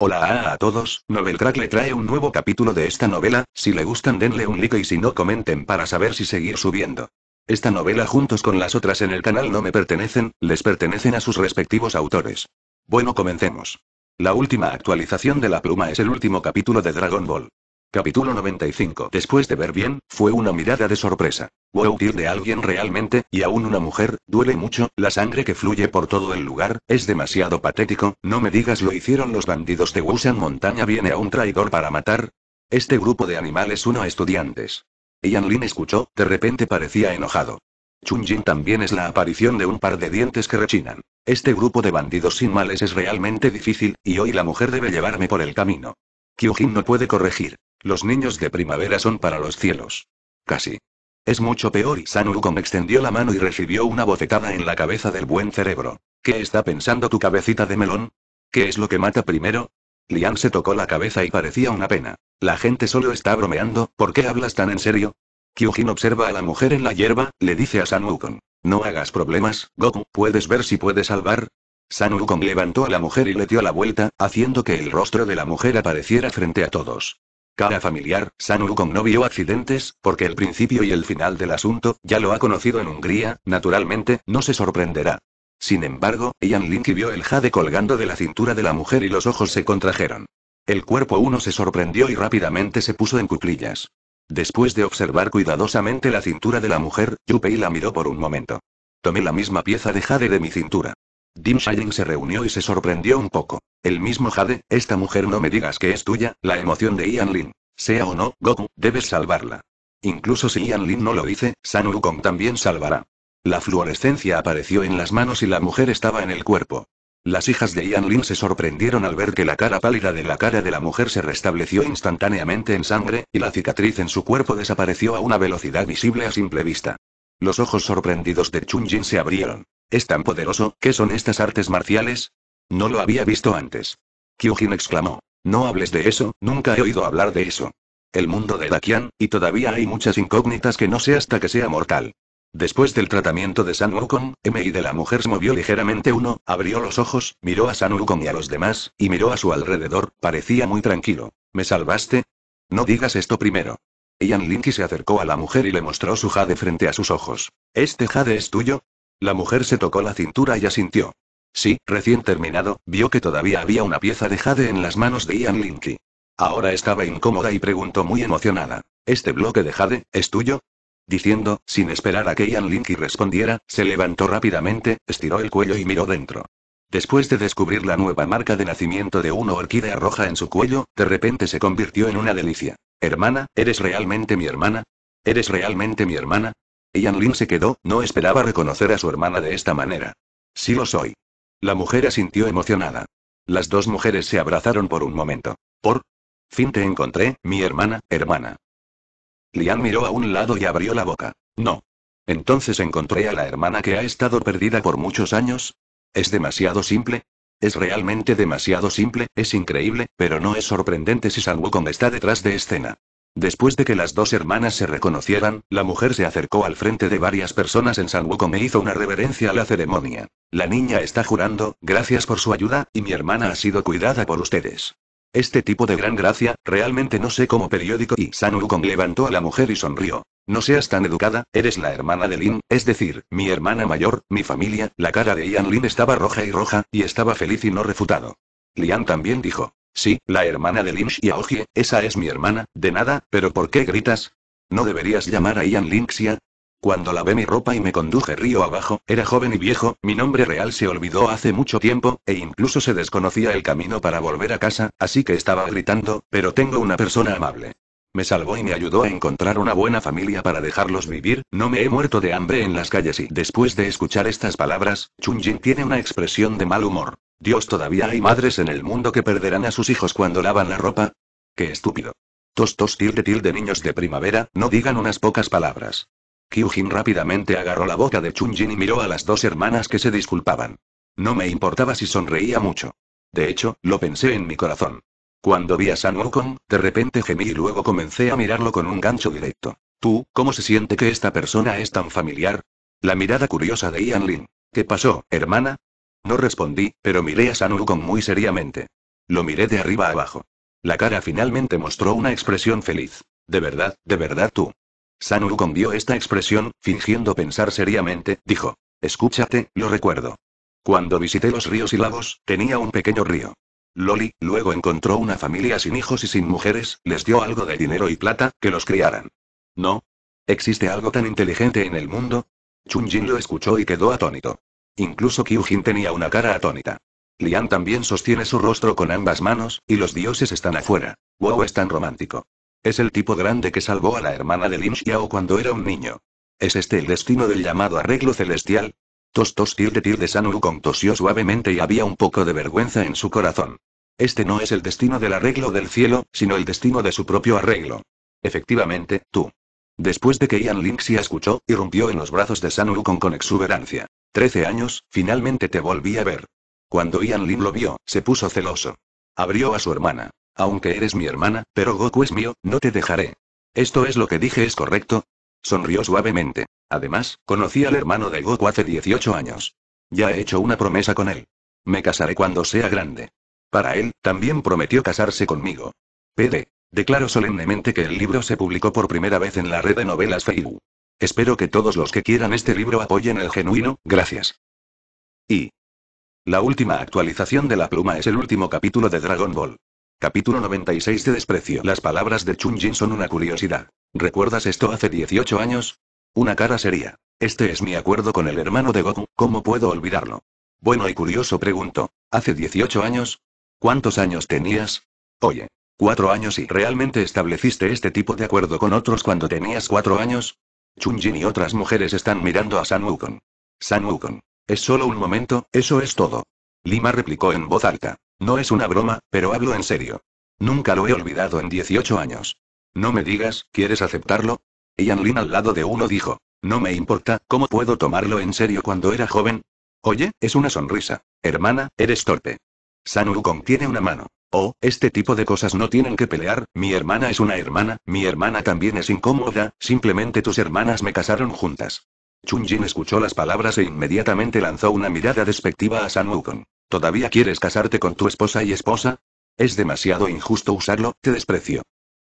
Hola a todos, Novelcrack le trae un nuevo capítulo de esta novela, si le gustan denle un like y si no comenten para saber si seguir subiendo. Esta novela juntos con las otras en el canal no me pertenecen, les pertenecen a sus respectivos autores. Bueno comencemos. La última actualización de la pluma es el último capítulo de Dragon Ball. Capítulo 95. Después de ver bien, fue una mirada de sorpresa. Wow, de alguien realmente, y aún una mujer, duele mucho, la sangre que fluye por todo el lugar, es demasiado patético, no me digas lo hicieron los bandidos de Wusan Montaña viene a un traidor para matar. Este grupo de animales uno estudiantes. Yan Lin escuchó, de repente parecía enojado. Chun Jin también es la aparición de un par de dientes que rechinan. Este grupo de bandidos sin males es realmente difícil, y hoy la mujer debe llevarme por el camino. Kyojin no puede corregir. Los niños de primavera son para los cielos. Casi. Es mucho peor. Y Ukon extendió la mano y recibió una bofetada en la cabeza del buen cerebro. ¿Qué está pensando tu cabecita de melón? ¿Qué es lo que mata primero? Lian se tocó la cabeza y parecía una pena. La gente solo está bromeando, ¿por qué hablas tan en serio? Kyujin observa a la mujer en la hierba, le dice a San Wukong. No hagas problemas, Goku, ¿puedes ver si puedes salvar? San Wukong levantó a la mujer y le dio la vuelta, haciendo que el rostro de la mujer apareciera frente a todos. Cara familiar, San con no vio accidentes, porque el principio y el final del asunto, ya lo ha conocido en Hungría, naturalmente, no se sorprenderá. Sin embargo, Ian Linky vio el jade colgando de la cintura de la mujer y los ojos se contrajeron. El cuerpo uno se sorprendió y rápidamente se puso en cuclillas. Después de observar cuidadosamente la cintura de la mujer, Yupei la miró por un momento. Tomé la misma pieza de jade de mi cintura. Dim se reunió y se sorprendió un poco. El mismo Jade, esta mujer no me digas que es tuya, la emoción de Ian Lin. Sea o no, Goku, debes salvarla. Incluso si Ian Lin no lo hice, San Wukong también salvará. La fluorescencia apareció en las manos y la mujer estaba en el cuerpo. Las hijas de Ian Lin se sorprendieron al ver que la cara pálida de la cara de la mujer se restableció instantáneamente en sangre, y la cicatriz en su cuerpo desapareció a una velocidad visible a simple vista. Los ojos sorprendidos de Chun Jin se abrieron. ¿Es tan poderoso? ¿Qué son estas artes marciales? No lo había visto antes. Kyujin exclamó. No hables de eso, nunca he oído hablar de eso. El mundo de Dakian, y todavía hay muchas incógnitas que no sé hasta que sea mortal. Después del tratamiento de San Wukong, M. y de la mujer se movió ligeramente uno, abrió los ojos, miró a San Wukong y a los demás, y miró a su alrededor, parecía muy tranquilo. ¿Me salvaste? No digas esto primero. Ian Linky se acercó a la mujer y le mostró su jade frente a sus ojos. ¿Este jade es tuyo? La mujer se tocó la cintura y asintió. Sí, recién terminado, vio que todavía había una pieza de jade en las manos de Ian Linky. Ahora estaba incómoda y preguntó muy emocionada. ¿Este bloque de jade, es tuyo? Diciendo, sin esperar a que Ian Linky respondiera, se levantó rápidamente, estiró el cuello y miró dentro. Después de descubrir la nueva marca de nacimiento de una orquídea roja en su cuello, de repente se convirtió en una delicia. Hermana, ¿eres realmente mi hermana? ¿Eres realmente mi hermana? Ian Lin se quedó, no esperaba reconocer a su hermana de esta manera. Sí lo soy. La mujer asintió emocionada. Las dos mujeres se abrazaron por un momento. Por fin te encontré, mi hermana, hermana. Lian miró a un lado y abrió la boca. No. Entonces encontré a la hermana que ha estado perdida por muchos años. ¿Es demasiado simple? Es realmente demasiado simple, es increíble, pero no es sorprendente si San Wukong está detrás de escena. Después de que las dos hermanas se reconocieran, la mujer se acercó al frente de varias personas en San Wukong e hizo una reverencia a la ceremonia. La niña está jurando, gracias por su ayuda, y mi hermana ha sido cuidada por ustedes. Este tipo de gran gracia, realmente no sé cómo periódico y San Wukong levantó a la mujer y sonrió. No seas tan educada, eres la hermana de Lin, es decir, mi hermana mayor, mi familia, la cara de Ian Lin estaba roja y roja, y estaba feliz y no refutado. Lian también dijo. Sí, la hermana de Lynch y Aogie, esa es mi hermana, de nada, pero ¿por qué gritas? ¿No deberías llamar a Ian Lynxia? Cuando lavé mi ropa y me conduje río abajo, era joven y viejo, mi nombre real se olvidó hace mucho tiempo, e incluso se desconocía el camino para volver a casa, así que estaba gritando, pero tengo una persona amable. Me salvó y me ayudó a encontrar una buena familia para dejarlos vivir, no me he muerto de hambre en las calles y después de escuchar estas palabras, Jin tiene una expresión de mal humor. Dios, todavía hay madres en el mundo que perderán a sus hijos cuando lavan la ropa. Qué estúpido. Tostos tilde tilde niños de primavera, no digan unas pocas palabras. Kyujin rápidamente agarró la boca de Chunjin y miró a las dos hermanas que se disculpaban. No me importaba si sonreía mucho. De hecho, lo pensé en mi corazón. Cuando vi a San Wukong, de repente gemí y luego comencé a mirarlo con un gancho directo. ¿Tú, cómo se siente que esta persona es tan familiar? La mirada curiosa de Ian Lin. ¿Qué pasó, hermana? No respondí, pero miré a con muy seriamente. Lo miré de arriba abajo. La cara finalmente mostró una expresión feliz. De verdad, de verdad tú. Sanurukon vio esta expresión, fingiendo pensar seriamente, dijo. Escúchate, lo recuerdo. Cuando visité los ríos y lagos, tenía un pequeño río. Loli, luego encontró una familia sin hijos y sin mujeres, les dio algo de dinero y plata, que los criaran. ¿No? ¿Existe algo tan inteligente en el mundo? Chunjin lo escuchó y quedó atónito. Incluso Kyujin tenía una cara atónita. Lian también sostiene su rostro con ambas manos, y los dioses están afuera. Wow es tan romántico. Es el tipo grande que salvó a la hermana de Lin Xiao cuando era un niño. ¿Es este el destino del llamado arreglo celestial? Tos de tir de San tosió suavemente y había un poco de vergüenza en su corazón. Este no es el destino del arreglo del cielo, sino el destino de su propio arreglo. Efectivamente, tú. Después de que Ian Linxia escuchó, irrumpió en los brazos de San Wukong con exuberancia. Trece años, finalmente te volví a ver. Cuando Ian Lin lo vio, se puso celoso. Abrió a su hermana. Aunque eres mi hermana, pero Goku es mío, no te dejaré. ¿Esto es lo que dije es correcto? Sonrió suavemente. Además, conocí al hermano de Goku hace 18 años. Ya he hecho una promesa con él. Me casaré cuando sea grande. Para él, también prometió casarse conmigo. PD. Declaró solemnemente que el libro se publicó por primera vez en la red de novelas Facebook. Espero que todos los que quieran este libro apoyen el genuino, gracias. Y. La última actualización de la pluma es el último capítulo de Dragon Ball. Capítulo 96 de Desprecio. Las palabras de Jin son una curiosidad. ¿Recuerdas esto hace 18 años? Una cara sería. Este es mi acuerdo con el hermano de Goku, ¿cómo puedo olvidarlo? Bueno y curioso pregunto. ¿Hace 18 años? ¿Cuántos años tenías? Oye. Cuatro años y realmente estableciste este tipo de acuerdo con otros cuando tenías cuatro años? Jin y otras mujeres están mirando a San Wukong. San Wukong. Es solo un momento, eso es todo. Lima replicó en voz alta. No es una broma, pero hablo en serio. Nunca lo he olvidado en 18 años. No me digas, ¿quieres aceptarlo? Ian Lin al lado de uno dijo. No me importa, ¿cómo puedo tomarlo en serio cuando era joven? Oye, es una sonrisa. Hermana, eres torpe. San Wukong tiene una mano. Oh, este tipo de cosas no tienen que pelear, mi hermana es una hermana, mi hermana también es incómoda, simplemente tus hermanas me casaron juntas. Jin escuchó las palabras e inmediatamente lanzó una mirada despectiva a San Wukong. ¿Todavía quieres casarte con tu esposa y esposa? Es demasiado injusto usarlo, te desprecio.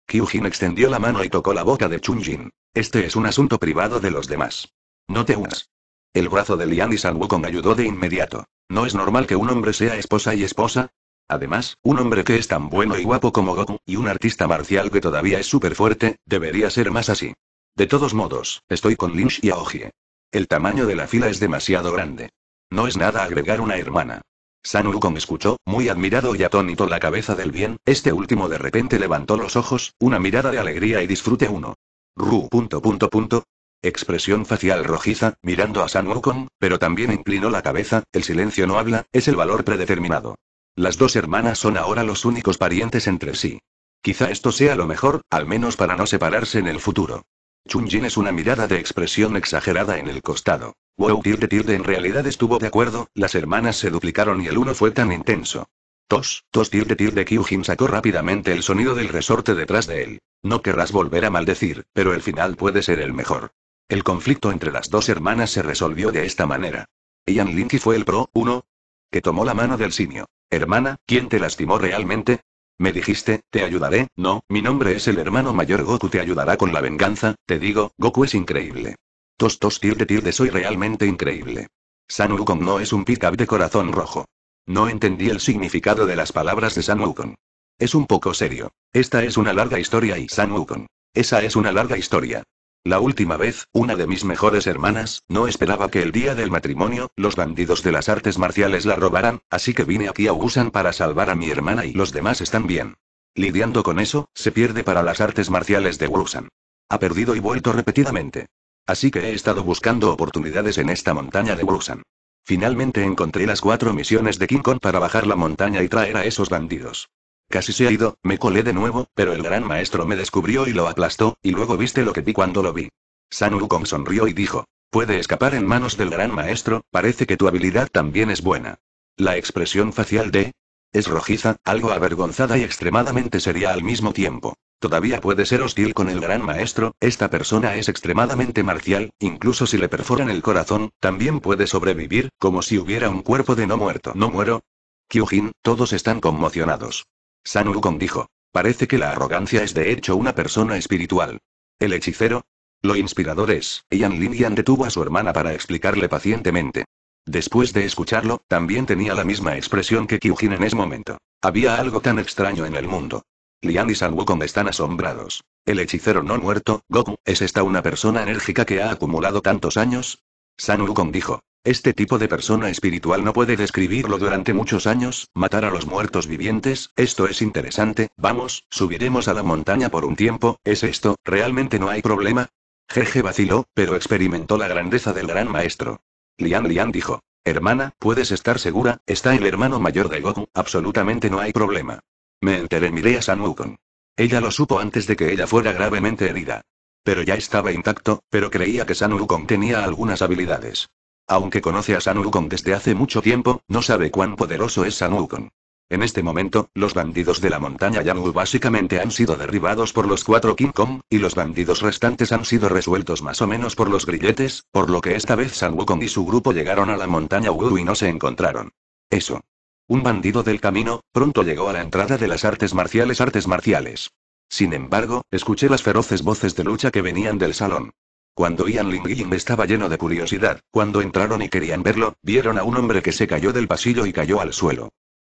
Jin extendió la mano y tocó la boca de Jin. Este es un asunto privado de los demás. No te unas. El brazo de Lian y San Wukong ayudó de inmediato. No es normal que un hombre sea esposa y esposa, Además, un hombre que es tan bueno y guapo como Goku, y un artista marcial que todavía es súper fuerte, debería ser más así. De todos modos, estoy con Lynch y Aogie. El tamaño de la fila es demasiado grande. No es nada agregar una hermana. San Wukong escuchó, muy admirado y atónito la cabeza del bien, este último de repente levantó los ojos, una mirada de alegría y disfrute uno. Ru. Punto, punto, punto. Expresión facial rojiza, mirando a San Wukong, pero también inclinó la cabeza, el silencio no habla, es el valor predeterminado. Las dos hermanas son ahora los únicos parientes entre sí. Quizá esto sea lo mejor, al menos para no separarse en el futuro. Chun Jin es una mirada de expresión exagerada en el costado. Wow, tilde tilde en realidad estuvo de acuerdo, las hermanas se duplicaron y el uno fue tan intenso. Tos, tos de tilde Kyujin sacó rápidamente el sonido del resorte detrás de él. No querrás volver a maldecir, pero el final puede ser el mejor. El conflicto entre las dos hermanas se resolvió de esta manera. Ian Linky fue el pro, uno, que tomó la mano del simio. Hermana, ¿quién te lastimó realmente? Me dijiste, te ayudaré, no, mi nombre es el hermano mayor Goku te ayudará con la venganza, te digo, Goku es increíble. Tos tos tilde tilde soy realmente increíble. San Wukong no es un pick-up de corazón rojo. No entendí el significado de las palabras de San Wukong. Es un poco serio. Esta es una larga historia y San Wukong. Esa es una larga historia. La última vez, una de mis mejores hermanas, no esperaba que el día del matrimonio, los bandidos de las artes marciales la robaran, así que vine aquí a Wusan para salvar a mi hermana y los demás están bien. Lidiando con eso, se pierde para las artes marciales de Busan. Ha perdido y vuelto repetidamente. Así que he estado buscando oportunidades en esta montaña de Busan. Finalmente encontré las cuatro misiones de King Kong para bajar la montaña y traer a esos bandidos. Casi se ha ido, me colé de nuevo, pero el gran maestro me descubrió y lo aplastó, y luego viste lo que vi cuando lo vi. San Wukong sonrió y dijo, puede escapar en manos del gran maestro, parece que tu habilidad también es buena. La expresión facial de... Es rojiza, algo avergonzada y extremadamente seria al mismo tiempo. Todavía puede ser hostil con el gran maestro, esta persona es extremadamente marcial, incluso si le perforan el corazón, también puede sobrevivir, como si hubiera un cuerpo de no muerto. No muero. Kyujin, todos están conmocionados. San Wukong dijo. Parece que la arrogancia es de hecho una persona espiritual. El hechicero. Lo inspirador es, Lin Yan detuvo a su hermana para explicarle pacientemente. Después de escucharlo, también tenía la misma expresión que Kyujin en ese momento. Había algo tan extraño en el mundo. Lian y San Wukong están asombrados. El hechicero no muerto, Goku, ¿es esta una persona enérgica que ha acumulado tantos años? San Wukong dijo. Este tipo de persona espiritual no puede describirlo durante muchos años, matar a los muertos vivientes, esto es interesante, vamos, subiremos a la montaña por un tiempo, ¿es esto, realmente no hay problema? Jeje vaciló, pero experimentó la grandeza del gran maestro. Lian Lian dijo, hermana, puedes estar segura, está el hermano mayor de Goku, absolutamente no hay problema. Me enteré miré a San Wukong. Ella lo supo antes de que ella fuera gravemente herida. Pero ya estaba intacto, pero creía que San Wukong tenía algunas habilidades. Aunque conoce a San Wukong desde hace mucho tiempo, no sabe cuán poderoso es San Wukong. En este momento, los bandidos de la montaña Yangu básicamente han sido derribados por los cuatro King Kong, y los bandidos restantes han sido resueltos más o menos por los grilletes, por lo que esta vez San Wukong y su grupo llegaron a la montaña Wu y no se encontraron. Eso. Un bandido del camino, pronto llegó a la entrada de las artes marciales artes marciales. Sin embargo, escuché las feroces voces de lucha que venían del salón. Cuando Ian Lingying estaba lleno de curiosidad, cuando entraron y querían verlo, vieron a un hombre que se cayó del pasillo y cayó al suelo.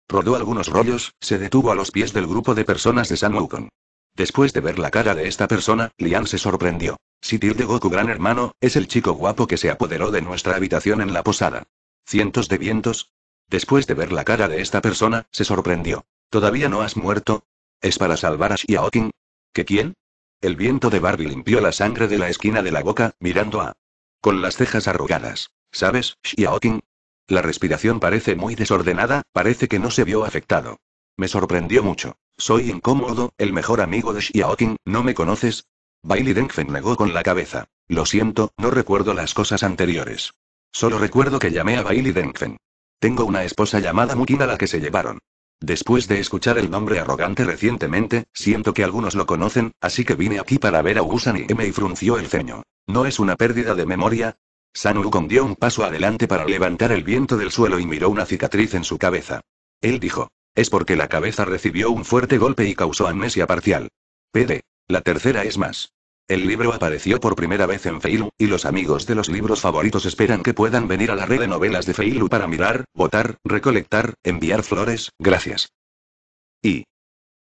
Rodó algunos rollos, se detuvo a los pies del grupo de personas de San Wukong. Después de ver la cara de esta persona, Lian se sorprendió. Si de Goku Gran Hermano, es el chico guapo que se apoderó de nuestra habitación en la posada. ¿Cientos de vientos? Después de ver la cara de esta persona, se sorprendió. ¿Todavía no has muerto? ¿Es para salvar a Xiaoqing? ¿Que quién? El viento de Barbie limpió la sangre de la esquina de la boca, mirando a. Con las cejas arrugadas. ¿Sabes, Xiaoqing? La respiración parece muy desordenada, parece que no se vio afectado. Me sorprendió mucho. Soy incómodo, el mejor amigo de Xiaoqing, ¿no me conoces? Bailey Dengfen negó con la cabeza. Lo siento, no recuerdo las cosas anteriores. Solo recuerdo que llamé a Bailey Dengfen. Tengo una esposa llamada Mukina la que se llevaron. Después de escuchar el nombre arrogante recientemente, siento que algunos lo conocen, así que vine aquí para ver a Usan y M y frunció el ceño. ¿No es una pérdida de memoria? San Wukong dio un paso adelante para levantar el viento del suelo y miró una cicatriz en su cabeza. Él dijo. Es porque la cabeza recibió un fuerte golpe y causó amnesia parcial. PD. La tercera es más. El libro apareció por primera vez en Feilu, y los amigos de los libros favoritos esperan que puedan venir a la red de novelas de Feilu para mirar, votar, recolectar, enviar flores, gracias. Y.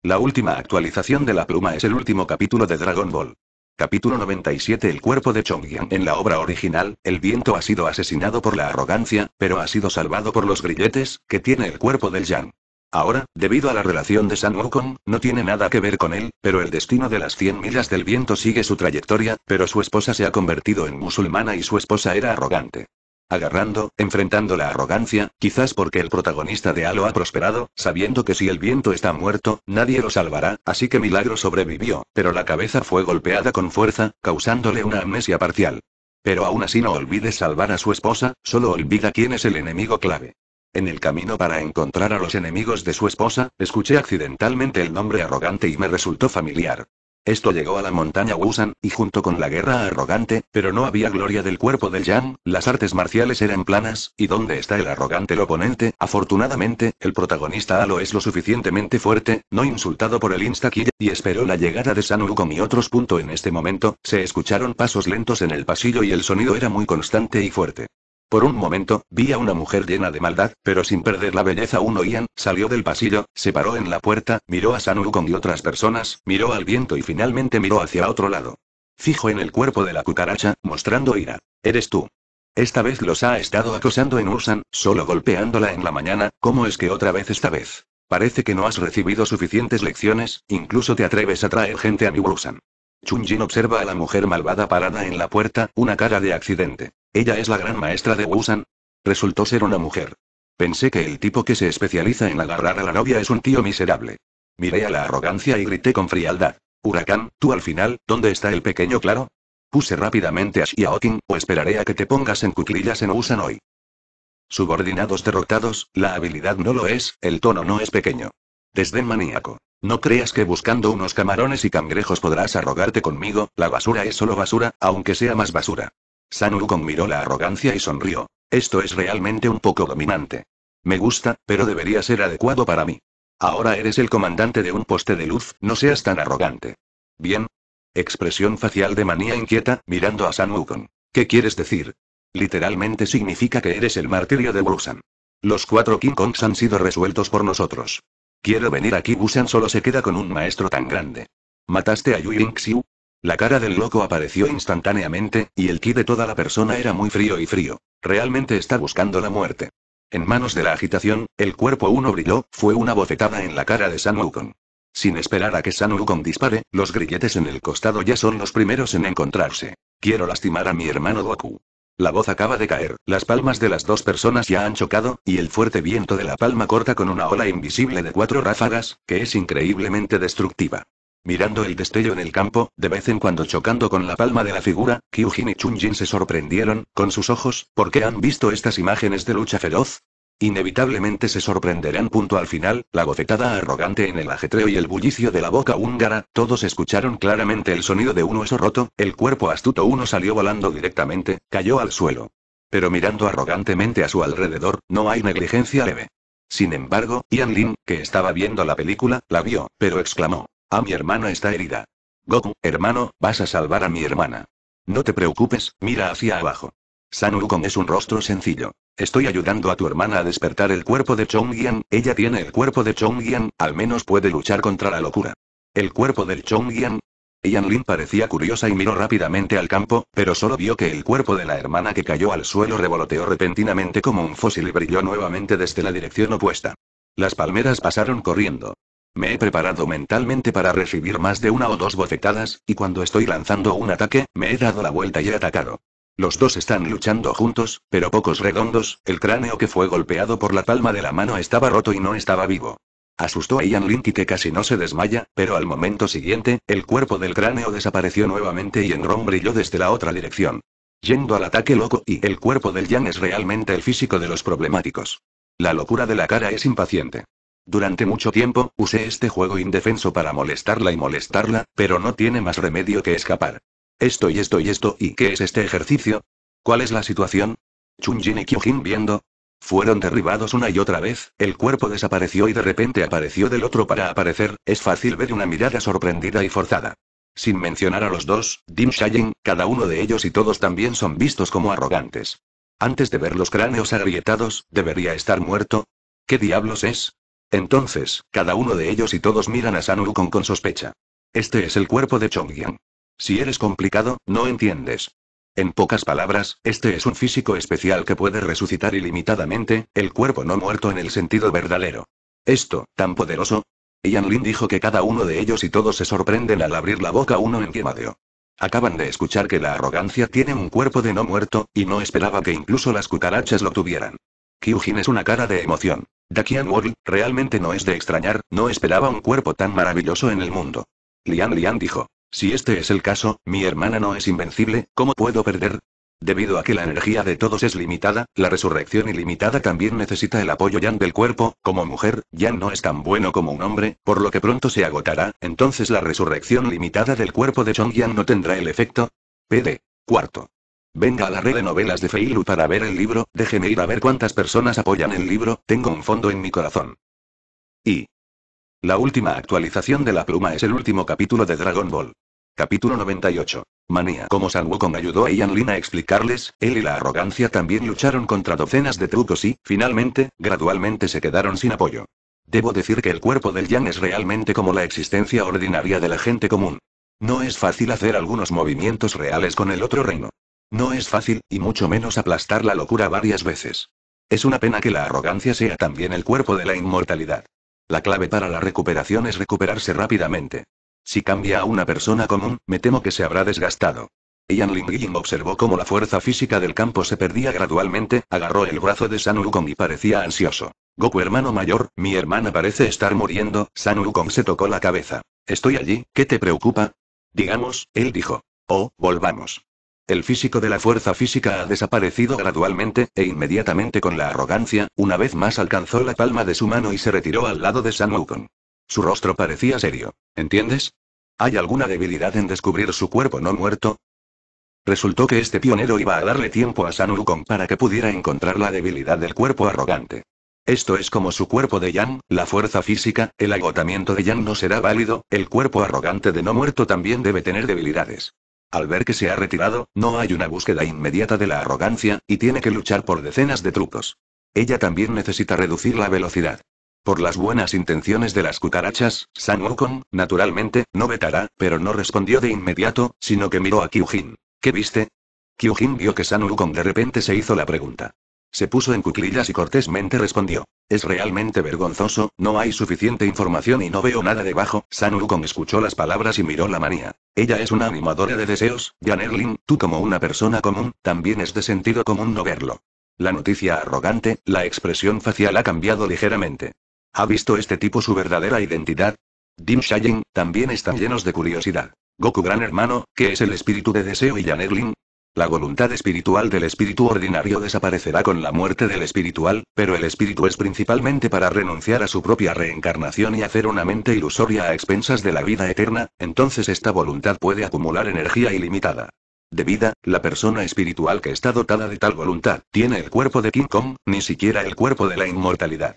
La última actualización de la pluma es el último capítulo de Dragon Ball. Capítulo 97 El cuerpo de Chongyang En la obra original, el viento ha sido asesinado por la arrogancia, pero ha sido salvado por los grilletes, que tiene el cuerpo del Yang. Ahora, debido a la relación de San Wukong, no tiene nada que ver con él, pero el destino de las 100 millas del viento sigue su trayectoria, pero su esposa se ha convertido en musulmana y su esposa era arrogante. Agarrando, enfrentando la arrogancia, quizás porque el protagonista de Halo ha prosperado, sabiendo que si el viento está muerto, nadie lo salvará, así que Milagro sobrevivió, pero la cabeza fue golpeada con fuerza, causándole una amnesia parcial. Pero aún así no olvide salvar a su esposa, solo olvida quién es el enemigo clave. En el camino para encontrar a los enemigos de su esposa, escuché accidentalmente el nombre arrogante y me resultó familiar. Esto llegó a la montaña Wusan, y junto con la guerra arrogante, pero no había gloria del cuerpo del Yang, las artes marciales eran planas, y dónde está el arrogante el oponente, afortunadamente, el protagonista Alo es lo suficientemente fuerte, no insultado por el insta y esperó la llegada de San hugo y otros. Punto en este momento, se escucharon pasos lentos en el pasillo y el sonido era muy constante y fuerte. Por un momento, vi a una mujer llena de maldad, pero sin perder la belleza uno oían, salió del pasillo, se paró en la puerta, miró a San con y otras personas, miró al viento y finalmente miró hacia otro lado. Fijo en el cuerpo de la cucaracha, mostrando ira. Eres tú. Esta vez los ha estado acosando en Usan, solo golpeándola en la mañana, ¿cómo es que otra vez esta vez? Parece que no has recibido suficientes lecciones, incluso te atreves a traer gente a mi Ursan. Chun-Jin observa a la mujer malvada parada en la puerta, una cara de accidente. Ella es la gran maestra de Wusan. Resultó ser una mujer. Pensé que el tipo que se especializa en agarrar a la novia es un tío miserable. Miré a la arrogancia y grité con frialdad. Huracán, tú al final, ¿dónde está el pequeño claro? Puse rápidamente a Shiaokin, o esperaré a que te pongas en cuclillas en Wusan hoy. Subordinados derrotados, la habilidad no lo es, el tono no es pequeño. Desdén maníaco. No creas que buscando unos camarones y cangrejos podrás arrogarte conmigo, la basura es solo basura, aunque sea más basura. San Wukong miró la arrogancia y sonrió. Esto es realmente un poco dominante. Me gusta, pero debería ser adecuado para mí. Ahora eres el comandante de un poste de luz, no seas tan arrogante. Bien. Expresión facial de manía inquieta, mirando a San Wukong. ¿Qué quieres decir? Literalmente significa que eres el martirio de Brusan. Los cuatro King Kongs han sido resueltos por nosotros. Quiero venir aquí. Busan solo se queda con un maestro tan grande. ¿Mataste a Yu Xiu? La cara del loco apareció instantáneamente, y el ki de toda la persona era muy frío y frío. Realmente está buscando la muerte. En manos de la agitación, el cuerpo uno brilló, fue una bofetada en la cara de San Wukong. Sin esperar a que San Wukong dispare, los grilletes en el costado ya son los primeros en encontrarse. Quiero lastimar a mi hermano Goku. La voz acaba de caer, las palmas de las dos personas ya han chocado, y el fuerte viento de la palma corta con una ola invisible de cuatro ráfagas, que es increíblemente destructiva. Mirando el destello en el campo, de vez en cuando chocando con la palma de la figura, Kyujin y Chunjin se sorprendieron, con sus ojos, porque han visto estas imágenes de lucha feroz, Inevitablemente se sorprenderán. Punto al final, la bofetada arrogante en el ajetreo y el bullicio de la boca húngara, todos escucharon claramente el sonido de un hueso roto, el cuerpo astuto uno salió volando directamente, cayó al suelo. Pero mirando arrogantemente a su alrededor, no hay negligencia leve. Sin embargo, Ian Lin, que estaba viendo la película, la vio, pero exclamó, a ah, mi hermana está herida. Goku, hermano, vas a salvar a mi hermana. No te preocupes, mira hacia abajo. San Wukong es un rostro sencillo. Estoy ayudando a tu hermana a despertar el cuerpo de Chongyan, ella tiene el cuerpo de Chongyan, al menos puede luchar contra la locura. ¿El cuerpo del Chongyan? Yan Lin parecía curiosa y miró rápidamente al campo, pero solo vio que el cuerpo de la hermana que cayó al suelo revoloteó repentinamente como un fósil y brilló nuevamente desde la dirección opuesta. Las palmeras pasaron corriendo. Me he preparado mentalmente para recibir más de una o dos bofetadas, y cuando estoy lanzando un ataque, me he dado la vuelta y he atacado. Los dos están luchando juntos, pero pocos redondos, el cráneo que fue golpeado por la palma de la mano estaba roto y no estaba vivo. Asustó a Ian Linky que casi no se desmaya, pero al momento siguiente, el cuerpo del cráneo desapareció nuevamente y Enron brilló desde la otra dirección. Yendo al ataque loco y el cuerpo del yang es realmente el físico de los problemáticos. La locura de la cara es impaciente. Durante mucho tiempo, usé este juego indefenso para molestarla y molestarla, pero no tiene más remedio que escapar. Esto y esto y esto y ¿qué es este ejercicio? ¿Cuál es la situación? Jin y Kyojin viendo. Fueron derribados una y otra vez, el cuerpo desapareció y de repente apareció del otro para aparecer, es fácil ver una mirada sorprendida y forzada. Sin mencionar a los dos, Dim Shayen, cada uno de ellos y todos también son vistos como arrogantes. Antes de ver los cráneos agrietados, debería estar muerto. ¿Qué diablos es? Entonces, cada uno de ellos y todos miran a San con, con sospecha. Este es el cuerpo de Chongyan. Si eres complicado, no entiendes. En pocas palabras, este es un físico especial que puede resucitar ilimitadamente, el cuerpo no muerto en el sentido verdadero. Esto, tan poderoso. Ian Lin dijo que cada uno de ellos y todos se sorprenden al abrir la boca uno en quemadeo. Acaban de escuchar que la arrogancia tiene un cuerpo de no muerto, y no esperaba que incluso las cucarachas lo tuvieran. Kyujin es una cara de emoción. Dakian World, realmente no es de extrañar, no esperaba un cuerpo tan maravilloso en el mundo. Lian Lian dijo. Si este es el caso, mi hermana no es invencible, ¿cómo puedo perder? Debido a que la energía de todos es limitada, la resurrección ilimitada también necesita el apoyo Yang del cuerpo, como mujer, Yang no es tan bueno como un hombre, por lo que pronto se agotará, entonces la resurrección limitada del cuerpo de Chong Yang no tendrá el efecto. PD. Cuarto. Venga a la red de novelas de Feilu para ver el libro, déjeme ir a ver cuántas personas apoyan el libro, tengo un fondo en mi corazón. Y. La última actualización de la pluma es el último capítulo de Dragon Ball. Capítulo 98. Manía. Como San Wukong ayudó a Ian Lin a explicarles, él y la arrogancia también lucharon contra docenas de trucos y, finalmente, gradualmente se quedaron sin apoyo. Debo decir que el cuerpo del Yan es realmente como la existencia ordinaria de la gente común. No es fácil hacer algunos movimientos reales con el otro reino. No es fácil, y mucho menos aplastar la locura varias veces. Es una pena que la arrogancia sea también el cuerpo de la inmortalidad. La clave para la recuperación es recuperarse rápidamente. Si cambia a una persona común, me temo que se habrá desgastado. Ian Lingling observó cómo la fuerza física del campo se perdía gradualmente, agarró el brazo de San Wukong y parecía ansioso. Goku hermano mayor, mi hermana parece estar muriendo, San Wukong se tocó la cabeza. Estoy allí, ¿qué te preocupa? Digamos, él dijo. Oh, volvamos. El físico de la fuerza física ha desaparecido gradualmente, e inmediatamente con la arrogancia, una vez más alcanzó la palma de su mano y se retiró al lado de San Wukong. Su rostro parecía serio. ¿Entiendes? ¿Hay alguna debilidad en descubrir su cuerpo no muerto? Resultó que este pionero iba a darle tiempo a San para que pudiera encontrar la debilidad del cuerpo arrogante. Esto es como su cuerpo de Yang, la fuerza física, el agotamiento de Yang no será válido, el cuerpo arrogante de no muerto también debe tener debilidades. Al ver que se ha retirado, no hay una búsqueda inmediata de la arrogancia, y tiene que luchar por decenas de trucos. Ella también necesita reducir la velocidad. Por las buenas intenciones de las cucarachas, San Wukong, naturalmente, no vetará, pero no respondió de inmediato, sino que miró a Kyujin. ¿Qué viste? Kyujin vio que San Wukong de repente se hizo la pregunta. Se puso en cuclillas y cortésmente respondió. Es realmente vergonzoso, no hay suficiente información y no veo nada debajo. San Wukong escuchó las palabras y miró la manía. Ella es una animadora de deseos, Jan Erling, tú como una persona común, también es de sentido común no verlo. La noticia arrogante, la expresión facial ha cambiado ligeramente. ¿Ha visto este tipo su verdadera identidad? Dim Shayen, también están llenos de curiosidad. Goku Gran Hermano, ¿qué es el espíritu de deseo y Janerling? La voluntad espiritual del espíritu ordinario desaparecerá con la muerte del espiritual, pero el espíritu es principalmente para renunciar a su propia reencarnación y hacer una mente ilusoria a expensas de la vida eterna, entonces esta voluntad puede acumular energía ilimitada. De vida, la persona espiritual que está dotada de tal voluntad tiene el cuerpo de King Kong, ni siquiera el cuerpo de la inmortalidad.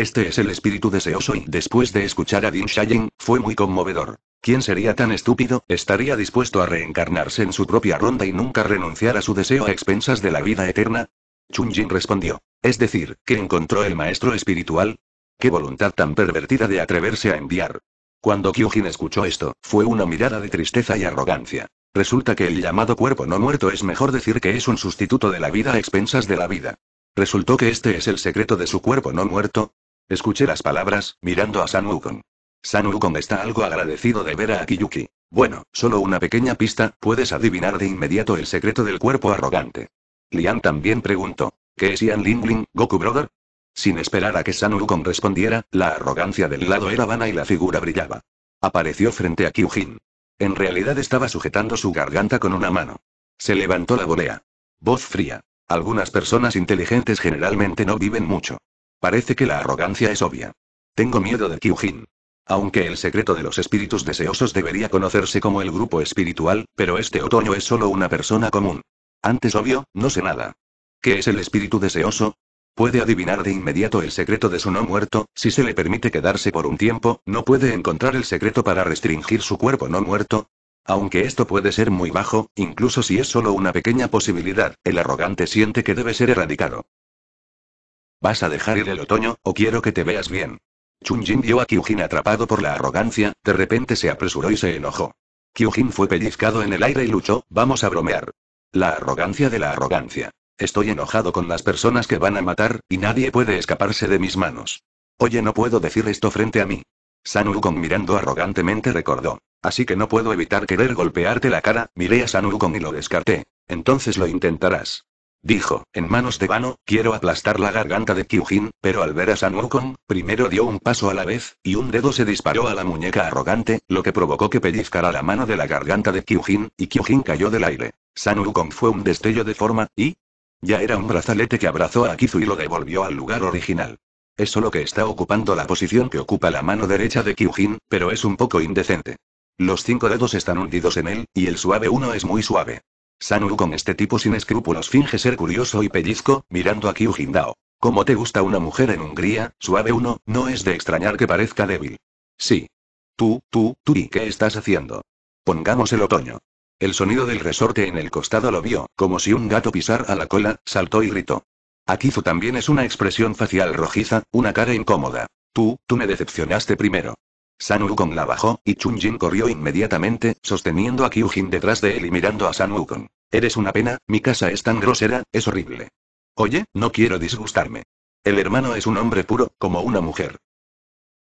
Este es el espíritu deseoso y después de escuchar a din Shayen, fue muy conmovedor. ¿Quién sería tan estúpido? Estaría dispuesto a reencarnarse en su propia ronda y nunca renunciar a su deseo a expensas de la vida eterna. Chun Jin respondió. Es decir, que encontró el maestro espiritual. Qué voluntad tan pervertida de atreverse a enviar. Cuando Kyujin escuchó esto, fue una mirada de tristeza y arrogancia. Resulta que el llamado cuerpo no muerto es mejor decir que es un sustituto de la vida a expensas de la vida. Resultó que este es el secreto de su cuerpo no muerto. Escuché las palabras, mirando a San Wukong. San Wukong está algo agradecido de ver a Akiyuki. Bueno, solo una pequeña pista, puedes adivinar de inmediato el secreto del cuerpo arrogante. Lian también preguntó, ¿qué es Ian Lingling, Goku Brother? Sin esperar a que San Wukong respondiera, la arrogancia del lado era vana y la figura brillaba. Apareció frente a Kyujin. En realidad estaba sujetando su garganta con una mano. Se levantó la volea. Voz fría. Algunas personas inteligentes generalmente no viven mucho. Parece que la arrogancia es obvia. Tengo miedo de Kyujin. Aunque el secreto de los espíritus deseosos debería conocerse como el grupo espiritual, pero este otoño es solo una persona común. Antes obvio, no sé nada. ¿Qué es el espíritu deseoso? Puede adivinar de inmediato el secreto de su no muerto, si se le permite quedarse por un tiempo, no puede encontrar el secreto para restringir su cuerpo no muerto. Aunque esto puede ser muy bajo, incluso si es solo una pequeña posibilidad, el arrogante siente que debe ser erradicado. ¿Vas a dejar ir el otoño, o quiero que te veas bien? Chunjin vio a Kyujin atrapado por la arrogancia, de repente se apresuró y se enojó. Kyujin fue pellizcado en el aire y luchó, vamos a bromear. La arrogancia de la arrogancia. Estoy enojado con las personas que van a matar, y nadie puede escaparse de mis manos. Oye, no puedo decir esto frente a mí. San con mirando arrogantemente recordó. Así que no puedo evitar querer golpearte la cara, miré a San Wukong y lo descarté. Entonces lo intentarás. Dijo, en manos de Vano, quiero aplastar la garganta de Kyujin, pero al ver a San Wukong, primero dio un paso a la vez, y un dedo se disparó a la muñeca arrogante, lo que provocó que pellizcara la mano de la garganta de Kyujin, y Kyujin cayó del aire. San Wukong fue un destello de forma, y... Ya era un brazalete que abrazó a Kizu y lo devolvió al lugar original. Es solo que está ocupando la posición que ocupa la mano derecha de Kyujin, pero es un poco indecente. Los cinco dedos están hundidos en él, y el suave uno es muy suave. Sanuru con este tipo sin escrúpulos finge ser curioso y pellizco, mirando a Kyu Hindao. Como te gusta una mujer en Hungría, suave uno, no es de extrañar que parezca débil. Sí. Tú, tú, tú y qué estás haciendo. Pongamos el otoño. El sonido del resorte en el costado lo vio, como si un gato pisara la cola, saltó y gritó. Akizu también es una expresión facial rojiza, una cara incómoda. Tú, tú me decepcionaste primero. San Wukong la bajó, y Chun Jin corrió inmediatamente, sosteniendo a Kyujin detrás de él y mirando a San Wukong. Eres una pena, mi casa es tan grosera, es horrible. Oye, no quiero disgustarme. El hermano es un hombre puro, como una mujer.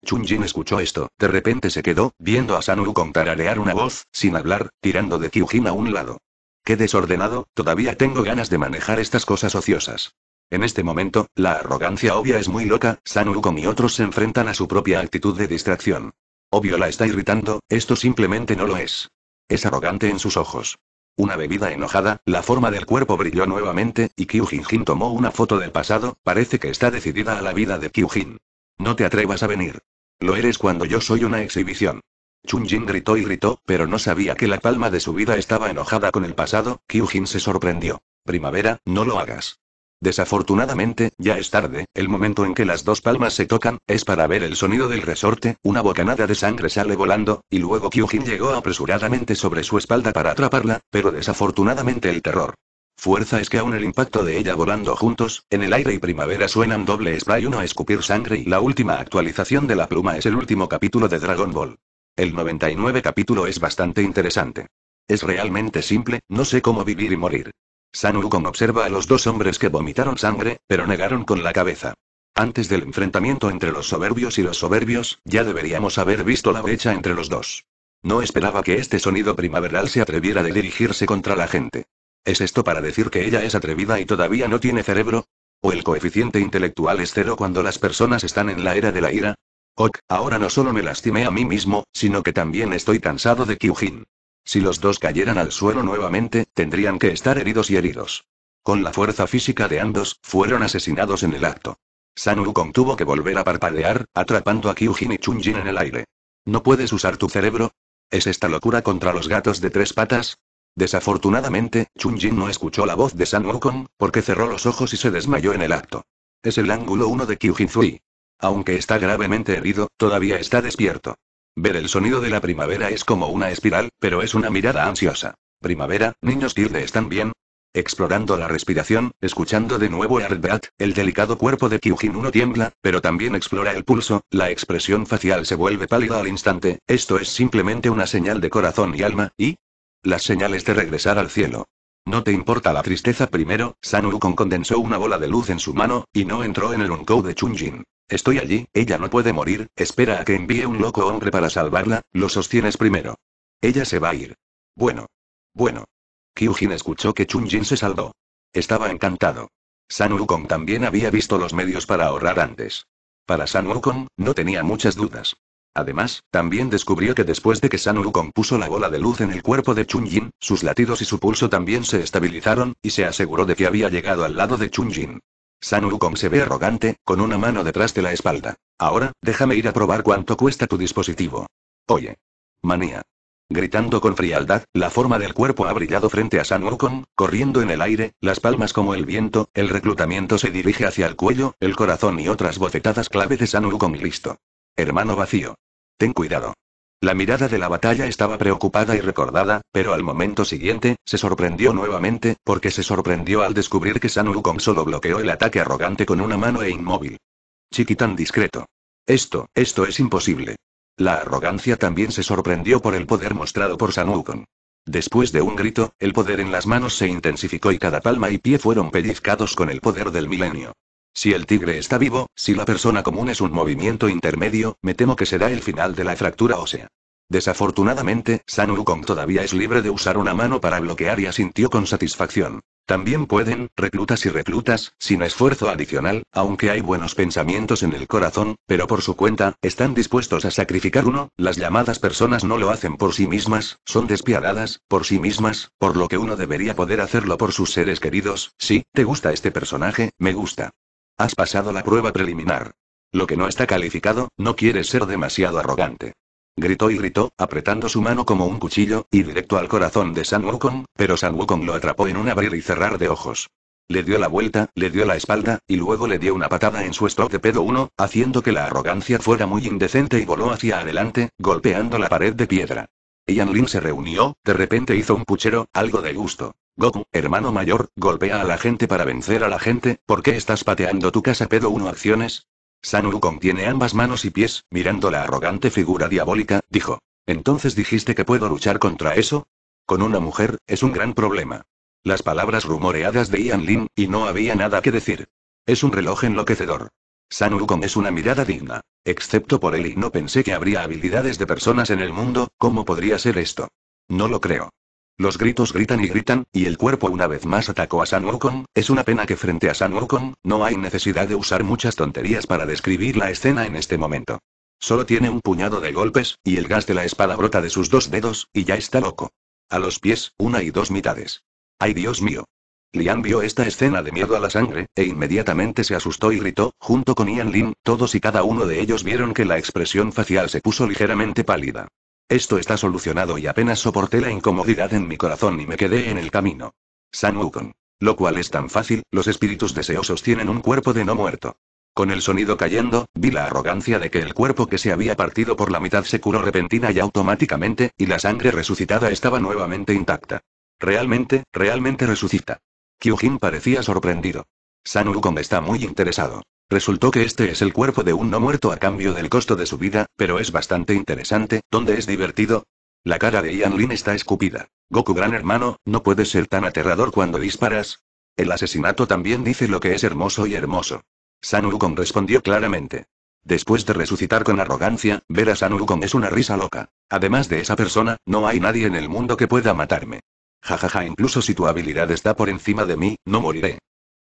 Chun Jin escuchó esto, de repente se quedó, viendo a San Wukong tararear una voz, sin hablar, tirando de Kyujin a un lado. Qué desordenado, todavía tengo ganas de manejar estas cosas ociosas. En este momento, la arrogancia obvia es muy loca, San y otros se enfrentan a su propia actitud de distracción. Obvio la está irritando, esto simplemente no lo es. Es arrogante en sus ojos. Una bebida enojada, la forma del cuerpo brilló nuevamente, y Jin tomó una foto del pasado, parece que está decidida a la vida de Jin. No te atrevas a venir. Lo eres cuando yo soy una exhibición. Chunjin gritó y gritó, pero no sabía que la palma de su vida estaba enojada con el pasado, Kyujin se sorprendió. Primavera, no lo hagas. Desafortunadamente, ya es tarde, el momento en que las dos palmas se tocan, es para ver el sonido del resorte, una bocanada de sangre sale volando, y luego Kyujin llegó apresuradamente sobre su espalda para atraparla, pero desafortunadamente el terror. Fuerza es que aún el impacto de ella volando juntos, en el aire y primavera suenan doble spray uno a escupir sangre y la última actualización de la pluma es el último capítulo de Dragon Ball. El 99 capítulo es bastante interesante. Es realmente simple, no sé cómo vivir y morir. San observa a los dos hombres que vomitaron sangre, pero negaron con la cabeza. Antes del enfrentamiento entre los soberbios y los soberbios, ya deberíamos haber visto la brecha entre los dos. No esperaba que este sonido primaveral se atreviera de dirigirse contra la gente. ¿Es esto para decir que ella es atrevida y todavía no tiene cerebro? ¿O el coeficiente intelectual es cero cuando las personas están en la era de la ira? Ok, ahora no solo me lastimé a mí mismo, sino que también estoy cansado de Kyujin. Si los dos cayeran al suelo nuevamente, tendrían que estar heridos y heridos. Con la fuerza física de ambos, fueron asesinados en el acto. San Wukong tuvo que volver a parpadear, atrapando a Kyujin y Chunjin en el aire. ¿No puedes usar tu cerebro? ¿Es esta locura contra los gatos de tres patas? Desafortunadamente, Chunjin no escuchó la voz de San Wukong, porque cerró los ojos y se desmayó en el acto. Es el ángulo 1 de Kyujin Zui. Aunque está gravemente herido, todavía está despierto. Ver el sonido de la primavera es como una espiral, pero es una mirada ansiosa. Primavera, niños Tilde están bien. Explorando la respiración, escuchando de nuevo a rat el delicado cuerpo de Kyujin uno tiembla, pero también explora el pulso, la expresión facial se vuelve pálida al instante, esto es simplemente una señal de corazón y alma, y... Las señales de regresar al cielo. No te importa la tristeza primero, San Wukong condensó una bola de luz en su mano, y no entró en el Unkou de Chunjin. Estoy allí, ella no puede morir, espera a que envíe un loco hombre para salvarla, lo sostienes primero. Ella se va a ir. Bueno. Bueno. Kyujin escuchó que Chunjin se salvó. Estaba encantado. San Wukong también había visto los medios para ahorrar antes. Para San Wukong, no tenía muchas dudas. Además, también descubrió que después de que San Wukong puso la bola de luz en el cuerpo de Chunjin, sus latidos y su pulso también se estabilizaron, y se aseguró de que había llegado al lado de Chunjin. San se ve arrogante, con una mano detrás de la espalda. Ahora, déjame ir a probar cuánto cuesta tu dispositivo. Oye. Manía. Gritando con frialdad, la forma del cuerpo ha brillado frente a San Wukong, corriendo en el aire, las palmas como el viento, el reclutamiento se dirige hacia el cuello, el corazón y otras bofetadas clave de San Wukong y listo. Hermano vacío. Ten cuidado. La mirada de la batalla estaba preocupada y recordada, pero al momento siguiente, se sorprendió nuevamente, porque se sorprendió al descubrir que San Wukong solo bloqueó el ataque arrogante con una mano e inmóvil. Chiquitán discreto. Esto, esto es imposible. La arrogancia también se sorprendió por el poder mostrado por San Wukong. Después de un grito, el poder en las manos se intensificó y cada palma y pie fueron pellizcados con el poder del milenio. Si el tigre está vivo, si la persona común es un movimiento intermedio, me temo que será el final de la fractura ósea. Desafortunadamente, San Wukong todavía es libre de usar una mano para bloquear y asintió con satisfacción. También pueden, reclutas y reclutas, sin esfuerzo adicional, aunque hay buenos pensamientos en el corazón, pero por su cuenta, están dispuestos a sacrificar uno, las llamadas personas no lo hacen por sí mismas, son despiadadas, por sí mismas, por lo que uno debería poder hacerlo por sus seres queridos, si, te gusta este personaje, me gusta. Has pasado la prueba preliminar. Lo que no está calificado, no quiere ser demasiado arrogante. Gritó y gritó, apretando su mano como un cuchillo, y directo al corazón de San Wukong, pero San Wukong lo atrapó en un abrir y cerrar de ojos. Le dio la vuelta, le dio la espalda, y luego le dio una patada en su stop de pedo 1, haciendo que la arrogancia fuera muy indecente y voló hacia adelante, golpeando la pared de piedra. Ian Lin se reunió, de repente hizo un puchero, algo de gusto. Goku, hermano mayor, golpea a la gente para vencer a la gente, ¿por qué estás pateando tu casa pedo 1 acciones? Sanuru contiene ambas manos y pies, mirando la arrogante figura diabólica, dijo. ¿Entonces dijiste que puedo luchar contra eso? Con una mujer, es un gran problema. Las palabras rumoreadas de Ian Lin, y no había nada que decir. Es un reloj enloquecedor. San es una mirada digna. Excepto por él y no pensé que habría habilidades de personas en el mundo, ¿cómo podría ser esto? No lo creo. Los gritos gritan y gritan, y el cuerpo una vez más atacó a San Wukong, es una pena que frente a San Wukong, no hay necesidad de usar muchas tonterías para describir la escena en este momento. Solo tiene un puñado de golpes, y el gas de la espada brota de sus dos dedos, y ya está loco. A los pies, una y dos mitades. ¡Ay Dios mío! Lian vio esta escena de miedo a la sangre, e inmediatamente se asustó y gritó, junto con Ian Lin, todos y cada uno de ellos vieron que la expresión facial se puso ligeramente pálida. Esto está solucionado y apenas soporté la incomodidad en mi corazón y me quedé en el camino. San Wukong. Lo cual es tan fácil, los espíritus deseosos tienen un cuerpo de no muerto. Con el sonido cayendo, vi la arrogancia de que el cuerpo que se había partido por la mitad se curó repentina y automáticamente, y la sangre resucitada estaba nuevamente intacta. Realmente, realmente resucita. Kyujin parecía sorprendido. San está muy interesado. Resultó que este es el cuerpo de un no muerto a cambio del costo de su vida, pero es bastante interesante, ¿dónde es divertido? La cara de Ian Lin está escupida. Goku gran hermano, no puedes ser tan aterrador cuando disparas. El asesinato también dice lo que es hermoso y hermoso. San respondió claramente. Después de resucitar con arrogancia, ver a San es una risa loca. Además de esa persona, no hay nadie en el mundo que pueda matarme. Jajaja, incluso si tu habilidad está por encima de mí, no moriré.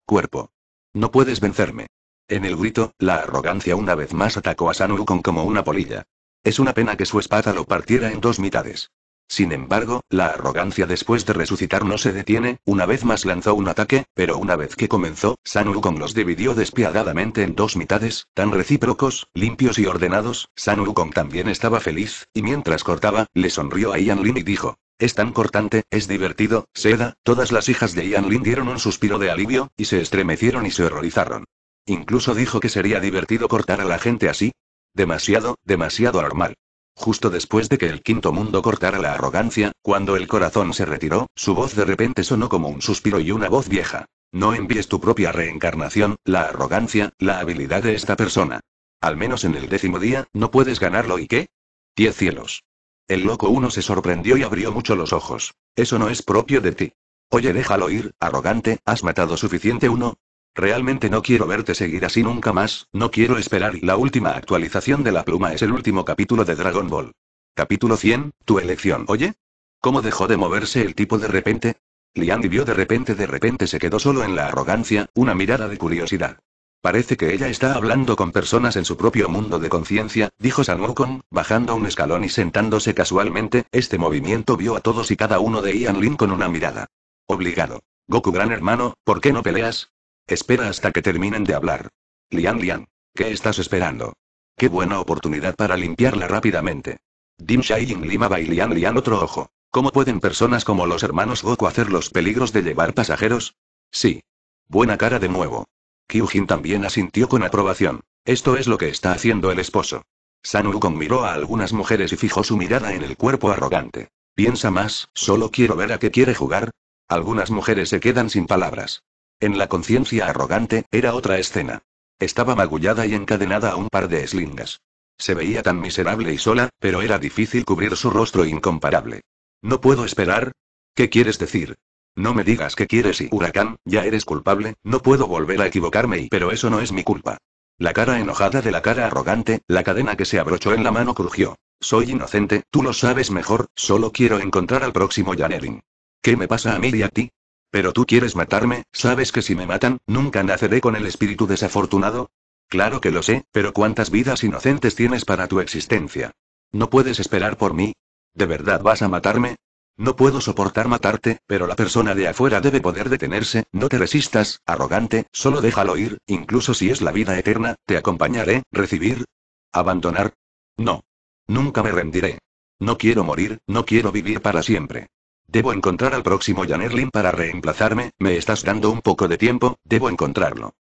Cuerpo. No puedes vencerme. En el grito, la arrogancia una vez más atacó a San con como una polilla. Es una pena que su espada lo partiera en dos mitades. Sin embargo, la arrogancia después de resucitar no se detiene, una vez más lanzó un ataque, pero una vez que comenzó, San Wukong los dividió despiadadamente en dos mitades, tan recíprocos, limpios y ordenados, San Wukong también estaba feliz, y mientras cortaba, le sonrió a Ian Lin y dijo, es tan cortante, es divertido, seda, todas las hijas de Ian Lin dieron un suspiro de alivio, y se estremecieron y se horrorizaron. Incluso dijo que sería divertido cortar a la gente así. Demasiado, demasiado normal. Justo después de que el quinto mundo cortara la arrogancia, cuando el corazón se retiró, su voz de repente sonó como un suspiro y una voz vieja. No envíes tu propia reencarnación, la arrogancia, la habilidad de esta persona. Al menos en el décimo día, no puedes ganarlo y qué? Diez cielos. El loco uno se sorprendió y abrió mucho los ojos. Eso no es propio de ti. Oye, déjalo ir, arrogante, has matado suficiente uno, Realmente no quiero verte seguir así nunca más, no quiero esperar. La última actualización de la pluma es el último capítulo de Dragon Ball. Capítulo 100, tu elección. Oye, ¿cómo dejó de moverse el tipo de repente? Liang vio de repente, de repente se quedó solo en la arrogancia, una mirada de curiosidad. Parece que ella está hablando con personas en su propio mundo de conciencia, dijo San bajando un escalón y sentándose casualmente, este movimiento vio a todos y cada uno de Ian Lin con una mirada. Obligado. Goku gran hermano, ¿por qué no peleas? Espera hasta que terminen de hablar. Lian Lian, ¿qué estás esperando? Qué buena oportunidad para limpiarla rápidamente. Dim ying limaba y Lian Lian otro ojo. ¿Cómo pueden personas como los hermanos Goku hacer los peligros de llevar pasajeros? Sí. Buena cara de nuevo. Jin también asintió con aprobación. Esto es lo que está haciendo el esposo. San con miró a algunas mujeres y fijó su mirada en el cuerpo arrogante. Piensa más, solo quiero ver a qué quiere jugar. Algunas mujeres se quedan sin palabras. En la conciencia arrogante, era otra escena. Estaba magullada y encadenada a un par de eslingas. Se veía tan miserable y sola, pero era difícil cubrir su rostro incomparable. No puedo esperar. ¿Qué quieres decir? No me digas que quieres y huracán, ya eres culpable, no puedo volver a equivocarme y pero eso no es mi culpa. La cara enojada de la cara arrogante, la cadena que se abrochó en la mano crujió. Soy inocente, tú lo sabes mejor, solo quiero encontrar al próximo Janerin. ¿Qué me pasa a mí y a ti? Pero tú quieres matarme, ¿sabes que si me matan, nunca naceré con el espíritu desafortunado? Claro que lo sé, pero ¿cuántas vidas inocentes tienes para tu existencia? ¿No puedes esperar por mí? ¿De verdad vas a matarme? No puedo soportar matarte, pero la persona de afuera debe poder detenerse, no te resistas, arrogante, solo déjalo ir, incluso si es la vida eterna, te acompañaré, recibir. ¿Abandonar? No. Nunca me rendiré. No quiero morir, no quiero vivir para siempre. Debo encontrar al próximo Janerlin para reemplazarme, me estás dando un poco de tiempo, debo encontrarlo.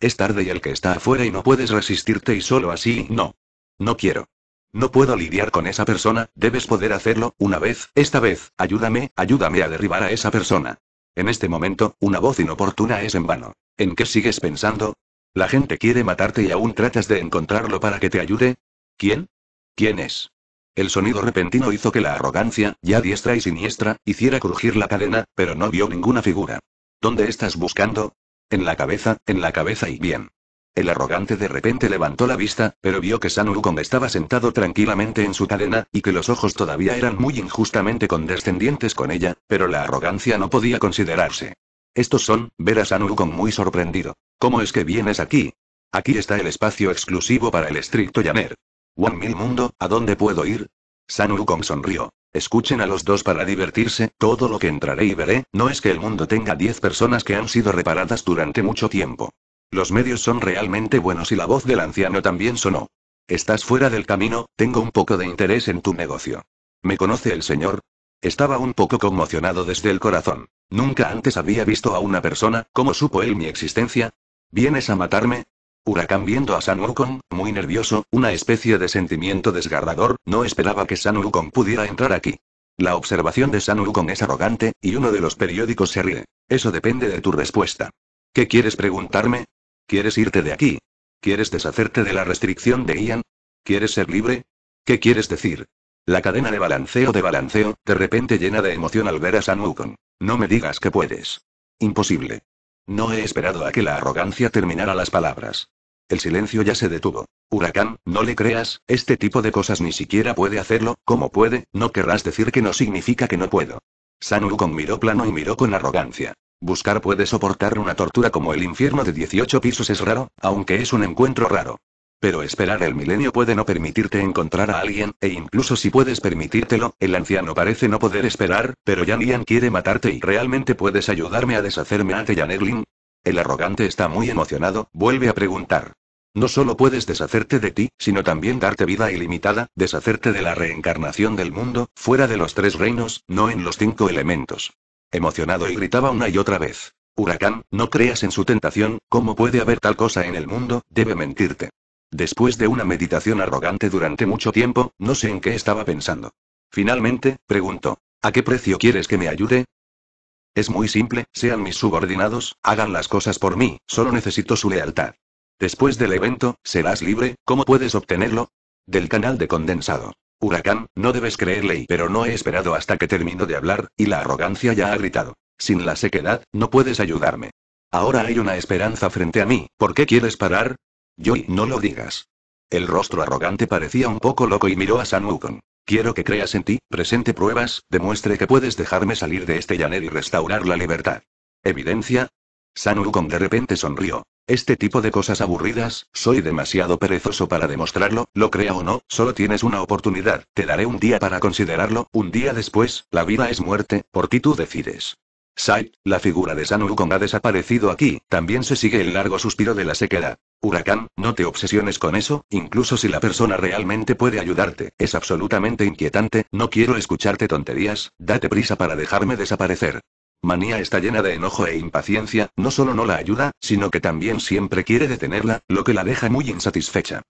Es tarde y el que está afuera y no puedes resistirte y solo así, no. No quiero. No puedo lidiar con esa persona, debes poder hacerlo, una vez, esta vez, ayúdame, ayúdame a derribar a esa persona. En este momento, una voz inoportuna es en vano. ¿En qué sigues pensando? La gente quiere matarte y aún tratas de encontrarlo para que te ayude. ¿Quién? ¿Quién es? El sonido repentino hizo que la arrogancia, ya diestra y siniestra, hiciera crujir la cadena, pero no vio ninguna figura. ¿Dónde estás buscando? En la cabeza, en la cabeza y bien. El arrogante de repente levantó la vista, pero vio que San estaba sentado tranquilamente en su cadena, y que los ojos todavía eran muy injustamente condescendientes con ella, pero la arrogancia no podía considerarse. Estos son, ver a San muy sorprendido. ¿Cómo es que vienes aquí? Aquí está el espacio exclusivo para el estricto Yaner. One Mil Mundo, ¿a dónde puedo ir? San Wukong sonrió. Escuchen a los dos para divertirse, todo lo que entraré y veré, no es que el mundo tenga 10 personas que han sido reparadas durante mucho tiempo. Los medios son realmente buenos y la voz del anciano también sonó. Estás fuera del camino, tengo un poco de interés en tu negocio. ¿Me conoce el señor? Estaba un poco conmocionado desde el corazón. Nunca antes había visto a una persona, ¿cómo supo él mi existencia? ¿Vienes a matarme? Huracán viendo a San Wukong, muy nervioso, una especie de sentimiento desgarrador, no esperaba que San Wukong pudiera entrar aquí. La observación de San Wukong es arrogante, y uno de los periódicos se ríe. Eso depende de tu respuesta. ¿Qué quieres preguntarme? ¿Quieres irte de aquí? ¿Quieres deshacerte de la restricción de Ian? ¿Quieres ser libre? ¿Qué quieres decir? La cadena de balanceo de balanceo, de repente llena de emoción al ver a San Wukong. No me digas que puedes. Imposible. No he esperado a que la arrogancia terminara las palabras. El silencio ya se detuvo. Huracán, no le creas, este tipo de cosas ni siquiera puede hacerlo, como puede, no querrás decir que no significa que no puedo. San Wukong miró plano y miró con arrogancia. Buscar puede soportar una tortura como el infierno de 18 pisos es raro, aunque es un encuentro raro. Pero esperar el milenio puede no permitirte encontrar a alguien, e incluso si puedes permitírtelo, el anciano parece no poder esperar, pero Jan Ian quiere matarte y realmente puedes ayudarme a deshacerme ante Jan Erling. El arrogante está muy emocionado, vuelve a preguntar. No solo puedes deshacerte de ti, sino también darte vida ilimitada, deshacerte de la reencarnación del mundo, fuera de los tres reinos, no en los cinco elementos. Emocionado y gritaba una y otra vez. Huracán, no creas en su tentación, ¿cómo puede haber tal cosa en el mundo? Debe mentirte. Después de una meditación arrogante durante mucho tiempo, no sé en qué estaba pensando. Finalmente, preguntó, ¿a qué precio quieres que me ayude? Es muy simple, sean mis subordinados, hagan las cosas por mí, solo necesito su lealtad. Después del evento, serás libre, ¿cómo puedes obtenerlo? Del canal de condensado. Huracán, no debes creerle, pero no he esperado hasta que termino de hablar, y la arrogancia ya ha gritado. Sin la sequedad, no puedes ayudarme. Ahora hay una esperanza frente a mí, ¿por qué quieres parar? Joy, no lo digas. El rostro arrogante parecía un poco loco y miró a San Wukong. Quiero que creas en ti, presente pruebas, demuestre que puedes dejarme salir de este llaner y restaurar la libertad. ¿Evidencia? San Wukong de repente sonrió. Este tipo de cosas aburridas, soy demasiado perezoso para demostrarlo, lo crea o no, solo tienes una oportunidad, te daré un día para considerarlo, un día después, la vida es muerte, por ti tú decides. Sai, la figura de San ha desaparecido aquí, también se sigue el largo suspiro de la sequedad. Huracán, no te obsesiones con eso, incluso si la persona realmente puede ayudarte, es absolutamente inquietante, no quiero escucharte tonterías, date prisa para dejarme desaparecer. Manía está llena de enojo e impaciencia, no solo no la ayuda, sino que también siempre quiere detenerla, lo que la deja muy insatisfecha.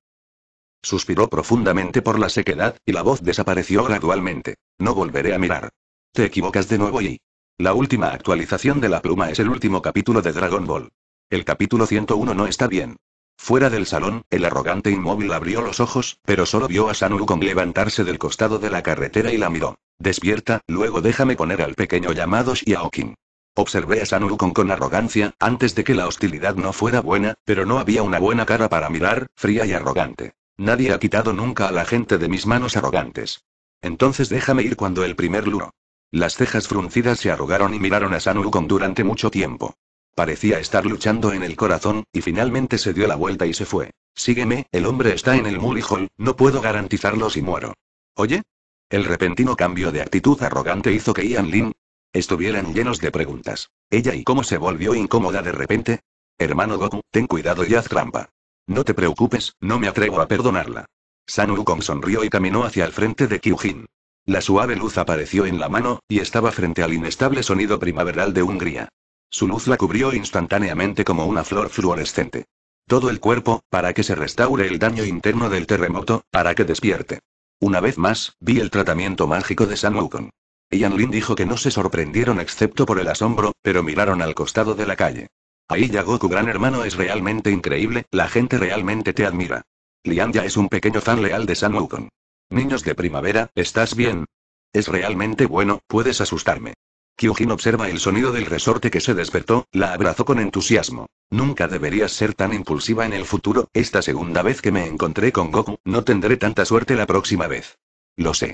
Suspiró profundamente por la sequedad, y la voz desapareció gradualmente. No volveré a mirar. Te equivocas de nuevo y... La última actualización de la pluma es el último capítulo de Dragon Ball. El capítulo 101 no está bien. Fuera del salón, el arrogante inmóvil abrió los ojos, pero solo vio a San levantarse del costado de la carretera y la miró. Despierta, luego déjame poner al pequeño llamado Okin. Observé a San con arrogancia, antes de que la hostilidad no fuera buena, pero no había una buena cara para mirar, fría y arrogante. Nadie ha quitado nunca a la gente de mis manos arrogantes. Entonces déjame ir cuando el primer Luno. Las cejas fruncidas se arrugaron y miraron a San durante mucho tiempo. Parecía estar luchando en el corazón, y finalmente se dio la vuelta y se fue. Sígueme, el hombre está en el Mully Hall, no puedo garantizarlo si muero. ¿Oye? El repentino cambio de actitud arrogante hizo que Ian Lin estuvieran llenos de preguntas. Ella y cómo se volvió incómoda de repente. Hermano Goku, ten cuidado y haz trampa. No te preocupes, no me atrevo a perdonarla. San sonrió y caminó hacia el frente de Kyujin. La suave luz apareció en la mano, y estaba frente al inestable sonido primaveral de Hungría. Su luz la cubrió instantáneamente como una flor fluorescente. Todo el cuerpo, para que se restaure el daño interno del terremoto, para que despierte. Una vez más, vi el tratamiento mágico de San Wukong. Ian Lin dijo que no se sorprendieron excepto por el asombro, pero miraron al costado de la calle. Ahí ya Goku gran hermano es realmente increíble, la gente realmente te admira. Lian ya es un pequeño fan leal de San Wukong. Niños de primavera, ¿estás bien? Es realmente bueno, puedes asustarme. Kyujin observa el sonido del resorte que se despertó, la abrazó con entusiasmo. Nunca deberías ser tan impulsiva en el futuro, esta segunda vez que me encontré con Goku, no tendré tanta suerte la próxima vez. Lo sé.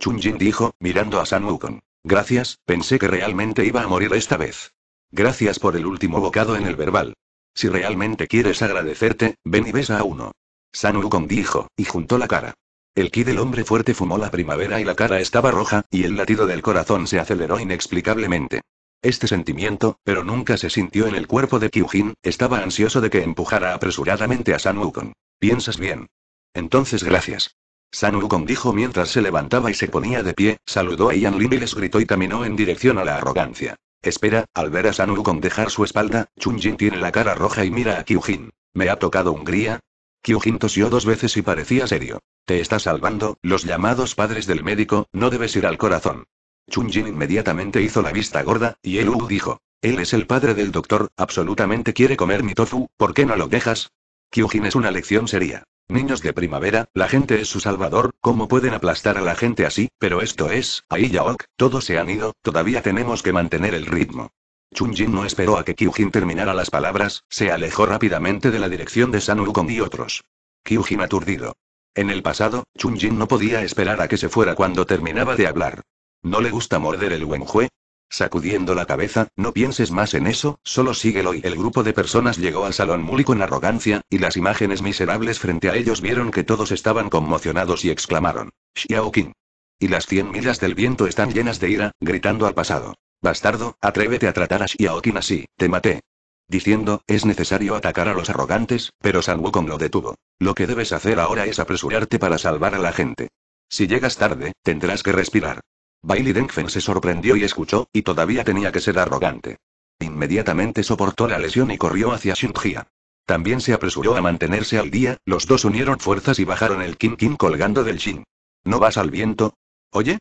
Chunjin dijo, mirando a San Wukong. Gracias, pensé que realmente iba a morir esta vez. Gracias por el último bocado en el verbal. Si realmente quieres agradecerte, ven y besa a uno. San Wukong dijo, y juntó la cara. El ki del hombre fuerte fumó la primavera y la cara estaba roja, y el latido del corazón se aceleró inexplicablemente. Este sentimiento, pero nunca se sintió en el cuerpo de Kyujin, estaba ansioso de que empujara apresuradamente a San Wukong. ¿Piensas bien? Entonces gracias. San Wukong dijo mientras se levantaba y se ponía de pie, saludó a Yan Lin y les gritó y caminó en dirección a la arrogancia. Espera, al ver a San Wukong dejar su espalda, Chun Jin tiene la cara roja y mira a Kyujin. ¿Me ha tocado un gría? Kyujin tosió dos veces y parecía serio. Te está salvando, los llamados padres del médico, no debes ir al corazón. Chun Jin inmediatamente hizo la vista gorda, y el dijo. Él es el padre del doctor, absolutamente quiere comer mi tofu, ¿por qué no lo dejas? Kyujin es una lección seria. Niños de primavera, la gente es su salvador, ¿cómo pueden aplastar a la gente así? Pero esto es, ahí ya todos se han ido, todavía tenemos que mantener el ritmo. Chunjin no esperó a que Kyujin terminara las palabras, se alejó rápidamente de la dirección de San Kong y otros. Kyujin aturdido. En el pasado, Chun Jin no podía esperar a que se fuera cuando terminaba de hablar. ¿No le gusta morder el Wenjue? Sacudiendo la cabeza, no pienses más en eso, solo síguelo y el grupo de personas llegó al salón Muli con arrogancia, y las imágenes miserables frente a ellos vieron que todos estaban conmocionados y exclamaron, ¡Xiaoqing! Y las cien millas del viento están llenas de ira, gritando al pasado. Bastardo, atrévete a tratar a Xiaoqing así, te maté diciendo, es necesario atacar a los arrogantes, pero San Wukong lo detuvo. Lo que debes hacer ahora es apresurarte para salvar a la gente. Si llegas tarde, tendrás que respirar. Bailey Dengfen se sorprendió y escuchó, y todavía tenía que ser arrogante. Inmediatamente soportó la lesión y corrió hacia Shinjia. También se apresuró a mantenerse al día, los dos unieron fuerzas y bajaron el Kim King colgando del Shin. ¿No vas al viento? Oye,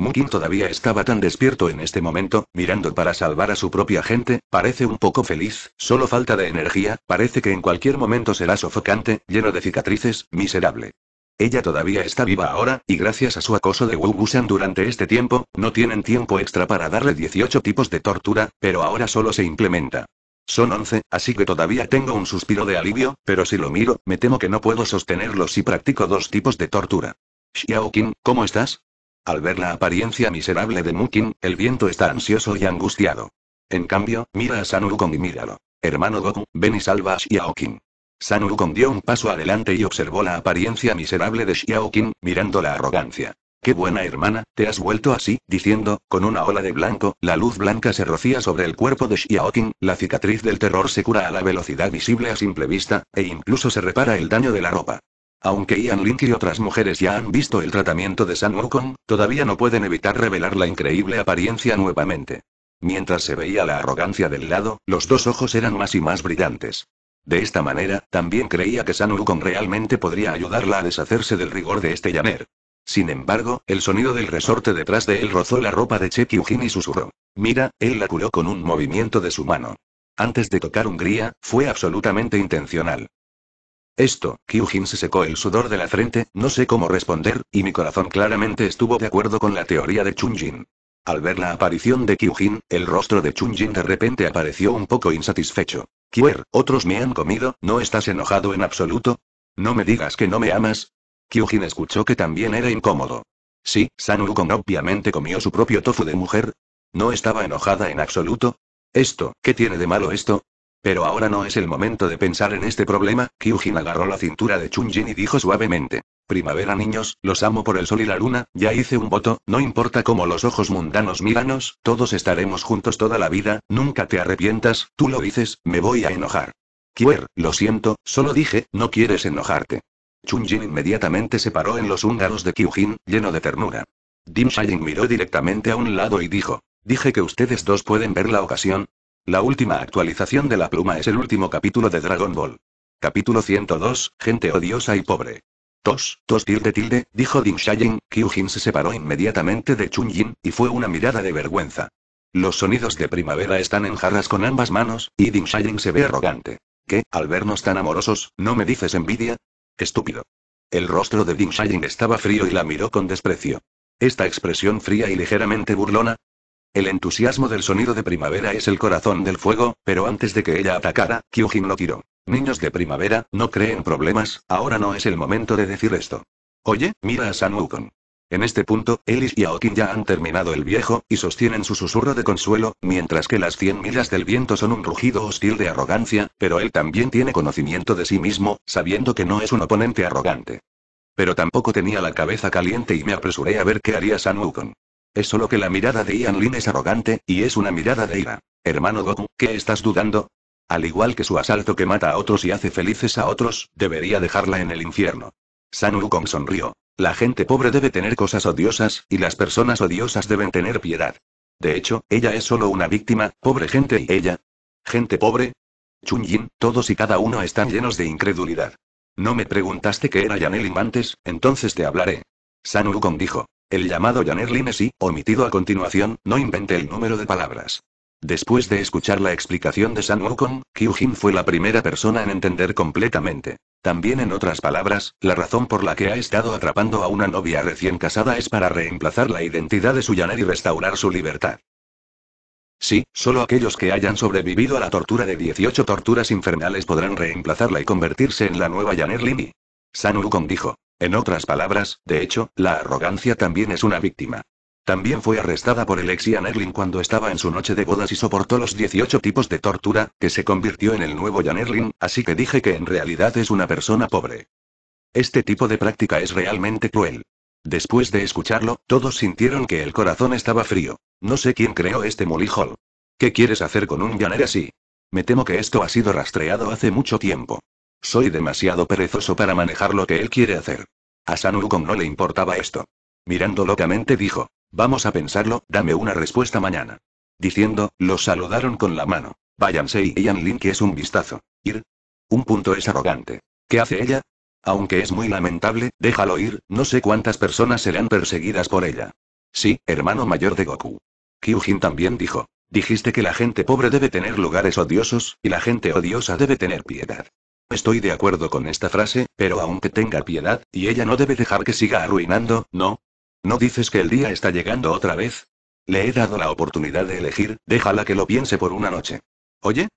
Mukin todavía estaba tan despierto en este momento, mirando para salvar a su propia gente, parece un poco feliz, solo falta de energía, parece que en cualquier momento será sofocante, lleno de cicatrices, miserable. Ella todavía está viva ahora, y gracias a su acoso de Wu Busan durante este tiempo, no tienen tiempo extra para darle 18 tipos de tortura, pero ahora solo se implementa. Son 11, así que todavía tengo un suspiro de alivio, pero si lo miro, me temo que no puedo sostenerlo si practico dos tipos de tortura. Xiaokin, ¿cómo estás? Al ver la apariencia miserable de Mukin, el viento está ansioso y angustiado. En cambio, mira a San y míralo. Hermano Goku, ven y salva a Xiaokin. San dio un paso adelante y observó la apariencia miserable de Xiaokin, mirando la arrogancia. Qué buena hermana, te has vuelto así, diciendo, con una ola de blanco, la luz blanca se rocía sobre el cuerpo de Xiaokin. la cicatriz del terror se cura a la velocidad visible a simple vista, e incluso se repara el daño de la ropa. Aunque Ian Link y otras mujeres ya han visto el tratamiento de San Wukong, todavía no pueden evitar revelar la increíble apariencia nuevamente. Mientras se veía la arrogancia del lado, los dos ojos eran más y más brillantes. De esta manera, también creía que San Wukong realmente podría ayudarla a deshacerse del rigor de este llaner. Sin embargo, el sonido del resorte detrás de él rozó la ropa de Che Kyujin y susurró. Mira, él la curó con un movimiento de su mano. Antes de tocar Hungría, fue absolutamente intencional. Esto, Kyujin se secó el sudor de la frente, no sé cómo responder, y mi corazón claramente estuvo de acuerdo con la teoría de Chunjin. Al ver la aparición de Kyujin, el rostro de Chunjin de repente apareció un poco insatisfecho. Kier, otros me han comido, ¿no estás enojado en absoluto? No me digas que no me amas. Kyujin escuchó que también era incómodo. Sí, San Wukong obviamente comió su propio tofu de mujer. No estaba enojada en absoluto. Esto, ¿qué tiene de malo esto? Pero ahora no es el momento de pensar en este problema, Kyujin agarró la cintura de Chunjin y dijo suavemente. Primavera niños, los amo por el sol y la luna, ya hice un voto, no importa cómo los ojos mundanos miranos, todos estaremos juntos toda la vida, nunca te arrepientas, tú lo dices, me voy a enojar. Kier, lo siento, solo dije, no quieres enojarte. Chunjin inmediatamente se paró en los húngaros de Kyujin, lleno de ternura. Dim miró directamente a un lado y dijo, dije que ustedes dos pueden ver la ocasión, la última actualización de la pluma es el último capítulo de Dragon Ball. Capítulo 102, Gente odiosa y pobre. Tos, tos tilde tilde, dijo Ding Kyu Jin se separó inmediatamente de Chun Jin, y fue una mirada de vergüenza. Los sonidos de primavera están en jarras con ambas manos, y Ding Shaying se ve arrogante. ¿Qué, al vernos tan amorosos, no me dices envidia? Estúpido. El rostro de Ding Shaying estaba frío y la miró con desprecio. Esta expresión fría y ligeramente burlona, el entusiasmo del sonido de primavera es el corazón del fuego, pero antes de que ella atacara, Kyujin lo tiró. Niños de primavera, no creen problemas, ahora no es el momento de decir esto. Oye, mira a San En este punto, Ellis y Aokin ya han terminado el viejo, y sostienen su susurro de consuelo, mientras que las cien millas del viento son un rugido hostil de arrogancia, pero él también tiene conocimiento de sí mismo, sabiendo que no es un oponente arrogante. Pero tampoco tenía la cabeza caliente y me apresuré a ver qué haría San es solo que la mirada de Ian Lin es arrogante, y es una mirada de ira. Hermano Goku, ¿qué estás dudando? Al igual que su asalto que mata a otros y hace felices a otros, debería dejarla en el infierno. San Wukong sonrió. La gente pobre debe tener cosas odiosas, y las personas odiosas deben tener piedad. De hecho, ella es solo una víctima, pobre gente y ella. ¿Gente pobre? Chun Yin, todos y cada uno están llenos de incredulidad. No me preguntaste qué era Yanelin antes, entonces te hablaré. San Wukong dijo. El llamado es sí, omitido a continuación, no inventé el número de palabras. Después de escuchar la explicación de San Wukong, jin fue la primera persona en entender completamente. También en otras palabras, la razón por la que ha estado atrapando a una novia recién casada es para reemplazar la identidad de su Janer y restaurar su libertad. Sí, solo aquellos que hayan sobrevivido a la tortura de 18 torturas infernales podrán reemplazarla y convertirse en la nueva Janer Limi. San Wukong dijo. En otras palabras, de hecho, la arrogancia también es una víctima. También fue arrestada por Alexia Nerlin cuando estaba en su noche de bodas y soportó los 18 tipos de tortura, que se convirtió en el nuevo Jan así que dije que en realidad es una persona pobre. Este tipo de práctica es realmente cruel. Después de escucharlo, todos sintieron que el corazón estaba frío. No sé quién creó este Molly ¿Qué quieres hacer con un Janer así? Me temo que esto ha sido rastreado hace mucho tiempo. Soy demasiado perezoso para manejar lo que él quiere hacer. A San no le importaba esto. Mirando locamente dijo, vamos a pensarlo, dame una respuesta mañana. Diciendo, los saludaron con la mano. Váyanse y Yanlin que es un vistazo. Ir. Un punto es arrogante. ¿Qué hace ella? Aunque es muy lamentable, déjalo ir, no sé cuántas personas serán perseguidas por ella. Sí, hermano mayor de Goku. Kyujin también dijo, dijiste que la gente pobre debe tener lugares odiosos, y la gente odiosa debe tener piedad. Estoy de acuerdo con esta frase, pero aunque tenga piedad, y ella no debe dejar que siga arruinando, ¿no? ¿No dices que el día está llegando otra vez? Le he dado la oportunidad de elegir, déjala que lo piense por una noche. ¿Oye?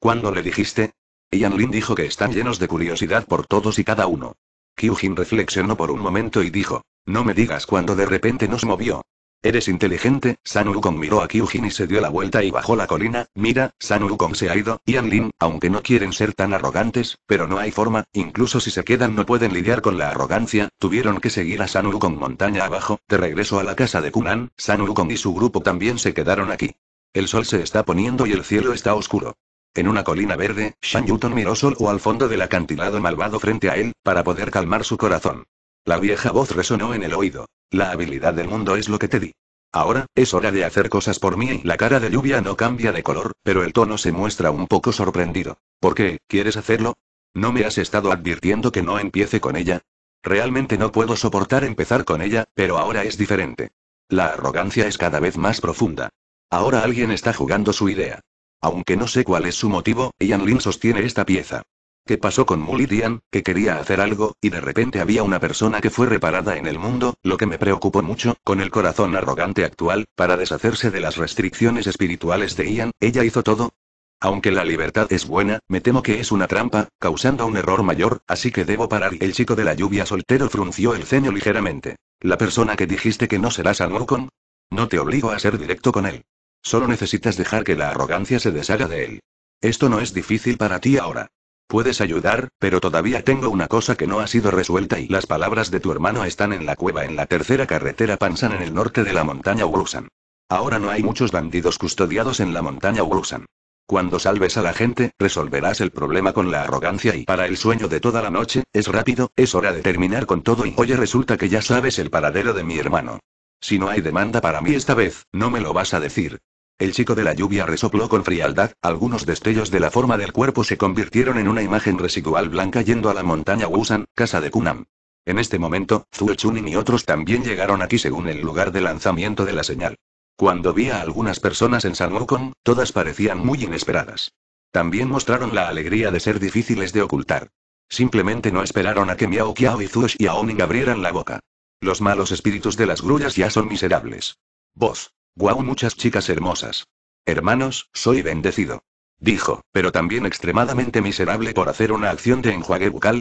¿Cuándo le dijiste? Yanlin dijo que están llenos de curiosidad por todos y cada uno. Kyujin reflexionó por un momento y dijo, no me digas cuando de repente nos movió. Eres inteligente, San miró a Kyujin y se dio la vuelta y bajó la colina, mira, San se ha ido, y Anlin, aunque no quieren ser tan arrogantes, pero no hay forma, incluso si se quedan no pueden lidiar con la arrogancia, tuvieron que seguir a San montaña abajo, de regreso a la casa de Kunan, San y su grupo también se quedaron aquí. El sol se está poniendo y el cielo está oscuro. En una colina verde, Shan Yutong miró solo al fondo del acantilado malvado frente a él, para poder calmar su corazón. La vieja voz resonó en el oído. La habilidad del mundo es lo que te di. Ahora, es hora de hacer cosas por mí. La cara de lluvia no cambia de color, pero el tono se muestra un poco sorprendido. ¿Por qué? ¿Quieres hacerlo? ¿No me has estado advirtiendo que no empiece con ella? Realmente no puedo soportar empezar con ella, pero ahora es diferente. La arrogancia es cada vez más profunda. Ahora alguien está jugando su idea. Aunque no sé cuál es su motivo, Ian Lin sostiene esta pieza. ¿Qué pasó con Mulidian, que quería hacer algo, y de repente había una persona que fue reparada en el mundo, lo que me preocupó mucho, con el corazón arrogante actual, para deshacerse de las restricciones espirituales de Ian, ella hizo todo, aunque la libertad es buena, me temo que es una trampa, causando un error mayor, así que debo parar. El chico de la lluvia soltero frunció el ceño ligeramente. ¿La persona que dijiste que no serás con No te obligo a ser directo con él. Solo necesitas dejar que la arrogancia se deshaga de él. Esto no es difícil para ti ahora. Puedes ayudar, pero todavía tengo una cosa que no ha sido resuelta y las palabras de tu hermano están en la cueva en la tercera carretera Pansan en el norte de la montaña Wusan. Ahora no hay muchos bandidos custodiados en la montaña Wusan. Cuando salves a la gente, resolverás el problema con la arrogancia y para el sueño de toda la noche, es rápido, es hora de terminar con todo y oye resulta que ya sabes el paradero de mi hermano. Si no hay demanda para mí esta vez, no me lo vas a decir. El chico de la lluvia resopló con frialdad, algunos destellos de la forma del cuerpo se convirtieron en una imagen residual blanca yendo a la montaña Wusan, casa de Kunam. En este momento, Zhu Chunin y otros también llegaron aquí según el lugar de lanzamiento de la señal. Cuando vi a algunas personas en San Wukong, todas parecían muy inesperadas. También mostraron la alegría de ser difíciles de ocultar. Simplemente no esperaron a que Miao Kiao y Zhu Xiaoning abrieran la boca. Los malos espíritus de las grullas ya son miserables. Vos. Guau, muchas chicas hermosas. Hermanos, soy bendecido. Dijo, pero también extremadamente miserable por hacer una acción de enjuague bucal.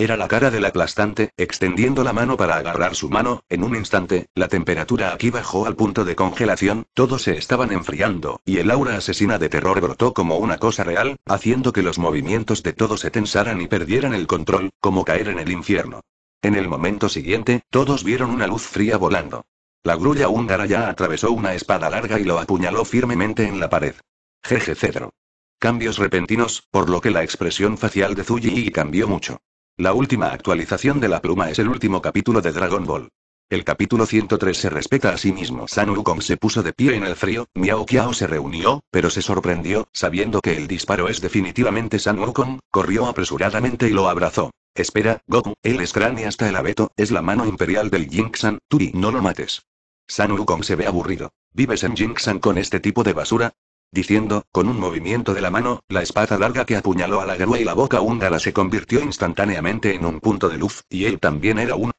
Era la cara del aplastante, extendiendo la mano para agarrar su mano, en un instante, la temperatura aquí bajó al punto de congelación, todos se estaban enfriando, y el aura asesina de terror brotó como una cosa real, haciendo que los movimientos de todos se tensaran y perdieran el control, como caer en el infierno. En el momento siguiente, todos vieron una luz fría volando. La grulla húngara ya atravesó una espada larga y lo apuñaló firmemente en la pared. Jeje cedro. Cambios repentinos, por lo que la expresión facial de Zuyi cambió mucho. La última actualización de la pluma es el último capítulo de Dragon Ball. El capítulo 103 se respeta a sí mismo. San Wukong se puso de pie en el frío, Miao Kiao se reunió, pero se sorprendió, sabiendo que el disparo es definitivamente San Wukong, corrió apresuradamente y lo abrazó. Espera, Goku, él es y hasta el abeto, es la mano imperial del Jinxan, y no lo mates. San Wukong se ve aburrido. ¿Vives en Jinxan con este tipo de basura? Diciendo, con un movimiento de la mano, la espada larga que apuñaló a la grúa y la boca húngara se convirtió instantáneamente en un punto de luz, y él también era un...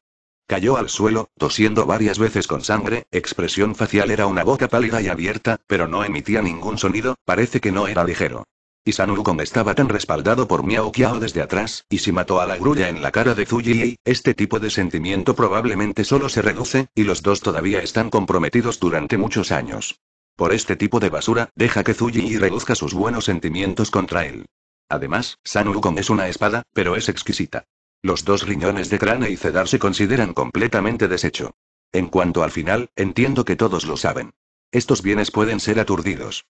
Cayó al suelo, tosiendo varias veces con sangre, expresión facial era una boca pálida y abierta, pero no emitía ningún sonido, parece que no era ligero. Y San estaba tan respaldado por Miao Kiao desde atrás, y si mató a la grulla en la cara de Zuyi, este tipo de sentimiento probablemente solo se reduce, y los dos todavía están comprometidos durante muchos años. Por este tipo de basura, deja que Zuyi reduzca sus buenos sentimientos contra él. Además, San es una espada, pero es exquisita. Los dos riñones de Crane y Cedar se consideran completamente deshecho. En cuanto al final, entiendo que todos lo saben. Estos bienes pueden ser aturdidos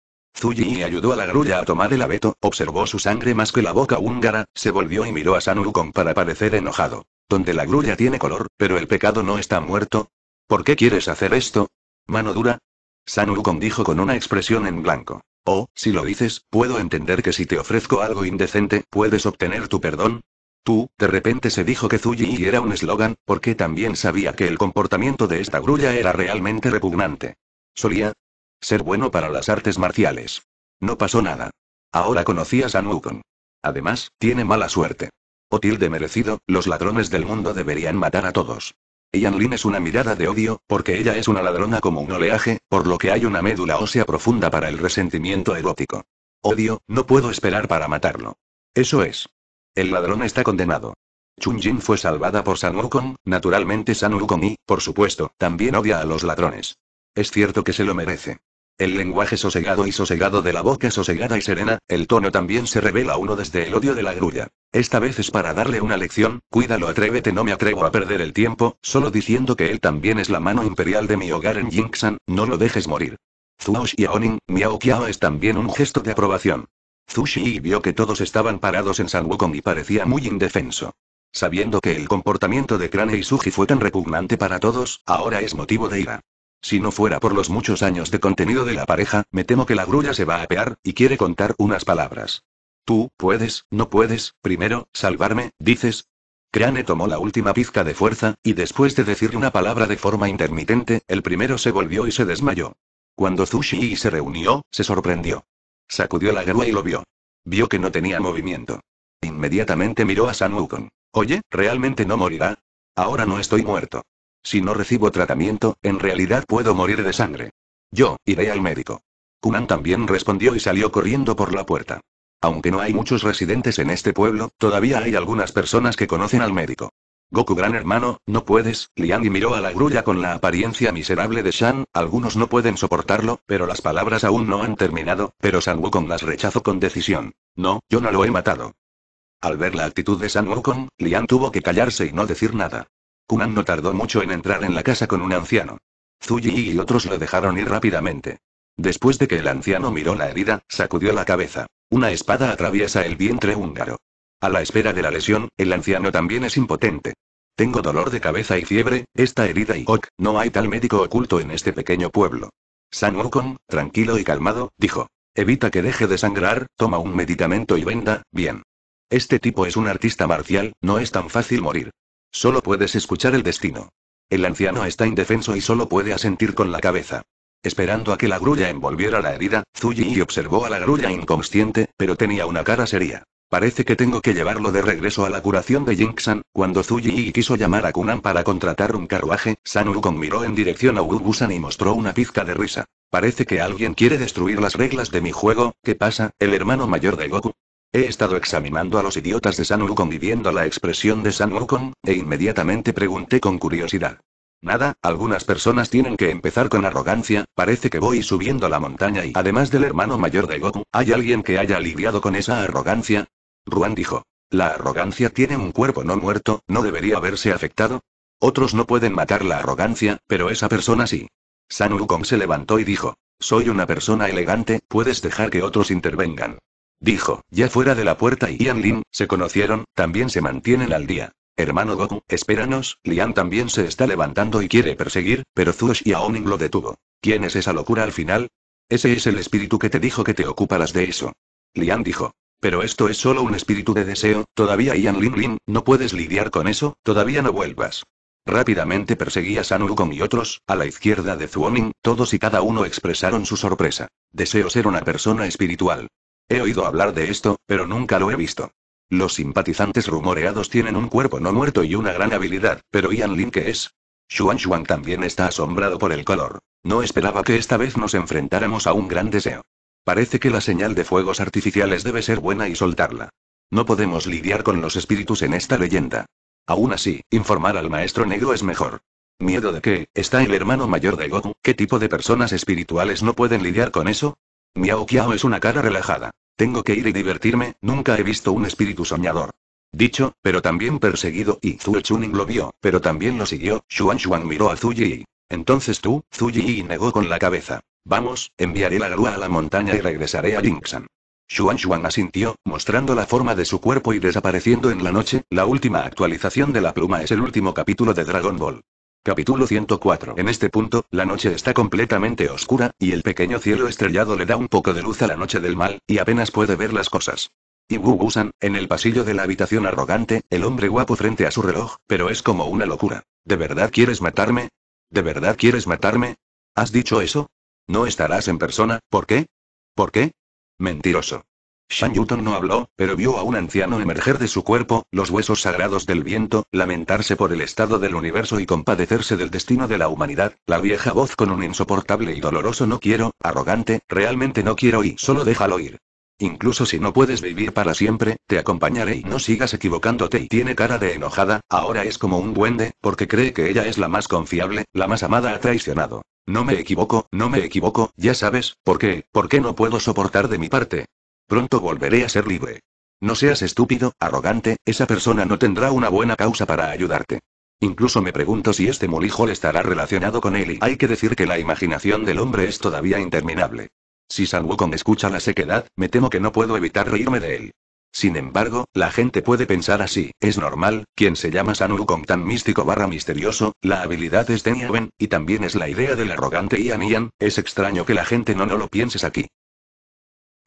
y ayudó a la grulla a tomar el abeto, observó su sangre más que la boca húngara, se volvió y miró a San para parecer enojado. Donde la grulla tiene color, pero el pecado no está muerto. ¿Por qué quieres hacer esto? Mano dura. San dijo con una expresión en blanco. Oh, si lo dices, puedo entender que si te ofrezco algo indecente, puedes obtener tu perdón, Tú, de repente se dijo que Zuyi era un eslogan, porque también sabía que el comportamiento de esta grulla era realmente repugnante. Solía ser bueno para las artes marciales. No pasó nada. Ahora conocí a Nukon. Además, tiene mala suerte. O tilde merecido, los ladrones del mundo deberían matar a todos. Yan Lin es una mirada de odio, porque ella es una ladrona como un oleaje, por lo que hay una médula ósea profunda para el resentimiento erótico. Odio, no puedo esperar para matarlo. Eso es. El ladrón está condenado. Chun Jin fue salvada por San Wukong, naturalmente San y, por supuesto, también odia a los ladrones. Es cierto que se lo merece. El lenguaje sosegado y sosegado de la boca sosegada y serena, el tono también se revela uno desde el odio de la grulla. Esta vez es para darle una lección, cuídalo atrévete no me atrevo a perder el tiempo, solo diciendo que él también es la mano imperial de mi hogar en Jinxan, no lo dejes morir. Zuo Xiaoning, Miao Kiao es también un gesto de aprobación. Zhu Xi vio que todos estaban parados en San Wukong y parecía muy indefenso. Sabiendo que el comportamiento de Crane y Suji fue tan repugnante para todos, ahora es motivo de ira. Si no fuera por los muchos años de contenido de la pareja, me temo que la grulla se va a apear, y quiere contar unas palabras. Tú, puedes, no puedes, primero, salvarme, dices. Crane tomó la última pizca de fuerza, y después de decir una palabra de forma intermitente, el primero se volvió y se desmayó. Cuando Zushi se reunió, se sorprendió. Sacudió la grúa y lo vio. Vio que no tenía movimiento. Inmediatamente miró a San Oye, ¿realmente no morirá? Ahora no estoy muerto. Si no recibo tratamiento, en realidad puedo morir de sangre. Yo, iré al médico. Kunan también respondió y salió corriendo por la puerta. Aunque no hay muchos residentes en este pueblo, todavía hay algunas personas que conocen al médico. Goku gran hermano, no puedes, Liang miró a la grulla con la apariencia miserable de Shan, algunos no pueden soportarlo, pero las palabras aún no han terminado, pero San Wukong las rechazó con decisión. No, yo no lo he matado. Al ver la actitud de San Wukong, Liang tuvo que callarse y no decir nada. Kunan no tardó mucho en entrar en la casa con un anciano. Zuyi y otros lo dejaron ir rápidamente. Después de que el anciano miró la herida, sacudió la cabeza. Una espada atraviesa el vientre húngaro. A la espera de la lesión, el anciano también es impotente. Tengo dolor de cabeza y fiebre, esta herida y ok, no hay tal médico oculto en este pequeño pueblo. San Wukong, tranquilo y calmado, dijo. Evita que deje de sangrar, toma un medicamento y venda, bien. Este tipo es un artista marcial, no es tan fácil morir. Solo puedes escuchar el destino. El anciano está indefenso y solo puede asentir con la cabeza. Esperando a que la grulla envolviera la herida, Zuyi observó a la grulla inconsciente, pero tenía una cara seria. Parece que tengo que llevarlo de regreso a la curación de Jinxan. Cuando Zuyi quiso llamar a Kunan para contratar un carruaje, San miró en dirección a Wugusan y mostró una pizca de risa. Parece que alguien quiere destruir las reglas de mi juego. ¿Qué pasa, el hermano mayor de Goku? He estado examinando a los idiotas de San Wukong y viendo la expresión de San Wukong, e inmediatamente pregunté con curiosidad. Nada, algunas personas tienen que empezar con arrogancia, parece que voy subiendo la montaña y además del hermano mayor de Goku, ¿hay alguien que haya aliviado con esa arrogancia? Ruan dijo. La arrogancia tiene un cuerpo no muerto, ¿no debería haberse afectado? Otros no pueden matar la arrogancia, pero esa persona sí. San Wukong se levantó y dijo. Soy una persona elegante, puedes dejar que otros intervengan. Dijo, ya fuera de la puerta y Ian Lin, se conocieron, también se mantienen al día. Hermano Goku, espéranos, Lian también se está levantando y quiere perseguir, pero Zuo y lo detuvo. ¿Quién es esa locura al final? Ese es el espíritu que te dijo que te ocuparas de eso. Lian dijo. Pero esto es solo un espíritu de deseo, todavía Ian Lin Lin, no puedes lidiar con eso, todavía no vuelvas. Rápidamente perseguía San Wukong y otros, a la izquierda de Zhuoning, todos y cada uno expresaron su sorpresa. Deseo ser una persona espiritual. He oído hablar de esto, pero nunca lo he visto. Los simpatizantes rumoreados tienen un cuerpo no muerto y una gran habilidad, pero Ian Lin ¿qué es? Xuan Xuan también está asombrado por el color. No esperaba que esta vez nos enfrentáramos a un gran deseo. Parece que la señal de fuegos artificiales debe ser buena y soltarla. No podemos lidiar con los espíritus en esta leyenda. Aún así, informar al maestro negro es mejor. ¿Miedo de qué? Está el hermano mayor de Goku. ¿Qué tipo de personas espirituales no pueden lidiar con eso? Miao Kiao es una cara relajada. Tengo que ir y divertirme, nunca he visto un espíritu soñador. Dicho, pero también perseguido, y Zhu Chuning lo vio, pero también lo siguió, Xuan Xuan miró a Zhu Yi. Entonces tú, Zhu Yi negó con la cabeza. Vamos, enviaré la grúa a la montaña y regresaré a Jingxan. Xuan Xuan asintió, mostrando la forma de su cuerpo y desapareciendo en la noche. La última actualización de la pluma es el último capítulo de Dragon Ball. Capítulo 104. En este punto, la noche está completamente oscura, y el pequeño cielo estrellado le da un poco de luz a la noche del mal, y apenas puede ver las cosas. Y Wu en el pasillo de la habitación arrogante, el hombre guapo frente a su reloj, pero es como una locura. ¿De verdad quieres matarme? ¿De verdad quieres matarme? ¿Has dicho eso? No estarás en persona, ¿por qué? ¿Por qué? Mentiroso. Shan Yuton no habló, pero vio a un anciano emerger de su cuerpo, los huesos sagrados del viento, lamentarse por el estado del universo y compadecerse del destino de la humanidad, la vieja voz con un insoportable y doloroso no quiero, arrogante, realmente no quiero y solo déjalo ir. Incluso si no puedes vivir para siempre, te acompañaré y no sigas equivocándote y tiene cara de enojada, ahora es como un duende, porque cree que ella es la más confiable, la más amada ha traicionado. No me equivoco, no me equivoco, ya sabes, ¿por qué? ¿Por qué no puedo soportar de mi parte? Pronto volveré a ser libre. No seas estúpido, arrogante, esa persona no tendrá una buena causa para ayudarte. Incluso me pregunto si este mulijol estará relacionado con él y hay que decir que la imaginación del hombre es todavía interminable. Si San Wukong escucha la sequedad, me temo que no puedo evitar reírme de él. Sin embargo, la gente puede pensar así, es normal, quien se llama San Wukong tan místico barra misterioso, la habilidad es de Nieven, y también es la idea del arrogante Ian Ian, es extraño que la gente no no lo pienses aquí.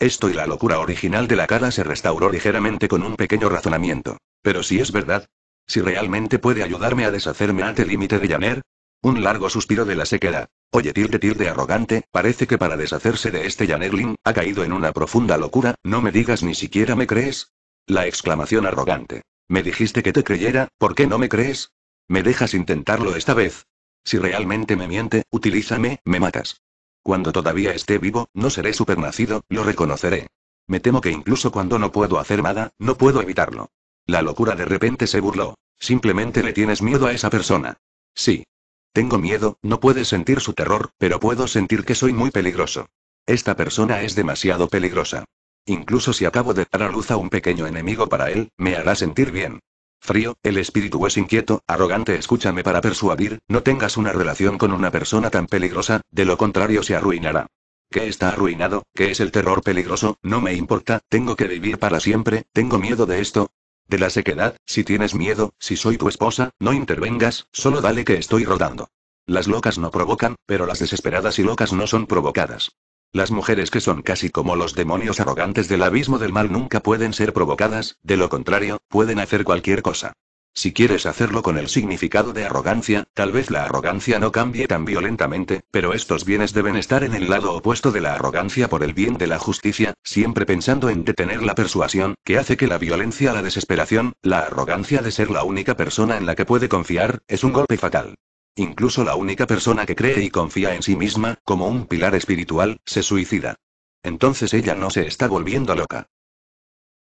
Esto y la locura original de la cara se restauró ligeramente con un pequeño razonamiento. Pero si es verdad, si realmente puede ayudarme a deshacerme ante el límite de Janer. Un largo suspiro de la sequedad. Oye, tilde tilde arrogante, parece que para deshacerse de este Yanerling ha caído en una profunda locura, no me digas ni siquiera me crees. La exclamación arrogante. Me dijiste que te creyera, ¿por qué no me crees? Me dejas intentarlo esta vez. Si realmente me miente, utilízame, me matas. Cuando todavía esté vivo, no seré supernacido, lo reconoceré. Me temo que incluso cuando no puedo hacer nada, no puedo evitarlo. La locura de repente se burló. Simplemente le tienes miedo a esa persona. Sí. Tengo miedo, no puedes sentir su terror, pero puedo sentir que soy muy peligroso. Esta persona es demasiado peligrosa. Incluso si acabo de dar a luz a un pequeño enemigo para él, me hará sentir bien. Frío, el espíritu es inquieto, arrogante. Escúchame para persuadir, no tengas una relación con una persona tan peligrosa, de lo contrario se arruinará. ¿Qué está arruinado? ¿Qué es el terror peligroso? No me importa, tengo que vivir para siempre, tengo miedo de esto, de la sequedad, si tienes miedo, si soy tu esposa, no intervengas, solo dale que estoy rodando. Las locas no provocan, pero las desesperadas y locas no son provocadas. Las mujeres que son casi como los demonios arrogantes del abismo del mal nunca pueden ser provocadas, de lo contrario, pueden hacer cualquier cosa. Si quieres hacerlo con el significado de arrogancia, tal vez la arrogancia no cambie tan violentamente, pero estos bienes deben estar en el lado opuesto de la arrogancia por el bien de la justicia, siempre pensando en detener la persuasión, que hace que la violencia, la desesperación, la arrogancia de ser la única persona en la que puede confiar, es un golpe fatal. Incluso la única persona que cree y confía en sí misma, como un pilar espiritual, se suicida. Entonces ella no se está volviendo loca.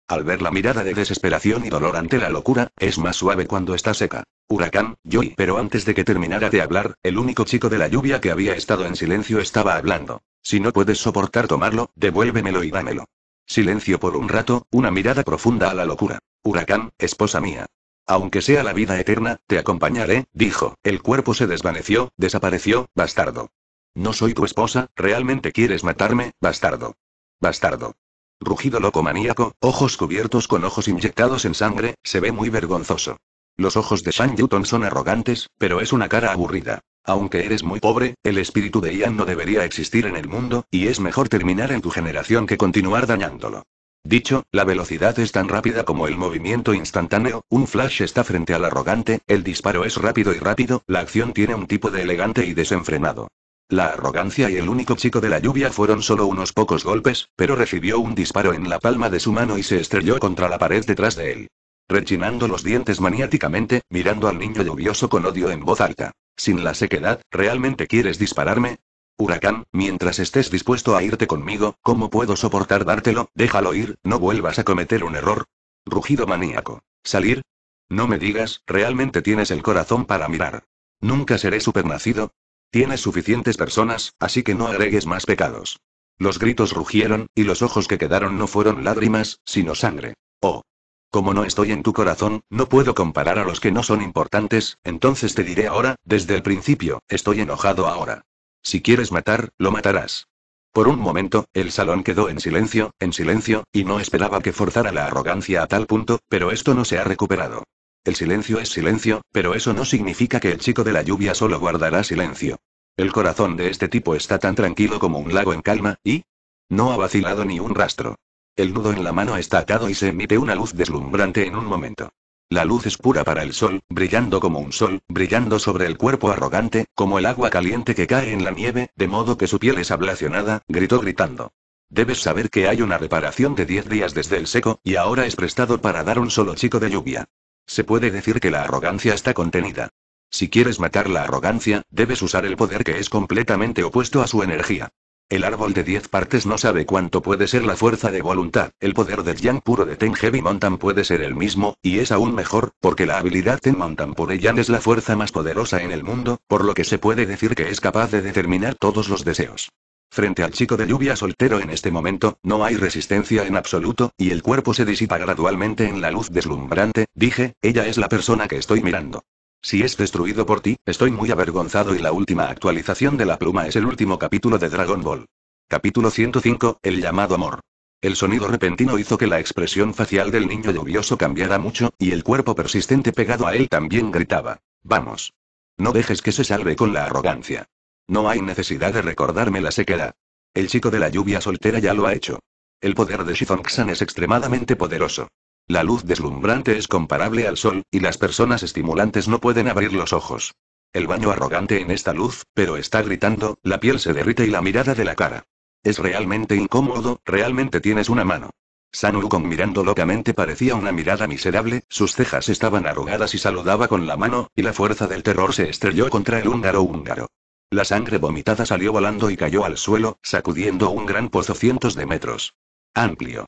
Al ver la mirada de desesperación y dolor ante la locura, es más suave cuando está seca. Huracán, yo. Pero antes de que terminara de hablar, el único chico de la lluvia que había estado en silencio estaba hablando. Si no puedes soportar tomarlo, devuélvemelo y dámelo. Silencio por un rato, una mirada profunda a la locura. Huracán, esposa mía, aunque sea la vida eterna, te acompañaré, dijo. El cuerpo se desvaneció, desapareció, bastardo. No soy tu esposa, realmente quieres matarme, bastardo. Bastardo. Rugido loco maníaco, ojos cubiertos con ojos inyectados en sangre, se ve muy vergonzoso. Los ojos de Shang Yuton son arrogantes, pero es una cara aburrida. Aunque eres muy pobre, el espíritu de Ian no debería existir en el mundo, y es mejor terminar en tu generación que continuar dañándolo. Dicho, la velocidad es tan rápida como el movimiento instantáneo, un flash está frente al arrogante, el disparo es rápido y rápido, la acción tiene un tipo de elegante y desenfrenado. La arrogancia y el único chico de la lluvia fueron solo unos pocos golpes, pero recibió un disparo en la palma de su mano y se estrelló contra la pared detrás de él. Rechinando los dientes maniáticamente, mirando al niño lluvioso con odio en voz alta. Sin la sequedad, ¿realmente quieres dispararme? Huracán, mientras estés dispuesto a irte conmigo, ¿cómo puedo soportar dártelo? Déjalo ir, no vuelvas a cometer un error. Rugido maníaco. ¿Salir? No me digas, realmente tienes el corazón para mirar. Nunca seré supernacido. Tienes suficientes personas, así que no agregues más pecados. Los gritos rugieron, y los ojos que quedaron no fueron lágrimas, sino sangre. Oh. Como no estoy en tu corazón, no puedo comparar a los que no son importantes, entonces te diré ahora, desde el principio, estoy enojado ahora. Si quieres matar, lo matarás. Por un momento, el salón quedó en silencio, en silencio, y no esperaba que forzara la arrogancia a tal punto, pero esto no se ha recuperado. El silencio es silencio, pero eso no significa que el chico de la lluvia solo guardará silencio. El corazón de este tipo está tan tranquilo como un lago en calma, y... No ha vacilado ni un rastro. El nudo en la mano está atado y se emite una luz deslumbrante en un momento. La luz es pura para el sol, brillando como un sol, brillando sobre el cuerpo arrogante, como el agua caliente que cae en la nieve, de modo que su piel es ablacionada, gritó gritando. Debes saber que hay una reparación de 10 días desde el seco, y ahora es prestado para dar un solo chico de lluvia. Se puede decir que la arrogancia está contenida. Si quieres matar la arrogancia, debes usar el poder que es completamente opuesto a su energía. El árbol de diez partes no sabe cuánto puede ser la fuerza de voluntad. El poder de Yang puro de Ten Heavy Mountain puede ser el mismo, y es aún mejor, porque la habilidad Ten Mountain Pure Yang es la fuerza más poderosa en el mundo, por lo que se puede decir que es capaz de determinar todos los deseos. Frente al chico de lluvia soltero en este momento, no hay resistencia en absoluto, y el cuerpo se disipa gradualmente en la luz deslumbrante, dije, ella es la persona que estoy mirando. Si es destruido por ti, estoy muy avergonzado y la última actualización de la pluma es el último capítulo de Dragon Ball. Capítulo 105, El llamado amor. El sonido repentino hizo que la expresión facial del niño lluvioso cambiara mucho, y el cuerpo persistente pegado a él también gritaba. Vamos. No dejes que se salve con la arrogancia. No hay necesidad de recordarme la sequedad. El chico de la lluvia soltera ya lo ha hecho. El poder de Shizong-san es extremadamente poderoso. La luz deslumbrante es comparable al sol, y las personas estimulantes no pueden abrir los ojos. El baño arrogante en esta luz, pero está gritando, la piel se derrite y la mirada de la cara. Es realmente incómodo, realmente tienes una mano. San con mirando locamente parecía una mirada miserable, sus cejas estaban arrugadas y saludaba con la mano, y la fuerza del terror se estrelló contra el húngaro húngaro. La sangre vomitada salió volando y cayó al suelo, sacudiendo un gran pozo cientos de metros. Amplio.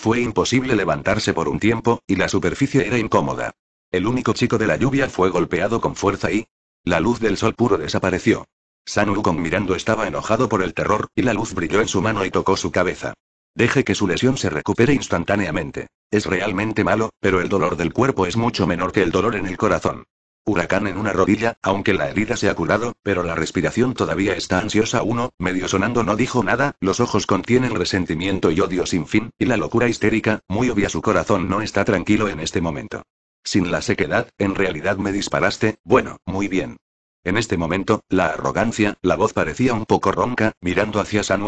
Fue imposible levantarse por un tiempo, y la superficie era incómoda. El único chico de la lluvia fue golpeado con fuerza y... La luz del sol puro desapareció. San Wukong mirando estaba enojado por el terror, y la luz brilló en su mano y tocó su cabeza. Deje que su lesión se recupere instantáneamente. Es realmente malo, pero el dolor del cuerpo es mucho menor que el dolor en el corazón. Huracán en una rodilla, aunque la herida se ha curado, pero la respiración todavía está ansiosa. Uno, medio sonando, no dijo nada, los ojos contienen resentimiento y odio sin fin, y la locura histérica, muy obvia su corazón no está tranquilo en este momento. Sin la sequedad, en realidad me disparaste, bueno, muy bien. En este momento, la arrogancia, la voz parecía un poco ronca, mirando hacia San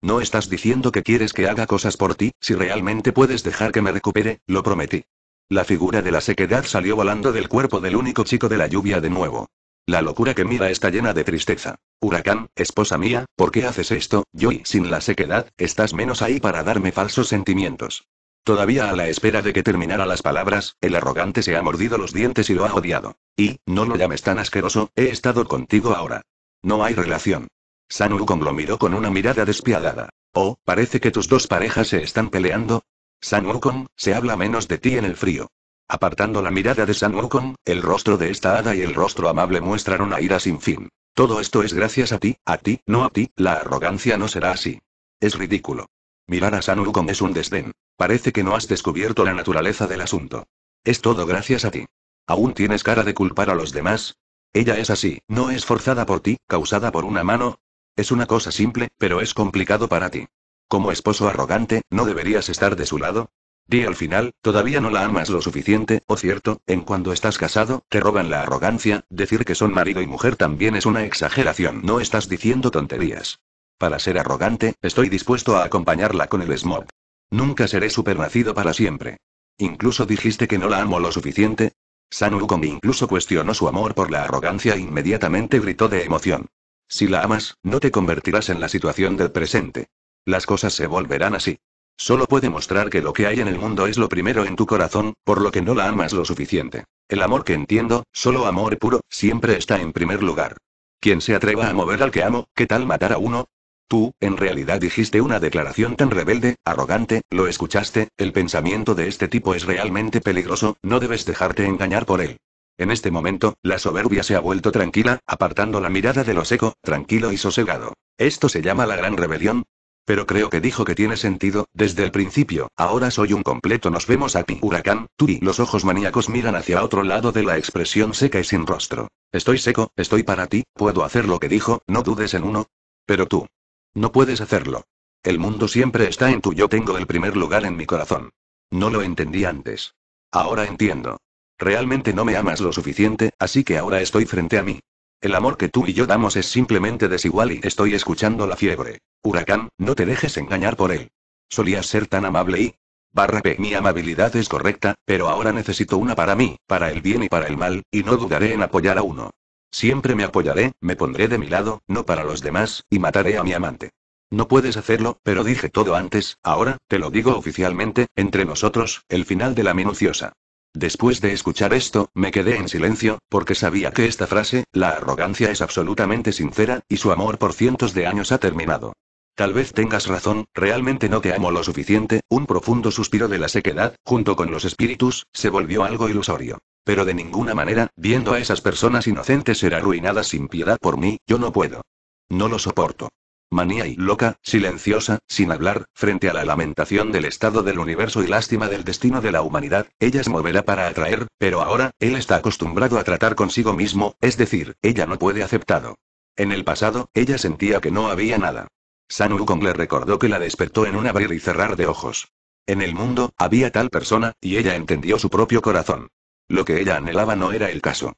No estás diciendo que quieres que haga cosas por ti, si realmente puedes dejar que me recupere, lo prometí. La figura de la sequedad salió volando del cuerpo del único chico de la lluvia de nuevo. La locura que mira está llena de tristeza. Huracán, esposa mía, ¿por qué haces esto? Yo y sin la sequedad, estás menos ahí para darme falsos sentimientos. Todavía a la espera de que terminara las palabras, el arrogante se ha mordido los dientes y lo ha odiado. Y, no lo llames tan asqueroso, he estado contigo ahora. No hay relación. San conglomiró lo miró con una mirada despiadada. Oh, parece que tus dos parejas se están peleando. San Wukong, se habla menos de ti en el frío. Apartando la mirada de San Wukong, el rostro de esta hada y el rostro amable muestran una ira sin fin. Todo esto es gracias a ti, a ti, no a ti, la arrogancia no será así. Es ridículo. Mirar a San Wukong es un desdén. Parece que no has descubierto la naturaleza del asunto. Es todo gracias a ti. ¿Aún tienes cara de culpar a los demás? Ella es así, no es forzada por ti, causada por una mano. Es una cosa simple, pero es complicado para ti. Como esposo arrogante, ¿no deberías estar de su lado? Di al final, todavía no la amas lo suficiente, o cierto, en cuando estás casado, te roban la arrogancia, decir que son marido y mujer también es una exageración, no estás diciendo tonterías. Para ser arrogante, estoy dispuesto a acompañarla con el smog. Nunca seré supernacido para siempre. Incluso dijiste que no la amo lo suficiente. San incluso cuestionó su amor por la arrogancia e inmediatamente gritó de emoción. Si la amas, no te convertirás en la situación del presente las cosas se volverán así. Solo puede mostrar que lo que hay en el mundo es lo primero en tu corazón, por lo que no la amas lo suficiente. El amor que entiendo, solo amor puro, siempre está en primer lugar. Quien se atreva a mover al que amo, ¿qué tal matar a uno? Tú, en realidad dijiste una declaración tan rebelde, arrogante, lo escuchaste, el pensamiento de este tipo es realmente peligroso, no debes dejarte engañar por él. En este momento, la soberbia se ha vuelto tranquila, apartando la mirada de lo seco, tranquilo y sosegado. Esto se llama la gran rebelión, pero creo que dijo que tiene sentido, desde el principio, ahora soy un completo nos vemos aquí. Huracán, tú y Los ojos maníacos miran hacia otro lado de la expresión seca y sin rostro. Estoy seco, estoy para ti, puedo hacer lo que dijo, no dudes en uno. Pero tú. No puedes hacerlo. El mundo siempre está en tu yo tengo el primer lugar en mi corazón. No lo entendí antes. Ahora entiendo. Realmente no me amas lo suficiente, así que ahora estoy frente a mí. El amor que tú y yo damos es simplemente desigual y estoy escuchando la fiebre. Huracán, no te dejes engañar por él. Solías ser tan amable y... Barra Mi amabilidad es correcta, pero ahora necesito una para mí, para el bien y para el mal, y no dudaré en apoyar a uno. Siempre me apoyaré, me pondré de mi lado, no para los demás, y mataré a mi amante. No puedes hacerlo, pero dije todo antes, ahora, te lo digo oficialmente, entre nosotros, el final de la minuciosa Después de escuchar esto, me quedé en silencio, porque sabía que esta frase, la arrogancia es absolutamente sincera, y su amor por cientos de años ha terminado. Tal vez tengas razón, realmente no te amo lo suficiente, un profundo suspiro de la sequedad, junto con los espíritus, se volvió algo ilusorio. Pero de ninguna manera, viendo a esas personas inocentes ser arruinadas sin piedad por mí, yo no puedo. No lo soporto. Manía y loca, silenciosa, sin hablar, frente a la lamentación del estado del universo y lástima del destino de la humanidad, ella se moverá para atraer, pero ahora, él está acostumbrado a tratar consigo mismo, es decir, ella no puede aceptado. En el pasado, ella sentía que no había nada. San le recordó que la despertó en un abrir y cerrar de ojos. En el mundo, había tal persona, y ella entendió su propio corazón. Lo que ella anhelaba no era el caso.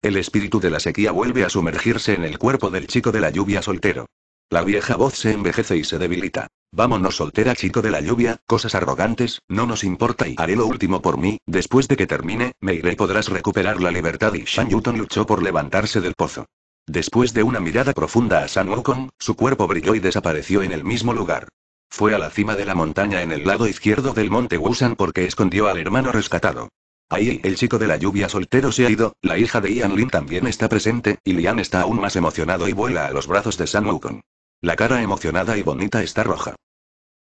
El espíritu de la sequía vuelve a sumergirse en el cuerpo del chico de la lluvia soltero. La vieja voz se envejece y se debilita. Vámonos soltera chico de la lluvia, cosas arrogantes, no nos importa y haré lo último por mí, después de que termine, me iré podrás recuperar la libertad y Shan Yuton luchó por levantarse del pozo. Después de una mirada profunda a San Wukong, su cuerpo brilló y desapareció en el mismo lugar. Fue a la cima de la montaña en el lado izquierdo del monte Wusan porque escondió al hermano rescatado. Ahí, el chico de la lluvia soltero se ha ido, la hija de Ian Lin también está presente, y Lian está aún más emocionado y vuela a los brazos de San Wukong. La cara emocionada y bonita está roja.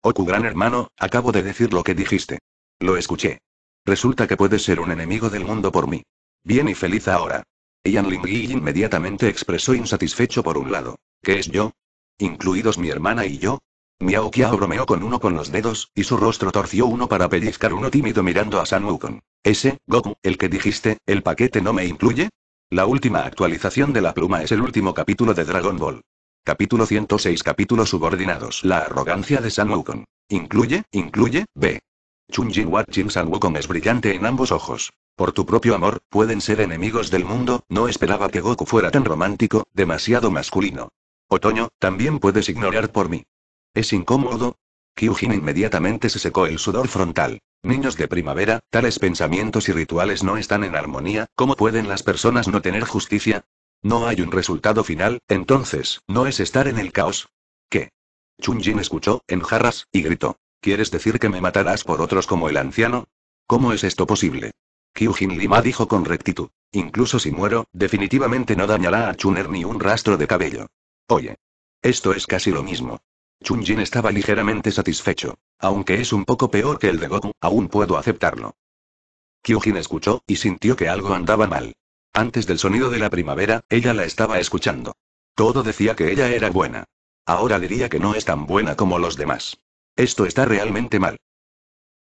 Oku gran hermano, acabo de decir lo que dijiste. Lo escuché. Resulta que puedes ser un enemigo del mundo por mí. Bien y feliz ahora. Ian Lin y inmediatamente expresó insatisfecho por un lado. ¿Qué es yo? Incluidos mi hermana y yo, Miao Kiao bromeó con uno con los dedos, y su rostro torció uno para pellizcar uno tímido mirando a San Wukong. Ese, Goku, el que dijiste, el paquete no me incluye? La última actualización de la pluma es el último capítulo de Dragon Ball. Capítulo 106 Capítulos subordinados La arrogancia de San Wukong. Incluye, incluye, B. Jin Watching San Wukong es brillante en ambos ojos. Por tu propio amor, pueden ser enemigos del mundo, no esperaba que Goku fuera tan romántico, demasiado masculino. Otoño, también puedes ignorar por mí. Es incómodo. Kyujin inmediatamente se secó el sudor frontal. Niños de primavera, tales pensamientos y rituales no están en armonía, ¿cómo pueden las personas no tener justicia? No hay un resultado final, entonces, ¿no es estar en el caos? ¿Qué? Chunjin escuchó, en jarras, y gritó. ¿Quieres decir que me matarás por otros como el anciano? ¿Cómo es esto posible? Kyujin Lima dijo con rectitud. Incluso si muero, definitivamente no dañará a Chuner ni un rastro de cabello. Oye. Esto es casi lo mismo. Chunjin estaba ligeramente satisfecho. Aunque es un poco peor que el de Goku, aún puedo aceptarlo. Kyujin escuchó, y sintió que algo andaba mal. Antes del sonido de la primavera, ella la estaba escuchando. Todo decía que ella era buena. Ahora diría que no es tan buena como los demás. Esto está realmente mal.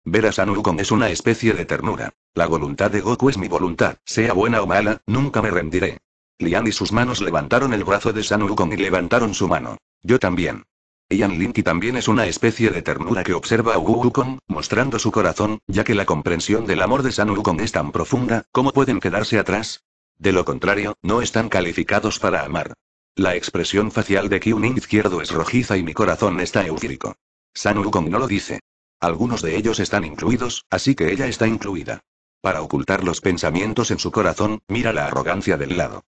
Ver a San es una especie de ternura. La voluntad de Goku es mi voluntad, sea buena o mala, nunca me rendiré. Lian y sus manos levantaron el brazo de San y levantaron su mano. Yo también. Yan Linky también es una especie de ternura que observa a Wukong, mostrando su corazón, ya que la comprensión del amor de San Wukong es tan profunda, ¿cómo pueden quedarse atrás? De lo contrario, no están calificados para amar. La expresión facial de Kyunin izquierdo es rojiza y mi corazón está eufírico. San Wukong no lo dice. Algunos de ellos están incluidos, así que ella está incluida. Para ocultar los pensamientos en su corazón, mira la arrogancia del lado.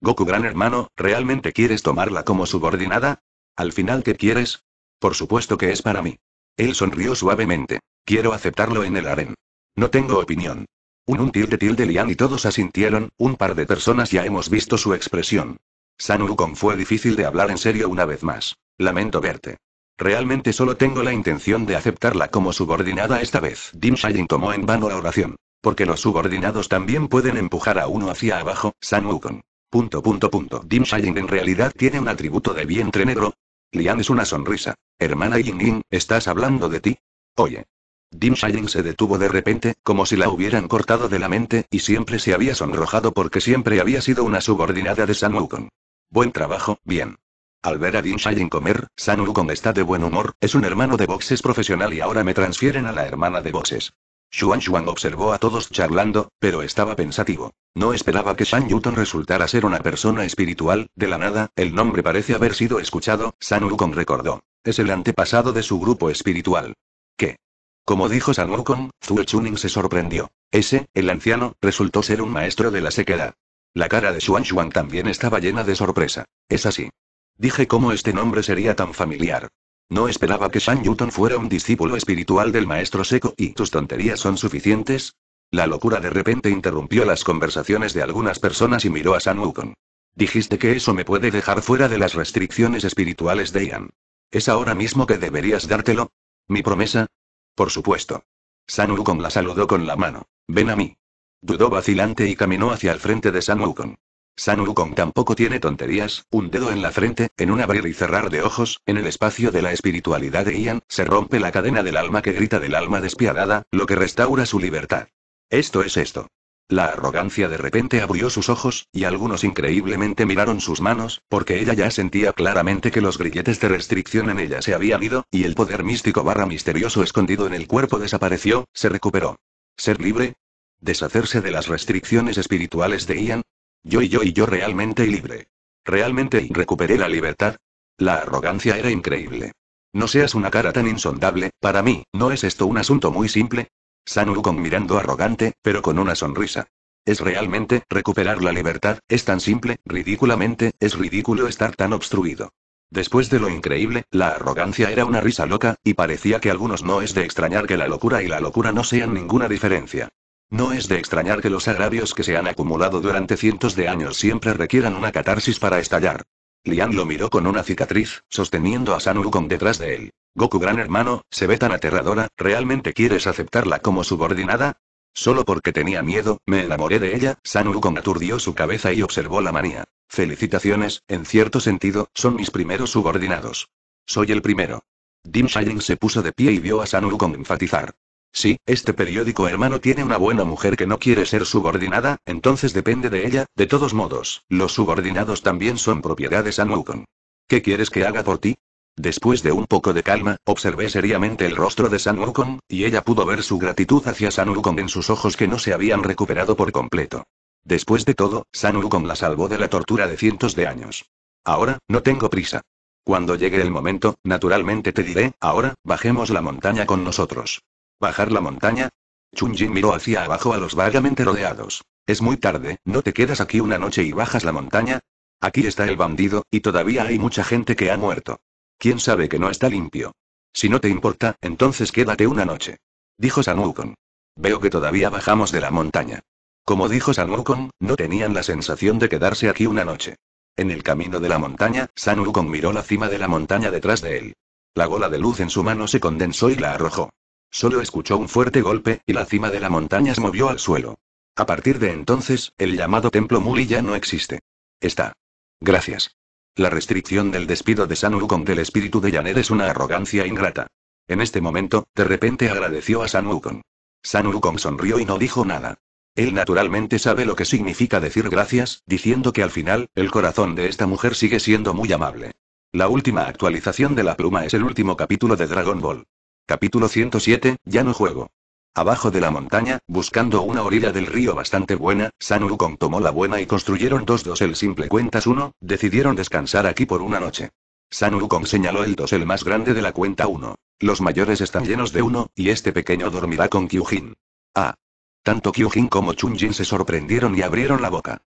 Goku Gran Hermano, ¿realmente quieres tomarla como subordinada? Al final, ¿qué quieres? Por supuesto que es para mí. Él sonrió suavemente. Quiero aceptarlo en el harén. No tengo opinión. Un un de tilde lian y todos asintieron, un par de personas ya hemos visto su expresión. San Wukong fue difícil de hablar en serio una vez más. Lamento verte. Realmente solo tengo la intención de aceptarla como subordinada esta vez. Dim Shayin tomó en vano la oración. Porque los subordinados también pueden empujar a uno hacia abajo, San Wukong. Punto punto punto. Dim en realidad tiene un atributo de vientre negro. Lian es una sonrisa. Hermana Ying Ying, ¿estás hablando de ti? Oye. Dim Shaying se detuvo de repente, como si la hubieran cortado de la mente, y siempre se había sonrojado porque siempre había sido una subordinada de San Wukong. Buen trabajo, bien. Al ver a Dim Shaying comer, San Wukong está de buen humor, es un hermano de boxes profesional y ahora me transfieren a la hermana de boxes. Xuan observó a todos charlando, pero estaba pensativo. No esperaba que Shan Yutong resultara ser una persona espiritual, de la nada, el nombre parece haber sido escuchado, San Wukong recordó. Es el antepasado de su grupo espiritual. ¿Qué? Como dijo San Wukong, Zhu Chuning se sorprendió. Ese, el anciano, resultó ser un maestro de la sequedad. La cara de Xuan también estaba llena de sorpresa. Es así. Dije cómo este nombre sería tan familiar. No esperaba que San Newton fuera un discípulo espiritual del maestro seco y tus tonterías son suficientes. La locura de repente interrumpió las conversaciones de algunas personas y miró a San Newton. Dijiste que eso me puede dejar fuera de las restricciones espirituales de Ian. ¿Es ahora mismo que deberías dártelo? ¿Mi promesa? Por supuesto. San Wukong la saludó con la mano. Ven a mí. Dudó vacilante y caminó hacia el frente de San Wukong. San Wukong tampoco tiene tonterías, un dedo en la frente, en un abrir y cerrar de ojos, en el espacio de la espiritualidad de Ian, se rompe la cadena del alma que grita del alma despiadada, lo que restaura su libertad. Esto es esto. La arrogancia de repente abrió sus ojos, y algunos increíblemente miraron sus manos, porque ella ya sentía claramente que los grilletes de restricción en ella se habían ido, y el poder místico barra misterioso escondido en el cuerpo desapareció, se recuperó. ¿Ser libre? ¿Deshacerse de las restricciones espirituales de Ian? Yo y yo y yo realmente libre. Realmente y recuperé la libertad. La arrogancia era increíble. No seas una cara tan insondable, para mí, ¿no es esto un asunto muy simple? Sanu con mirando arrogante, pero con una sonrisa. Es realmente, recuperar la libertad, es tan simple, ridículamente, es ridículo estar tan obstruido. Después de lo increíble, la arrogancia era una risa loca, y parecía que algunos no es de extrañar que la locura y la locura no sean ninguna diferencia. No es de extrañar que los agravios que se han acumulado durante cientos de años siempre requieran una catarsis para estallar. Lian lo miró con una cicatriz, sosteniendo a San detrás de él. Goku gran hermano, se ve tan aterradora, ¿realmente quieres aceptarla como subordinada? Solo porque tenía miedo, me enamoré de ella, San aturdió su cabeza y observó la manía. Felicitaciones, en cierto sentido, son mis primeros subordinados. Soy el primero. Dim se puso de pie y vio a San enfatizar. Sí, este periódico hermano tiene una buena mujer que no quiere ser subordinada, entonces depende de ella, de todos modos, los subordinados también son propiedades a Newton. ¿Qué quieres que haga por ti? Después de un poco de calma, observé seriamente el rostro de San Wukong, y ella pudo ver su gratitud hacia San en sus ojos que no se habían recuperado por completo. Después de todo, San Wukong la salvó de la tortura de cientos de años. Ahora, no tengo prisa. Cuando llegue el momento, naturalmente te diré, ahora, bajemos la montaña con nosotros. ¿Bajar la montaña? Chun Jin miró hacia abajo a los vagamente rodeados. Es muy tarde, ¿no te quedas aquí una noche y bajas la montaña? Aquí está el bandido, y todavía hay mucha gente que ha muerto. ¿Quién sabe que no está limpio? Si no te importa, entonces quédate una noche. Dijo San Wukong. Veo que todavía bajamos de la montaña. Como dijo San Wukong, no tenían la sensación de quedarse aquí una noche. En el camino de la montaña, San Wukong miró la cima de la montaña detrás de él. La bola de luz en su mano se condensó y la arrojó. Solo escuchó un fuerte golpe, y la cima de la montaña se movió al suelo. A partir de entonces, el llamado templo Muli ya no existe. Está. Gracias. La restricción del despido de San Wukong del espíritu de Janet es una arrogancia ingrata. En este momento, de repente agradeció a San Wukong. San Wukong sonrió y no dijo nada. Él naturalmente sabe lo que significa decir gracias, diciendo que al final, el corazón de esta mujer sigue siendo muy amable. La última actualización de la pluma es el último capítulo de Dragon Ball. Capítulo 107, ya no juego. Abajo de la montaña, buscando una orilla del río bastante buena, San Wukong tomó la buena y construyeron dos dosel simple cuentas uno, decidieron descansar aquí por una noche. San Wukong señaló el dosel más grande de la cuenta 1. Los mayores están llenos de uno, y este pequeño dormirá con Kyujin. Ah. Tanto Kyujin como Chunjin se sorprendieron y abrieron la boca.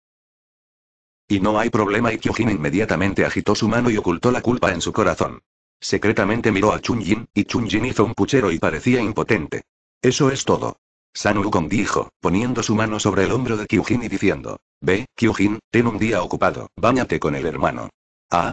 Y no hay problema y Kyujin inmediatamente agitó su mano y ocultó la culpa en su corazón. Secretamente miró a chun y chun hizo un puchero y parecía impotente. Eso es todo. San Wukong dijo, poniendo su mano sobre el hombro de Kyujin y diciendo: Ve, Kyujin, ten un día ocupado, báñate con el hermano. Ah.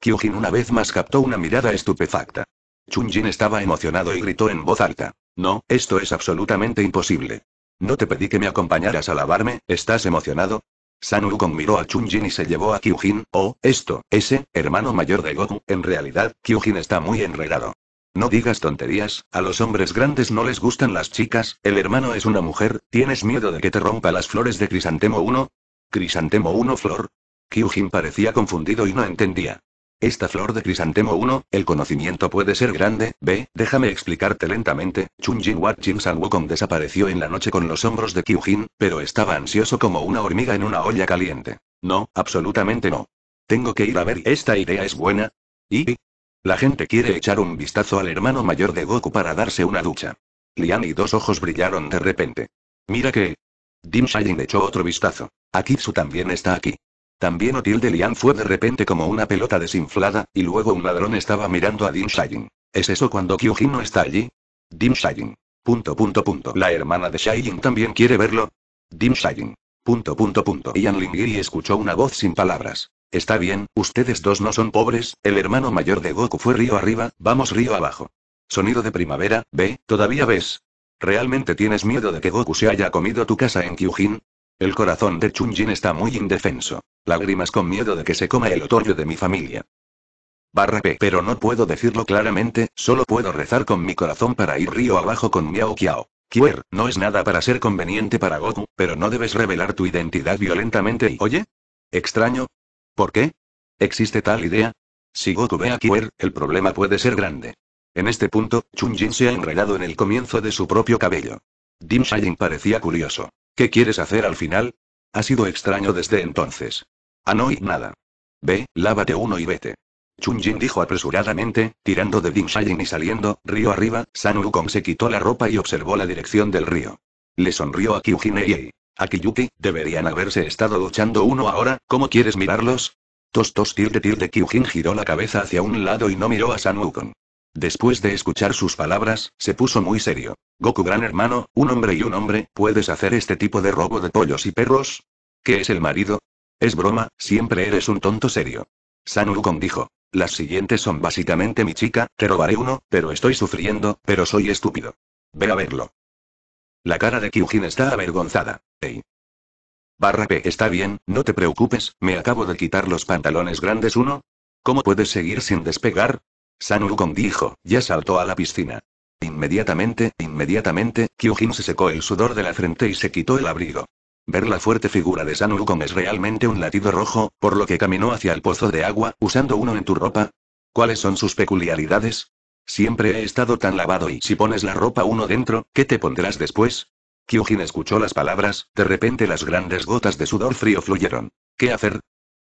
Kyujin una vez más captó una mirada estupefacta. Chun-Jin estaba emocionado y gritó en voz alta: No, esto es absolutamente imposible. No te pedí que me acompañaras a lavarme, ¿estás emocionado? San Wukong miró a Chunjin y se llevó a Kyujin, oh, esto, ese, hermano mayor de Goku, en realidad, Kyujin está muy enredado. No digas tonterías, a los hombres grandes no les gustan las chicas, el hermano es una mujer, ¿tienes miedo de que te rompa las flores de Crisantemo 1? ¿Crisantemo 1 flor? Kyujin parecía confundido y no entendía. Esta flor de crisantemo 1, el conocimiento puede ser grande, ve, déjame explicarte lentamente, Chunjin Jin San Wukong desapareció en la noche con los hombros de Kyujin, pero estaba ansioso como una hormiga en una olla caliente. No, absolutamente no. Tengo que ir a ver, esta idea es buena. Y... La gente quiere echar un vistazo al hermano mayor de Goku para darse una ducha. Lian y dos ojos brillaron de repente. Mira que... Dim Jin echó otro vistazo. Akitsu también está aquí. También de Lian fue de repente como una pelota desinflada, y luego un ladrón estaba mirando a Dim Shayin. ¿Es eso cuando Jin no está allí? Dim Shayin. Punto punto La hermana de Shayin también quiere verlo. Dim Shayin. Punto punto punto. Ian Lingiri escuchó una voz sin palabras. Está bien, ustedes dos no son pobres, el hermano mayor de Goku fue río arriba, vamos río abajo. Sonido de primavera, ve, todavía ves. ¿Realmente tienes miedo de que Goku se haya comido tu casa en Kyujin? El corazón de Jin está muy indefenso. Lágrimas con miedo de que se coma el otorio de mi familia. Barra Pero no puedo decirlo claramente, solo puedo rezar con mi corazón para ir río abajo con Miao Kiao. Kier, no es nada para ser conveniente para Goku, pero no debes revelar tu identidad violentamente y... Oye? Extraño. ¿Por qué? ¿Existe tal idea? Si Goku ve a Kier, el problema puede ser grande. En este punto, Jin se ha enredado en el comienzo de su propio cabello. Dim parecía curioso. ¿Qué quieres hacer al final? Ha sido extraño desde entonces. A ah, no y nada. Ve, lávate uno y vete. Chunjin dijo apresuradamente, tirando de Dingshayin y saliendo, río arriba, San Wukong se quitó la ropa y observó la dirección del río. Le sonrió a Kyujin y a Kiyuki, deberían haberse estado duchando uno ahora, ¿cómo quieres mirarlos? Tos tos tilde tilde Kyujin giró la cabeza hacia un lado y no miró a San Wukong. Después de escuchar sus palabras, se puso muy serio. Goku gran hermano, un hombre y un hombre, ¿puedes hacer este tipo de robo de pollos y perros? ¿Qué es el marido? Es broma, siempre eres un tonto serio. San Wukong dijo. Las siguientes son básicamente mi chica, te robaré uno, pero estoy sufriendo, pero soy estúpido. Ve a verlo. La cara de Kyujin está avergonzada. Ey. Barra P. Está bien, no te preocupes, me acabo de quitar los pantalones grandes uno. ¿Cómo puedes seguir sin despegar? San dijo, ya saltó a la piscina. Inmediatamente, inmediatamente, Kyujin se secó el sudor de la frente y se quitó el abrigo. Ver la fuerte figura de San es realmente un latido rojo, por lo que caminó hacia el pozo de agua, usando uno en tu ropa. ¿Cuáles son sus peculiaridades? Siempre he estado tan lavado y si pones la ropa uno dentro, ¿qué te pondrás después? Kyujin escuchó las palabras, de repente las grandes gotas de sudor frío fluyeron. ¿Qué hacer?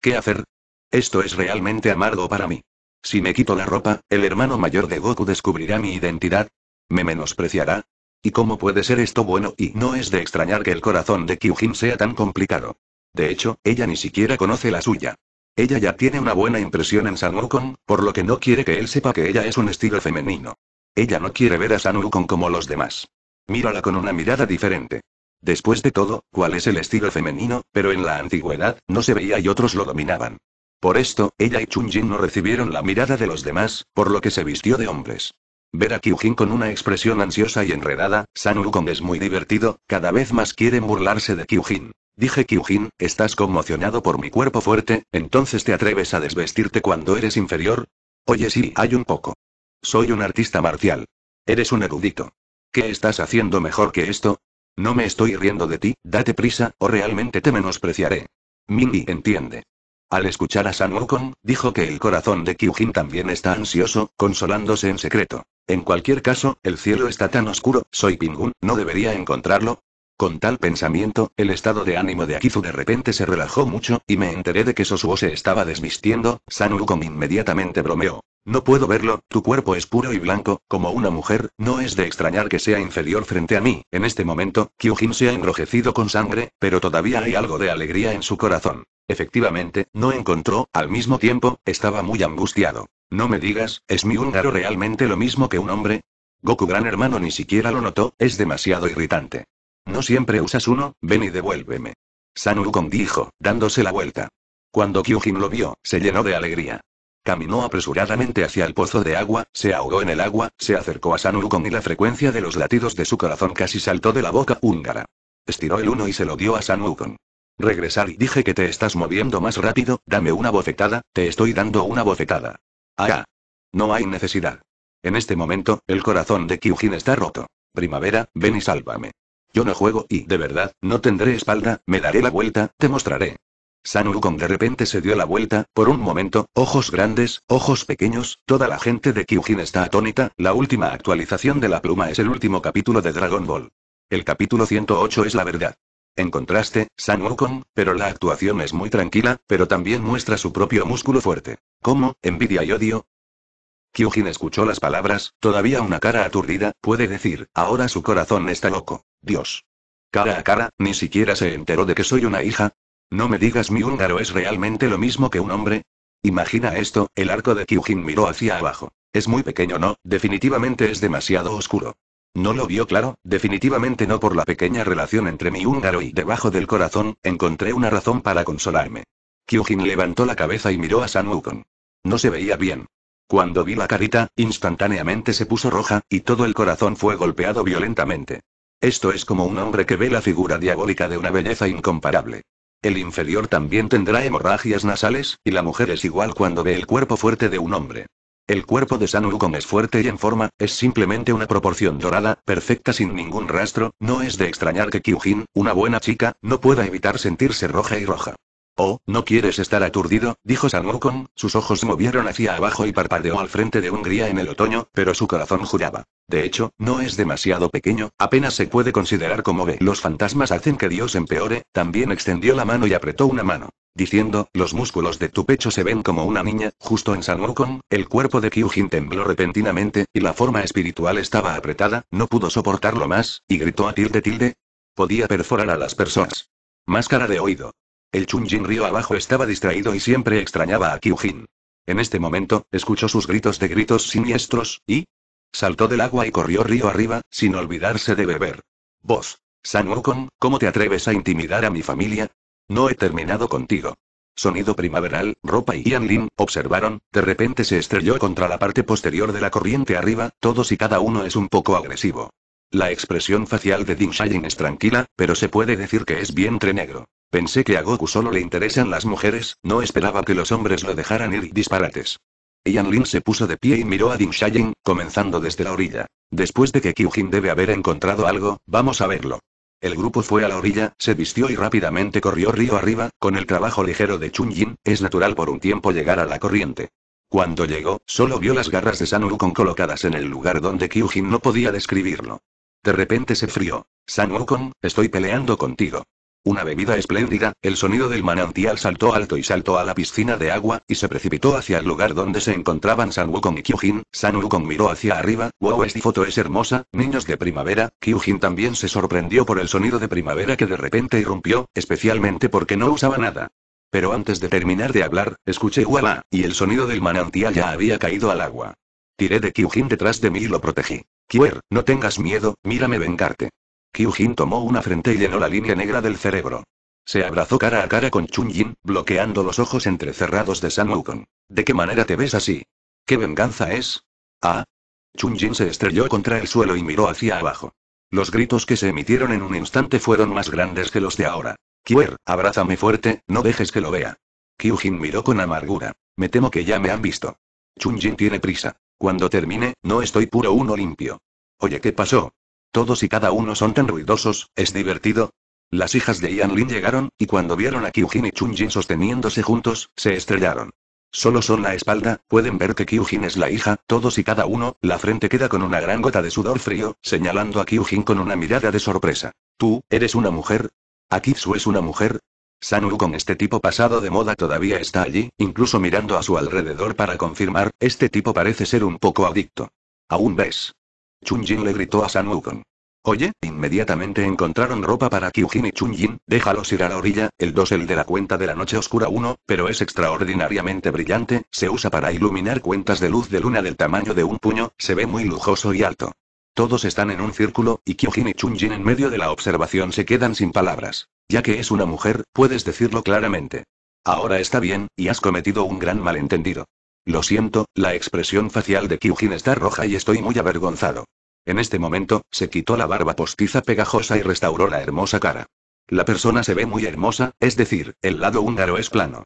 ¿Qué hacer? Esto es realmente amargo para mí. Si me quito la ropa, el hermano mayor de Goku descubrirá mi identidad. ¿Me menospreciará? ¿Y cómo puede ser esto bueno? Y no es de extrañar que el corazón de Kyujin sea tan complicado. De hecho, ella ni siquiera conoce la suya. Ella ya tiene una buena impresión en San Wukong, por lo que no quiere que él sepa que ella es un estilo femenino. Ella no quiere ver a San Wukong como los demás. Mírala con una mirada diferente. Después de todo, ¿cuál es el estilo femenino? Pero en la antigüedad, no se veía y otros lo dominaban. Por esto, ella y chun no recibieron la mirada de los demás, por lo que se vistió de hombres. Ver a Kyujin con una expresión ansiosa y enredada, San Wukong es muy divertido, cada vez más quieren burlarse de Kyujin. Dije Kyujin, ¿estás conmocionado por mi cuerpo fuerte, entonces te atreves a desvestirte cuando eres inferior? Oye sí, hay un poco. Soy un artista marcial. Eres un erudito. ¿Qué estás haciendo mejor que esto? No me estoy riendo de ti, date prisa, o realmente te menospreciaré. Mingi entiende. Al escuchar a San Wukong, dijo que el corazón de Kyujin también está ansioso, consolándose en secreto. En cualquier caso, el cielo está tan oscuro, soy Pingun, ¿no debería encontrarlo? Con tal pensamiento, el estado de ánimo de Akizu de repente se relajó mucho, y me enteré de que Sosuo se estaba desvistiendo, San inmediatamente bromeó. No puedo verlo, tu cuerpo es puro y blanco, como una mujer, no es de extrañar que sea inferior frente a mí. En este momento, Kyujin se ha enrojecido con sangre, pero todavía hay algo de alegría en su corazón. Efectivamente, no encontró, al mismo tiempo, estaba muy angustiado. No me digas, ¿es mi húngaro realmente lo mismo que un hombre? Goku Gran Hermano ni siquiera lo notó, es demasiado irritante. No siempre usas uno, ven y devuélveme. San Wukong dijo, dándose la vuelta. Cuando Kyujin lo vio, se llenó de alegría. Caminó apresuradamente hacia el pozo de agua, se ahogó en el agua, se acercó a San Wukong y la frecuencia de los latidos de su corazón casi saltó de la boca húngara. Estiró el uno y se lo dio a San Regresar y dije que te estás moviendo más rápido, dame una bofetada, te estoy dando una bofetada. Ah. No hay necesidad. En este momento, el corazón de Kyujin está roto. Primavera, ven y sálvame. Yo no juego y, de verdad, no tendré espalda, me daré la vuelta, te mostraré. San de repente se dio la vuelta, por un momento, ojos grandes, ojos pequeños, toda la gente de Kyujin está atónita, la última actualización de la pluma es el último capítulo de Dragon Ball. El capítulo 108 es la verdad. En contraste, San Wukong, pero la actuación es muy tranquila, pero también muestra su propio músculo fuerte. ¿Cómo? ¿Envidia y odio? Kyujin escuchó las palabras, todavía una cara aturdida, puede decir, ahora su corazón está loco. Dios. Cara a cara, ni siquiera se enteró de que soy una hija. No me digas mi húngaro es realmente lo mismo que un hombre. Imagina esto, el arco de Kyujin miró hacia abajo. Es muy pequeño, no, definitivamente es demasiado oscuro. No lo vio claro, definitivamente no por la pequeña relación entre mi húngaro y debajo del corazón, encontré una razón para consolarme. Kyujin levantó la cabeza y miró a San Wukong. No se veía bien. Cuando vi la carita, instantáneamente se puso roja, y todo el corazón fue golpeado violentamente. Esto es como un hombre que ve la figura diabólica de una belleza incomparable. El inferior también tendrá hemorragias nasales, y la mujer es igual cuando ve el cuerpo fuerte de un hombre. El cuerpo de San Wukong es fuerte y en forma, es simplemente una proporción dorada, perfecta sin ningún rastro, no es de extrañar que Kyujin, una buena chica, no pueda evitar sentirse roja y roja. Oh, ¿no quieres estar aturdido? dijo San sus ojos movieron hacia abajo y parpadeó al frente de Hungría en el otoño, pero su corazón juraba. De hecho, no es demasiado pequeño, apenas se puede considerar como ve. Los fantasmas hacen que Dios empeore, también extendió la mano y apretó una mano. Diciendo, los músculos de tu pecho se ven como una niña, justo en San Wukong, el cuerpo de Kyujin tembló repentinamente, y la forma espiritual estaba apretada, no pudo soportarlo más, y gritó a tilde tilde. Podía perforar a las personas. Máscara de oído. El Chunjin río abajo estaba distraído y siempre extrañaba a Kyujin. En este momento, escuchó sus gritos de gritos siniestros, y... Saltó del agua y corrió río arriba, sin olvidarse de beber. Vos. San ¿cómo te atreves a intimidar a mi familia? No he terminado contigo. Sonido primaveral, Ropa y Ian Lin, observaron, de repente se estrelló contra la parte posterior de la corriente arriba, todos y cada uno es un poco agresivo. La expresión facial de Ding Shaying es tranquila, pero se puede decir que es vientre negro. Pensé que a Goku solo le interesan las mujeres, no esperaba que los hombres lo dejaran ir disparates. Yan Lin se puso de pie y miró a Ding Shaying, comenzando desde la orilla. Después de que Kyujin debe haber encontrado algo, vamos a verlo. El grupo fue a la orilla, se vistió y rápidamente corrió río arriba, con el trabajo ligero de Chun Yin, es natural por un tiempo llegar a la corriente. Cuando llegó, solo vio las garras de San Wukong colocadas en el lugar donde Kyujin no podía describirlo. De repente se frió. San Wukong, estoy peleando contigo. Una bebida espléndida, el sonido del manantial saltó alto y saltó a la piscina de agua, y se precipitó hacia el lugar donde se encontraban San Wukong y Kyujin. San Wukong miró hacia arriba, wow esta foto es hermosa, niños de primavera. Kyujin también se sorprendió por el sonido de primavera que de repente irrumpió, especialmente porque no usaba nada. Pero antes de terminar de hablar, escuché Wala, y el sonido del manantial ya había caído al agua. Tiré de Kyujin detrás de mí y lo protegí. Kier, no tengas miedo, mírame vengarte. Kyujin tomó una frente y llenó la línea negra del cerebro. Se abrazó cara a cara con Chun-Jin, bloqueando los ojos entrecerrados de San ¿De qué manera te ves así? ¿Qué venganza es? Ah. Chun-Jin se estrelló contra el suelo y miró hacia abajo. Los gritos que se emitieron en un instante fueron más grandes que los de ahora. Kier, abrázame fuerte, no dejes que lo vea. Kyujin miró con amargura. Me temo que ya me han visto. Chun-Jin tiene prisa. Cuando termine, no estoy puro uno limpio. Oye, ¿qué pasó? Todos y cada uno son tan ruidosos, es divertido. Las hijas de Ian Lin llegaron, y cuando vieron a Kyujin y Chun-Jin sosteniéndose juntos, se estrellaron. Solo son la espalda, pueden ver que Kyujin es la hija, todos y cada uno, la frente queda con una gran gota de sudor frío, señalando a Jin con una mirada de sorpresa. ¿Tú, eres una mujer? ¿Akitsu es una mujer? Sanu con este tipo pasado de moda todavía está allí, incluso mirando a su alrededor para confirmar, este tipo parece ser un poco adicto. Aún ves. Chunjin le gritó a San Wukong. Oye, inmediatamente encontraron ropa para Kyujin y Chunjin, déjalos ir a la orilla, el el de la cuenta de la noche oscura 1, pero es extraordinariamente brillante, se usa para iluminar cuentas de luz de luna del tamaño de un puño, se ve muy lujoso y alto. Todos están en un círculo, y Kyujin y Chunjin en medio de la observación se quedan sin palabras. Ya que es una mujer, puedes decirlo claramente. Ahora está bien, y has cometido un gran malentendido. Lo siento, la expresión facial de Kyujin está roja y estoy muy avergonzado. En este momento, se quitó la barba postiza pegajosa y restauró la hermosa cara. La persona se ve muy hermosa, es decir, el lado húngaro es plano.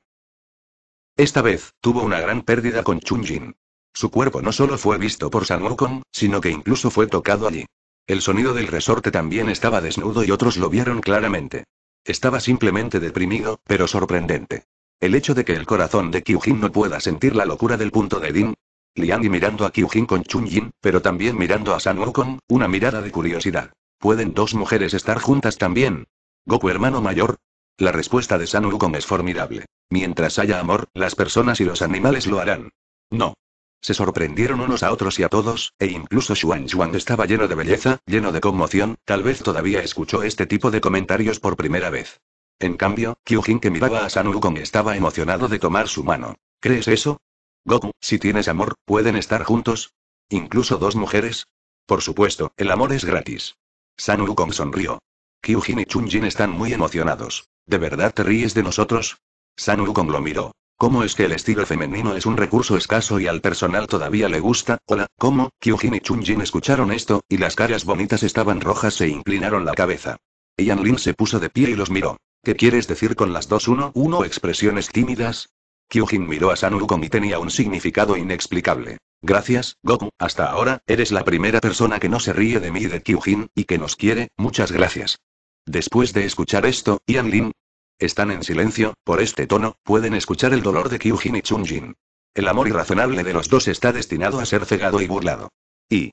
Esta vez, tuvo una gran pérdida con Chunjin. Su cuerpo no solo fue visto por San Wukong, sino que incluso fue tocado allí. El sonido del resorte también estaba desnudo y otros lo vieron claramente. Estaba simplemente deprimido, pero sorprendente. El hecho de que el corazón de Kyujin no pueda sentir la locura del punto de Din. Liang y mirando a Kyujin con Chunjin, pero también mirando a San Wukong, una mirada de curiosidad. ¿Pueden dos mujeres estar juntas también? Goku hermano mayor. La respuesta de San Wukong es formidable. Mientras haya amor, las personas y los animales lo harán. No. Se sorprendieron unos a otros y a todos, e incluso Xuan Xuan estaba lleno de belleza, lleno de conmoción, tal vez todavía escuchó este tipo de comentarios por primera vez. En cambio, Kyujin que miraba a San con estaba emocionado de tomar su mano. ¿Crees eso? Goku, si tienes amor, ¿pueden estar juntos? ¿Incluso dos mujeres? Por supuesto, el amor es gratis. San Wukong sonrió. Kyujin y Chunjin están muy emocionados. ¿De verdad te ríes de nosotros? San Wukong lo miró. ¿Cómo es que el estilo femenino es un recurso escaso y al personal todavía le gusta? Hola, ¿cómo? Kyujin y Chunjin escucharon esto, y las caras bonitas estaban rojas e inclinaron la cabeza. Yanlin se puso de pie y los miró. ¿Qué quieres decir con las dos uno uno expresiones tímidas? Kyujin miró a San Wukong y tenía un significado inexplicable. Gracias, Goku, hasta ahora, eres la primera persona que no se ríe de mí y de Kyujin, y que nos quiere, muchas gracias. Después de escuchar esto, Ian Lin... Están en silencio, por este tono, pueden escuchar el dolor de Kyujin y Chunjin. El amor irrazonable de los dos está destinado a ser cegado y burlado. Y...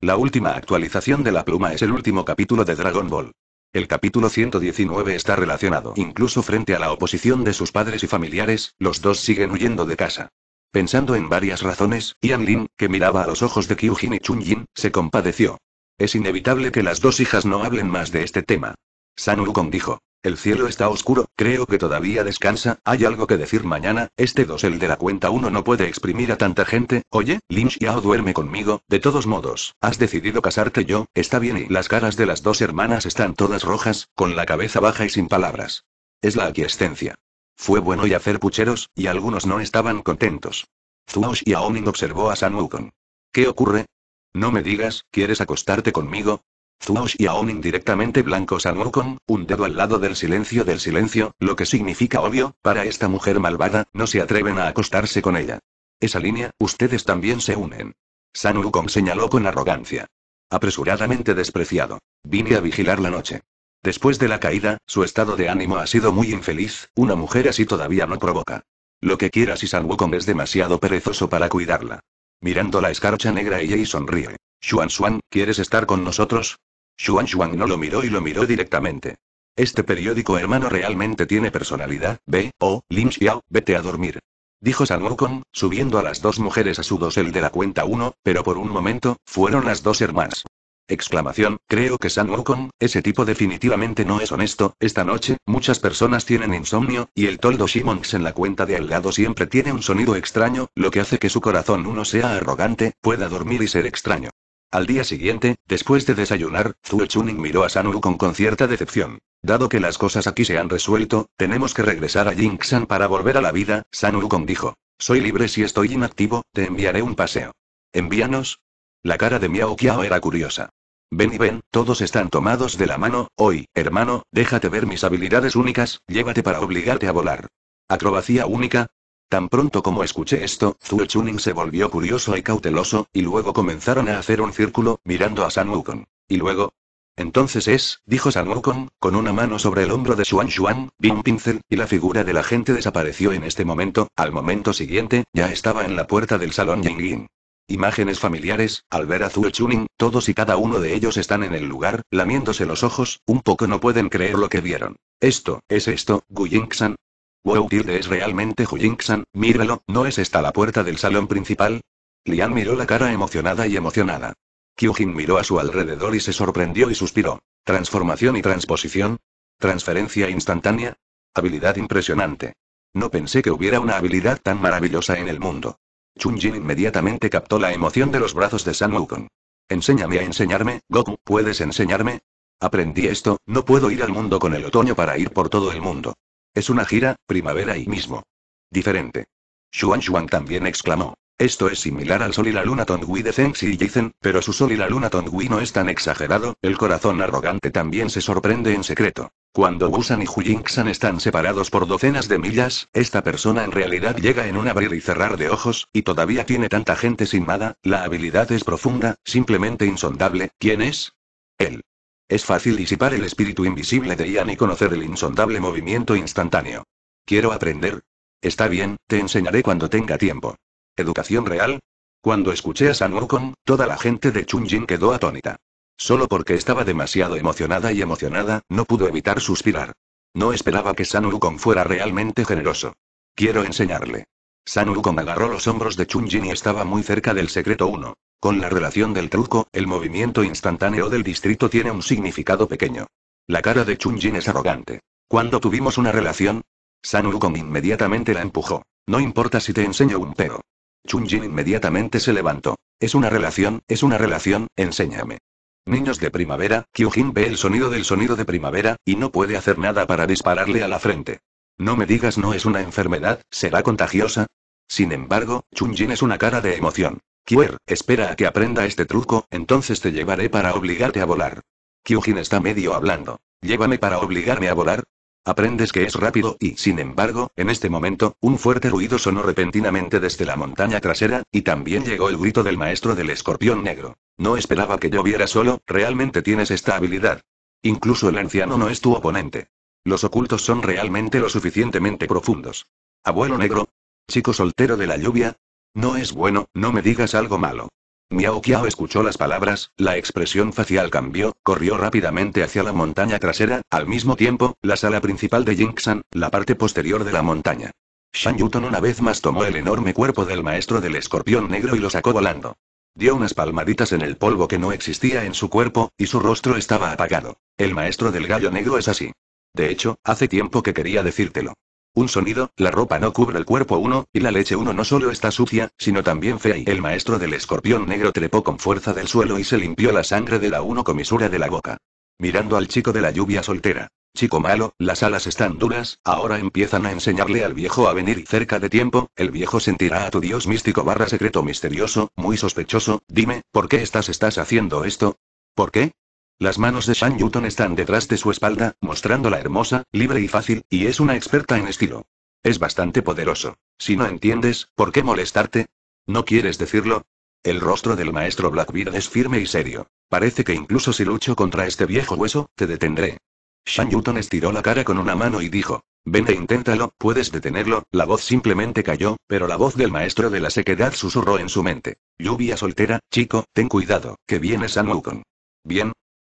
La última actualización de la pluma es el último capítulo de Dragon Ball. El capítulo 119 está relacionado. Incluso frente a la oposición de sus padres y familiares, los dos siguen huyendo de casa. Pensando en varias razones, Ian Lin, que miraba a los ojos de Jin y Chun Jin, se compadeció. Es inevitable que las dos hijas no hablen más de este tema. San Wukong dijo. El cielo está oscuro, creo que todavía descansa, hay algo que decir mañana, este dosel de la cuenta uno no puede exprimir a tanta gente, oye, Lin Xiao duerme conmigo, de todos modos, has decidido casarte yo, está bien y las caras de las dos hermanas están todas rojas, con la cabeza baja y sin palabras. Es la aquiescencia. Fue bueno y hacer pucheros, y algunos no estaban contentos. Zuo Xiaoming observó a San Wukong. ¿Qué ocurre? No me digas, ¿quieres acostarte conmigo? Zuosh y aún indirectamente blanco San Mukon, un dedo al lado del silencio del silencio, lo que significa obvio, para esta mujer malvada, no se atreven a acostarse con ella. Esa línea, ustedes también se unen. San Wukong señaló con arrogancia. Apresuradamente despreciado. Vine a vigilar la noche. Después de la caída, su estado de ánimo ha sido muy infeliz, una mujer así todavía no provoca. Lo que quiera si San Wukong es demasiado perezoso para cuidarla. Mirando la escarcha negra ella y sonríe. Xuan Xuan, ¿quieres estar con nosotros? Xuan no lo miró y lo miró directamente. Este periódico hermano realmente tiene personalidad, ve, oh, Lin Xiao, vete a dormir. Dijo San Wukong, subiendo a las dos mujeres a su dosel de la cuenta 1, pero por un momento, fueron las dos hermanas. Exclamación, creo que San Wukong, ese tipo definitivamente no es honesto, esta noche, muchas personas tienen insomnio, y el toldo simmons en la cuenta de al siempre tiene un sonido extraño, lo que hace que su corazón uno sea arrogante, pueda dormir y ser extraño. Al día siguiente, después de desayunar, Zhu Chuning miró a San con, con cierta decepción. Dado que las cosas aquí se han resuelto, tenemos que regresar a Jinxan para volver a la vida, San Kong dijo. Soy libre si estoy inactivo, te enviaré un paseo. ¿Envíanos? La cara de Miao Qiao era curiosa. Ven y ven, todos están tomados de la mano, hoy, hermano, déjate ver mis habilidades únicas, llévate para obligarte a volar. Acrobacia única, Tan pronto como escuché esto, Zhu Chuning se volvió curioso y cauteloso, y luego comenzaron a hacer un círculo, mirando a San Wukong. Y luego. Entonces es, dijo San Wukong, con una mano sobre el hombro de Xuan Xuan, vi un pincel, y la figura de la gente desapareció en este momento, al momento siguiente, ya estaba en la puerta del salón Ying. Imágenes familiares, al ver a Zhu Chuning, todos y cada uno de ellos están en el lugar, lamiéndose los ojos, un poco no pueden creer lo que vieron. Esto, ¿es esto, San. Wow Tilde es realmente San, míralo, ¿no es esta la puerta del salón principal? Lian miró la cara emocionada y emocionada. Kyujin miró a su alrededor y se sorprendió y suspiró. ¿Transformación y transposición? ¿Transferencia instantánea? Habilidad impresionante. No pensé que hubiera una habilidad tan maravillosa en el mundo. Chunjin inmediatamente captó la emoción de los brazos de San Wukong. Enséñame a enseñarme, Goku, ¿puedes enseñarme? Aprendí esto, no puedo ir al mundo con el otoño para ir por todo el mundo. Es una gira, primavera y mismo. Diferente. Xuan Xuan también exclamó. Esto es similar al Sol y la Luna Tongui de Zeng y Yizen, pero su Sol y la Luna Tongui no es tan exagerado, el corazón arrogante también se sorprende en secreto. Cuando San y San están separados por docenas de millas, esta persona en realidad llega en un abrir y cerrar de ojos, y todavía tiene tanta gente sin nada, la habilidad es profunda, simplemente insondable, ¿quién es? Él. Es fácil disipar el espíritu invisible de Ian y conocer el insondable movimiento instantáneo. Quiero aprender. Está bien, te enseñaré cuando tenga tiempo. ¿Educación real? Cuando escuché a San Wukong, toda la gente de Chunjin quedó atónita. Solo porque estaba demasiado emocionada y emocionada, no pudo evitar suspirar. No esperaba que San Wukong fuera realmente generoso. Quiero enseñarle. San agarró los hombros de Chun Jin y estaba muy cerca del secreto 1. Con la relación del truco, el movimiento instantáneo del distrito tiene un significado pequeño. La cara de Chun Jin es arrogante. Cuando tuvimos una relación? San inmediatamente la empujó. No importa si te enseño un pero. Chun Jin inmediatamente se levantó. Es una relación, es una relación, enséñame. Niños de primavera, Kyujin ve el sonido del sonido de primavera, y no puede hacer nada para dispararle a la frente. No me digas no es una enfermedad, será contagiosa. Sin embargo, Jin es una cara de emoción. Kier, espera a que aprenda este truco, entonces te llevaré para obligarte a volar. Kyujin está medio hablando. Llévame para obligarme a volar. Aprendes que es rápido y, sin embargo, en este momento, un fuerte ruido sonó repentinamente desde la montaña trasera, y también llegó el grito del maestro del escorpión negro. No esperaba que yo viera solo, realmente tienes esta habilidad. Incluso el anciano no es tu oponente. Los ocultos son realmente lo suficientemente profundos. Abuelo negro. Chico soltero de la lluvia. No es bueno, no me digas algo malo. Miao Kiao escuchó las palabras, la expresión facial cambió, corrió rápidamente hacia la montaña trasera, al mismo tiempo, la sala principal de Jinxan, la parte posterior de la montaña. Shan Yuton una vez más tomó el enorme cuerpo del maestro del escorpión negro y lo sacó volando. Dio unas palmaditas en el polvo que no existía en su cuerpo, y su rostro estaba apagado. El maestro del gallo negro es así. De hecho, hace tiempo que quería decírtelo. Un sonido, la ropa no cubre el cuerpo uno, y la leche uno no solo está sucia, sino también fea y el maestro del escorpión negro trepó con fuerza del suelo y se limpió la sangre de la uno comisura de la boca. Mirando al chico de la lluvia soltera. Chico malo, las alas están duras, ahora empiezan a enseñarle al viejo a venir y cerca de tiempo, el viejo sentirá a tu dios místico barra secreto misterioso, muy sospechoso, dime, ¿por qué estás estás haciendo esto? ¿Por qué? Las manos de Shan Yuton están detrás de su espalda, mostrándola hermosa, libre y fácil, y es una experta en estilo. Es bastante poderoso. Si no entiendes, ¿por qué molestarte? ¿No quieres decirlo? El rostro del maestro Blackbeard es firme y serio. Parece que incluso si lucho contra este viejo hueso, te detendré. Shan Yuton estiró la cara con una mano y dijo, ven e inténtalo, puedes detenerlo, la voz simplemente cayó, pero la voz del maestro de la sequedad susurró en su mente. Lluvia soltera, chico, ten cuidado, que viene San Wukong. Bien,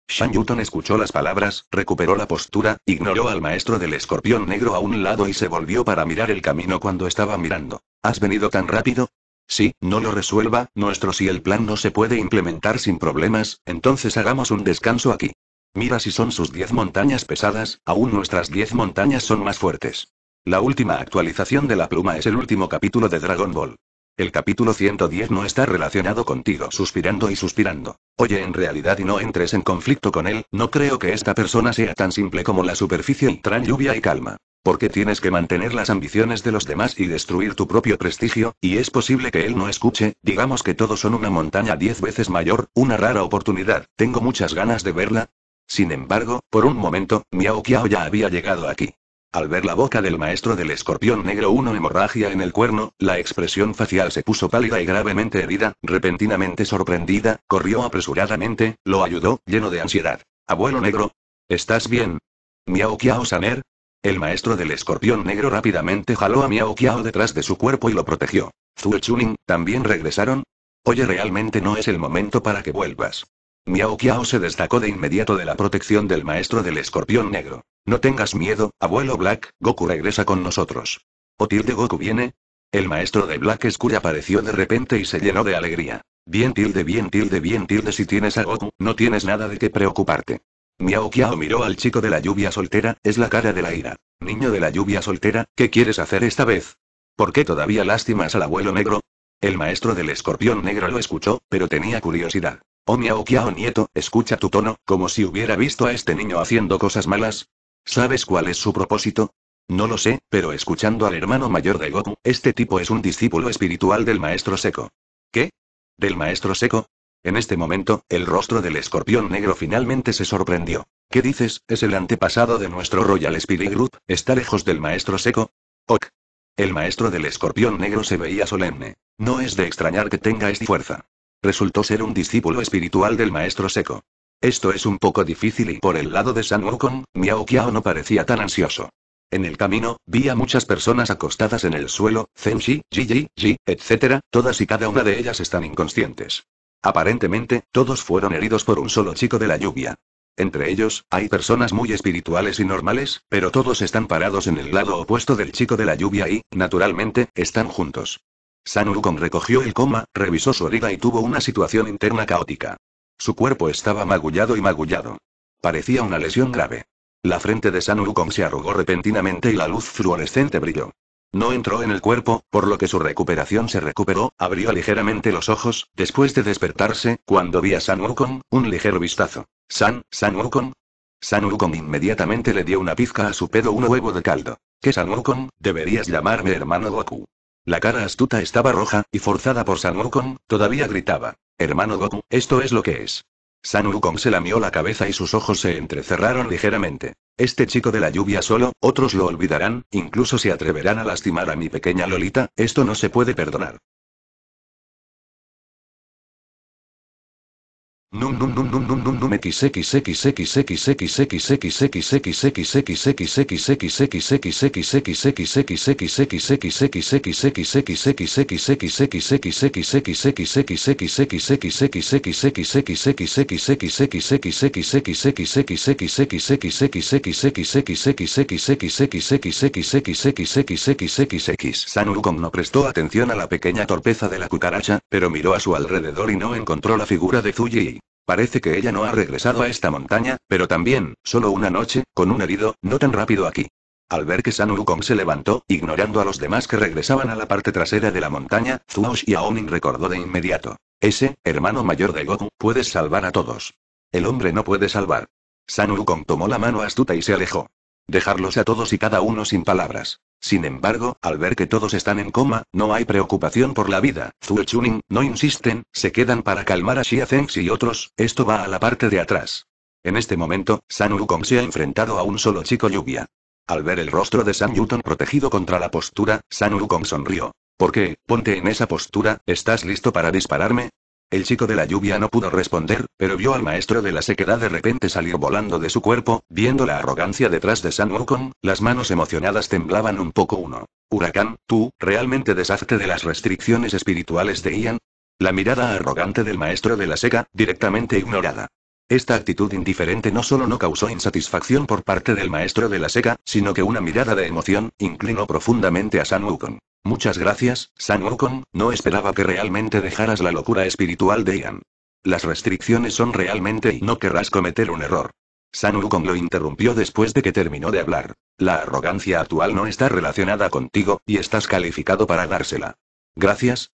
Shan Yuton escuchó las palabras, recuperó la postura, ignoró al maestro del escorpión negro a un lado y se volvió para mirar el camino cuando estaba mirando. ¿Has venido tan rápido? Sí, no lo resuelva, nuestro si el plan no se puede implementar sin problemas, entonces hagamos un descanso aquí. Mira si son sus diez montañas pesadas, aún nuestras diez montañas son más fuertes. La última actualización de la pluma es el último capítulo de Dragon Ball. El capítulo 110 no está relacionado contigo, suspirando y suspirando. Oye, en realidad y no entres en conflicto con él, no creo que esta persona sea tan simple como la superficie y lluvia y calma. Porque tienes que mantener las ambiciones de los demás y destruir tu propio prestigio, y es posible que él no escuche, digamos que todos son una montaña diez veces mayor, una rara oportunidad, tengo muchas ganas de verla. Sin embargo, por un momento, Miao kiao ya había llegado aquí. Al ver la boca del maestro del escorpión negro una hemorragia en el cuerno, la expresión facial se puso pálida y gravemente herida, repentinamente sorprendida, corrió apresuradamente, lo ayudó, lleno de ansiedad. Abuelo negro. ¿Estás bien? Miao Kiao Saner. El maestro del escorpión negro rápidamente jaló a Miao Kiao detrás de su cuerpo y lo protegió. Zhu Chuning, ¿también regresaron? Oye, realmente no es el momento para que vuelvas. Miao Kiao se destacó de inmediato de la protección del maestro del escorpión negro. No tengas miedo, abuelo Black, Goku regresa con nosotros. ¿O tilde Goku viene? El maestro de Black Skull apareció de repente y se llenó de alegría. Bien tilde, bien tilde, bien tilde, si tienes a Goku, no tienes nada de qué preocuparte. Miao Kiao miró al chico de la lluvia soltera, es la cara de la ira. Niño de la lluvia soltera, ¿qué quieres hacer esta vez? ¿Por qué todavía lástimas al abuelo negro? El maestro del escorpión negro lo escuchó, pero tenía curiosidad. Oh Miao Kiao nieto, escucha tu tono, como si hubiera visto a este niño haciendo cosas malas, ¿Sabes cuál es su propósito? No lo sé, pero escuchando al hermano mayor de Goku, este tipo es un discípulo espiritual del maestro seco. ¿Qué? ¿Del maestro seco? En este momento, el rostro del escorpión negro finalmente se sorprendió. ¿Qué dices? Es el antepasado de nuestro Royal Spirit Group, está lejos del maestro seco. Ok. El maestro del escorpión negro se veía solemne. No es de extrañar que tenga esta fuerza. Resultó ser un discípulo espiritual del maestro seco. Esto es un poco difícil y por el lado de San Wukong, Miao Kiao no parecía tan ansioso. En el camino, vi a muchas personas acostadas en el suelo, Zenshi, Ji Ji, etc., todas y cada una de ellas están inconscientes. Aparentemente, todos fueron heridos por un solo chico de la lluvia. Entre ellos, hay personas muy espirituales y normales, pero todos están parados en el lado opuesto del chico de la lluvia y, naturalmente, están juntos. San Wukong recogió el coma, revisó su herida y tuvo una situación interna caótica. Su cuerpo estaba magullado y magullado. Parecía una lesión grave. La frente de San se arrugó repentinamente y la luz fluorescente brilló. No entró en el cuerpo, por lo que su recuperación se recuperó, abrió ligeramente los ojos, después de despertarse, cuando vi a San Wukong, un ligero vistazo. San, San Wukong. San inmediatamente le dio una pizca a su pedo un huevo de caldo. ¿Qué San Wukong? Deberías llamarme hermano Goku. La cara astuta estaba roja, y forzada por San Wukong, todavía gritaba. Hermano Goku, esto es lo que es. San se lamió la cabeza y sus ojos se entrecerraron ligeramente. Este chico de la lluvia solo, otros lo olvidarán, incluso se atreverán a lastimar a mi pequeña Lolita, esto no se puede perdonar. Num num no prestó atención a la pequeña torpeza de la cucaracha, pero miró a su alrededor y no encontró la figura de Zuyi. Parece que ella no ha regresado a esta montaña, pero también, solo una noche, con un herido, no tan rápido aquí. Al ver que San Wukong se levantó, ignorando a los demás que regresaban a la parte trasera de la montaña, y Xiaoning recordó de inmediato. Ese, hermano mayor de Goku, puedes salvar a todos. El hombre no puede salvar. San Wukong tomó la mano astuta y se alejó. Dejarlos a todos y cada uno sin palabras. Sin embargo, al ver que todos están en coma, no hay preocupación por la vida. Zhu Chuning, no insisten, se quedan para calmar a Xia Zhenxi y otros, esto va a la parte de atrás. En este momento, San Wukong se ha enfrentado a un solo chico lluvia. Al ver el rostro de San Newton protegido contra la postura, San Wukong sonrió. ¿Por qué? Ponte en esa postura, ¿estás listo para dispararme? El chico de la lluvia no pudo responder, pero vio al maestro de la sequedad de repente salir volando de su cuerpo, viendo la arrogancia detrás de San Wukong, las manos emocionadas temblaban un poco uno. Huracán, tú, ¿realmente deshazte de las restricciones espirituales de Ian? La mirada arrogante del maestro de la seca, directamente ignorada. Esta actitud indiferente no solo no causó insatisfacción por parte del maestro de la seca, sino que una mirada de emoción inclinó profundamente a San Wukong. Muchas gracias, San Wukong, no esperaba que realmente dejaras la locura espiritual de Ian. Las restricciones son realmente y no querrás cometer un error. San Wukong lo interrumpió después de que terminó de hablar. La arrogancia actual no está relacionada contigo, y estás calificado para dársela. Gracias.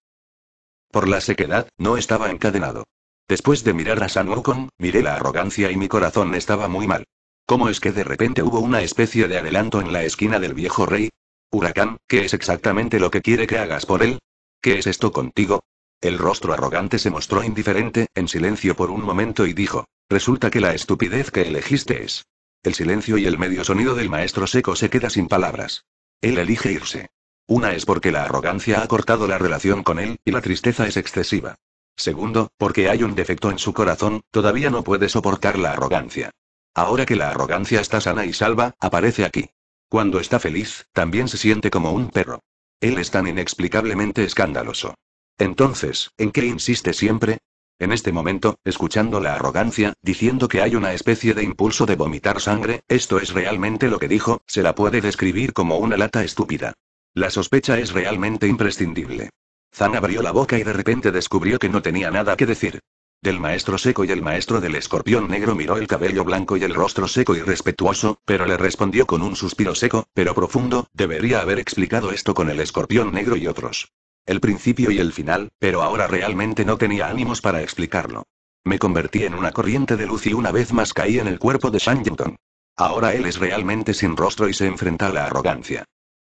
Por la sequedad, no estaba encadenado. Después de mirar a San Wukong, miré la arrogancia y mi corazón estaba muy mal. ¿Cómo es que de repente hubo una especie de adelanto en la esquina del viejo rey? Huracán, ¿qué es exactamente lo que quiere que hagas por él? ¿Qué es esto contigo? El rostro arrogante se mostró indiferente, en silencio por un momento y dijo, resulta que la estupidez que elegiste es. El silencio y el medio sonido del maestro seco se queda sin palabras. Él elige irse. Una es porque la arrogancia ha cortado la relación con él, y la tristeza es excesiva. Segundo, porque hay un defecto en su corazón, todavía no puede soportar la arrogancia. Ahora que la arrogancia está sana y salva, aparece aquí. Cuando está feliz, también se siente como un perro. Él es tan inexplicablemente escandaloso. Entonces, ¿en qué insiste siempre? En este momento, escuchando la arrogancia, diciendo que hay una especie de impulso de vomitar sangre, esto es realmente lo que dijo, se la puede describir como una lata estúpida. La sospecha es realmente imprescindible. Zan abrió la boca y de repente descubrió que no tenía nada que decir. Del maestro seco y el maestro del escorpión negro miró el cabello blanco y el rostro seco y respetuoso, pero le respondió con un suspiro seco, pero profundo, debería haber explicado esto con el escorpión negro y otros. El principio y el final, pero ahora realmente no tenía ánimos para explicarlo. Me convertí en una corriente de luz y una vez más caí en el cuerpo de Shangton. Ahora él es realmente sin rostro y se enfrenta a la arrogancia.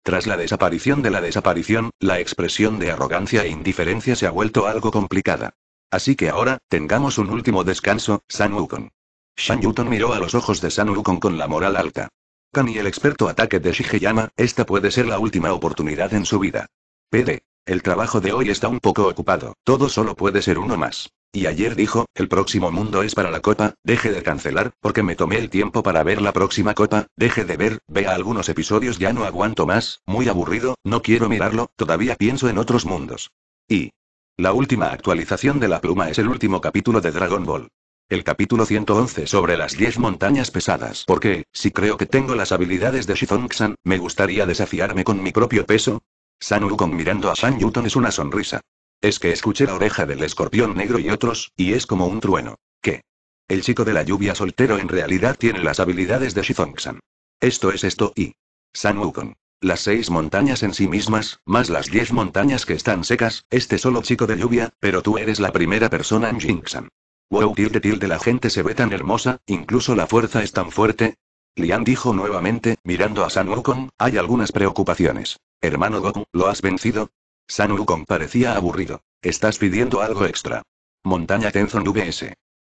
Tras la desaparición de la desaparición, la expresión de arrogancia e indiferencia se ha vuelto algo complicada. Así que ahora, tengamos un último descanso, San Wukong. Shan Yuton miró a los ojos de San Wukong con la moral alta. Kan y el experto ataque de Shigeyama, esta puede ser la última oportunidad en su vida. PD. El trabajo de hoy está un poco ocupado, todo solo puede ser uno más. Y ayer dijo, el próximo mundo es para la copa, deje de cancelar, porque me tomé el tiempo para ver la próxima copa, deje de ver, vea algunos episodios, ya no aguanto más, muy aburrido, no quiero mirarlo, todavía pienso en otros mundos. Y... La última actualización de la pluma es el último capítulo de Dragon Ball. El capítulo 111 sobre las 10 montañas pesadas. Porque, si creo que tengo las habilidades de Shizong-san, me gustaría desafiarme con mi propio peso. San Wukong mirando a San Yuton es una sonrisa. Es que escuché la oreja del escorpión negro y otros, y es como un trueno. ¿Qué? El chico de la lluvia soltero en realidad tiene las habilidades de Shizong-san. Esto es esto y. San Wukong. Las seis montañas en sí mismas, más las diez montañas que están secas, este solo chico de lluvia, pero tú eres la primera persona en Jinxan. Wow, tilde tilde, la gente se ve tan hermosa, incluso la fuerza es tan fuerte. Lian dijo nuevamente, mirando a San Wukong, hay algunas preocupaciones. Hermano Goku, ¿lo has vencido? San Wukong parecía aburrido. Estás pidiendo algo extra. Montaña Tenzon VS.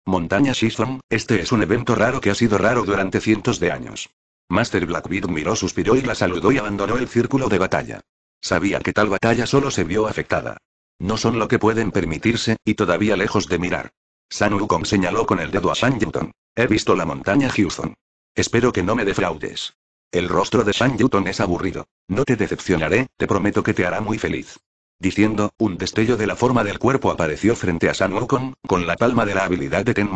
Montaña Shizong, este es un evento raro que ha sido raro durante cientos de años. Master Blackbeard miró, suspiró y la saludó y abandonó el círculo de batalla. Sabía que tal batalla solo se vio afectada. No son lo que pueden permitirse, y todavía lejos de mirar. San Wukong señaló con el dedo a San Yuton. He visto la montaña Houston. Espero que no me defraudes. El rostro de San Yuton es aburrido. No te decepcionaré, te prometo que te hará muy feliz. Diciendo, un destello de la forma del cuerpo apareció frente a San con la palma de la habilidad de Ten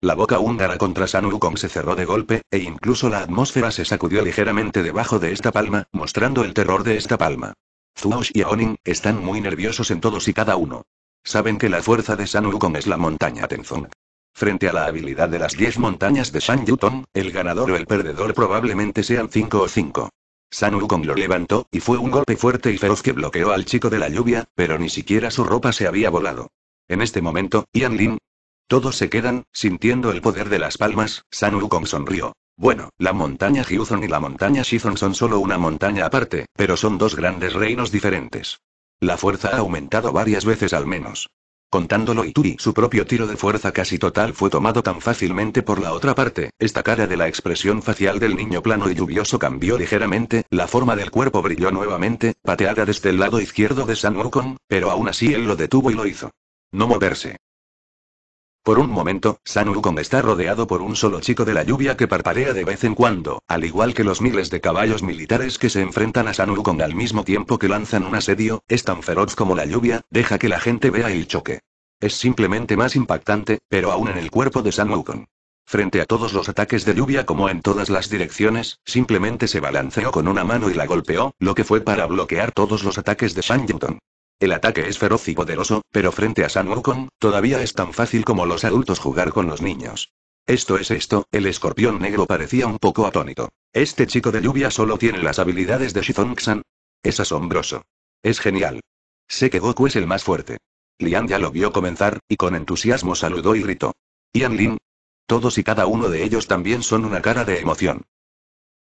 La boca húngara contra San se cerró de golpe, e incluso la atmósfera se sacudió ligeramente debajo de esta palma, mostrando el terror de esta palma. Zuosh y Aonin, están muy nerviosos en todos y cada uno. Saben que la fuerza de San es la montaña Tenzong. Frente a la habilidad de las 10 montañas de San el ganador o el perdedor probablemente sean 5 o 5. San Wukong lo levantó, y fue un golpe fuerte y feroz que bloqueó al chico de la lluvia, pero ni siquiera su ropa se había volado. En este momento, Ian Lin. Todos se quedan, sintiendo el poder de las palmas, San Wukong sonrió. Bueno, la montaña Hyuzon y la montaña Shizon son solo una montaña aparte, pero son dos grandes reinos diferentes. La fuerza ha aumentado varias veces al menos. Contándolo y turi, su propio tiro de fuerza casi total fue tomado tan fácilmente por la otra parte, esta cara de la expresión facial del niño plano y lluvioso cambió ligeramente, la forma del cuerpo brilló nuevamente, pateada desde el lado izquierdo de San pero aún así él lo detuvo y lo hizo. No moverse. Por un momento, San Wukong está rodeado por un solo chico de la lluvia que parpadea de vez en cuando, al igual que los miles de caballos militares que se enfrentan a San Wukong al mismo tiempo que lanzan un asedio, es tan feroz como la lluvia, deja que la gente vea el choque. Es simplemente más impactante, pero aún en el cuerpo de San Wukong. Frente a todos los ataques de lluvia como en todas las direcciones, simplemente se balanceó con una mano y la golpeó, lo que fue para bloquear todos los ataques de San el ataque es feroz y poderoso, pero frente a San Wukong, todavía es tan fácil como los adultos jugar con los niños. Esto es esto, el escorpión negro parecía un poco atónito. Este chico de lluvia solo tiene las habilidades de Shizong-san. Es asombroso. Es genial. Sé que Goku es el más fuerte. Lian ya lo vio comenzar, y con entusiasmo saludó y gritó. Ian Lin. Todos y cada uno de ellos también son una cara de emoción.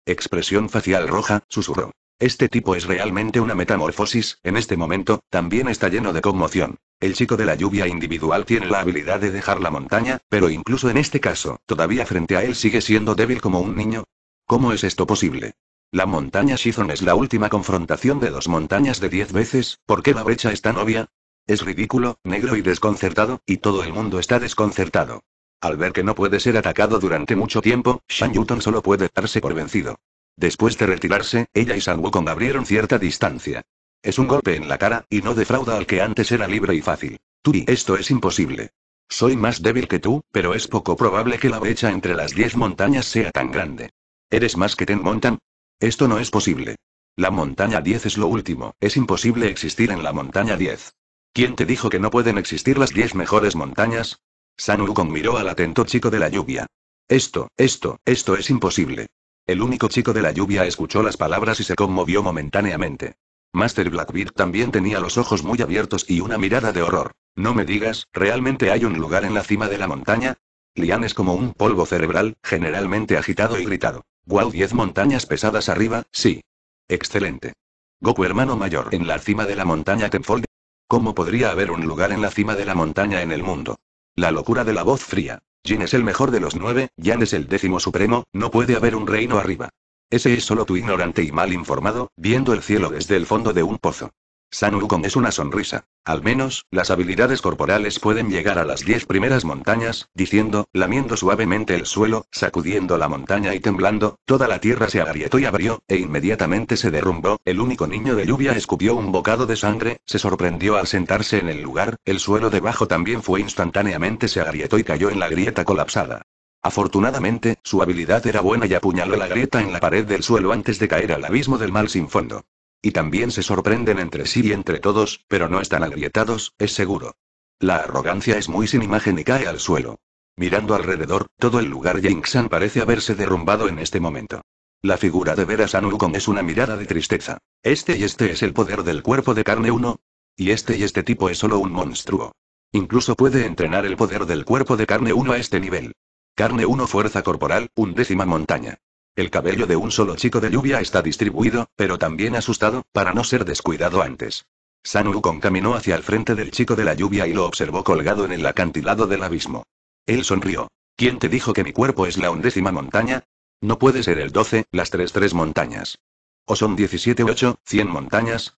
Expresión facial roja, susurró. Este tipo es realmente una metamorfosis, en este momento, también está lleno de conmoción. El chico de la lluvia individual tiene la habilidad de dejar la montaña, pero incluso en este caso, todavía frente a él sigue siendo débil como un niño. ¿Cómo es esto posible? La montaña Shizon es la última confrontación de dos montañas de diez veces, ¿por qué la brecha es tan obvia? Es ridículo, negro y desconcertado, y todo el mundo está desconcertado. Al ver que no puede ser atacado durante mucho tiempo, Shan Yuton solo puede darse por vencido. Después de retirarse, ella y Wukong abrieron cierta distancia. Es un golpe en la cara, y no defrauda al que antes era libre y fácil. Turi, esto es imposible. Soy más débil que tú, pero es poco probable que la brecha entre las diez montañas sea tan grande. ¿Eres más que Ten montan Esto no es posible. La montaña 10 es lo último, es imposible existir en la montaña 10. ¿Quién te dijo que no pueden existir las 10 mejores montañas? San Wukong miró al atento chico de la lluvia. Esto, esto, esto es imposible. El único chico de la lluvia escuchó las palabras y se conmovió momentáneamente. Master Blackbeard también tenía los ojos muy abiertos y una mirada de horror. No me digas, ¿realmente hay un lugar en la cima de la montaña? Lian es como un polvo cerebral, generalmente agitado y gritado. Wow, 10 montañas pesadas arriba, sí. Excelente. Goku hermano mayor en la cima de la montaña Tenfold. ¿Cómo podría haber un lugar en la cima de la montaña en el mundo? La locura de la voz fría. Jin es el mejor de los nueve, Yan es el décimo supremo, no puede haber un reino arriba. Ese es solo tu ignorante y mal informado, viendo el cielo desde el fondo de un pozo. San es una sonrisa. Al menos, las habilidades corporales pueden llegar a las diez primeras montañas, diciendo, lamiendo suavemente el suelo, sacudiendo la montaña y temblando, toda la tierra se agrietó y abrió, e inmediatamente se derrumbó, el único niño de lluvia escupió un bocado de sangre, se sorprendió al sentarse en el lugar, el suelo debajo también fue instantáneamente se agrietó y cayó en la grieta colapsada. Afortunadamente, su habilidad era buena y apuñaló la grieta en la pared del suelo antes de caer al abismo del mal sin fondo. Y también se sorprenden entre sí y entre todos, pero no están agrietados, es seguro. La arrogancia es muy sin imagen y cae al suelo. Mirando alrededor, todo el lugar Jinxan parece haberse derrumbado en este momento. La figura de Vera San es una mirada de tristeza. Este y este es el poder del cuerpo de carne 1. Y este y este tipo es solo un monstruo. Incluso puede entrenar el poder del cuerpo de carne 1 a este nivel. Carne 1 fuerza corporal, undécima montaña. El cabello de un solo chico de lluvia está distribuido, pero también asustado, para no ser descuidado antes. San Wukong caminó hacia el frente del chico de la lluvia y lo observó colgado en el acantilado del abismo. Él sonrió. ¿Quién te dijo que mi cuerpo es la undécima montaña? No puede ser el doce, las tres tres montañas. ¿O son diecisiete ocho, cien montañas?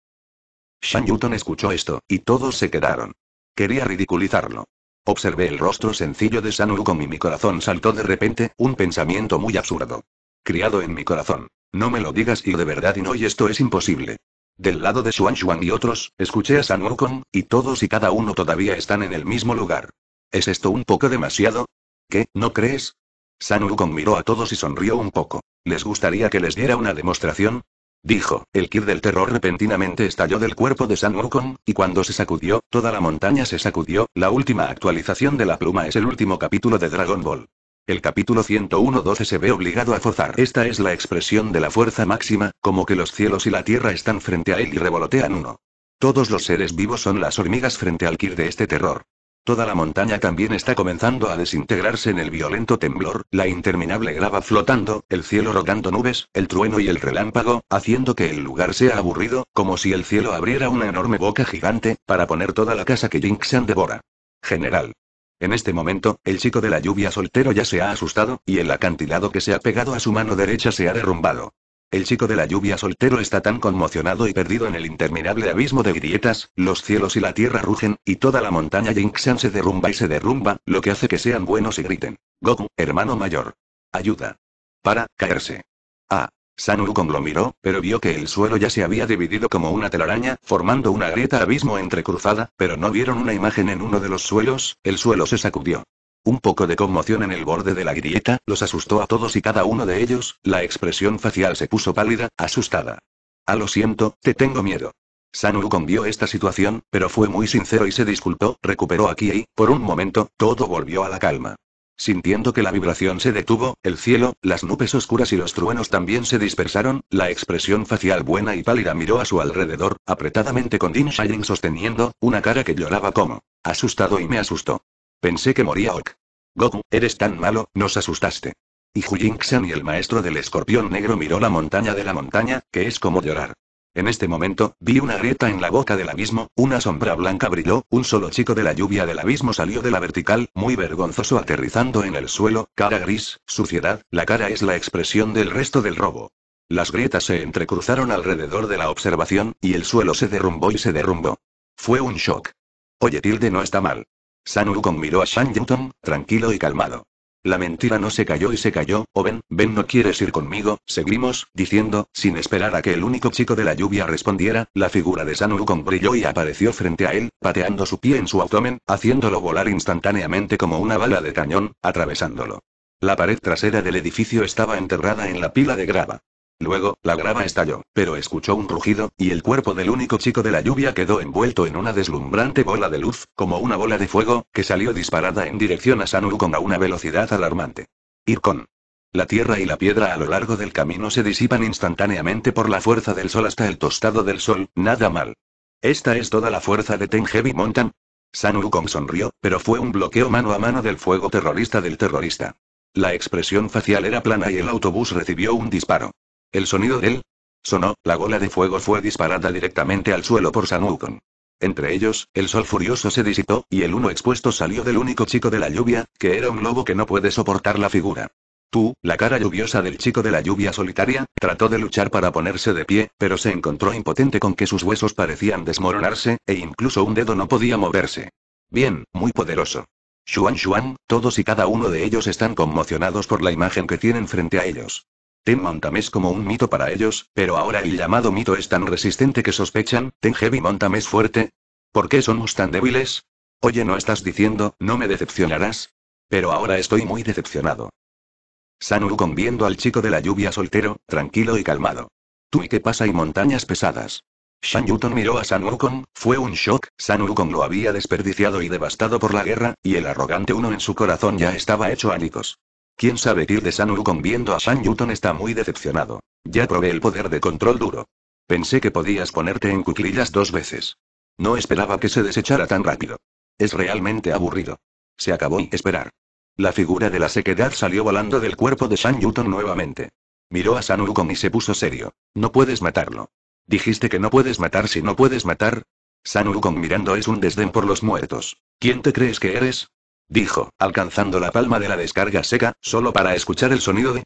Shan Yuton escuchó esto, y todos se quedaron. Quería ridiculizarlo. Observé el rostro sencillo de San Wukong y mi corazón saltó de repente, un pensamiento muy absurdo. Criado en mi corazón. No me lo digas y de verdad y no y esto es imposible. Del lado de Xuan Xuan y otros, escuché a San Wukong, y todos y cada uno todavía están en el mismo lugar. ¿Es esto un poco demasiado? ¿Qué, no crees? San Wukong miró a todos y sonrió un poco. ¿Les gustaría que les diera una demostración? Dijo, el kir del terror repentinamente estalló del cuerpo de San Wukong, y cuando se sacudió, toda la montaña se sacudió. La última actualización de la pluma es el último capítulo de Dragon Ball. El capítulo 101-12 se ve obligado a forzar. Esta es la expresión de la fuerza máxima, como que los cielos y la tierra están frente a él y revolotean uno. Todos los seres vivos son las hormigas frente al kir de este terror. Toda la montaña también está comenzando a desintegrarse en el violento temblor, la interminable grava flotando, el cielo rodando nubes, el trueno y el relámpago, haciendo que el lugar sea aburrido, como si el cielo abriera una enorme boca gigante, para poner toda la casa que Jinxan devora. General. En este momento, el chico de la lluvia soltero ya se ha asustado, y el acantilado que se ha pegado a su mano derecha se ha derrumbado. El chico de la lluvia soltero está tan conmocionado y perdido en el interminable abismo de grietas, los cielos y la tierra rugen, y toda la montaña Jinxan se derrumba y se derrumba, lo que hace que sean buenos y griten. Goku, hermano mayor. Ayuda. Para, caerse. Ah. Sanu Kong lo miró, pero vio que el suelo ya se había dividido como una telaraña, formando una grieta abismo entrecruzada, pero no vieron una imagen en uno de los suelos, el suelo se sacudió. Un poco de conmoción en el borde de la grieta, los asustó a todos y cada uno de ellos, la expresión facial se puso pálida, asustada. Ah, lo siento, te tengo miedo. Sanu Kong vio esta situación, pero fue muy sincero y se disculpó, recuperó aquí y, por un momento, todo volvió a la calma. Sintiendo que la vibración se detuvo, el cielo, las nubes oscuras y los truenos también se dispersaron, la expresión facial buena y pálida miró a su alrededor, apretadamente con Din Shayen sosteniendo, una cara que lloraba como asustado y me asustó. Pensé que moría Ok. Goku, eres tan malo, nos asustaste. Y Xian y el maestro del escorpión negro miró la montaña de la montaña, que es como llorar. En este momento, vi una grieta en la boca del abismo, una sombra blanca brilló, un solo chico de la lluvia del abismo salió de la vertical, muy vergonzoso aterrizando en el suelo, cara gris, suciedad, la cara es la expresión del resto del robo. Las grietas se entrecruzaron alrededor de la observación, y el suelo se derrumbó y se derrumbó. Fue un shock. Oye, Tilde no está mal. San Wukong miró a Shang Yutong, tranquilo y calmado. La mentira no se cayó y se cayó, o oh, ven, ven no quieres ir conmigo, seguimos, diciendo, sin esperar a que el único chico de la lluvia respondiera, la figura de San Wukong brilló y apareció frente a él, pateando su pie en su abdomen, haciéndolo volar instantáneamente como una bala de cañón, atravesándolo. La pared trasera del edificio estaba enterrada en la pila de grava. Luego, la grava estalló, pero escuchó un rugido, y el cuerpo del único chico de la lluvia quedó envuelto en una deslumbrante bola de luz, como una bola de fuego, que salió disparada en dirección a Sanuru con a una velocidad alarmante. con La tierra y la piedra a lo largo del camino se disipan instantáneamente por la fuerza del sol hasta el tostado del sol, nada mal. ¿Esta es toda la fuerza de Ten Heavy Mountain? San sonrió, pero fue un bloqueo mano a mano del fuego terrorista del terrorista. La expresión facial era plana y el autobús recibió un disparo. El sonido del sonó, la bola de fuego fue disparada directamente al suelo por Sanukon. Entre ellos, el sol furioso se disipó, y el uno expuesto salió del único chico de la lluvia, que era un lobo que no puede soportar la figura. Tú, la cara lluviosa del chico de la lluvia solitaria, trató de luchar para ponerse de pie, pero se encontró impotente con que sus huesos parecían desmoronarse, e incluso un dedo no podía moverse. Bien, muy poderoso. Xuan Xuan, todos y cada uno de ellos están conmocionados por la imagen que tienen frente a ellos. Ten Montamés como un mito para ellos, pero ahora el llamado mito es tan resistente que sospechan, Ten Heavy Montamés fuerte. ¿Por qué somos tan débiles? Oye, no estás diciendo, no me decepcionarás. Pero ahora estoy muy decepcionado. Sanu viendo al chico de la lluvia soltero, tranquilo y calmado. Tú y qué pasa y montañas pesadas. Shan Yuton miró a San fue un shock, San lo había desperdiciado y devastado por la guerra, y el arrogante uno en su corazón ya estaba hecho ánicos. Quién sabe de con viendo a San Yuton está muy decepcionado. Ya probé el poder de control duro. Pensé que podías ponerte en cuclillas dos veces. No esperaba que se desechara tan rápido. Es realmente aburrido. Se acabó y esperar. La figura de la sequedad salió volando del cuerpo de San Yuton nuevamente. Miró a San y se puso serio. No puedes matarlo. Dijiste que no puedes matar si no puedes matar. San mirando es un desdén por los muertos. ¿Quién te crees que eres? dijo, alcanzando la palma de la descarga seca, solo para escuchar el sonido de...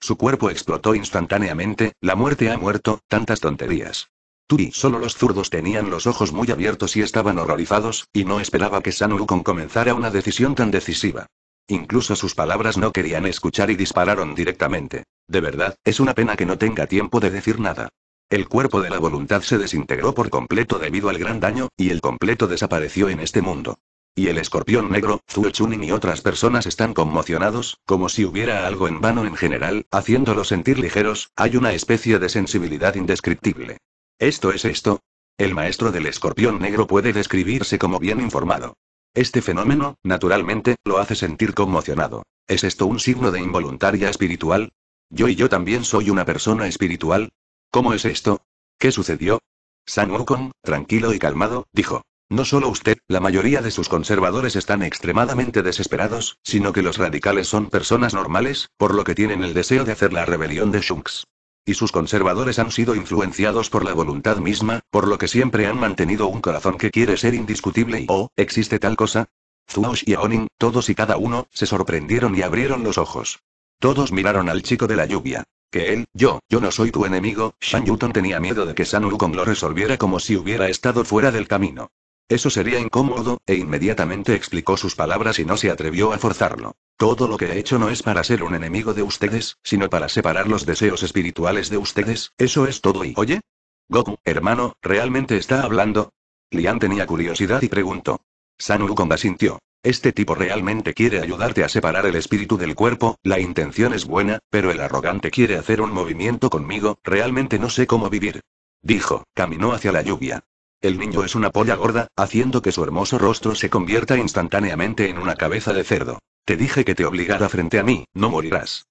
Su cuerpo explotó instantáneamente, la muerte ha muerto, tantas tonterías. Turi, solo los zurdos tenían los ojos muy abiertos y estaban horrorizados, y no esperaba que San comenzara una decisión tan decisiva. Incluso sus palabras no querían escuchar y dispararon directamente. De verdad, es una pena que no tenga tiempo de decir nada. El cuerpo de la voluntad se desintegró por completo debido al gran daño, y el completo desapareció en este mundo. Y el escorpión negro, Zuo Chunin y otras personas están conmocionados, como si hubiera algo en vano en general, haciéndolos sentir ligeros, hay una especie de sensibilidad indescriptible. ¿Esto es esto? El maestro del escorpión negro puede describirse como bien informado. Este fenómeno, naturalmente, lo hace sentir conmocionado. ¿Es esto un signo de involuntaria espiritual? ¿Yo y yo también soy una persona espiritual? ¿Cómo es esto? ¿Qué sucedió? San Wukong, tranquilo y calmado, dijo. No solo usted, la mayoría de sus conservadores están extremadamente desesperados, sino que los radicales son personas normales, por lo que tienen el deseo de hacer la rebelión de Shunks. Y sus conservadores han sido influenciados por la voluntad misma, por lo que siempre han mantenido un corazón que quiere ser indiscutible y oh, ¿existe tal cosa? Zuosh y Aoning, todos y cada uno, se sorprendieron y abrieron los ojos. Todos miraron al chico de la lluvia. Que él, yo, yo no soy tu enemigo, Shan Yutong tenía miedo de que San Wukong lo resolviera como si hubiera estado fuera del camino. Eso sería incómodo, e inmediatamente explicó sus palabras y no se atrevió a forzarlo. Todo lo que he hecho no es para ser un enemigo de ustedes, sino para separar los deseos espirituales de ustedes, eso es todo y... Oye? Goku, hermano, ¿realmente está hablando? Lian tenía curiosidad y preguntó. Sanu Ukomba sintió. Este tipo realmente quiere ayudarte a separar el espíritu del cuerpo, la intención es buena, pero el arrogante quiere hacer un movimiento conmigo, realmente no sé cómo vivir. Dijo, caminó hacia la lluvia. El niño es una polla gorda, haciendo que su hermoso rostro se convierta instantáneamente en una cabeza de cerdo. Te dije que te obligara frente a mí, no morirás.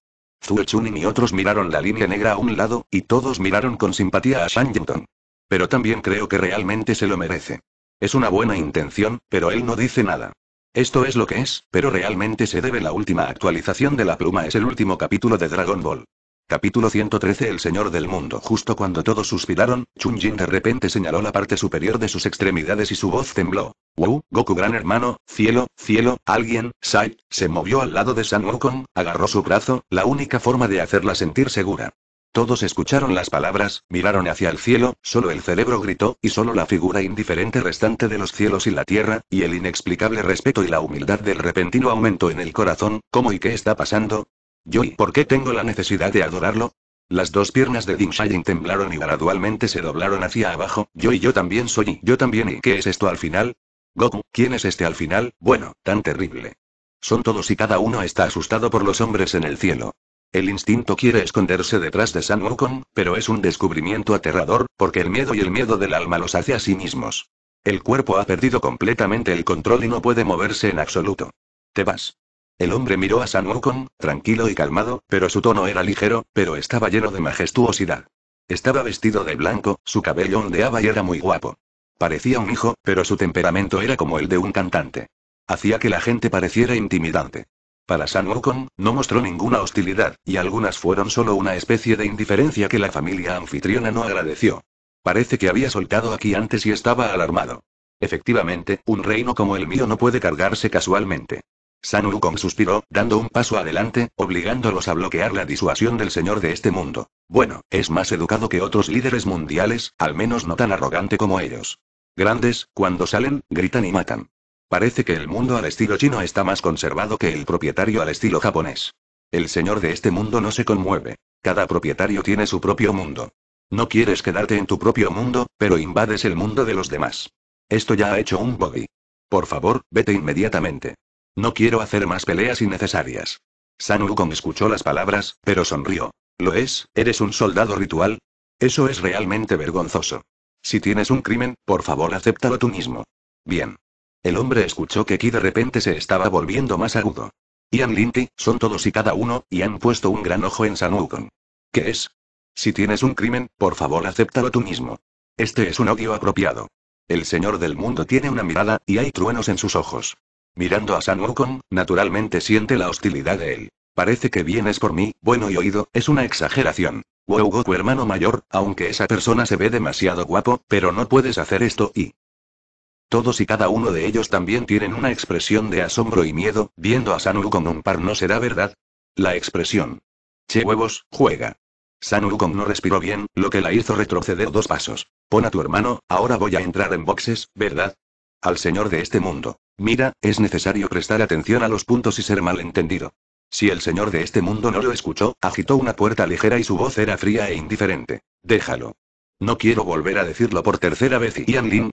Zue Chunin y otros miraron la línea negra a un lado, y todos miraron con simpatía a Shang Yuton. Pero también creo que realmente se lo merece. Es una buena intención, pero él no dice nada. Esto es lo que es, pero realmente se debe la última actualización de la pluma es el último capítulo de Dragon Ball. Capítulo 113 El Señor del Mundo Justo cuando todos suspiraron, Chun de repente señaló la parte superior de sus extremidades y su voz tembló. Wow, Goku gran hermano, cielo, cielo, alguien, Sai, se movió al lado de San Wukong, agarró su brazo, la única forma de hacerla sentir segura. Todos escucharon las palabras, miraron hacia el cielo, solo el cerebro gritó, y solo la figura indiferente restante de los cielos y la tierra, y el inexplicable respeto y la humildad del repentino aumento en el corazón, ¿cómo y qué está pasando? Yo y ¿por qué tengo la necesidad de adorarlo? Las dos piernas de Ding temblaron y gradualmente se doblaron hacia abajo. Yo y yo también soy y yo también y ¿qué es esto al final? Goku, ¿quién es este al final? Bueno, tan terrible. Son todos y cada uno está asustado por los hombres en el cielo. El instinto quiere esconderse detrás de San Wukong, pero es un descubrimiento aterrador, porque el miedo y el miedo del alma los hace a sí mismos. El cuerpo ha perdido completamente el control y no puede moverse en absoluto. Te vas. El hombre miró a San Wukong, tranquilo y calmado, pero su tono era ligero, pero estaba lleno de majestuosidad. Estaba vestido de blanco, su cabello ondeaba y era muy guapo. Parecía un hijo, pero su temperamento era como el de un cantante. Hacía que la gente pareciera intimidante. Para San Wukong, no mostró ninguna hostilidad, y algunas fueron solo una especie de indiferencia que la familia anfitriona no agradeció. Parece que había soltado aquí antes y estaba alarmado. Efectivamente, un reino como el mío no puede cargarse casualmente. San Wukong suspiró, dando un paso adelante, obligándolos a bloquear la disuasión del señor de este mundo. Bueno, es más educado que otros líderes mundiales, al menos no tan arrogante como ellos. Grandes, cuando salen, gritan y matan. Parece que el mundo al estilo chino está más conservado que el propietario al estilo japonés. El señor de este mundo no se conmueve. Cada propietario tiene su propio mundo. No quieres quedarte en tu propio mundo, pero invades el mundo de los demás. Esto ya ha hecho un body. Por favor, vete inmediatamente. No quiero hacer más peleas innecesarias. San Wukong escuchó las palabras, pero sonrió. ¿Lo es? ¿Eres un soldado ritual? Eso es realmente vergonzoso. Si tienes un crimen, por favor acéptalo tú mismo. Bien. El hombre escuchó que aquí de repente se estaba volviendo más agudo. Ian Linty, son todos y cada uno, y han puesto un gran ojo en San Wukong. ¿Qué es? Si tienes un crimen, por favor acéptalo tú mismo. Este es un odio apropiado. El señor del mundo tiene una mirada, y hay truenos en sus ojos. Mirando a San naturalmente siente la hostilidad de él. Parece que vienes por mí, bueno y oído, es una exageración. Wow tu hermano mayor, aunque esa persona se ve demasiado guapo, pero no puedes hacer esto y... Todos y cada uno de ellos también tienen una expresión de asombro y miedo, viendo a San un par no será verdad. La expresión. Che huevos, juega. San no respiró bien, lo que la hizo retroceder dos pasos. Pon a tu hermano, ahora voy a entrar en boxes, ¿verdad? al Señor de este mundo. Mira, es necesario prestar atención a los puntos y ser malentendido. Si el Señor de este mundo no lo escuchó, agitó una puerta ligera y su voz era fría e indiferente. Déjalo. No quiero volver a decirlo por tercera vez y Ian Lin.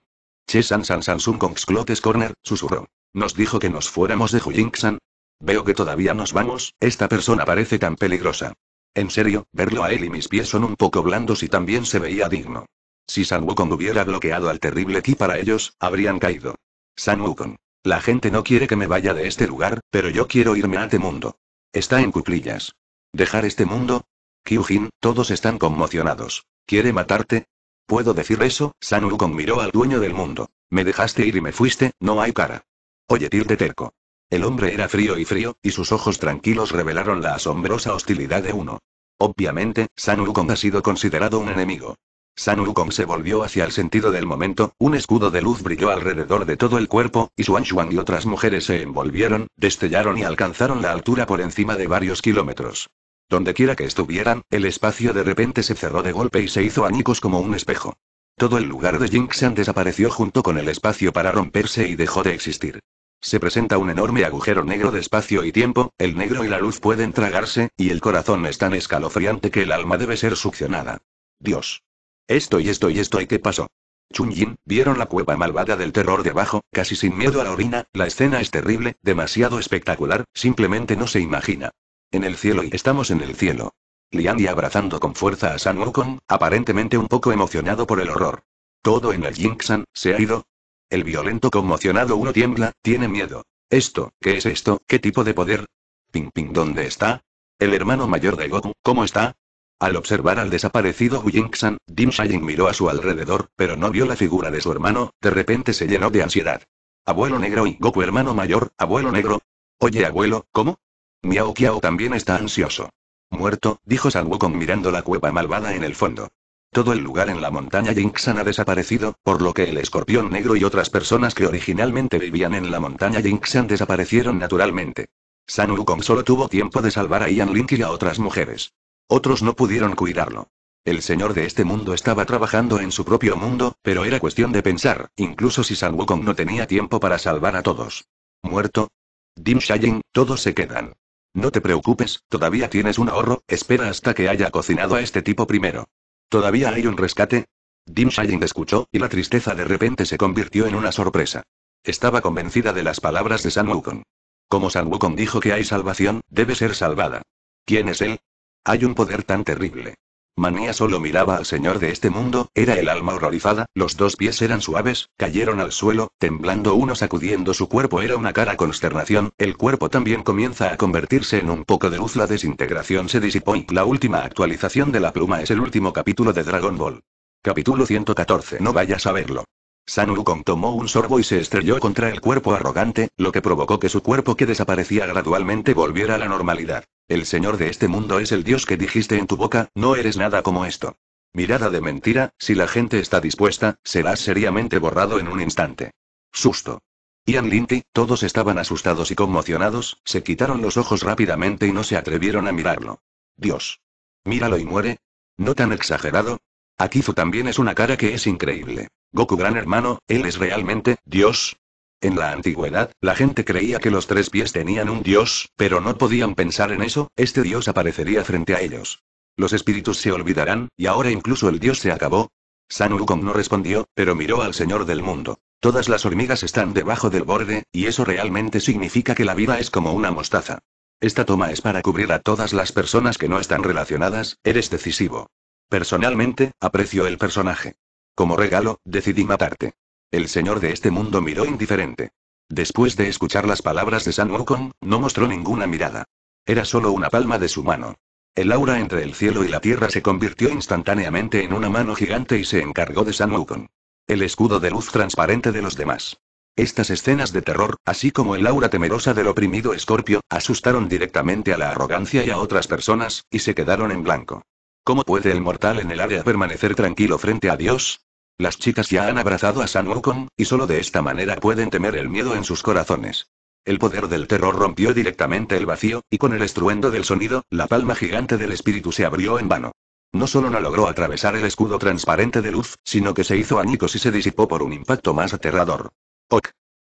Che San San Sun con Clotes Corner, susurró. Nos dijo que nos fuéramos de Huyink-san? Veo que todavía nos vamos, esta persona parece tan peligrosa. En serio, verlo a él y mis pies son un poco blandos y también se veía digno. Si San Wukong hubiera bloqueado al terrible Ki para ellos, habrían caído. San Wukong. La gente no quiere que me vaya de este lugar, pero yo quiero irme a este mundo. Está en cuclillas. ¿Dejar este mundo? Kyujin, todos están conmocionados. ¿Quiere matarte? Puedo decir eso, San Wukong miró al dueño del mundo. Me dejaste ir y me fuiste, no hay cara. Oye, Tir de terco. El hombre era frío y frío, y sus ojos tranquilos revelaron la asombrosa hostilidad de uno. Obviamente, San Wukong ha sido considerado un enemigo. San Wukong se volvió hacia el sentido del momento, un escudo de luz brilló alrededor de todo el cuerpo, y Xuan Xuan y otras mujeres se envolvieron, destellaron y alcanzaron la altura por encima de varios kilómetros. Donde quiera que estuvieran, el espacio de repente se cerró de golpe y se hizo anicos como un espejo. Todo el lugar de Jinxian desapareció junto con el espacio para romperse y dejó de existir. Se presenta un enorme agujero negro de espacio y tiempo, el negro y la luz pueden tragarse, y el corazón es tan escalofriante que el alma debe ser succionada. Dios. Esto y esto y esto y qué pasó. Chun-Yin, vieron la cueva malvada del terror debajo, casi sin miedo a la orina, la escena es terrible, demasiado espectacular, simplemente no se imagina. En el cielo y estamos en el cielo. Lian y abrazando con fuerza a San Wukong, aparentemente un poco emocionado por el horror. Todo en el Jinxan, se ha ido. El violento conmocionado uno tiembla, tiene miedo. ¿Esto? ¿Qué es esto? ¿Qué tipo de poder? Ping Ping, ¿dónde está? El hermano mayor de Goku, ¿cómo está? Al observar al desaparecido Din Dim Shayin miró a su alrededor, pero no vio la figura de su hermano, de repente se llenó de ansiedad. Abuelo negro y Goku hermano mayor, abuelo negro. Oye abuelo, ¿cómo? Miao Kiao también está ansioso. Muerto, dijo San Wukong mirando la cueva malvada en el fondo. Todo el lugar en la montaña Jinxan ha desaparecido, por lo que el escorpión negro y otras personas que originalmente vivían en la montaña Jinxan desaparecieron naturalmente. San Wukong solo tuvo tiempo de salvar a Ian Link y a otras mujeres. Otros no pudieron cuidarlo. El señor de este mundo estaba trabajando en su propio mundo, pero era cuestión de pensar, incluso si San Wukong no tenía tiempo para salvar a todos. ¿Muerto? Dim shayin todos se quedan. No te preocupes, todavía tienes un ahorro, espera hasta que haya cocinado a este tipo primero. ¿Todavía hay un rescate? Dim Shayen escuchó, y la tristeza de repente se convirtió en una sorpresa. Estaba convencida de las palabras de San Wukong. Como San Wukong dijo que hay salvación, debe ser salvada. ¿Quién es él? Hay un poder tan terrible. Manía solo miraba al señor de este mundo, era el alma horrorizada, los dos pies eran suaves, cayeron al suelo, temblando uno sacudiendo su cuerpo era una cara consternación, el cuerpo también comienza a convertirse en un poco de luz, la desintegración se disipó y la última actualización de la pluma es el último capítulo de Dragon Ball. Capítulo 114 No vayas a verlo. San tomó un sorbo y se estrelló contra el cuerpo arrogante, lo que provocó que su cuerpo que desaparecía gradualmente volviera a la normalidad. El señor de este mundo es el dios que dijiste en tu boca, no eres nada como esto. Mirada de mentira, si la gente está dispuesta, serás seriamente borrado en un instante. Susto. Ian Linty, todos estaban asustados y conmocionados, se quitaron los ojos rápidamente y no se atrevieron a mirarlo. Dios. Míralo y muere. No tan exagerado, Akizu también es una cara que es increíble. Goku Gran Hermano, él es realmente, Dios. En la antigüedad, la gente creía que los tres pies tenían un dios, pero no podían pensar en eso, este dios aparecería frente a ellos. Los espíritus se olvidarán, y ahora incluso el dios se acabó. San no respondió, pero miró al señor del mundo. Todas las hormigas están debajo del borde, y eso realmente significa que la vida es como una mostaza. Esta toma es para cubrir a todas las personas que no están relacionadas, eres decisivo. Personalmente, aprecio el personaje. Como regalo, decidí matarte. El señor de este mundo miró indiferente. Después de escuchar las palabras de San Wukong, no mostró ninguna mirada. Era solo una palma de su mano. El aura entre el cielo y la tierra se convirtió instantáneamente en una mano gigante y se encargó de San Wukong. El escudo de luz transparente de los demás. Estas escenas de terror, así como el aura temerosa del oprimido Escorpio, asustaron directamente a la arrogancia y a otras personas, y se quedaron en blanco. ¿Cómo puede el mortal en el área permanecer tranquilo frente a Dios? Las chicas ya han abrazado a San Wukong, y solo de esta manera pueden temer el miedo en sus corazones. El poder del terror rompió directamente el vacío, y con el estruendo del sonido, la palma gigante del espíritu se abrió en vano. No solo no logró atravesar el escudo transparente de luz, sino que se hizo añicos y se disipó por un impacto más aterrador. Ok.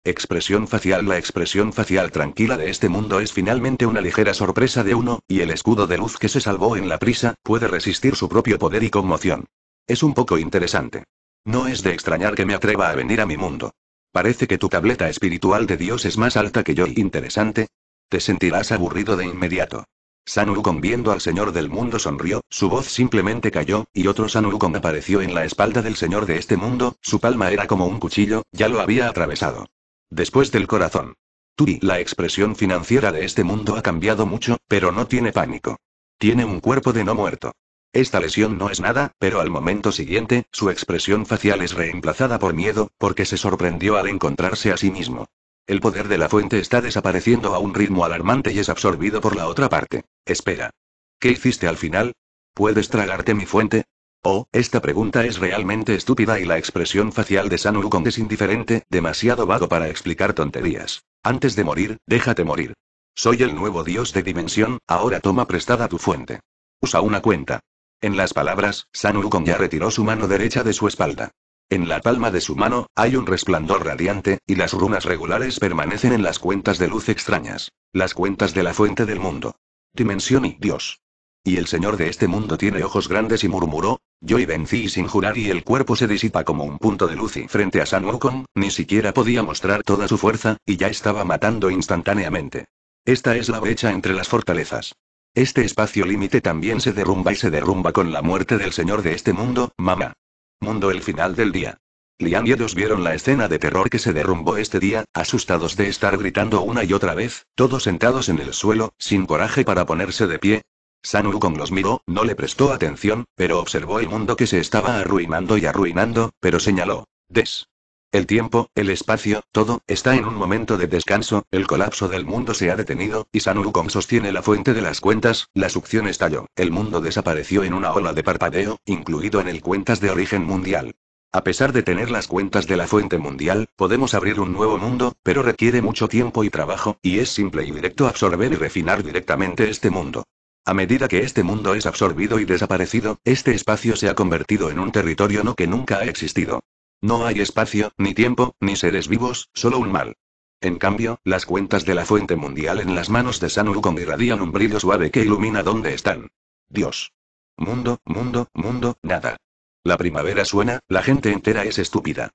Expresión facial La expresión facial tranquila de este mundo es finalmente una ligera sorpresa de uno, y el escudo de luz que se salvó en la prisa, puede resistir su propio poder y conmoción. Es un poco interesante. No es de extrañar que me atreva a venir a mi mundo. Parece que tu tableta espiritual de Dios es más alta que yo y interesante. Te sentirás aburrido de inmediato. Sanurukon viendo al señor del mundo sonrió, su voz simplemente cayó, y otro Sanurukon apareció en la espalda del señor de este mundo, su palma era como un cuchillo, ya lo había atravesado. Después del corazón. Turi, la expresión financiera de este mundo ha cambiado mucho, pero no tiene pánico. Tiene un cuerpo de no muerto. Esta lesión no es nada, pero al momento siguiente, su expresión facial es reemplazada por miedo, porque se sorprendió al encontrarse a sí mismo. El poder de la fuente está desapareciendo a un ritmo alarmante y es absorbido por la otra parte. Espera. ¿Qué hiciste al final? ¿Puedes tragarte mi fuente? Oh, esta pregunta es realmente estúpida y la expresión facial de San es indiferente, demasiado vago para explicar tonterías. Antes de morir, déjate morir. Soy el nuevo dios de dimensión, ahora toma prestada tu fuente. Usa una cuenta. En las palabras, San ya retiró su mano derecha de su espalda. En la palma de su mano, hay un resplandor radiante, y las runas regulares permanecen en las cuentas de luz extrañas. Las cuentas de la fuente del mundo. Dimensión y Dios. Y el señor de este mundo tiene ojos grandes y murmuró, yo y vencí sin jurar y el cuerpo se disipa como un punto de luz y frente a San Wukong, ni siquiera podía mostrar toda su fuerza, y ya estaba matando instantáneamente. Esta es la brecha entre las fortalezas. Este espacio límite también se derrumba y se derrumba con la muerte del señor de este mundo, mamá. Mundo el final del día. Lian y Edos vieron la escena de terror que se derrumbó este día, asustados de estar gritando una y otra vez, todos sentados en el suelo, sin coraje para ponerse de pie, San los miró, no le prestó atención, pero observó el mundo que se estaba arruinando y arruinando, pero señaló. Des. El tiempo, el espacio, todo, está en un momento de descanso, el colapso del mundo se ha detenido, y San sostiene la fuente de las cuentas, la succión estalló, el mundo desapareció en una ola de parpadeo, incluido en el cuentas de origen mundial. A pesar de tener las cuentas de la fuente mundial, podemos abrir un nuevo mundo, pero requiere mucho tiempo y trabajo, y es simple y directo absorber y refinar directamente este mundo. A medida que este mundo es absorbido y desaparecido, este espacio se ha convertido en un territorio no que nunca ha existido. No hay espacio, ni tiempo, ni seres vivos, solo un mal. En cambio, las cuentas de la fuente mundial en las manos de San irradian un brillo suave que ilumina dónde están. Dios. Mundo, mundo, mundo, nada. La primavera suena, la gente entera es estúpida.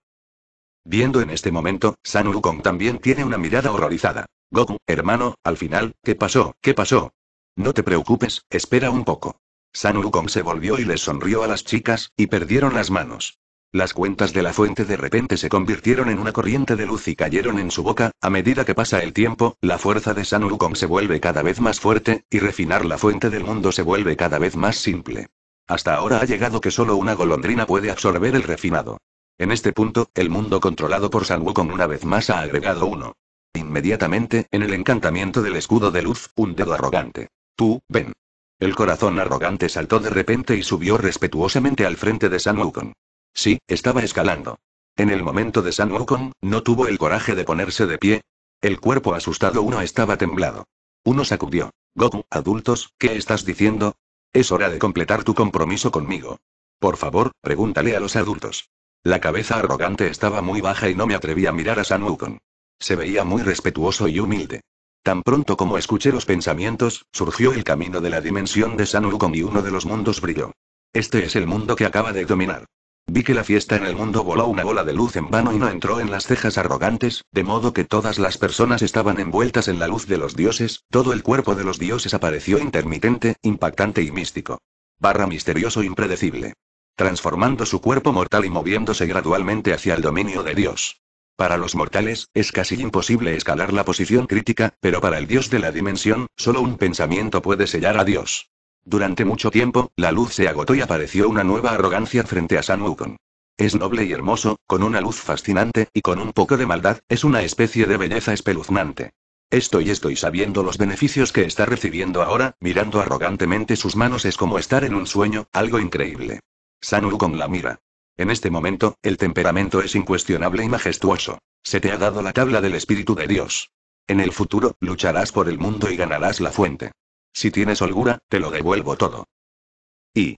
Viendo en este momento, San también tiene una mirada horrorizada. Goku, hermano, al final, ¿qué pasó? ¿Qué pasó? No te preocupes, espera un poco. San Wukong se volvió y le sonrió a las chicas, y perdieron las manos. Las cuentas de la fuente de repente se convirtieron en una corriente de luz y cayeron en su boca, a medida que pasa el tiempo, la fuerza de San Wukong se vuelve cada vez más fuerte, y refinar la fuente del mundo se vuelve cada vez más simple. Hasta ahora ha llegado que solo una golondrina puede absorber el refinado. En este punto, el mundo controlado por San Wukong una vez más ha agregado uno. Inmediatamente, en el encantamiento del escudo de luz, un dedo arrogante. Tú, ven. El corazón arrogante saltó de repente y subió respetuosamente al frente de San Wukong. Sí, estaba escalando. En el momento de San Wukong, no tuvo el coraje de ponerse de pie. El cuerpo asustado uno estaba temblado. Uno sacudió. Goku, adultos, ¿qué estás diciendo? Es hora de completar tu compromiso conmigo. Por favor, pregúntale a los adultos. La cabeza arrogante estaba muy baja y no me atreví a mirar a San Wukong. Se veía muy respetuoso y humilde. Tan pronto como escuché los pensamientos, surgió el camino de la dimensión de San y uno de los mundos brilló. Este es el mundo que acaba de dominar. Vi que la fiesta en el mundo voló una bola de luz en vano y no entró en las cejas arrogantes, de modo que todas las personas estaban envueltas en la luz de los dioses, todo el cuerpo de los dioses apareció intermitente, impactante y místico. Barra misterioso impredecible. Transformando su cuerpo mortal y moviéndose gradualmente hacia el dominio de Dios. Para los mortales, es casi imposible escalar la posición crítica, pero para el dios de la dimensión, solo un pensamiento puede sellar a Dios. Durante mucho tiempo, la luz se agotó y apareció una nueva arrogancia frente a San Wukong. Es noble y hermoso, con una luz fascinante, y con un poco de maldad, es una especie de belleza espeluznante. Estoy, y estoy sabiendo los beneficios que está recibiendo ahora, mirando arrogantemente sus manos es como estar en un sueño, algo increíble. San Wukong la mira. En este momento, el temperamento es incuestionable y majestuoso. Se te ha dado la tabla del Espíritu de Dios. En el futuro, lucharás por el mundo y ganarás la fuente. Si tienes holgura, te lo devuelvo todo. Y.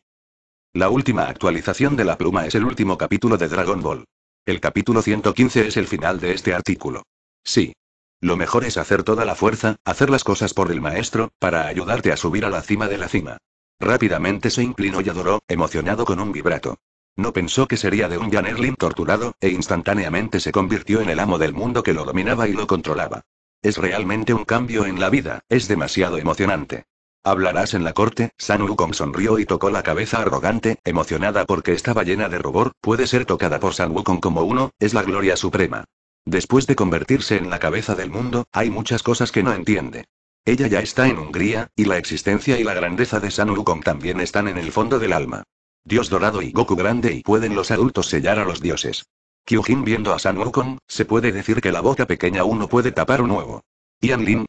La última actualización de la pluma es el último capítulo de Dragon Ball. El capítulo 115 es el final de este artículo. Sí. Lo mejor es hacer toda la fuerza, hacer las cosas por el maestro, para ayudarte a subir a la cima de la cima. Rápidamente se inclinó y adoró, emocionado con un vibrato. No pensó que sería de un Jan Erling torturado, e instantáneamente se convirtió en el amo del mundo que lo dominaba y lo controlaba. Es realmente un cambio en la vida, es demasiado emocionante. Hablarás en la corte, San Wukong sonrió y tocó la cabeza arrogante, emocionada porque estaba llena de rubor, puede ser tocada por San Wukong como uno, es la gloria suprema. Después de convertirse en la cabeza del mundo, hay muchas cosas que no entiende. Ella ya está en Hungría, y la existencia y la grandeza de San Wukong también están en el fondo del alma. Dios dorado y Goku grande y pueden los adultos sellar a los dioses. Kyujin viendo a San Wukong, se puede decir que la boca pequeña uno puede tapar un huevo. Ian Lin.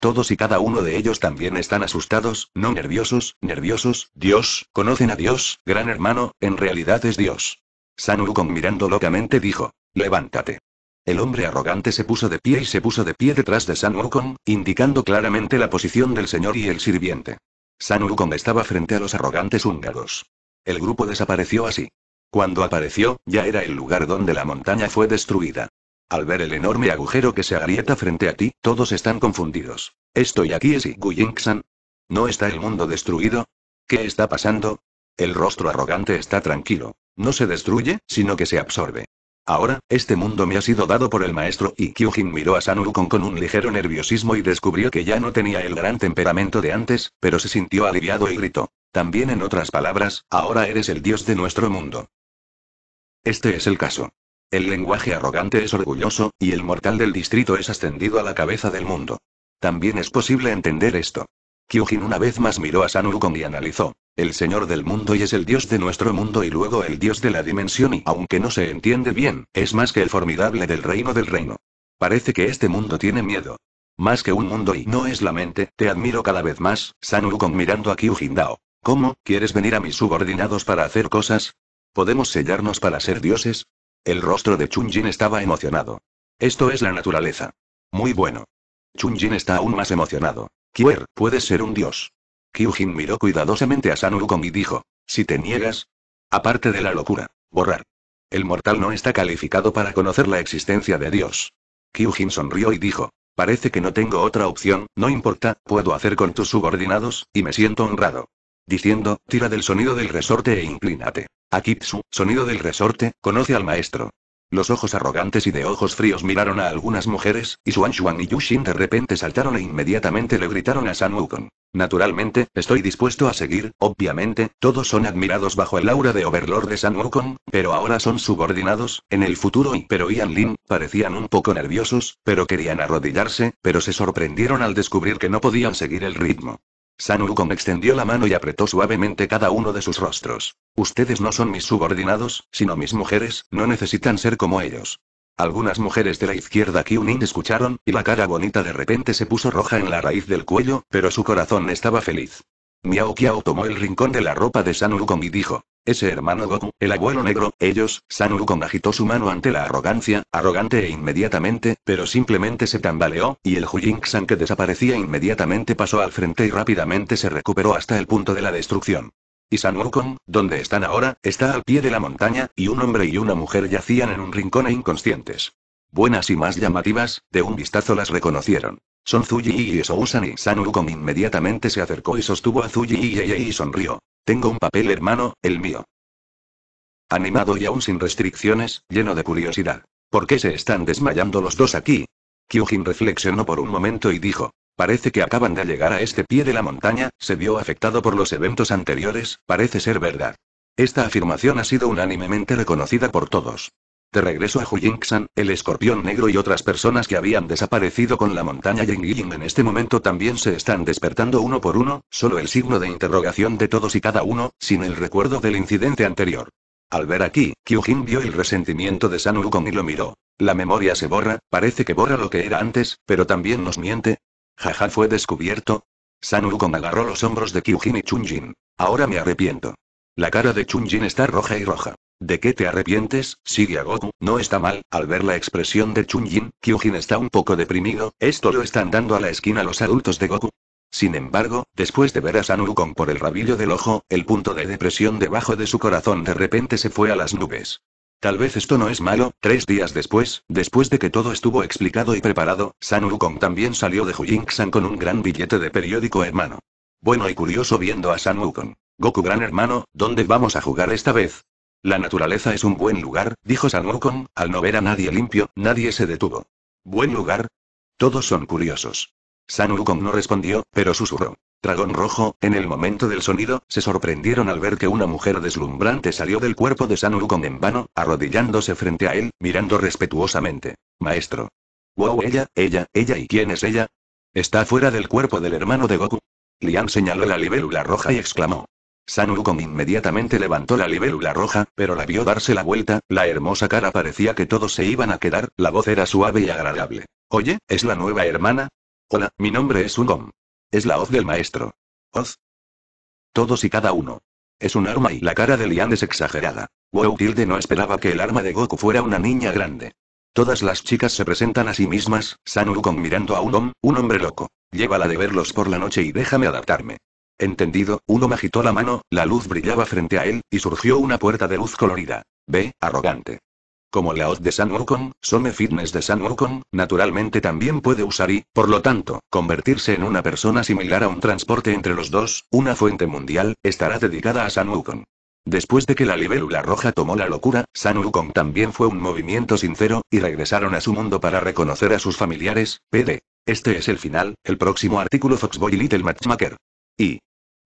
Todos y cada uno de ellos también están asustados, no nerviosos, nerviosos, Dios, conocen a Dios, gran hermano, en realidad es Dios. San Wukong mirando locamente dijo, levántate. El hombre arrogante se puso de pie y se puso de pie detrás de San Wukong, indicando claramente la posición del señor y el sirviente. San Wukong estaba frente a los arrogantes húngaros. El grupo desapareció así. Cuando apareció, ya era el lugar donde la montaña fue destruida. Al ver el enorme agujero que se agrieta frente a ti, todos están confundidos. ¿Estoy aquí es San. ¿No está el mundo destruido? ¿Qué está pasando? El rostro arrogante está tranquilo. No se destruye, sino que se absorbe. Ahora, este mundo me ha sido dado por el maestro y Kyujin miró a San con un ligero nerviosismo y descubrió que ya no tenía el gran temperamento de antes, pero se sintió aliviado y gritó. También en otras palabras, ahora eres el dios de nuestro mundo. Este es el caso. El lenguaje arrogante es orgulloso, y el mortal del distrito es ascendido a la cabeza del mundo. También es posible entender esto. Kyujin una vez más miró a San y analizó. El señor del mundo y es el dios de nuestro mundo y luego el dios de la dimensión y aunque no se entiende bien, es más que el formidable del reino del reino. Parece que este mundo tiene miedo. Más que un mundo y no es la mente, te admiro cada vez más, San mirando a Kyujin Dao. ¿Cómo, quieres venir a mis subordinados para hacer cosas? ¿Podemos sellarnos para ser dioses? El rostro de Chunjin estaba emocionado. Esto es la naturaleza. Muy bueno. Chunjin está aún más emocionado. Kier, puedes ser un dios. Kyujin miró cuidadosamente a San Wukong y dijo: Si te niegas. Aparte de la locura, borrar. El mortal no está calificado para conocer la existencia de Dios. Kyujin sonrió y dijo: Parece que no tengo otra opción, no importa, puedo hacer con tus subordinados, y me siento honrado diciendo, tira del sonido del resorte e inclínate. Akitsu, sonido del resorte, conoce al maestro. Los ojos arrogantes y de ojos fríos miraron a algunas mujeres, y Xuan Xuan y Yushin de repente saltaron e inmediatamente le gritaron a San Wukong. Naturalmente, estoy dispuesto a seguir, obviamente, todos son admirados bajo el aura de Overlord de San Wukong, pero ahora son subordinados, en el futuro y pero Ian Lin, parecían un poco nerviosos, pero querían arrodillarse, pero se sorprendieron al descubrir que no podían seguir el ritmo. San extendió la mano y apretó suavemente cada uno de sus rostros. Ustedes no son mis subordinados, sino mis mujeres, no necesitan ser como ellos. Algunas mujeres de la izquierda Kyunin escucharon, y la cara bonita de repente se puso roja en la raíz del cuello, pero su corazón estaba feliz. Miao Kiao tomó el rincón de la ropa de San y dijo. Ese hermano Goku, el abuelo negro, ellos, San agitó su mano ante la arrogancia, arrogante e inmediatamente, pero simplemente se tambaleó, y el San que desaparecía inmediatamente pasó al frente y rápidamente se recuperó hasta el punto de la destrucción. Y San Wukong, donde están ahora, está al pie de la montaña, y un hombre y una mujer yacían en un rincón e inconscientes. Buenas y más llamativas, de un vistazo las reconocieron. Son Zuyi y Sousan y Wukong inmediatamente se acercó y sostuvo a Zuyi y sonrió. Tengo un papel hermano, el mío. Animado y aún sin restricciones, lleno de curiosidad. ¿Por qué se están desmayando los dos aquí? Kyujin reflexionó por un momento y dijo. Parece que acaban de llegar a este pie de la montaña, se vio afectado por los eventos anteriores, parece ser verdad. Esta afirmación ha sido unánimemente reconocida por todos. Te regreso a Jingxan, el escorpión negro y otras personas que habían desaparecido con la montaña Ying en este momento también se están despertando uno por uno, solo el signo de interrogación de todos y cada uno, sin el recuerdo del incidente anterior. Al ver aquí, Kyujin vio el resentimiento de San con y lo miró. La memoria se borra, parece que borra lo que era antes, pero también nos miente. Jaja fue descubierto. San Wukong agarró los hombros de Kyujin y Chunjin. Ahora me arrepiento. La cara de Chun Jin está roja y roja. ¿De qué te arrepientes? Sigue a Goku. No está mal. Al ver la expresión de Chun Jin, Kyujin está un poco deprimido. Esto lo están dando a la esquina los adultos de Goku. Sin embargo, después de ver a San Wukong por el rabillo del ojo, el punto de depresión debajo de su corazón de repente se fue a las nubes. Tal vez esto no es malo, tres días después, después de que todo estuvo explicado y preparado, San Wukong también salió de San con un gran billete de periódico hermano. Bueno y curioso viendo a San Goku Gran Hermano, ¿dónde vamos a jugar esta vez? La naturaleza es un buen lugar, dijo San al no ver a nadie limpio, nadie se detuvo. ¿Buen lugar? Todos son curiosos. San no respondió, pero susurró. Dragón rojo, en el momento del sonido, se sorprendieron al ver que una mujer deslumbrante salió del cuerpo de San en vano, arrodillándose frente a él, mirando respetuosamente. Maestro. Wow, ella, ella, ella y quién es ella? Está fuera del cuerpo del hermano de Goku. Lian señaló la libélula roja y exclamó. San inmediatamente levantó la libélula roja, pero la vio darse la vuelta, la hermosa cara parecía que todos se iban a quedar, la voz era suave y agradable. Oye, ¿es la nueva hermana? Hola, mi nombre es Wukong. Es la hoz del maestro. ¿Oz? Todos y cada uno. Es un arma y la cara de Lian es exagerada. Wow Tilde no esperaba que el arma de Goku fuera una niña grande. Todas las chicas se presentan a sí mismas, San mirando a un un hombre loco. Llévala de verlos por la noche y déjame adaptarme. Entendido, uno magitó la mano, la luz brillaba frente a él, y surgió una puerta de luz colorida. B. arrogante. Como la hoz de San Wukong, Some Fitness de San Wukong, naturalmente también puede usar y, por lo tanto, convertirse en una persona similar a un transporte entre los dos, una fuente mundial, estará dedicada a San Wukong. Después de que la libélula roja tomó la locura, San Wukong también fue un movimiento sincero, y regresaron a su mundo para reconocer a sus familiares, PD. Este es el final, el próximo artículo Foxboy Little Matchmaker. Y,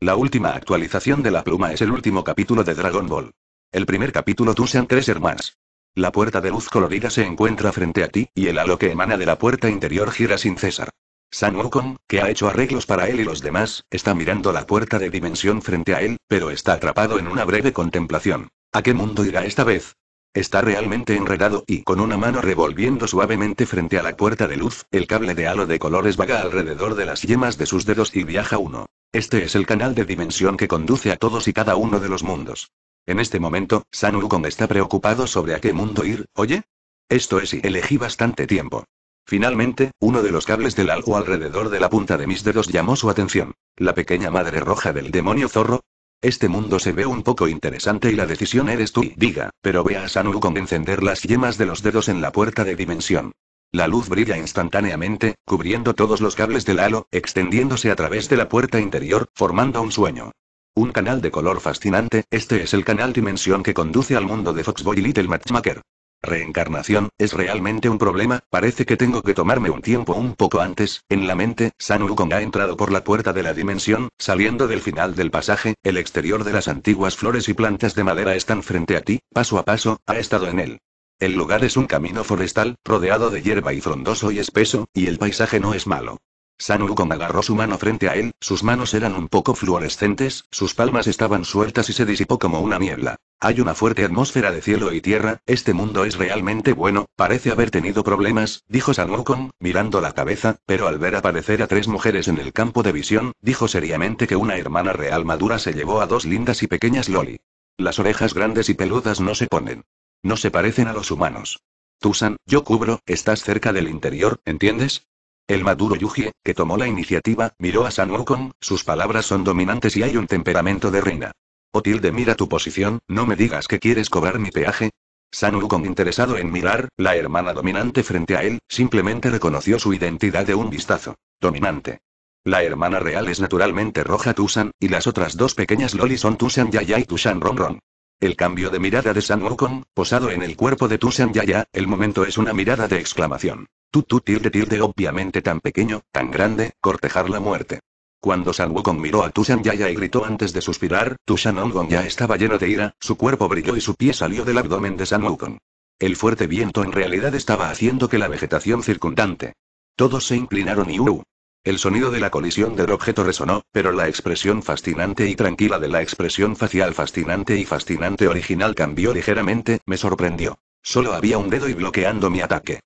la última actualización de la pluma es el último capítulo de Dragon Ball. El primer capítulo sean Tres Hermanas. La puerta de luz colorida se encuentra frente a ti, y el halo que emana de la puerta interior gira sin cesar. San Wukong, que ha hecho arreglos para él y los demás, está mirando la puerta de dimensión frente a él, pero está atrapado en una breve contemplación. ¿A qué mundo irá esta vez? Está realmente enredado y con una mano revolviendo suavemente frente a la puerta de luz, el cable de halo de colores vaga alrededor de las yemas de sus dedos y viaja uno. Este es el canal de dimensión que conduce a todos y cada uno de los mundos. En este momento, San está preocupado sobre a qué mundo ir, oye? Esto es y elegí bastante tiempo. Finalmente, uno de los cables del algo alrededor de la punta de mis dedos llamó su atención. La pequeña madre roja del demonio zorro. Este mundo se ve un poco interesante y la decisión eres tú. diga, pero ve a San encender las yemas de los dedos en la puerta de dimensión. La luz brilla instantáneamente, cubriendo todos los cables del halo, extendiéndose a través de la puerta interior, formando un sueño. Un canal de color fascinante, este es el canal Dimensión que conduce al mundo de Foxboy Little Matchmaker. Reencarnación, es realmente un problema, parece que tengo que tomarme un tiempo un poco antes. En la mente, San Wukong ha entrado por la puerta de la dimensión, saliendo del final del pasaje, el exterior de las antiguas flores y plantas de madera están frente a ti, paso a paso, ha estado en él. El lugar es un camino forestal, rodeado de hierba y frondoso y espeso, y el paisaje no es malo. San Wukong agarró su mano frente a él, sus manos eran un poco fluorescentes, sus palmas estaban sueltas y se disipó como una niebla. Hay una fuerte atmósfera de cielo y tierra, este mundo es realmente bueno, parece haber tenido problemas, dijo San Wukong, mirando la cabeza, pero al ver aparecer a tres mujeres en el campo de visión, dijo seriamente que una hermana real madura se llevó a dos lindas y pequeñas Loli. Las orejas grandes y peludas no se ponen. No se parecen a los humanos. Tusan, yo cubro, estás cerca del interior, ¿entiendes? El maduro Yuji, que tomó la iniciativa, miró a San Wukong, sus palabras son dominantes y hay un temperamento de reina. Otilde mira tu posición, no me digas que quieres cobrar mi peaje. San Wukong interesado en mirar, la hermana dominante frente a él, simplemente reconoció su identidad de un vistazo. Dominante. La hermana real es naturalmente roja Tusan, y las otras dos pequeñas loli son Tusan Yaya y Tushan Ronron. El cambio de mirada de San Wukong, posado en el cuerpo de Tushan Yaya, el momento es una mirada de exclamación. Tú, tú, tilde, tilde, obviamente tan pequeño, tan grande, cortejar la muerte. Cuando San Wukong miró a Tushan Yaya y gritó antes de suspirar, Tushan Ongong ya estaba lleno de ira, su cuerpo brilló y su pie salió del abdomen de San Wukong. El fuerte viento en realidad estaba haciendo que la vegetación circundante. Todos se inclinaron y uh, el sonido de la colisión del objeto resonó, pero la expresión fascinante y tranquila de la expresión facial fascinante y fascinante original cambió ligeramente, me sorprendió. Solo había un dedo y bloqueando mi ataque.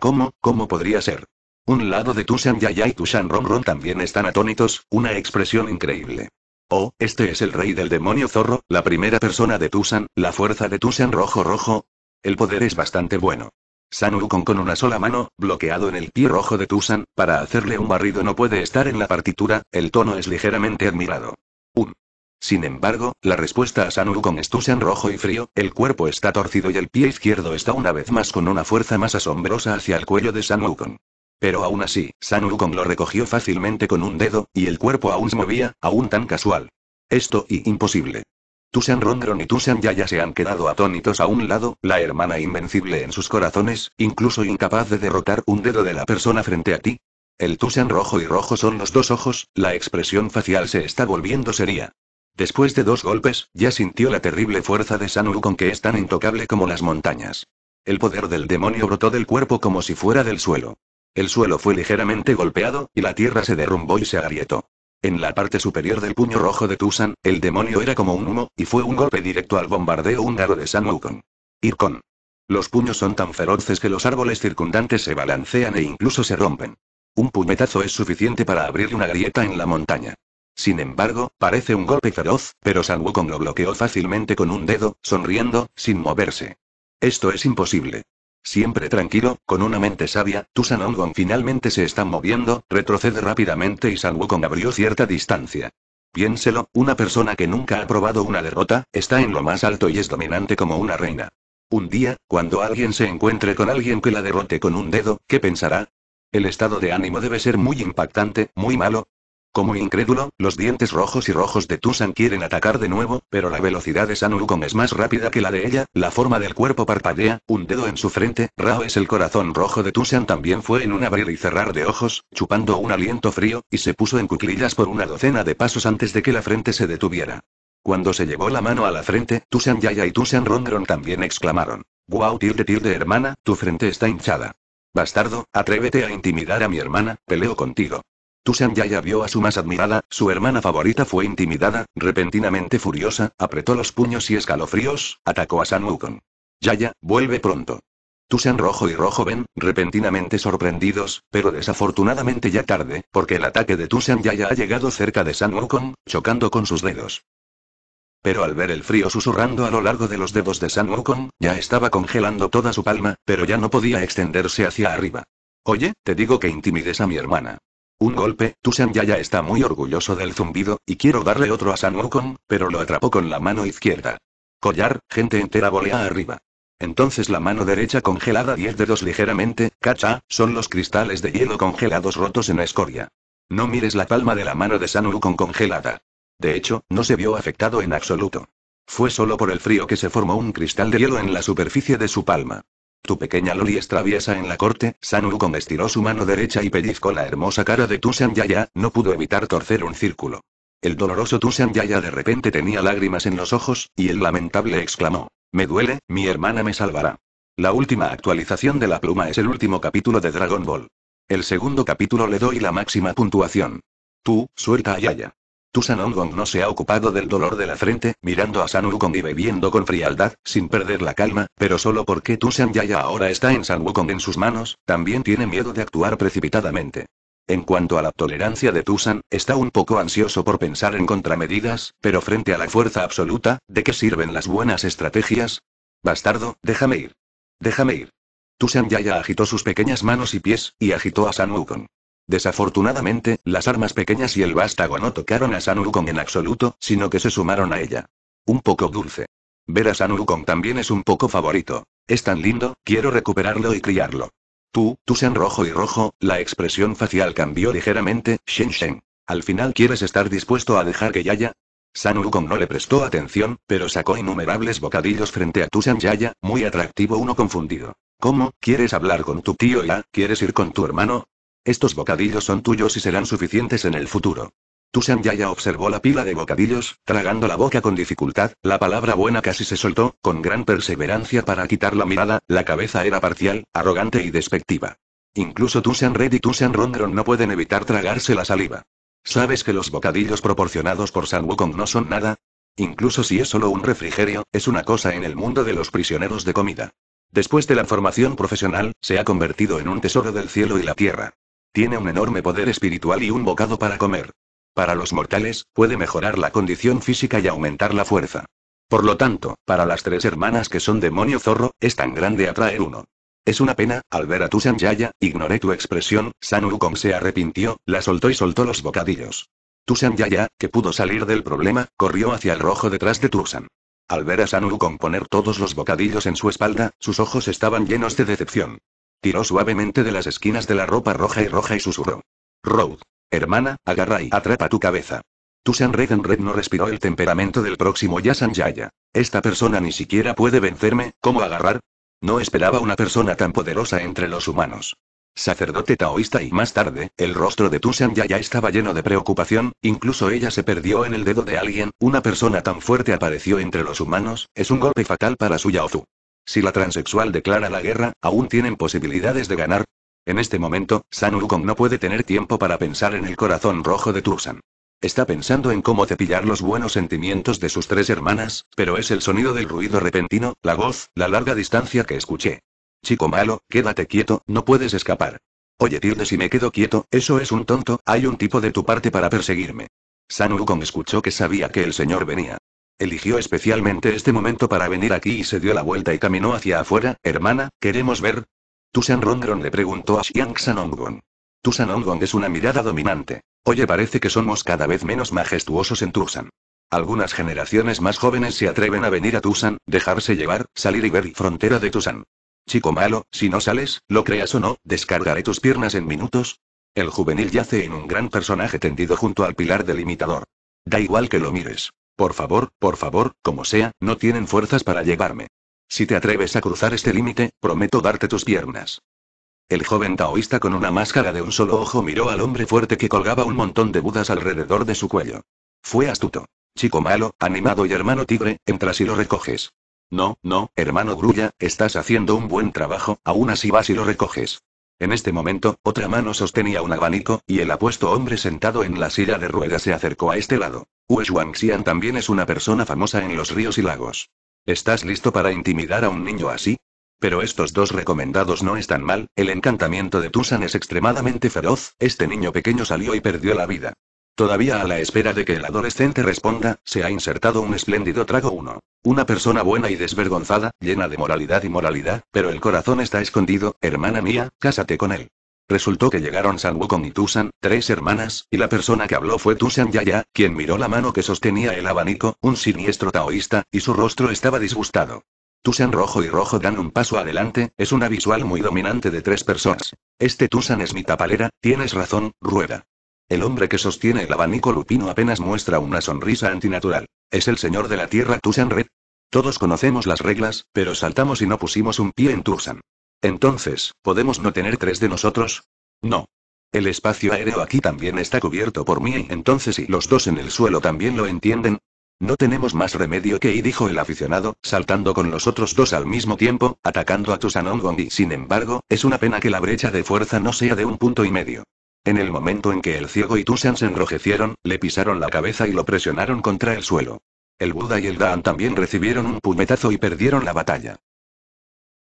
¿Cómo, cómo podría ser? Un lado de Tusan Yaya y Tushan Ron también están atónitos, una expresión increíble. Oh, este es el rey del demonio zorro, la primera persona de Tusan, la fuerza de Tusan rojo rojo. El poder es bastante bueno. San con con una sola mano, bloqueado en el pie rojo de Tusan, para hacerle un barrido no puede estar en la partitura, el tono es ligeramente admirado. Un. Sin embargo, la respuesta a San con es Tusan rojo y frío, el cuerpo está torcido y el pie izquierdo está una vez más con una fuerza más asombrosa hacia el cuello de San Pero aún así, San Wukong lo recogió fácilmente con un dedo, y el cuerpo aún se movía, aún tan casual. Esto y imposible. Tusan Rondron y Tusan Yaya se han quedado atónitos a un lado, la hermana invencible en sus corazones, incluso incapaz de derrotar un dedo de la persona frente a ti. El Tusan rojo y rojo son los dos ojos, la expresión facial se está volviendo seria. Después de dos golpes, ya sintió la terrible fuerza de Sanu con que es tan intocable como las montañas. El poder del demonio brotó del cuerpo como si fuera del suelo. El suelo fue ligeramente golpeado, y la tierra se derrumbó y se agrietó. En la parte superior del puño rojo de Tusan, el demonio era como un humo, y fue un golpe directo al bombardeo húngaro de San Wukong. Ircon. Los puños son tan feroces que los árboles circundantes se balancean e incluso se rompen. Un puñetazo es suficiente para abrir una grieta en la montaña. Sin embargo, parece un golpe feroz, pero San Wukong lo bloqueó fácilmente con un dedo, sonriendo, sin moverse. Esto es imposible. Siempre tranquilo, con una mente sabia, tus Ongon finalmente se está moviendo, retrocede rápidamente y San Wukong abrió cierta distancia. Piénselo, una persona que nunca ha probado una derrota, está en lo más alto y es dominante como una reina. Un día, cuando alguien se encuentre con alguien que la derrote con un dedo, ¿qué pensará? El estado de ánimo debe ser muy impactante, muy malo. Como incrédulo, los dientes rojos y rojos de Tusan quieren atacar de nuevo, pero la velocidad de San es más rápida que la de ella, la forma del cuerpo parpadea, un dedo en su frente, Rao es el corazón rojo de Tusan también fue en un abrir y cerrar de ojos, chupando un aliento frío, y se puso en cuclillas por una docena de pasos antes de que la frente se detuviera. Cuando se llevó la mano a la frente, Tusan Yaya y Tusan Rondron también exclamaron. Wow tilde tilde hermana, tu frente está hinchada. Bastardo, atrévete a intimidar a mi hermana, peleo contigo. Tusan Yaya vio a su más admirada, su hermana favorita fue intimidada, repentinamente furiosa, apretó los puños y escalofríos, atacó a San Wukong. Yaya, vuelve pronto. Tusan Rojo y Rojo ven, repentinamente sorprendidos, pero desafortunadamente ya tarde, porque el ataque de Tusan Yaya ha llegado cerca de San Wukong, chocando con sus dedos. Pero al ver el frío susurrando a lo largo de los dedos de San Wukong, ya estaba congelando toda su palma, pero ya no podía extenderse hacia arriba. Oye, te digo que intimides a mi hermana. Un golpe, Tusan Yaya está muy orgulloso del zumbido, y quiero darle otro a San Wukong, pero lo atrapó con la mano izquierda. Collar, gente entera volea arriba. Entonces la mano derecha congelada 10 dedos ligeramente, cacha, son los cristales de hielo congelados rotos en la escoria. No mires la palma de la mano de San Wukong congelada. De hecho, no se vio afectado en absoluto. Fue solo por el frío que se formó un cristal de hielo en la superficie de su palma. Tu pequeña Loli es en la corte, con estiró su mano derecha y pellizcó la hermosa cara de Tusan Yaya, no pudo evitar torcer un círculo. El doloroso Tusan Yaya de repente tenía lágrimas en los ojos, y el lamentable exclamó. Me duele, mi hermana me salvará. La última actualización de la pluma es el último capítulo de Dragon Ball. El segundo capítulo le doy la máxima puntuación. Tú, suelta a Yaya. Tusan Ongong no se ha ocupado del dolor de la frente, mirando a San Wukong y bebiendo con frialdad, sin perder la calma, pero solo porque Tusan Yaya ahora está en San Wukong en sus manos, también tiene miedo de actuar precipitadamente. En cuanto a la tolerancia de Tusan, está un poco ansioso por pensar en contramedidas, pero frente a la fuerza absoluta, ¿de qué sirven las buenas estrategias? Bastardo, déjame ir. Déjame ir. Tusan Yaya agitó sus pequeñas manos y pies, y agitó a San Wukong. Desafortunadamente, las armas pequeñas y el vástago no tocaron a San Wukong en absoluto, sino que se sumaron a ella. Un poco dulce. Ver a San Wukong también es un poco favorito. Es tan lindo, quiero recuperarlo y criarlo. Tú, tú rojo y rojo, la expresión facial cambió ligeramente, Shen Shen. ¿Al final quieres estar dispuesto a dejar que Yaya? San Wukong no le prestó atención, pero sacó innumerables bocadillos frente a Tusan Yaya, muy atractivo uno confundido. ¿Cómo? ¿Quieres hablar con tu tío ya? ¿Quieres ir con tu hermano? Estos bocadillos son tuyos y serán suficientes en el futuro. Tusan Yaya observó la pila de bocadillos, tragando la boca con dificultad, la palabra buena casi se soltó, con gran perseverancia para quitar la mirada, la cabeza era parcial, arrogante y despectiva. Incluso Tusan Red y Tusan Rondron no pueden evitar tragarse la saliva. ¿Sabes que los bocadillos proporcionados por San Wukong no son nada? Incluso si es solo un refrigerio, es una cosa en el mundo de los prisioneros de comida. Después de la formación profesional, se ha convertido en un tesoro del cielo y la tierra. Tiene un enorme poder espiritual y un bocado para comer. Para los mortales, puede mejorar la condición física y aumentar la fuerza. Por lo tanto, para las tres hermanas que son demonio zorro, es tan grande atraer uno. Es una pena, al ver a tu Yaya, ignoré tu expresión, San Kong se arrepintió, la soltó y soltó los bocadillos. Tusan Yaya, que pudo salir del problema, corrió hacia el rojo detrás de Tusan. Al ver a San Kong poner todos los bocadillos en su espalda, sus ojos estaban llenos de decepción. Tiró suavemente de las esquinas de la ropa roja y roja y susurró. Road. Hermana, agarra y atrapa tu cabeza. Tusan Red en Red no respiró el temperamento del próximo Yasan Yaya. Esta persona ni siquiera puede vencerme, ¿cómo agarrar? No esperaba una persona tan poderosa entre los humanos. Sacerdote taoísta y más tarde, el rostro de Tusan Yaya estaba lleno de preocupación, incluso ella se perdió en el dedo de alguien, una persona tan fuerte apareció entre los humanos, es un golpe fatal para su Yaozu. Si la transexual declara la guerra, aún tienen posibilidades de ganar. En este momento, San Wukong no puede tener tiempo para pensar en el corazón rojo de Tursan. Está pensando en cómo cepillar los buenos sentimientos de sus tres hermanas, pero es el sonido del ruido repentino, la voz, la larga distancia que escuché. Chico malo, quédate quieto, no puedes escapar. Oye Tilde, si me quedo quieto, eso es un tonto, hay un tipo de tu parte para perseguirme. San Wukong escuchó que sabía que el señor venía. Eligió especialmente este momento para venir aquí y se dio la vuelta y caminó hacia afuera. Hermana, ¿queremos ver? Tusan Rondron le preguntó a Xiang Sanongon. Tusan es una mirada dominante. Oye, parece que somos cada vez menos majestuosos en Tusan. Algunas generaciones más jóvenes se atreven a venir a Tusan, dejarse llevar, salir y ver frontera de Tusan. Chico malo, si no sales, lo creas o no, descargaré tus piernas en minutos. El juvenil yace en un gran personaje tendido junto al pilar delimitador. Da igual que lo mires. Por favor, por favor, como sea, no tienen fuerzas para llevarme. Si te atreves a cruzar este límite, prometo darte tus piernas. El joven taoísta con una máscara de un solo ojo miró al hombre fuerte que colgaba un montón de budas alrededor de su cuello. Fue astuto. Chico malo, animado y hermano tigre, entras y lo recoges. No, no, hermano grulla, estás haciendo un buen trabajo, aún así vas y lo recoges. En este momento, otra mano sostenía un abanico, y el apuesto hombre sentado en la silla de ruedas se acercó a este lado. Hue Xian también es una persona famosa en los ríos y lagos. ¿Estás listo para intimidar a un niño así? Pero estos dos recomendados no están mal, el encantamiento de Tusan es extremadamente feroz, este niño pequeño salió y perdió la vida. Todavía a la espera de que el adolescente responda, se ha insertado un espléndido trago uno. Una persona buena y desvergonzada, llena de moralidad y moralidad, pero el corazón está escondido, hermana mía, cásate con él. Resultó que llegaron San Wukong y Tusan, tres hermanas, y la persona que habló fue Tusan Yaya, quien miró la mano que sostenía el abanico, un siniestro taoísta, y su rostro estaba disgustado. Tusan rojo y rojo dan un paso adelante, es una visual muy dominante de tres personas. Este Tusan es mi tapalera, tienes razón, rueda. El hombre que sostiene el abanico lupino apenas muestra una sonrisa antinatural. ¿Es el señor de la tierra Tusan Red? Todos conocemos las reglas, pero saltamos y no pusimos un pie en Tusan. Entonces, ¿podemos no tener tres de nosotros? No. El espacio aéreo aquí también está cubierto por mí, entonces y los dos en el suelo también lo entienden. No tenemos más remedio que y dijo el aficionado, saltando con los otros dos al mismo tiempo, atacando a Tusanongong y sin embargo, es una pena que la brecha de fuerza no sea de un punto y medio. En el momento en que el ciego y Tusan se enrojecieron, le pisaron la cabeza y lo presionaron contra el suelo. El Buda y el Daan también recibieron un puñetazo y perdieron la batalla.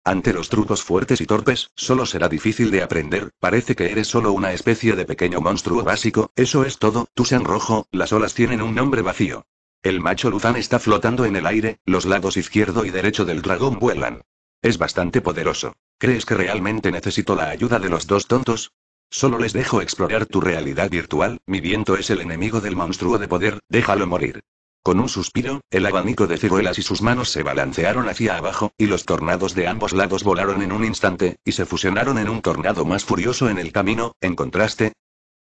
Ante los trucos fuertes y torpes, solo será difícil de aprender, parece que eres solo una especie de pequeño monstruo básico, eso es todo, Tusan Rojo, las olas tienen un nombre vacío. El macho Luzan está flotando en el aire, los lados izquierdo y derecho del dragón vuelan. Es bastante poderoso. ¿Crees que realmente necesito la ayuda de los dos tontos? Solo les dejo explorar tu realidad virtual, mi viento es el enemigo del monstruo de poder, déjalo morir. Con un suspiro, el abanico de ciruelas y sus manos se balancearon hacia abajo, y los tornados de ambos lados volaron en un instante, y se fusionaron en un tornado más furioso en el camino, en contraste.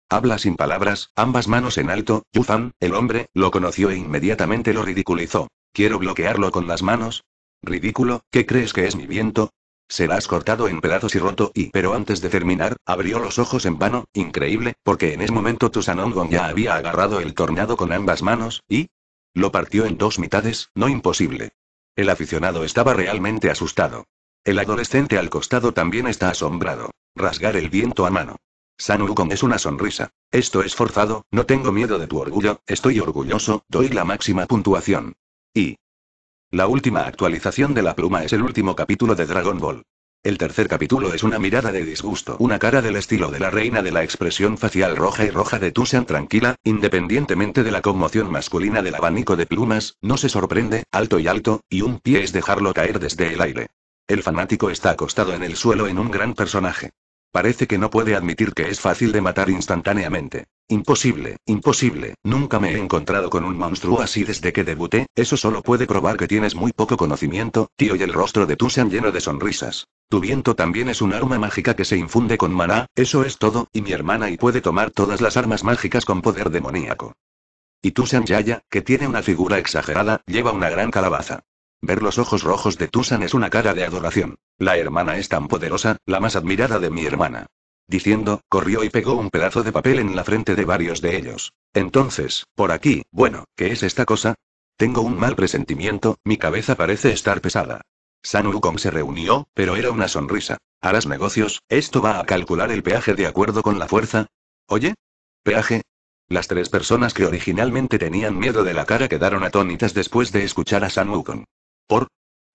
Habla sin palabras, ambas manos en alto, Yufan, el hombre, lo conoció e inmediatamente lo ridiculizó. Quiero bloquearlo con las manos. Ridículo, ¿qué crees que es mi viento? Serás cortado en pedazos y roto y... Pero antes de terminar, abrió los ojos en vano, increíble, porque en ese momento Sanongon ya había agarrado el tornado con ambas manos, y... Lo partió en dos mitades, no imposible. El aficionado estaba realmente asustado. El adolescente al costado también está asombrado. Rasgar el viento a mano. Sanurukon es una sonrisa. Esto es forzado, no tengo miedo de tu orgullo, estoy orgulloso, doy la máxima puntuación. Y, la última actualización de la pluma es el último capítulo de Dragon Ball. El tercer capítulo es una mirada de disgusto, una cara del estilo de la reina de la expresión facial roja y roja de Tusan tranquila, independientemente de la conmoción masculina del abanico de plumas, no se sorprende, alto y alto, y un pie es dejarlo caer desde el aire. El fanático está acostado en el suelo en un gran personaje. Parece que no puede admitir que es fácil de matar instantáneamente. Imposible, imposible, nunca me he encontrado con un monstruo así desde que debuté, eso solo puede probar que tienes muy poco conocimiento, tío y el rostro de Tushan lleno de sonrisas. Tu viento también es un arma mágica que se infunde con maná, eso es todo, y mi hermana y puede tomar todas las armas mágicas con poder demoníaco. Y Tushan Yaya, que tiene una figura exagerada, lleva una gran calabaza. Ver los ojos rojos de Tusan es una cara de adoración. La hermana es tan poderosa, la más admirada de mi hermana. Diciendo, corrió y pegó un pedazo de papel en la frente de varios de ellos. Entonces, por aquí, bueno, ¿qué es esta cosa? Tengo un mal presentimiento, mi cabeza parece estar pesada. San Wukong se reunió, pero era una sonrisa. ¿Harás negocios? ¿Esto va a calcular el peaje de acuerdo con la fuerza? Oye. ¿Peaje? Las tres personas que originalmente tenían miedo de la cara quedaron atónitas después de escuchar a San Wukong. ¿Por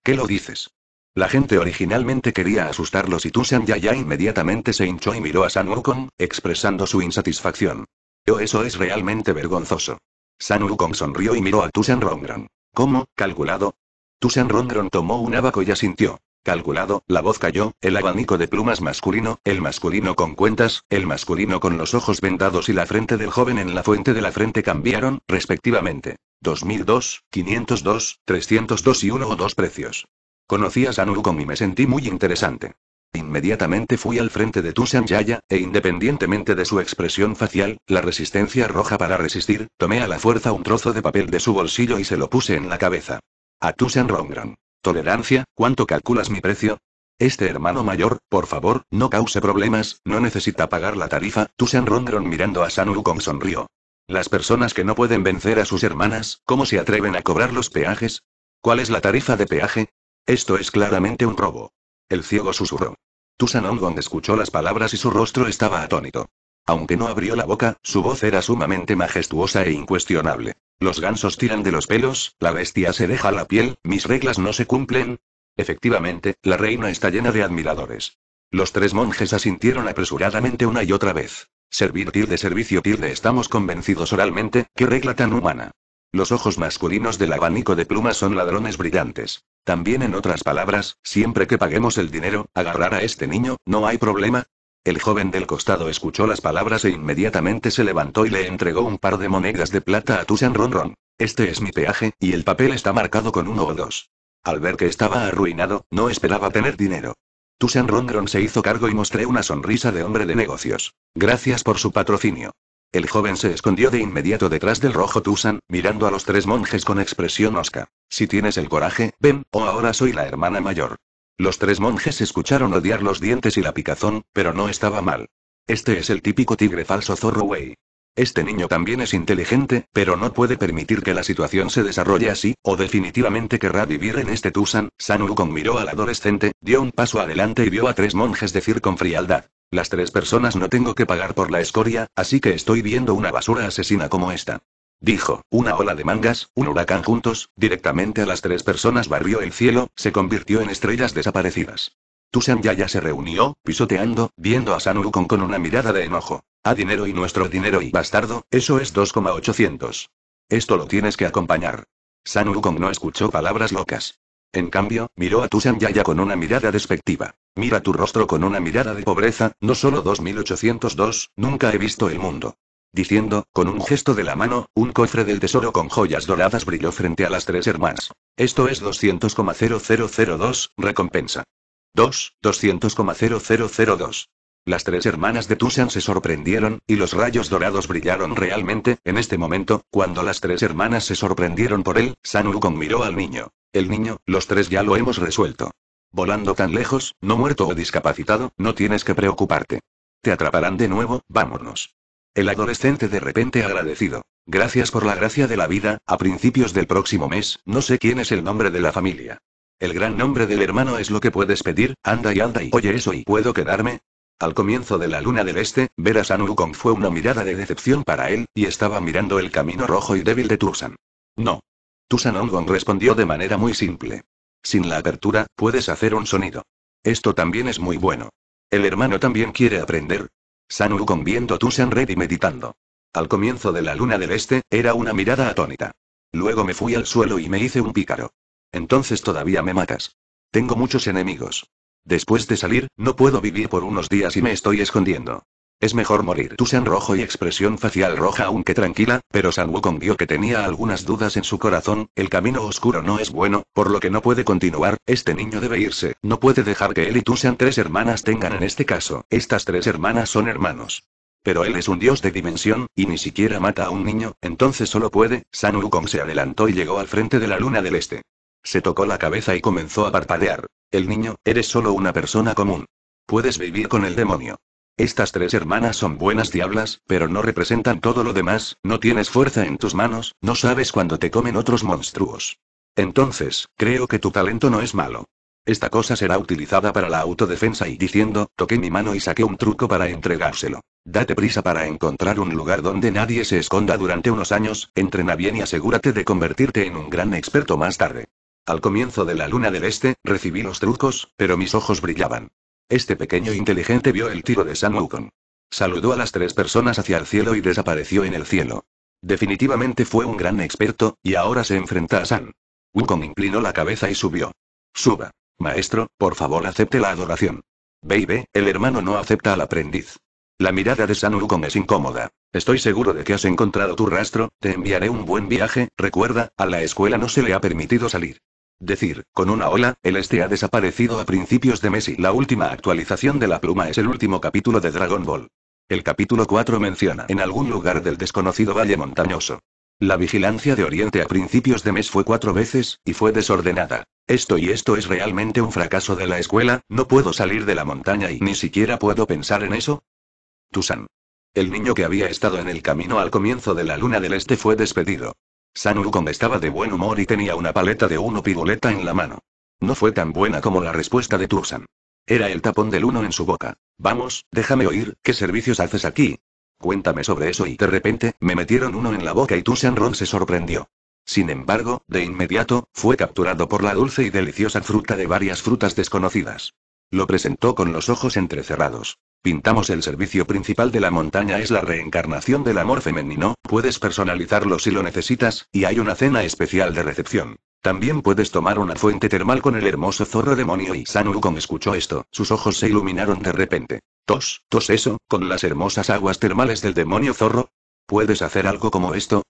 qué lo dices? La gente originalmente quería asustarlos y Tusan ya inmediatamente se hinchó y miró a San Wukong, expresando su insatisfacción. Yo eso es realmente vergonzoso. San Wukong sonrió y miró a Tusan Rongran. ¿Cómo, calculado? Tusan Rondron tomó un abaco y asintió. Calculado, la voz cayó, el abanico de plumas masculino, el masculino con cuentas, el masculino con los ojos vendados y la frente del joven en la fuente de la frente cambiaron, respectivamente. 2002, 502, 302 y 1 o dos precios. Conocí a San y me sentí muy interesante. Inmediatamente fui al frente de Tusan Yaya, e independientemente de su expresión facial, la resistencia roja para resistir, tomé a la fuerza un trozo de papel de su bolsillo y se lo puse en la cabeza. A Tusan Rongron. Tolerancia, ¿cuánto calculas mi precio? Este hermano mayor, por favor, no cause problemas, no necesita pagar la tarifa. Tusan Rongron mirando a San con sonrió. Las personas que no pueden vencer a sus hermanas, ¿cómo se atreven a cobrar los peajes? ¿Cuál es la tarifa de peaje? Esto es claramente un robo. El ciego susurró. Tusan escuchó las palabras y su rostro estaba atónito. Aunque no abrió la boca, su voz era sumamente majestuosa e incuestionable. Los gansos tiran de los pelos, la bestia se deja la piel, mis reglas no se cumplen. Efectivamente, la reina está llena de admiradores. Los tres monjes asintieron apresuradamente una y otra vez. Servir de servicio tilde estamos convencidos oralmente, qué regla tan humana. Los ojos masculinos del abanico de plumas son ladrones brillantes. También en otras palabras, siempre que paguemos el dinero, agarrar a este niño, no hay problema, el joven del costado escuchó las palabras e inmediatamente se levantó y le entregó un par de monedas de plata a Tusan Ronron. Este es mi peaje, y el papel está marcado con uno o dos. Al ver que estaba arruinado, no esperaba tener dinero. Tusan Ronron se hizo cargo y mostré una sonrisa de hombre de negocios. Gracias por su patrocinio. El joven se escondió de inmediato detrás del rojo Tusan, mirando a los tres monjes con expresión osca. Si tienes el coraje, ven, o ahora soy la hermana mayor. Los tres monjes escucharon odiar los dientes y la picazón, pero no estaba mal. Este es el típico tigre falso zorro Zorroway. Este niño también es inteligente, pero no puede permitir que la situación se desarrolle así, o definitivamente querrá vivir en este Tusan. San Wukong miró al adolescente, dio un paso adelante y vio a tres monjes decir con frialdad. Las tres personas no tengo que pagar por la escoria, así que estoy viendo una basura asesina como esta. Dijo, una ola de mangas, un huracán juntos, directamente a las tres personas barrió el cielo, se convirtió en estrellas desaparecidas. Tusan Yaya se reunió, pisoteando, viendo a San con, una mirada de enojo. A dinero y nuestro dinero y bastardo, eso es 2,800. Esto lo tienes que acompañar. San no escuchó palabras locas. En cambio, miró a Tusan Yaya con una mirada despectiva. Mira tu rostro con una mirada de pobreza, no solo 2802, nunca he visto el mundo diciendo, con un gesto de la mano, un cofre del tesoro con joyas doradas brilló frente a las tres hermanas. Esto es 200,0002, recompensa. 2, 200,0002. Las tres hermanas de Tusan se sorprendieron, y los rayos dorados brillaron realmente, en este momento, cuando las tres hermanas se sorprendieron por él, San Wukong miró al niño. El niño, los tres ya lo hemos resuelto. Volando tan lejos, no muerto o discapacitado, no tienes que preocuparte. Te atraparán de nuevo, vámonos. El adolescente de repente agradecido. Gracias por la gracia de la vida, a principios del próximo mes, no sé quién es el nombre de la familia. El gran nombre del hermano es lo que puedes pedir, anda y anda y oye eso y puedo quedarme. Al comienzo de la luna del este, ver a San fue una mirada de decepción para él, y estaba mirando el camino rojo y débil de Tursan. No. Tursan respondió de manera muy simple. Sin la apertura, puedes hacer un sonido. Esto también es muy bueno. El hermano también quiere aprender, San con viendo tu Red y meditando. Al comienzo de la luna del este, era una mirada atónita. Luego me fui al suelo y me hice un pícaro. Entonces todavía me matas. Tengo muchos enemigos. Después de salir, no puedo vivir por unos días y me estoy escondiendo. Es mejor morir. Tusan rojo y expresión facial roja aunque tranquila, pero San Wukong vio que tenía algunas dudas en su corazón, el camino oscuro no es bueno, por lo que no puede continuar, este niño debe irse, no puede dejar que él y Tusan tres hermanas tengan en este caso, estas tres hermanas son hermanos. Pero él es un dios de dimensión, y ni siquiera mata a un niño, entonces solo puede, San Wukong se adelantó y llegó al frente de la luna del este. Se tocó la cabeza y comenzó a parpadear. El niño, eres solo una persona común. Puedes vivir con el demonio. Estas tres hermanas son buenas diablas, pero no representan todo lo demás, no tienes fuerza en tus manos, no sabes cuándo te comen otros monstruos. Entonces, creo que tu talento no es malo. Esta cosa será utilizada para la autodefensa y diciendo, toqué mi mano y saqué un truco para entregárselo. Date prisa para encontrar un lugar donde nadie se esconda durante unos años, entrena bien y asegúrate de convertirte en un gran experto más tarde. Al comienzo de la luna del este, recibí los trucos, pero mis ojos brillaban. Este pequeño inteligente vio el tiro de San Wukong. Saludó a las tres personas hacia el cielo y desapareció en el cielo. Definitivamente fue un gran experto, y ahora se enfrenta a San. Wukong inclinó la cabeza y subió. Suba. Maestro, por favor acepte la adoración. Baby, el hermano no acepta al aprendiz. La mirada de San Wukong es incómoda. Estoy seguro de que has encontrado tu rastro, te enviaré un buen viaje, recuerda, a la escuela no se le ha permitido salir. Decir, con una ola, el este ha desaparecido a principios de mes y la última actualización de la pluma es el último capítulo de Dragon Ball. El capítulo 4 menciona en algún lugar del desconocido valle montañoso. La vigilancia de Oriente a principios de mes fue cuatro veces, y fue desordenada. Esto y esto es realmente un fracaso de la escuela, no puedo salir de la montaña y ni siquiera puedo pensar en eso. Tusan. El niño que había estado en el camino al comienzo de la luna del este fue despedido. Ukon estaba de buen humor y tenía una paleta de uno pibuleta en la mano. No fue tan buena como la respuesta de Tursan. Era el tapón del uno en su boca. Vamos, déjame oír, ¿qué servicios haces aquí? Cuéntame sobre eso y de repente, me metieron uno en la boca y Tursan Ron se sorprendió. Sin embargo, de inmediato, fue capturado por la dulce y deliciosa fruta de varias frutas desconocidas. Lo presentó con los ojos entrecerrados. Pintamos el servicio principal de la montaña es la reencarnación del amor femenino, puedes personalizarlo si lo necesitas, y hay una cena especial de recepción. También puedes tomar una fuente termal con el hermoso zorro demonio y San Wukong escuchó esto, sus ojos se iluminaron de repente. Tos, tos eso, con las hermosas aguas termales del demonio zorro. ¿Puedes hacer algo como esto?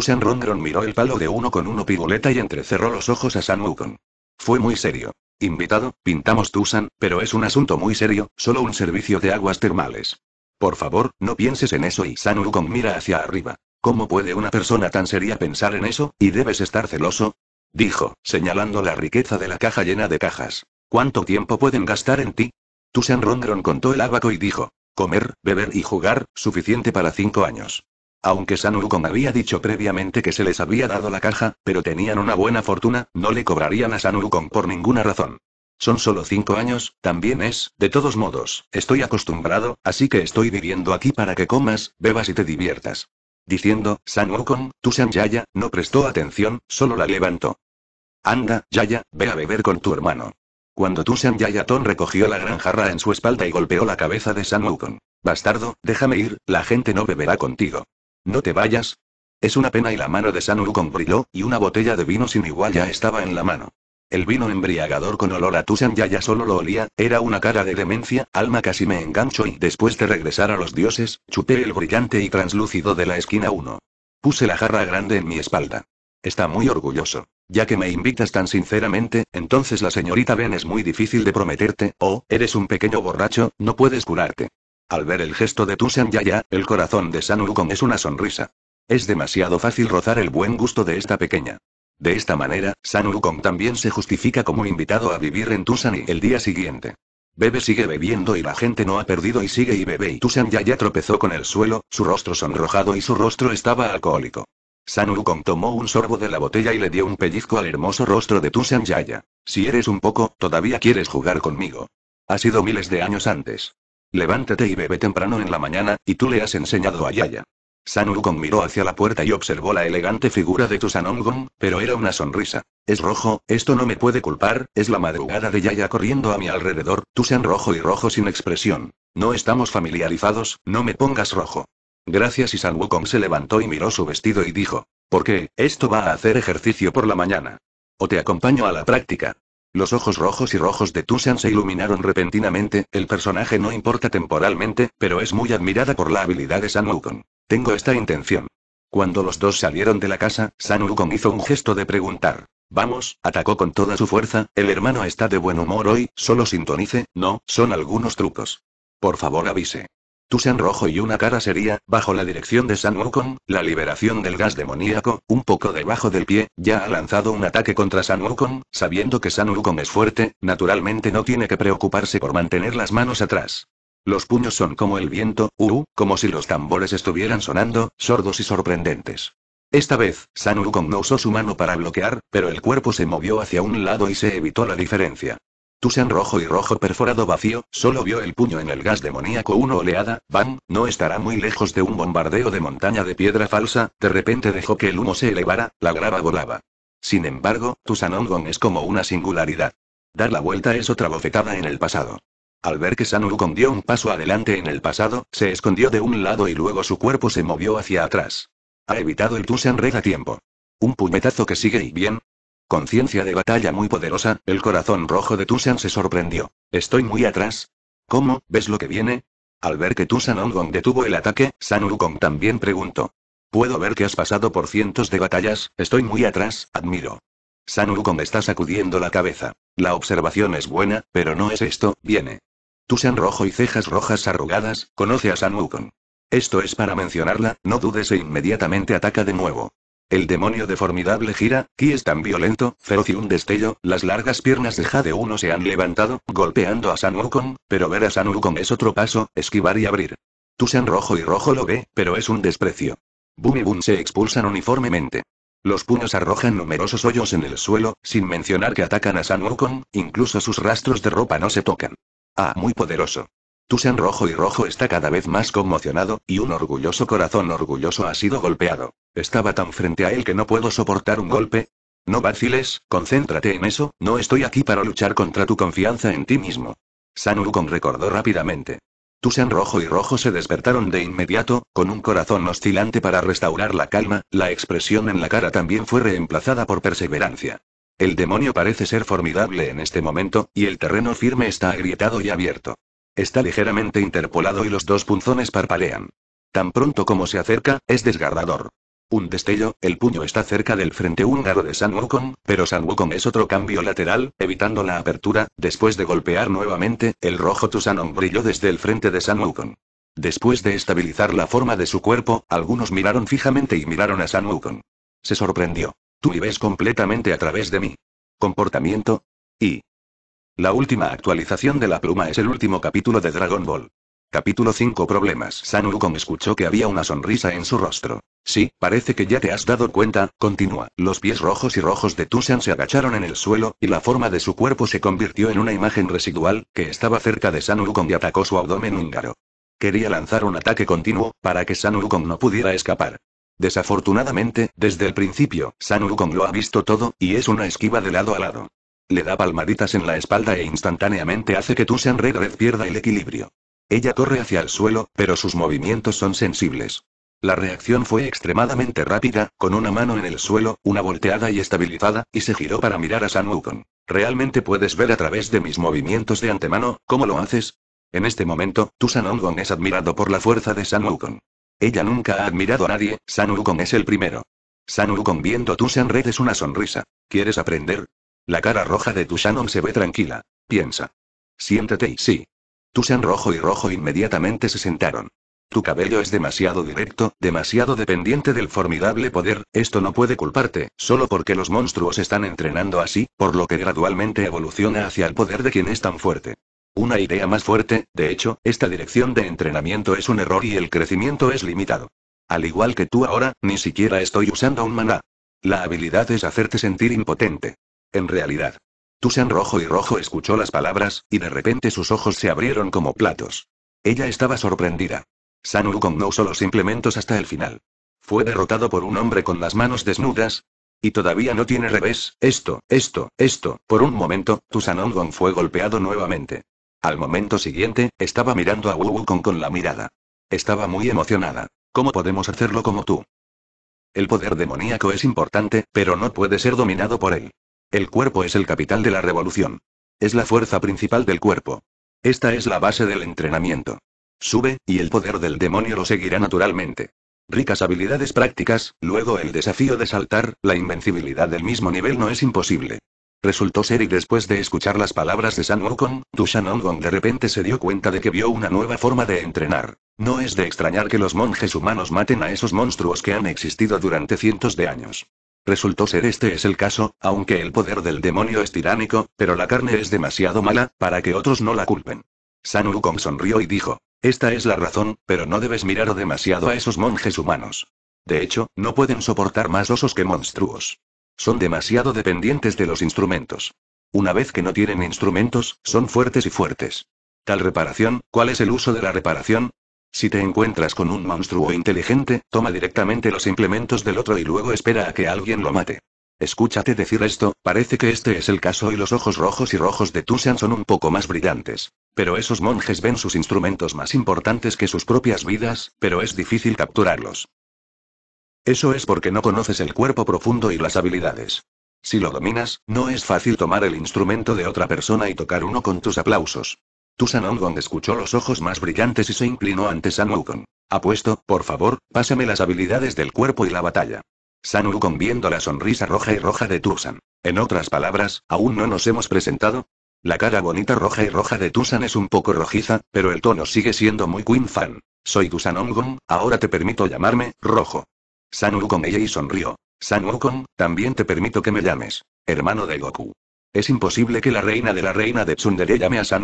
San Rongron miró el palo de uno con uno piruleta y entrecerró los ojos a San Wukong. Fue muy serio. Invitado, pintamos Tusan, pero es un asunto muy serio, solo un servicio de aguas termales. Por favor, no pienses en eso y San Wukong mira hacia arriba. ¿Cómo puede una persona tan seria pensar en eso, y debes estar celoso? Dijo, señalando la riqueza de la caja llena de cajas. ¿Cuánto tiempo pueden gastar en ti? Tusan Rondron contó el abaco y dijo, comer, beber y jugar, suficiente para cinco años. Aunque San Ukon había dicho previamente que se les había dado la caja, pero tenían una buena fortuna, no le cobrarían a San Ukon por ninguna razón. Son solo cinco años, también es, de todos modos, estoy acostumbrado, así que estoy viviendo aquí para que comas, bebas y te diviertas. Diciendo, San Ukon, tu San Yaya, no prestó atención, solo la levantó. Anda, Yaya, ve a beber con tu hermano. Cuando Yaya Ton recogió la gran jarra en su espalda y golpeó la cabeza de San Ukon. Bastardo, déjame ir, la gente no beberá contigo. No te vayas. Es una pena y la mano de San con brilló, y una botella de vino sin igual ya estaba en la mano. El vino embriagador con olor a Tusan ya ya solo lo olía, era una cara de demencia, alma casi me engancho y después de regresar a los dioses, chupé el brillante y translúcido de la esquina 1. Puse la jarra grande en mi espalda. Está muy orgulloso. Ya que me invitas tan sinceramente, entonces la señorita Ben es muy difícil de prometerte, o, oh, eres un pequeño borracho, no puedes curarte. Al ver el gesto de Tusan Yaya, el corazón de San es una sonrisa. Es demasiado fácil rozar el buen gusto de esta pequeña. De esta manera, San Wukong también se justifica como invitado a vivir en Tusan y el día siguiente. Bebe sigue bebiendo y la gente no ha perdido y sigue y bebe y Tusan Yaya tropezó con el suelo, su rostro sonrojado y su rostro estaba alcohólico. San Wukong tomó un sorbo de la botella y le dio un pellizco al hermoso rostro de Tusan Yaya. Si eres un poco, todavía quieres jugar conmigo. Ha sido miles de años antes. Levántate y bebe temprano en la mañana, y tú le has enseñado a Yaya. San Wukong miró hacia la puerta y observó la elegante figura de Tusanongong, pero era una sonrisa. Es rojo, esto no me puede culpar, es la madrugada de Yaya corriendo a mi alrededor, Tusan rojo y rojo sin expresión. No estamos familiarizados, no me pongas rojo. Gracias y San Wukong se levantó y miró su vestido y dijo, ¿por qué? Esto va a hacer ejercicio por la mañana. O te acompaño a la práctica. Los ojos rojos y rojos de Tusan se iluminaron repentinamente, el personaje no importa temporalmente, pero es muy admirada por la habilidad de San Tengo esta intención. Cuando los dos salieron de la casa, San hizo un gesto de preguntar. Vamos, atacó con toda su fuerza, el hermano está de buen humor hoy, solo sintonice, no, son algunos trucos. Por favor avise. Tusan rojo y una cara sería, bajo la dirección de San Wukong, la liberación del gas demoníaco, un poco debajo del pie, ya ha lanzado un ataque contra San Wukong, sabiendo que San Wukong es fuerte, naturalmente no tiene que preocuparse por mantener las manos atrás. Los puños son como el viento, uh, como si los tambores estuvieran sonando, sordos y sorprendentes. Esta vez, San Wukong no usó su mano para bloquear, pero el cuerpo se movió hacia un lado y se evitó la diferencia. Tusan rojo y rojo perforado vacío, solo vio el puño en el gas demoníaco una oleada, bam, no estará muy lejos de un bombardeo de montaña de piedra falsa, de repente dejó que el humo se elevara, la grava volaba. Sin embargo, Tusan es como una singularidad. Dar la vuelta es otra bofetada en el pasado. Al ver que San Ukon dio un paso adelante en el pasado, se escondió de un lado y luego su cuerpo se movió hacia atrás. Ha evitado el Tusan Red a tiempo. Un puñetazo que sigue y bien, Conciencia de batalla muy poderosa, el corazón rojo de Tusan se sorprendió. ¿Estoy muy atrás? ¿Cómo? ¿Ves lo que viene? Al ver que Tusan Ongong detuvo el ataque, San Wukong también preguntó. Puedo ver que has pasado por cientos de batallas, estoy muy atrás, admiro. San Wukong está sacudiendo la cabeza. La observación es buena, pero no es esto, viene. Tusan rojo y cejas rojas arrugadas, conoce a San Wukong. Esto es para mencionarla, no dudes e inmediatamente ataca de nuevo. El demonio de formidable gira, Ki es tan violento, feroz y un destello, las largas piernas de Jade 1 se han levantado, golpeando a San pero ver a San es otro paso, esquivar y abrir. Tusan rojo y rojo lo ve, pero es un desprecio. Boom y Boom se expulsan uniformemente. Los puños arrojan numerosos hoyos en el suelo, sin mencionar que atacan a San incluso sus rastros de ropa no se tocan. Ah, muy poderoso. Tusan rojo y rojo está cada vez más conmocionado, y un orgulloso corazón orgulloso ha sido golpeado. Estaba tan frente a él que no puedo soportar un golpe. No vaciles, concéntrate en eso, no estoy aquí para luchar contra tu confianza en ti mismo. San recordó rápidamente. Tusan rojo y rojo se despertaron de inmediato, con un corazón oscilante para restaurar la calma, la expresión en la cara también fue reemplazada por perseverancia. El demonio parece ser formidable en este momento, y el terreno firme está agrietado y abierto. Está ligeramente interpolado y los dos punzones parpalean. Tan pronto como se acerca, es desgarrador. Un destello, el puño está cerca del frente húngaro de San Wukong, pero San Wukong es otro cambio lateral, evitando la apertura, después de golpear nuevamente, el rojo Tusanon brilló desde el frente de San Wukong. Después de estabilizar la forma de su cuerpo, algunos miraron fijamente y miraron a San Wukong. Se sorprendió. Tú me ves completamente a través de mí. Comportamiento. Y. La última actualización de la pluma es el último capítulo de Dragon Ball. Capítulo 5 Problemas. San escuchó que había una sonrisa en su rostro. Sí, parece que ya te has dado cuenta, continúa. Los pies rojos y rojos de Tusan se agacharon en el suelo, y la forma de su cuerpo se convirtió en una imagen residual, que estaba cerca de San y atacó su abdomen húngaro. Quería lanzar un ataque continuo, para que San no pudiera escapar. Desafortunadamente, desde el principio, San lo ha visto todo, y es una esquiva de lado a lado. Le da palmaditas en la espalda e instantáneamente hace que Tusan Red Red pierda el equilibrio. Ella corre hacia el suelo, pero sus movimientos son sensibles. La reacción fue extremadamente rápida, con una mano en el suelo, una volteada y estabilizada, y se giró para mirar a San Wukong. ¿Realmente puedes ver a través de mis movimientos de antemano, cómo lo haces? En este momento, Tusan Wukong es admirado por la fuerza de San Wukong. Ella nunca ha admirado a nadie, San Wukong es el primero. San Wukong viendo Tusan Red es una sonrisa. ¿Quieres aprender? La cara roja de tu se ve tranquila. Piensa. Siéntate y sí. Tushan rojo y rojo inmediatamente se sentaron. Tu cabello es demasiado directo, demasiado dependiente del formidable poder, esto no puede culparte, solo porque los monstruos están entrenando así, por lo que gradualmente evoluciona hacia el poder de quien es tan fuerte. Una idea más fuerte, de hecho, esta dirección de entrenamiento es un error y el crecimiento es limitado. Al igual que tú ahora, ni siquiera estoy usando un maná. La habilidad es hacerte sentir impotente. En realidad. Tusan rojo y rojo escuchó las palabras, y de repente sus ojos se abrieron como platos. Ella estaba sorprendida. San Wukong no usó los implementos hasta el final. Fue derrotado por un hombre con las manos desnudas. Y todavía no tiene revés, esto, esto, esto. Por un momento, Tusan Wukong fue golpeado nuevamente. Al momento siguiente, estaba mirando a Wukong con la mirada. Estaba muy emocionada. ¿Cómo podemos hacerlo como tú? El poder demoníaco es importante, pero no puede ser dominado por él. El cuerpo es el capital de la revolución. Es la fuerza principal del cuerpo. Esta es la base del entrenamiento. Sube, y el poder del demonio lo seguirá naturalmente. Ricas habilidades prácticas, luego el desafío de saltar, la invencibilidad del mismo nivel no es imposible. Resultó ser y después de escuchar las palabras de San Wukong, Tushan de repente se dio cuenta de que vio una nueva forma de entrenar. No es de extrañar que los monjes humanos maten a esos monstruos que han existido durante cientos de años. Resultó ser este es el caso, aunque el poder del demonio es tiránico, pero la carne es demasiado mala, para que otros no la culpen. San Wukong sonrió y dijo, esta es la razón, pero no debes mirar demasiado a esos monjes humanos. De hecho, no pueden soportar más osos que monstruos. Son demasiado dependientes de los instrumentos. Una vez que no tienen instrumentos, son fuertes y fuertes. Tal reparación, ¿cuál es el uso de la reparación? Si te encuentras con un monstruo inteligente, toma directamente los implementos del otro y luego espera a que alguien lo mate. Escúchate decir esto, parece que este es el caso y los ojos rojos y rojos de Tushan son un poco más brillantes. Pero esos monjes ven sus instrumentos más importantes que sus propias vidas, pero es difícil capturarlos. Eso es porque no conoces el cuerpo profundo y las habilidades. Si lo dominas, no es fácil tomar el instrumento de otra persona y tocar uno con tus aplausos. Tusan escuchó los ojos más brillantes y se inclinó ante San Apuesto, por favor, pásame las habilidades del cuerpo y la batalla. San viendo la sonrisa roja y roja de Tusan. En otras palabras, ¿aún no nos hemos presentado? La cara bonita roja y roja de Tusan es un poco rojiza, pero el tono sigue siendo muy Queen Fan. Soy Tusan ahora te permito llamarme, rojo. San ella y sonrió. San también te permito que me llames. Hermano de Goku. Es imposible que la reina de la reina de Tsundere llame a San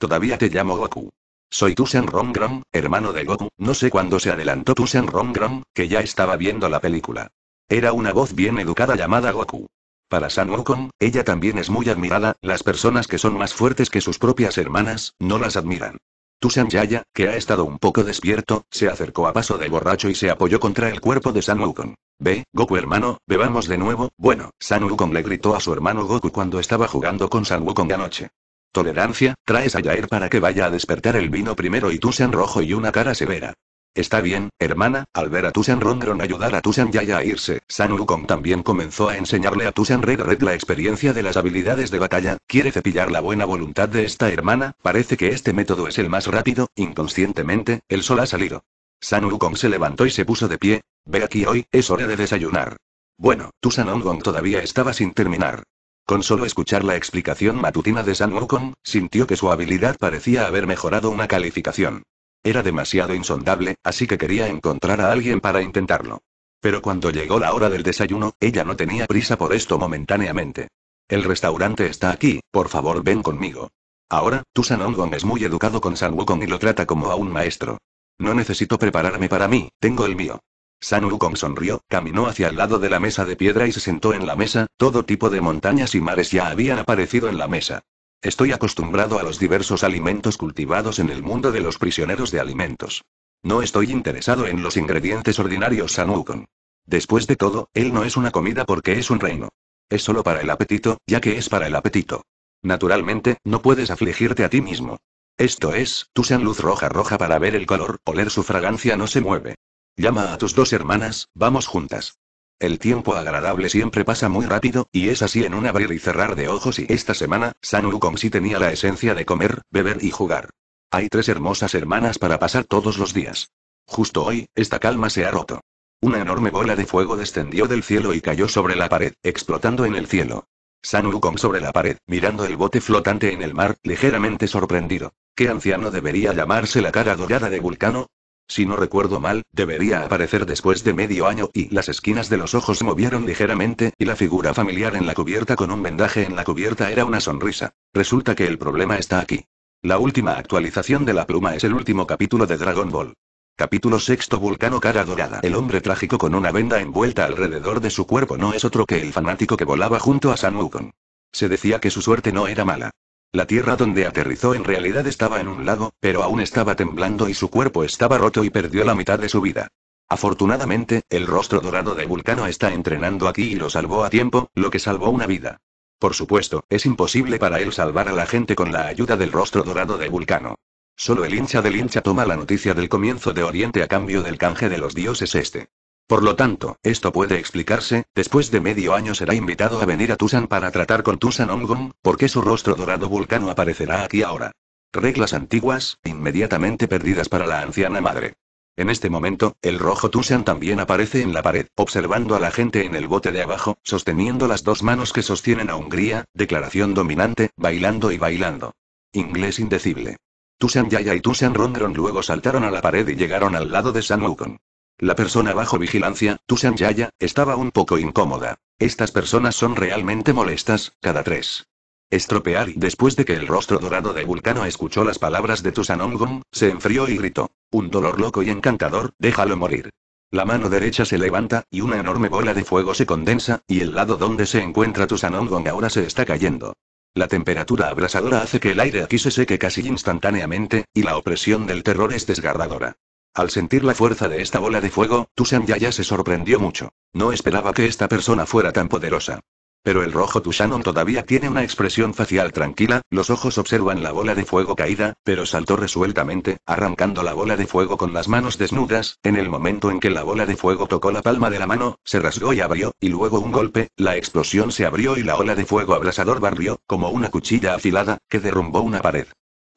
Todavía te llamo Goku. Soy Tusen Rongrong, hermano de Goku. No sé cuándo se adelantó Tusen Rongrong, que ya estaba viendo la película. Era una voz bien educada llamada Goku. Para San Wukong, ella también es muy admirada, las personas que son más fuertes que sus propias hermanas, no las admiran. Tusan Yaya, que ha estado un poco despierto, se acercó a paso de borracho y se apoyó contra el cuerpo de San Wukong. Ve, Goku hermano, bebamos de nuevo, bueno, San Wukong le gritó a su hermano Goku cuando estaba jugando con San Wukong anoche. Tolerancia, traes a Yair para que vaya a despertar el vino primero y Tusan rojo y una cara severa. Está bien, hermana, al ver a Tusan Rongron ayudar a Tusan Yaya a irse, San Wukong también comenzó a enseñarle a Tusan Red Red la experiencia de las habilidades de batalla, quiere cepillar la buena voluntad de esta hermana, parece que este método es el más rápido, inconscientemente, el sol ha salido. San Wukong se levantó y se puso de pie, ve aquí hoy, es hora de desayunar. Bueno, Tusan Ongong todavía estaba sin terminar. Con solo escuchar la explicación matutina de San Wukong, sintió que su habilidad parecía haber mejorado una calificación. Era demasiado insondable, así que quería encontrar a alguien para intentarlo. Pero cuando llegó la hora del desayuno, ella no tenía prisa por esto momentáneamente. El restaurante está aquí, por favor ven conmigo. Ahora, tu San Wukong es muy educado con San Wukong y lo trata como a un maestro. No necesito prepararme para mí, tengo el mío. San Wukong sonrió, caminó hacia el lado de la mesa de piedra y se sentó en la mesa, todo tipo de montañas y mares ya habían aparecido en la mesa. Estoy acostumbrado a los diversos alimentos cultivados en el mundo de los prisioneros de alimentos. No estoy interesado en los ingredientes ordinarios San Wukong. Después de todo, él no es una comida porque es un reino. Es solo para el apetito, ya que es para el apetito. Naturalmente, no puedes afligirte a ti mismo. Esto es, tu sean luz roja roja para ver el color, oler su fragancia no se mueve. Llama a tus dos hermanas, vamos juntas. El tiempo agradable siempre pasa muy rápido, y es así en un abrir y cerrar de ojos y esta semana, San sí tenía la esencia de comer, beber y jugar. Hay tres hermosas hermanas para pasar todos los días. Justo hoy, esta calma se ha roto. Una enorme bola de fuego descendió del cielo y cayó sobre la pared, explotando en el cielo. San Wukong sobre la pared, mirando el bote flotante en el mar, ligeramente sorprendido. ¿Qué anciano debería llamarse la cara dorada de Vulcano? Si no recuerdo mal, debería aparecer después de medio año y las esquinas de los ojos se movieron ligeramente, y la figura familiar en la cubierta con un vendaje en la cubierta era una sonrisa. Resulta que el problema está aquí. La última actualización de la pluma es el último capítulo de Dragon Ball. Capítulo sexto Vulcano Cara Dorada. El hombre trágico con una venda envuelta alrededor de su cuerpo no es otro que el fanático que volaba junto a San Wukong. Se decía que su suerte no era mala. La tierra donde aterrizó en realidad estaba en un lago, pero aún estaba temblando y su cuerpo estaba roto y perdió la mitad de su vida. Afortunadamente, el rostro dorado de Vulcano está entrenando aquí y lo salvó a tiempo, lo que salvó una vida. Por supuesto, es imposible para él salvar a la gente con la ayuda del rostro dorado de Vulcano. Solo el hincha del hincha toma la noticia del comienzo de Oriente a cambio del canje de los dioses este. Por lo tanto, esto puede explicarse, después de medio año será invitado a venir a Tusan para tratar con Tusan Ongong, porque su rostro dorado vulcano aparecerá aquí ahora. Reglas antiguas, inmediatamente perdidas para la anciana madre. En este momento, el rojo Tusan también aparece en la pared, observando a la gente en el bote de abajo, sosteniendo las dos manos que sostienen a Hungría, declaración dominante, bailando y bailando. Inglés indecible. Tusan Yaya y Tusan Rondron luego saltaron a la pared y llegaron al lado de San Wukong. La persona bajo vigilancia, Tusan Yaya, estaba un poco incómoda. Estas personas son realmente molestas, cada tres. Estropear y después de que el rostro dorado de Vulcano escuchó las palabras de Tusanongom, se enfrió y gritó. Un dolor loco y encantador, déjalo morir. La mano derecha se levanta, y una enorme bola de fuego se condensa, y el lado donde se encuentra Tusanongom ahora se está cayendo. La temperatura abrasadora hace que el aire aquí se seque casi instantáneamente, y la opresión del terror es desgarradora. Al sentir la fuerza de esta bola de fuego, Tushan Yaya se sorprendió mucho. No esperaba que esta persona fuera tan poderosa. Pero el rojo Tushanon todavía tiene una expresión facial tranquila, los ojos observan la bola de fuego caída, pero saltó resueltamente, arrancando la bola de fuego con las manos desnudas, en el momento en que la bola de fuego tocó la palma de la mano, se rasgó y abrió, y luego un golpe, la explosión se abrió y la ola de fuego abrasador barrió, como una cuchilla afilada, que derrumbó una pared.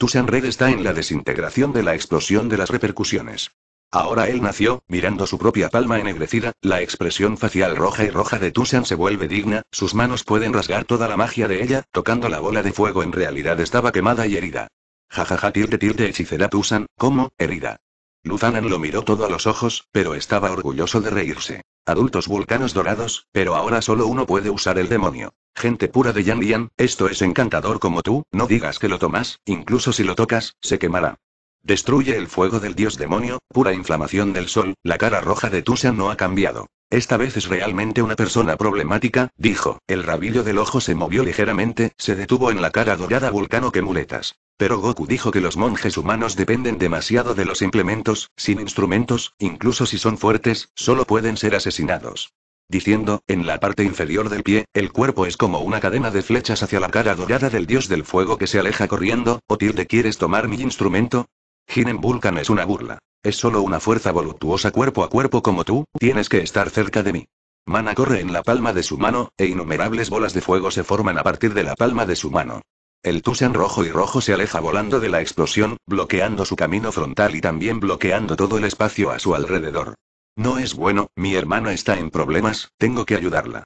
Tusan Red está en la desintegración de la explosión de las repercusiones. Ahora él nació, mirando su propia palma ennegrecida, la expresión facial roja y roja de Tusan se vuelve digna, sus manos pueden rasgar toda la magia de ella, tocando la bola de fuego en realidad estaba quemada y herida. Jajaja ja, ja, tilde tilde hechicera Tusan, ¿cómo, herida? Luzanan lo miró todo a los ojos, pero estaba orgulloso de reírse. Adultos vulcanos dorados, pero ahora solo uno puede usar el demonio. Gente pura de Yan esto es encantador como tú, no digas que lo tomas, incluso si lo tocas, se quemará. Destruye el fuego del dios demonio, pura inflamación del sol, la cara roja de Tusa no ha cambiado. Esta vez es realmente una persona problemática, dijo. El rabillo del ojo se movió ligeramente, se detuvo en la cara dorada vulcano que muletas. Pero Goku dijo que los monjes humanos dependen demasiado de los implementos, sin instrumentos, incluso si son fuertes, solo pueden ser asesinados. Diciendo, en la parte inferior del pie, el cuerpo es como una cadena de flechas hacia la cara dorada del dios del fuego que se aleja corriendo, ¿o tilde quieres tomar mi instrumento? Ginen Vulcan es una burla. Es solo una fuerza voluptuosa cuerpo a cuerpo como tú, tienes que estar cerca de mí. Mana corre en la palma de su mano, e innumerables bolas de fuego se forman a partir de la palma de su mano. El Tusan rojo y rojo se aleja volando de la explosión, bloqueando su camino frontal y también bloqueando todo el espacio a su alrededor. No es bueno, mi hermana está en problemas, tengo que ayudarla.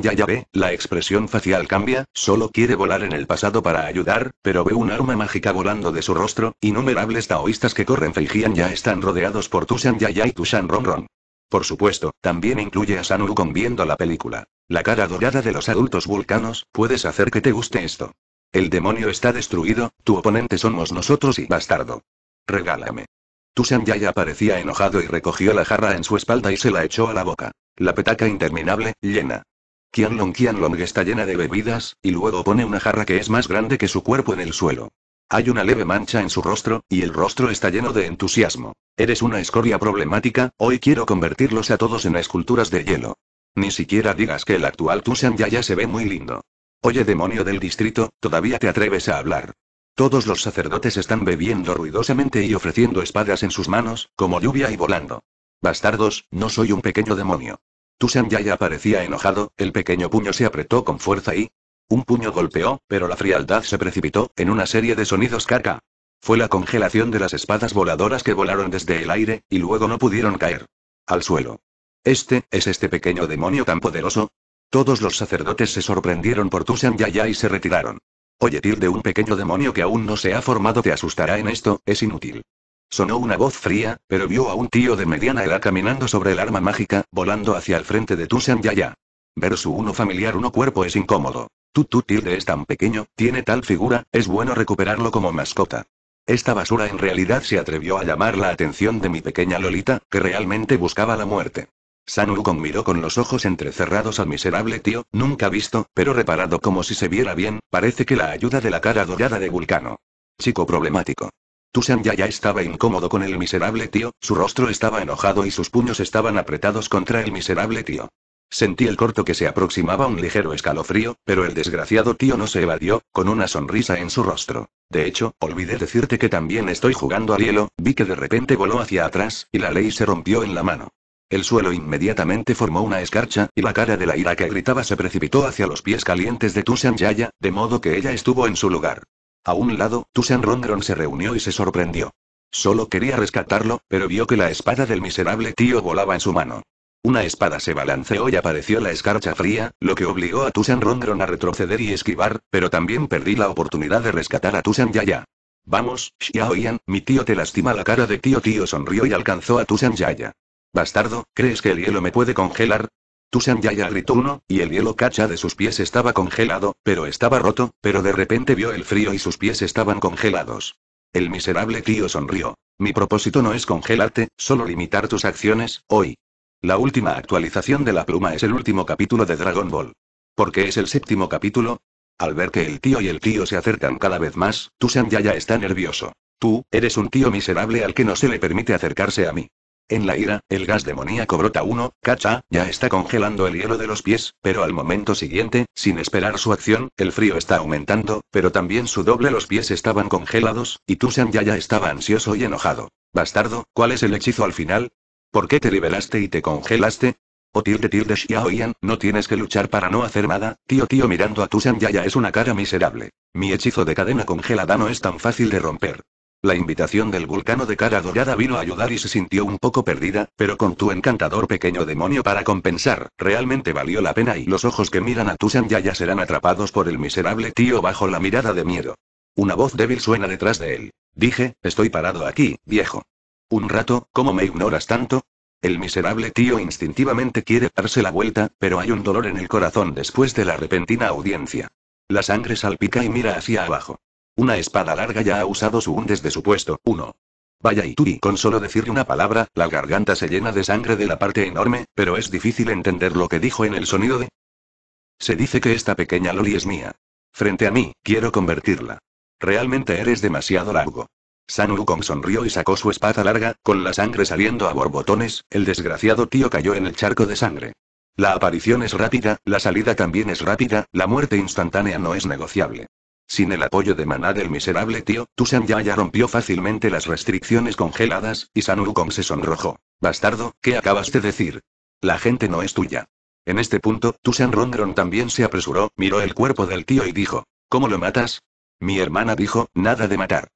Yaya ve, la expresión facial cambia, solo quiere volar en el pasado para ayudar, pero ve un arma mágica volando de su rostro, innumerables taoístas que corren Feijian ya están rodeados por Tushan Yaya y ron Ron. Por supuesto, también incluye a San con viendo la película. La cara dorada de los adultos vulcanos, puedes hacer que te guste esto. El demonio está destruido, tu oponente somos nosotros y bastardo. Regálame. Tushan Yaya parecía enojado y recogió la jarra en su espalda y se la echó a la boca. La petaca interminable, llena. Qianlong Qianlong está llena de bebidas, y luego pone una jarra que es más grande que su cuerpo en el suelo. Hay una leve mancha en su rostro, y el rostro está lleno de entusiasmo. Eres una escoria problemática, hoy quiero convertirlos a todos en esculturas de hielo. Ni siquiera digas que el actual Tusan ya ya se ve muy lindo. Oye demonio del distrito, todavía te atreves a hablar. Todos los sacerdotes están bebiendo ruidosamente y ofreciendo espadas en sus manos, como lluvia y volando. Bastardos, no soy un pequeño demonio. Tusan Yaya parecía enojado, el pequeño puño se apretó con fuerza y... Un puño golpeó, pero la frialdad se precipitó, en una serie de sonidos caca. Fue la congelación de las espadas voladoras que volaron desde el aire, y luego no pudieron caer. Al suelo. ¿Este, es este pequeño demonio tan poderoso? Todos los sacerdotes se sorprendieron por Tusan Yaya y se retiraron. Oye, tir de un pequeño demonio que aún no se ha formado te asustará en esto, es inútil. Sonó una voz fría, pero vio a un tío de mediana edad caminando sobre el arma mágica, volando hacia el frente de Tusan Yaya. Ver su uno familiar uno cuerpo es incómodo. Tutu tu tilde es tan pequeño, tiene tal figura, es bueno recuperarlo como mascota. Esta basura en realidad se atrevió a llamar la atención de mi pequeña Lolita, que realmente buscaba la muerte. San Wukong miró con los ojos entrecerrados al miserable tío, nunca visto, pero reparado como si se viera bien, parece que la ayuda de la cara dorada de Vulcano. Chico problemático. Tusan Yaya estaba incómodo con el miserable tío, su rostro estaba enojado y sus puños estaban apretados contra el miserable tío. Sentí el corto que se aproximaba un ligero escalofrío, pero el desgraciado tío no se evadió, con una sonrisa en su rostro. De hecho, olvidé decirte que también estoy jugando al hielo, vi que de repente voló hacia atrás, y la ley se rompió en la mano. El suelo inmediatamente formó una escarcha, y la cara de la ira que gritaba se precipitó hacia los pies calientes de Tushan Yaya, de modo que ella estuvo en su lugar. A un lado, Tusan Rongron se reunió y se sorprendió. Solo quería rescatarlo, pero vio que la espada del miserable tío volaba en su mano. Una espada se balanceó y apareció la escarcha fría, lo que obligó a Tusan Rondron a retroceder y esquivar, pero también perdí la oportunidad de rescatar a Tusan Yaya. Vamos, Xiaoyan, mi tío te lastima la cara de tío tío sonrió y alcanzó a Tusan Yaya. Bastardo, ¿crees que el hielo me puede congelar? Yaya gritó uno, y el hielo cacha de sus pies estaba congelado, pero estaba roto, pero de repente vio el frío y sus pies estaban congelados. El miserable tío sonrió. Mi propósito no es congelarte, solo limitar tus acciones, hoy. La última actualización de la pluma es el último capítulo de Dragon Ball. ¿Por qué es el séptimo capítulo? Al ver que el tío y el tío se acercan cada vez más, Yaya está nervioso. Tú, eres un tío miserable al que no se le permite acercarse a mí. En la ira, el gas demoníaco brota uno, cacha, ya está congelando el hielo de los pies, pero al momento siguiente, sin esperar su acción, el frío está aumentando, pero también su doble los pies estaban congelados, y Tusan ya ya estaba ansioso y enojado. Bastardo, ¿cuál es el hechizo al final? ¿Por qué te liberaste y te congelaste? O oh, tilde tilde shiaoyan, no tienes que luchar para no hacer nada, tío tío mirando a Tusan Yaya es una cara miserable. Mi hechizo de cadena congelada no es tan fácil de romper. La invitación del vulcano de cara dorada vino a ayudar y se sintió un poco perdida, pero con tu encantador pequeño demonio para compensar, realmente valió la pena y los ojos que miran a tu ya serán atrapados por el miserable tío bajo la mirada de miedo. Una voz débil suena detrás de él. Dije, estoy parado aquí, viejo. Un rato, ¿cómo me ignoras tanto? El miserable tío instintivamente quiere darse la vuelta, pero hay un dolor en el corazón después de la repentina audiencia. La sangre salpica y mira hacia abajo. Una espada larga ya ha usado su un desde su puesto. uno. Vaya Ituri, con solo decirle una palabra, la garganta se llena de sangre de la parte enorme, pero es difícil entender lo que dijo en el sonido de... Se dice que esta pequeña Loli es mía. Frente a mí, quiero convertirla. Realmente eres demasiado largo. San Wukong sonrió y sacó su espada larga, con la sangre saliendo a borbotones, el desgraciado tío cayó en el charco de sangre. La aparición es rápida, la salida también es rápida, la muerte instantánea no es negociable. Sin el apoyo de Maná del miserable tío, Tusan Yaya rompió fácilmente las restricciones congeladas, y San se sonrojó. Bastardo, ¿qué acabaste de decir? La gente no es tuya. En este punto, Tusan Rondron también se apresuró, miró el cuerpo del tío y dijo, ¿Cómo lo matas? Mi hermana dijo, nada de matar.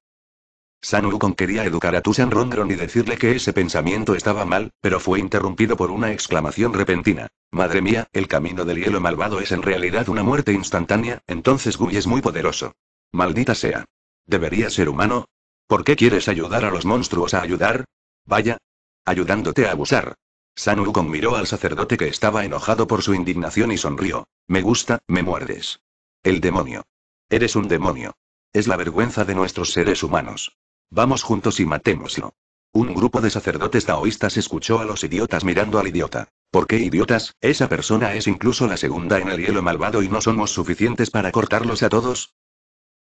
San quería educar a Tusan Rongron y decirle que ese pensamiento estaba mal, pero fue interrumpido por una exclamación repentina. Madre mía, el camino del hielo malvado es en realidad una muerte instantánea, entonces Guy es muy poderoso. Maldita sea. ¿Debería ser humano? ¿Por qué quieres ayudar a los monstruos a ayudar? Vaya. Ayudándote a abusar. San miró al sacerdote que estaba enojado por su indignación y sonrió. Me gusta, me muerdes. El demonio. Eres un demonio. Es la vergüenza de nuestros seres humanos. Vamos juntos y matémoslo. Un grupo de sacerdotes taoístas escuchó a los idiotas mirando al idiota. ¿Por qué idiotas? Esa persona es incluso la segunda en el hielo malvado y no somos suficientes para cortarlos a todos.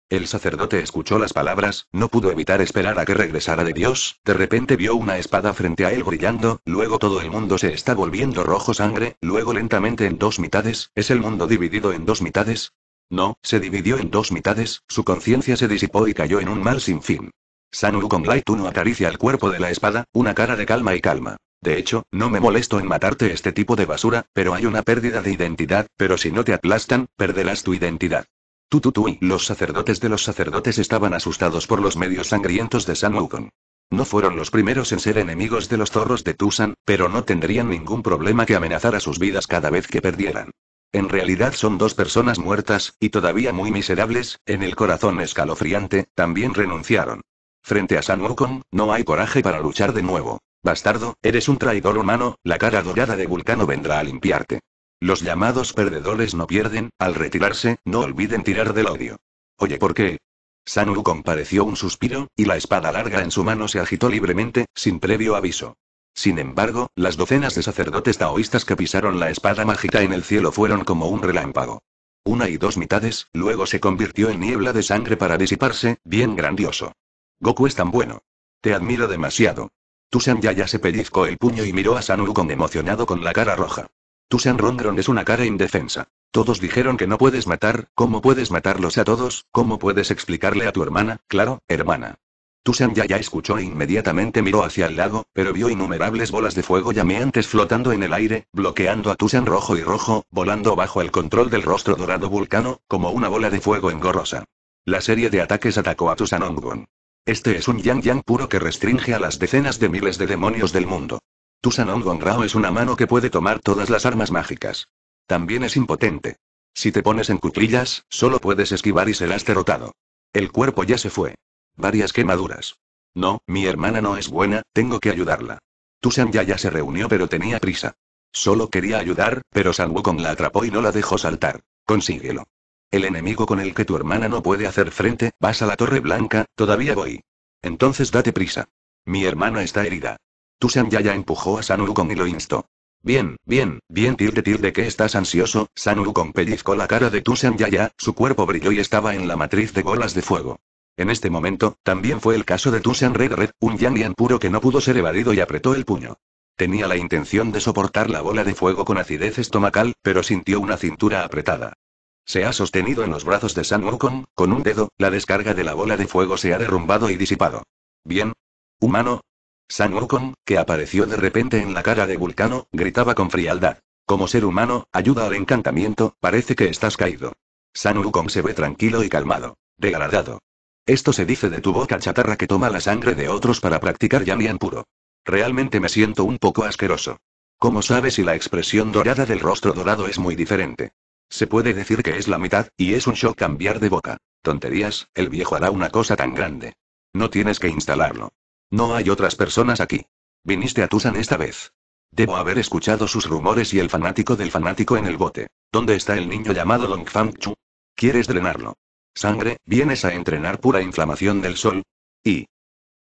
El sacerdote escuchó las palabras, no pudo evitar esperar a que regresara de Dios, de repente vio una espada frente a él brillando, luego todo el mundo se está volviendo rojo sangre, luego lentamente en dos mitades, ¿es el mundo dividido en dos mitades? No, se dividió en dos mitades, su conciencia se disipó y cayó en un mal sin fin. San con Light no acaricia el cuerpo de la espada, una cara de calma y calma. De hecho, no me molesto en matarte este tipo de basura, pero hay una pérdida de identidad, pero si no te aplastan, perderás tu identidad. Tú, tú, y los sacerdotes de los sacerdotes estaban asustados por los medios sangrientos de San Wukong. No fueron los primeros en ser enemigos de los zorros de Tusan, pero no tendrían ningún problema que amenazara sus vidas cada vez que perdieran. En realidad son dos personas muertas, y todavía muy miserables, en el corazón escalofriante, también renunciaron. Frente a San Wukong, no hay coraje para luchar de nuevo. Bastardo, eres un traidor humano, la cara dorada de Vulcano vendrá a limpiarte. Los llamados perdedores no pierden, al retirarse, no olviden tirar del odio. Oye, ¿por qué? San Wukong pareció un suspiro, y la espada larga en su mano se agitó libremente, sin previo aviso. Sin embargo, las docenas de sacerdotes taoístas que pisaron la espada mágica en el cielo fueron como un relámpago. Una y dos mitades, luego se convirtió en niebla de sangre para disiparse, bien grandioso. Goku es tan bueno. Te admiro demasiado. Tusan Yaya se pellizcó el puño y miró a San con emocionado con la cara roja. Tusan Rondron es una cara indefensa. Todos dijeron que no puedes matar, ¿cómo puedes matarlos a todos? ¿Cómo puedes explicarle a tu hermana? Claro, hermana. Tusan Yaya escuchó e inmediatamente miró hacia el lago, pero vio innumerables bolas de fuego llameantes flotando en el aire, bloqueando a Tusan rojo y rojo, volando bajo el control del rostro dorado vulcano, como una bola de fuego engorrosa. La serie de ataques atacó a Tusan Ongon. Este es un yang yang puro que restringe a las decenas de miles de demonios del mundo. Tu Sanongong Rao es una mano que puede tomar todas las armas mágicas. También es impotente. Si te pones en cuclillas, solo puedes esquivar y serás derrotado. El cuerpo ya se fue. Varias quemaduras. No, mi hermana no es buena, tengo que ayudarla. San ya ya se reunió pero tenía prisa. Solo quería ayudar, pero San Wukong la atrapó y no la dejó saltar. Consíguelo. El enemigo con el que tu hermana no puede hacer frente, vas a la Torre Blanca, todavía voy. Entonces date prisa. Mi hermana está herida. Tu Yaya empujó a San con y lo instó. Bien, bien, bien, tilde tilde que estás ansioso, San Wukong pellizcó la cara de Tusan Yaya, su cuerpo brilló y estaba en la matriz de bolas de fuego. En este momento, también fue el caso de Tusan Red Red, un Yang puro que no pudo ser evadido y apretó el puño. Tenía la intención de soportar la bola de fuego con acidez estomacal, pero sintió una cintura apretada. Se ha sostenido en los brazos de San Wukong, con un dedo, la descarga de la bola de fuego se ha derrumbado y disipado. Bien. Humano. San Wukong, que apareció de repente en la cara de Vulcano, gritaba con frialdad. Como ser humano, ayuda al encantamiento, parece que estás caído. San Wukong se ve tranquilo y calmado. Degradado. Esto se dice de tu boca chatarra que toma la sangre de otros para practicar Yamian puro. Realmente me siento un poco asqueroso. ¿Cómo sabes si la expresión dorada del rostro dorado es muy diferente? Se puede decir que es la mitad, y es un shock cambiar de boca. Tonterías, el viejo hará una cosa tan grande. No tienes que instalarlo. No hay otras personas aquí. Viniste a Tusan esta vez. Debo haber escuchado sus rumores y el fanático del fanático en el bote. ¿Dónde está el niño llamado Long Chu? ¿Quieres drenarlo? Sangre, vienes a entrenar pura inflamación del sol. Y.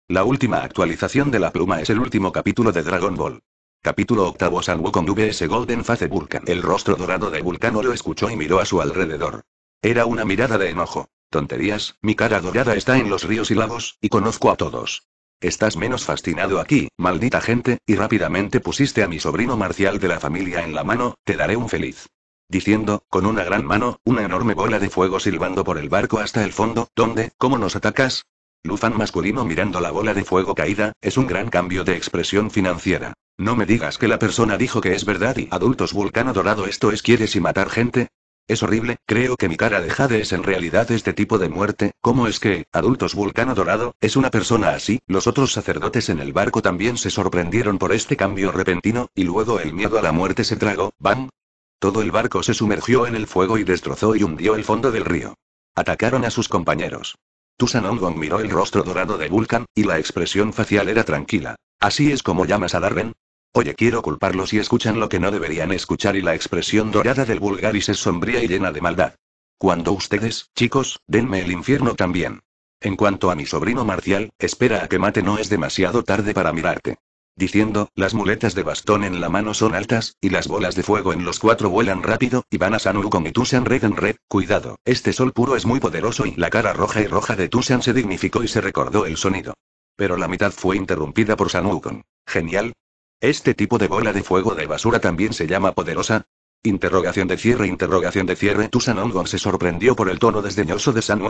La última actualización de la pluma es el último capítulo de Dragon Ball. Capítulo octavo San Wukong vs Golden Face Vulcan. El rostro dorado de Vulcano lo escuchó y miró a su alrededor. Era una mirada de enojo. Tonterías, mi cara dorada está en los ríos y lagos, y conozco a todos. Estás menos fascinado aquí, maldita gente, y rápidamente pusiste a mi sobrino marcial de la familia en la mano, te daré un feliz. Diciendo, con una gran mano, una enorme bola de fuego silbando por el barco hasta el fondo, ¿dónde, cómo nos atacas? Lufan masculino mirando la bola de fuego caída, es un gran cambio de expresión financiera. No me digas que la persona dijo que es verdad y adultos vulcano dorado esto es quieres y matar gente. Es horrible, creo que mi cara de Jade es en realidad este tipo de muerte, ¿cómo es que, adultos vulcano dorado, es una persona así? Los otros sacerdotes en el barco también se sorprendieron por este cambio repentino, y luego el miedo a la muerte se tragó, ¡bam! Todo el barco se sumergió en el fuego y destrozó y hundió el fondo del río. Atacaron a sus compañeros. Tusanongon miró el rostro dorado de Vulcan, y la expresión facial era tranquila. ¿Así es como llamas a Darren? Oye, quiero culparlos y escuchan lo que no deberían escuchar y la expresión dorada del vulgaris es sombría y llena de maldad. Cuando ustedes, chicos, denme el infierno también. En cuanto a mi sobrino Marcial, espera a que mate no es demasiado tarde para mirarte. Diciendo, las muletas de bastón en la mano son altas, y las bolas de fuego en los cuatro vuelan rápido, y van a San y Tusan red en red, cuidado, este sol puro es muy poderoso y la cara roja y roja de Tusan se dignificó y se recordó el sonido. Pero la mitad fue interrumpida por con Genial, ¿Este tipo de bola de fuego de basura también se llama poderosa? Interrogación de cierre, interrogación de cierre. Tusan Ongon se sorprendió por el tono desdeñoso de San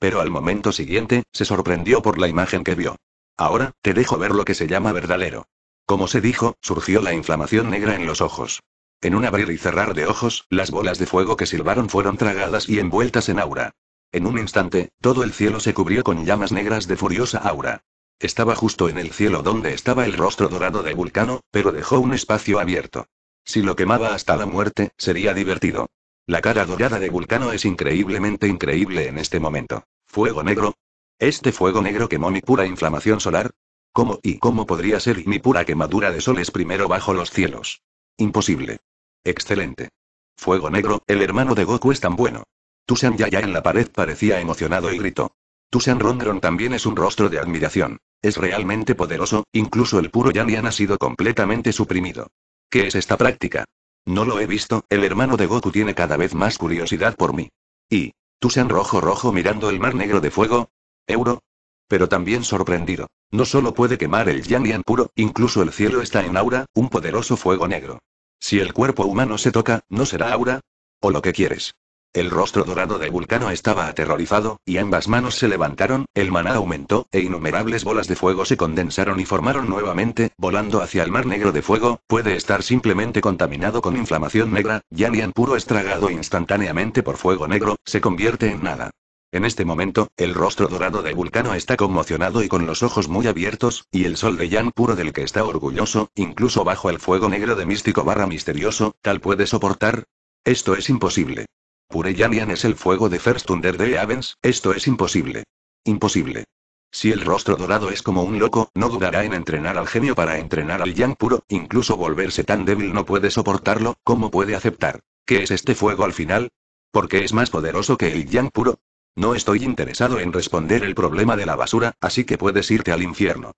pero al momento siguiente, se sorprendió por la imagen que vio. Ahora, te dejo ver lo que se llama verdadero. Como se dijo, surgió la inflamación negra en los ojos. En un abrir y cerrar de ojos, las bolas de fuego que silbaron fueron tragadas y envueltas en aura. En un instante, todo el cielo se cubrió con llamas negras de furiosa aura. Estaba justo en el cielo donde estaba el rostro dorado de Vulcano, pero dejó un espacio abierto. Si lo quemaba hasta la muerte, sería divertido. La cara dorada de Vulcano es increíblemente increíble en este momento. ¿Fuego negro? ¿Este fuego negro quemó mi pura inflamación solar? ¿Cómo y cómo podría ser mi pura quemadura de soles primero bajo los cielos? Imposible. Excelente. Fuego negro, el hermano de Goku es tan bueno. Tusan Yaya en la pared parecía emocionado y gritó. Tusan Rondron también es un rostro de admiración. Es realmente poderoso, incluso el puro Yan ha sido completamente suprimido. ¿Qué es esta práctica? No lo he visto, el hermano de Goku tiene cada vez más curiosidad por mí. ¿Y? ¿Tú sean rojo rojo mirando el mar negro de fuego? ¿Euro? Pero también sorprendido. No solo puede quemar el Yan puro, incluso el cielo está en aura, un poderoso fuego negro. Si el cuerpo humano se toca, ¿no será aura? ¿O lo que quieres? El rostro dorado de Vulcano estaba aterrorizado, y ambas manos se levantaron, el maná aumentó, e innumerables bolas de fuego se condensaron y formaron nuevamente, volando hacia el mar negro de fuego, puede estar simplemente contaminado con inflamación negra, Yan puro estragado instantáneamente por fuego negro, se convierte en nada. En este momento, el rostro dorado de Vulcano está conmocionado y con los ojos muy abiertos, y el sol de Yan puro del que está orgulloso, incluso bajo el fuego negro de místico barra misterioso, tal puede soportar, esto es imposible. Pure Yanian es el fuego de First Thunder de Avens? esto es imposible. Imposible. Si el rostro dorado es como un loco, no dudará en entrenar al genio para entrenar al yang puro, incluso volverse tan débil no puede soportarlo, ¿cómo puede aceptar? ¿Qué es este fuego al final? Porque es más poderoso que el yang puro? No estoy interesado en responder el problema de la basura, así que puedes irte al infierno.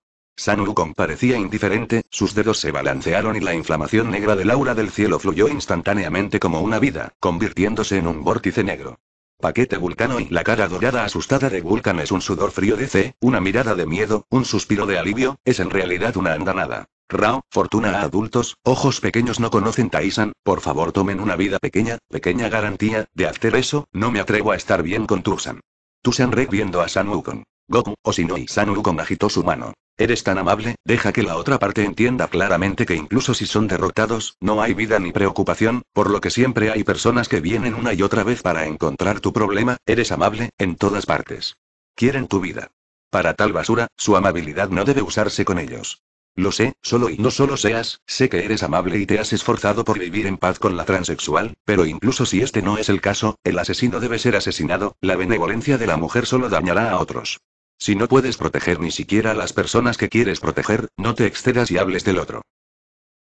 Wukong parecía indiferente, sus dedos se balancearon y la inflamación negra del aura del cielo fluyó instantáneamente como una vida, convirtiéndose en un vórtice negro. Paquete Vulcano y la cara dorada asustada de Vulcan es un sudor frío de fe, una mirada de miedo, un suspiro de alivio, es en realidad una andanada. Rao, fortuna a adultos, ojos pequeños no conocen Taisan, por favor tomen una vida pequeña, pequeña garantía, de hacer eso, no me atrevo a estar bien con Tusan. Tusan red viendo a San Wukong. Goku, o si no con agitó su mano. Eres tan amable, deja que la otra parte entienda claramente que incluso si son derrotados, no hay vida ni preocupación, por lo que siempre hay personas que vienen una y otra vez para encontrar tu problema, eres amable, en todas partes. Quieren tu vida. Para tal basura, su amabilidad no debe usarse con ellos. Lo sé, solo y no solo seas, sé que eres amable y te has esforzado por vivir en paz con la transexual, pero incluso si este no es el caso, el asesino debe ser asesinado, la benevolencia de la mujer solo dañará a otros. Si no puedes proteger ni siquiera a las personas que quieres proteger, no te excedas y hables del otro.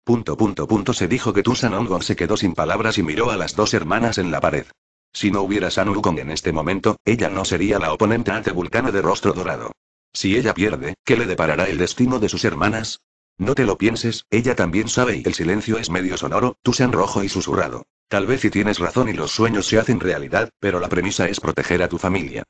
Punto punto punto se dijo que Tusan Ongon se quedó sin palabras y miró a las dos hermanas en la pared. Si no hubiera San Wukong en este momento, ella no sería la oponente ante Vulcano de rostro dorado. Si ella pierde, ¿qué le deparará el destino de sus hermanas? No te lo pienses, ella también sabe y el silencio es medio sonoro, Tusan rojo y susurrado. Tal vez si tienes razón y los sueños se hacen realidad, pero la premisa es proteger a tu familia.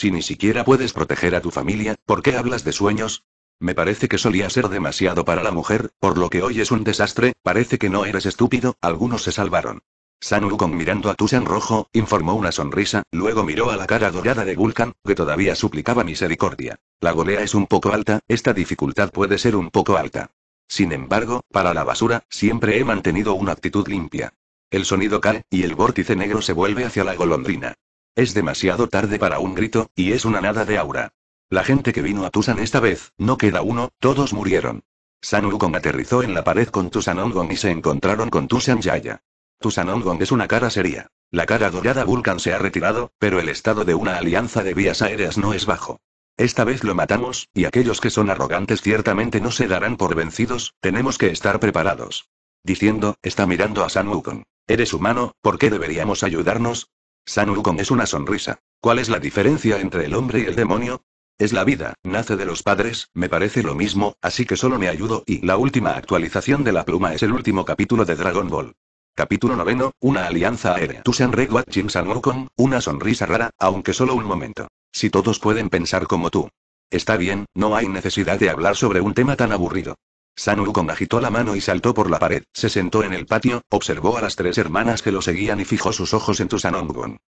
Si ni siquiera puedes proteger a tu familia, ¿por qué hablas de sueños? Me parece que solía ser demasiado para la mujer, por lo que hoy es un desastre, parece que no eres estúpido, algunos se salvaron. San con mirando a Tushan Rojo, informó una sonrisa, luego miró a la cara dorada de Vulcan, que todavía suplicaba misericordia. La golea es un poco alta, esta dificultad puede ser un poco alta. Sin embargo, para la basura, siempre he mantenido una actitud limpia. El sonido cae, y el vórtice negro se vuelve hacia la golondrina. Es demasiado tarde para un grito, y es una nada de aura. La gente que vino a Tusan esta vez, no queda uno, todos murieron. San Wukong aterrizó en la pared con Tusan y se encontraron con Tusan Yaya. Tusan es una cara seria. La cara dorada Vulcan se ha retirado, pero el estado de una alianza de vías aéreas no es bajo. Esta vez lo matamos, y aquellos que son arrogantes ciertamente no se darán por vencidos, tenemos que estar preparados. Diciendo, está mirando a San Wukong. Eres humano, ¿por qué deberíamos ayudarnos? San Wukong es una sonrisa. ¿Cuál es la diferencia entre el hombre y el demonio? Es la vida, nace de los padres, me parece lo mismo, así que solo me ayudo y la última actualización de la pluma es el último capítulo de Dragon Ball. Capítulo noveno, una alianza aérea. Tusan Red San Wukong, una sonrisa rara, aunque solo un momento. Si todos pueden pensar como tú. Está bien, no hay necesidad de hablar sobre un tema tan aburrido. San agitó la mano y saltó por la pared, se sentó en el patio, observó a las tres hermanas que lo seguían y fijó sus ojos en tu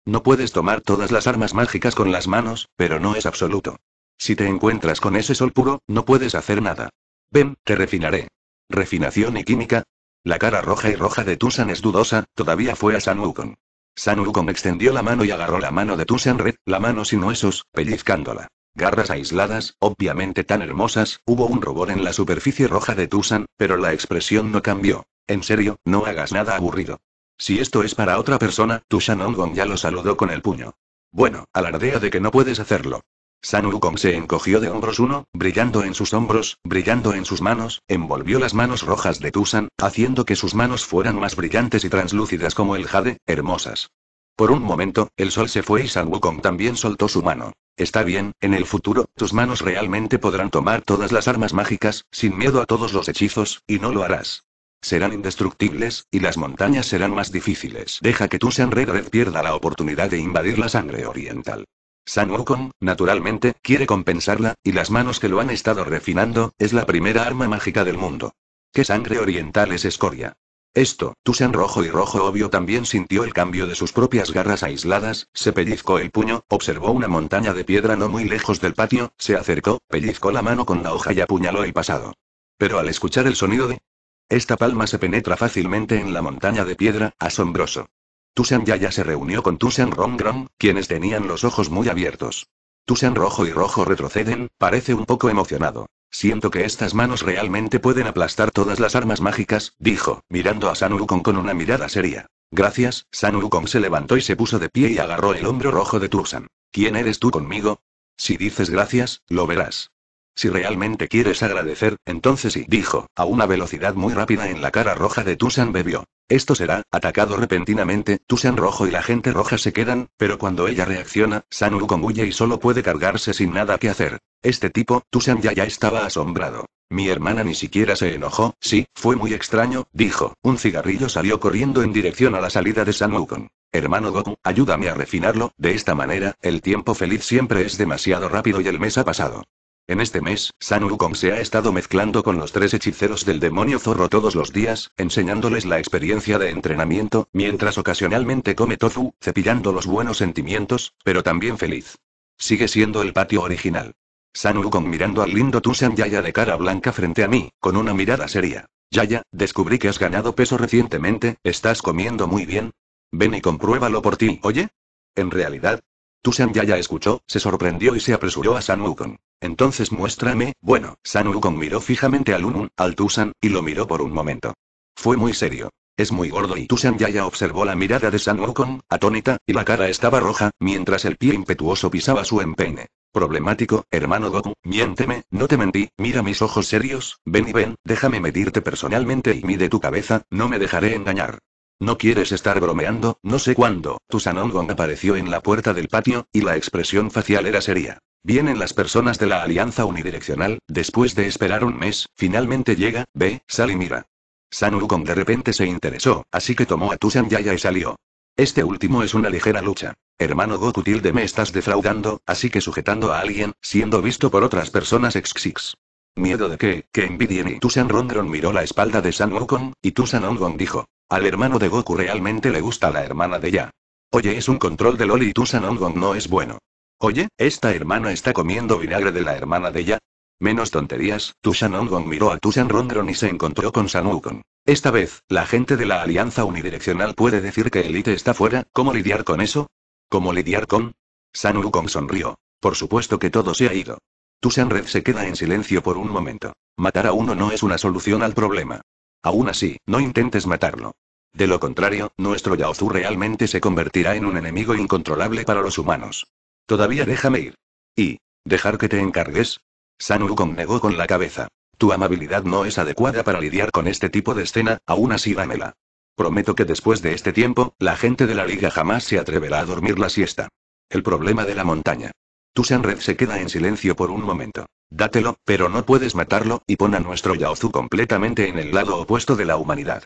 No puedes tomar todas las armas mágicas con las manos, pero no es absoluto. Si te encuentras con ese sol puro, no puedes hacer nada. Ven, te refinaré. ¿Refinación y química? La cara roja y roja de Tusan es dudosa, todavía fue a San Wukong. San extendió la mano y agarró la mano de Tusan Red, la mano sin huesos, pellizcándola. Garras aisladas, obviamente tan hermosas, hubo un rubor en la superficie roja de Tusan, pero la expresión no cambió. En serio, no hagas nada aburrido. Si esto es para otra persona, Tushan Ongong ya lo saludó con el puño. Bueno, alardea de que no puedes hacerlo. San Wukong se encogió de hombros uno, brillando en sus hombros, brillando en sus manos, envolvió las manos rojas de Tusan, haciendo que sus manos fueran más brillantes y translúcidas como el jade, hermosas. Por un momento, el sol se fue y San Wukong también soltó su mano. Está bien, en el futuro, tus manos realmente podrán tomar todas las armas mágicas, sin miedo a todos los hechizos, y no lo harás. Serán indestructibles, y las montañas serán más difíciles. Deja que tu San Red pierda la oportunidad de invadir la sangre oriental. San Wukong, naturalmente, quiere compensarla, y las manos que lo han estado refinando, es la primera arma mágica del mundo. ¿Qué sangre oriental es escoria? Esto, Tusan rojo y rojo obvio también sintió el cambio de sus propias garras aisladas, se pellizcó el puño, observó una montaña de piedra no muy lejos del patio, se acercó, pellizcó la mano con la hoja y apuñaló el pasado. Pero al escuchar el sonido de... Esta palma se penetra fácilmente en la montaña de piedra, asombroso. Tusan ya se reunió con Tusan rong, quienes tenían los ojos muy abiertos. Tusan rojo y rojo retroceden, parece un poco emocionado. Siento que estas manos realmente pueden aplastar todas las armas mágicas, dijo, mirando a San con una mirada seria. Gracias, San se levantó y se puso de pie y agarró el hombro rojo de Tusan. ¿Quién eres tú conmigo? Si dices gracias, lo verás. Si realmente quieres agradecer, entonces sí, dijo, a una velocidad muy rápida en la cara roja de Tusan bebió. Esto será, atacado repentinamente, Tusan rojo y la gente roja se quedan, pero cuando ella reacciona, San Sanu huye y solo puede cargarse sin nada que hacer. Este tipo, Tusan ya ya estaba asombrado. Mi hermana ni siquiera se enojó, sí, fue muy extraño, dijo. Un cigarrillo salió corriendo en dirección a la salida de San Wukong. Hermano Goku, ayúdame a refinarlo, de esta manera, el tiempo feliz siempre es demasiado rápido y el mes ha pasado. En este mes, San Wukong se ha estado mezclando con los tres hechiceros del demonio zorro todos los días, enseñándoles la experiencia de entrenamiento, mientras ocasionalmente come tofu, cepillando los buenos sentimientos, pero también feliz. Sigue siendo el patio original. San Wukong mirando al lindo Tusan Yaya de cara blanca frente a mí, con una mirada seria. Yaya, descubrí que has ganado peso recientemente, estás comiendo muy bien. Ven y compruébalo por ti, oye. En realidad, Tusan Yaya escuchó, se sorprendió y se apresuró a San Wukong. Entonces muéstrame, bueno, San Wukong miró fijamente al Unun, al Tusan, y lo miró por un momento. Fue muy serio. Es muy gordo y Tusan Yaya observó la mirada de San Wukong, atónita, y la cara estaba roja, mientras el pie impetuoso pisaba su empeine. Problemático, hermano Goku, miénteme, no te mentí, mira mis ojos serios, ven y ven, déjame medirte personalmente y mide tu cabeza, no me dejaré engañar. No quieres estar bromeando, no sé cuándo. Sanong-Gong apareció en la puerta del patio, y la expresión facial era seria. Vienen las personas de la Alianza Unidireccional, después de esperar un mes, finalmente llega, ve, sal y mira. San Wukong de repente se interesó, así que tomó a Tusan Yaya y salió. Este último es una ligera lucha. Hermano Goku tilde me estás defraudando, así que sujetando a alguien, siendo visto por otras personas xxx. Miedo de que, que envidien y Tusan Rondron miró la espalda de San y Tusan dijo. Al hermano de Goku realmente le gusta la hermana de Ya. Oye, es un control de Loli y tu Sanongon no es bueno. Oye, esta hermana está comiendo vinagre de la hermana de Ya. Menos tonterías, tu gong miró a tu Rondron y se encontró con Sanukon. Esta vez, la gente de la alianza unidireccional puede decir que Elite está fuera, ¿cómo lidiar con eso? ¿Cómo lidiar con? Sanukon sonrió. Por supuesto que todo se ha ido. Tu Red se queda en silencio por un momento. Matar a uno no es una solución al problema. Aún así, no intentes matarlo. De lo contrario, nuestro Yaozu realmente se convertirá en un enemigo incontrolable para los humanos. Todavía déjame ir. ¿Y? ¿Dejar que te encargues? San Wukong negó con la cabeza. Tu amabilidad no es adecuada para lidiar con este tipo de escena, aún así dámela. Prometo que después de este tiempo, la gente de la liga jamás se atreverá a dormir la siesta. El problema de la montaña. Tu Sanred se queda en silencio por un momento. Dátelo, pero no puedes matarlo, y pon a nuestro Yaozu completamente en el lado opuesto de la humanidad.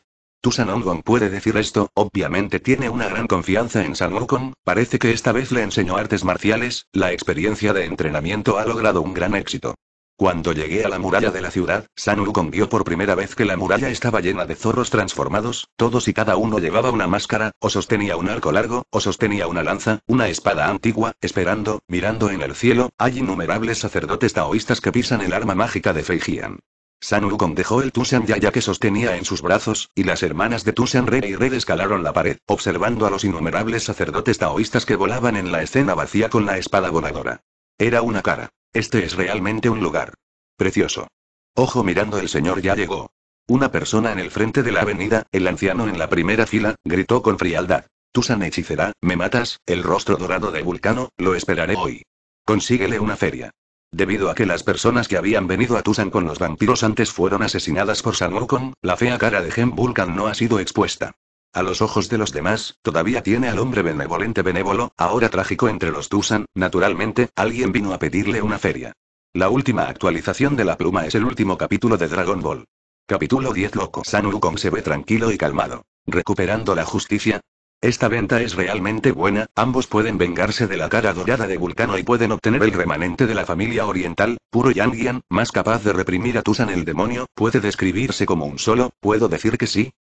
Sanongon puede decir esto, obviamente tiene una gran confianza en San Wukong, parece que esta vez le enseñó artes marciales, la experiencia de entrenamiento ha logrado un gran éxito. Cuando llegué a la muralla de la ciudad, San Wukong vio por primera vez que la muralla estaba llena de zorros transformados, todos y cada uno llevaba una máscara, o sostenía un arco largo, o sostenía una lanza, una espada antigua, esperando, mirando en el cielo, hay innumerables sacerdotes taoístas que pisan el arma mágica de Feijian. San dejó el ya ya que sostenía en sus brazos, y las hermanas de tusan Red y Red escalaron la pared, observando a los innumerables sacerdotes taoístas que volaban en la escena vacía con la espada voladora. Era una cara. Este es realmente un lugar. Precioso. Ojo mirando el señor ya llegó. Una persona en el frente de la avenida, el anciano en la primera fila, gritó con frialdad. Tusan hechicera, me matas, el rostro dorado de Vulcano, lo esperaré hoy. Consíguele una feria. Debido a que las personas que habían venido a Tusan con los vampiros antes fueron asesinadas por San Wukong, la fea cara de Gen Vulcan no ha sido expuesta. A los ojos de los demás, todavía tiene al hombre benevolente benévolo, ahora trágico entre los Tusan, naturalmente, alguien vino a pedirle una feria. La última actualización de la pluma es el último capítulo de Dragon Ball. Capítulo 10 Loco San Wukong se ve tranquilo y calmado. Recuperando la justicia, esta venta es realmente buena, ambos pueden vengarse de la cara dorada de Vulcano y pueden obtener el remanente de la familia oriental, puro Yangian, más capaz de reprimir a Tusan el demonio, puede describirse como un solo, puedo decir que sí.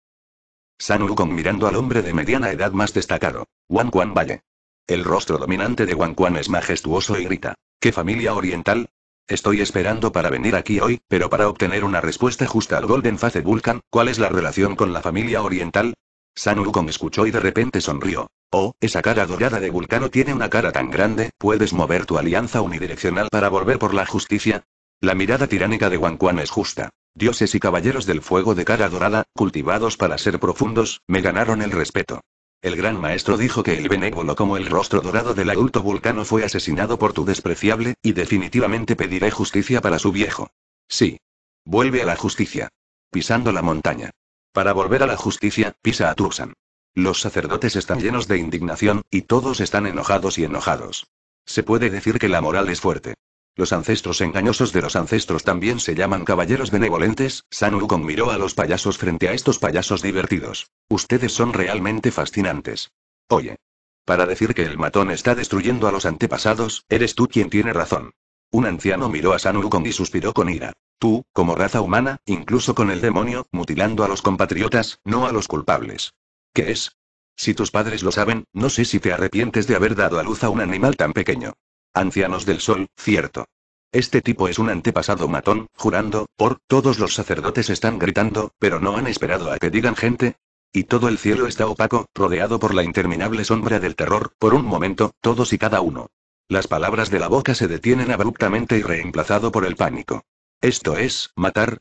San con mirando al hombre de mediana edad más destacado. Wan Quan Valle. El rostro dominante de Wan Quan es majestuoso y grita. ¿Qué familia oriental? Estoy esperando para venir aquí hoy, pero para obtener una respuesta justa al Golden Face Vulcan, ¿cuál es la relación con la familia oriental? San escuchó y de repente sonrió. Oh, esa cara dorada de Vulcano tiene una cara tan grande, ¿puedes mover tu alianza unidireccional para volver por la justicia? La mirada tiránica de Wang Quan es justa. Dioses y caballeros del fuego de cara dorada, cultivados para ser profundos, me ganaron el respeto. El gran maestro dijo que el benévolo como el rostro dorado del adulto vulcano fue asesinado por tu despreciable, y definitivamente pediré justicia para su viejo. Sí. Vuelve a la justicia. Pisando la montaña. Para volver a la justicia, pisa a Tursan. Los sacerdotes están llenos de indignación, y todos están enojados y enojados. Se puede decir que la moral es fuerte. Los ancestros engañosos de los ancestros también se llaman caballeros benevolentes. San Wukong miró a los payasos frente a estos payasos divertidos. Ustedes son realmente fascinantes. Oye. Para decir que el matón está destruyendo a los antepasados, eres tú quien tiene razón. Un anciano miró a San y suspiró con ira. Tú, como raza humana, incluso con el demonio, mutilando a los compatriotas, no a los culpables. ¿Qué es? Si tus padres lo saben, no sé si te arrepientes de haber dado a luz a un animal tan pequeño. Ancianos del Sol, cierto. Este tipo es un antepasado matón, jurando, por, todos los sacerdotes están gritando, pero no han esperado a que digan gente. Y todo el cielo está opaco, rodeado por la interminable sombra del terror, por un momento, todos y cada uno. Las palabras de la boca se detienen abruptamente y reemplazado por el pánico. Esto es, matar.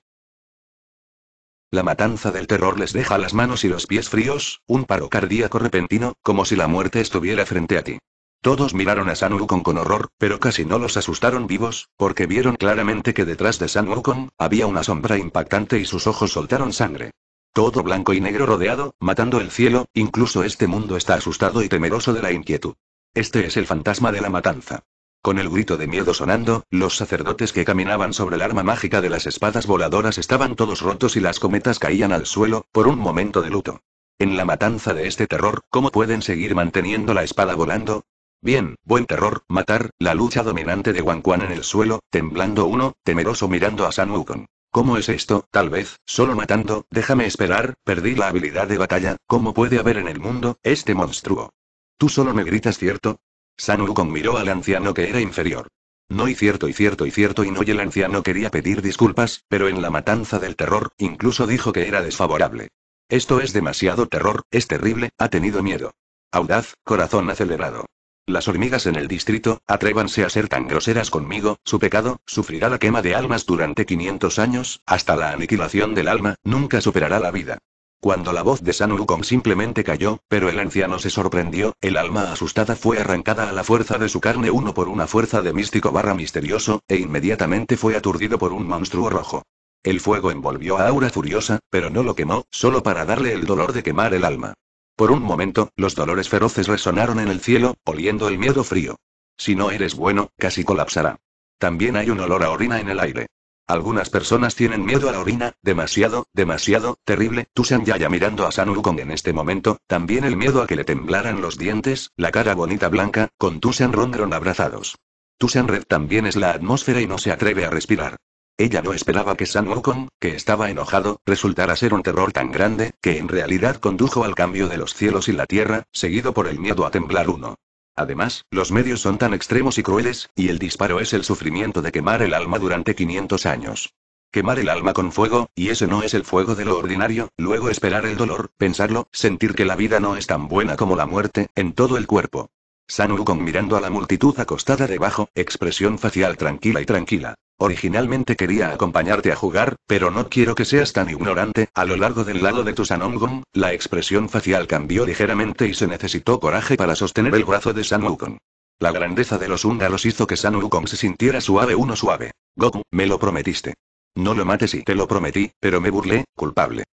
La matanza del terror les deja las manos y los pies fríos, un paro cardíaco repentino, como si la muerte estuviera frente a ti. Todos miraron a San Wukong con horror, pero casi no los asustaron vivos, porque vieron claramente que detrás de San Wukong había una sombra impactante y sus ojos soltaron sangre. Todo blanco y negro rodeado, matando el cielo, incluso este mundo está asustado y temeroso de la inquietud. Este es el fantasma de la matanza. Con el grito de miedo sonando, los sacerdotes que caminaban sobre el arma mágica de las espadas voladoras estaban todos rotos y las cometas caían al suelo, por un momento de luto. En la matanza de este terror, ¿cómo pueden seguir manteniendo la espada volando? Bien, buen terror, matar, la lucha dominante de Wang Quan en el suelo, temblando uno, temeroso mirando a San Wukong. ¿Cómo es esto? Tal vez, solo matando, déjame esperar, perdí la habilidad de batalla, ¿cómo puede haber en el mundo, este monstruo? Tú solo me gritas, ¿cierto? San Wukong miró al anciano que era inferior. No y cierto y cierto y cierto y no y el anciano quería pedir disculpas, pero en la matanza del terror, incluso dijo que era desfavorable. Esto es demasiado terror, es terrible, ha tenido miedo. Audaz, corazón acelerado. Las hormigas en el distrito, atrévanse a ser tan groseras conmigo, su pecado, sufrirá la quema de almas durante 500 años, hasta la aniquilación del alma, nunca superará la vida. Cuando la voz de San Wukong simplemente cayó, pero el anciano se sorprendió, el alma asustada fue arrancada a la fuerza de su carne uno por una fuerza de místico barra misterioso, e inmediatamente fue aturdido por un monstruo rojo. El fuego envolvió a Aura furiosa, pero no lo quemó, solo para darle el dolor de quemar el alma. Por un momento, los dolores feroces resonaron en el cielo, oliendo el miedo frío. Si no eres bueno, casi colapsará. También hay un olor a orina en el aire. Algunas personas tienen miedo a la orina, demasiado, demasiado, terrible. Tusan Yaya mirando a San Wukong en este momento, también el miedo a que le temblaran los dientes, la cara bonita blanca, con Tusan Rondron abrazados. Tusan Red también es la atmósfera y no se atreve a respirar. Ella no esperaba que San Wukong, que estaba enojado, resultara ser un terror tan grande, que en realidad condujo al cambio de los cielos y la tierra, seguido por el miedo a temblar uno. Además, los medios son tan extremos y crueles, y el disparo es el sufrimiento de quemar el alma durante 500 años. Quemar el alma con fuego, y ese no es el fuego de lo ordinario, luego esperar el dolor, pensarlo, sentir que la vida no es tan buena como la muerte, en todo el cuerpo. San Wukong mirando a la multitud acostada debajo, expresión facial tranquila y tranquila. Originalmente quería acompañarte a jugar, pero no quiero que seas tan ignorante. A lo largo del lado de tu Wukong, la expresión facial cambió ligeramente y se necesitó coraje para sostener el brazo de San Wukong. La grandeza de los húngaros hizo que San Wukong se sintiera suave uno suave. Goku, me lo prometiste. No lo mates y te lo prometí, pero me burlé, culpable.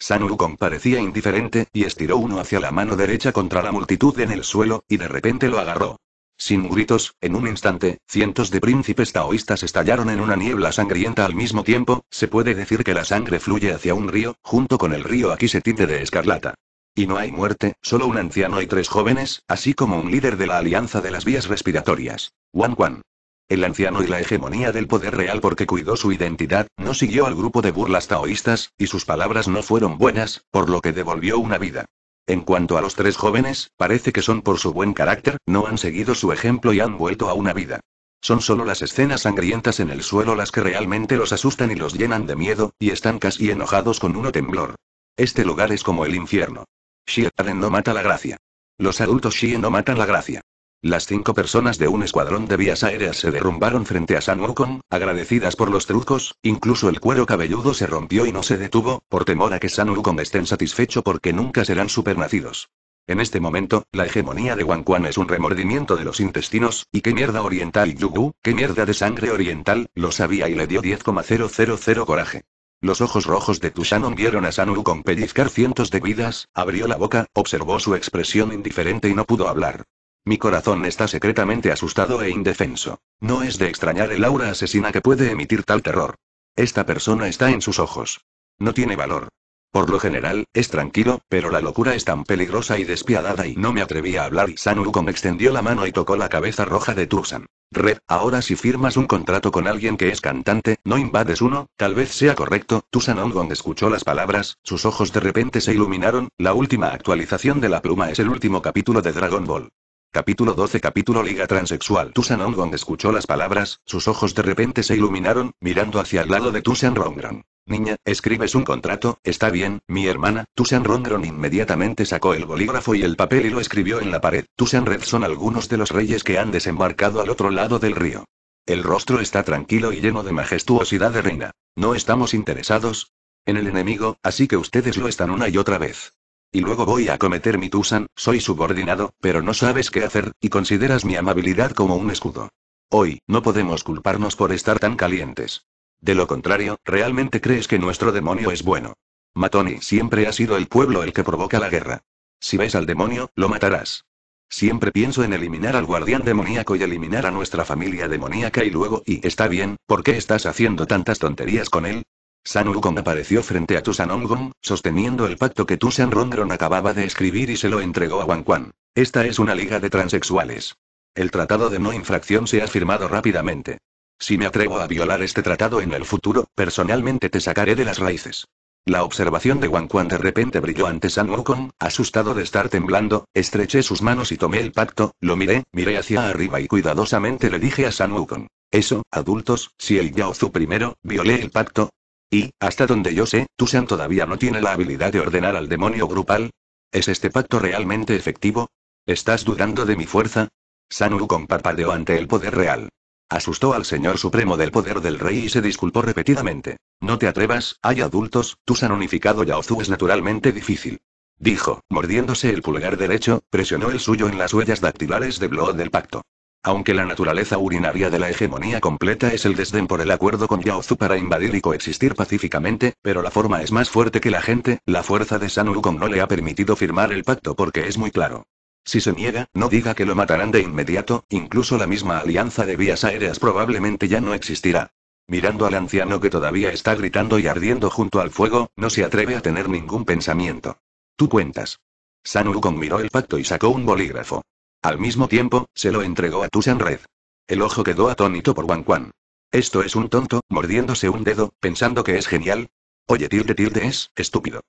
San Wukong parecía indiferente, y estiró uno hacia la mano derecha contra la multitud en el suelo, y de repente lo agarró. Sin gritos, en un instante, cientos de príncipes taoístas estallaron en una niebla sangrienta al mismo tiempo, se puede decir que la sangre fluye hacia un río, junto con el río aquí se tinte de escarlata. Y no hay muerte, solo un anciano y tres jóvenes, así como un líder de la Alianza de las Vías Respiratorias. Wan Wan. El anciano y la hegemonía del poder real porque cuidó su identidad, no siguió al grupo de burlas taoístas, y sus palabras no fueron buenas, por lo que devolvió una vida. En cuanto a los tres jóvenes, parece que son por su buen carácter, no han seguido su ejemplo y han vuelto a una vida. Son solo las escenas sangrientas en el suelo las que realmente los asustan y los llenan de miedo, y están casi enojados con uno temblor. Este lugar es como el infierno. Shietaren no mata la gracia. Los adultos Xie no matan la gracia. Las cinco personas de un escuadrón de vías aéreas se derrumbaron frente a San Wukong, agradecidas por los trucos, incluso el cuero cabelludo se rompió y no se detuvo, por temor a que San Wukong estén satisfecho porque nunca serán supernacidos. En este momento, la hegemonía de Wang Quan es un remordimiento de los intestinos, y qué mierda oriental Yugu, qué mierda de sangre oriental, lo sabía y le dio 10,000 coraje. Los ojos rojos de Tushanon vieron a San con pellizcar cientos de vidas, abrió la boca, observó su expresión indiferente y no pudo hablar. Mi corazón está secretamente asustado e indefenso. No es de extrañar el aura asesina que puede emitir tal terror. Esta persona está en sus ojos. No tiene valor. Por lo general, es tranquilo, pero la locura es tan peligrosa y despiadada y no me atreví a hablar. Y Sanurukon extendió la mano y tocó la cabeza roja de Tusan. Red, ahora si firmas un contrato con alguien que es cantante, no invades uno, tal vez sea correcto. Tusan Ongon escuchó las palabras, sus ojos de repente se iluminaron. La última actualización de la pluma es el último capítulo de Dragon Ball. Capítulo 12 Capítulo Liga Transexual Tusan Ongong escuchó las palabras, sus ojos de repente se iluminaron, mirando hacia el lado de Tusan Rongron. Niña, escribes un contrato, está bien, mi hermana. Tusan Rongron inmediatamente sacó el bolígrafo y el papel y lo escribió en la pared. Tusan Red son algunos de los reyes que han desembarcado al otro lado del río. El rostro está tranquilo y lleno de majestuosidad de reina. No estamos interesados en el enemigo, así que ustedes lo están una y otra vez. Y luego voy a cometer mi tusan, soy subordinado, pero no sabes qué hacer, y consideras mi amabilidad como un escudo. Hoy, no podemos culparnos por estar tan calientes. De lo contrario, ¿realmente crees que nuestro demonio es bueno? Matoni siempre ha sido el pueblo el que provoca la guerra. Si ves al demonio, lo matarás. Siempre pienso en eliminar al guardián demoníaco y eliminar a nuestra familia demoníaca y luego, y está bien, ¿por qué estás haciendo tantas tonterías con él? San Wukong apareció frente a Tusanongon, sosteniendo el pacto que San Rondron acababa de escribir y se lo entregó a Wang Quan. Esta es una liga de transexuales. El tratado de no infracción se ha firmado rápidamente. Si me atrevo a violar este tratado en el futuro, personalmente te sacaré de las raíces. La observación de Wang Quan de repente brilló ante San Wukong, asustado de estar temblando, estreché sus manos y tomé el pacto, lo miré, miré hacia arriba y cuidadosamente le dije a San Wukong. Eso, adultos, si el Yaozu primero, violé el pacto, y, hasta donde yo sé, Tusan todavía no tiene la habilidad de ordenar al demonio grupal. ¿Es este pacto realmente efectivo? ¿Estás dudando de mi fuerza? Sanu con parpadeó ante el poder real. Asustó al señor supremo del poder del rey y se disculpó repetidamente. No te atrevas, hay adultos, Tusan unificado Yaozu es naturalmente difícil. Dijo, mordiéndose el pulgar derecho, presionó el suyo en las huellas dactilares de Blood del pacto. Aunque la naturaleza urinaria de la hegemonía completa es el desdén por el acuerdo con Yaozu para invadir y coexistir pacíficamente, pero la forma es más fuerte que la gente, la fuerza de San no le ha permitido firmar el pacto porque es muy claro. Si se niega, no diga que lo matarán de inmediato, incluso la misma alianza de vías aéreas probablemente ya no existirá. Mirando al anciano que todavía está gritando y ardiendo junto al fuego, no se atreve a tener ningún pensamiento. Tú cuentas. San miró el pacto y sacó un bolígrafo. Al mismo tiempo, se lo entregó a Tusan Red. El ojo quedó atónito por Wang Quan. Esto es un tonto, mordiéndose un dedo, pensando que es genial. Oye, tilde tilde es, estúpido.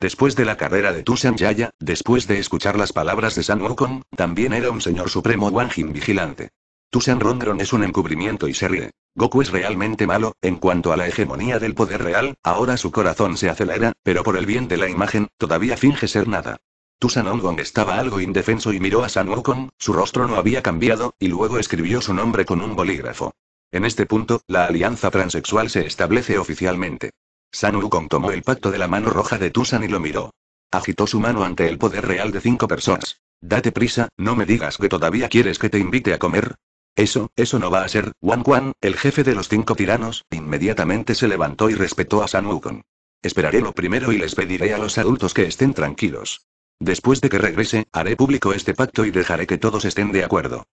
Después de la carrera de Tusan Yaya, después de escuchar las palabras de San Wukong, también era un señor supremo Wang Jin vigilante. Tusan Rondron es un encubrimiento y se ríe. Goku es realmente malo, en cuanto a la hegemonía del poder real, ahora su corazón se acelera, pero por el bien de la imagen, todavía finge ser nada. Tusan Ongong estaba algo indefenso y miró a San Wukong, su rostro no había cambiado, y luego escribió su nombre con un bolígrafo. En este punto, la alianza transexual se establece oficialmente. San Wukong tomó el pacto de la mano roja de Tusan y lo miró. Agitó su mano ante el poder real de cinco personas. Date prisa, no me digas que todavía quieres que te invite a comer. Eso, eso no va a ser, Wang Juan, el jefe de los cinco tiranos, inmediatamente se levantó y respetó a San Wukong. Esperaré lo primero y les pediré a los adultos que estén tranquilos. Después de que regrese, haré público este pacto y dejaré que todos estén de acuerdo.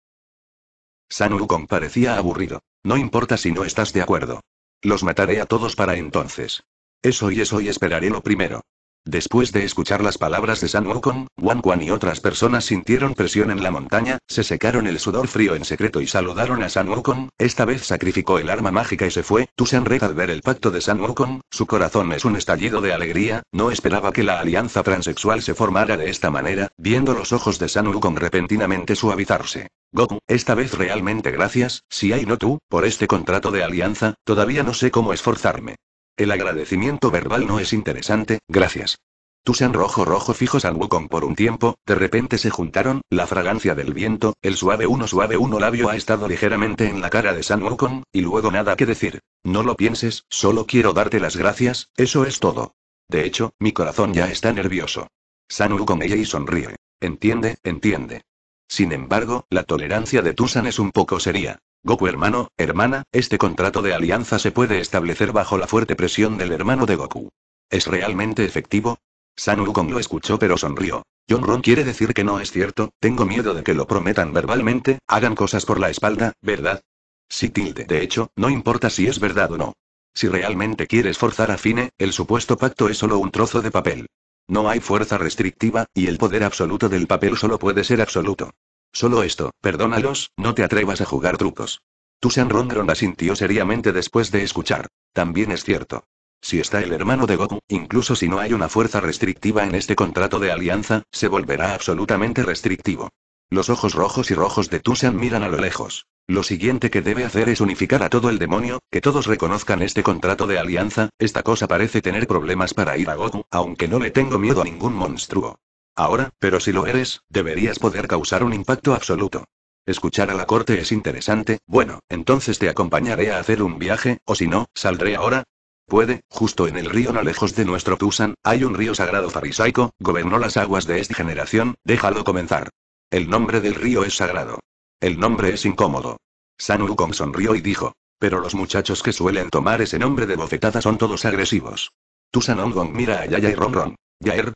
San parecía aburrido. No importa si no estás de acuerdo. Los mataré a todos para entonces. Eso y eso y esperaré lo primero. Después de escuchar las palabras de San Wukong, Wang Quan y otras personas sintieron presión en la montaña, se secaron el sudor frío en secreto y saludaron a San Wukong, esta vez sacrificó el arma mágica y se fue, se enreda al ver el pacto de San Wukong, su corazón es un estallido de alegría, no esperaba que la alianza transexual se formara de esta manera, viendo los ojos de San Wukong repentinamente suavizarse. Goku, esta vez realmente gracias, si hay no tú, por este contrato de alianza, todavía no sé cómo esforzarme. El agradecimiento verbal no es interesante, gracias. Tusan rojo rojo fijo San Wukong por un tiempo, de repente se juntaron, la fragancia del viento, el suave uno suave uno labio ha estado ligeramente en la cara de San Wukong, y luego nada que decir. No lo pienses, solo quiero darte las gracias, eso es todo. De hecho, mi corazón ya está nervioso. San ella y sonríe. Entiende, entiende. Sin embargo, la tolerancia de Tusan es un poco seria. Goku hermano, hermana, este contrato de alianza se puede establecer bajo la fuerte presión del hermano de Goku. ¿Es realmente efectivo? San lo escuchó pero sonrió. Jon Ron quiere decir que no es cierto, tengo miedo de que lo prometan verbalmente, hagan cosas por la espalda, ¿verdad? Sí tilde. De hecho, no importa si es verdad o no. Si realmente quieres forzar a Fine, el supuesto pacto es solo un trozo de papel. No hay fuerza restrictiva, y el poder absoluto del papel solo puede ser absoluto. Solo esto, perdónalos, no te atrevas a jugar trucos. Tusan Rongron sintió seriamente después de escuchar. También es cierto. Si está el hermano de Goku, incluso si no hay una fuerza restrictiva en este contrato de alianza, se volverá absolutamente restrictivo. Los ojos rojos y rojos de Tusan miran a lo lejos. Lo siguiente que debe hacer es unificar a todo el demonio, que todos reconozcan este contrato de alianza, esta cosa parece tener problemas para ir a Goku, aunque no le tengo miedo a ningún monstruo ahora, pero si lo eres, deberías poder causar un impacto absoluto. Escuchar a la corte es interesante, bueno, entonces te acompañaré a hacer un viaje, o si no, saldré ahora. Puede, justo en el río no lejos de nuestro Tusan, hay un río sagrado farisaico, gobernó las aguas de esta generación, déjalo comenzar. El nombre del río es sagrado. El nombre es incómodo. San Wukong sonrió y dijo, pero los muchachos que suelen tomar ese nombre de bofetada son todos agresivos. Tusan Ongong mira a Yaya y Ron Ron. Yair,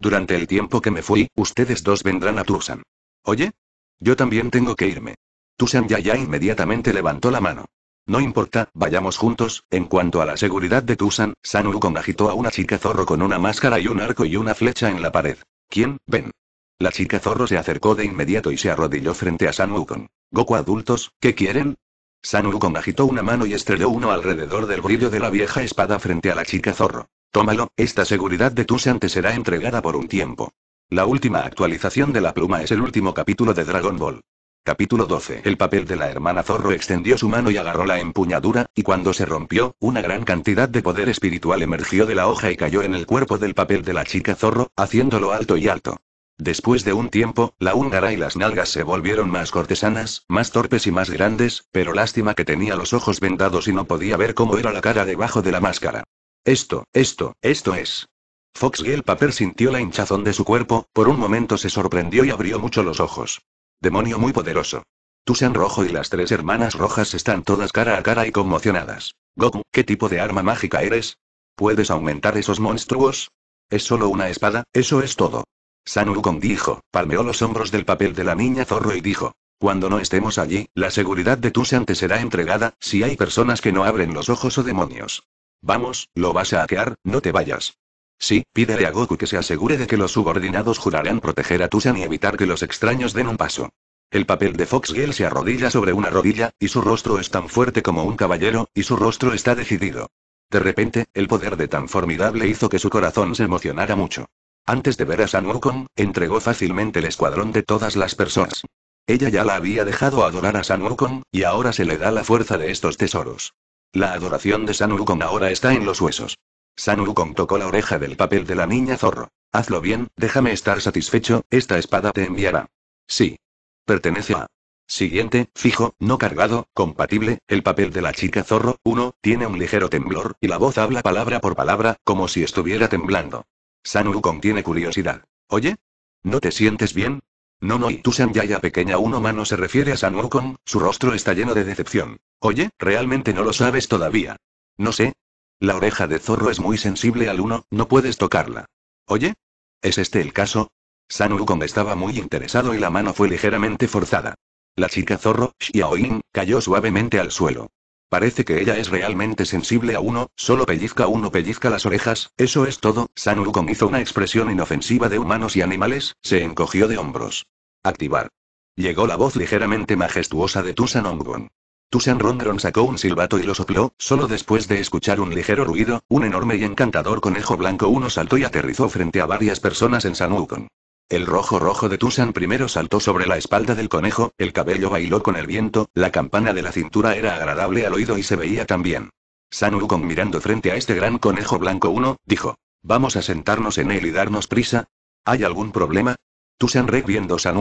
durante el tiempo que me fui, ustedes dos vendrán a Tusan. Oye? Yo también tengo que irme. Tusan ya ya inmediatamente levantó la mano. No importa, vayamos juntos. En cuanto a la seguridad de Tusan, San Wukong agitó a una chica zorro con una máscara y un arco y una flecha en la pared. ¿Quién? Ven. La chica zorro se acercó de inmediato y se arrodilló frente a San Wukong. Goku adultos, ¿qué quieren? San Wukong agitó una mano y estrelló uno alrededor del brillo de la vieja espada frente a la chica zorro. Tómalo, esta seguridad de Tusan te será entregada por un tiempo. La última actualización de la pluma es el último capítulo de Dragon Ball. Capítulo 12. El papel de la hermana Zorro extendió su mano y agarró la empuñadura, y cuando se rompió, una gran cantidad de poder espiritual emergió de la hoja y cayó en el cuerpo del papel de la chica Zorro, haciéndolo alto y alto. Después de un tiempo, la húngara y las nalgas se volvieron más cortesanas, más torpes y más grandes, pero lástima que tenía los ojos vendados y no podía ver cómo era la cara debajo de la máscara. Esto, esto, esto es. Fox el Paper sintió la hinchazón de su cuerpo, por un momento se sorprendió y abrió mucho los ojos. Demonio muy poderoso. Tusan Rojo y las tres hermanas rojas están todas cara a cara y conmocionadas. Goku, ¿qué tipo de arma mágica eres? ¿Puedes aumentar esos monstruos? Es solo una espada, eso es todo. San dijo, palmeó los hombros del papel de la niña zorro y dijo, cuando no estemos allí, la seguridad de Tusan te será entregada, si hay personas que no abren los ojos o demonios. Vamos, lo vas a hackear, no te vayas. Sí, pídele a Goku que se asegure de que los subordinados jurarán proteger a Tusan y evitar que los extraños den un paso. El papel de Fox Foxgirl se arrodilla sobre una rodilla, y su rostro es tan fuerte como un caballero, y su rostro está decidido. De repente, el poder de tan formidable hizo que su corazón se emocionara mucho. Antes de ver a San entregó fácilmente el escuadrón de todas las personas. Ella ya la había dejado adorar a San y ahora se le da la fuerza de estos tesoros. La adoración de San ahora está en los huesos. San tocó la oreja del papel de la niña zorro. Hazlo bien, déjame estar satisfecho, esta espada te enviará. Sí. Pertenece a. Siguiente, fijo, no cargado, compatible, el papel de la chica zorro, 1, tiene un ligero temblor, y la voz habla palabra por palabra, como si estuviera temblando. San tiene curiosidad. ¿Oye? ¿No te sientes bien? No, no. y San Yaya pequeña uno mano se refiere a San Wukong, su rostro está lleno de decepción. Oye, realmente no lo sabes todavía. No sé. La oreja de zorro es muy sensible al uno, no puedes tocarla. Oye. ¿Es este el caso? San Wukong estaba muy interesado y la mano fue ligeramente forzada. La chica zorro, Xiaoying, cayó suavemente al suelo. Parece que ella es realmente sensible a uno, solo pellizca uno pellizca las orejas, eso es todo. San Wukong hizo una expresión inofensiva de humanos y animales, se encogió de hombros. Activar. Llegó la voz ligeramente majestuosa de Tusan Ongon. Tusan sacó un silbato y lo sopló, solo después de escuchar un ligero ruido, un enorme y encantador conejo blanco uno saltó y aterrizó frente a varias personas en San Wukong. El rojo rojo de Tusan primero saltó sobre la espalda del conejo, el cabello bailó con el viento, la campana de la cintura era agradable al oído y se veía también. San Wukong mirando frente a este gran conejo blanco uno, dijo. Vamos a sentarnos en él y darnos prisa. ¿Hay algún problema? Tusan Rek viendo San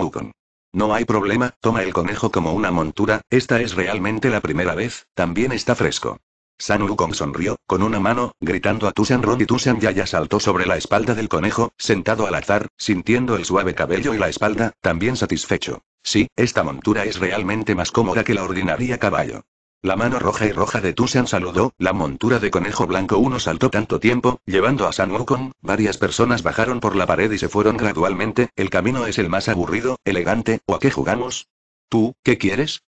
No hay problema, toma el conejo como una montura, esta es realmente la primera vez, también está fresco. San Wukong sonrió, con una mano, gritando a Tusan Ron y Tusan ya saltó sobre la espalda del conejo, sentado al azar, sintiendo el suave cabello y la espalda, también satisfecho. Sí, esta montura es realmente más cómoda que la ordinaria caballo. La mano roja y roja de Tusan saludó, la montura de conejo blanco uno saltó tanto tiempo, llevando a San Wukong, varias personas bajaron por la pared y se fueron gradualmente, el camino es el más aburrido, elegante, ¿o a qué jugamos? ¿Tú, qué quieres?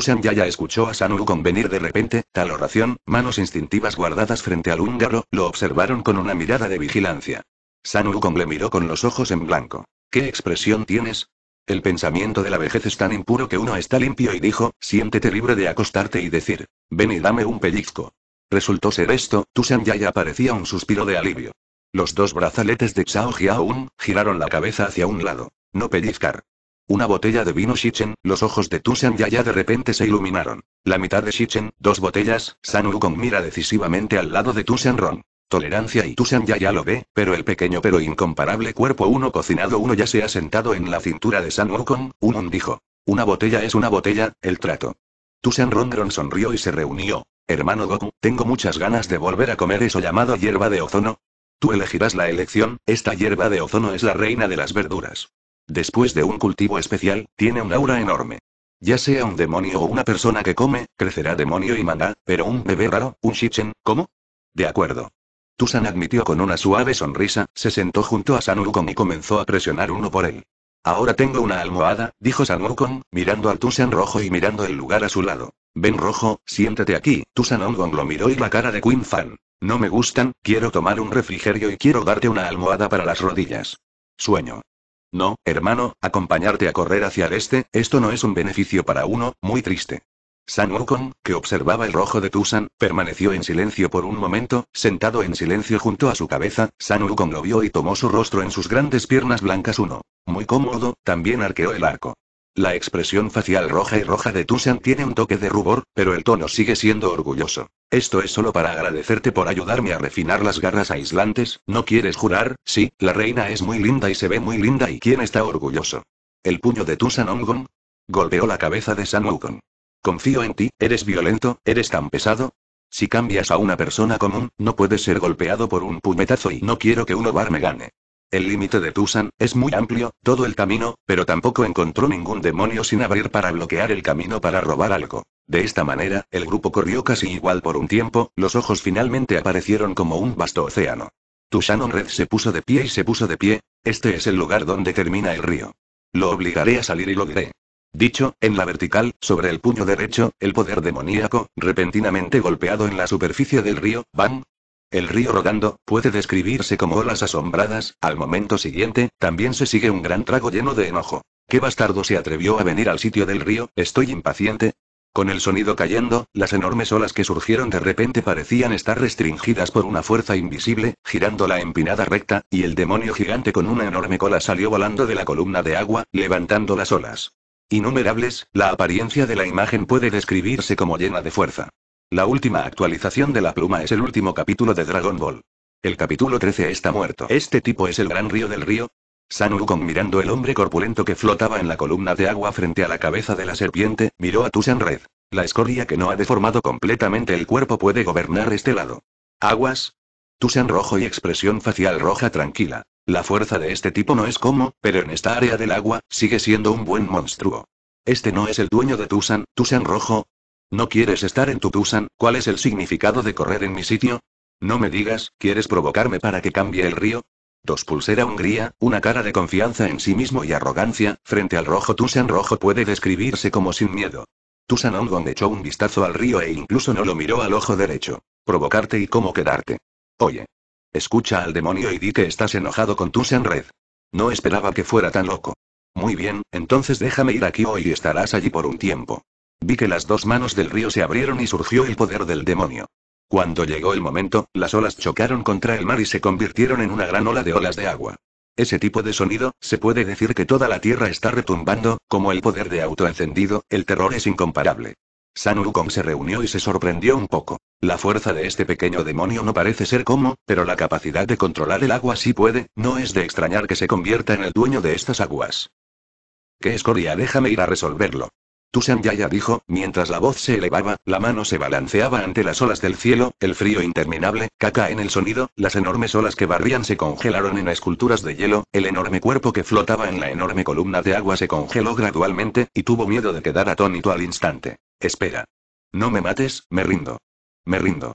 San Yaya escuchó a con venir de repente, tal oración, manos instintivas guardadas frente al húngaro, lo observaron con una mirada de vigilancia. con le miró con los ojos en blanco. ¿Qué expresión tienes? El pensamiento de la vejez es tan impuro que uno está limpio y dijo, siéntete libre de acostarte y decir, ven y dame un pellizco. Resultó ser esto, San Yaya parecía un suspiro de alivio. Los dos brazaletes de Chao Jiaun giraron la cabeza hacia un lado. No pellizcar. Una botella de vino Shichen, los ojos de Tushan Yaya de repente se iluminaron. La mitad de Shichen, dos botellas, San Wukong mira decisivamente al lado de Tushan Ron. Tolerancia y Tushan Yaya lo ve, pero el pequeño pero incomparable cuerpo uno cocinado uno ya se ha sentado en la cintura de San Wukong, uno dijo. Una botella es una botella, el trato. Tushan Ron sonrió y se reunió. Hermano Goku, tengo muchas ganas de volver a comer eso llamado hierba de ozono. Tú elegirás la elección, esta hierba de ozono es la reina de las verduras. Después de un cultivo especial, tiene un aura enorme. Ya sea un demonio o una persona que come, crecerá demonio y maná, pero un bebé raro, un shichen, ¿cómo? De acuerdo. Tusan admitió con una suave sonrisa, se sentó junto a San Wukong y comenzó a presionar uno por él. Ahora tengo una almohada, dijo San Wukong, mirando al Tusan rojo y mirando el lugar a su lado. Ven rojo, siéntate aquí, Tusan Hongong lo miró y la cara de Queen Fan. No me gustan, quiero tomar un refrigerio y quiero darte una almohada para las rodillas. Sueño. No, hermano, acompañarte a correr hacia el este, esto no es un beneficio para uno, muy triste. San que observaba el rojo de Tusan, permaneció en silencio por un momento, sentado en silencio junto a su cabeza, San Wukong lo vio y tomó su rostro en sus grandes piernas blancas uno. Muy cómodo, también arqueó el arco. La expresión facial roja y roja de Tusan tiene un toque de rubor, pero el tono sigue siendo orgulloso. Esto es solo para agradecerte por ayudarme a refinar las garras aislantes, ¿no quieres jurar? Sí, la reina es muy linda y se ve muy linda y ¿quién está orgulloso? ¿El puño de Tusan Ongon? Golpeó la cabeza de San Wukong. Confío en ti, eres violento, eres tan pesado. Si cambias a una persona común, no puedes ser golpeado por un puñetazo y no quiero que un Obar me gane. El límite de Tusan es muy amplio, todo el camino, pero tampoco encontró ningún demonio sin abrir para bloquear el camino para robar algo. De esta manera, el grupo corrió casi igual por un tiempo, los ojos finalmente aparecieron como un vasto océano. Tusan Red se puso de pie y se puso de pie, este es el lugar donde termina el río. Lo obligaré a salir y lo diré. Dicho, en la vertical, sobre el puño derecho, el poder demoníaco, repentinamente golpeado en la superficie del río, bang, el río rodando, puede describirse como olas asombradas, al momento siguiente, también se sigue un gran trago lleno de enojo. ¿Qué bastardo se atrevió a venir al sitio del río? Estoy impaciente. Con el sonido cayendo, las enormes olas que surgieron de repente parecían estar restringidas por una fuerza invisible, girando la empinada recta, y el demonio gigante con una enorme cola salió volando de la columna de agua, levantando las olas. Innumerables, la apariencia de la imagen puede describirse como llena de fuerza. La última actualización de la pluma es el último capítulo de Dragon Ball. El capítulo 13 está muerto. Este tipo es el gran río del río. San con mirando el hombre corpulento que flotaba en la columna de agua frente a la cabeza de la serpiente, miró a Tusan Red. La escoria que no ha deformado completamente el cuerpo puede gobernar este lado. Aguas. Tusan rojo y expresión facial roja tranquila. La fuerza de este tipo no es como, pero en esta área del agua, sigue siendo un buen monstruo. Este no es el dueño de Tusan, Tusan rojo, ¿No quieres estar en tu Tusan. ¿Cuál es el significado de correr en mi sitio? No me digas, ¿quieres provocarme para que cambie el río? Dos pulsera hungría, una cara de confianza en sí mismo y arrogancia, frente al rojo Tusan rojo puede describirse como sin miedo. Tusan donde echó un vistazo al río e incluso no lo miró al ojo derecho. Provocarte y cómo quedarte. Oye. Escucha al demonio y di que estás enojado con Tusan Red. No esperaba que fuera tan loco. Muy bien, entonces déjame ir aquí hoy y estarás allí por un tiempo. Vi que las dos manos del río se abrieron y surgió el poder del demonio. Cuando llegó el momento, las olas chocaron contra el mar y se convirtieron en una gran ola de olas de agua. Ese tipo de sonido, se puede decir que toda la tierra está retumbando, como el poder de auto encendido, el terror es incomparable. San Wukong se reunió y se sorprendió un poco. La fuerza de este pequeño demonio no parece ser como, pero la capacidad de controlar el agua sí puede, no es de extrañar que se convierta en el dueño de estas aguas. ¡Qué escoria! Déjame ir a resolverlo. Tusan Yaya dijo, mientras la voz se elevaba, la mano se balanceaba ante las olas del cielo, el frío interminable, caca en el sonido, las enormes olas que barrían se congelaron en esculturas de hielo, el enorme cuerpo que flotaba en la enorme columna de agua se congeló gradualmente, y tuvo miedo de quedar atónito al instante. Espera. No me mates, me rindo. Me rindo.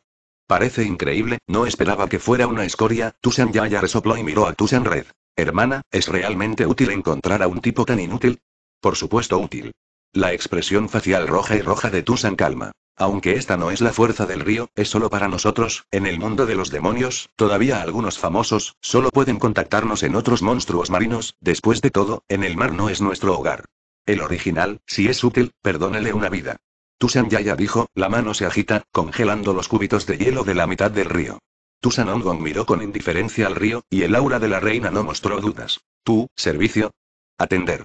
Parece increíble, no esperaba que fuera una escoria, Tusan Yaya resopló y miró a Tusan Red. Hermana, ¿es realmente útil encontrar a un tipo tan inútil? Por supuesto útil. La expresión facial roja y roja de Tusan calma. Aunque esta no es la fuerza del río, es solo para nosotros, en el mundo de los demonios, todavía algunos famosos, solo pueden contactarnos en otros monstruos marinos, después de todo, en el mar no es nuestro hogar. El original, si es útil, perdónele una vida. Tusan Yaya dijo, la mano se agita, congelando los cúbitos de hielo de la mitad del río. Tusan Ongong miró con indiferencia al río, y el aura de la reina no mostró dudas. Tú, servicio. Atender.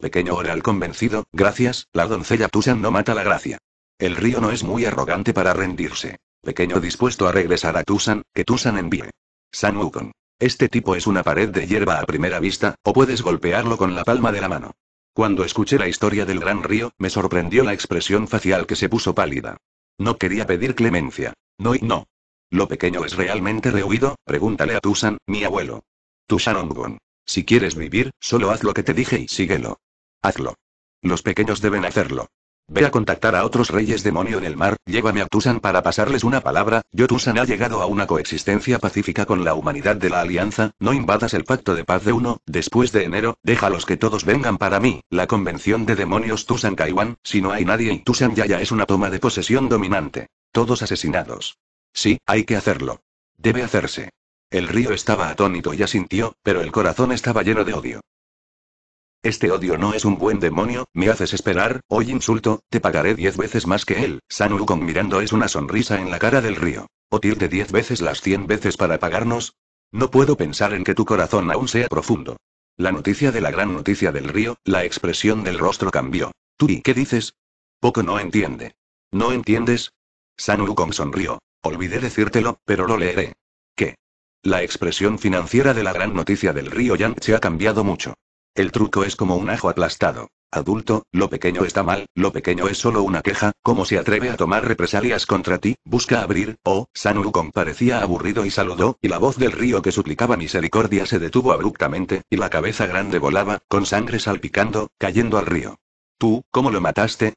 Pequeño oral convencido, gracias, la doncella Tusan no mata la gracia. El río no es muy arrogante para rendirse. Pequeño dispuesto a regresar a Tusan, que Tusan envíe. San Wukong. Este tipo es una pared de hierba a primera vista, o puedes golpearlo con la palma de la mano. Cuando escuché la historia del gran río, me sorprendió la expresión facial que se puso pálida. No quería pedir clemencia. No y no. ¿Lo pequeño es realmente rehuido? Pregúntale a Tusan, mi abuelo. Tusan Ongon. Si quieres vivir, solo haz lo que te dije y síguelo. Hazlo. Los pequeños deben hacerlo. Ve a contactar a otros reyes demonio en el mar, llévame a Tusan para pasarles una palabra, yo Tusan ha llegado a una coexistencia pacífica con la humanidad de la Alianza, no invadas el pacto de paz de uno, después de enero, déjalos que todos vengan para mí, la convención de demonios Tusan Kaiwan, si no hay nadie en Tusan ya es una toma de posesión dominante. Todos asesinados. Sí, hay que hacerlo. Debe hacerse. El río estaba atónito y asintió, pero el corazón estaba lleno de odio. Este odio no es un buen demonio, me haces esperar, hoy insulto, te pagaré diez veces más que él. San mirando es una sonrisa en la cara del río. O tirte diez veces las cien veces para pagarnos. No puedo pensar en que tu corazón aún sea profundo. La noticia de la gran noticia del río, la expresión del rostro cambió. ¿Turi qué dices? Poco no entiende. ¿No entiendes? San Wukong sonrió. Olvidé decírtelo, pero lo leeré. ¿Qué? La expresión financiera de la gran noticia del río se ha cambiado mucho. El truco es como un ajo aplastado. Adulto, lo pequeño está mal, lo pequeño es solo una queja, ¿cómo se atreve a tomar represalias contra ti? Busca abrir, oh, San Wukong parecía aburrido y saludó, y la voz del río que suplicaba misericordia se detuvo abruptamente, y la cabeza grande volaba, con sangre salpicando, cayendo al río. ¿Tú, cómo lo mataste?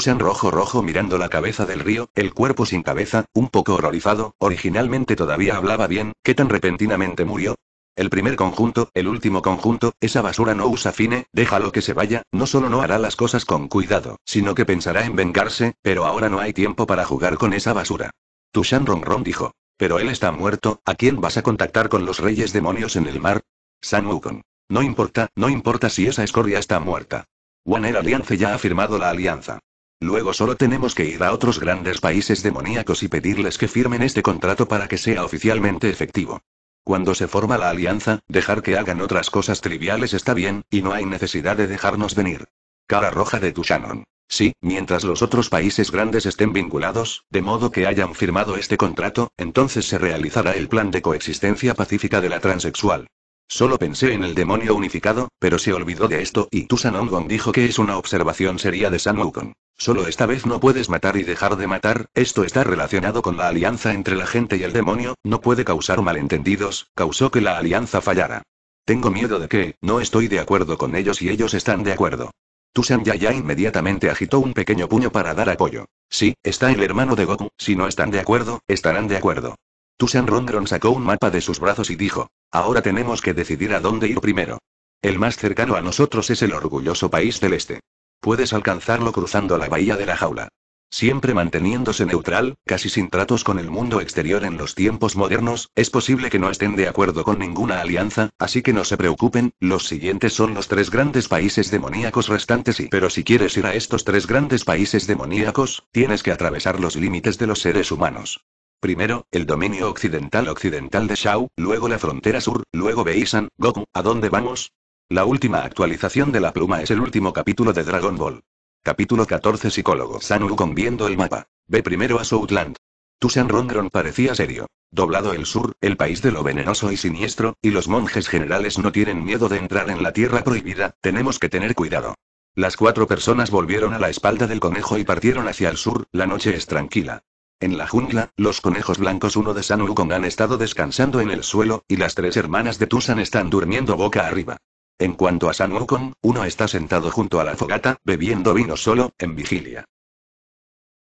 se rojo rojo mirando la cabeza del río, el cuerpo sin cabeza, un poco horrorizado, originalmente todavía hablaba bien, ¿qué tan repentinamente murió? El primer conjunto, el último conjunto, esa basura no usa fine, déjalo que se vaya, no solo no hará las cosas con cuidado, sino que pensará en vengarse, pero ahora no hay tiempo para jugar con esa basura. Tushan Rongrong dijo. Pero él está muerto, ¿a quién vas a contactar con los reyes demonios en el mar? San Wukong. No importa, no importa si esa escoria está muerta. One el Alliance ya ha firmado la alianza. Luego solo tenemos que ir a otros grandes países demoníacos y pedirles que firmen este contrato para que sea oficialmente efectivo. Cuando se forma la alianza, dejar que hagan otras cosas triviales está bien, y no hay necesidad de dejarnos venir. Cara roja de Tushanon. Sí, mientras los otros países grandes estén vinculados, de modo que hayan firmado este contrato, entonces se realizará el plan de coexistencia pacífica de la transexual. Solo pensé en el demonio unificado, pero se olvidó de esto y Tusan dijo que es una observación seria de San Wukong. Solo esta vez no puedes matar y dejar de matar, esto está relacionado con la alianza entre la gente y el demonio, no puede causar malentendidos, causó que la alianza fallara. Tengo miedo de que, no estoy de acuerdo con ellos y ellos están de acuerdo. Tusan Yaya inmediatamente agitó un pequeño puño para dar apoyo. Sí, está el hermano de Goku, si no están de acuerdo, estarán de acuerdo. Tusan Rondron sacó un mapa de sus brazos y dijo, ahora tenemos que decidir a dónde ir primero. El más cercano a nosotros es el orgulloso país celeste. Puedes alcanzarlo cruzando la bahía de la jaula. Siempre manteniéndose neutral, casi sin tratos con el mundo exterior en los tiempos modernos, es posible que no estén de acuerdo con ninguna alianza, así que no se preocupen, los siguientes son los tres grandes países demoníacos restantes y... Pero si quieres ir a estos tres grandes países demoníacos, tienes que atravesar los límites de los seres humanos. Primero, el dominio occidental-occidental de Shao, luego la frontera sur, luego Beisan, Goku, ¿a dónde vamos? La última actualización de la pluma es el último capítulo de Dragon Ball. Capítulo 14 Psicólogo San con viendo el mapa. Ve primero a Southland. Tusan Rongron parecía serio. Doblado el sur, el país de lo venenoso y siniestro, y los monjes generales no tienen miedo de entrar en la tierra prohibida, tenemos que tener cuidado. Las cuatro personas volvieron a la espalda del conejo y partieron hacia el sur, la noche es tranquila. En la jungla, los conejos blancos uno de San Wukong han estado descansando en el suelo, y las tres hermanas de Tusan están durmiendo boca arriba. En cuanto a San Wukong, uno está sentado junto a la fogata, bebiendo vino solo, en vigilia.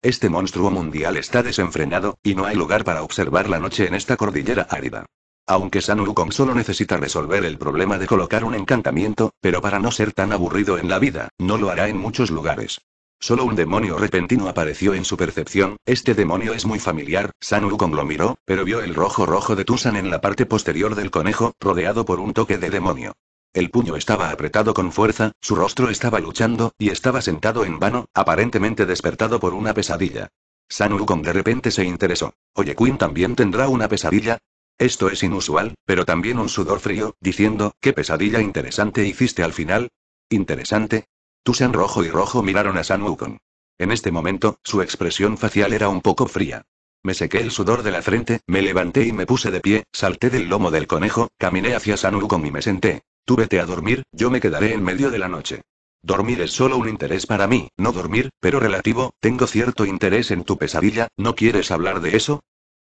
Este monstruo mundial está desenfrenado, y no hay lugar para observar la noche en esta cordillera árida. Aunque San Wukong solo necesita resolver el problema de colocar un encantamiento, pero para no ser tan aburrido en la vida, no lo hará en muchos lugares. Solo un demonio repentino apareció en su percepción, este demonio es muy familiar, San Kong lo miró, pero vio el rojo rojo de Tusan en la parte posterior del conejo, rodeado por un toque de demonio. El puño estaba apretado con fuerza, su rostro estaba luchando, y estaba sentado en vano, aparentemente despertado por una pesadilla. San con de repente se interesó. Oye, Quinn también tendrá una pesadilla. Esto es inusual, pero también un sudor frío, diciendo, qué pesadilla interesante hiciste al final. Interesante, Tusan Rojo y Rojo miraron a San Wukong. En este momento, su expresión facial era un poco fría. Me sequé el sudor de la frente, me levanté y me puse de pie, salté del lomo del conejo, caminé hacia San Wukong y me senté. Tú vete a dormir, yo me quedaré en medio de la noche. Dormir es solo un interés para mí, no dormir, pero relativo, tengo cierto interés en tu pesadilla, ¿no quieres hablar de eso?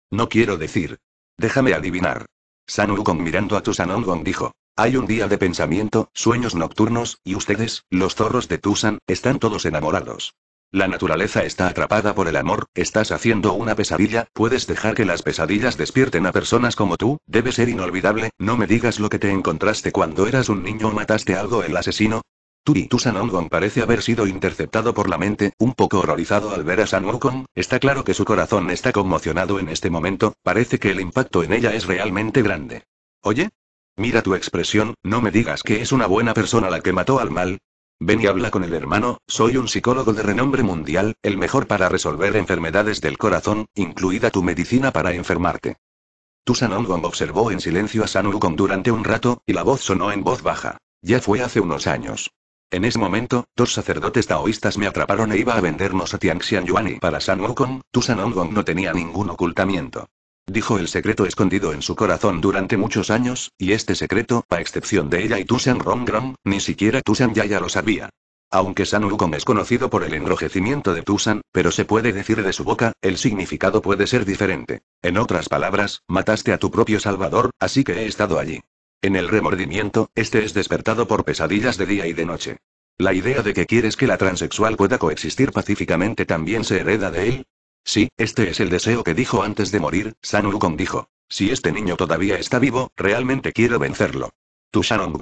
No quiero decir. Déjame adivinar. San Wukong mirando a Tusan Wukong dijo. Hay un día de pensamiento, sueños nocturnos, y ustedes, los zorros de Tusan, están todos enamorados. La naturaleza está atrapada por el amor, estás haciendo una pesadilla, puedes dejar que las pesadillas despierten a personas como tú, debe ser inolvidable, no me digas lo que te encontraste cuando eras un niño o mataste algo el asesino. Turi Tusan Ongon parece haber sido interceptado por la mente, un poco horrorizado al ver a San Wukong, está claro que su corazón está conmocionado en este momento, parece que el impacto en ella es realmente grande. Oye, Mira tu expresión, no me digas que es una buena persona la que mató al mal. Ven y habla con el hermano, soy un psicólogo de renombre mundial, el mejor para resolver enfermedades del corazón, incluida tu medicina para enfermarte. Tu Sanongong observó en silencio a San durante un rato, y la voz sonó en voz baja. Ya fue hace unos años. En ese momento, dos sacerdotes taoístas me atraparon e iba a vendernos a Tianxian y para San Tu tu no tenía ningún ocultamiento. Dijo el secreto escondido en su corazón durante muchos años, y este secreto, a excepción de ella y Tusan Romgram, ni siquiera Tusan ya lo sabía. Aunque San Urukon es conocido por el enrojecimiento de Tusan, pero se puede decir de su boca, el significado puede ser diferente. En otras palabras, mataste a tu propio salvador, así que he estado allí. En el remordimiento, este es despertado por pesadillas de día y de noche. La idea de que quieres que la transexual pueda coexistir pacíficamente también se hereda de él, Sí, este es el deseo que dijo antes de morir, San Wukong dijo. Si este niño todavía está vivo, realmente quiero vencerlo. Tu Shan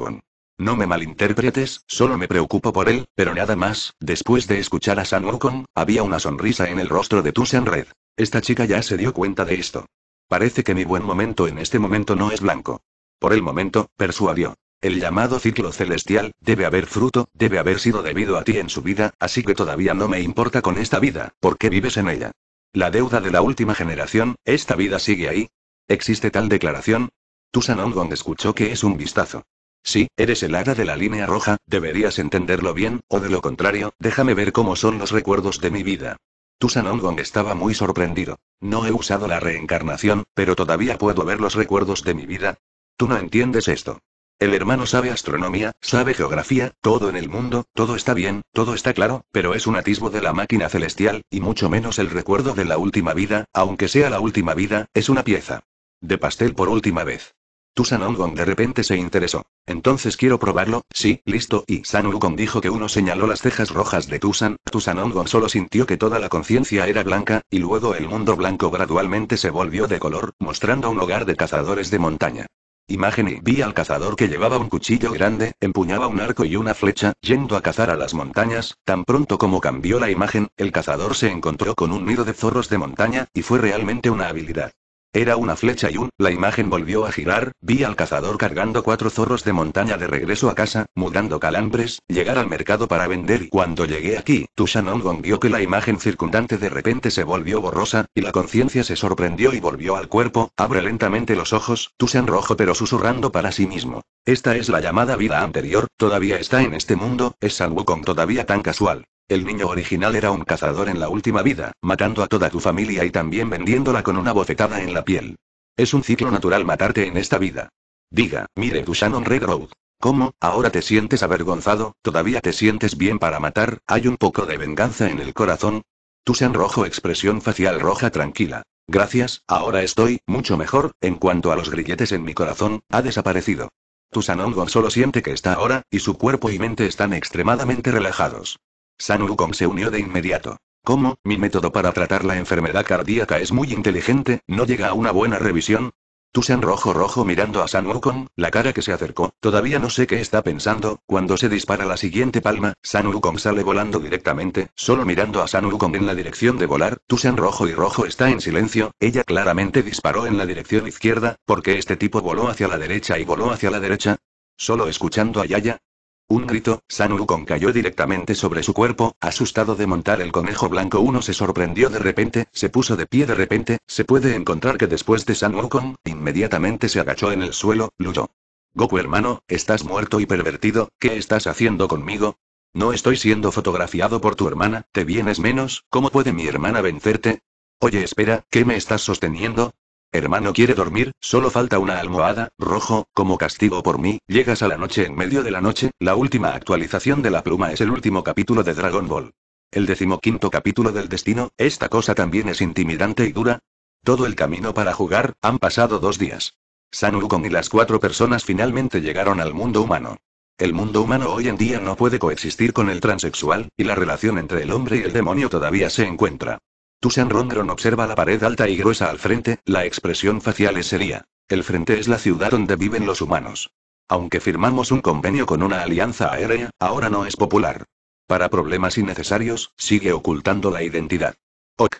No me malinterpretes, solo me preocupo por él, pero nada más. Después de escuchar a San Wukong, había una sonrisa en el rostro de tu Red. Esta chica ya se dio cuenta de esto. Parece que mi buen momento en este momento no es blanco. Por el momento, persuadió. El llamado ciclo celestial, debe haber fruto, debe haber sido debido a ti en su vida, así que todavía no me importa con esta vida, porque vives en ella. La deuda de la última generación, esta vida sigue ahí. ¿Existe tal declaración? Tusanongon escuchó que es un vistazo. Sí, eres el ara de la línea roja, deberías entenderlo bien, o de lo contrario, déjame ver cómo son los recuerdos de mi vida. Tusanongon estaba muy sorprendido. No he usado la reencarnación, pero todavía puedo ver los recuerdos de mi vida. Tú no entiendes esto. El hermano sabe astronomía, sabe geografía, todo en el mundo, todo está bien, todo está claro, pero es un atisbo de la máquina celestial, y mucho menos el recuerdo de la última vida, aunque sea la última vida, es una pieza. De pastel por última vez. Tusanongon de repente se interesó. Entonces quiero probarlo, sí, listo. Y San Wukong dijo que uno señaló las cejas rojas de Tusan. Tusanongon solo sintió que toda la conciencia era blanca, y luego el mundo blanco gradualmente se volvió de color, mostrando un hogar de cazadores de montaña. Imagen y vi al cazador que llevaba un cuchillo grande, empuñaba un arco y una flecha, yendo a cazar a las montañas, tan pronto como cambió la imagen, el cazador se encontró con un nido de zorros de montaña, y fue realmente una habilidad. Era una flecha y un, la imagen volvió a girar, vi al cazador cargando cuatro zorros de montaña de regreso a casa, mudando calambres, llegar al mercado para vender y cuando llegué aquí, Tushanongong vio que la imagen circundante de repente se volvió borrosa, y la conciencia se sorprendió y volvió al cuerpo, abre lentamente los ojos, Tushan rojo pero susurrando para sí mismo. Esta es la llamada vida anterior, todavía está en este mundo, es San Wukong todavía tan casual. El niño original era un cazador en la última vida, matando a toda tu familia y también vendiéndola con una bofetada en la piel. Es un ciclo natural matarte en esta vida. Diga, mire tu Shannon Road. ¿Cómo? ¿Ahora te sientes avergonzado? ¿Todavía te sientes bien para matar? ¿Hay un poco de venganza en el corazón? Tusan rojo expresión facial roja tranquila. Gracias, ahora estoy, mucho mejor, en cuanto a los grilletes en mi corazón, ha desaparecido. Tusanongon solo siente que está ahora, y su cuerpo y mente están extremadamente relajados. San Wukong se unió de inmediato. ¿Cómo? Mi método para tratar la enfermedad cardíaca es muy inteligente, no llega a una buena revisión. Tusan rojo rojo mirando a San Wukong, la cara que se acercó, todavía no sé qué está pensando, cuando se dispara la siguiente palma, San Wukong sale volando directamente, solo mirando a San Wukong en la dirección de volar, Tusan rojo y rojo está en silencio, ella claramente disparó en la dirección izquierda, porque este tipo voló hacia la derecha y voló hacia la derecha, Solo escuchando a Yaya, un grito, San Wukong cayó directamente sobre su cuerpo, asustado de montar el conejo blanco. Uno se sorprendió de repente, se puso de pie de repente, se puede encontrar que después de San Wukong, inmediatamente se agachó en el suelo, luchó. Goku hermano, estás muerto y pervertido, ¿qué estás haciendo conmigo? No estoy siendo fotografiado por tu hermana, te vienes menos, ¿cómo puede mi hermana vencerte? Oye espera, ¿qué me estás sosteniendo? Hermano quiere dormir, solo falta una almohada, rojo, como castigo por mí, llegas a la noche en medio de la noche, la última actualización de la pluma es el último capítulo de Dragon Ball. El decimoquinto capítulo del destino, esta cosa también es intimidante y dura. Todo el camino para jugar, han pasado dos días. San Ukon y las cuatro personas finalmente llegaron al mundo humano. El mundo humano hoy en día no puede coexistir con el transexual, y la relación entre el hombre y el demonio todavía se encuentra. Tusan Rongron observa la pared alta y gruesa al frente, la expresión facial es seria. El frente es la ciudad donde viven los humanos. Aunque firmamos un convenio con una alianza aérea, ahora no es popular. Para problemas innecesarios, sigue ocultando la identidad. Ok.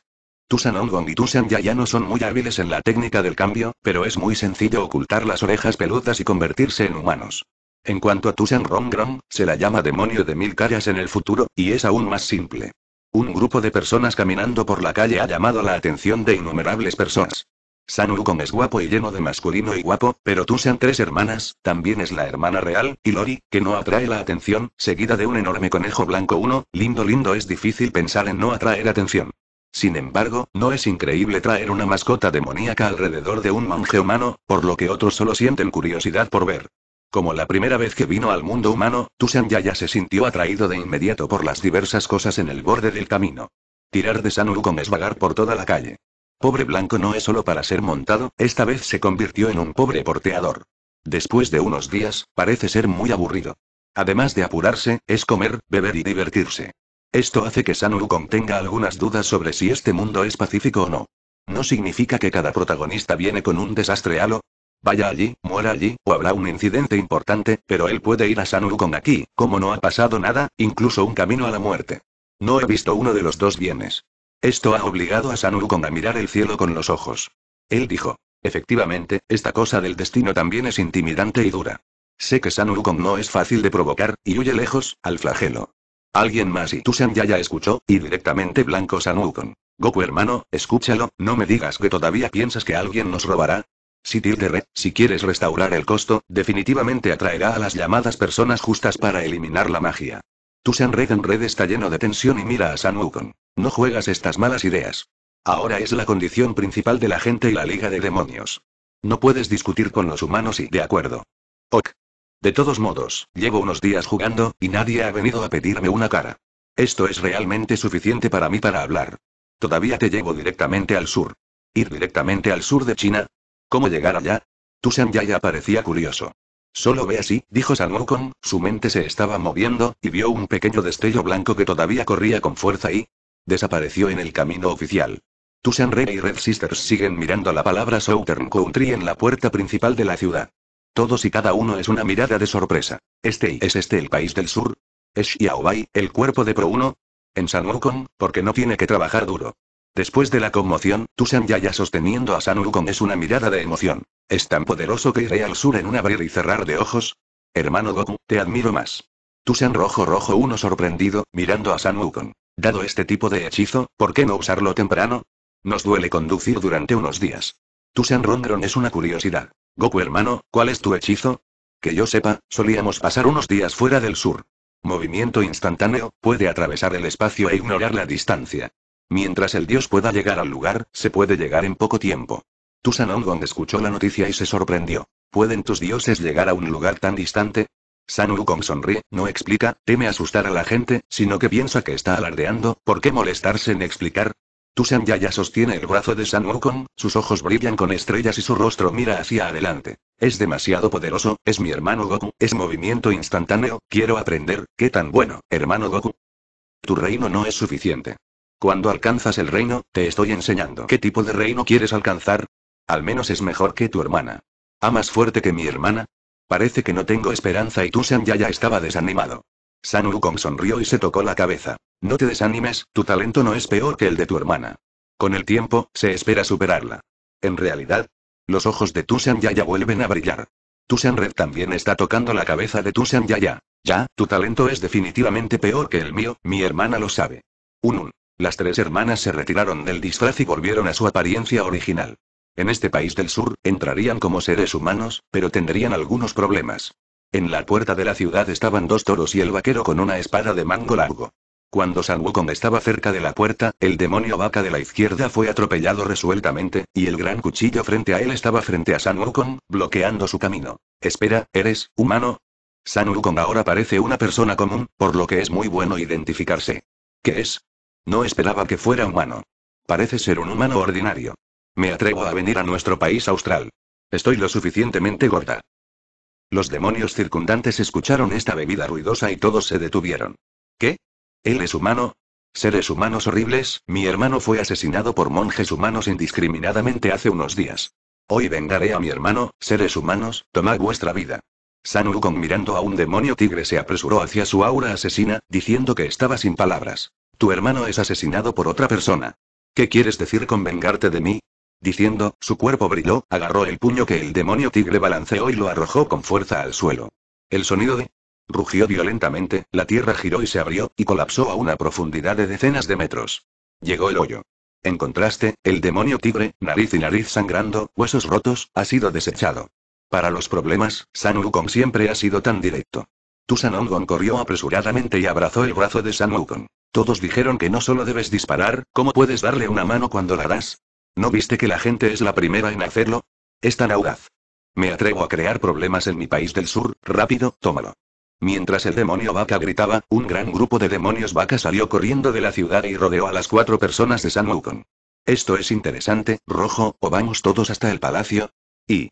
Tusan Ongong y Tusan no son muy hábiles en la técnica del cambio, pero es muy sencillo ocultar las orejas peludas y convertirse en humanos. En cuanto a Tusan Rongron, se la llama demonio de mil caras en el futuro, y es aún más simple. Un grupo de personas caminando por la calle ha llamado la atención de innumerables personas. San es guapo y lleno de masculino y guapo, pero tú sean tres hermanas, también es la hermana real, y Lori, que no atrae la atención, seguida de un enorme conejo blanco uno, lindo lindo es difícil pensar en no atraer atención. Sin embargo, no es increíble traer una mascota demoníaca alrededor de un monje humano, por lo que otros solo sienten curiosidad por ver. Como la primera vez que vino al mundo humano, Tusan Yaya se sintió atraído de inmediato por las diversas cosas en el borde del camino. Tirar de San es vagar por toda la calle. Pobre blanco no es solo para ser montado, esta vez se convirtió en un pobre porteador. Después de unos días, parece ser muy aburrido. Además de apurarse, es comer, beber y divertirse. Esto hace que San tenga algunas dudas sobre si este mundo es pacífico o no. ¿No significa que cada protagonista viene con un desastre halo? Vaya allí, muera allí, o habrá un incidente importante, pero él puede ir a San aquí, como no ha pasado nada, incluso un camino a la muerte. No he visto uno de los dos bienes. Esto ha obligado a San a mirar el cielo con los ojos. Él dijo. Efectivamente, esta cosa del destino también es intimidante y dura. Sé que San no es fácil de provocar, y huye lejos, al flagelo. Alguien más y Tusan ya escuchó, y directamente blanco San Goku hermano, escúchalo, no me digas que todavía piensas que alguien nos robará, si tilde red, si quieres restaurar el costo, definitivamente atraerá a las llamadas personas justas para eliminar la magia. Tu Red en red está lleno de tensión y mira a San No juegas estas malas ideas. Ahora es la condición principal de la gente y la liga de demonios. No puedes discutir con los humanos y de acuerdo. Ok. De todos modos, llevo unos días jugando, y nadie ha venido a pedirme una cara. Esto es realmente suficiente para mí para hablar. Todavía te llevo directamente al sur. Ir directamente al sur de China, ¿Cómo llegar allá? Tusan ya parecía curioso. Solo ve así, dijo San Wukong, su mente se estaba moviendo, y vio un pequeño destello blanco que todavía corría con fuerza y... desapareció en el camino oficial. Tusan Red y Red Sisters siguen mirando la palabra Southern Country en la puerta principal de la ciudad. Todos y cada uno es una mirada de sorpresa. ¿Este es este el país del sur? ¿Es Xiaobai, el cuerpo de Pro 1? En San Wukong, porque no tiene que trabajar duro. Después de la conmoción, Tusan Yaya sosteniendo a San con es una mirada de emoción. Es tan poderoso que iré al sur en un abrir y cerrar de ojos. Hermano Goku, te admiro más. Tusan rojo rojo uno sorprendido, mirando a San Wukong. Dado este tipo de hechizo, ¿por qué no usarlo temprano? Nos duele conducir durante unos días. Tusan Rondron es una curiosidad. Goku hermano, ¿cuál es tu hechizo? Que yo sepa, solíamos pasar unos días fuera del sur. Movimiento instantáneo, puede atravesar el espacio e ignorar la distancia. Mientras el dios pueda llegar al lugar, se puede llegar en poco tiempo. Tusanongon escuchó la noticia y se sorprendió. ¿Pueden tus dioses llegar a un lugar tan distante? San Wukong sonríe, no explica, teme asustar a la gente, sino que piensa que está alardeando, ¿por qué molestarse en explicar? Tusan Yaya sostiene el brazo de San Wukong, sus ojos brillan con estrellas y su rostro mira hacia adelante. Es demasiado poderoso, es mi hermano Goku, es movimiento instantáneo, quiero aprender, qué tan bueno, hermano Goku. Tu reino no es suficiente. Cuando alcanzas el reino, te estoy enseñando qué tipo de reino quieres alcanzar. Al menos es mejor que tu hermana. ¿A más fuerte que mi hermana? Parece que no tengo esperanza y Tusan ya estaba desanimado. San Wukong sonrió y se tocó la cabeza. No te desanimes, tu talento no es peor que el de tu hermana. Con el tiempo, se espera superarla. En realidad, los ojos de Tusan Yaya vuelven a brillar. Tusan Red también está tocando la cabeza de Tusan Yaya. Ya, tu talento es definitivamente peor que el mío, mi hermana lo sabe. Unun. Las tres hermanas se retiraron del disfraz y volvieron a su apariencia original. En este país del sur, entrarían como seres humanos, pero tendrían algunos problemas. En la puerta de la ciudad estaban dos toros y el vaquero con una espada de mango largo. Cuando San Wukong estaba cerca de la puerta, el demonio vaca de la izquierda fue atropellado resueltamente, y el gran cuchillo frente a él estaba frente a San Wukong, bloqueando su camino. Espera, ¿eres humano? San Wukong ahora parece una persona común, por lo que es muy bueno identificarse. ¿Qué es? No esperaba que fuera humano. Parece ser un humano ordinario. Me atrevo a venir a nuestro país austral. Estoy lo suficientemente gorda. Los demonios circundantes escucharon esta bebida ruidosa y todos se detuvieron. ¿Qué? ¿Él es humano? Seres humanos horribles, mi hermano fue asesinado por monjes humanos indiscriminadamente hace unos días. Hoy vengaré a mi hermano, seres humanos, tomad vuestra vida. San Wukong mirando a un demonio tigre se apresuró hacia su aura asesina, diciendo que estaba sin palabras. Tu hermano es asesinado por otra persona. ¿Qué quieres decir con vengarte de mí? Diciendo, su cuerpo brilló, agarró el puño que el demonio tigre balanceó y lo arrojó con fuerza al suelo. El sonido de... Rugió violentamente, la tierra giró y se abrió, y colapsó a una profundidad de decenas de metros. Llegó el hoyo. En contraste, el demonio tigre, nariz y nariz sangrando, huesos rotos, ha sido desechado. Para los problemas, San siempre ha sido tan directo. Tusan Ongon corrió apresuradamente y abrazó el brazo de San Todos dijeron que no solo debes disparar, ¿cómo puedes darle una mano cuando la harás? ¿No viste que la gente es la primera en hacerlo? Es tan audaz. Me atrevo a crear problemas en mi país del sur, rápido, tómalo. Mientras el demonio vaca gritaba, un gran grupo de demonios vaca salió corriendo de la ciudad y rodeó a las cuatro personas de San Esto es interesante, rojo, o vamos todos hasta el palacio. Y...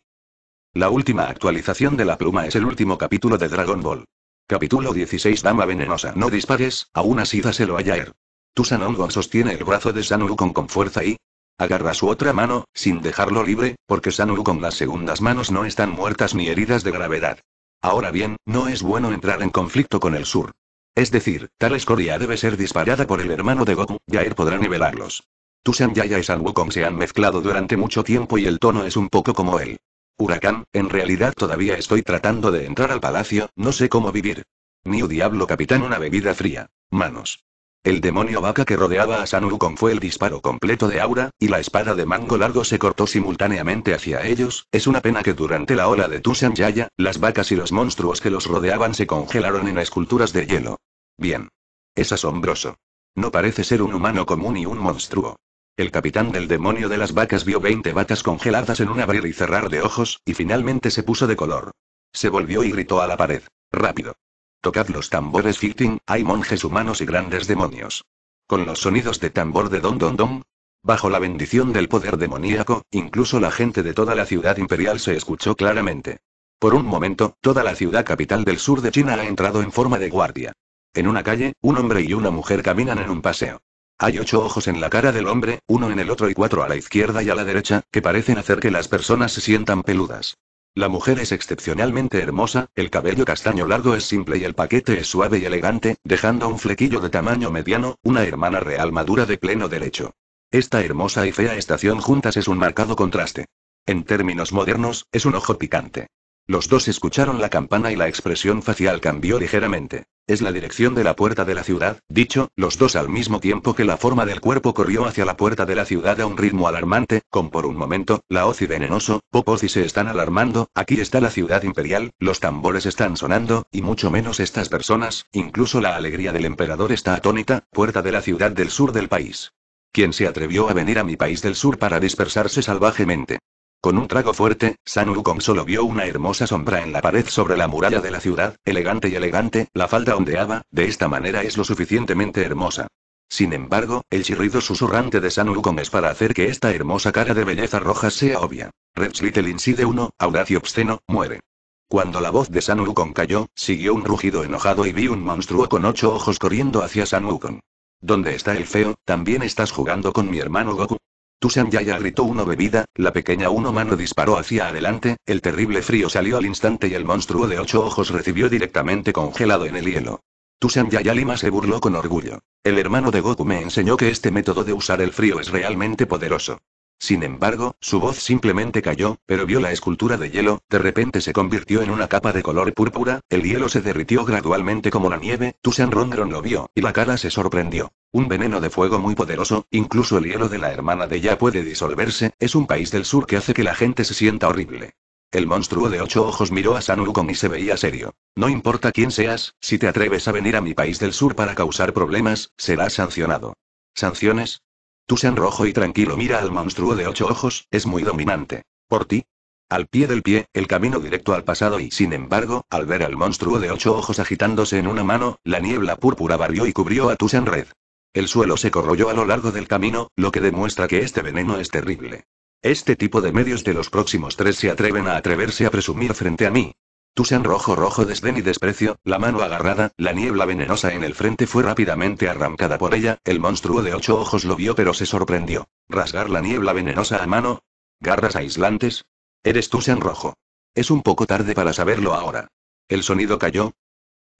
La última actualización de la pluma es el último capítulo de Dragon Ball. Capítulo 16 Dama venenosa No dispares, aún así dáselo a Tu Tusan Ongon sostiene el brazo de San Wukong con fuerza y... Agarra su otra mano, sin dejarlo libre, porque San con las segundas manos no están muertas ni heridas de gravedad. Ahora bien, no es bueno entrar en conflicto con el sur. Es decir, tal escoria debe ser disparada por el hermano de Goku, Jair podrá nivelarlos. Tusan Yaya y San Wukong se han mezclado durante mucho tiempo y el tono es un poco como él. Huracán, en realidad todavía estoy tratando de entrar al palacio, no sé cómo vivir. Ni un Diablo Capitán una bebida fría. Manos. El demonio vaca que rodeaba a San con fue el disparo completo de Aura, y la espada de mango largo se cortó simultáneamente hacia ellos. Es una pena que durante la ola de Tushan Yaya, las vacas y los monstruos que los rodeaban se congelaron en esculturas de hielo. Bien. Es asombroso. No parece ser un humano común y un monstruo. El capitán del demonio de las vacas vio 20 vacas congeladas en un abrir y cerrar de ojos, y finalmente se puso de color. Se volvió y gritó a la pared. Rápido. Tocad los tambores fitting. hay monjes humanos y grandes demonios. Con los sonidos de tambor de don don don. Bajo la bendición del poder demoníaco, incluso la gente de toda la ciudad imperial se escuchó claramente. Por un momento, toda la ciudad capital del sur de China ha entrado en forma de guardia. En una calle, un hombre y una mujer caminan en un paseo. Hay ocho ojos en la cara del hombre, uno en el otro y cuatro a la izquierda y a la derecha, que parecen hacer que las personas se sientan peludas. La mujer es excepcionalmente hermosa, el cabello castaño largo es simple y el paquete es suave y elegante, dejando un flequillo de tamaño mediano, una hermana real madura de pleno derecho. Esta hermosa y fea estación juntas es un marcado contraste. En términos modernos, es un ojo picante. Los dos escucharon la campana y la expresión facial cambió ligeramente. Es la dirección de la puerta de la ciudad, dicho, los dos al mismo tiempo que la forma del cuerpo corrió hacia la puerta de la ciudad a un ritmo alarmante, con por un momento, la y venenoso, Popos y se están alarmando, aquí está la ciudad imperial, los tambores están sonando, y mucho menos estas personas, incluso la alegría del emperador está atónita, puerta de la ciudad del sur del país. ¿Quién se atrevió a venir a mi país del sur para dispersarse salvajemente? Con un trago fuerte, San Wukong solo vio una hermosa sombra en la pared sobre la muralla de la ciudad, elegante y elegante, la falda ondeaba, de esta manera es lo suficientemente hermosa. Sin embargo, el chirrido susurrante de San Wukong es para hacer que esta hermosa cara de belleza roja sea obvia. Red Little Inside Uno, audaz obsceno, muere. Cuando la voz de San Wukong cayó, siguió un rugido enojado y vi un monstruo con ocho ojos corriendo hacia San Wukong. ¿Dónde está el feo? ¿También estás jugando con mi hermano Goku? Tusan gritó uno bebida, la pequeña uno mano disparó hacia adelante, el terrible frío salió al instante y el monstruo de ocho ojos recibió directamente congelado en el hielo. Tusan Lima se burló con orgullo. El hermano de Goku me enseñó que este método de usar el frío es realmente poderoso. Sin embargo, su voz simplemente cayó, pero vio la escultura de hielo, de repente se convirtió en una capa de color púrpura, el hielo se derritió gradualmente como la nieve, Tusan Rondron lo vio, y la cara se sorprendió. Un veneno de fuego muy poderoso, incluso el hielo de la hermana de ella puede disolverse, es un país del sur que hace que la gente se sienta horrible. El monstruo de ocho ojos miró a San Wukong y se veía serio. No importa quién seas, si te atreves a venir a mi país del sur para causar problemas, serás sancionado. ¿Sanciones? Tusan rojo y tranquilo mira al monstruo de ocho ojos, es muy dominante. ¿Por ti? Al pie del pie, el camino directo al pasado y sin embargo, al ver al monstruo de ocho ojos agitándose en una mano, la niebla púrpura barrió y cubrió a Tusan Red. El suelo se corroyó a lo largo del camino, lo que demuestra que este veneno es terrible. Este tipo de medios de los próximos tres se atreven a atreverse a presumir frente a mí, Tusan rojo rojo desdén y desprecio, la mano agarrada, la niebla venenosa en el frente fue rápidamente arrancada por ella, el monstruo de ocho ojos lo vio pero se sorprendió. ¿Rasgar la niebla venenosa a mano? ¿Garras aislantes? Eres Tusan rojo. Es un poco tarde para saberlo ahora. El sonido cayó.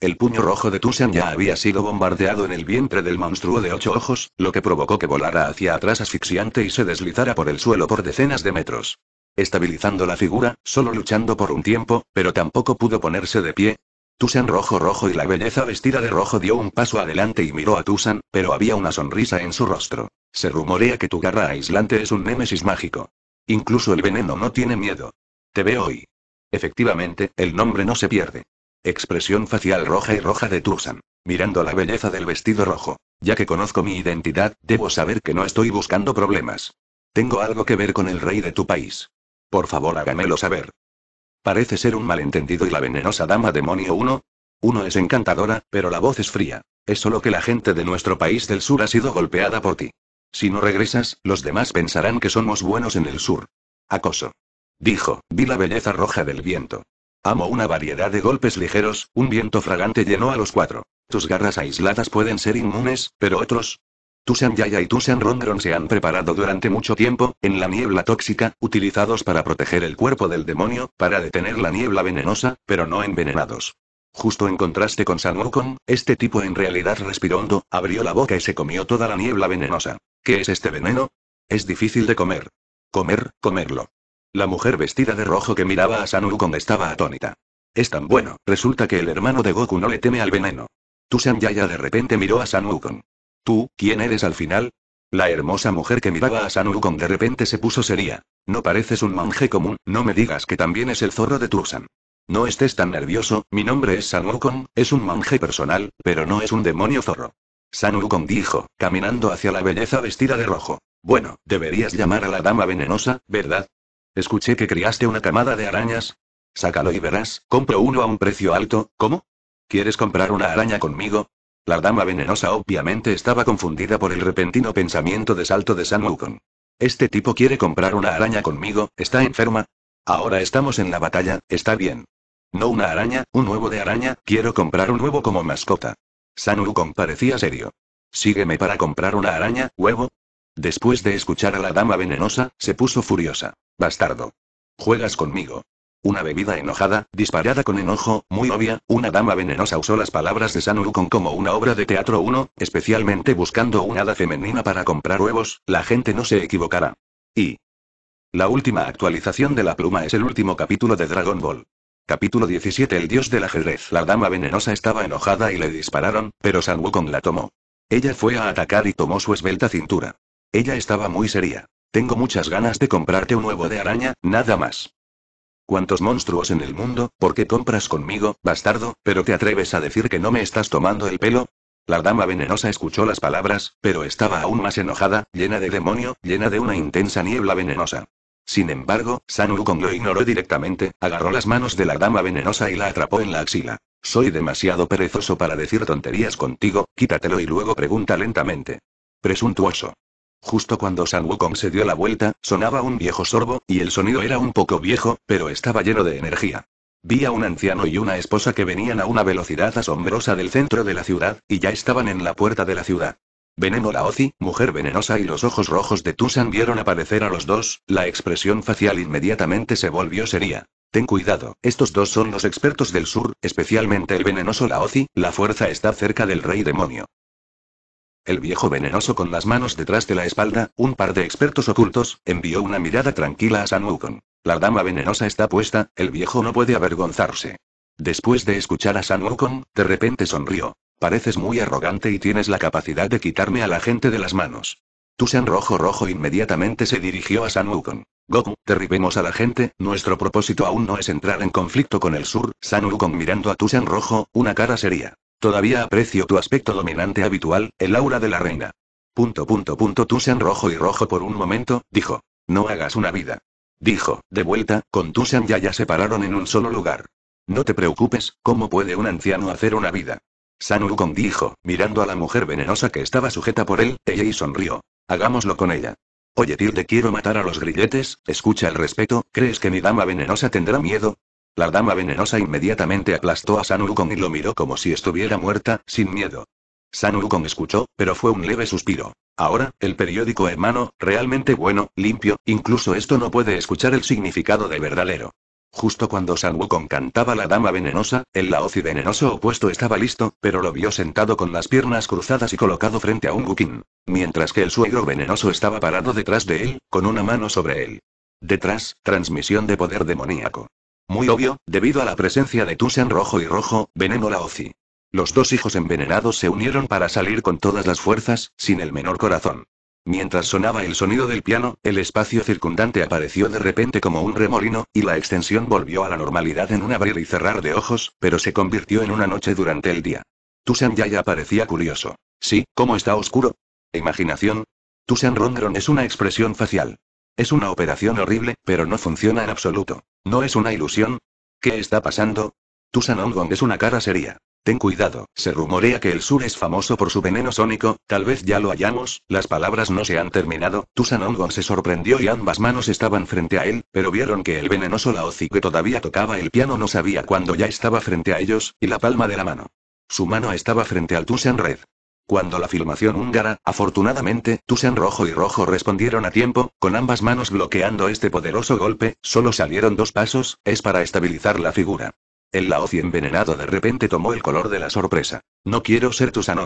El puño rojo de Tusan ya había sido bombardeado en el vientre del monstruo de ocho ojos, lo que provocó que volara hacia atrás asfixiante y se deslizara por el suelo por decenas de metros estabilizando la figura, solo luchando por un tiempo, pero tampoco pudo ponerse de pie. Tusan rojo rojo y la belleza vestida de rojo dio un paso adelante y miró a Tusan, pero había una sonrisa en su rostro. Se rumorea que tu garra aislante es un némesis mágico. Incluso el veneno no tiene miedo. Te veo hoy. Efectivamente, el nombre no se pierde. Expresión facial roja y roja de Tusan. Mirando la belleza del vestido rojo. Ya que conozco mi identidad, debo saber que no estoy buscando problemas. Tengo algo que ver con el rey de tu país. Por favor hágamelo saber. Parece ser un malentendido y la venenosa dama demonio 1. Uno es encantadora, pero la voz es fría. Es solo que la gente de nuestro país del sur ha sido golpeada por ti. Si no regresas, los demás pensarán que somos buenos en el sur. Acoso. Dijo, vi la belleza roja del viento. Amo una variedad de golpes ligeros, un viento fragante llenó a los cuatro. Tus garras aisladas pueden ser inmunes, pero otros, Tusan Yaya y Tusan Rondron se han preparado durante mucho tiempo, en la niebla tóxica, utilizados para proteger el cuerpo del demonio, para detener la niebla venenosa, pero no envenenados. Justo en contraste con San Wukong, este tipo en realidad respiró hondo, abrió la boca y se comió toda la niebla venenosa. ¿Qué es este veneno? Es difícil de comer. Comer, comerlo. La mujer vestida de rojo que miraba a San Wukong estaba atónita. Es tan bueno, resulta que el hermano de Goku no le teme al veneno. Tusan Yaya de repente miró a San Wukong. ¿Tú, quién eres al final? La hermosa mujer que miraba a San de repente se puso seria. No pareces un monje común, no me digas que también es el zorro de Tursan. No estés tan nervioso, mi nombre es San es un monje personal, pero no es un demonio zorro. San dijo, caminando hacia la belleza vestida de rojo. Bueno, deberías llamar a la dama venenosa, ¿verdad? Escuché que criaste una camada de arañas. Sácalo y verás, compro uno a un precio alto, ¿cómo? ¿Quieres comprar una araña conmigo? La dama venenosa obviamente estaba confundida por el repentino pensamiento de salto de San Wukong. Este tipo quiere comprar una araña conmigo, está enferma. Ahora estamos en la batalla, está bien. No una araña, un huevo de araña, quiero comprar un huevo como mascota. San Wukong parecía serio. Sígueme para comprar una araña, huevo. Después de escuchar a la dama venenosa, se puso furiosa. Bastardo. Juegas conmigo. Una bebida enojada, disparada con enojo, muy obvia, una dama venenosa usó las palabras de San Wukong como una obra de teatro 1, especialmente buscando una hada femenina para comprar huevos, la gente no se equivocará. Y. La última actualización de la pluma es el último capítulo de Dragon Ball. Capítulo 17 El dios del ajedrez La dama venenosa estaba enojada y le dispararon, pero San Wukong la tomó. Ella fue a atacar y tomó su esbelta cintura. Ella estaba muy seria. Tengo muchas ganas de comprarte un huevo de araña, nada más. ¿Cuántos monstruos en el mundo, ¿por qué compras conmigo, bastardo? ¿Pero te atreves a decir que no me estás tomando el pelo? La dama venenosa escuchó las palabras, pero estaba aún más enojada, llena de demonio, llena de una intensa niebla venenosa. Sin embargo, San Wukong lo ignoró directamente, agarró las manos de la dama venenosa y la atrapó en la axila. Soy demasiado perezoso para decir tonterías contigo, quítatelo y luego pregunta lentamente. Presuntuoso. Justo cuando San Wukong se dio la vuelta, sonaba un viejo sorbo, y el sonido era un poco viejo, pero estaba lleno de energía. Vi a un anciano y una esposa que venían a una velocidad asombrosa del centro de la ciudad, y ya estaban en la puerta de la ciudad. Veneno Laozi, mujer venenosa y los ojos rojos de Tusan vieron aparecer a los dos, la expresión facial inmediatamente se volvió seria. Ten cuidado, estos dos son los expertos del sur, especialmente el venenoso Laozi, la fuerza está cerca del rey demonio. El viejo venenoso con las manos detrás de la espalda, un par de expertos ocultos, envió una mirada tranquila a San Wukong. La dama venenosa está puesta, el viejo no puede avergonzarse. Después de escuchar a San Wukong, de repente sonrió. Pareces muy arrogante y tienes la capacidad de quitarme a la gente de las manos. Tusan Rojo Rojo inmediatamente se dirigió a San Wukong. Goku, derribemos a la gente, nuestro propósito aún no es entrar en conflicto con el sur, San Wukong mirando a San Rojo, una cara seria. Todavía aprecio tu aspecto dominante habitual, el aura de la reina. Punto punto punto rojo y rojo por un momento, dijo. No hagas una vida. Dijo, de vuelta, con Tusan ya ya se pararon en un solo lugar. No te preocupes, ¿cómo puede un anciano hacer una vida? San dijo, mirando a la mujer venenosa que estaba sujeta por él, ella y sonrió. Hagámoslo con ella. Oye Tilde quiero matar a los grilletes, escucha el respeto, ¿crees que mi dama venenosa tendrá miedo? La dama venenosa inmediatamente aplastó a San Wukong y lo miró como si estuviera muerta, sin miedo. San Wukong escuchó, pero fue un leve suspiro. Ahora, el periódico hermano, realmente bueno, limpio, incluso esto no puede escuchar el significado de verdadero. Justo cuando San Wukong cantaba la dama venenosa, el laoci venenoso opuesto estaba listo, pero lo vio sentado con las piernas cruzadas y colocado frente a un Wukin. Mientras que el suegro venenoso estaba parado detrás de él, con una mano sobre él. Detrás, transmisión de poder demoníaco. Muy obvio, debido a la presencia de Tusen Rojo y Rojo, Veneno la Ozi. Los dos hijos envenenados se unieron para salir con todas las fuerzas, sin el menor corazón. Mientras sonaba el sonido del piano, el espacio circundante apareció de repente como un remolino, y la extensión volvió a la normalidad en un abrir y cerrar de ojos, pero se convirtió en una noche durante el día. Tusan ya parecía curioso. Sí, ¿cómo está oscuro? ¿Imaginación? Tusan Rondron es una expresión facial. Es una operación horrible, pero no funciona en absoluto. No es una ilusión. ¿Qué está pasando? Tusan es una cara seria. Ten cuidado, se rumorea que el sur es famoso por su veneno sónico, tal vez ya lo hallamos, las palabras no se han terminado. Tu se sorprendió y ambas manos estaban frente a él, pero vieron que el venenoso Laozi que todavía tocaba el piano no sabía cuándo ya estaba frente a ellos, y la palma de la mano. Su mano estaba frente al Tusanred. Red. Cuando la filmación húngara, afortunadamente, Tusan Rojo y Rojo respondieron a tiempo, con ambas manos bloqueando este poderoso golpe, solo salieron dos pasos, es para estabilizar la figura. El Laozi envenenado de repente tomó el color de la sorpresa. No quiero ser Tusan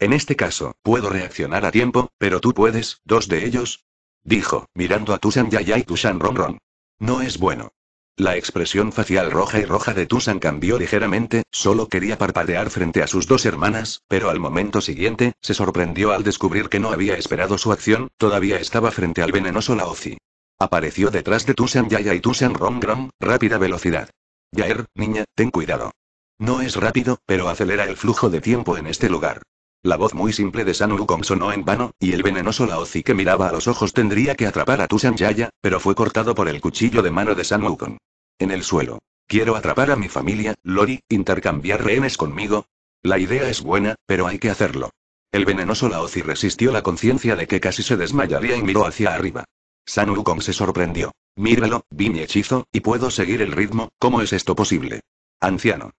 En este caso, puedo reaccionar a tiempo, pero tú puedes, dos de ellos. Dijo, mirando a Tusan Yaya y Tusan Ronron. No es bueno. La expresión facial roja y roja de Tusan cambió ligeramente, solo quería parpadear frente a sus dos hermanas, pero al momento siguiente, se sorprendió al descubrir que no había esperado su acción, todavía estaba frente al venenoso Laozi. Apareció detrás de Tusan Yaya y Tusan Rongrong. rápida velocidad. Yair, niña, ten cuidado. No es rápido, pero acelera el flujo de tiempo en este lugar. La voz muy simple de San Wukong sonó en vano, y el venenoso Laozi que miraba a los ojos tendría que atrapar a Tusan Yaya, pero fue cortado por el cuchillo de mano de San Wukong. En el suelo. Quiero atrapar a mi familia, Lori, intercambiar rehenes conmigo. La idea es buena, pero hay que hacerlo. El venenoso Laozi resistió la conciencia de que casi se desmayaría y miró hacia arriba. San Wukong se sorprendió. Míralo, vi mi hechizo, y puedo seguir el ritmo, ¿cómo es esto posible? Anciano.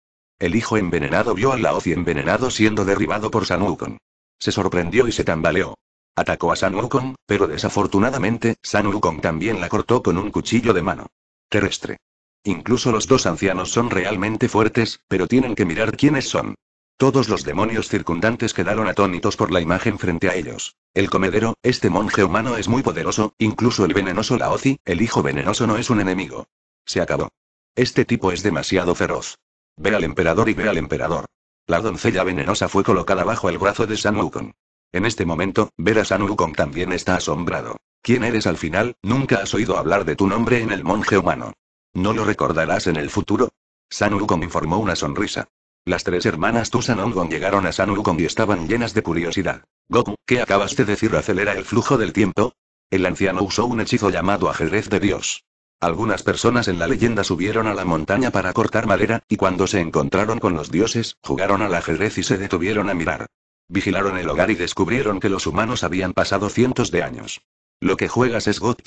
El hijo envenenado vio la Laozi envenenado siendo derribado por San Wukong. Se sorprendió y se tambaleó. Atacó a San Wukong, pero desafortunadamente, San Wukong también la cortó con un cuchillo de mano. Terrestre. Incluso los dos ancianos son realmente fuertes, pero tienen que mirar quiénes son. Todos los demonios circundantes quedaron atónitos por la imagen frente a ellos. El comedero, este monje humano es muy poderoso, incluso el venenoso Laozi, el hijo venenoso no es un enemigo. Se acabó. Este tipo es demasiado feroz. Ve al emperador y ve al emperador. La doncella venenosa fue colocada bajo el brazo de San Wukong. En este momento, ver a San Wukong también está asombrado. ¿Quién eres al final? Nunca has oído hablar de tu nombre en el monje humano. ¿No lo recordarás en el futuro? San Wukong informó una sonrisa. Las tres hermanas Tusanongon llegaron a San Wukong y estaban llenas de curiosidad. Goku, ¿qué acabas de decir? ¿Acelera el flujo del tiempo? El anciano usó un hechizo llamado ajedrez de Dios. Algunas personas en la leyenda subieron a la montaña para cortar madera, y cuando se encontraron con los dioses, jugaron al ajedrez y se detuvieron a mirar. Vigilaron el hogar y descubrieron que los humanos habían pasado cientos de años. Lo que juegas es God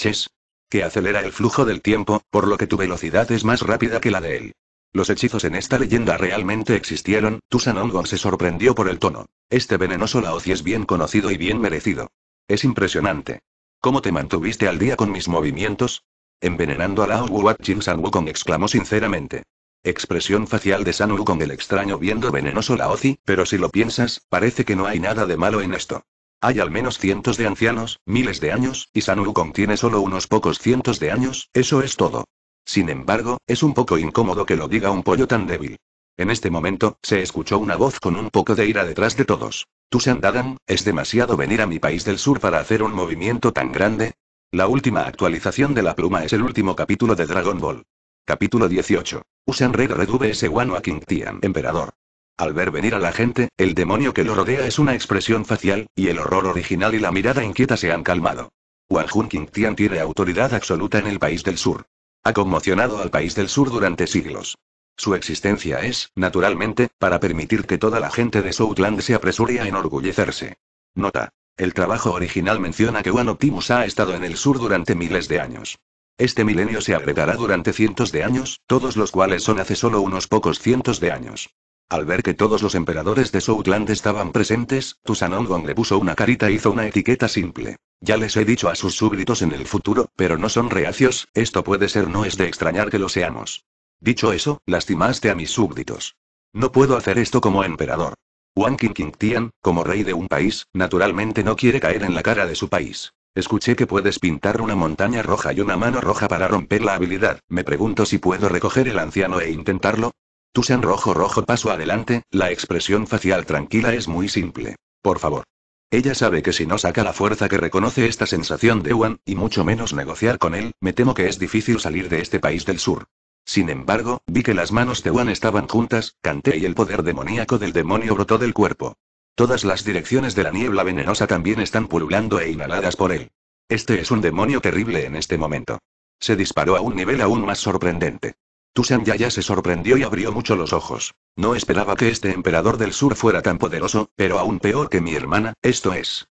que acelera el flujo del tiempo, por lo que tu velocidad es más rápida que la de él. Los hechizos en esta leyenda realmente existieron, Sanongon se sorprendió por el tono. Este venenoso Laozi es bien conocido y bien merecido. Es impresionante. ¿Cómo te mantuviste al día con mis movimientos? Envenenando a la Wu Jim San Wukong exclamó sinceramente. Expresión facial de San Wukong el extraño viendo venenoso la Ozi, pero si lo piensas, parece que no hay nada de malo en esto. Hay al menos cientos de ancianos, miles de años, y San Wukong tiene solo unos pocos cientos de años, eso es todo. Sin embargo, es un poco incómodo que lo diga un pollo tan débil. En este momento, se escuchó una voz con un poco de ira detrás de todos. Tú Dadan, es demasiado venir a mi país del sur para hacer un movimiento tan grande, la última actualización de la pluma es el último capítulo de Dragon Ball. Capítulo 18. Usen Red Redube ese Wano a King Tian, emperador. Al ver venir a la gente, el demonio que lo rodea es una expresión facial, y el horror original y la mirada inquieta se han calmado. Jun King Tian tiene autoridad absoluta en el país del sur. Ha conmocionado al país del sur durante siglos. Su existencia es, naturalmente, para permitir que toda la gente de Southland se apresure a enorgullecerse. Nota. El trabajo original menciona que One Optimus ha estado en el sur durante miles de años. Este milenio se agregará durante cientos de años, todos los cuales son hace solo unos pocos cientos de años. Al ver que todos los emperadores de Southland estaban presentes, Tusanongong le puso una carita e hizo una etiqueta simple. Ya les he dicho a sus súbditos en el futuro, pero no son reacios, esto puede ser no es de extrañar que lo seamos. Dicho eso, lastimaste a mis súbditos. No puedo hacer esto como emperador. Wang Qingqingtian, como rey de un país, naturalmente no quiere caer en la cara de su país. Escuché que puedes pintar una montaña roja y una mano roja para romper la habilidad. Me pregunto si puedo recoger el anciano e intentarlo. Tusan rojo rojo paso adelante, la expresión facial tranquila es muy simple. Por favor. Ella sabe que si no saca la fuerza que reconoce esta sensación de Wan, y mucho menos negociar con él, me temo que es difícil salir de este país del sur. Sin embargo, vi que las manos de Wan estaban juntas, canté y el poder demoníaco del demonio brotó del cuerpo. Todas las direcciones de la niebla venenosa también están pululando e inhaladas por él. Este es un demonio terrible en este momento. Se disparó a un nivel aún más sorprendente. San Yaya se sorprendió y abrió mucho los ojos. No esperaba que este emperador del sur fuera tan poderoso, pero aún peor que mi hermana, esto es.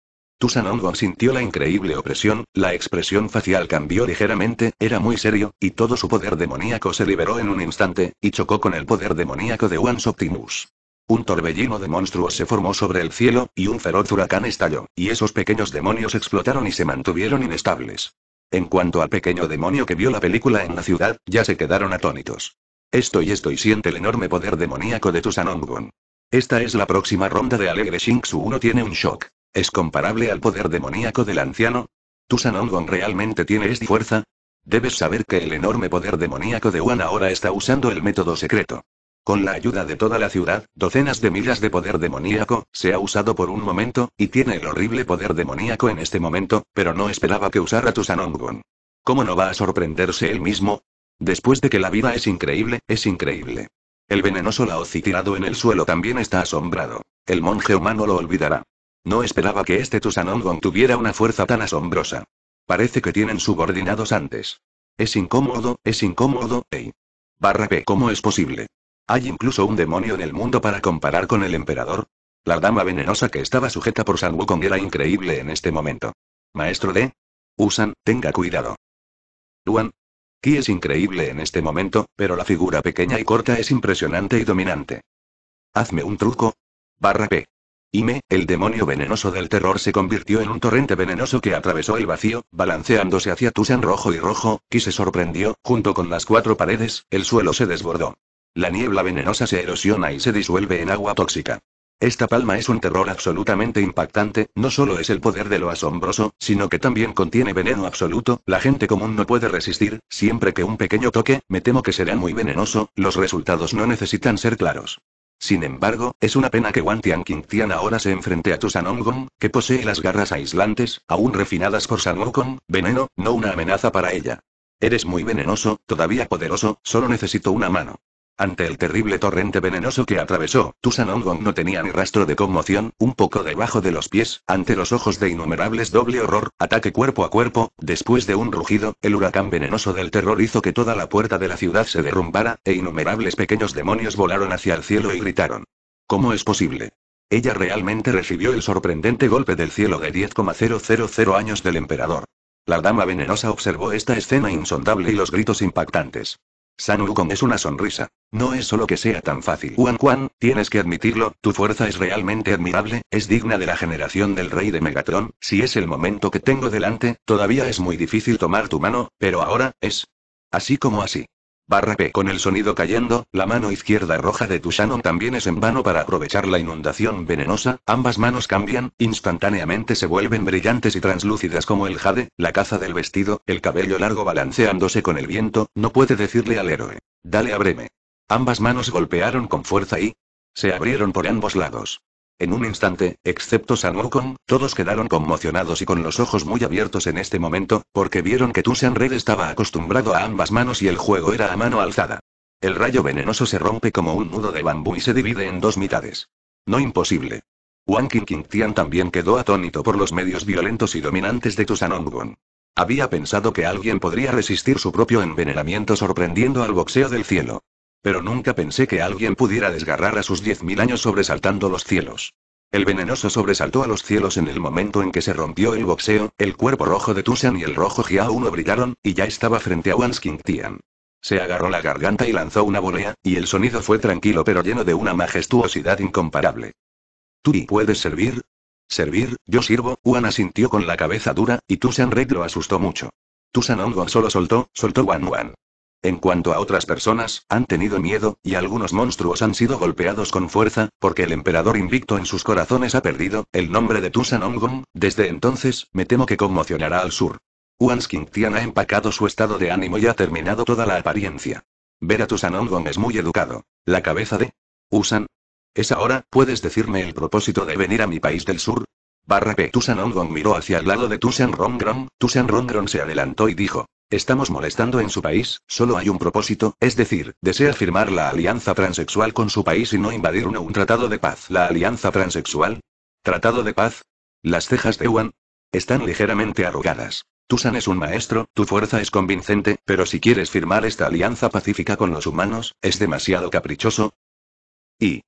Tusanongon sintió la increíble opresión, la expresión facial cambió ligeramente, era muy serio, y todo su poder demoníaco se liberó en un instante, y chocó con el poder demoníaco de Once Optimus. Un torbellino de monstruos se formó sobre el cielo, y un feroz huracán estalló, y esos pequeños demonios explotaron y se mantuvieron inestables. En cuanto al pequeño demonio que vio la película en la ciudad, ya se quedaron atónitos. Esto y esto y siente el enorme poder demoníaco de Tusanongon. Esta es la próxima ronda de Alegre Shinxu uno tiene un shock. ¿Es comparable al poder demoníaco del anciano? ¿Tu Sanongon realmente tiene esta fuerza? Debes saber que el enorme poder demoníaco de Wan ahora está usando el método secreto. Con la ayuda de toda la ciudad, docenas de millas de poder demoníaco, se ha usado por un momento, y tiene el horrible poder demoníaco en este momento, pero no esperaba que usara tu Sanongon. ¿Cómo no va a sorprenderse él mismo? Después de que la vida es increíble, es increíble. El venenoso Laozi tirado en el suelo también está asombrado. El monje humano lo olvidará. No esperaba que este Tusanongon tuviera una fuerza tan asombrosa. Parece que tienen subordinados antes. Es incómodo, es incómodo, ey. Barra P. ¿cómo es posible? ¿Hay incluso un demonio en el mundo para comparar con el emperador? La dama venenosa que estaba sujeta por San Wukong era increíble en este momento. Maestro D. Usan, tenga cuidado. Luan. Ki es increíble en este momento, pero la figura pequeña y corta es impresionante y dominante. Hazme un truco. Barra P. Y me, el demonio venenoso del terror se convirtió en un torrente venenoso que atravesó el vacío, balanceándose hacia Tusan rojo y rojo, y se sorprendió, junto con las cuatro paredes, el suelo se desbordó. La niebla venenosa se erosiona y se disuelve en agua tóxica. Esta palma es un terror absolutamente impactante, no solo es el poder de lo asombroso, sino que también contiene veneno absoluto, la gente común no puede resistir, siempre que un pequeño toque, me temo que será muy venenoso, los resultados no necesitan ser claros. Sin embargo, es una pena que Wan Tian ahora se enfrente a Tusanongong, que posee las garras aislantes, aún refinadas por Sanokon, veneno, no una amenaza para ella. Eres muy venenoso, todavía poderoso, solo necesito una mano. Ante el terrible torrente venenoso que atravesó, Tusanongong no tenía ni rastro de conmoción, un poco debajo de los pies, ante los ojos de innumerables doble horror, ataque cuerpo a cuerpo, después de un rugido, el huracán venenoso del terror hizo que toda la puerta de la ciudad se derrumbara, e innumerables pequeños demonios volaron hacia el cielo y gritaron. ¿Cómo es posible? Ella realmente recibió el sorprendente golpe del cielo de 10,000 años del emperador. La dama venenosa observó esta escena insondable y los gritos impactantes. San Wukong es una sonrisa. No es solo que sea tan fácil. Juan tienes que admitirlo, tu fuerza es realmente admirable, es digna de la generación del rey de Megatron, si es el momento que tengo delante, todavía es muy difícil tomar tu mano, pero ahora, es. Así como así. Barra P. Con el sonido cayendo, la mano izquierda roja de Tushanon también es en vano para aprovechar la inundación venenosa, ambas manos cambian, instantáneamente se vuelven brillantes y translúcidas como el jade, la caza del vestido, el cabello largo balanceándose con el viento, no puede decirle al héroe. Dale ábreme. Ambas manos golpearon con fuerza y... se abrieron por ambos lados. En un instante, excepto San Wukong, todos quedaron conmocionados y con los ojos muy abiertos en este momento, porque vieron que Tusan Red estaba acostumbrado a ambas manos y el juego era a mano alzada. El rayo venenoso se rompe como un nudo de bambú y se divide en dos mitades. No imposible. Wang Qingqingtian también quedó atónito por los medios violentos y dominantes de Tusan Wukong. Había pensado que alguien podría resistir su propio envenenamiento sorprendiendo al boxeo del cielo. Pero nunca pensé que alguien pudiera desgarrar a sus 10.000 años sobresaltando los cielos. El venenoso sobresaltó a los cielos en el momento en que se rompió el boxeo, el cuerpo rojo de Tusan y el rojo jiao uno brillaron, y ya estaba frente a King Tian. Se agarró la garganta y lanzó una volea, y el sonido fue tranquilo pero lleno de una majestuosidad incomparable. y puedes servir? Servir, yo sirvo, Wan asintió con la cabeza dura, y Tusan Red lo asustó mucho. Tusan Ongo solo soltó, soltó Wan Wan. En cuanto a otras personas, han tenido miedo, y algunos monstruos han sido golpeados con fuerza, porque el emperador invicto en sus corazones ha perdido el nombre de Tusanongong, desde entonces, me temo que conmocionará al sur. Huan Tian ha empacado su estado de ánimo y ha terminado toda la apariencia. Ver a Tusanongong es muy educado. La cabeza de... Usan. ¿Es ahora, puedes decirme el propósito de venir a mi país del sur? Barra P. miró hacia el lado de Tusan Rongron, se adelantó y dijo. Estamos molestando en su país, solo hay un propósito, es decir, desea firmar la alianza transexual con su país y no invadir un, un tratado de paz. ¿La alianza transexual? ¿Tratado de paz? Las cejas de Wan están ligeramente arrugadas. Tusan es un maestro, tu fuerza es convincente, pero si quieres firmar esta alianza pacífica con los humanos, es demasiado caprichoso. Y.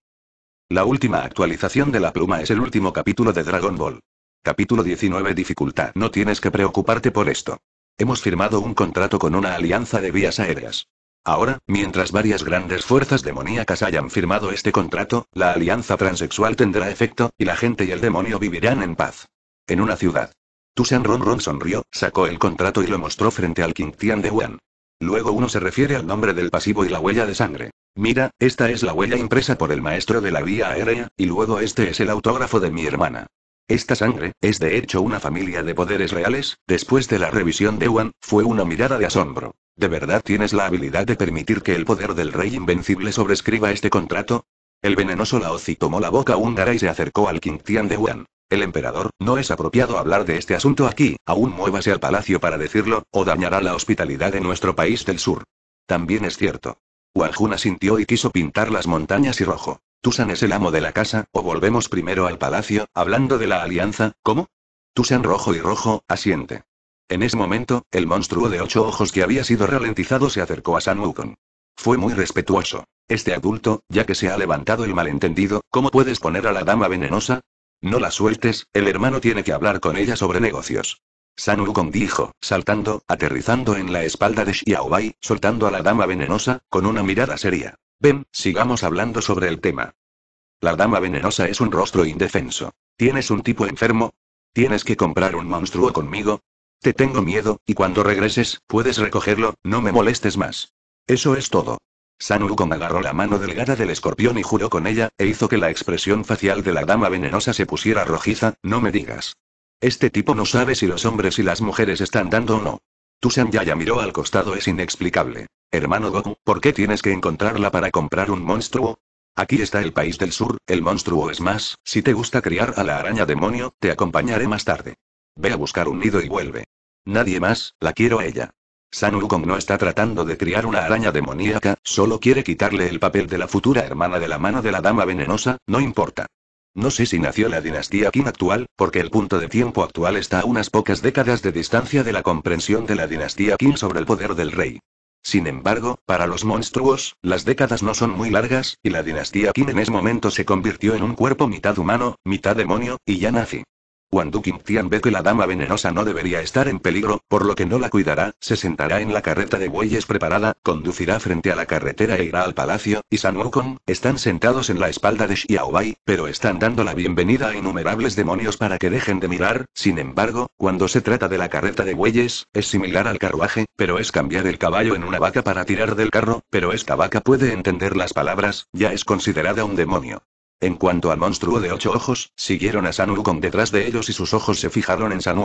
La última actualización de la pluma es el último capítulo de Dragon Ball. Capítulo 19 Dificultad. No tienes que preocuparte por esto. Hemos firmado un contrato con una alianza de vías aéreas. Ahora, mientras varias grandes fuerzas demoníacas hayan firmado este contrato, la alianza transexual tendrá efecto, y la gente y el demonio vivirán en paz. En una ciudad. Tushan Ron Ron sonrió, sacó el contrato y lo mostró frente al Tian de Wan. Luego uno se refiere al nombre del pasivo y la huella de sangre. Mira, esta es la huella impresa por el maestro de la vía aérea, y luego este es el autógrafo de mi hermana. Esta sangre, es de hecho una familia de poderes reales, después de la revisión de Wan, fue una mirada de asombro. ¿De verdad tienes la habilidad de permitir que el poder del rey invencible sobrescriba este contrato? El venenoso Laozi tomó la boca húngara y se acercó al tian de Wan. El emperador, no es apropiado hablar de este asunto aquí, aún muévase al palacio para decirlo, o dañará la hospitalidad de nuestro país del sur. También es cierto. Wanjuna sintió y quiso pintar las montañas y rojo. Tusan es el amo de la casa, o volvemos primero al palacio, hablando de la alianza, ¿cómo? Tusan rojo y rojo, asiente. En ese momento, el monstruo de ocho ojos que había sido ralentizado se acercó a San Wukong. Fue muy respetuoso. Este adulto, ya que se ha levantado el malentendido, ¿cómo puedes poner a la dama venenosa? No la sueltes, el hermano tiene que hablar con ella sobre negocios. San Wukong dijo, saltando, aterrizando en la espalda de Xiaobai, soltando a la dama venenosa, con una mirada seria. Ven, sigamos hablando sobre el tema. La dama venenosa es un rostro indefenso. ¿Tienes un tipo enfermo? ¿Tienes que comprar un monstruo conmigo? Te tengo miedo, y cuando regreses, puedes recogerlo, no me molestes más. Eso es todo. San agarró la mano delgada del escorpión y juró con ella, e hizo que la expresión facial de la dama venenosa se pusiera rojiza, no me digas. Este tipo no sabe si los hombres y las mujeres están dando o no. Tusan Yaya miró al costado. Es inexplicable. Hermano Goku, ¿por qué tienes que encontrarla para comprar un monstruo? Aquí está el país del sur, el monstruo es más, si te gusta criar a la araña demonio, te acompañaré más tarde. Ve a buscar un nido y vuelve. Nadie más, la quiero a ella. San Wukong no está tratando de criar una araña demoníaca, solo quiere quitarle el papel de la futura hermana de la mano de la dama venenosa, no importa. No sé si nació la dinastía Qin actual, porque el punto de tiempo actual está a unas pocas décadas de distancia de la comprensión de la dinastía Qin sobre el poder del rey. Sin embargo, para los monstruos, las décadas no son muy largas, y la dinastía Qin en ese momento se convirtió en un cuerpo mitad humano, mitad demonio, y ya nazi. Cuando Tian ve que la dama venenosa no debería estar en peligro, por lo que no la cuidará, se sentará en la carreta de bueyes preparada, conducirá frente a la carretera e irá al palacio, y San Wukong, están sentados en la espalda de Xiaobai, pero están dando la bienvenida a innumerables demonios para que dejen de mirar, sin embargo, cuando se trata de la carreta de bueyes, es similar al carruaje, pero es cambiar el caballo en una vaca para tirar del carro, pero esta vaca puede entender las palabras, ya es considerada un demonio. En cuanto al monstruo de ocho ojos, siguieron a San detrás de ellos y sus ojos se fijaron en San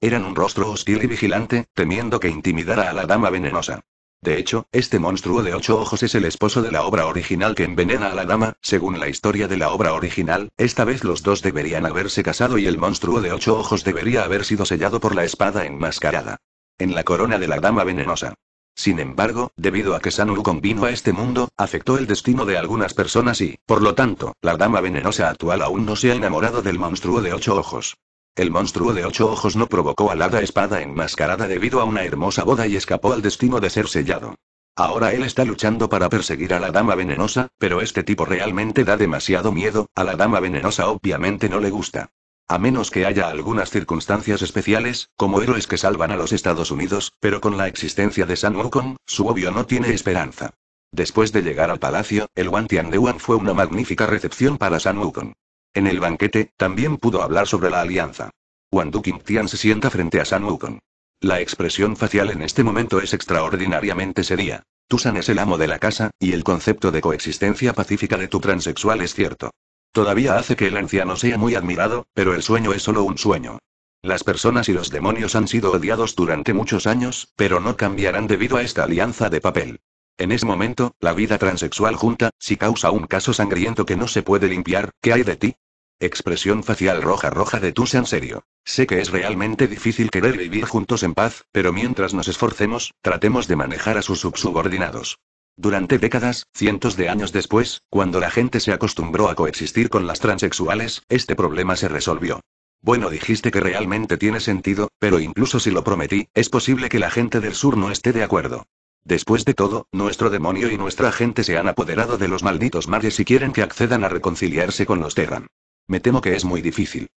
Eran un rostro hostil y vigilante, temiendo que intimidara a la dama venenosa. De hecho, este monstruo de ocho ojos es el esposo de la obra original que envenena a la dama, según la historia de la obra original, esta vez los dos deberían haberse casado y el monstruo de ocho ojos debería haber sido sellado por la espada enmascarada. En la corona de la dama venenosa. Sin embargo, debido a que Sanu convino a este mundo, afectó el destino de algunas personas y, por lo tanto, la dama venenosa actual aún no se ha enamorado del monstruo de ocho ojos. El monstruo de ocho ojos no provocó alada espada enmascarada debido a una hermosa boda y escapó al destino de ser sellado. Ahora él está luchando para perseguir a la dama venenosa, pero este tipo realmente da demasiado miedo, a la dama venenosa obviamente no le gusta. A menos que haya algunas circunstancias especiales, como héroes que salvan a los Estados Unidos, pero con la existencia de San Wukong, su obvio no tiene esperanza. Después de llegar al palacio, el Wan Tian de Wan fue una magnífica recepción para San Wukong. En el banquete, también pudo hablar sobre la alianza. Du Duking Tian se sienta frente a San Wukong. La expresión facial en este momento es extraordinariamente seria. San es el amo de la casa, y el concepto de coexistencia pacífica de tu transexual es cierto. Todavía hace que el anciano sea muy admirado, pero el sueño es solo un sueño. Las personas y los demonios han sido odiados durante muchos años, pero no cambiarán debido a esta alianza de papel. En ese momento, la vida transexual junta, si causa un caso sangriento que no se puede limpiar, ¿qué hay de ti? Expresión facial roja roja de en serio. Sé que es realmente difícil querer vivir juntos en paz, pero mientras nos esforcemos, tratemos de manejar a sus subsubordinados. Durante décadas, cientos de años después, cuando la gente se acostumbró a coexistir con las transexuales, este problema se resolvió. Bueno, dijiste que realmente tiene sentido, pero incluso si lo prometí, es posible que la gente del sur no esté de acuerdo. Después de todo, nuestro demonio y nuestra gente se han apoderado de los malditos mares y quieren que accedan a reconciliarse con los Terran. Me temo que es muy difícil.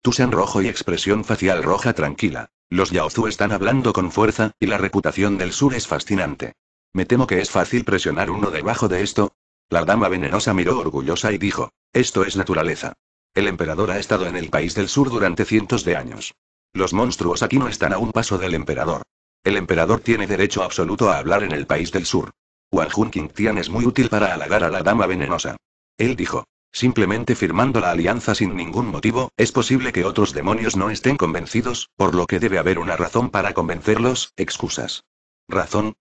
Tusan rojo y expresión facial roja tranquila. Los Yaozu están hablando con fuerza, y la reputación del sur es fascinante. Me temo que es fácil presionar uno debajo de esto. La dama venenosa miró orgullosa y dijo, esto es naturaleza. El emperador ha estado en el país del sur durante cientos de años. Los monstruos aquí no están a un paso del emperador. El emperador tiene derecho absoluto a hablar en el país del sur. Wang Jun Tian es muy útil para halagar a la dama venenosa. Él dijo, Simplemente firmando la alianza sin ningún motivo, es posible que otros demonios no estén convencidos, por lo que debe haber una razón para convencerlos, excusas. Razón,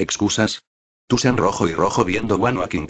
¿Excusas? Tusan rojo y rojo viendo Wano a King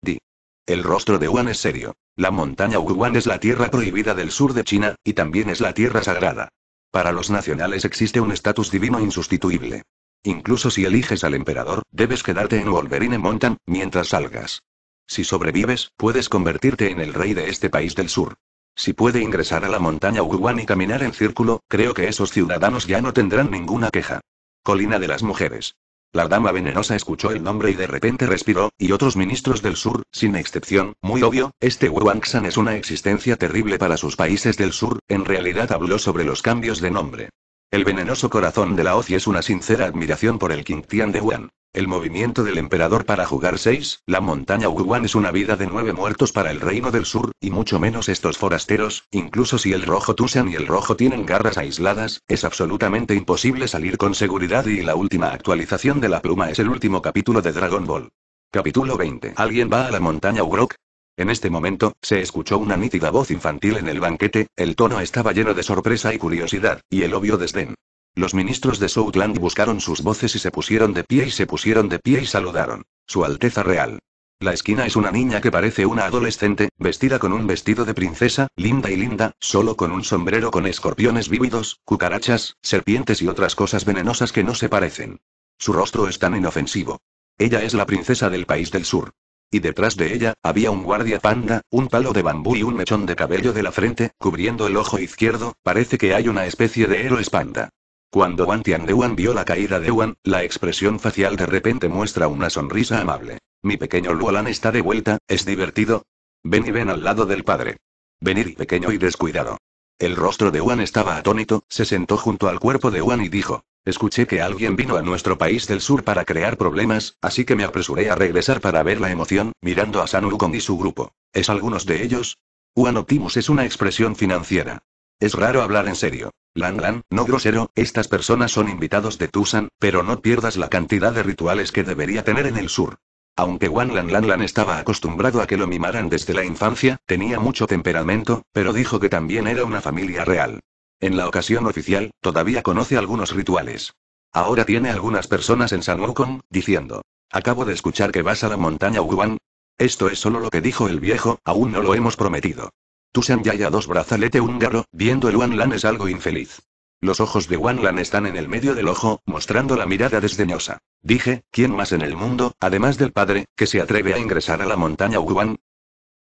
Di. El rostro de Wan es serio. La montaña Wuhan es la tierra prohibida del sur de China, y también es la tierra sagrada. Para los nacionales existe un estatus divino insustituible. Incluso si eliges al emperador, debes quedarte en Wolverine Mountain, mientras salgas. Si sobrevives, puedes convertirte en el rey de este país del sur. Si puede ingresar a la montaña Wuhan y caminar en círculo, creo que esos ciudadanos ya no tendrán ninguna queja. Colina de las Mujeres. La dama venenosa escuchó el nombre y de repente respiró, y otros ministros del sur, sin excepción, muy obvio, este San es una existencia terrible para sus países del sur, en realidad habló sobre los cambios de nombre. El venenoso corazón de la y es una sincera admiración por el Qingtian de Wan. El movimiento del emperador para jugar 6, la montaña Uguan es una vida de nueve muertos para el reino del sur, y mucho menos estos forasteros, incluso si el rojo Tusan y el rojo tienen garras aisladas, es absolutamente imposible salir con seguridad y la última actualización de la pluma es el último capítulo de Dragon Ball. Capítulo 20. ¿Alguien va a la montaña Ugrok? En este momento, se escuchó una nítida voz infantil en el banquete, el tono estaba lleno de sorpresa y curiosidad, y el obvio desdén. Los ministros de Southland buscaron sus voces y se pusieron de pie y se pusieron de pie y saludaron. Su Alteza Real. La esquina es una niña que parece una adolescente, vestida con un vestido de princesa, linda y linda, solo con un sombrero con escorpiones vívidos, cucarachas, serpientes y otras cosas venenosas que no se parecen. Su rostro es tan inofensivo. Ella es la princesa del país del sur. Y detrás de ella, había un guardia panda, un palo de bambú y un mechón de cabello de la frente, cubriendo el ojo izquierdo, parece que hay una especie de héroe panda. Cuando de Wan vio la caída de Wan, la expresión facial de repente muestra una sonrisa amable. Mi pequeño Luolan está de vuelta, ¿es divertido? Ven y ven al lado del padre. Venir pequeño y descuidado. El rostro de Wan estaba atónito, se sentó junto al cuerpo de Wan y dijo, escuché que alguien vino a nuestro país del sur para crear problemas, así que me apresuré a regresar para ver la emoción, mirando a San Wukong y su grupo. ¿Es algunos de ellos? Wan Optimus es una expresión financiera. Es raro hablar en serio. Lan Lan, no grosero, estas personas son invitados de Tusan, pero no pierdas la cantidad de rituales que debería tener en el sur. Aunque Wan Lan Lan Lan estaba acostumbrado a que lo mimaran desde la infancia, tenía mucho temperamento, pero dijo que también era una familia real. En la ocasión oficial, todavía conoce algunos rituales. Ahora tiene algunas personas en San Wukong, diciendo, acabo de escuchar que vas a la montaña Wuan. Esto es solo lo que dijo el viejo, aún no lo hemos prometido. Tusan Yaya dos brazalete húngaro, viendo el Wan Lan es algo infeliz. Los ojos de Wan Lan están en el medio del ojo, mostrando la mirada desdeñosa. Dije, ¿quién más en el mundo, además del padre, que se atreve a ingresar a la montaña Wuan?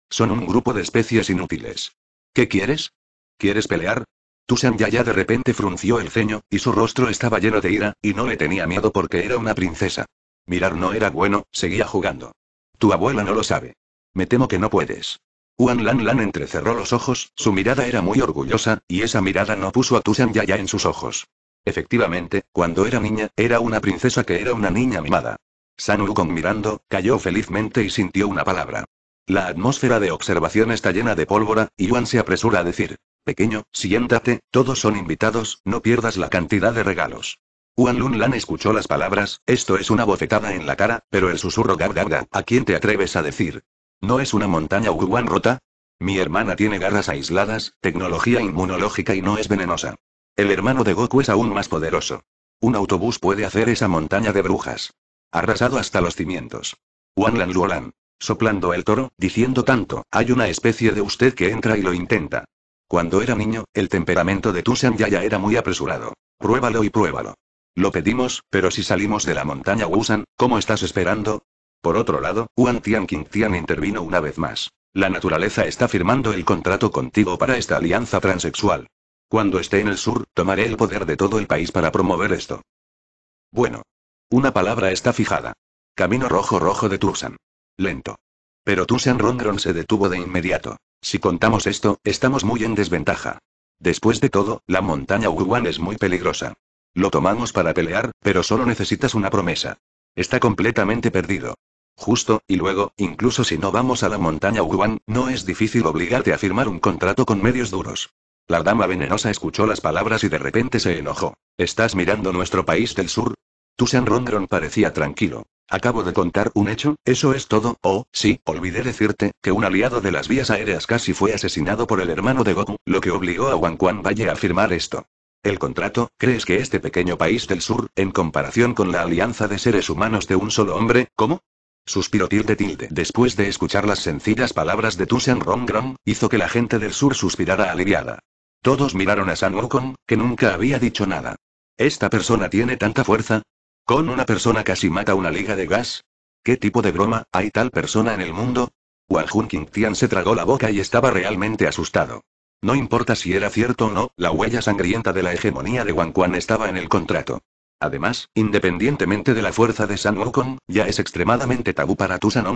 Son un grupo de especies inútiles. ¿Qué quieres? ¿Quieres pelear? Tusan Yaya de repente frunció el ceño, y su rostro estaba lleno de ira, y no le tenía miedo porque era una princesa. Mirar no era bueno, seguía jugando. Tu abuela no lo sabe. Me temo que no puedes. Juan Lan Lan entrecerró los ojos, su mirada era muy orgullosa, y esa mirada no puso a Tushan Yaya en sus ojos. Efectivamente, cuando era niña, era una princesa que era una niña mimada. San Wukong mirando, cayó felizmente y sintió una palabra. La atmósfera de observación está llena de pólvora, y Juan se apresura a decir, Pequeño, siéntate, todos son invitados, no pierdas la cantidad de regalos. Juan Lun Lan escuchó las palabras, esto es una bofetada en la cara, pero el susurro gab gab ¿a quién te atreves a decir? ¿No es una montaña Wuhan rota? Mi hermana tiene garras aisladas, tecnología inmunológica y no es venenosa. El hermano de Goku es aún más poderoso. Un autobús puede hacer esa montaña de brujas. Arrasado hasta los cimientos. Wanlan Luolan. Soplando el toro, diciendo tanto, hay una especie de usted que entra y lo intenta. Cuando era niño, el temperamento de Tusan ya era muy apresurado. Pruébalo y pruébalo. Lo pedimos, pero si salimos de la montaña Wusan, ¿cómo estás esperando? Por otro lado, Huan Tian Tian intervino una vez más. La naturaleza está firmando el contrato contigo para esta alianza transexual. Cuando esté en el sur, tomaré el poder de todo el país para promover esto. Bueno. Una palabra está fijada. Camino rojo rojo de Tusan. Lento. Pero Tusan Rondron se detuvo de inmediato. Si contamos esto, estamos muy en desventaja. Después de todo, la montaña Wuhan es muy peligrosa. Lo tomamos para pelear, pero solo necesitas una promesa. Está completamente perdido. Justo, y luego, incluso si no vamos a la montaña Wuhan, no es difícil obligarte a firmar un contrato con medios duros. La dama venenosa escuchó las palabras y de repente se enojó. ¿Estás mirando nuestro país del sur? San Rondron parecía tranquilo. Acabo de contar un hecho, eso es todo, oh, sí, olvidé decirte, que un aliado de las vías aéreas casi fue asesinado por el hermano de Goku, lo que obligó a Wang Quan Valle a firmar esto. El contrato, ¿crees que este pequeño país del sur, en comparación con la alianza de seres humanos de un solo hombre, ¿cómo? Suspiró tilde tilde. Después de escuchar las sencillas palabras de Tusen Rongrong, hizo que la gente del sur suspirara aliviada. Todos miraron a San Wukong, que nunca había dicho nada. ¿Esta persona tiene tanta fuerza? ¿Con una persona casi mata una liga de gas? ¿Qué tipo de broma, hay tal persona en el mundo? Wang Jun Tian se tragó la boca y estaba realmente asustado. No importa si era cierto o no, la huella sangrienta de la hegemonía de Wang Quan estaba en el contrato. Además, independientemente de la fuerza de San ya es extremadamente tabú para tu San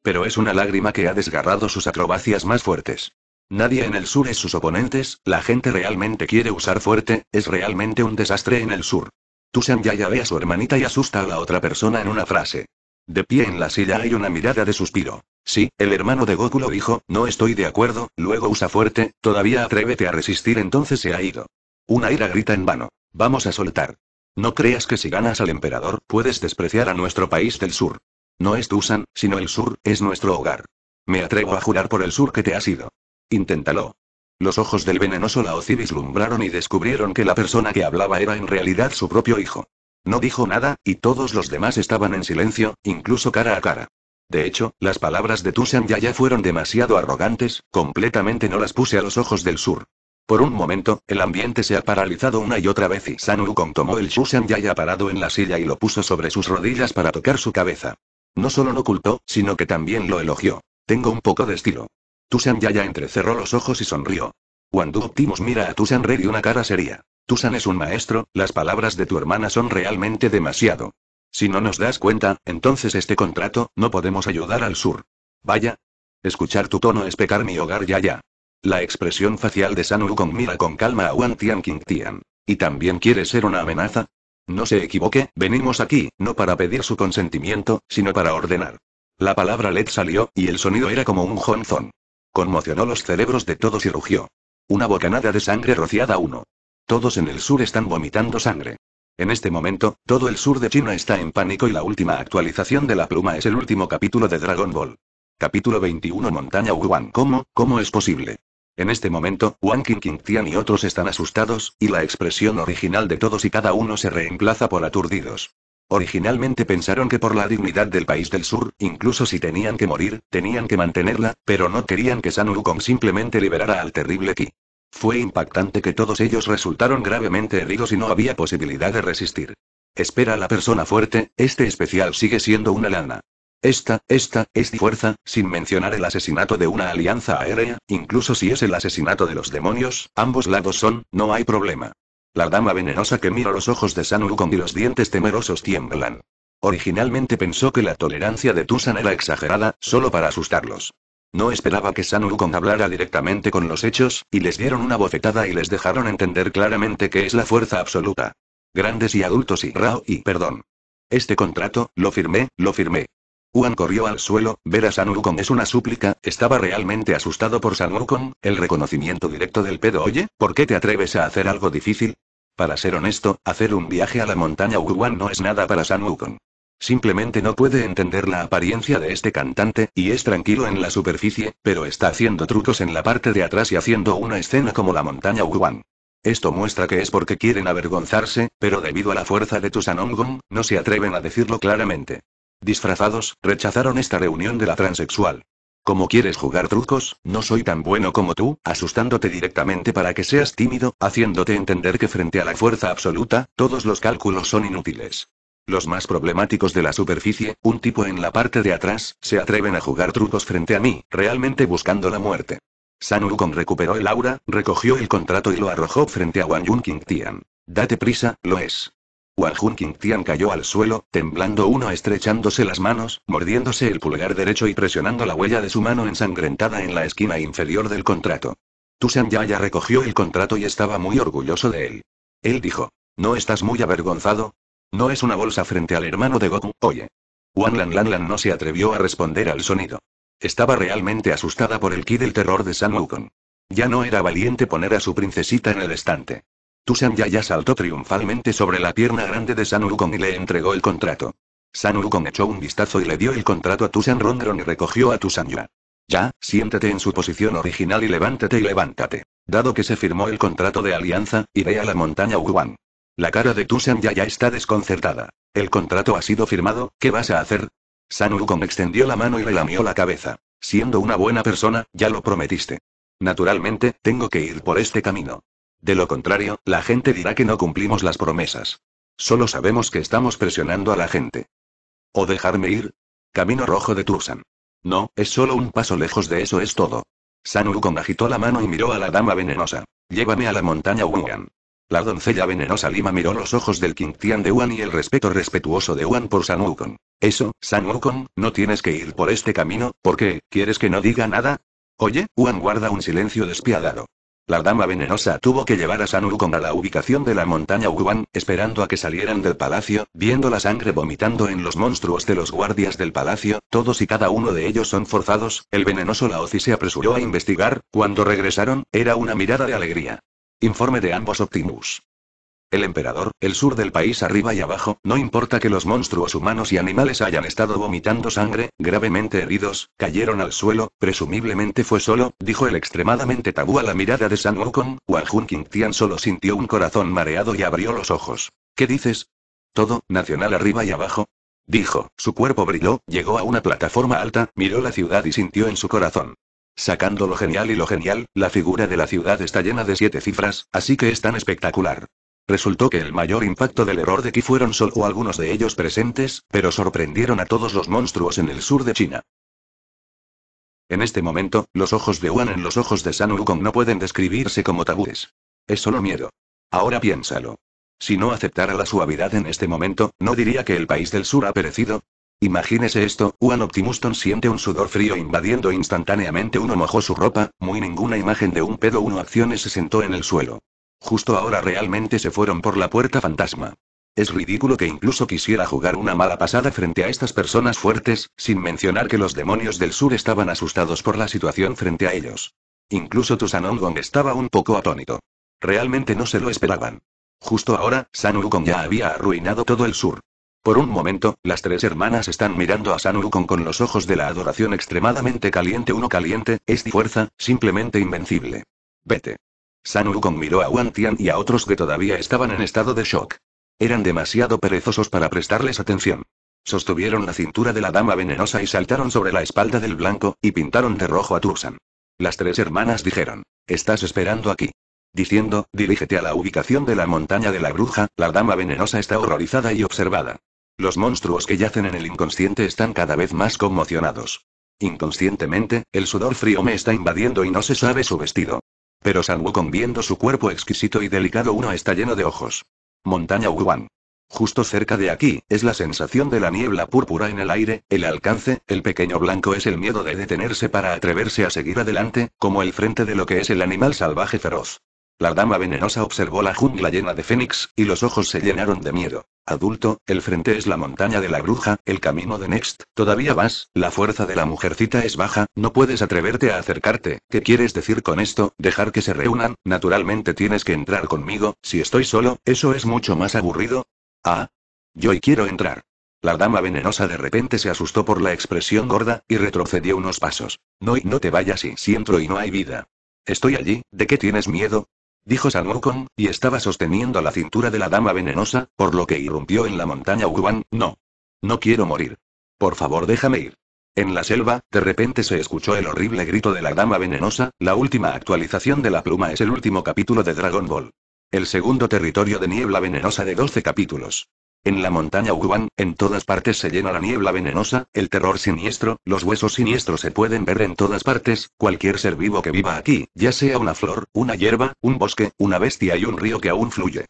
pero es una lágrima que ha desgarrado sus acrobacias más fuertes. Nadie en el sur es sus oponentes, la gente realmente quiere usar fuerte, es realmente un desastre en el sur. Tusan ya ve a su hermanita y asusta a la otra persona en una frase. De pie en la silla hay una mirada de suspiro. Sí, el hermano de Goku lo dijo, no estoy de acuerdo, luego usa fuerte, todavía atrévete a resistir entonces se ha ido. Una ira grita en vano. Vamos a soltar. No creas que si ganas al emperador, puedes despreciar a nuestro país del sur. No es Tusan, sino el sur, es nuestro hogar. Me atrevo a jurar por el sur que te ha sido. Inténtalo. Los ojos del venenoso Laozi vislumbraron y descubrieron que la persona que hablaba era en realidad su propio hijo. No dijo nada, y todos los demás estaban en silencio, incluso cara a cara. De hecho, las palabras de Tusan ya ya fueron demasiado arrogantes, completamente no las puse a los ojos del sur. Por un momento, el ambiente se ha paralizado una y otra vez y San Wukong tomó el Shushan Yaya parado en la silla y lo puso sobre sus rodillas para tocar su cabeza. No solo lo ocultó, sino que también lo elogió. Tengo un poco de estilo. Tusan Yaya entrecerró los ojos y sonrió. Cuando Optimus mira a Tusan Red y una cara seria. San es un maestro, las palabras de tu hermana son realmente demasiado. Si no nos das cuenta, entonces este contrato, no podemos ayudar al sur. Vaya. Escuchar tu tono es pecar mi hogar Yaya. La expresión facial de San Wukong mira con calma a Wang Tian King Tian. ¿Y también quiere ser una amenaza? No se equivoque, venimos aquí, no para pedir su consentimiento, sino para ordenar. La palabra LED salió, y el sonido era como un jonzón. Conmocionó los cerebros de todos y rugió. Una bocanada de sangre rociada uno. Todos en el sur están vomitando sangre. En este momento, todo el sur de China está en pánico y la última actualización de la pluma es el último capítulo de Dragon Ball. Capítulo 21 Montaña Wuhan ¿Cómo, cómo es posible? En este momento, Wang Qingqingtian y otros están asustados, y la expresión original de todos y cada uno se reemplaza por aturdidos. Originalmente pensaron que por la dignidad del país del sur, incluso si tenían que morir, tenían que mantenerla, pero no querían que San Kong simplemente liberara al terrible Qi. Fue impactante que todos ellos resultaron gravemente heridos y no había posibilidad de resistir. Espera la persona fuerte, este especial sigue siendo una lana. Esta, esta, es fuerza, sin mencionar el asesinato de una alianza aérea, incluso si es el asesinato de los demonios, ambos lados son, no hay problema. La dama venenosa que mira los ojos de San Wukong y los dientes temerosos tiemblan. Originalmente pensó que la tolerancia de Tusan era exagerada, solo para asustarlos. No esperaba que San Wukong hablara directamente con los hechos, y les dieron una bofetada y les dejaron entender claramente que es la fuerza absoluta. Grandes y adultos y Rao y perdón. Este contrato, lo firmé, lo firmé. Juan corrió al suelo, ver a San Wukong es una súplica, estaba realmente asustado por San Wukong, el reconocimiento directo del pedo oye, ¿por qué te atreves a hacer algo difícil? Para ser honesto, hacer un viaje a la montaña Wuhan no es nada para San Wukong. Simplemente no puede entender la apariencia de este cantante, y es tranquilo en la superficie, pero está haciendo trucos en la parte de atrás y haciendo una escena como la montaña Wuhan. Esto muestra que es porque quieren avergonzarse, pero debido a la fuerza de tu Sanongon, no se atreven a decirlo claramente. Disfrazados, rechazaron esta reunión de la transexual. Como quieres jugar trucos, no soy tan bueno como tú, asustándote directamente para que seas tímido, haciéndote entender que frente a la fuerza absoluta, todos los cálculos son inútiles. Los más problemáticos de la superficie, un tipo en la parte de atrás, se atreven a jugar trucos frente a mí, realmente buscando la muerte. San Wukong recuperó el aura, recogió el contrato y lo arrojó frente a Wang Yun Tian. Date prisa, lo es. Wanjun Tian cayó al suelo, temblando uno estrechándose las manos, mordiéndose el pulgar derecho y presionando la huella de su mano ensangrentada en la esquina inferior del contrato. Ya Ya recogió el contrato y estaba muy orgulloso de él. Él dijo, ¿no estás muy avergonzado? No es una bolsa frente al hermano de Goku, oye. Wan Lan Lan Lan no se atrevió a responder al sonido. Estaba realmente asustada por el ki del terror de San Wukong. Ya no era valiente poner a su princesita en el estante. Tusan Yaya saltó triunfalmente sobre la pierna grande de San y le entregó el contrato. San echó un vistazo y le dio el contrato a Tusan Rondron y recogió a Tusan Ya. Ya, siéntate en su posición original y levántate y levántate. Dado que se firmó el contrato de alianza, iré a la montaña Uguan. La cara de Tusan Yaya está desconcertada. El contrato ha sido firmado, ¿qué vas a hacer? San extendió la mano y le lamió la cabeza. Siendo una buena persona, ya lo prometiste. Naturalmente, tengo que ir por este camino. De lo contrario, la gente dirá que no cumplimos las promesas. Solo sabemos que estamos presionando a la gente. ¿O dejarme ir? Camino rojo de Tursan. No, es solo un paso lejos de eso es todo. San Wukong agitó la mano y miró a la dama venenosa. Llévame a la montaña Wuhan. La doncella venenosa Lima miró los ojos del Qingtian de Wan y el respeto respetuoso de Wan por San Wukong. Eso, San Wukong, no tienes que ir por este camino, ¿por qué? ¿Quieres que no diga nada? Oye, Wan guarda un silencio despiadado. La dama venenosa tuvo que llevar a San con a la ubicación de la montaña Wuhan, esperando a que salieran del palacio, viendo la sangre vomitando en los monstruos de los guardias del palacio, todos y cada uno de ellos son forzados, el venenoso Laozi se apresuró a investigar, cuando regresaron, era una mirada de alegría. Informe de ambos Optimus. El emperador, el sur del país arriba y abajo, no importa que los monstruos humanos y animales hayan estado vomitando sangre, gravemente heridos, cayeron al suelo, presumiblemente fue solo, dijo el extremadamente tabú a la mirada de San Wukong, Wang Jun Tian solo sintió un corazón mareado y abrió los ojos. ¿Qué dices? Todo, nacional arriba y abajo. Dijo, su cuerpo brilló, llegó a una plataforma alta, miró la ciudad y sintió en su corazón. Sacando lo genial y lo genial, la figura de la ciudad está llena de siete cifras, así que es tan espectacular. Resultó que el mayor impacto del error de Qi fueron solo algunos de ellos presentes, pero sorprendieron a todos los monstruos en el sur de China. En este momento, los ojos de Wan en los ojos de San Wukong no pueden describirse como tabúes. Es solo miedo. Ahora piénsalo. Si no aceptara la suavidad en este momento, ¿no diría que el país del sur ha perecido? Imagínese esto, Wan Optimuston siente un sudor frío invadiendo instantáneamente uno mojó su ropa, muy ninguna imagen de un pedo uno acciones se sentó en el suelo. Justo ahora realmente se fueron por la puerta fantasma. Es ridículo que incluso quisiera jugar una mala pasada frente a estas personas fuertes, sin mencionar que los demonios del sur estaban asustados por la situación frente a ellos. Incluso Tusanongong estaba un poco atónito. Realmente no se lo esperaban. Justo ahora, San ya había arruinado todo el sur. Por un momento, las tres hermanas están mirando a San con los ojos de la adoración extremadamente caliente. Uno caliente, es de fuerza, simplemente invencible. Vete. San Wukong miró a Wang Tian y a otros que todavía estaban en estado de shock. Eran demasiado perezosos para prestarles atención. Sostuvieron la cintura de la dama venenosa y saltaron sobre la espalda del blanco, y pintaron de rojo a Tursan. Las tres hermanas dijeron, estás esperando aquí. Diciendo, dirígete a la ubicación de la montaña de la bruja, la dama venenosa está horrorizada y observada. Los monstruos que yacen en el inconsciente están cada vez más conmocionados. Inconscientemente, el sudor frío me está invadiendo y no se sabe su vestido. Pero San Wukong viendo su cuerpo exquisito y delicado uno está lleno de ojos. Montaña Wuhan. Justo cerca de aquí, es la sensación de la niebla púrpura en el aire, el alcance, el pequeño blanco es el miedo de detenerse para atreverse a seguir adelante, como el frente de lo que es el animal salvaje feroz. La dama venenosa observó la jungla llena de fénix, y los ojos se llenaron de miedo. Adulto, el frente es la montaña de la bruja, el camino de Next, todavía vas, la fuerza de la mujercita es baja, no puedes atreverte a acercarte, ¿qué quieres decir con esto? Dejar que se reúnan, naturalmente tienes que entrar conmigo, si estoy solo, eso es mucho más aburrido. Ah. Yo y quiero entrar. La dama venenosa de repente se asustó por la expresión gorda, y retrocedió unos pasos. No y no te vayas y si entro y no hay vida. Estoy allí, ¿de qué tienes miedo? dijo y estaba sosteniendo la cintura de la dama venenosa, por lo que irrumpió en la montaña Urban, no. No quiero morir. Por favor déjame ir. En la selva, de repente se escuchó el horrible grito de la dama venenosa, la última actualización de la pluma es el último capítulo de Dragon Ball. El segundo territorio de niebla venenosa de 12 capítulos. En la montaña Uguan, en todas partes se llena la niebla venenosa, el terror siniestro, los huesos siniestros se pueden ver en todas partes, cualquier ser vivo que viva aquí, ya sea una flor, una hierba, un bosque, una bestia y un río que aún fluye.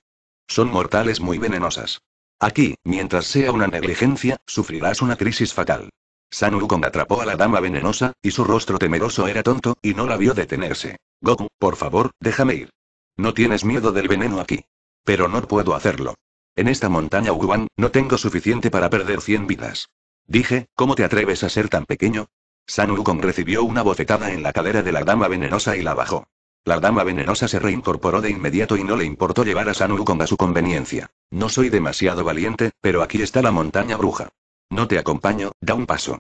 Son mortales muy venenosas. Aquí, mientras sea una negligencia, sufrirás una crisis fatal. San Wukong atrapó a la dama venenosa, y su rostro temeroso era tonto, y no la vio detenerse. Goku, por favor, déjame ir. No tienes miedo del veneno aquí. Pero no puedo hacerlo. En esta montaña Uguan, no tengo suficiente para perder 100 vidas. Dije, ¿cómo te atreves a ser tan pequeño? San Wukong recibió una bofetada en la cadera de la dama venenosa y la bajó. La dama venenosa se reincorporó de inmediato y no le importó llevar a San Wukong a su conveniencia. No soy demasiado valiente, pero aquí está la montaña bruja. No te acompaño, da un paso.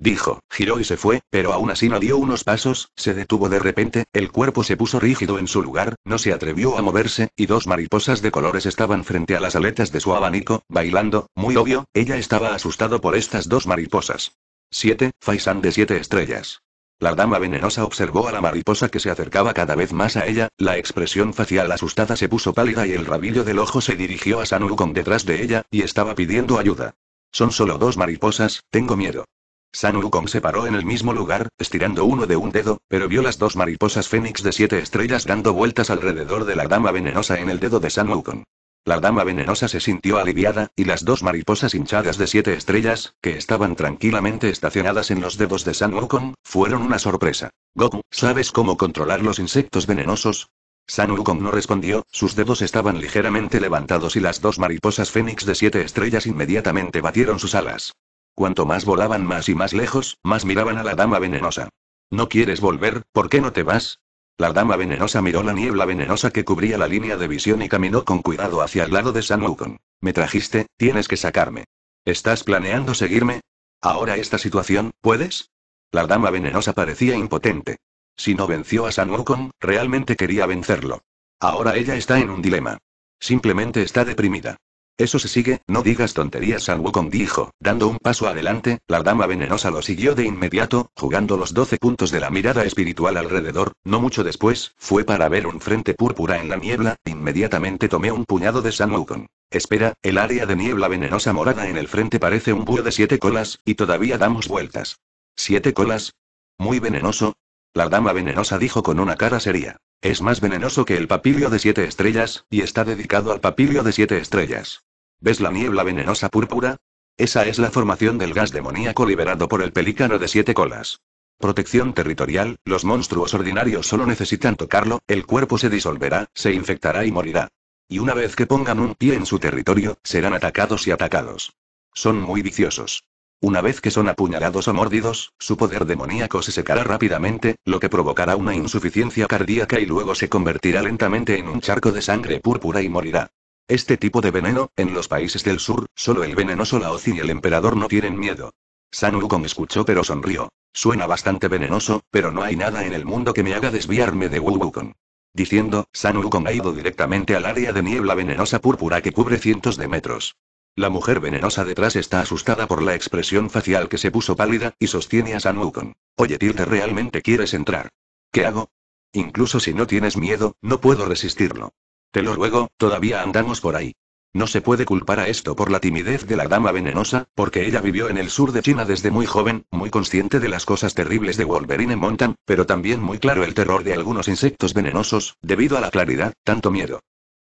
Dijo, giró y se fue, pero aún así no dio unos pasos, se detuvo de repente, el cuerpo se puso rígido en su lugar, no se atrevió a moverse, y dos mariposas de colores estaban frente a las aletas de su abanico, bailando, muy obvio, ella estaba asustado por estas dos mariposas. 7. Faisan de siete estrellas. La dama venenosa observó a la mariposa que se acercaba cada vez más a ella, la expresión facial asustada se puso pálida y el rabillo del ojo se dirigió a San con detrás de ella, y estaba pidiendo ayuda. Son solo dos mariposas, tengo miedo. San Wukong se paró en el mismo lugar, estirando uno de un dedo, pero vio las dos mariposas fénix de siete estrellas dando vueltas alrededor de la dama venenosa en el dedo de San Wukong. La dama venenosa se sintió aliviada, y las dos mariposas hinchadas de siete estrellas, que estaban tranquilamente estacionadas en los dedos de San Wukong, fueron una sorpresa. Goku, ¿sabes cómo controlar los insectos venenosos? San Wukong no respondió, sus dedos estaban ligeramente levantados y las dos mariposas fénix de siete estrellas inmediatamente batieron sus alas. Cuanto más volaban más y más lejos, más miraban a la dama venenosa. ¿No quieres volver? ¿Por qué no te vas? La dama venenosa miró la niebla venenosa que cubría la línea de visión y caminó con cuidado hacia el lado de San Wukong. Me trajiste, tienes que sacarme. ¿Estás planeando seguirme? Ahora esta situación, ¿puedes? La dama venenosa parecía impotente. Si no venció a San Wukong, realmente quería vencerlo. Ahora ella está en un dilema. Simplemente está deprimida. Eso se sigue, no digas tonterías. San Wukong dijo, dando un paso adelante, la dama venenosa lo siguió de inmediato, jugando los doce puntos de la mirada espiritual alrededor, no mucho después, fue para ver un frente púrpura en la niebla, inmediatamente tomé un puñado de San Wukong. Espera, el área de niebla venenosa morada en el frente parece un búho de siete colas, y todavía damos vueltas. ¿Siete colas? Muy venenoso. La dama venenosa dijo con una cara seria. Es más venenoso que el papilio de siete estrellas, y está dedicado al papilio de siete estrellas. ¿Ves la niebla venenosa púrpura? Esa es la formación del gas demoníaco liberado por el pelícano de siete colas. Protección territorial, los monstruos ordinarios solo necesitan tocarlo, el cuerpo se disolverá, se infectará y morirá. Y una vez que pongan un pie en su territorio, serán atacados y atacados. Son muy viciosos. Una vez que son apuñalados o mordidos, su poder demoníaco se secará rápidamente, lo que provocará una insuficiencia cardíaca y luego se convertirá lentamente en un charco de sangre púrpura y morirá. Este tipo de veneno, en los países del sur, solo el venenoso Laozi y el emperador no tienen miedo. San Wukong escuchó pero sonrió. Suena bastante venenoso, pero no hay nada en el mundo que me haga desviarme de Wu Wukong. Diciendo, San Wukong ha ido directamente al área de niebla venenosa púrpura que cubre cientos de metros. La mujer venenosa detrás está asustada por la expresión facial que se puso pálida, y sostiene a San Wukong. Oye Tilde, ¿realmente quieres entrar? ¿Qué hago? Incluso si no tienes miedo, no puedo resistirlo. Te lo ruego, todavía andamos por ahí. No se puede culpar a esto por la timidez de la dama venenosa, porque ella vivió en el sur de China desde muy joven, muy consciente de las cosas terribles de Wolverine Mountain, pero también muy claro el terror de algunos insectos venenosos, debido a la claridad, tanto miedo.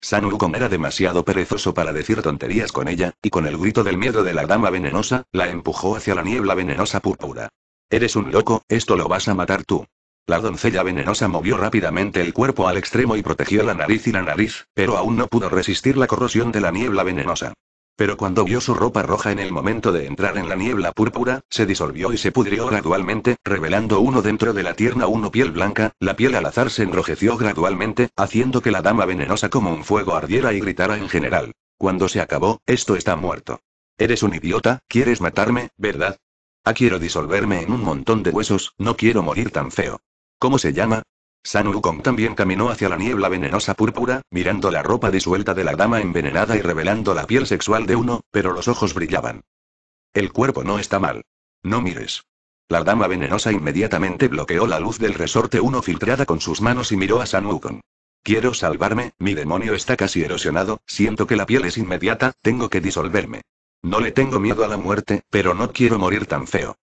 San era demasiado perezoso para decir tonterías con ella, y con el grito del miedo de la dama venenosa, la empujó hacia la niebla venenosa púrpura. Eres un loco, esto lo vas a matar tú. La doncella venenosa movió rápidamente el cuerpo al extremo y protegió la nariz y la nariz, pero aún no pudo resistir la corrosión de la niebla venenosa. Pero cuando vio su ropa roja en el momento de entrar en la niebla púrpura, se disolvió y se pudrió gradualmente, revelando uno dentro de la tierna uno piel blanca, la piel al azar se enrojeció gradualmente, haciendo que la dama venenosa como un fuego ardiera y gritara en general. Cuando se acabó, esto está muerto. Eres un idiota, quieres matarme, ¿verdad? Ah, quiero disolverme en un montón de huesos, no quiero morir tan feo. ¿Cómo se llama? San Wukong también caminó hacia la niebla venenosa púrpura, mirando la ropa disuelta de la dama envenenada y revelando la piel sexual de uno, pero los ojos brillaban. El cuerpo no está mal. No mires. La dama venenosa inmediatamente bloqueó la luz del resorte uno filtrada con sus manos y miró a San Wukong. Quiero salvarme, mi demonio está casi erosionado, siento que la piel es inmediata, tengo que disolverme. No le tengo miedo a la muerte, pero no quiero morir tan feo.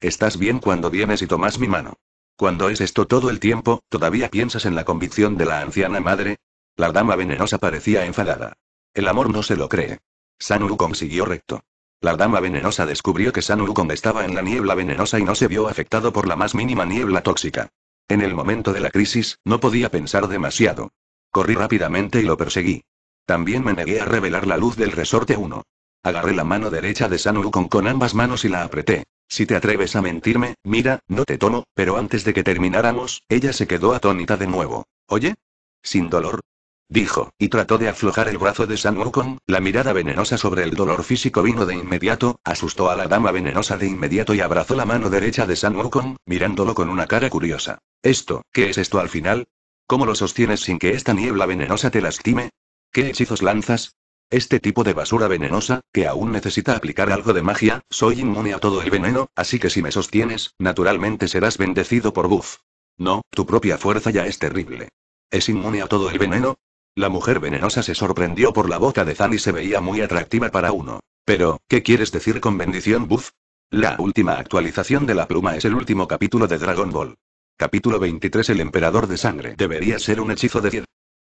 Estás bien cuando vienes y tomas mi mano. Cuando es esto todo el tiempo, ¿todavía piensas en la convicción de la anciana madre? La dama venenosa parecía enfadada. El amor no se lo cree. San Wukong siguió recto. La dama venenosa descubrió que San Wukong estaba en la niebla venenosa y no se vio afectado por la más mínima niebla tóxica. En el momento de la crisis, no podía pensar demasiado. Corrí rápidamente y lo perseguí. También me negué a revelar la luz del resorte 1. Agarré la mano derecha de San con ambas manos y la apreté. Si te atreves a mentirme, mira, no te tomo, pero antes de que termináramos, ella se quedó atónita de nuevo. ¿Oye? Sin dolor. Dijo, y trató de aflojar el brazo de San Wukong, la mirada venenosa sobre el dolor físico vino de inmediato, asustó a la dama venenosa de inmediato y abrazó la mano derecha de San Wukong, mirándolo con una cara curiosa. ¿Esto, qué es esto al final? ¿Cómo lo sostienes sin que esta niebla venenosa te lastime? ¿Qué hechizos lanzas? Este tipo de basura venenosa, que aún necesita aplicar algo de magia, soy inmune a todo el veneno, así que si me sostienes, naturalmente serás bendecido por Buff. No, tu propia fuerza ya es terrible. ¿Es inmune a todo el veneno? La mujer venenosa se sorprendió por la boca de Zan y se veía muy atractiva para uno. Pero, ¿qué quieres decir con bendición Buff? La última actualización de la pluma es el último capítulo de Dragon Ball. Capítulo 23 El emperador de sangre debería ser un hechizo de 10.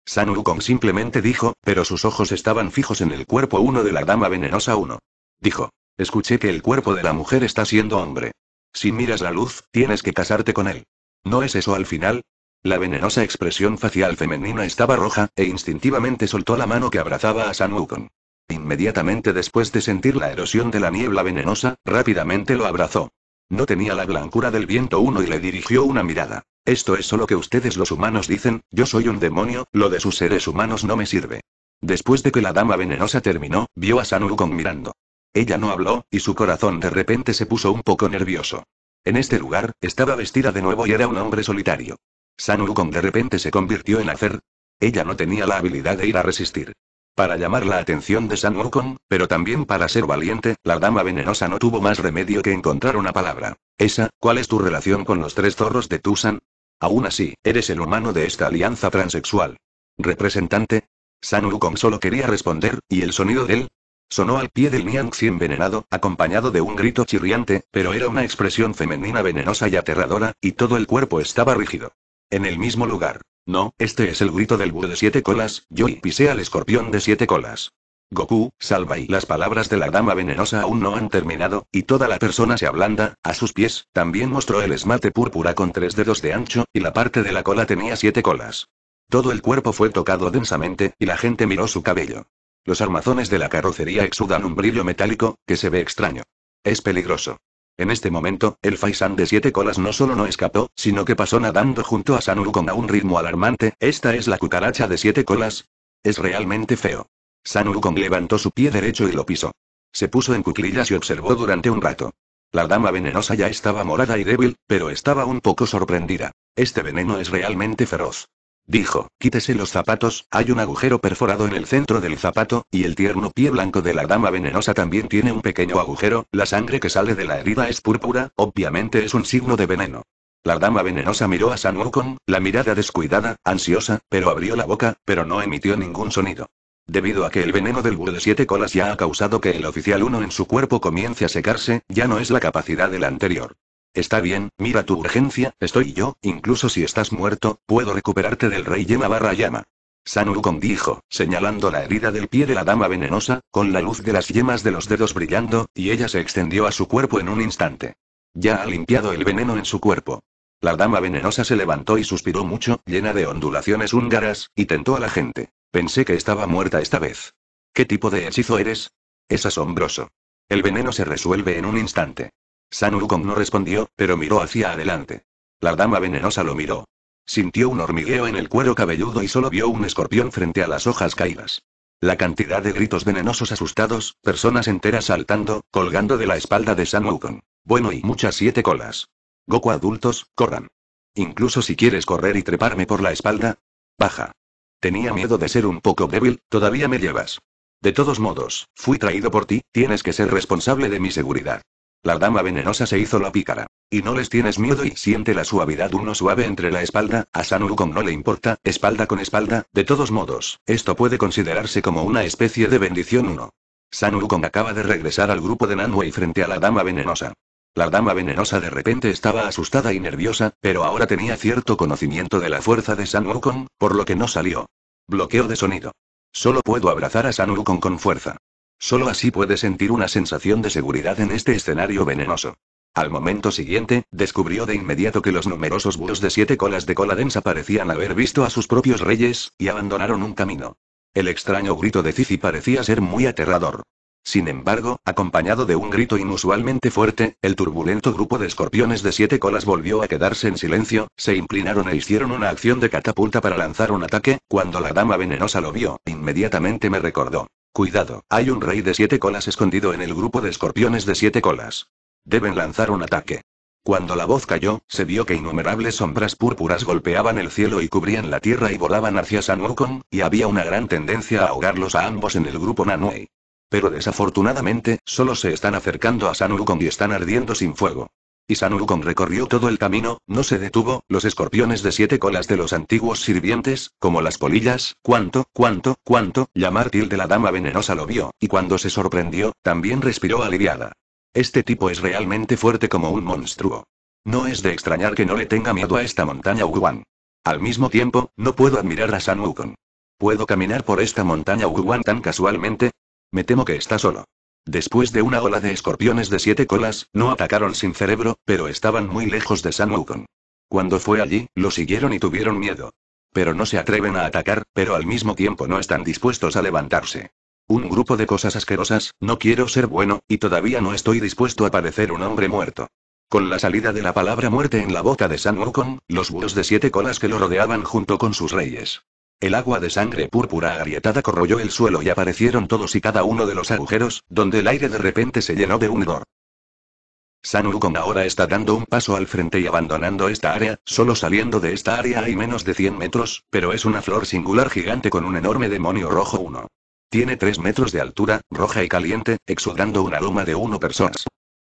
San Wukong simplemente dijo, pero sus ojos estaban fijos en el cuerpo 1 de la dama venenosa 1. Dijo. Escuché que el cuerpo de la mujer está siendo hombre. Si miras la luz, tienes que casarte con él. ¿No es eso al final? La venenosa expresión facial femenina estaba roja, e instintivamente soltó la mano que abrazaba a San Wukong. Inmediatamente después de sentir la erosión de la niebla venenosa, rápidamente lo abrazó. No tenía la blancura del viento uno y le dirigió una mirada. Esto es solo que ustedes los humanos dicen, yo soy un demonio, lo de sus seres humanos no me sirve. Después de que la dama venenosa terminó, vio a San Wukong mirando. Ella no habló, y su corazón de repente se puso un poco nervioso. En este lugar, estaba vestida de nuevo y era un hombre solitario. San Wukong de repente se convirtió en hacer. Ella no tenía la habilidad de ir a resistir. Para llamar la atención de San Wukong, pero también para ser valiente, la dama venenosa no tuvo más remedio que encontrar una palabra. Esa, ¿cuál es tu relación con los tres zorros de Tusan? Aún así, eres el humano de esta alianza transexual. Representante. San Wukong solo quería responder, y el sonido de él? sonó al pie del Niangxi envenenado, acompañado de un grito chirriante, pero era una expresión femenina venenosa y aterradora, y todo el cuerpo estaba rígido. En el mismo lugar. No, este es el grito del búho de siete colas, yo y pisé al escorpión de siete colas. Goku, salva y las palabras de la dama venenosa aún no han terminado, y toda la persona se ablanda, a sus pies, también mostró el esmalte púrpura con tres dedos de ancho, y la parte de la cola tenía siete colas. Todo el cuerpo fue tocado densamente, y la gente miró su cabello. Los armazones de la carrocería exudan un brillo metálico, que se ve extraño. Es peligroso. En este momento, el Faisan de siete colas no solo no escapó, sino que pasó nadando junto a Sanuru con a un ritmo alarmante. Esta es la cucaracha de siete colas. Es realmente feo. San levantó su pie derecho y lo pisó. Se puso en cuclillas y observó durante un rato. La dama venenosa ya estaba morada y débil, pero estaba un poco sorprendida. Este veneno es realmente feroz. Dijo, quítese los zapatos, hay un agujero perforado en el centro del zapato, y el tierno pie blanco de la dama venenosa también tiene un pequeño agujero, la sangre que sale de la herida es púrpura, obviamente es un signo de veneno. La dama venenosa miró a San Wukong, la mirada descuidada, ansiosa, pero abrió la boca, pero no emitió ningún sonido. Debido a que el veneno del búho de siete colas ya ha causado que el oficial 1 en su cuerpo comience a secarse, ya no es la capacidad del anterior. Está bien, mira tu urgencia, estoy yo, incluso si estás muerto, puedo recuperarte del rey yema barra llama. San dijo, señalando la herida del pie de la dama venenosa, con la luz de las yemas de los dedos brillando, y ella se extendió a su cuerpo en un instante. Ya ha limpiado el veneno en su cuerpo. La dama venenosa se levantó y suspiró mucho, llena de ondulaciones húngaras, y tentó a la gente. Pensé que estaba muerta esta vez. ¿Qué tipo de hechizo eres? Es asombroso. El veneno se resuelve en un instante. San Wukong no respondió, pero miró hacia adelante. La dama venenosa lo miró. Sintió un hormigueo en el cuero cabelludo y solo vio un escorpión frente a las hojas caídas. La cantidad de gritos venenosos asustados, personas enteras saltando, colgando de la espalda de San Wukong. Bueno y muchas siete colas. Goku adultos, corran. Incluso si quieres correr y treparme por la espalda. Baja. Tenía miedo de ser un poco débil, todavía me llevas. De todos modos, fui traído por ti, tienes que ser responsable de mi seguridad. La dama venenosa se hizo la pícara. Y no les tienes miedo y siente la suavidad uno suave entre la espalda, a San no le importa, espalda con espalda, de todos modos, esto puede considerarse como una especie de bendición uno. San acaba de regresar al grupo de y frente a la dama venenosa. La dama venenosa de repente estaba asustada y nerviosa, pero ahora tenía cierto conocimiento de la fuerza de San Wukong, por lo que no salió. Bloqueo de sonido. Solo puedo abrazar a San Wukong con fuerza. Solo así puede sentir una sensación de seguridad en este escenario venenoso. Al momento siguiente, descubrió de inmediato que los numerosos búhos de siete colas de cola densa parecían haber visto a sus propios reyes, y abandonaron un camino. El extraño grito de Cici parecía ser muy aterrador. Sin embargo, acompañado de un grito inusualmente fuerte, el turbulento grupo de escorpiones de siete colas volvió a quedarse en silencio, se inclinaron e hicieron una acción de catapulta para lanzar un ataque, cuando la dama venenosa lo vio, inmediatamente me recordó. Cuidado, hay un rey de siete colas escondido en el grupo de escorpiones de siete colas. Deben lanzar un ataque. Cuando la voz cayó, se vio que innumerables sombras púrpuras golpeaban el cielo y cubrían la tierra y volaban hacia San Wukong, y había una gran tendencia a ahogarlos a ambos en el grupo Nanwei. Pero desafortunadamente, solo se están acercando a San Wukong y están ardiendo sin fuego. Y San Wukong recorrió todo el camino, no se detuvo, los escorpiones de siete colas de los antiguos sirvientes, como las polillas, cuánto, cuánto, cuánto, llamar de la dama venenosa lo vio, y cuando se sorprendió, también respiró aliviada. Este tipo es realmente fuerte como un monstruo. No es de extrañar que no le tenga miedo a esta montaña Uguan. Al mismo tiempo, no puedo admirar a San Wukong. ¿Puedo caminar por esta montaña Uguan tan casualmente? Me temo que está solo. Después de una ola de escorpiones de siete colas, no atacaron sin cerebro, pero estaban muy lejos de San Wukong. Cuando fue allí, lo siguieron y tuvieron miedo. Pero no se atreven a atacar, pero al mismo tiempo no están dispuestos a levantarse. Un grupo de cosas asquerosas, no quiero ser bueno, y todavía no estoy dispuesto a parecer un hombre muerto. Con la salida de la palabra muerte en la boca de San Wukong, los búhos de siete colas que lo rodeaban junto con sus reyes el agua de sangre púrpura agrietada corroyó el suelo y aparecieron todos y cada uno de los agujeros, donde el aire de repente se llenó de humedor. San Wukong ahora está dando un paso al frente y abandonando esta área, solo saliendo de esta área hay menos de 100 metros, pero es una flor singular gigante con un enorme demonio rojo 1. Tiene 3 metros de altura, roja y caliente, exudando una aroma de 1 personas.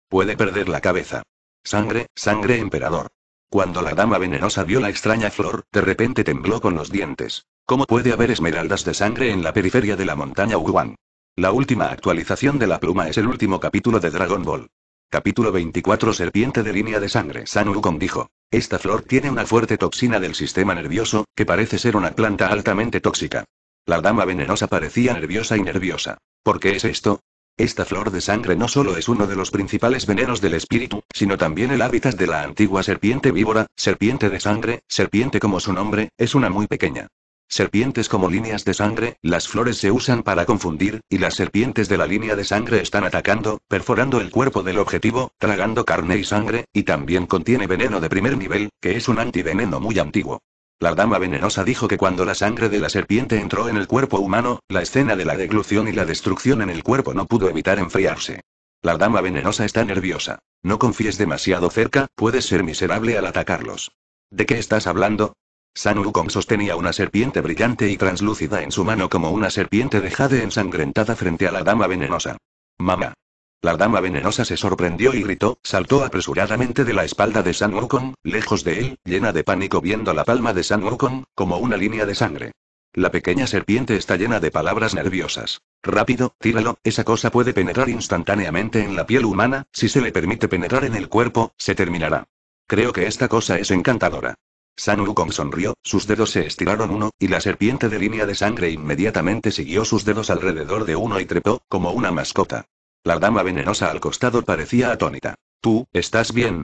Puede perder la cabeza. Sangre, sangre emperador. Cuando la dama venenosa vio la extraña flor, de repente tembló con los dientes. ¿Cómo puede haber esmeraldas de sangre en la periferia de la montaña Wuhan? La última actualización de la pluma es el último capítulo de Dragon Ball. Capítulo 24 Serpiente de línea de sangre. San Wukong dijo. Esta flor tiene una fuerte toxina del sistema nervioso, que parece ser una planta altamente tóxica. La dama venenosa parecía nerviosa y nerviosa. ¿Por qué es esto? Esta flor de sangre no solo es uno de los principales venenos del espíritu, sino también el hábitat de la antigua serpiente víbora, serpiente de sangre, serpiente como su nombre, es una muy pequeña. Serpientes como líneas de sangre, las flores se usan para confundir, y las serpientes de la línea de sangre están atacando, perforando el cuerpo del objetivo, tragando carne y sangre, y también contiene veneno de primer nivel, que es un antiveneno muy antiguo. La dama venenosa dijo que cuando la sangre de la serpiente entró en el cuerpo humano, la escena de la deglución y la destrucción en el cuerpo no pudo evitar enfriarse. La dama venenosa está nerviosa. No confíes demasiado cerca, puedes ser miserable al atacarlos. ¿De qué estás hablando? San Wukong sostenía una serpiente brillante y translúcida en su mano como una serpiente de jade ensangrentada frente a la dama venenosa. Mamá. La dama venenosa se sorprendió y gritó, saltó apresuradamente de la espalda de San Wukong, lejos de él, llena de pánico viendo la palma de San Wukong, como una línea de sangre. La pequeña serpiente está llena de palabras nerviosas. Rápido, tíralo, esa cosa puede penetrar instantáneamente en la piel humana, si se le permite penetrar en el cuerpo, se terminará. Creo que esta cosa es encantadora. San Wukong sonrió, sus dedos se estiraron uno, y la serpiente de línea de sangre inmediatamente siguió sus dedos alrededor de uno y trepó, como una mascota. La dama venenosa al costado parecía atónita. ¿Tú, estás bien?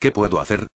¿Qué puedo hacer?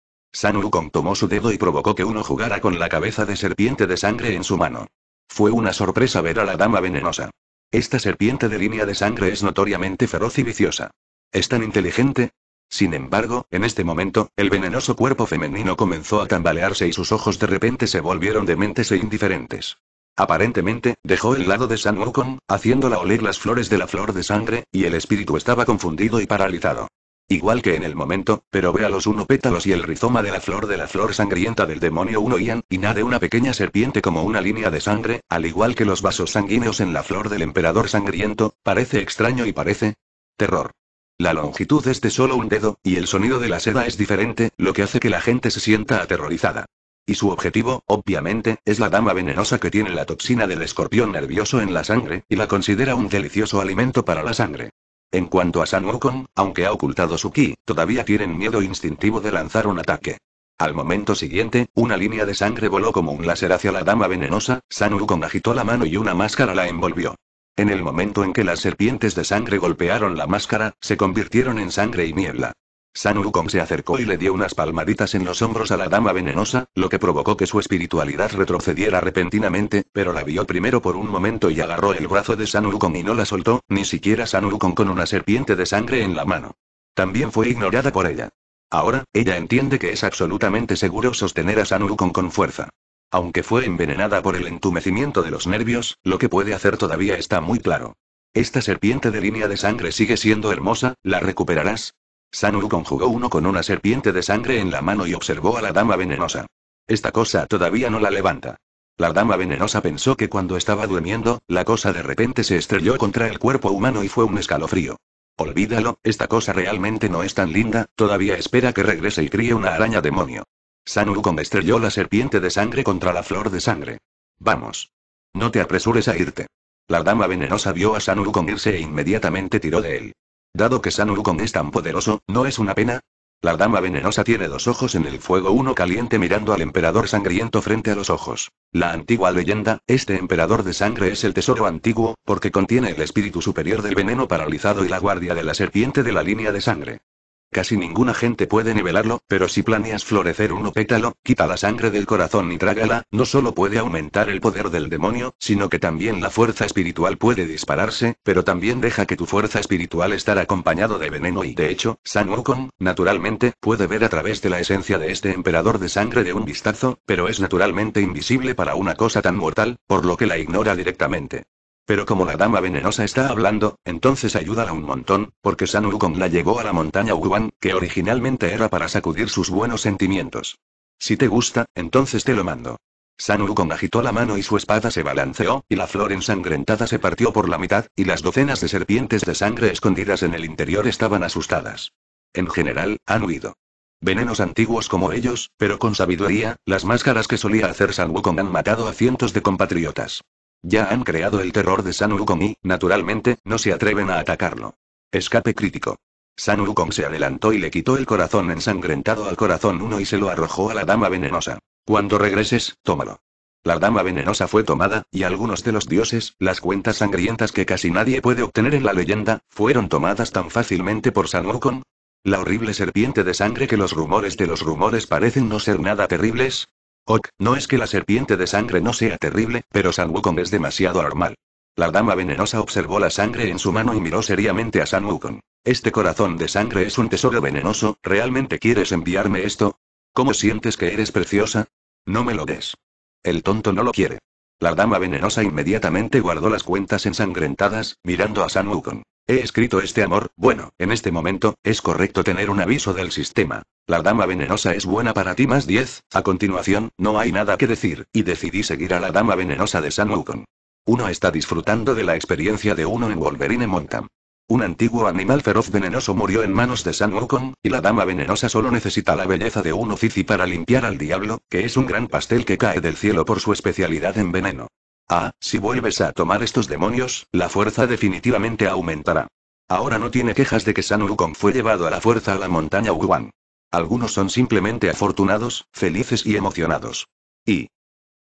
con tomó su dedo y provocó que uno jugara con la cabeza de serpiente de sangre en su mano. Fue una sorpresa ver a la dama venenosa. Esta serpiente de línea de sangre es notoriamente feroz y viciosa. Es tan inteligente. Sin embargo, en este momento, el venenoso cuerpo femenino comenzó a tambalearse y sus ojos de repente se volvieron dementes e indiferentes. Aparentemente, dejó el lado de San Wukong, haciéndola oler las flores de la flor de sangre, y el espíritu estaba confundido y paralizado. Igual que en el momento, pero ve a los uno pétalos y el rizoma de la flor de la flor sangrienta del demonio uno Ian, y de una pequeña serpiente como una línea de sangre, al igual que los vasos sanguíneos en la flor del emperador sangriento, parece extraño y parece terror. La longitud es de solo un dedo, y el sonido de la seda es diferente, lo que hace que la gente se sienta aterrorizada. Y su objetivo, obviamente, es la dama venenosa que tiene la toxina del escorpión nervioso en la sangre, y la considera un delicioso alimento para la sangre. En cuanto a San Wukong, aunque ha ocultado su ki, todavía tienen miedo instintivo de lanzar un ataque. Al momento siguiente, una línea de sangre voló como un láser hacia la dama venenosa, San Wukong agitó la mano y una máscara la envolvió. En el momento en que las serpientes de sangre golpearon la máscara, se convirtieron en sangre y niebla. San se acercó y le dio unas palmaditas en los hombros a la dama venenosa, lo que provocó que su espiritualidad retrocediera repentinamente, pero la vio primero por un momento y agarró el brazo de San y no la soltó, ni siquiera San con una serpiente de sangre en la mano. También fue ignorada por ella. Ahora, ella entiende que es absolutamente seguro sostener a San con fuerza. Aunque fue envenenada por el entumecimiento de los nervios, lo que puede hacer todavía está muy claro. Esta serpiente de línea de sangre sigue siendo hermosa, ¿la recuperarás? Sanuru conjugó uno con una serpiente de sangre en la mano y observó a la dama venenosa. Esta cosa todavía no la levanta. La dama venenosa pensó que cuando estaba durmiendo, la cosa de repente se estrelló contra el cuerpo humano y fue un escalofrío. Olvídalo, esta cosa realmente no es tan linda, todavía espera que regrese y críe una araña demonio. Sanurukon estrelló la serpiente de sangre contra la flor de sangre. Vamos. No te apresures a irte. La dama venenosa vio a Sanurukon irse e inmediatamente tiró de él. Dado que San con es tan poderoso, ¿no es una pena? La dama venenosa tiene dos ojos en el fuego, uno caliente mirando al emperador sangriento frente a los ojos. La antigua leyenda, este emperador de sangre es el tesoro antiguo, porque contiene el espíritu superior del veneno paralizado y la guardia de la serpiente de la línea de sangre. Casi ninguna gente puede nivelarlo, pero si planeas florecer uno pétalo, quita la sangre del corazón y trágala, no solo puede aumentar el poder del demonio, sino que también la fuerza espiritual puede dispararse, pero también deja que tu fuerza espiritual estar acompañado de veneno y de hecho, San Wukong, naturalmente, puede ver a través de la esencia de este emperador de sangre de un vistazo, pero es naturalmente invisible para una cosa tan mortal, por lo que la ignora directamente. Pero como la dama venenosa está hablando, entonces ayúdala un montón, porque San Wukong la llevó a la montaña Wuhan, que originalmente era para sacudir sus buenos sentimientos. Si te gusta, entonces te lo mando. San Wukong agitó la mano y su espada se balanceó, y la flor ensangrentada se partió por la mitad, y las docenas de serpientes de sangre escondidas en el interior estaban asustadas. En general, han huido. Venenos antiguos como ellos, pero con sabiduría, las máscaras que solía hacer San Wukong han matado a cientos de compatriotas. Ya han creado el terror de San y, naturalmente, no se atreven a atacarlo. Escape crítico. San Wukong se adelantó y le quitó el corazón ensangrentado al corazón 1 y se lo arrojó a la dama venenosa. Cuando regreses, tómalo. La dama venenosa fue tomada, y algunos de los dioses, las cuentas sangrientas que casi nadie puede obtener en la leyenda, fueron tomadas tan fácilmente por San Wukong. La horrible serpiente de sangre que los rumores de los rumores parecen no ser nada terribles, Ok, no es que la serpiente de sangre no sea terrible, pero San Wukong es demasiado normal. La dama venenosa observó la sangre en su mano y miró seriamente a San Wukong. Este corazón de sangre es un tesoro venenoso, ¿realmente quieres enviarme esto? ¿Cómo sientes que eres preciosa? No me lo des. El tonto no lo quiere. La dama venenosa inmediatamente guardó las cuentas ensangrentadas, mirando a San Wukong. He escrito este amor, bueno, en este momento, es correcto tener un aviso del sistema. La dama venenosa es buena para ti más 10. A continuación, no hay nada que decir, y decidí seguir a la dama venenosa de San Wukong. Uno está disfrutando de la experiencia de uno en Wolverine Montam. Un antiguo animal feroz venenoso murió en manos de San Wukong, y la dama venenosa solo necesita la belleza de uno ofici para limpiar al diablo, que es un gran pastel que cae del cielo por su especialidad en veneno. Ah, si vuelves a tomar estos demonios, la fuerza definitivamente aumentará. Ahora no tiene quejas de que San Wukong fue llevado a la fuerza a la montaña Uguan. Algunos son simplemente afortunados, felices y emocionados. Y.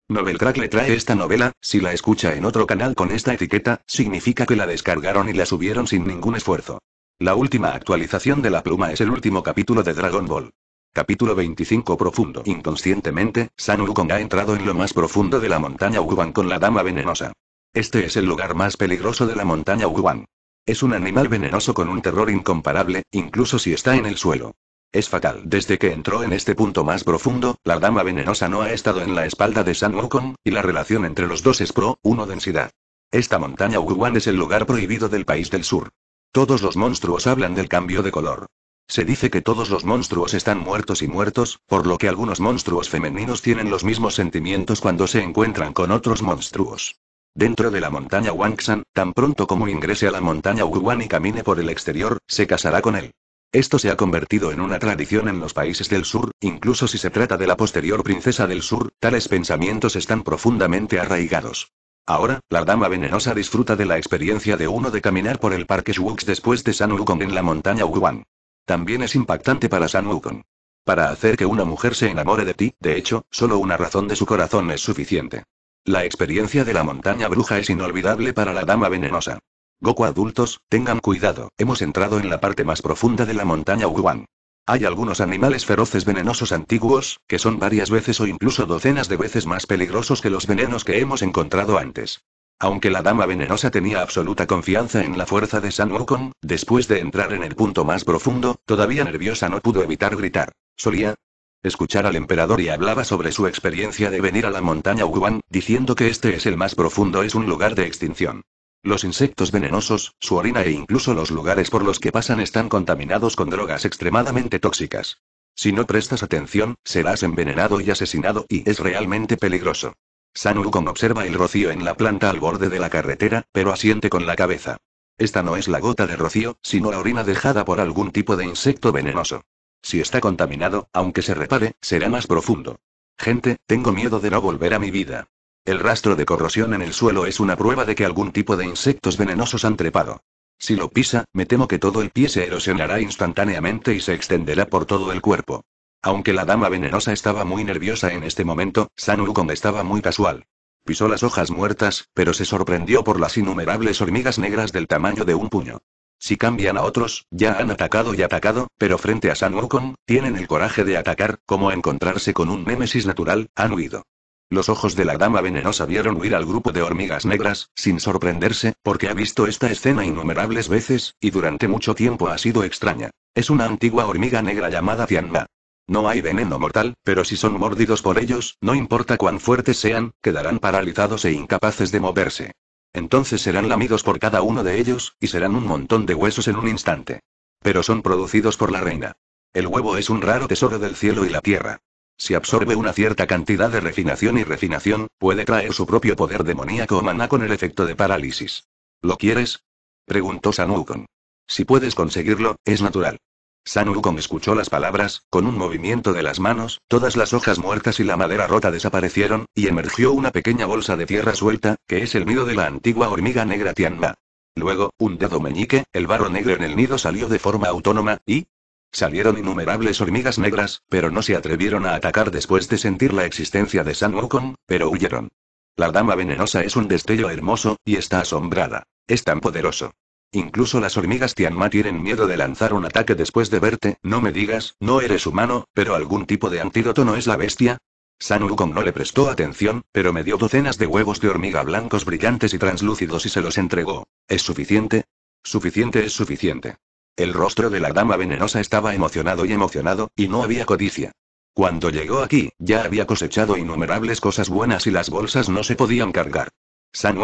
Novel le trae esta novela, si la escucha en otro canal con esta etiqueta, significa que la descargaron y la subieron sin ningún esfuerzo. La última actualización de la pluma es el último capítulo de Dragon Ball. Capítulo 25 Profundo. Inconscientemente, San Wukong ha entrado en lo más profundo de la montaña Uguan con la dama venenosa. Este es el lugar más peligroso de la montaña Uguan. Es un animal venenoso con un terror incomparable, incluso si está en el suelo. Es fatal. Desde que entró en este punto más profundo, la dama venenosa no ha estado en la espalda de San Wukong, y la relación entre los dos es pro, uno densidad. Esta montaña Wuwan es el lugar prohibido del país del sur. Todos los monstruos hablan del cambio de color. Se dice que todos los monstruos están muertos y muertos, por lo que algunos monstruos femeninos tienen los mismos sentimientos cuando se encuentran con otros monstruos. Dentro de la montaña Wangsan, tan pronto como ingrese a la montaña Wuwan y camine por el exterior, se casará con él. Esto se ha convertido en una tradición en los países del sur, incluso si se trata de la posterior princesa del sur, tales pensamientos están profundamente arraigados. Ahora, la dama venenosa disfruta de la experiencia de uno de caminar por el parque Shwux después de San Wukong en la montaña Wuwan. También es impactante para San Wukong. Para hacer que una mujer se enamore de ti, de hecho, solo una razón de su corazón es suficiente. La experiencia de la montaña bruja es inolvidable para la dama venenosa. Goku adultos, tengan cuidado, hemos entrado en la parte más profunda de la montaña Wuhan. Hay algunos animales feroces venenosos antiguos, que son varias veces o incluso docenas de veces más peligrosos que los venenos que hemos encontrado antes. Aunque la dama venenosa tenía absoluta confianza en la fuerza de San Wukong, después de entrar en el punto más profundo, todavía nerviosa no pudo evitar gritar. Solía escuchar al emperador y hablaba sobre su experiencia de venir a la montaña Wuhan, diciendo que este es el más profundo, es un lugar de extinción. Los insectos venenosos, su orina e incluso los lugares por los que pasan están contaminados con drogas extremadamente tóxicas. Si no prestas atención, serás envenenado y asesinado y es realmente peligroso. San observa el rocío en la planta al borde de la carretera, pero asiente con la cabeza. Esta no es la gota de rocío, sino la orina dejada por algún tipo de insecto venenoso. Si está contaminado, aunque se repare, será más profundo. Gente, tengo miedo de no volver a mi vida. El rastro de corrosión en el suelo es una prueba de que algún tipo de insectos venenosos han trepado. Si lo pisa, me temo que todo el pie se erosionará instantáneamente y se extenderá por todo el cuerpo. Aunque la dama venenosa estaba muy nerviosa en este momento, San Wukong estaba muy casual. Pisó las hojas muertas, pero se sorprendió por las innumerables hormigas negras del tamaño de un puño. Si cambian a otros, ya han atacado y atacado, pero frente a San Wukong, tienen el coraje de atacar, como encontrarse con un némesis natural, han huido. Los ojos de la dama venenosa vieron huir al grupo de hormigas negras, sin sorprenderse, porque ha visto esta escena innumerables veces, y durante mucho tiempo ha sido extraña. Es una antigua hormiga negra llamada Tianma. No hay veneno mortal, pero si son mordidos por ellos, no importa cuán fuertes sean, quedarán paralizados e incapaces de moverse. Entonces serán lamidos por cada uno de ellos, y serán un montón de huesos en un instante. Pero son producidos por la reina. El huevo es un raro tesoro del cielo y la tierra. Si absorbe una cierta cantidad de refinación y refinación, puede traer su propio poder demoníaco o maná con el efecto de parálisis. ¿Lo quieres? Preguntó Sanukon. Si puedes conseguirlo, es natural. San Wukong escuchó las palabras, con un movimiento de las manos, todas las hojas muertas y la madera rota desaparecieron, y emergió una pequeña bolsa de tierra suelta, que es el nido de la antigua hormiga negra Tianma. Luego, un dedo meñique, el barro negro en el nido salió de forma autónoma, y... Salieron innumerables hormigas negras, pero no se atrevieron a atacar después de sentir la existencia de San Wukong, pero huyeron. La dama venenosa es un destello hermoso, y está asombrada. Es tan poderoso. Incluso las hormigas Tianma tienen miedo de lanzar un ataque después de verte, no me digas, no eres humano, pero algún tipo de antídoto no es la bestia. San no le prestó atención, pero me dio docenas de huevos de hormiga blancos brillantes y translúcidos y se los entregó. ¿Es suficiente? Suficiente es suficiente. El rostro de la dama venenosa estaba emocionado y emocionado, y no había codicia. Cuando llegó aquí, ya había cosechado innumerables cosas buenas y las bolsas no se podían cargar. San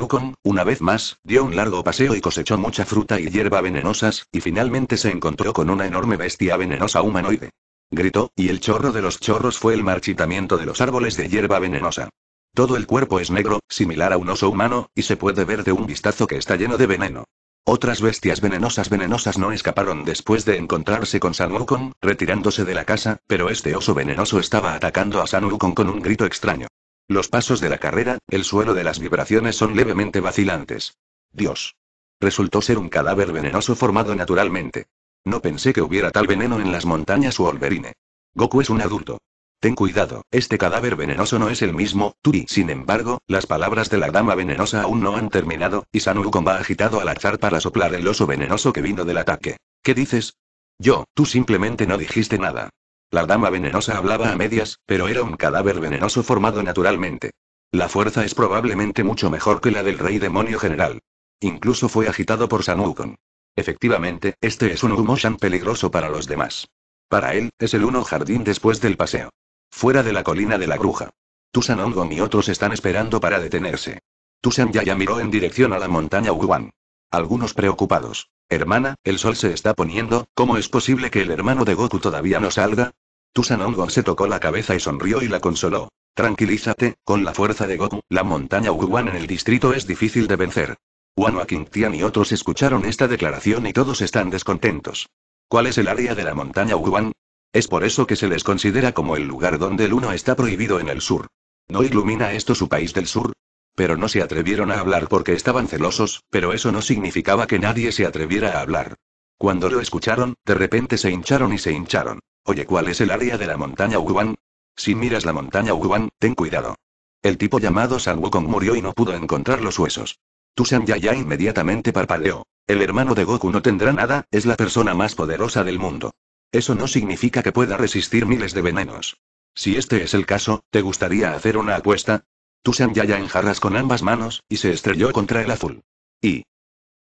una vez más, dio un largo paseo y cosechó mucha fruta y hierba venenosas, y finalmente se encontró con una enorme bestia venenosa humanoide. Gritó, y el chorro de los chorros fue el marchitamiento de los árboles de hierba venenosa. Todo el cuerpo es negro, similar a un oso humano, y se puede ver de un vistazo que está lleno de veneno. Otras bestias venenosas venenosas no escaparon después de encontrarse con San Wukong, retirándose de la casa, pero este oso venenoso estaba atacando a San Wukong con un grito extraño. Los pasos de la carrera, el suelo de las vibraciones son levemente vacilantes. Dios. Resultó ser un cadáver venenoso formado naturalmente. No pensé que hubiera tal veneno en las montañas Olverine. Goku es un adulto. Ten cuidado, este cadáver venenoso no es el mismo, Turi. Sin embargo, las palabras de la dama venenosa aún no han terminado, y Sanurucon va agitado al azar para soplar el oso venenoso que vino del ataque. ¿Qué dices? Yo, tú simplemente no dijiste nada. La dama venenosa hablaba a medias, pero era un cadáver venenoso formado naturalmente. La fuerza es probablemente mucho mejor que la del rey demonio general. Incluso fue agitado por Sanukon. Efectivamente, este es un Umoshan peligroso para los demás. Para él, es el uno jardín después del paseo. Fuera de la colina de la bruja. Tusan y otros están esperando para detenerse. Tusan Yaya miró en dirección a la montaña Uguan. Algunos preocupados. Hermana, el sol se está poniendo, ¿cómo es posible que el hermano de Goku todavía no salga? Tusanongon se tocó la cabeza y sonrió y la consoló. Tranquilízate, con la fuerza de Goku, la montaña Wuwan en el distrito es difícil de vencer. Wano Akintian y otros escucharon esta declaración y todos están descontentos. ¿Cuál es el área de la montaña Wuwan? Es por eso que se les considera como el lugar donde el uno está prohibido en el sur. ¿No ilumina esto su país del sur? Pero no se atrevieron a hablar porque estaban celosos, pero eso no significaba que nadie se atreviera a hablar. Cuando lo escucharon, de repente se hincharon y se hincharon. Oye, ¿cuál es el área de la montaña Uwan? Si miras la montaña Uwan, ten cuidado. El tipo llamado San Wukong murió y no pudo encontrar los huesos. Tu San Yaya inmediatamente parpadeó. El hermano de Goku no tendrá nada, es la persona más poderosa del mundo. Eso no significa que pueda resistir miles de venenos. Si este es el caso, ¿te gustaría hacer una apuesta? Tusan Yaya en con ambas manos, y se estrelló contra el azul. Y.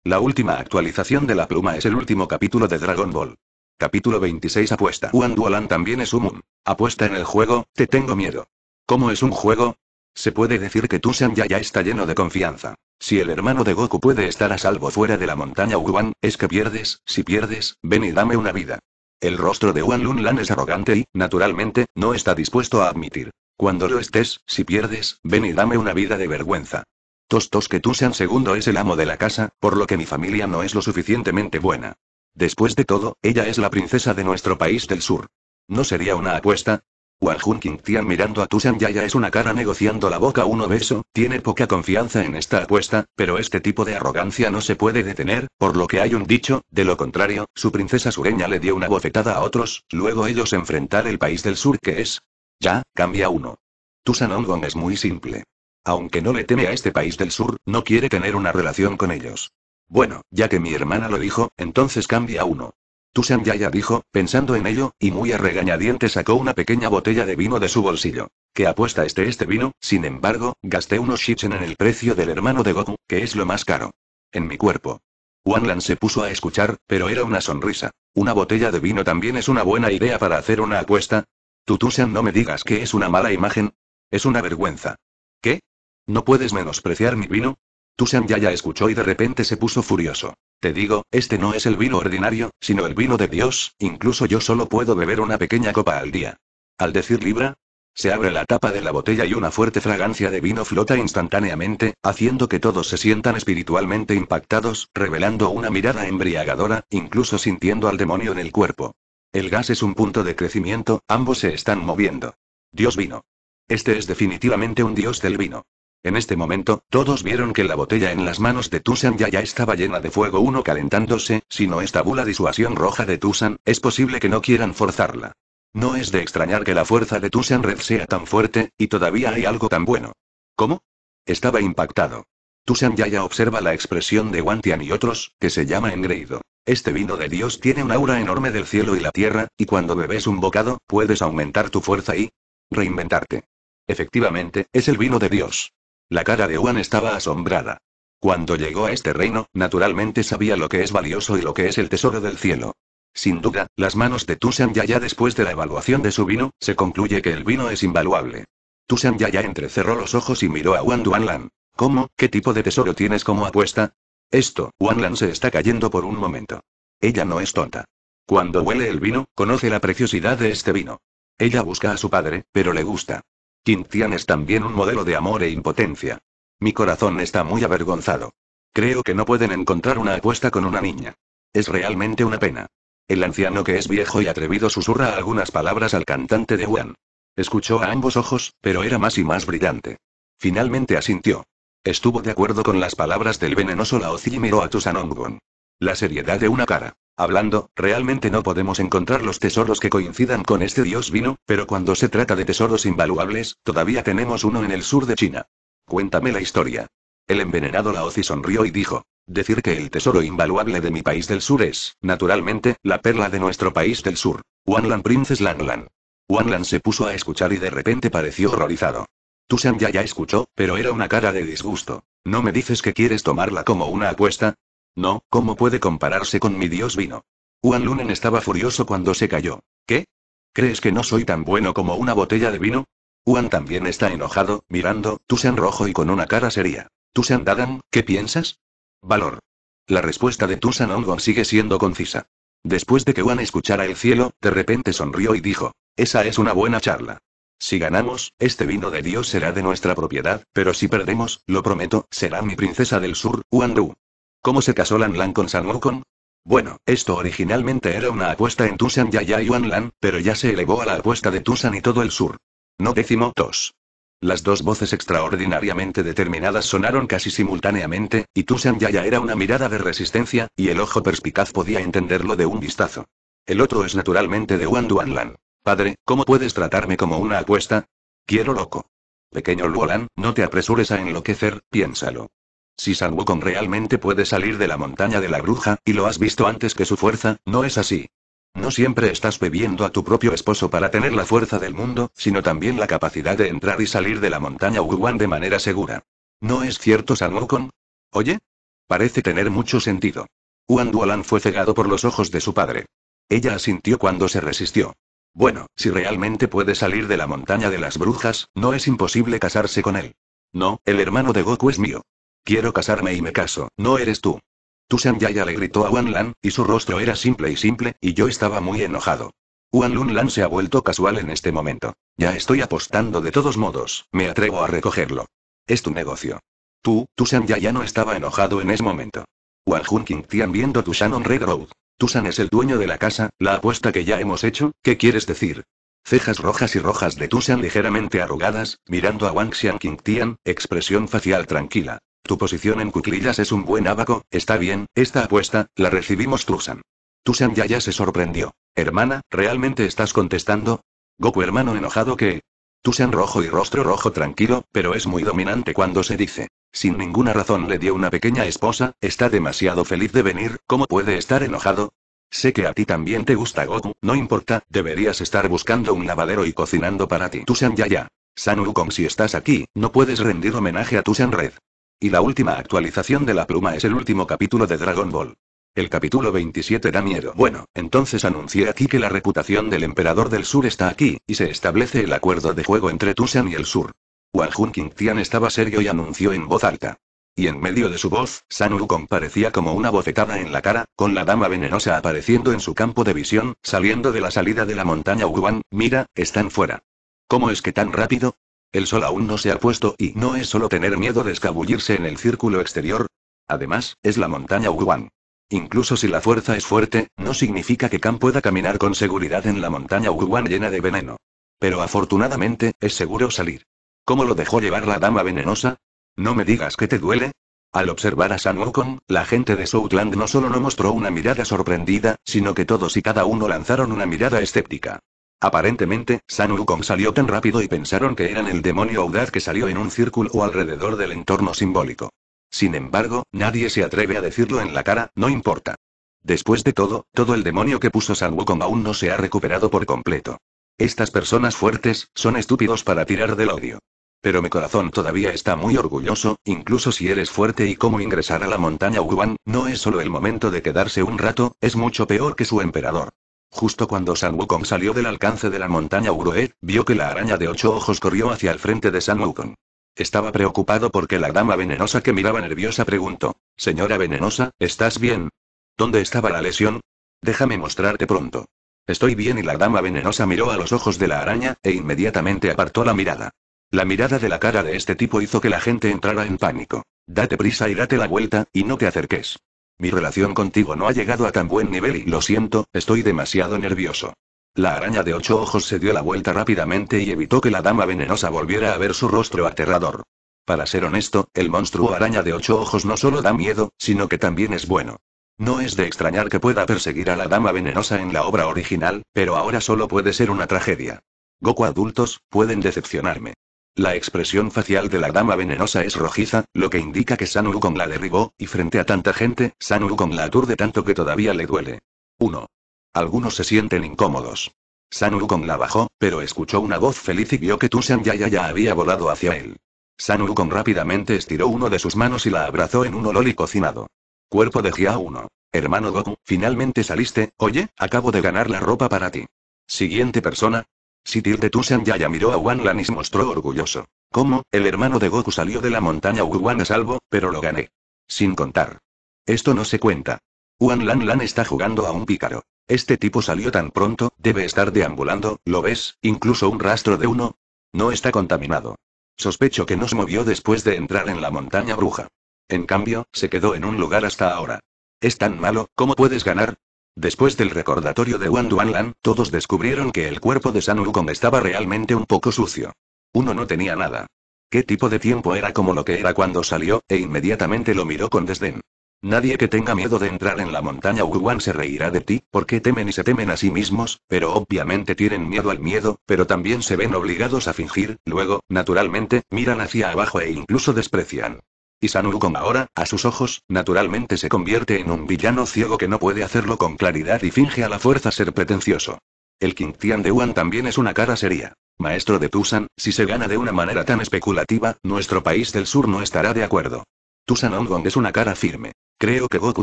La última actualización de la pluma es el último capítulo de Dragon Ball. Capítulo 26 Apuesta. Juan Duolan también es un Apuesta en el juego, te tengo miedo. ¿Cómo es un juego? Se puede decir que Tusan ya está lleno de confianza. Si el hermano de Goku puede estar a salvo fuera de la montaña Wan, es que pierdes, si pierdes, ven y dame una vida. El rostro de Wan Lun Lan es arrogante y, naturalmente, no está dispuesto a admitir cuando lo estés, si pierdes, ven y dame una vida de vergüenza. Tostos que sean segundo es el amo de la casa, por lo que mi familia no es lo suficientemente buena. Después de todo, ella es la princesa de nuestro país del sur. ¿No sería una apuesta? Wang Jun Tian mirando a Tusan Yaya es una cara negociando la boca uno beso, tiene poca confianza en esta apuesta, pero este tipo de arrogancia no se puede detener, por lo que hay un dicho, de lo contrario, su princesa sureña le dio una bofetada a otros, luego ellos enfrentar el país del sur que es, ya, cambia uno. Tusanongon es muy simple. Aunque no le teme a este país del sur, no quiere tener una relación con ellos. Bueno, ya que mi hermana lo dijo, entonces cambia uno. Tusan Yaya dijo, pensando en ello, y muy a regañadiente sacó una pequeña botella de vino de su bolsillo. Que apuesta este este vino? Sin embargo, gasté unos shichen en el precio del hermano de Goku, que es lo más caro. En mi cuerpo. Wanlan se puso a escuchar, pero era una sonrisa. Una botella de vino también es una buena idea para hacer una apuesta, Tutusan, no me digas que es una mala imagen. Es una vergüenza. ¿Qué? ¿No puedes menospreciar mi vino? Tusan ya ya escuchó y de repente se puso furioso. Te digo, este no es el vino ordinario, sino el vino de Dios, incluso yo solo puedo beber una pequeña copa al día. Al decir Libra, se abre la tapa de la botella y una fuerte fragancia de vino flota instantáneamente, haciendo que todos se sientan espiritualmente impactados, revelando una mirada embriagadora, incluso sintiendo al demonio en el cuerpo. El gas es un punto de crecimiento, ambos se están moviendo. Dios vino. Este es definitivamente un dios del vino. En este momento, todos vieron que la botella en las manos de Tusan ya ya estaba llena de fuego uno calentándose, sino esta bula disuasión roja de Tusan, es posible que no quieran forzarla. No es de extrañar que la fuerza de Tusan Red sea tan fuerte, y todavía hay algo tan bueno. ¿Cómo? Estaba impactado. Tusan Yaya observa la expresión de Tian y otros, que se llama engreído. Este vino de Dios tiene un aura enorme del cielo y la tierra, y cuando bebes un bocado, puedes aumentar tu fuerza y reinventarte. Efectivamente, es el vino de Dios. La cara de Wan estaba asombrada. Cuando llegó a este reino, naturalmente sabía lo que es valioso y lo que es el tesoro del cielo. Sin duda, las manos de Tusan Yaya después de la evaluación de su vino, se concluye que el vino es invaluable. Tusan Yaya entrecerró los ojos y miró a Wan Lan. ¿Cómo? ¿Qué tipo de tesoro tienes como apuesta? Esto, Wanlan se está cayendo por un momento. Ella no es tonta. Cuando huele el vino, conoce la preciosidad de este vino. Ella busca a su padre, pero le gusta. Tian es también un modelo de amor e impotencia. Mi corazón está muy avergonzado. Creo que no pueden encontrar una apuesta con una niña. Es realmente una pena. El anciano que es viejo y atrevido susurra algunas palabras al cantante de Wan. Escuchó a ambos ojos, pero era más y más brillante. Finalmente asintió. Estuvo de acuerdo con las palabras del venenoso y miró laocímero Atusanongon. La seriedad de una cara. Hablando, realmente no podemos encontrar los tesoros que coincidan con este dios vino, pero cuando se trata de tesoros invaluables, todavía tenemos uno en el sur de China. Cuéntame la historia. El envenenado Laozi sonrió y dijo. Decir que el tesoro invaluable de mi país del sur es, naturalmente, la perla de nuestro país del sur. Wanlan Princess Lanlan. Wanlan se puso a escuchar y de repente pareció horrorizado. Tusan ya ya escuchó, pero era una cara de disgusto. ¿No me dices que quieres tomarla como una apuesta? No, ¿cómo puede compararse con mi dios vino? Juan Lunen estaba furioso cuando se cayó. ¿Qué? ¿Crees que no soy tan bueno como una botella de vino? Juan también está enojado, mirando, Tusan rojo y con una cara seria. Tusan Dadan, ¿qué piensas? Valor. La respuesta de Tusan Ongon sigue siendo concisa. Después de que Juan escuchara el cielo, de repente sonrió y dijo, esa es una buena charla. Si ganamos, este vino de Dios será de nuestra propiedad, pero si perdemos, lo prometo, será mi princesa del sur, Wandu. ¿Cómo se casó Lan Lan con San Wukong? Bueno, esto originalmente era una apuesta en Tusan Yaya y Lan, pero ya se elevó a la apuesta de Tusan y todo el sur. No décimo dos. Las dos voces extraordinariamente determinadas sonaron casi simultáneamente, y Tusan Yaya era una mirada de resistencia, y el ojo perspicaz podía entenderlo de un vistazo. El otro es naturalmente de Duan Lan. Padre, ¿cómo puedes tratarme como una apuesta? Quiero loco. Pequeño Luolan, no te apresures a enloquecer, piénsalo. Si San Wukong realmente puede salir de la montaña de la bruja, y lo has visto antes que su fuerza, no es así. No siempre estás bebiendo a tu propio esposo para tener la fuerza del mundo, sino también la capacidad de entrar y salir de la montaña Wuwan de manera segura. ¿No es cierto San Wukong? Oye. Parece tener mucho sentido. Wan Duolan fue cegado por los ojos de su padre. Ella asintió cuando se resistió. Bueno, si realmente puede salir de la montaña de las brujas, no es imposible casarse con él. No, el hermano de Goku es mío. Quiero casarme y me caso, no eres tú. tu Yaya le gritó a Wan Lan, y su rostro era simple y simple, y yo estaba muy enojado. Wan Lun Lan se ha vuelto casual en este momento. Ya estoy apostando de todos modos, me atrevo a recogerlo. Es tu negocio. Tú, Tushan Yaya no estaba enojado en ese momento. Wan Jun King Tian viendo Tushan on Red Road. Tusan es el dueño de la casa, la apuesta que ya hemos hecho, ¿qué quieres decir? Cejas rojas y rojas de Tusan ligeramente arrugadas, mirando a Wang Xiang Tian, expresión facial tranquila. Tu posición en cuclillas es un buen abaco, está bien, esta apuesta, la recibimos Tusan. Tusan ya ya se sorprendió. Hermana, ¿realmente estás contestando? Goku hermano enojado que, Tusan rojo y rostro rojo tranquilo, pero es muy dominante cuando se dice. Sin ninguna razón le dio una pequeña esposa, está demasiado feliz de venir, ¿cómo puede estar enojado? Sé que a ti también te gusta Goku, no importa, deberías estar buscando un lavadero y cocinando para ti. Tusan ya ya. Ukon si estás aquí, no puedes rendir homenaje a Tusan Red. Y la última actualización de la pluma es el último capítulo de Dragon Ball. El capítulo 27 da miedo. Bueno, entonces anuncié aquí que la reputación del emperador del sur está aquí, y se establece el acuerdo de juego entre Tusan y el sur. Wang Jun Tian estaba serio y anunció en voz alta. Y en medio de su voz, San Wukong parecía como una bofetada en la cara, con la dama venenosa apareciendo en su campo de visión, saliendo de la salida de la montaña Wan, mira, están fuera. ¿Cómo es que tan rápido? El sol aún no se ha puesto y no es solo tener miedo de escabullirse en el círculo exterior. Además, es la montaña Wan. Incluso si la fuerza es fuerte, no significa que Khan pueda caminar con seguridad en la montaña Wuguan llena de veneno. Pero afortunadamente, es seguro salir. ¿Cómo lo dejó llevar la dama venenosa? No me digas que te duele, al observar a San Wukong, la gente de Southland no solo no mostró una mirada sorprendida, sino que todos y cada uno lanzaron una mirada escéptica. Aparentemente, San Wukong salió tan rápido y pensaron que eran el demonio audaz que salió en un círculo o alrededor del entorno simbólico. Sin embargo, nadie se atreve a decirlo en la cara, no importa. Después de todo, todo el demonio que puso San Wukong aún no se ha recuperado por completo. Estas personas fuertes, son estúpidos para tirar del odio. Pero mi corazón todavía está muy orgulloso, incluso si eres fuerte y cómo ingresar a la montaña Wuhan, no es solo el momento de quedarse un rato, es mucho peor que su emperador. Justo cuando San Wukong salió del alcance de la montaña Uroe, vio que la araña de ocho ojos corrió hacia el frente de San Wukong. Estaba preocupado porque la dama venenosa que miraba nerviosa preguntó, Señora venenosa, ¿estás bien? ¿Dónde estaba la lesión? Déjame mostrarte pronto. Estoy bien y la dama venenosa miró a los ojos de la araña, e inmediatamente apartó la mirada. La mirada de la cara de este tipo hizo que la gente entrara en pánico. Date prisa y date la vuelta, y no te acerques. Mi relación contigo no ha llegado a tan buen nivel y lo siento, estoy demasiado nervioso. La araña de ocho ojos se dio la vuelta rápidamente y evitó que la dama venenosa volviera a ver su rostro aterrador. Para ser honesto, el monstruo araña de ocho ojos no solo da miedo, sino que también es bueno. No es de extrañar que pueda perseguir a la dama venenosa en la obra original, pero ahora solo puede ser una tragedia. Goku adultos, pueden decepcionarme. La expresión facial de la dama venenosa es rojiza, lo que indica que San Wukong la derribó, y frente a tanta gente, San Wukong la aturde tanto que todavía le duele. 1. Algunos se sienten incómodos. San Wukong la bajó, pero escuchó una voz feliz y vio que Tushan Yaya ya había volado hacia él. San Wukong rápidamente estiró uno de sus manos y la abrazó en un ololi cocinado. Cuerpo de Jia 1. Hermano Goku, finalmente saliste, oye, acabo de ganar la ropa para ti. Siguiente persona. Sitir de Tushan Yaya miró a Wan Lan y se mostró orgulloso. ¿Cómo? El hermano de Goku salió de la montaña Wuwan a salvo, pero lo gané. Sin contar. Esto no se cuenta. Wan Lan Lan está jugando a un pícaro. Este tipo salió tan pronto, debe estar deambulando, ¿lo ves? Incluso un rastro de uno. No está contaminado. Sospecho que no se movió después de entrar en la montaña bruja. En cambio, se quedó en un lugar hasta ahora. Es tan malo, ¿cómo puedes ganar? Después del recordatorio de Wang Duanlan, todos descubrieron que el cuerpo de San Wukong estaba realmente un poco sucio. Uno no tenía nada. ¿Qué tipo de tiempo era como lo que era cuando salió? E inmediatamente lo miró con desdén. Nadie que tenga miedo de entrar en la montaña Uruguay se reirá de ti, porque temen y se temen a sí mismos, pero obviamente tienen miedo al miedo, pero también se ven obligados a fingir, luego, naturalmente, miran hacia abajo e incluso desprecian. Y San Wukong ahora, a sus ojos, naturalmente se convierte en un villano ciego que no puede hacerlo con claridad y finge a la fuerza ser pretencioso. El Qingtian de Wan también es una cara seria. Maestro de Tusan, si se gana de una manera tan especulativa, nuestro país del sur no estará de acuerdo. Tusan es una cara firme. Creo que Goku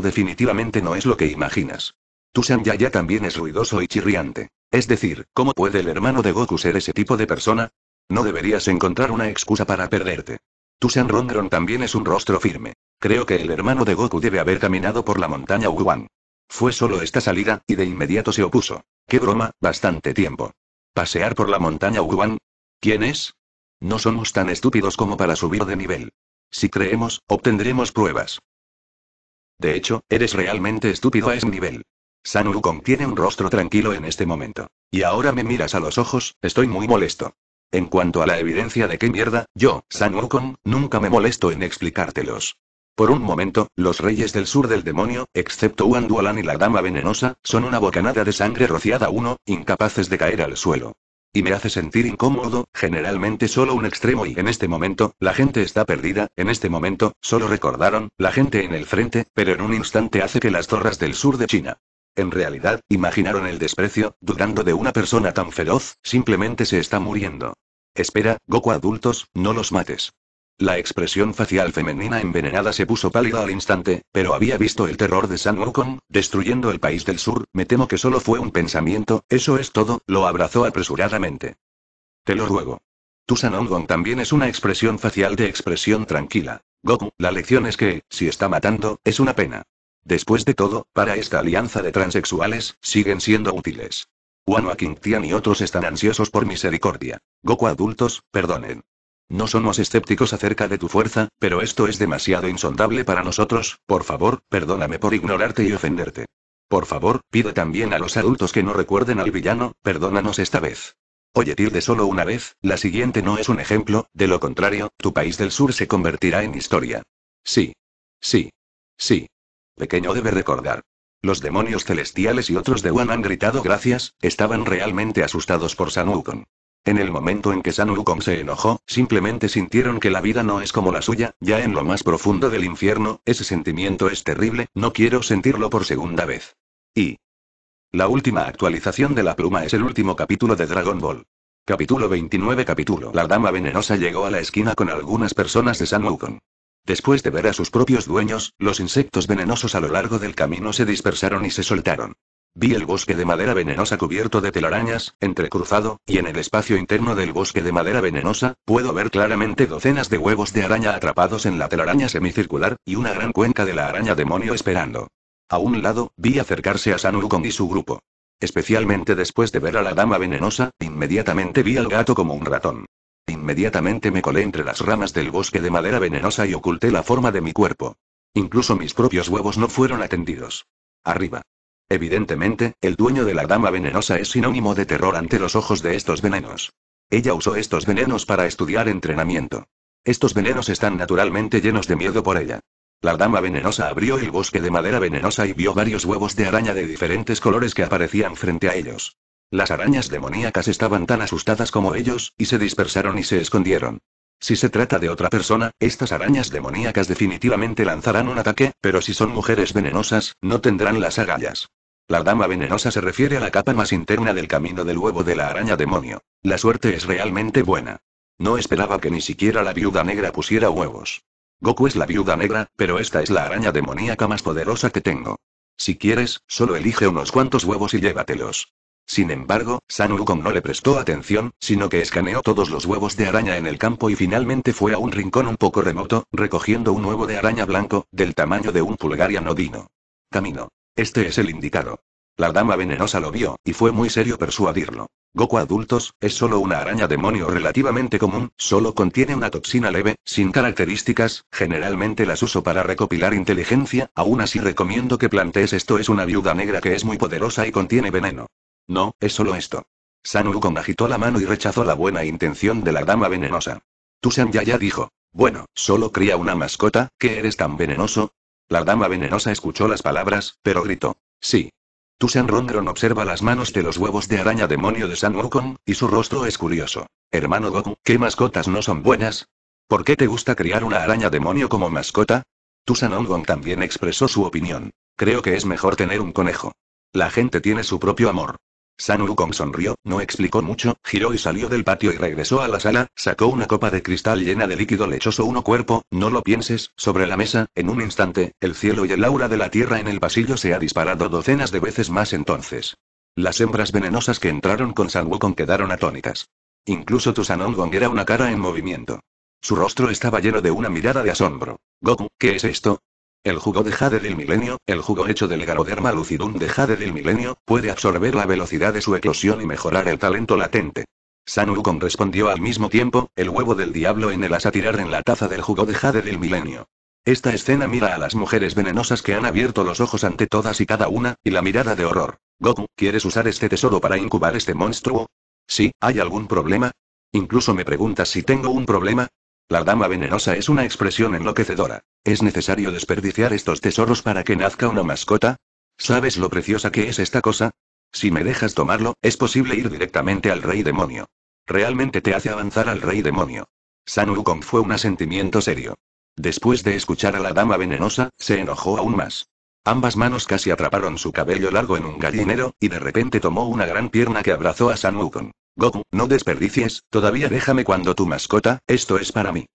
definitivamente no es lo que imaginas. Tusan Yaya también es ruidoso y chirriante. Es decir, ¿cómo puede el hermano de Goku ser ese tipo de persona? No deberías encontrar una excusa para perderte. Tusan Rondron también es un rostro firme. Creo que el hermano de Goku debe haber caminado por la montaña Uguan. Fue solo esta salida, y de inmediato se opuso. ¡Qué broma! Bastante tiempo. ¿Pasear por la montaña Uguan. ¿Quién es? No somos tan estúpidos como para subir de nivel. Si creemos, obtendremos pruebas. De hecho, eres realmente estúpido a ese nivel. San Wukong tiene un rostro tranquilo en este momento. Y ahora me miras a los ojos, estoy muy molesto. En cuanto a la evidencia de qué mierda, yo, San Wukong, nunca me molesto en explicártelos. Por un momento, los reyes del sur del demonio, excepto Wan y la dama venenosa, son una bocanada de sangre rociada uno, incapaces de caer al suelo. Y me hace sentir incómodo, generalmente solo un extremo y en este momento, la gente está perdida, en este momento, solo recordaron, la gente en el frente, pero en un instante hace que las zorras del sur de China. En realidad, imaginaron el desprecio, dudando de una persona tan feroz, simplemente se está muriendo. Espera, Goku adultos, no los mates. La expresión facial femenina envenenada se puso pálida al instante, pero había visto el terror de San Wukong, destruyendo el país del sur, me temo que solo fue un pensamiento, eso es todo, lo abrazó apresuradamente. Te lo ruego. Tu San Wukong también es una expresión facial de expresión tranquila. Goku, la lección es que, si está matando, es una pena. Después de todo, para esta alianza de transexuales, siguen siendo útiles. Wano Tian y otros están ansiosos por misericordia. Goku adultos, perdonen. No somos escépticos acerca de tu fuerza, pero esto es demasiado insondable para nosotros, por favor, perdóname por ignorarte y ofenderte. Por favor, pido también a los adultos que no recuerden al villano, perdónanos esta vez. Oye tilde solo una vez, la siguiente no es un ejemplo, de lo contrario, tu país del sur se convertirá en historia. Sí. Sí. Sí. Pequeño debe recordar. Los demonios celestiales y otros de Wan han gritado gracias, estaban realmente asustados por San Wukong. En el momento en que San Wukong se enojó, simplemente sintieron que la vida no es como la suya, ya en lo más profundo del infierno, ese sentimiento es terrible, no quiero sentirlo por segunda vez. Y... La última actualización de la pluma es el último capítulo de Dragon Ball. Capítulo 29 Capítulo La dama venenosa llegó a la esquina con algunas personas de San Wukong. Después de ver a sus propios dueños, los insectos venenosos a lo largo del camino se dispersaron y se soltaron. Vi el bosque de madera venenosa cubierto de telarañas, entrecruzado, y en el espacio interno del bosque de madera venenosa, puedo ver claramente docenas de huevos de araña atrapados en la telaraña semicircular, y una gran cuenca de la araña demonio esperando. A un lado, vi acercarse a San y su grupo. Especialmente después de ver a la dama venenosa, inmediatamente vi al gato como un ratón. Inmediatamente me colé entre las ramas del bosque de madera venenosa y oculté la forma de mi cuerpo. Incluso mis propios huevos no fueron atendidos. Arriba. Evidentemente, el dueño de la dama venenosa es sinónimo de terror ante los ojos de estos venenos. Ella usó estos venenos para estudiar entrenamiento. Estos venenos están naturalmente llenos de miedo por ella. La dama venenosa abrió el bosque de madera venenosa y vio varios huevos de araña de diferentes colores que aparecían frente a ellos. Las arañas demoníacas estaban tan asustadas como ellos, y se dispersaron y se escondieron. Si se trata de otra persona, estas arañas demoníacas definitivamente lanzarán un ataque, pero si son mujeres venenosas, no tendrán las agallas. La dama venenosa se refiere a la capa más interna del camino del huevo de la araña demonio. La suerte es realmente buena. No esperaba que ni siquiera la viuda negra pusiera huevos. Goku es la viuda negra, pero esta es la araña demoníaca más poderosa que tengo. Si quieres, solo elige unos cuantos huevos y llévatelos. Sin embargo, San no le prestó atención, sino que escaneó todos los huevos de araña en el campo y finalmente fue a un rincón un poco remoto, recogiendo un huevo de araña blanco, del tamaño de un pulgar y anodino. Camino. Este es el indicado. La dama venenosa lo vio, y fue muy serio persuadirlo. Goku adultos, es solo una araña demonio relativamente común, solo contiene una toxina leve, sin características, generalmente las uso para recopilar inteligencia, aún así recomiendo que plantees esto es una viuda negra que es muy poderosa y contiene veneno. No, es solo esto. San con agitó la mano y rechazó la buena intención de la dama venenosa. Tu San ya dijo. Bueno, solo cría una mascota, que eres tan venenoso? La dama venenosa escuchó las palabras, pero gritó. Sí. Tusan Rondron observa las manos de los huevos de araña demonio de San Wukong, y su rostro es curioso. Hermano Goku, ¿qué mascotas no son buenas? ¿Por qué te gusta criar una araña demonio como mascota? tu Ongong también expresó su opinión. Creo que es mejor tener un conejo. La gente tiene su propio amor. San Wukong sonrió, no explicó mucho, giró y salió del patio y regresó a la sala, sacó una copa de cristal llena de líquido lechoso uno cuerpo, no lo pienses, sobre la mesa, en un instante, el cielo y el aura de la tierra en el pasillo se ha disparado docenas de veces más entonces. Las hembras venenosas que entraron con San Wukong quedaron atónitas. Incluso tu San era una cara en movimiento. Su rostro estaba lleno de una mirada de asombro. Goku, ¿qué es esto? El jugo de jade del milenio, el jugo hecho del Garoderma lucidum de jade del milenio, puede absorber la velocidad de su eclosión y mejorar el talento latente. San respondió al mismo tiempo, el huevo del diablo en el asa tirar en la taza del jugo de jade del milenio. Esta escena mira a las mujeres venenosas que han abierto los ojos ante todas y cada una, y la mirada de horror. Goku, ¿quieres usar este tesoro para incubar este monstruo? Sí, ¿hay algún problema? Incluso me preguntas si tengo un problema. La dama venenosa es una expresión enloquecedora. ¿Es necesario desperdiciar estos tesoros para que nazca una mascota? ¿Sabes lo preciosa que es esta cosa? Si me dejas tomarlo, es posible ir directamente al rey demonio. Realmente te hace avanzar al rey demonio. San Wukong fue un asentimiento serio. Después de escuchar a la dama venenosa, se enojó aún más. Ambas manos casi atraparon su cabello largo en un gallinero, y de repente tomó una gran pierna que abrazó a San Wukong. Goku, no desperdicies, todavía déjame cuando tu mascota, esto es para mí.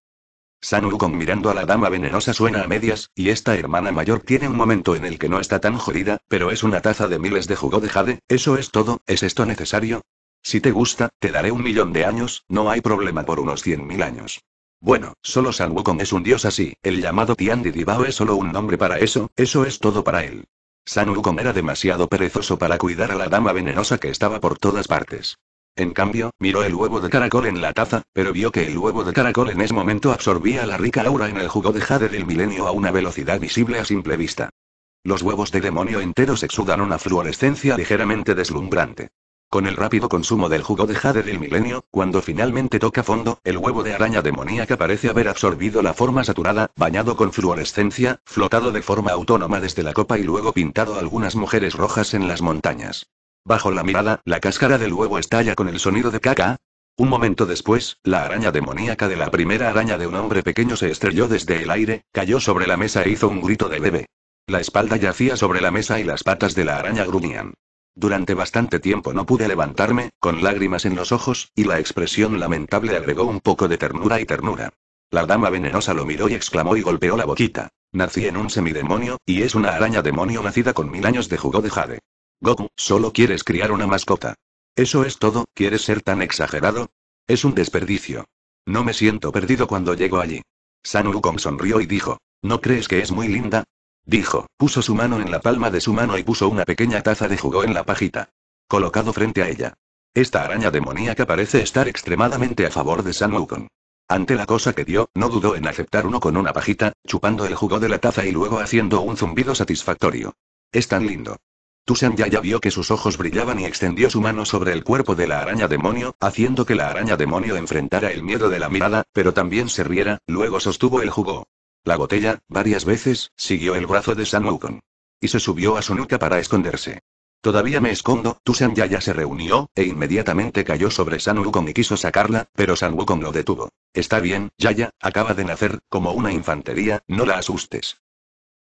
San Wukong mirando a la dama venenosa suena a medias, y esta hermana mayor tiene un momento en el que no está tan jodida, pero es una taza de miles de jugo de jade, eso es todo, ¿es esto necesario? Si te gusta, te daré un millón de años, no hay problema por unos cien mil años. Bueno, solo San Wukong es un dios así, el llamado Tian Dibao es solo un nombre para eso, eso es todo para él. San Wukong era demasiado perezoso para cuidar a la dama venenosa que estaba por todas partes. En cambio, miró el huevo de caracol en la taza, pero vio que el huevo de caracol en ese momento absorbía la rica aura en el jugo de jade del milenio a una velocidad visible a simple vista. Los huevos de demonio enteros exudan una fluorescencia ligeramente deslumbrante. Con el rápido consumo del jugo de jade del milenio, cuando finalmente toca fondo, el huevo de araña demoníaca parece haber absorbido la forma saturada, bañado con fluorescencia, flotado de forma autónoma desde la copa y luego pintado algunas mujeres rojas en las montañas. Bajo la mirada, la cáscara del huevo estalla con el sonido de caca. Un momento después, la araña demoníaca de la primera araña de un hombre pequeño se estrelló desde el aire, cayó sobre la mesa e hizo un grito de bebé. La espalda yacía sobre la mesa y las patas de la araña gruñían. Durante bastante tiempo no pude levantarme, con lágrimas en los ojos, y la expresión lamentable agregó un poco de ternura y ternura. La dama venenosa lo miró y exclamó y golpeó la boquita. Nací en un semidemonio, y es una araña demonio nacida con mil años de jugo de jade. Goku, solo quieres criar una mascota. Eso es todo, ¿quieres ser tan exagerado? Es un desperdicio. No me siento perdido cuando llego allí. San Wukong sonrió y dijo, ¿no crees que es muy linda? Dijo, puso su mano en la palma de su mano y puso una pequeña taza de jugo en la pajita. Colocado frente a ella. Esta araña demoníaca parece estar extremadamente a favor de San Wukong. Ante la cosa que dio, no dudó en aceptar uno con una pajita, chupando el jugo de la taza y luego haciendo un zumbido satisfactorio. Es tan lindo. Tusan Yaya vio que sus ojos brillaban y extendió su mano sobre el cuerpo de la araña demonio, haciendo que la araña demonio enfrentara el miedo de la mirada, pero también se riera, luego sostuvo el jugo. La botella, varias veces, siguió el brazo de San Wukong. Y se subió a su nuca para esconderse. Todavía me escondo, Tusan Yaya se reunió, e inmediatamente cayó sobre San Wukong y quiso sacarla, pero San Wukong lo detuvo. Está bien, Yaya, acaba de nacer, como una infantería, no la asustes.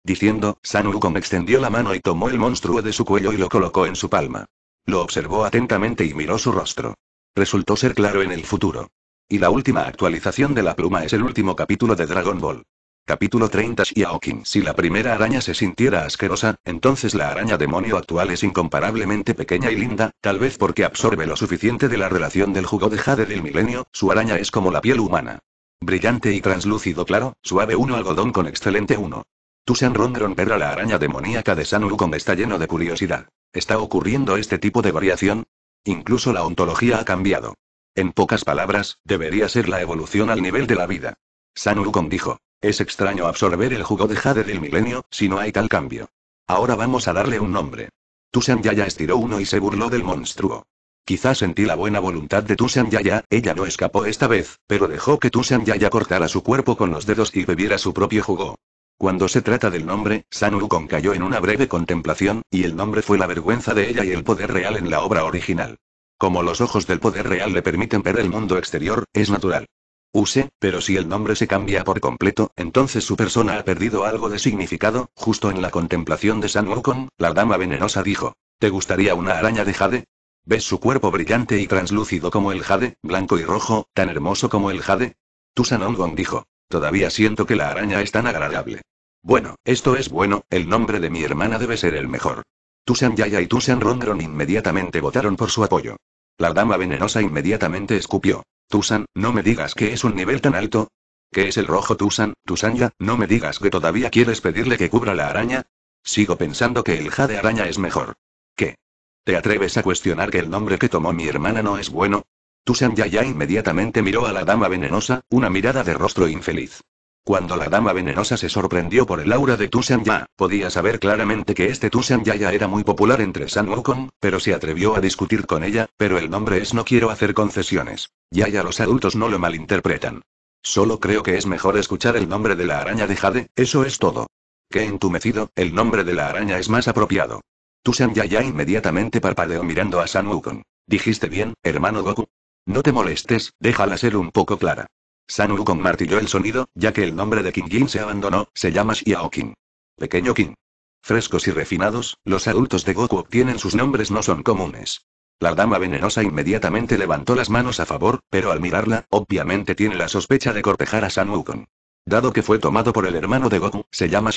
Diciendo, San Wukong extendió la mano y tomó el monstruo de su cuello y lo colocó en su palma. Lo observó atentamente y miró su rostro. Resultó ser claro en el futuro. Y la última actualización de la pluma es el último capítulo de Dragon Ball. Capítulo 30 Shiaokin Si la primera araña se sintiera asquerosa, entonces la araña demonio actual es incomparablemente pequeña y linda, tal vez porque absorbe lo suficiente de la relación del jugo de jade del milenio, su araña es como la piel humana. Brillante y translúcido claro, suave uno algodón con excelente uno. Tusan Rondron Perra la araña demoníaca de San está lleno de curiosidad. ¿Está ocurriendo este tipo de variación? Incluso la ontología ha cambiado. En pocas palabras, debería ser la evolución al nivel de la vida. San dijo, es extraño absorber el jugo de jade del milenio, si no hay tal cambio. Ahora vamos a darle un nombre. Tusan Yaya estiró uno y se burló del monstruo. Quizás sentí la buena voluntad de Tusan Yaya, ella no escapó esta vez, pero dejó que Tusan Yaya cortara su cuerpo con los dedos y bebiera su propio jugo. Cuando se trata del nombre, San Wukong cayó en una breve contemplación, y el nombre fue la vergüenza de ella y el poder real en la obra original. Como los ojos del poder real le permiten ver el mundo exterior, es natural. Use, pero si el nombre se cambia por completo, entonces su persona ha perdido algo de significado. Justo en la contemplación de San Wukong, la dama venenosa dijo: ¿Te gustaría una araña de jade? ¿Ves su cuerpo brillante y translúcido como el jade, blanco y rojo, tan hermoso como el jade? Tu San Wukong dijo. Todavía siento que la araña es tan agradable. Bueno, esto es bueno, el nombre de mi hermana debe ser el mejor. Tusan Yaya y Tusan Rondron inmediatamente votaron por su apoyo. La dama venenosa inmediatamente escupió. Tusan, no me digas que es un nivel tan alto. ¿Qué es el rojo Tusan, Ya, No me digas que todavía quieres pedirle que cubra la araña. Sigo pensando que el ja de araña es mejor. ¿Qué? ¿Te atreves a cuestionar que el nombre que tomó mi hermana no es bueno? Tusan Yaya inmediatamente miró a la dama venenosa, una mirada de rostro infeliz. Cuando la dama venenosa se sorprendió por el aura de San Ya, podía saber claramente que este Tusan Yaya era muy popular entre San Wukong, pero se atrevió a discutir con ella, pero el nombre es no quiero hacer concesiones. Yaya los adultos no lo malinterpretan. Solo creo que es mejor escuchar el nombre de la araña de Jade, eso es todo. Qué entumecido, el nombre de la araña es más apropiado. Tusan Yaya inmediatamente parpadeó mirando a San Wukong. Dijiste bien, hermano Goku. No te molestes, déjala ser un poco clara. San con martilló el sonido, ya que el nombre de King Jin se abandonó, se llama Shiaokin. Pequeño King. Frescos y refinados, los adultos de Goku obtienen sus nombres no son comunes. La dama venenosa inmediatamente levantó las manos a favor, pero al mirarla, obviamente tiene la sospecha de cortejar a San Wukong. Dado que fue tomado por el hermano de Goku, se llama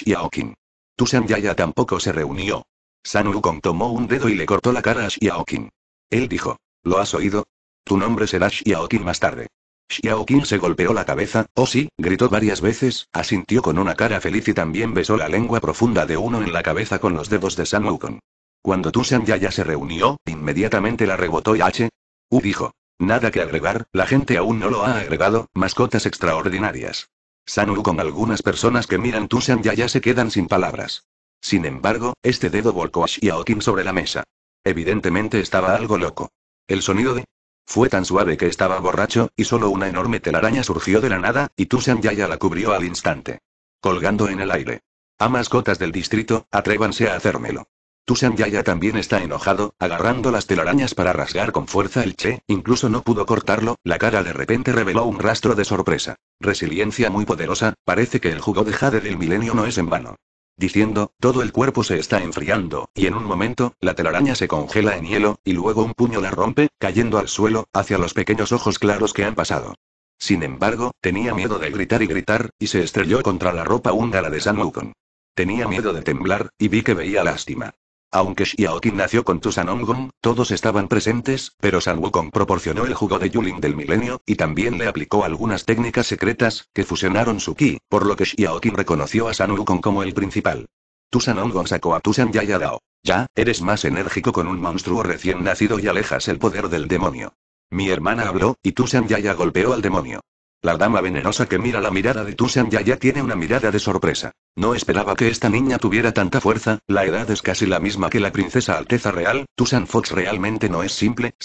Tu San Yaya tampoco se reunió. San Wukong tomó un dedo y le cortó la cara a Shiaokin. Él dijo, ¿lo has oído? Tu nombre será Xiao más tarde. Xiao se golpeó la cabeza, oh sí, gritó varias veces, asintió con una cara feliz y también besó la lengua profunda de uno en la cabeza con los dedos de San Wukong. Cuando Tu San Yaya se reunió, inmediatamente la rebotó y H. U dijo. Nada que agregar, la gente aún no lo ha agregado, mascotas extraordinarias. San Wukong algunas personas que miran San Yaya se quedan sin palabras. Sin embargo, este dedo volcó a Xiao sobre la mesa. Evidentemente estaba algo loco. El sonido de fue tan suave que estaba borracho, y solo una enorme telaraña surgió de la nada, y Tushan Yaya la cubrió al instante. Colgando en el aire. A mascotas del distrito, atrévanse a hacérmelo. Tushan Yaya también está enojado, agarrando las telarañas para rasgar con fuerza el che, incluso no pudo cortarlo, la cara de repente reveló un rastro de sorpresa. Resiliencia muy poderosa, parece que el jugo de jade del milenio no es en vano diciendo, todo el cuerpo se está enfriando, y en un momento, la telaraña se congela en hielo, y luego un puño la rompe, cayendo al suelo, hacia los pequeños ojos claros que han pasado. Sin embargo, tenía miedo de gritar y gritar, y se estrelló contra la ropa húngara de San Wukong. Tenía miedo de temblar, y vi que veía lástima. Aunque Xiaoqin nació con Tusanongong, todos estaban presentes, pero San proporcionó el jugo de Yulin del milenio, y también le aplicó algunas técnicas secretas, que fusionaron su ki, por lo que Xiaokin reconoció a San como el principal. Tusanongong sacó a Tusan dao. Ya, eres más enérgico con un monstruo recién nacido y alejas el poder del demonio. Mi hermana habló, y Tusan Yaya golpeó al demonio. La dama venerosa que mira la mirada de Tusan ya tiene una mirada de sorpresa. No esperaba que esta niña tuviera tanta fuerza, la edad es casi la misma que la princesa Alteza Real, Tusan Fox realmente no es simple,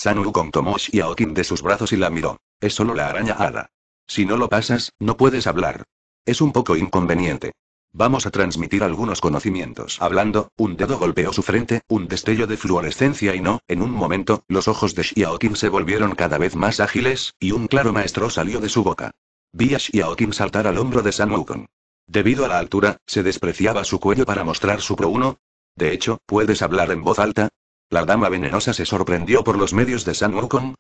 tomos y Xiaokin de sus brazos y la miró. Es solo la araña Ada. Si no lo pasas, no puedes hablar. Es un poco inconveniente. Vamos a transmitir algunos conocimientos. Hablando, un dedo golpeó su frente, un destello de fluorescencia y no, en un momento, los ojos de Shiaokin se volvieron cada vez más ágiles, y un claro maestro salió de su boca. Vi a Shiaokin saltar al hombro de San Debido a la altura, se despreciaba su cuello para mostrar su pro uno. De hecho, ¿puedes hablar en voz alta? La dama venenosa se sorprendió por los medios de San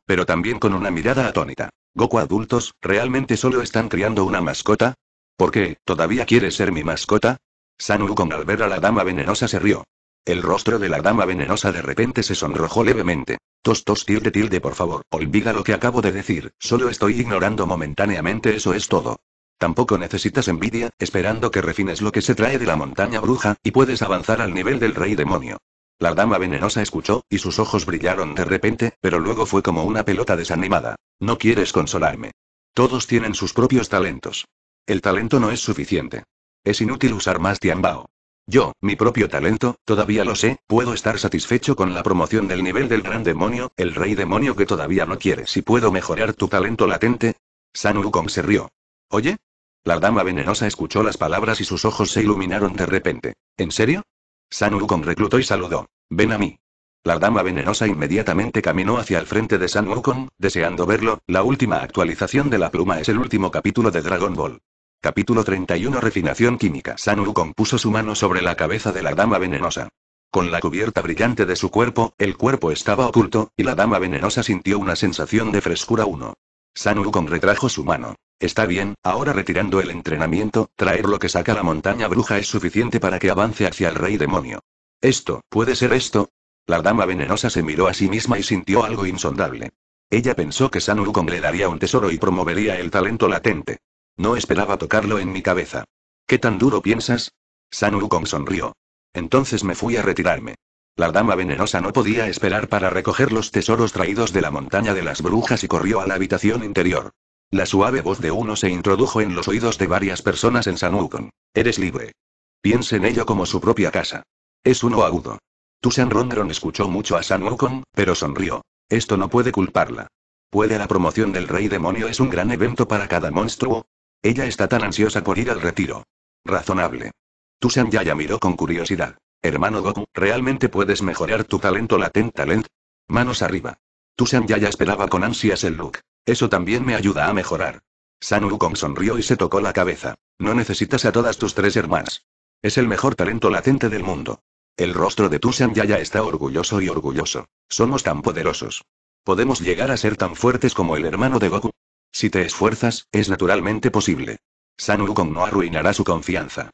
pero también con una mirada atónita. Goku adultos, ¿realmente solo están criando una mascota? ¿Por qué? ¿Todavía quieres ser mi mascota? San con al ver a la dama venenosa se rió. El rostro de la dama venenosa de repente se sonrojó levemente. Tostos tilde tilde por favor, olvida lo que acabo de decir, solo estoy ignorando momentáneamente eso es todo. Tampoco necesitas envidia, esperando que refines lo que se trae de la montaña bruja, y puedes avanzar al nivel del rey demonio. La dama venenosa escuchó, y sus ojos brillaron de repente, pero luego fue como una pelota desanimada. No quieres consolarme. Todos tienen sus propios talentos. El talento no es suficiente. Es inútil usar más Tianbao. Yo, mi propio talento, todavía lo sé, puedo estar satisfecho con la promoción del nivel del gran demonio, el rey demonio que todavía no quiere. Si puedo mejorar tu talento latente. San Wukong se rió. Oye. La dama venenosa escuchó las palabras y sus ojos se iluminaron de repente. ¿En serio? San Wukong reclutó y saludó. Ven a mí. La dama venenosa inmediatamente caminó hacia el frente de San Wukong, deseando verlo. La última actualización de la pluma es el último capítulo de Dragon Ball. Capítulo 31 Refinación química. Sanuru puso su mano sobre la cabeza de la dama venenosa. Con la cubierta brillante de su cuerpo, el cuerpo estaba oculto, y la dama venenosa sintió una sensación de frescura Uno. San retrajo su mano. Está bien, ahora retirando el entrenamiento, traer lo que saca la montaña bruja es suficiente para que avance hacia el rey demonio. Esto, ¿puede ser esto? La dama venenosa se miró a sí misma y sintió algo insondable. Ella pensó que Sanurukon le daría un tesoro y promovería el talento latente. No esperaba tocarlo en mi cabeza. ¿Qué tan duro piensas? San Wukong sonrió. Entonces me fui a retirarme. La dama venenosa no podía esperar para recoger los tesoros traídos de la montaña de las brujas y corrió a la habitación interior. La suave voz de uno se introdujo en los oídos de varias personas en San Wukong. Eres libre. Piensa en ello como su propia casa. Es uno agudo. Tusan Rondron escuchó mucho a San Wukong, pero sonrió. Esto no puede culparla. ¿Puede la promoción del rey demonio es un gran evento para cada monstruo? Ella está tan ansiosa por ir al retiro. Razonable. tu Yaya miró con curiosidad. Hermano Goku, ¿realmente puedes mejorar tu talento latente talent? Manos arriba. Tushan Yaya esperaba con ansias el look. Eso también me ayuda a mejorar. San Wukong sonrió y se tocó la cabeza. No necesitas a todas tus tres hermanas. Es el mejor talento latente del mundo. El rostro de tu Yaya está orgulloso y orgulloso. Somos tan poderosos. Podemos llegar a ser tan fuertes como el hermano de Goku. Si te esfuerzas, es naturalmente posible. San Wukong no arruinará su confianza.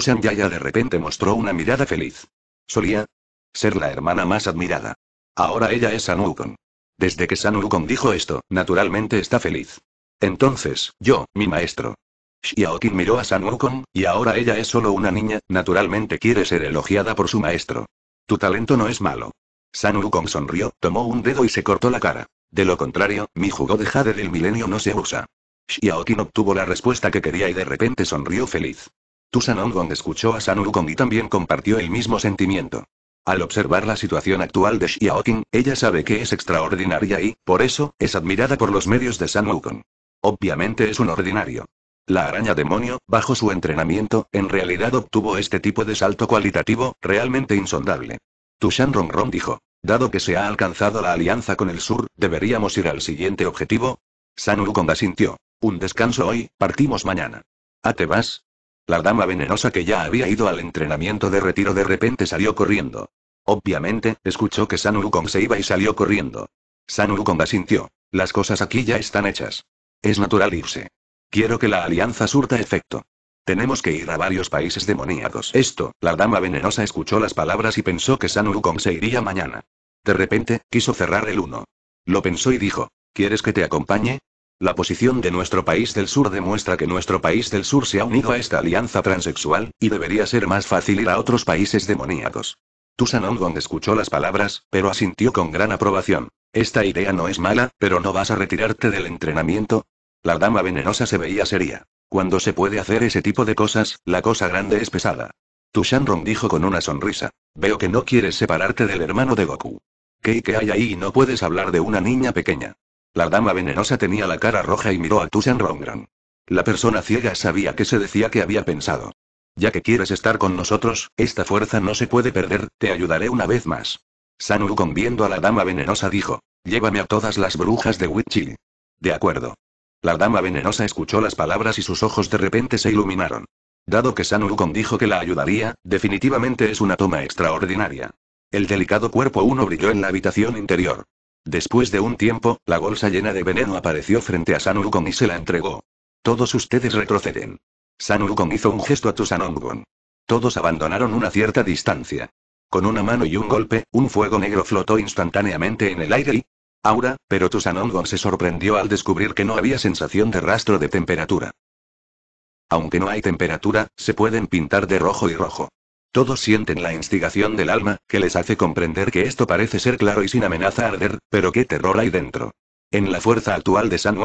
San Yaya de repente mostró una mirada feliz. Solía ser la hermana más admirada. Ahora ella es San Wukong. Desde que San Wukong dijo esto, naturalmente está feliz. Entonces, yo, mi maestro. Xiaoqin miró a San Wukong, y ahora ella es solo una niña, naturalmente quiere ser elogiada por su maestro. Tu talento no es malo. San Wukong sonrió, tomó un dedo y se cortó la cara. De lo contrario, mi jugo de jade del milenio no se usa. Xiaoqin obtuvo la respuesta que quería y de repente sonrió feliz. Tusanongong escuchó a San Wukong y también compartió el mismo sentimiento. Al observar la situación actual de Xiaoqin, ella sabe que es extraordinaria y, por eso, es admirada por los medios de San Wukong. Obviamente es un ordinario. La araña demonio, bajo su entrenamiento, en realidad obtuvo este tipo de salto cualitativo, realmente insondable. Tushan Rong dijo. Dado que se ha alcanzado la alianza con el sur, ¿deberíamos ir al siguiente objetivo? San asintió. sintió. Un descanso hoy, partimos mañana. ¿A ah, te vas? La dama venenosa que ya había ido al entrenamiento de retiro de repente salió corriendo. Obviamente, escuchó que San Kong se iba y salió corriendo. San asintió. Las cosas aquí ya están hechas. Es natural irse. Quiero que la alianza surta efecto. Tenemos que ir a varios países demoníacos. Esto, la dama venenosa escuchó las palabras y pensó que San Wukong se iría mañana. De repente, quiso cerrar el uno. Lo pensó y dijo, ¿quieres que te acompañe? La posición de nuestro país del sur demuestra que nuestro país del sur se ha unido a esta alianza transexual, y debería ser más fácil ir a otros países demoníacos. Tusan Ongong escuchó las palabras, pero asintió con gran aprobación. Esta idea no es mala, pero ¿no vas a retirarte del entrenamiento? La dama venenosa se veía seria. Cuando se puede hacer ese tipo de cosas, la cosa grande es pesada. Tu Shanron dijo con una sonrisa. Veo que no quieres separarte del hermano de Goku. ¿Qué que hay ahí y no puedes hablar de una niña pequeña? La dama venenosa tenía la cara roja y miró a Tushanrongran. rong La persona ciega sabía que se decía que había pensado. Ya que quieres estar con nosotros, esta fuerza no se puede perder, te ayudaré una vez más. Sanu viendo a la dama venenosa dijo. Llévame a todas las brujas de Wichil. De acuerdo. La dama venenosa escuchó las palabras y sus ojos de repente se iluminaron. Dado que San dijo que la ayudaría, definitivamente es una toma extraordinaria. El delicado cuerpo uno brilló en la habitación interior. Después de un tiempo, la bolsa llena de veneno apareció frente a San y se la entregó. Todos ustedes retroceden. San hizo un gesto a Tusanongon. Todos abandonaron una cierta distancia. Con una mano y un golpe, un fuego negro flotó instantáneamente en el aire y, aura, pero Sanongong se sorprendió al descubrir que no había sensación de rastro de temperatura. Aunque no hay temperatura, se pueden pintar de rojo y rojo. Todos sienten la instigación del alma, que les hace comprender que esto parece ser claro y sin amenaza arder, pero qué terror hay dentro. En la fuerza actual de San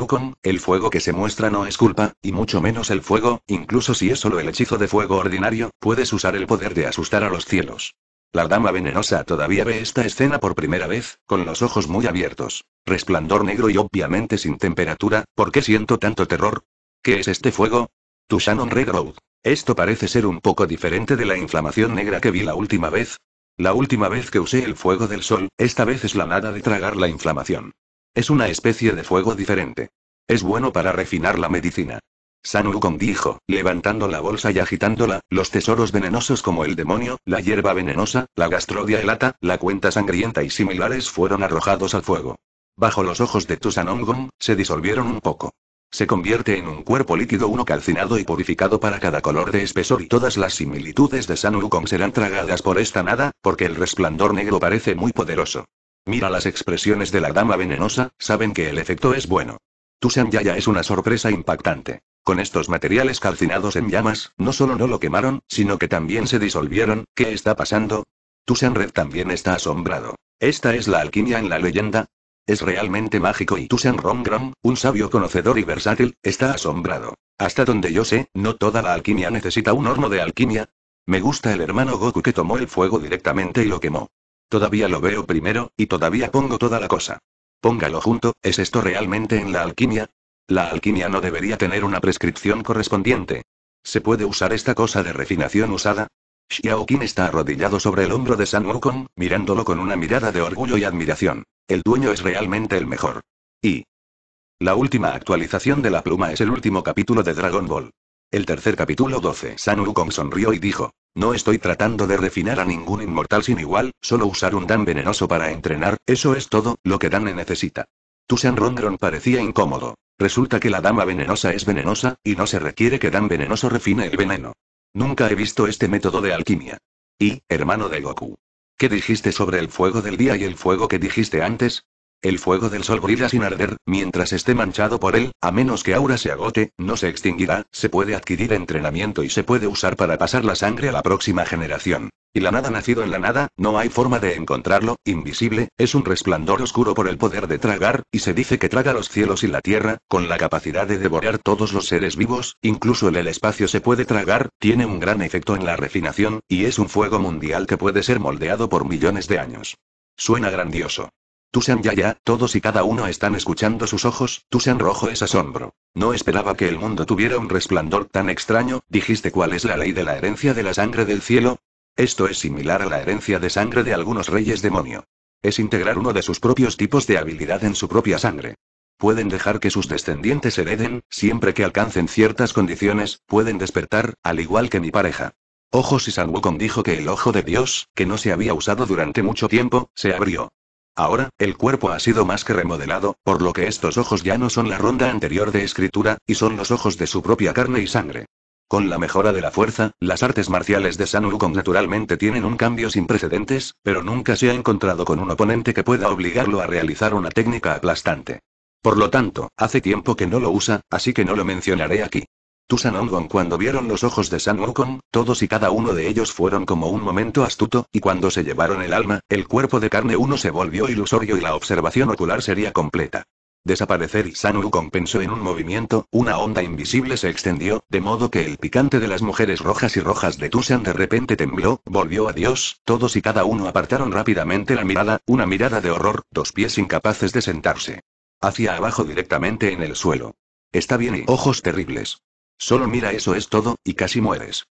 el fuego que se muestra no es culpa, y mucho menos el fuego, incluso si es solo el hechizo de fuego ordinario, puedes usar el poder de asustar a los cielos. La dama venenosa todavía ve esta escena por primera vez, con los ojos muy abiertos. Resplandor negro y obviamente sin temperatura, ¿por qué siento tanto terror? ¿Qué es este fuego? Tu Shannon Road. Esto parece ser un poco diferente de la inflamación negra que vi la última vez. La última vez que usé el fuego del sol, esta vez es la nada de tragar la inflamación. Es una especie de fuego diferente. Es bueno para refinar la medicina. San dijo, levantando la bolsa y agitándola, los tesoros venenosos como el demonio, la hierba venenosa, la gastrodia helata, la cuenta sangrienta y similares fueron arrojados al fuego. Bajo los ojos de Tusanongong, se disolvieron un poco. Se convierte en un cuerpo líquido uno calcinado y purificado para cada color de espesor y todas las similitudes de San serán tragadas por esta nada, porque el resplandor negro parece muy poderoso. Mira las expresiones de la dama venenosa, saben que el efecto es bueno. Tusan Yaya es una sorpresa impactante. Con estos materiales calcinados en llamas, no solo no lo quemaron, sino que también se disolvieron. ¿Qué está pasando? Tusan Red también está asombrado. ¿Esta es la alquimia en la leyenda? Es realmente mágico y Tusan Romgrom, un sabio conocedor y versátil, está asombrado. Hasta donde yo sé, no toda la alquimia necesita un horno de alquimia. Me gusta el hermano Goku que tomó el fuego directamente y lo quemó. Todavía lo veo primero, y todavía pongo toda la cosa. Póngalo junto, ¿es esto realmente en la alquimia? La alquimia no debería tener una prescripción correspondiente. ¿Se puede usar esta cosa de refinación usada? Xiaoqin está arrodillado sobre el hombro de San Wukong, mirándolo con una mirada de orgullo y admiración. El dueño es realmente el mejor. Y. La última actualización de la pluma es el último capítulo de Dragon Ball. El tercer capítulo 12. San Wukong sonrió y dijo. No estoy tratando de refinar a ningún inmortal sin igual, solo usar un Dan venenoso para entrenar, eso es todo, lo que Dane necesita. San Rondron parecía incómodo. Resulta que la dama venenosa es venenosa, y no se requiere que Dan venenoso refine el veneno. Nunca he visto este método de alquimia. Y, hermano de Goku. ¿Qué dijiste sobre el fuego del día y el fuego que dijiste antes? El fuego del sol brilla sin arder, mientras esté manchado por él, a menos que Aura se agote, no se extinguirá, se puede adquirir entrenamiento y se puede usar para pasar la sangre a la próxima generación. Y la nada nacido en la nada, no hay forma de encontrarlo, invisible, es un resplandor oscuro por el poder de tragar, y se dice que traga los cielos y la tierra, con la capacidad de devorar todos los seres vivos, incluso el, el espacio se puede tragar, tiene un gran efecto en la refinación, y es un fuego mundial que puede ser moldeado por millones de años. Suena grandioso. Tusan ya ya, todos y cada uno están escuchando sus ojos, Tusan rojo es asombro. No esperaba que el mundo tuviera un resplandor tan extraño, dijiste cuál es la ley de la herencia de la sangre del cielo. Esto es similar a la herencia de sangre de algunos reyes demonio. Es integrar uno de sus propios tipos de habilidad en su propia sangre. Pueden dejar que sus descendientes hereden, siempre que alcancen ciertas condiciones, pueden despertar, al igual que mi pareja. Ojos y San Wukong dijo que el ojo de Dios, que no se había usado durante mucho tiempo, se abrió. Ahora, el cuerpo ha sido más que remodelado, por lo que estos ojos ya no son la ronda anterior de escritura, y son los ojos de su propia carne y sangre. Con la mejora de la fuerza, las artes marciales de San con naturalmente tienen un cambio sin precedentes, pero nunca se ha encontrado con un oponente que pueda obligarlo a realizar una técnica aplastante. Por lo tanto, hace tiempo que no lo usa, así que no lo mencionaré aquí. Tusan cuando vieron los ojos de San Wukong, todos y cada uno de ellos fueron como un momento astuto, y cuando se llevaron el alma, el cuerpo de carne uno se volvió ilusorio y la observación ocular sería completa. Desaparecer y San Wukong pensó en un movimiento, una onda invisible se extendió, de modo que el picante de las mujeres rojas y rojas de Tusan de repente tembló, volvió a Dios, todos y cada uno apartaron rápidamente la mirada, una mirada de horror, dos pies incapaces de sentarse. Hacia abajo directamente en el suelo. Está bien y ojos terribles. Solo mira eso es todo, y casi mueres.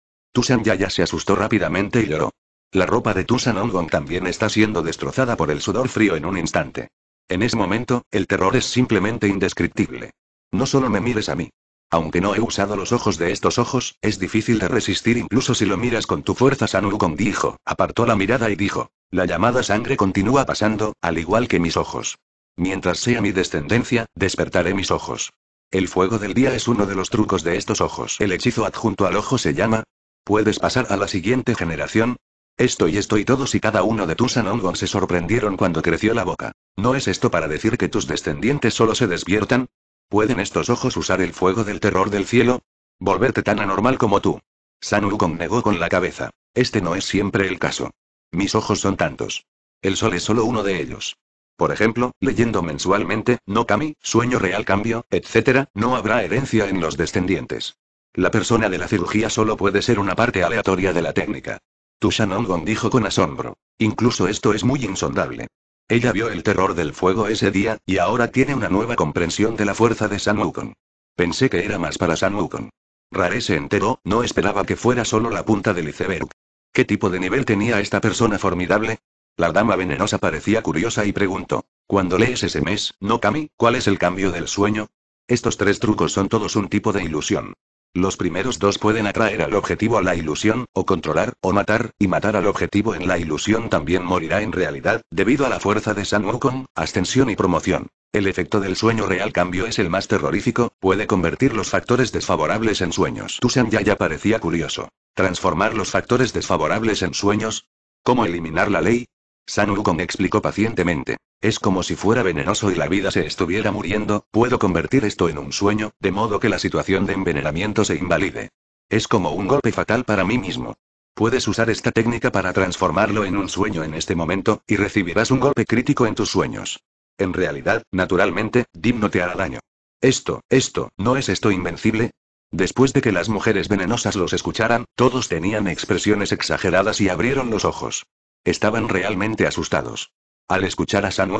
San Yaya se asustó rápidamente y lloró. La ropa de Tusan Ongong también está siendo destrozada por el sudor frío en un instante. En ese momento, el terror es simplemente indescriptible. No solo me mires a mí. Aunque no he usado los ojos de estos ojos, es difícil de resistir incluso si lo miras con tu fuerza. San Ugong dijo, apartó la mirada y dijo, la llamada sangre continúa pasando, al igual que mis ojos. Mientras sea mi descendencia, despertaré mis ojos. El fuego del día es uno de los trucos de estos ojos. El hechizo adjunto al ojo se llama. Puedes pasar a la siguiente generación, esto y esto y todos y cada uno de tus Anongon se sorprendieron cuando creció la boca. ¿No es esto para decir que tus descendientes solo se despiertan? ¿Pueden estos ojos usar el fuego del terror del cielo? Volverte tan anormal como tú. San negó con la cabeza. Este no es siempre el caso. Mis ojos son tantos. El sol es solo uno de ellos. Por ejemplo, leyendo mensualmente, no cami sueño real cambio, etc., no habrá herencia en los descendientes. La persona de la cirugía solo puede ser una parte aleatoria de la técnica. Tushanongon dijo con asombro. Incluso esto es muy insondable. Ella vio el terror del fuego ese día, y ahora tiene una nueva comprensión de la fuerza de San Wukong. Pensé que era más para San Wukong. Rare se enteró, no esperaba que fuera solo la punta del iceberg. ¿Qué tipo de nivel tenía esta persona formidable? La dama venenosa parecía curiosa y preguntó. Cuando lees ese mes, no Kami, ¿cuál es el cambio del sueño? Estos tres trucos son todos un tipo de ilusión. Los primeros dos pueden atraer al objetivo a la ilusión, o controlar, o matar, y matar al objetivo en la ilusión también morirá en realidad, debido a la fuerza de San Wukong, ascensión y promoción. El efecto del sueño real cambio es el más terrorífico, puede convertir los factores desfavorables en sueños. ya ya parecía curioso. ¿Transformar los factores desfavorables en sueños? ¿Cómo eliminar la ley? San Wukong explicó pacientemente. Es como si fuera venenoso y la vida se estuviera muriendo, puedo convertir esto en un sueño, de modo que la situación de envenenamiento se invalide. Es como un golpe fatal para mí mismo. Puedes usar esta técnica para transformarlo en un sueño en este momento, y recibirás un golpe crítico en tus sueños. En realidad, naturalmente, Dim no te hará daño. Esto, esto, ¿no es esto invencible? Después de que las mujeres venenosas los escucharan, todos tenían expresiones exageradas y abrieron los ojos. Estaban realmente asustados. Al escuchar a San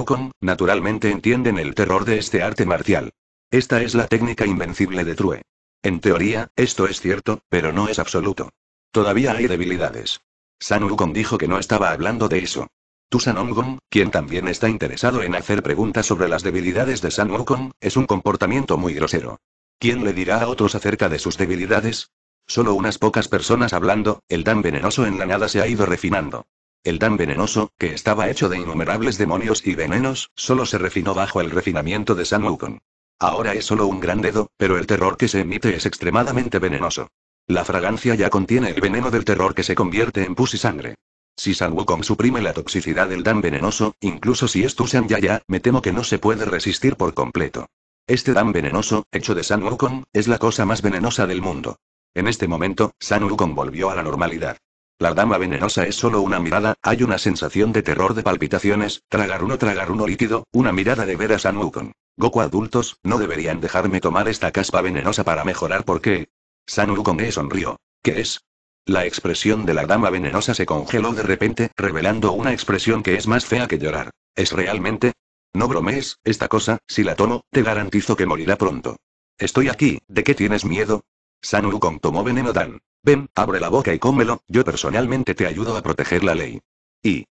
naturalmente entienden el terror de este arte marcial. Esta es la técnica invencible de True. En teoría, esto es cierto, pero no es absoluto. Todavía hay debilidades. San dijo que no estaba hablando de eso. Tú, quien también está interesado en hacer preguntas sobre las debilidades de San es un comportamiento muy grosero. ¿Quién le dirá a otros acerca de sus debilidades? Solo unas pocas personas hablando, el Dan venenoso en la nada se ha ido refinando. El Dan venenoso, que estaba hecho de innumerables demonios y venenos, solo se refinó bajo el refinamiento de San Wukong. Ahora es solo un gran dedo, pero el terror que se emite es extremadamente venenoso. La fragancia ya contiene el veneno del terror que se convierte en pus y sangre. Si San Wukong suprime la toxicidad del Dan venenoso, incluso si es ya Yaya, me temo que no se puede resistir por completo. Este Dan venenoso, hecho de San Wukong, es la cosa más venenosa del mundo. En este momento, San Wukong volvió a la normalidad. La dama venenosa es solo una mirada, hay una sensación de terror de palpitaciones, tragar uno tragar uno líquido, una mirada de veras a Nukon. Goku adultos, no deberían dejarme tomar esta caspa venenosa para mejorar porque... San Wukong e sonrió. ¿Qué es? La expresión de la dama venenosa se congeló de repente, revelando una expresión que es más fea que llorar. ¿Es realmente? No bromees, esta cosa, si la tomo, te garantizo que morirá pronto. Estoy aquí, ¿de qué tienes miedo? San tomó veneno Dan. Ven, abre la boca y cómelo, yo personalmente te ayudo a proteger la ley. Y.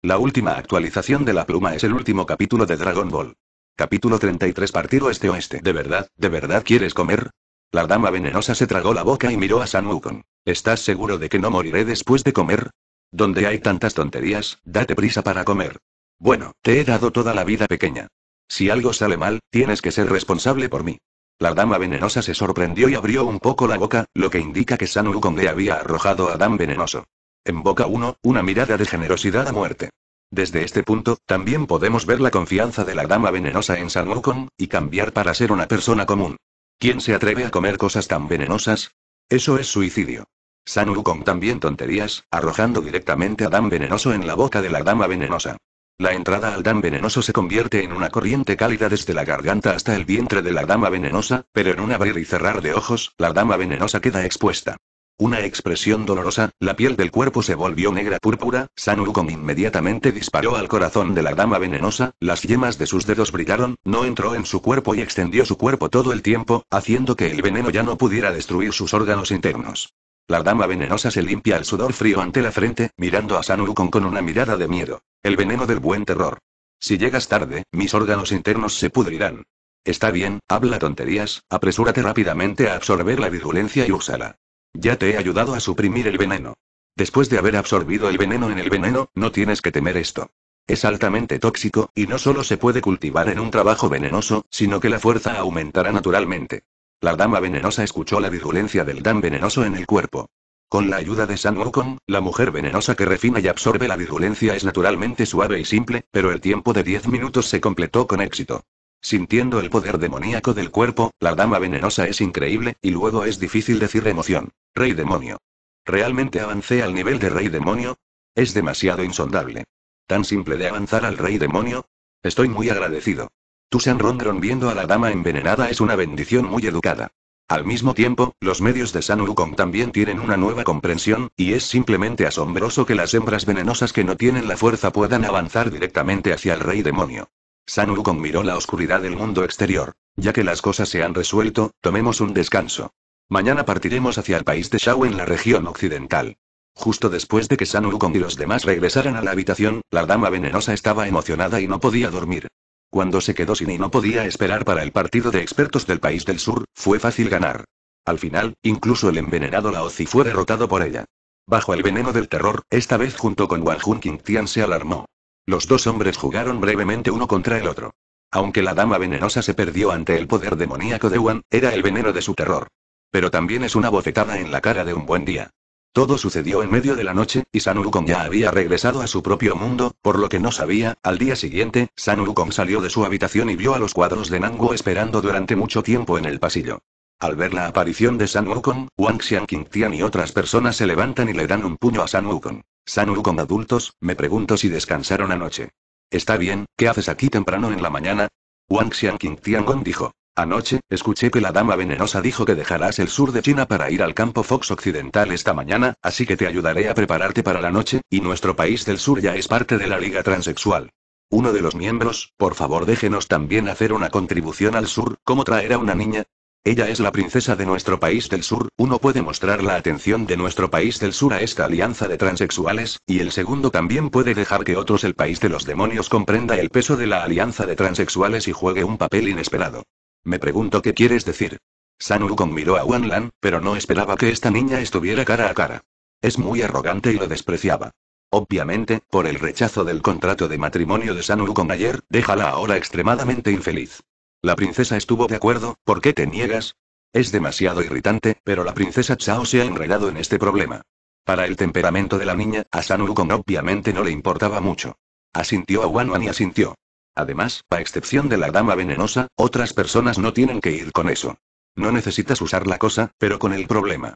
La última actualización de la pluma es el último capítulo de Dragon Ball. Capítulo 33 Partido Este Oeste. ¿De verdad, de verdad quieres comer? La dama venenosa se tragó la boca y miró a San Wukong. ¿Estás seguro de que no moriré después de comer? Donde hay tantas tonterías, date prisa para comer. Bueno, te he dado toda la vida pequeña. Si algo sale mal, tienes que ser responsable por mí. La dama venenosa se sorprendió y abrió un poco la boca, lo que indica que San Wukong le había arrojado a Dan venenoso. En boca uno, una mirada de generosidad a muerte. Desde este punto, también podemos ver la confianza de la dama venenosa en San Wukong, y cambiar para ser una persona común. ¿Quién se atreve a comer cosas tan venenosas? Eso es suicidio. San Wukong también tonterías, arrojando directamente a Dan venenoso en la boca de la dama venenosa. La entrada al Dan venenoso se convierte en una corriente cálida desde la garganta hasta el vientre de la dama venenosa, pero en un abrir y cerrar de ojos, la dama venenosa queda expuesta. Una expresión dolorosa, la piel del cuerpo se volvió negra púrpura, San inmediatamente disparó al corazón de la dama venenosa, las yemas de sus dedos brillaron, no entró en su cuerpo y extendió su cuerpo todo el tiempo, haciendo que el veneno ya no pudiera destruir sus órganos internos. La dama venenosa se limpia el sudor frío ante la frente, mirando a San con una mirada de miedo. El veneno del buen terror. Si llegas tarde, mis órganos internos se pudrirán. Está bien, habla tonterías, apresúrate rápidamente a absorber la virulencia y úsala. Ya te he ayudado a suprimir el veneno. Después de haber absorbido el veneno en el veneno, no tienes que temer esto. Es altamente tóxico, y no solo se puede cultivar en un trabajo venenoso, sino que la fuerza aumentará naturalmente. La dama venenosa escuchó la virulencia del dan venenoso en el cuerpo. Con la ayuda de San Wukong, la mujer venenosa que refina y absorbe la virulencia es naturalmente suave y simple, pero el tiempo de 10 minutos se completó con éxito. Sintiendo el poder demoníaco del cuerpo, la dama venenosa es increíble, y luego es difícil decir emoción. Rey demonio. ¿Realmente avancé al nivel de rey demonio? Es demasiado insondable. ¿Tan simple de avanzar al rey demonio? Estoy muy agradecido. Tusan Rongron viendo a la dama envenenada es una bendición muy educada. Al mismo tiempo, los medios de San también tienen una nueva comprensión, y es simplemente asombroso que las hembras venenosas que no tienen la fuerza puedan avanzar directamente hacia el rey demonio. San miró la oscuridad del mundo exterior. Ya que las cosas se han resuelto, tomemos un descanso. Mañana partiremos hacia el país de Shao en la región occidental. Justo después de que San y los demás regresaran a la habitación, la dama venenosa estaba emocionada y no podía dormir. Cuando se quedó sin y no podía esperar para el partido de expertos del país del sur, fue fácil ganar. Al final, incluso el envenenado Laozi fue derrotado por ella. Bajo el veneno del terror, esta vez junto con Wang Jun King Tian se alarmó. Los dos hombres jugaron brevemente uno contra el otro. Aunque la dama venenosa se perdió ante el poder demoníaco de Wan, era el veneno de su terror. Pero también es una bofetada en la cara de un buen día. Todo sucedió en medio de la noche, y San Wukong ya había regresado a su propio mundo, por lo que no sabía, al día siguiente, San Wukong salió de su habitación y vio a los cuadros de Nanguo esperando durante mucho tiempo en el pasillo. Al ver la aparición de San Wukong, Wang Xiang Tian y otras personas se levantan y le dan un puño a San Wukong. San Wukong adultos, me pregunto si descansaron anoche. Está bien, ¿qué haces aquí temprano en la mañana? Wang Xian Tian dijo. Anoche, escuché que la dama venenosa dijo que dejarás el sur de China para ir al campo Fox Occidental esta mañana, así que te ayudaré a prepararte para la noche, y nuestro país del sur ya es parte de la Liga Transexual. Uno de los miembros, por favor déjenos también hacer una contribución al sur, ¿cómo traer a una niña? Ella es la princesa de nuestro país del sur, uno puede mostrar la atención de nuestro país del sur a esta alianza de transexuales, y el segundo también puede dejar que otros el país de los demonios comprenda el peso de la alianza de transexuales y juegue un papel inesperado. Me pregunto qué quieres decir. San miró a Wanlan, Lan, pero no esperaba que esta niña estuviera cara a cara. Es muy arrogante y lo despreciaba. Obviamente, por el rechazo del contrato de matrimonio de San ayer, déjala ahora extremadamente infeliz. La princesa estuvo de acuerdo, ¿por qué te niegas? Es demasiado irritante, pero la princesa Chao se ha enredado en este problema. Para el temperamento de la niña, a San obviamente no le importaba mucho. Asintió a Wan y asintió. Además, a excepción de la dama venenosa, otras personas no tienen que ir con eso. No necesitas usar la cosa, pero con el problema.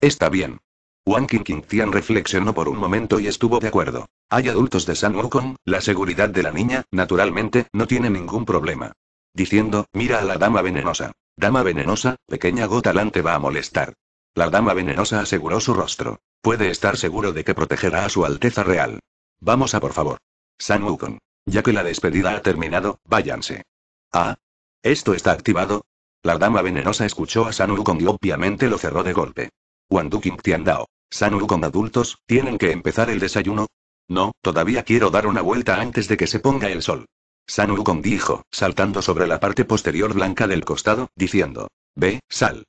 Está bien. Wang Qingqingtian reflexionó por un momento y estuvo de acuerdo. Hay adultos de San Wukong, la seguridad de la niña, naturalmente, no tiene ningún problema. Diciendo, mira a la dama venenosa. Dama venenosa, pequeña gota lante va a molestar. La dama venenosa aseguró su rostro. Puede estar seguro de que protegerá a su Alteza Real. Vamos a por favor. San Wukong. Ya que la despedida ha terminado, váyanse. Ah. ¿Esto está activado? La dama venenosa escuchó a San Wukong y obviamente lo cerró de golpe. Tian Tiandao. San Wukong adultos, ¿tienen que empezar el desayuno? No, todavía quiero dar una vuelta antes de que se ponga el sol. San Wukong dijo, saltando sobre la parte posterior blanca del costado, diciendo. Ve, sal.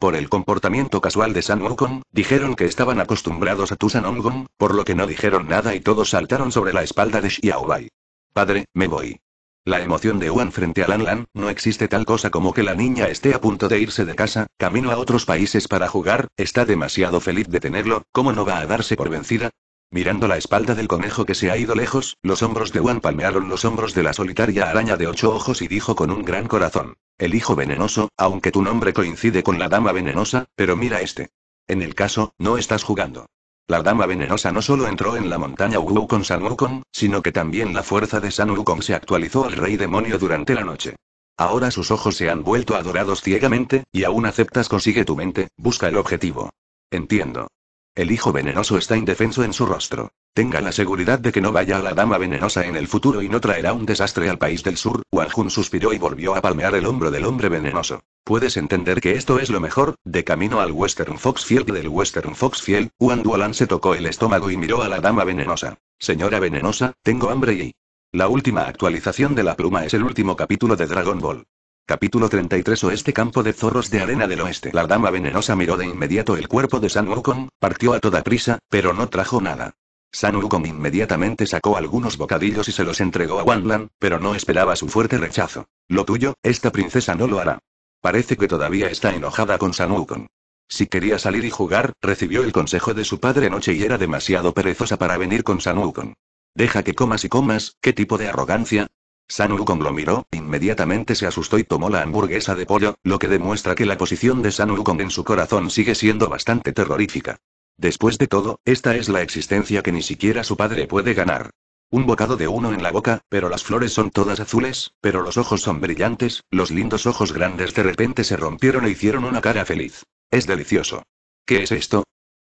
Por el comportamiento casual de San Wukong, dijeron que estaban acostumbrados a tu Ongong, por lo que no dijeron nada y todos saltaron sobre la espalda de Xiaobai. Padre, me voy. La emoción de Wan frente a Lan Lan, no existe tal cosa como que la niña esté a punto de irse de casa, camino a otros países para jugar, está demasiado feliz de tenerlo, ¿cómo no va a darse por vencida? Mirando la espalda del conejo que se ha ido lejos, los hombros de Wan palmearon los hombros de la solitaria araña de ocho ojos y dijo con un gran corazón, el hijo venenoso, aunque tu nombre coincide con la dama venenosa, pero mira este. En el caso, no estás jugando. La dama venenosa no solo entró en la montaña con San Wukong, sino que también la fuerza de San Wukong se actualizó al rey demonio durante la noche. Ahora sus ojos se han vuelto adorados ciegamente, y aún aceptas consigue tu mente, busca el objetivo. Entiendo. El hijo venenoso está indefenso en su rostro. Tenga la seguridad de que no vaya a la dama venenosa en el futuro y no traerá un desastre al país del sur. Wang suspiró y volvió a palmear el hombro del hombre venenoso. Puedes entender que esto es lo mejor, de camino al Western Fox Foxfield del Western Foxfield, Juan Dualan se tocó el estómago y miró a la dama venenosa. Señora venenosa, tengo hambre y... La última actualización de la pluma es el último capítulo de Dragon Ball. Capítulo 33 Este Campo de zorros de arena del oeste La dama venenosa miró de inmediato el cuerpo de San Wukong, partió a toda prisa, pero no trajo nada. San Wukong inmediatamente sacó algunos bocadillos y se los entregó a Wanlan, pero no esperaba su fuerte rechazo. Lo tuyo, esta princesa no lo hará. Parece que todavía está enojada con San Wukong. Si quería salir y jugar, recibió el consejo de su padre noche y era demasiado perezosa para venir con San Wukong. Deja que comas y comas, qué tipo de arrogancia, San lo miró, inmediatamente se asustó y tomó la hamburguesa de pollo, lo que demuestra que la posición de San Wukong en su corazón sigue siendo bastante terrorífica. Después de todo, esta es la existencia que ni siquiera su padre puede ganar. Un bocado de uno en la boca, pero las flores son todas azules, pero los ojos son brillantes, los lindos ojos grandes de repente se rompieron e hicieron una cara feliz. Es delicioso. ¿Qué es esto?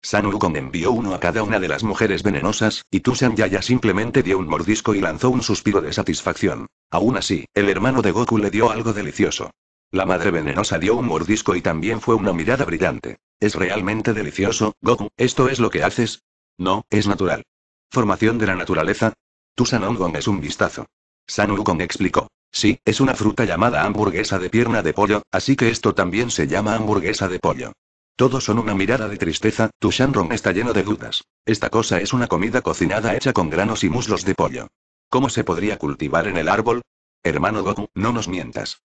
San Wukong envió uno a cada una de las mujeres venenosas, y Tusan Yaya simplemente dio un mordisco y lanzó un suspiro de satisfacción. Aún así, el hermano de Goku le dio algo delicioso. La madre venenosa dio un mordisco y también fue una mirada brillante. Es realmente delicioso, Goku, ¿esto es lo que haces? No, es natural. Formación de la naturaleza. Tusan Ungon es un vistazo. San Wukong explicó. Sí, es una fruta llamada hamburguesa de pierna de pollo, así que esto también se llama hamburguesa de pollo. Todos son una mirada de tristeza, tu Shanron está lleno de dudas. Esta cosa es una comida cocinada hecha con granos y muslos de pollo. ¿Cómo se podría cultivar en el árbol? Hermano Goku, no nos mientas.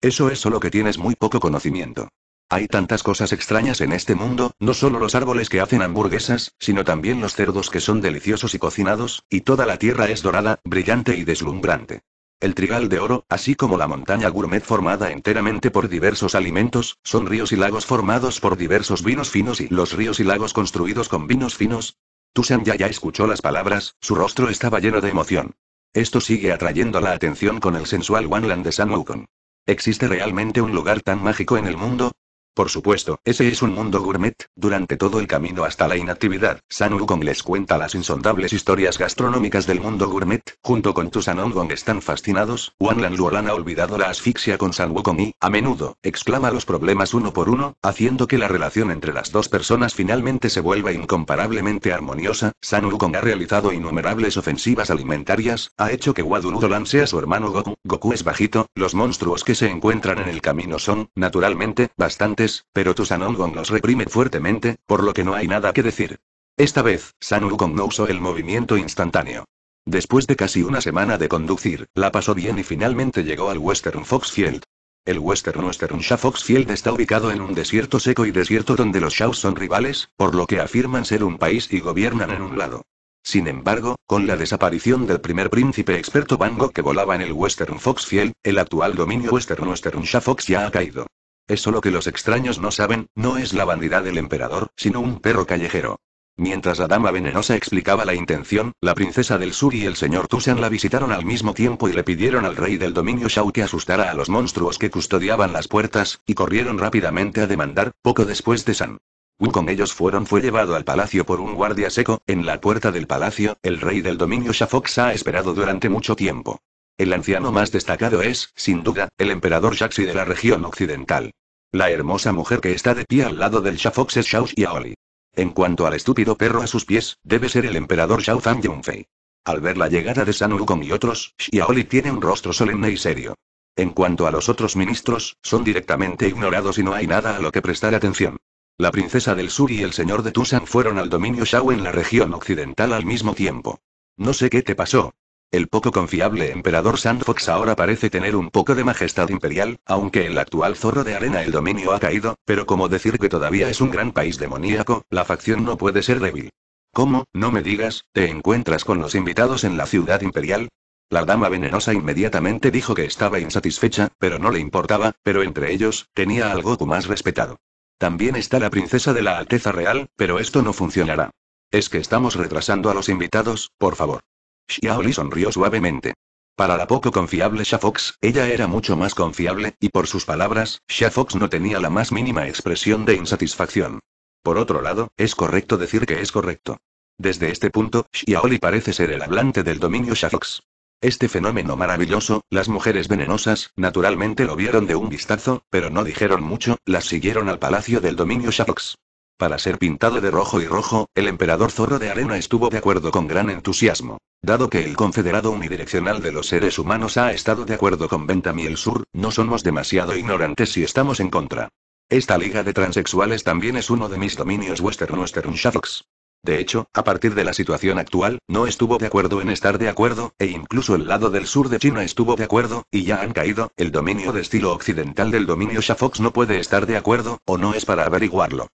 Eso es solo que tienes muy poco conocimiento. Hay tantas cosas extrañas en este mundo, no solo los árboles que hacen hamburguesas, sino también los cerdos que son deliciosos y cocinados, y toda la tierra es dorada, brillante y deslumbrante. El trigal de oro, así como la montaña gourmet formada enteramente por diversos alimentos, son ríos y lagos formados por diversos vinos finos y los ríos y lagos construidos con vinos finos. Tusan ya ya escuchó las palabras, su rostro estaba lleno de emoción. Esto sigue atrayendo la atención con el sensual Wanlan de San Wukong. ¿Existe realmente un lugar tan mágico en el mundo? Por supuesto, ese es un mundo gourmet. Durante todo el camino hasta la inactividad, San Wukong les cuenta las insondables historias gastronómicas del mundo gourmet. Junto con Tu sanongong están fascinados. Wanlan Luolan ha olvidado la asfixia con San Wukong y, a menudo, exclama los problemas uno por uno, haciendo que la relación entre las dos personas finalmente se vuelva incomparablemente armoniosa. San Wukong ha realizado innumerables ofensivas alimentarias, ha hecho que Wadunudolan sea su hermano Goku. Goku es bajito, los monstruos que se encuentran en el camino son, naturalmente, bastante pero tu Sanongong los reprime fuertemente, por lo que no hay nada que decir. Esta vez, San no usó el movimiento instantáneo. Después de casi una semana de conducir, la pasó bien y finalmente llegó al Western Foxfield. El Western Western Sha Foxfield está ubicado en un desierto seco y desierto donde los Shaws son rivales, por lo que afirman ser un país y gobiernan en un lado. Sin embargo, con la desaparición del primer príncipe experto Bango que volaba en el Western Foxfield, el actual dominio Western Western Shaw Fox ya ha caído. Eso lo que los extraños no saben, no es la vanidad del emperador, sino un perro callejero. Mientras la dama venenosa explicaba la intención, la princesa del sur y el señor Tusan la visitaron al mismo tiempo y le pidieron al rey del dominio Shao que asustara a los monstruos que custodiaban las puertas, y corrieron rápidamente a demandar, poco después de San. Wu con ellos fueron fue llevado al palacio por un guardia seco, en la puerta del palacio, el rey del dominio Shafox ha esperado durante mucho tiempo. El anciano más destacado es, sin duda, el emperador Shaxi de la región occidental. La hermosa mujer que está de pie al lado del Shafox es Shao Xiaoli. En cuanto al estúpido perro a sus pies, debe ser el emperador Shao Zhang Yunfei. Al ver la llegada de San Wukong y otros, Xiaoli tiene un rostro solemne y serio. En cuanto a los otros ministros, son directamente ignorados y no hay nada a lo que prestar atención. La princesa del sur y el señor de Tusan fueron al dominio Shao en la región occidental al mismo tiempo. No sé qué te pasó, el poco confiable emperador Sandfox ahora parece tener un poco de majestad imperial, aunque el actual zorro de arena el dominio ha caído, pero como decir que todavía es un gran país demoníaco, la facción no puede ser débil. ¿Cómo, no me digas, te encuentras con los invitados en la ciudad imperial? La dama venenosa inmediatamente dijo que estaba insatisfecha, pero no le importaba, pero entre ellos, tenía al Goku más respetado. También está la princesa de la Alteza Real, pero esto no funcionará. Es que estamos retrasando a los invitados, por favor. Xiaoli sonrió suavemente. Para la poco confiable Fox, ella era mucho más confiable, y por sus palabras, Shafox no tenía la más mínima expresión de insatisfacción. Por otro lado, es correcto decir que es correcto. Desde este punto, Xiaoli parece ser el hablante del dominio Fox. Este fenómeno maravilloso, las mujeres venenosas, naturalmente lo vieron de un vistazo, pero no dijeron mucho, las siguieron al palacio del dominio Shafox. Para ser pintado de rojo y rojo, el emperador Zorro de Arena estuvo de acuerdo con gran entusiasmo. Dado que el confederado unidireccional de los seres humanos ha estado de acuerdo con y el Sur, no somos demasiado ignorantes si estamos en contra. Esta liga de transexuales también es uno de mis dominios Western Western Shocks. De hecho, a partir de la situación actual, no estuvo de acuerdo en estar de acuerdo, e incluso el lado del sur de China estuvo de acuerdo, y ya han caído, el dominio de estilo occidental del dominio Shafox no puede estar de acuerdo, o no es para averiguarlo.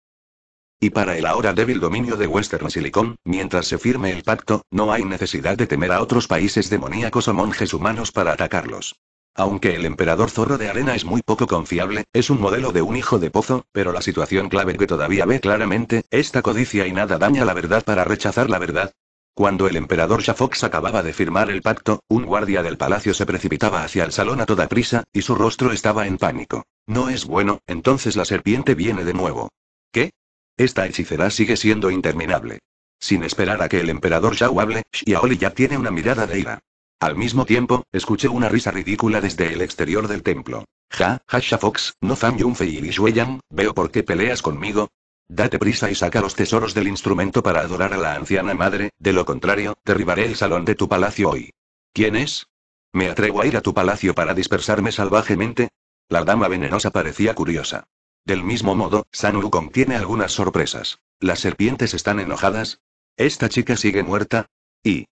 Y para el ahora débil dominio de Western Silicon, mientras se firme el pacto, no hay necesidad de temer a otros países demoníacos o monjes humanos para atacarlos. Aunque el emperador zorro de arena es muy poco confiable, es un modelo de un hijo de pozo, pero la situación clave que todavía ve claramente, esta codicia y nada daña la verdad para rechazar la verdad. Cuando el emperador Shafox acababa de firmar el pacto, un guardia del palacio se precipitaba hacia el salón a toda prisa, y su rostro estaba en pánico. No es bueno, entonces la serpiente viene de nuevo. ¿Qué? Esta hechicera sigue siendo interminable. Sin esperar a que el emperador Zhao hable, Xiaoli ya tiene una mirada de ira. Al mismo tiempo, escuché una risa ridícula desde el exterior del templo. Ja, Hasha Fox, no Fan Yunfei y Li veo por qué peleas conmigo. Date prisa y saca los tesoros del instrumento para adorar a la anciana madre, de lo contrario, derribaré el salón de tu palacio hoy. ¿Quién es? ¿Me atrevo a ir a tu palacio para dispersarme salvajemente? La dama venenosa parecía curiosa. Del mismo modo, sanu contiene algunas sorpresas. Las serpientes están enojadas. Esta chica sigue muerta. Y...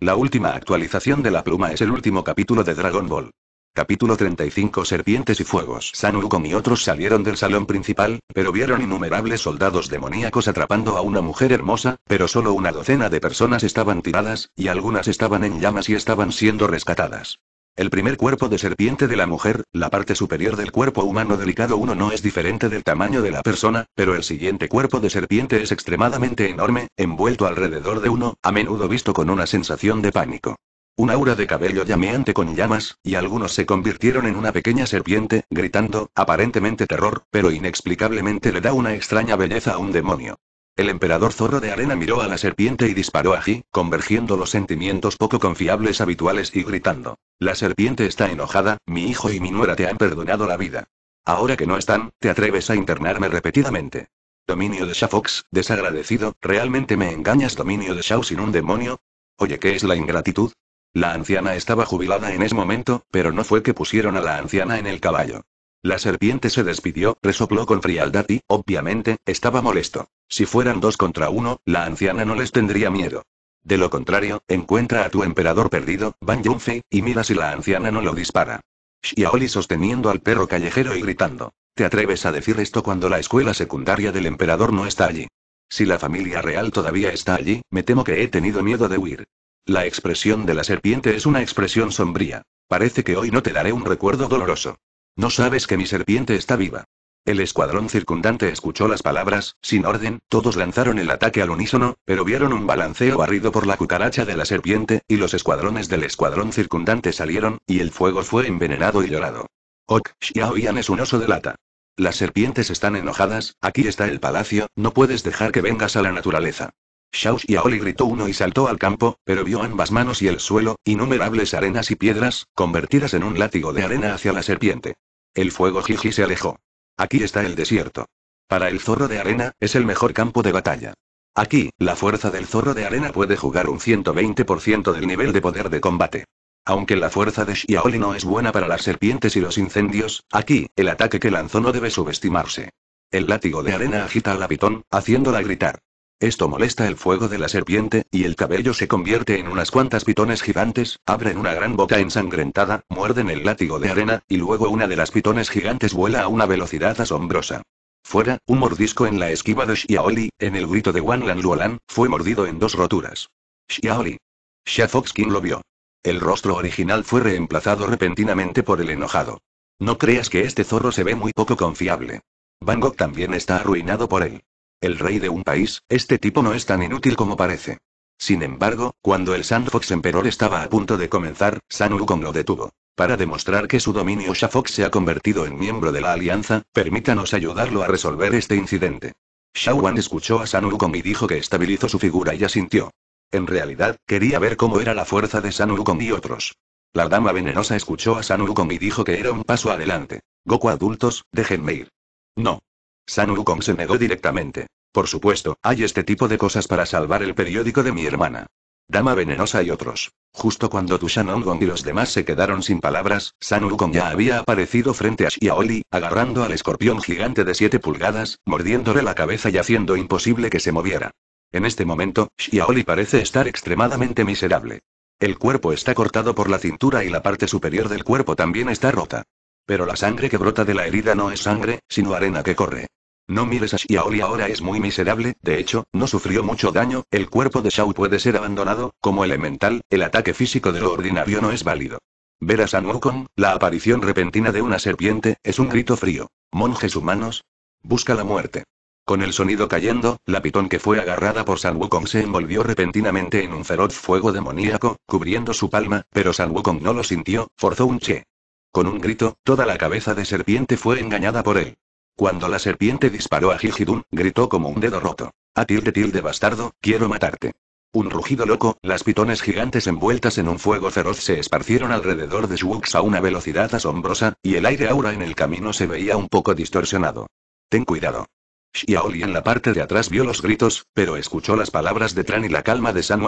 La última actualización de la pluma es el último capítulo de Dragon Ball. Capítulo 35 Serpientes y Fuegos. Sanurukom y otros salieron del salón principal, pero vieron innumerables soldados demoníacos atrapando a una mujer hermosa, pero solo una docena de personas estaban tiradas, y algunas estaban en llamas y estaban siendo rescatadas. El primer cuerpo de serpiente de la mujer, la parte superior del cuerpo humano delicado uno no es diferente del tamaño de la persona, pero el siguiente cuerpo de serpiente es extremadamente enorme, envuelto alrededor de uno, a menudo visto con una sensación de pánico. Un aura de cabello llameante con llamas, y algunos se convirtieron en una pequeña serpiente, gritando, aparentemente terror, pero inexplicablemente le da una extraña belleza a un demonio. El emperador zorro de arena miró a la serpiente y disparó a Ji, convergiendo los sentimientos poco confiables habituales y gritando. La serpiente está enojada, mi hijo y mi nuera te han perdonado la vida. Ahora que no están, te atreves a internarme repetidamente. Dominio de Shafox, desagradecido, ¿realmente me engañas dominio de Shao sin un demonio? Oye, ¿qué es la ingratitud? La anciana estaba jubilada en ese momento, pero no fue que pusieron a la anciana en el caballo. La serpiente se despidió, resopló con frialdad y, obviamente, estaba molesto. Si fueran dos contra uno, la anciana no les tendría miedo. De lo contrario, encuentra a tu emperador perdido, Ban Yunfei, y mira si la anciana no lo dispara. Xiaoli sosteniendo al perro callejero y gritando. ¿Te atreves a decir esto cuando la escuela secundaria del emperador no está allí? Si la familia real todavía está allí, me temo que he tenido miedo de huir. La expresión de la serpiente es una expresión sombría. Parece que hoy no te daré un recuerdo doloroso. No sabes que mi serpiente está viva. El escuadrón circundante escuchó las palabras, sin orden, todos lanzaron el ataque al unísono, pero vieron un balanceo barrido por la cucaracha de la serpiente, y los escuadrones del escuadrón circundante salieron, y el fuego fue envenenado y llorado. Ok, Xiaoyan es un oso de lata. Las serpientes están enojadas, aquí está el palacio, no puedes dejar que vengas a la naturaleza. Shao Xiaoli gritó uno y saltó al campo, pero vio ambas manos y el suelo, innumerables arenas y piedras, convertidas en un látigo de arena hacia la serpiente. El fuego Jiji se alejó. Aquí está el desierto. Para el zorro de arena, es el mejor campo de batalla. Aquí, la fuerza del zorro de arena puede jugar un 120% del nivel de poder de combate. Aunque la fuerza de Xiaoli no es buena para las serpientes y los incendios, aquí, el ataque que lanzó no debe subestimarse. El látigo de arena agita a la pitón, haciéndola gritar. Esto molesta el fuego de la serpiente, y el cabello se convierte en unas cuantas pitones gigantes, abren una gran boca ensangrentada, muerden el látigo de arena, y luego una de las pitones gigantes vuela a una velocidad asombrosa. Fuera, un mordisco en la esquiva de Xiaoli, en el grito de Wanlan Luolan, fue mordido en dos roturas. Xiaoli. Xia King lo vio. El rostro original fue reemplazado repentinamente por el enojado. No creas que este zorro se ve muy poco confiable. Van Gogh también está arruinado por él. El rey de un país, este tipo no es tan inútil como parece. Sin embargo, cuando el Fox Emperor estaba a punto de comenzar, San lo detuvo. Para demostrar que su dominio Shafox se ha convertido en miembro de la alianza, permítanos ayudarlo a resolver este incidente. Shawan escuchó a San Wukong y dijo que estabilizó su figura y asintió. En realidad, quería ver cómo era la fuerza de San Wukong y otros. La dama venenosa escuchó a San Wukong y dijo que era un paso adelante. Goku adultos, déjenme ir. No. San Wukong se negó directamente. Por supuesto, hay este tipo de cosas para salvar el periódico de mi hermana. Dama Venenosa y otros. Justo cuando Tushan Shanongong y los demás se quedaron sin palabras, San Wukong ya había aparecido frente a Xiaoli, agarrando al escorpión gigante de 7 pulgadas, mordiéndole la cabeza y haciendo imposible que se moviera. En este momento, Xiaoli parece estar extremadamente miserable. El cuerpo está cortado por la cintura y la parte superior del cuerpo también está rota. Pero la sangre que brota de la herida no es sangre, sino arena que corre. No mires a Xiaoli ahora es muy miserable, de hecho, no sufrió mucho daño, el cuerpo de Shao puede ser abandonado, como elemental, el ataque físico de lo ordinario no es válido. Ver a San Wukong, la aparición repentina de una serpiente, es un grito frío. Monjes humanos. Busca la muerte. Con el sonido cayendo, la pitón que fue agarrada por San Wukong se envolvió repentinamente en un feroz fuego demoníaco, cubriendo su palma, pero San Wukong no lo sintió, forzó un che. Con un grito, toda la cabeza de serpiente fue engañada por él. Cuando la serpiente disparó a Gigidun, gritó como un dedo roto. A tilde tilde bastardo, quiero matarte. Un rugido loco, las pitones gigantes envueltas en un fuego feroz se esparcieron alrededor de Shwux a una velocidad asombrosa, y el aire aura en el camino se veía un poco distorsionado. Ten cuidado. Xiaoli en la parte de atrás vio los gritos, pero escuchó las palabras de Tran y la calma de San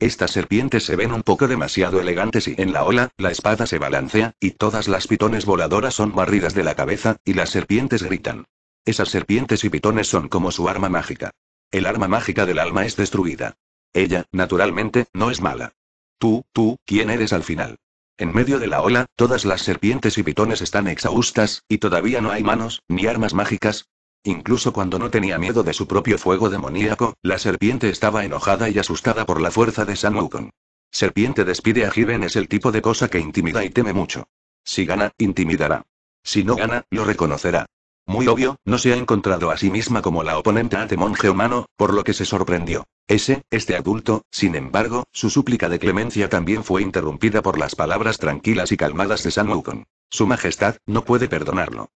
estas serpientes se ven un poco demasiado elegantes y en la ola, la espada se balancea, y todas las pitones voladoras son barridas de la cabeza, y las serpientes gritan. Esas serpientes y pitones son como su arma mágica. El arma mágica del alma es destruida. Ella, naturalmente, no es mala. Tú, tú, ¿quién eres al final? En medio de la ola, todas las serpientes y pitones están exhaustas, y todavía no hay manos, ni armas mágicas, Incluso cuando no tenía miedo de su propio fuego demoníaco, la serpiente estaba enojada y asustada por la fuerza de San Wukong. Serpiente despide a Jiren es el tipo de cosa que intimida y teme mucho. Si gana, intimidará. Si no gana, lo reconocerá. Muy obvio, no se ha encontrado a sí misma como la oponente a este monje humano, por lo que se sorprendió. Ese, este adulto, sin embargo, su súplica de clemencia también fue interrumpida por las palabras tranquilas y calmadas de San Wukong. Su majestad, no puede perdonarlo.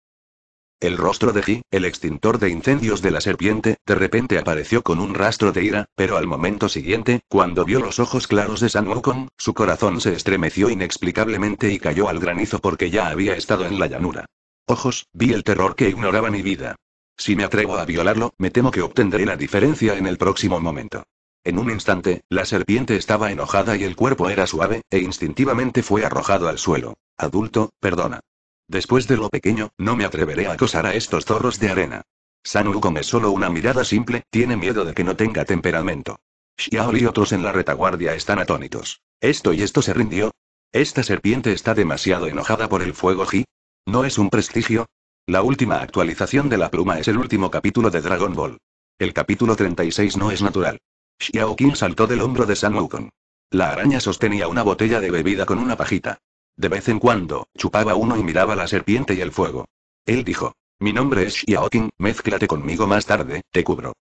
El rostro de Ji, el extintor de incendios de la serpiente, de repente apareció con un rastro de ira, pero al momento siguiente, cuando vio los ojos claros de San Wukong, su corazón se estremeció inexplicablemente y cayó al granizo porque ya había estado en la llanura. Ojos, vi el terror que ignoraba mi vida. Si me atrevo a violarlo, me temo que obtendré la diferencia en el próximo momento. En un instante, la serpiente estaba enojada y el cuerpo era suave, e instintivamente fue arrojado al suelo. Adulto, perdona. Después de lo pequeño, no me atreveré a acosar a estos zorros de arena. San Wukong es solo una mirada simple, tiene miedo de que no tenga temperamento. Xiao y otros en la retaguardia están atónitos. ¿Esto y esto se rindió? ¿Esta serpiente está demasiado enojada por el fuego Ji? ¿No es un prestigio? La última actualización de la pluma es el último capítulo de Dragon Ball. El capítulo 36 no es natural. Xiao Qin saltó del hombro de San Wukong. La araña sostenía una botella de bebida con una pajita. De vez en cuando, chupaba uno y miraba la serpiente y el fuego. Él dijo, mi nombre es Xiaoking, mezclate conmigo más tarde, te cubro.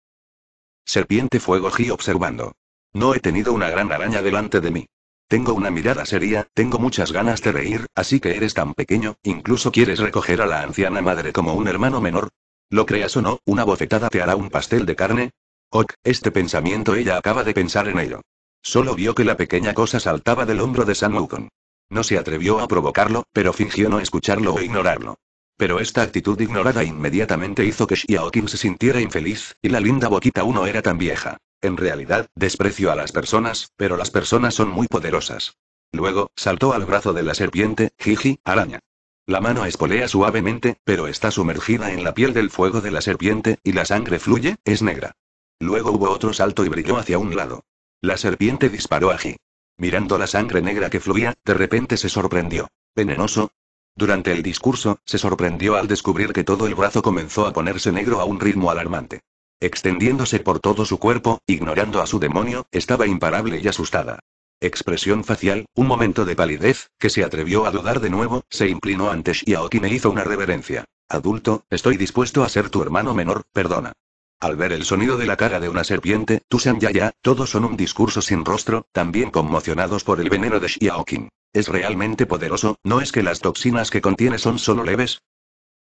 Serpiente Fuego Ji observando. No he tenido una gran araña delante de mí. Tengo una mirada seria, tengo muchas ganas de reír, así que eres tan pequeño, incluso quieres recoger a la anciana madre como un hermano menor. Lo creas o no, una bofetada te hará un pastel de carne. Ok, este pensamiento ella acaba de pensar en ello. Solo vio que la pequeña cosa saltaba del hombro de San Wukong. No se atrevió a provocarlo, pero fingió no escucharlo o ignorarlo. Pero esta actitud ignorada inmediatamente hizo que Xiao se sintiera infeliz, y la linda boquita uno era tan vieja. En realidad, desprecio a las personas, pero las personas son muy poderosas. Luego, saltó al brazo de la serpiente, Jiji, araña. La mano espolea suavemente, pero está sumergida en la piel del fuego de la serpiente, y la sangre fluye, es negra. Luego hubo otro salto y brilló hacia un lado. La serpiente disparó a Ji. Mirando la sangre negra que fluía, de repente se sorprendió. ¿Venenoso? Durante el discurso, se sorprendió al descubrir que todo el brazo comenzó a ponerse negro a un ritmo alarmante. Extendiéndose por todo su cuerpo, ignorando a su demonio, estaba imparable y asustada. Expresión facial, un momento de palidez, que se atrevió a dudar de nuevo, se inclinó ante aoki me hizo una reverencia. Adulto, estoy dispuesto a ser tu hermano menor, perdona. Al ver el sonido de la cara de una serpiente, Tusan Yaya, todos son un discurso sin rostro, también conmocionados por el veneno de Shiaokin. Es realmente poderoso, ¿no es que las toxinas que contiene son solo leves?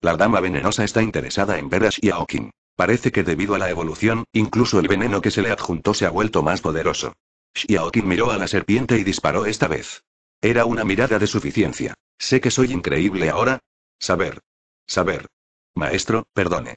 La dama venenosa está interesada en ver a Shiaokin. Parece que debido a la evolución, incluso el veneno que se le adjuntó se ha vuelto más poderoso. Shiaokin miró a la serpiente y disparó esta vez. Era una mirada de suficiencia. Sé que soy increíble ahora. Saber. Saber. Maestro, perdone.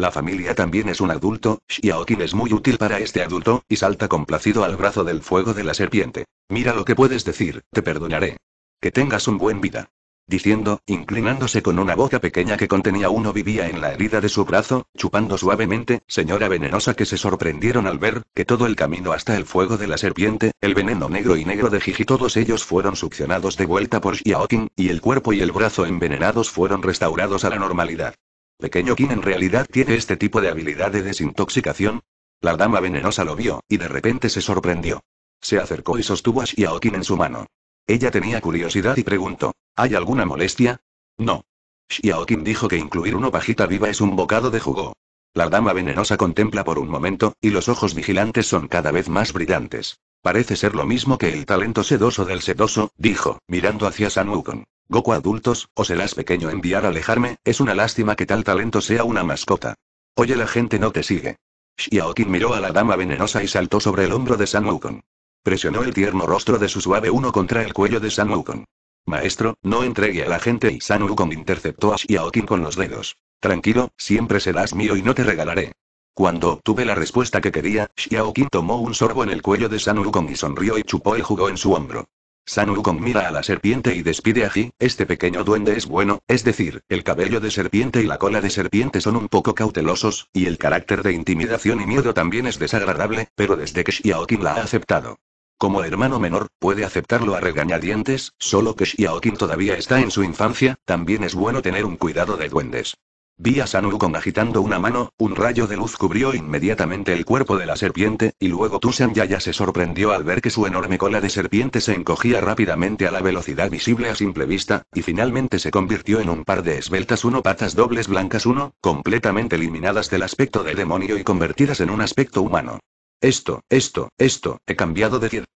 La familia también es un adulto, Xiaokin es muy útil para este adulto, y salta complacido al brazo del fuego de la serpiente. Mira lo que puedes decir, te perdonaré. Que tengas un buen vida. Diciendo, inclinándose con una boca pequeña que contenía uno vivía en la herida de su brazo, chupando suavemente, señora venenosa que se sorprendieron al ver, que todo el camino hasta el fuego de la serpiente, el veneno negro y negro de Jiji todos ellos fueron succionados de vuelta por Xiaoqing, y el cuerpo y el brazo envenenados fueron restaurados a la normalidad. Pequeño Kim en realidad tiene este tipo de habilidad de desintoxicación. La dama venenosa lo vio, y de repente se sorprendió. Se acercó y sostuvo a Xiaokin en su mano. Ella tenía curiosidad y preguntó: ¿Hay alguna molestia? No. kim dijo que incluir una pajita viva es un bocado de jugo. La dama venenosa contempla por un momento, y los ojos vigilantes son cada vez más brillantes. Parece ser lo mismo que el talento sedoso del sedoso, dijo, mirando hacia San Goku adultos, o serás pequeño enviar a alejarme, es una lástima que tal talento sea una mascota. Oye la gente no te sigue. Shiaokin miró a la dama venenosa y saltó sobre el hombro de San Presionó el tierno rostro de su suave uno contra el cuello de San Maestro, no entregue a la gente y San interceptó a Shiaokin con los dedos. Tranquilo, siempre serás mío y no te regalaré. Cuando obtuve la respuesta que quería, Xiao tomó un sorbo en el cuello de San y sonrió y chupó y jugó en su hombro. San mira a la serpiente y despide a Ji, este pequeño duende es bueno, es decir, el cabello de serpiente y la cola de serpiente son un poco cautelosos, y el carácter de intimidación y miedo también es desagradable, pero desde que Xiao la ha aceptado. Como hermano menor, puede aceptarlo a regañadientes, solo que Xiaoqin todavía está en su infancia, también es bueno tener un cuidado de duendes. Vi a San agitando una mano, un rayo de luz cubrió inmediatamente el cuerpo de la serpiente, y luego Tushan Yaya se sorprendió al ver que su enorme cola de serpiente se encogía rápidamente a la velocidad visible a simple vista, y finalmente se convirtió en un par de esbeltas uno patas dobles blancas uno, completamente eliminadas del aspecto de demonio y convertidas en un aspecto humano. Esto, esto, esto, he cambiado de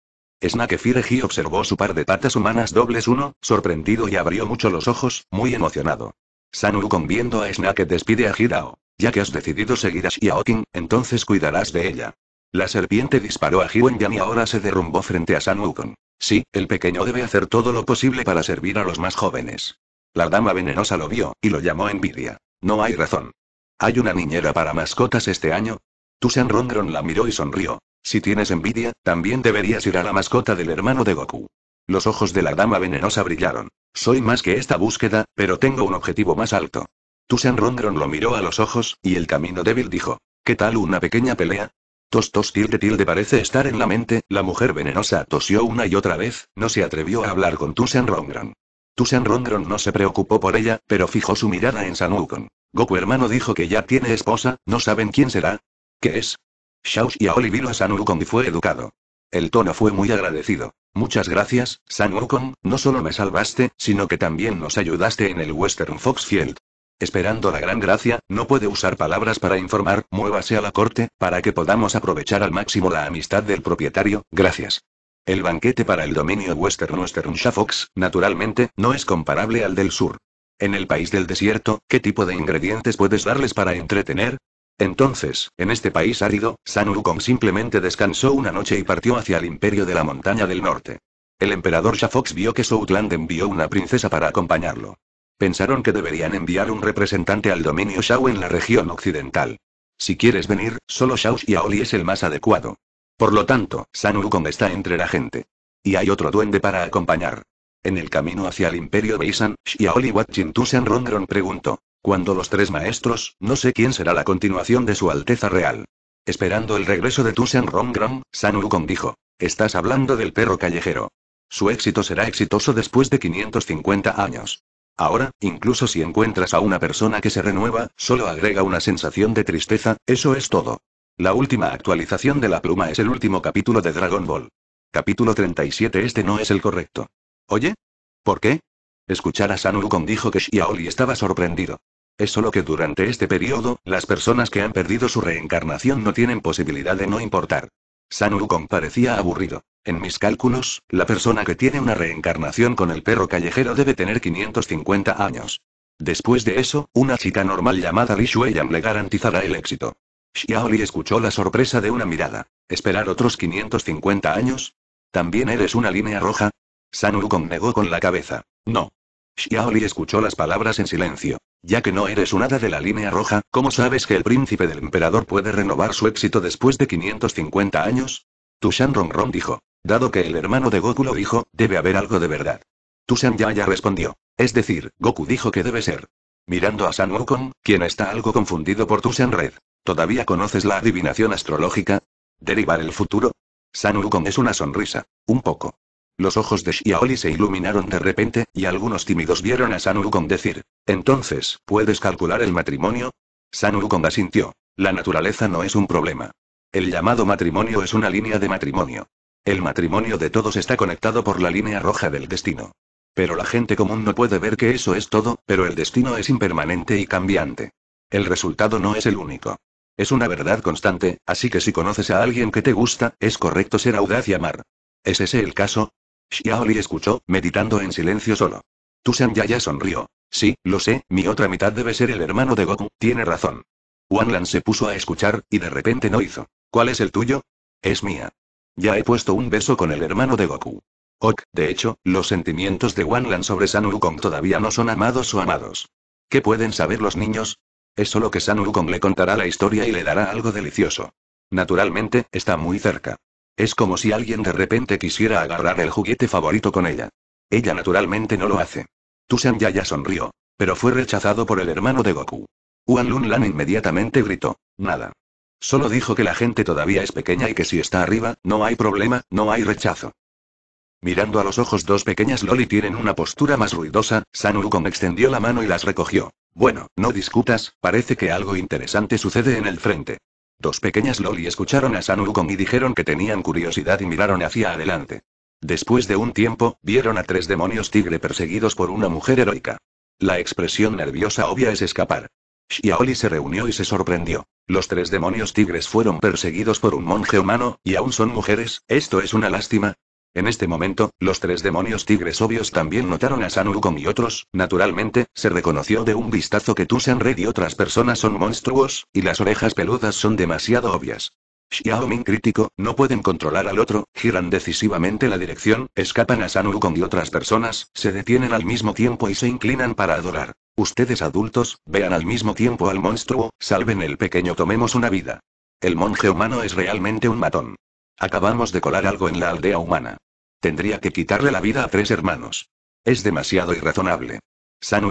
Fire He observó su par de patas humanas dobles uno, sorprendido y abrió mucho los ojos, muy emocionado. San Wukong viendo a Snake despide a Hirao. Ya que has decidido seguir a Xiaoqin, entonces cuidarás de ella. La serpiente disparó a Yan y ahora se derrumbó frente a San Wukong. Sí, el pequeño debe hacer todo lo posible para servir a los más jóvenes. La dama venenosa lo vio, y lo llamó envidia. No hay razón. ¿Hay una niñera para mascotas este año? San Rongron la miró y sonrió. Si tienes envidia, también deberías ir a la mascota del hermano de Goku. Los ojos de la dama venenosa brillaron. Soy más que esta búsqueda, pero tengo un objetivo más alto. Tusan Rongron lo miró a los ojos, y el camino débil dijo. ¿Qué tal una pequeña pelea? Tostos tilde tilde parece estar en la mente, la mujer venenosa tosió una y otra vez, no se atrevió a hablar con Tusan Rongron. Tusan Rongron no se preocupó por ella, pero fijó su mirada en Sanukon. Goku hermano dijo que ya tiene esposa, ¿no saben quién será? ¿Qué es? Shaush y Aoli vino a Sanukon y fue educado. El tono fue muy agradecido. Muchas gracias, San Wukong, no solo me salvaste, sino que también nos ayudaste en el Western Foxfield. Esperando la gran gracia, no puede usar palabras para informar, muévase a la corte, para que podamos aprovechar al máximo la amistad del propietario, gracias. El banquete para el dominio Western Western Fox, naturalmente, no es comparable al del sur. En el país del desierto, ¿qué tipo de ingredientes puedes darles para entretener? Entonces, en este país árido, San simplemente descansó una noche y partió hacia el imperio de la montaña del norte. El emperador Shafox vio que Southland envió una princesa para acompañarlo. Pensaron que deberían enviar un representante al dominio Shao en la región occidental. Si quieres venir, solo Shao y es el más adecuado. Por lo tanto, San está entre la gente. Y hay otro duende para acompañar. En el camino hacia el imperio Beisan, Xiaoli Wat Tusan Rongron preguntó. Cuando los tres maestros, no sé quién será la continuación de su Alteza Real. Esperando el regreso de Tusan Romgrom, San Wukong dijo. Estás hablando del perro callejero. Su éxito será exitoso después de 550 años. Ahora, incluso si encuentras a una persona que se renueva, solo agrega una sensación de tristeza, eso es todo. La última actualización de la pluma es el último capítulo de Dragon Ball. Capítulo 37 Este no es el correcto. ¿Oye? ¿Por qué? Escuchar a San Wukong dijo que Xiaoli estaba sorprendido. Es solo que durante este periodo, las personas que han perdido su reencarnación no tienen posibilidad de no importar. San parecía aburrido. En mis cálculos, la persona que tiene una reencarnación con el perro callejero debe tener 550 años. Después de eso, una chica normal llamada Li Shueyang le garantizará el éxito. Xiaoli escuchó la sorpresa de una mirada. ¿Esperar otros 550 años? ¿También eres una línea roja? San negó con la cabeza. No. Xiaoli escuchó las palabras en silencio. Ya que no eres un hada de la línea roja, ¿cómo sabes que el príncipe del emperador puede renovar su éxito después de 550 años? Tushan Ronron dijo. Dado que el hermano de Goku lo dijo, debe haber algo de verdad. Tushan Yaya respondió. Es decir, Goku dijo que debe ser. Mirando a San Wukong, quien está algo confundido por Tushan Red. ¿Todavía conoces la adivinación astrológica? ¿Derivar el futuro? San Wukong es una sonrisa. Un poco. Los ojos de Xiaoli se iluminaron de repente, y algunos tímidos vieron a San decir, entonces, ¿puedes calcular el matrimonio? San asintió. La naturaleza no es un problema. El llamado matrimonio es una línea de matrimonio. El matrimonio de todos está conectado por la línea roja del destino. Pero la gente común no puede ver que eso es todo, pero el destino es impermanente y cambiante. El resultado no es el único. Es una verdad constante, así que si conoces a alguien que te gusta, es correcto ser audaz y amar. ¿Es ese el caso? Xiaoli escuchó, meditando en silencio solo. ya Yaya sonrió. Sí, lo sé, mi otra mitad debe ser el hermano de Goku, tiene razón. Wanlan se puso a escuchar, y de repente no hizo. ¿Cuál es el tuyo? Es mía. Ya he puesto un beso con el hermano de Goku. Ok, de hecho, los sentimientos de Wanlan sobre San Wukong todavía no son amados o amados. ¿Qué pueden saber los niños? Es solo que San Wukong le contará la historia y le dará algo delicioso. Naturalmente, está muy cerca. Es como si alguien de repente quisiera agarrar el juguete favorito con ella. Ella naturalmente no lo hace. Tusan Yaya sonrió. Pero fue rechazado por el hermano de Goku. Wan Lun Lan inmediatamente gritó. Nada. Solo dijo que la gente todavía es pequeña y que si está arriba, no hay problema, no hay rechazo. Mirando a los ojos dos pequeñas Loli tienen una postura más ruidosa, San Wukong extendió la mano y las recogió. Bueno, no discutas, parece que algo interesante sucede en el frente. Dos pequeñas Loli escucharon a San y dijeron que tenían curiosidad y miraron hacia adelante. Después de un tiempo, vieron a tres demonios tigre perseguidos por una mujer heroica. La expresión nerviosa obvia es escapar. Xiaoli se reunió y se sorprendió. Los tres demonios tigres fueron perseguidos por un monje humano, y aún son mujeres, esto es una lástima, en este momento, los tres demonios tigres obvios también notaron a San y otros, naturalmente, se reconoció de un vistazo que Tusan Red y otras personas son monstruos, y las orejas peludas son demasiado obvias. Xiao crítico, no pueden controlar al otro, giran decisivamente la dirección, escapan a San y otras personas, se detienen al mismo tiempo y se inclinan para adorar. Ustedes adultos, vean al mismo tiempo al monstruo, salven el pequeño tomemos una vida. El monje humano es realmente un matón. Acabamos de colar algo en la aldea humana. Tendría que quitarle la vida a tres hermanos. Es demasiado irrazonable.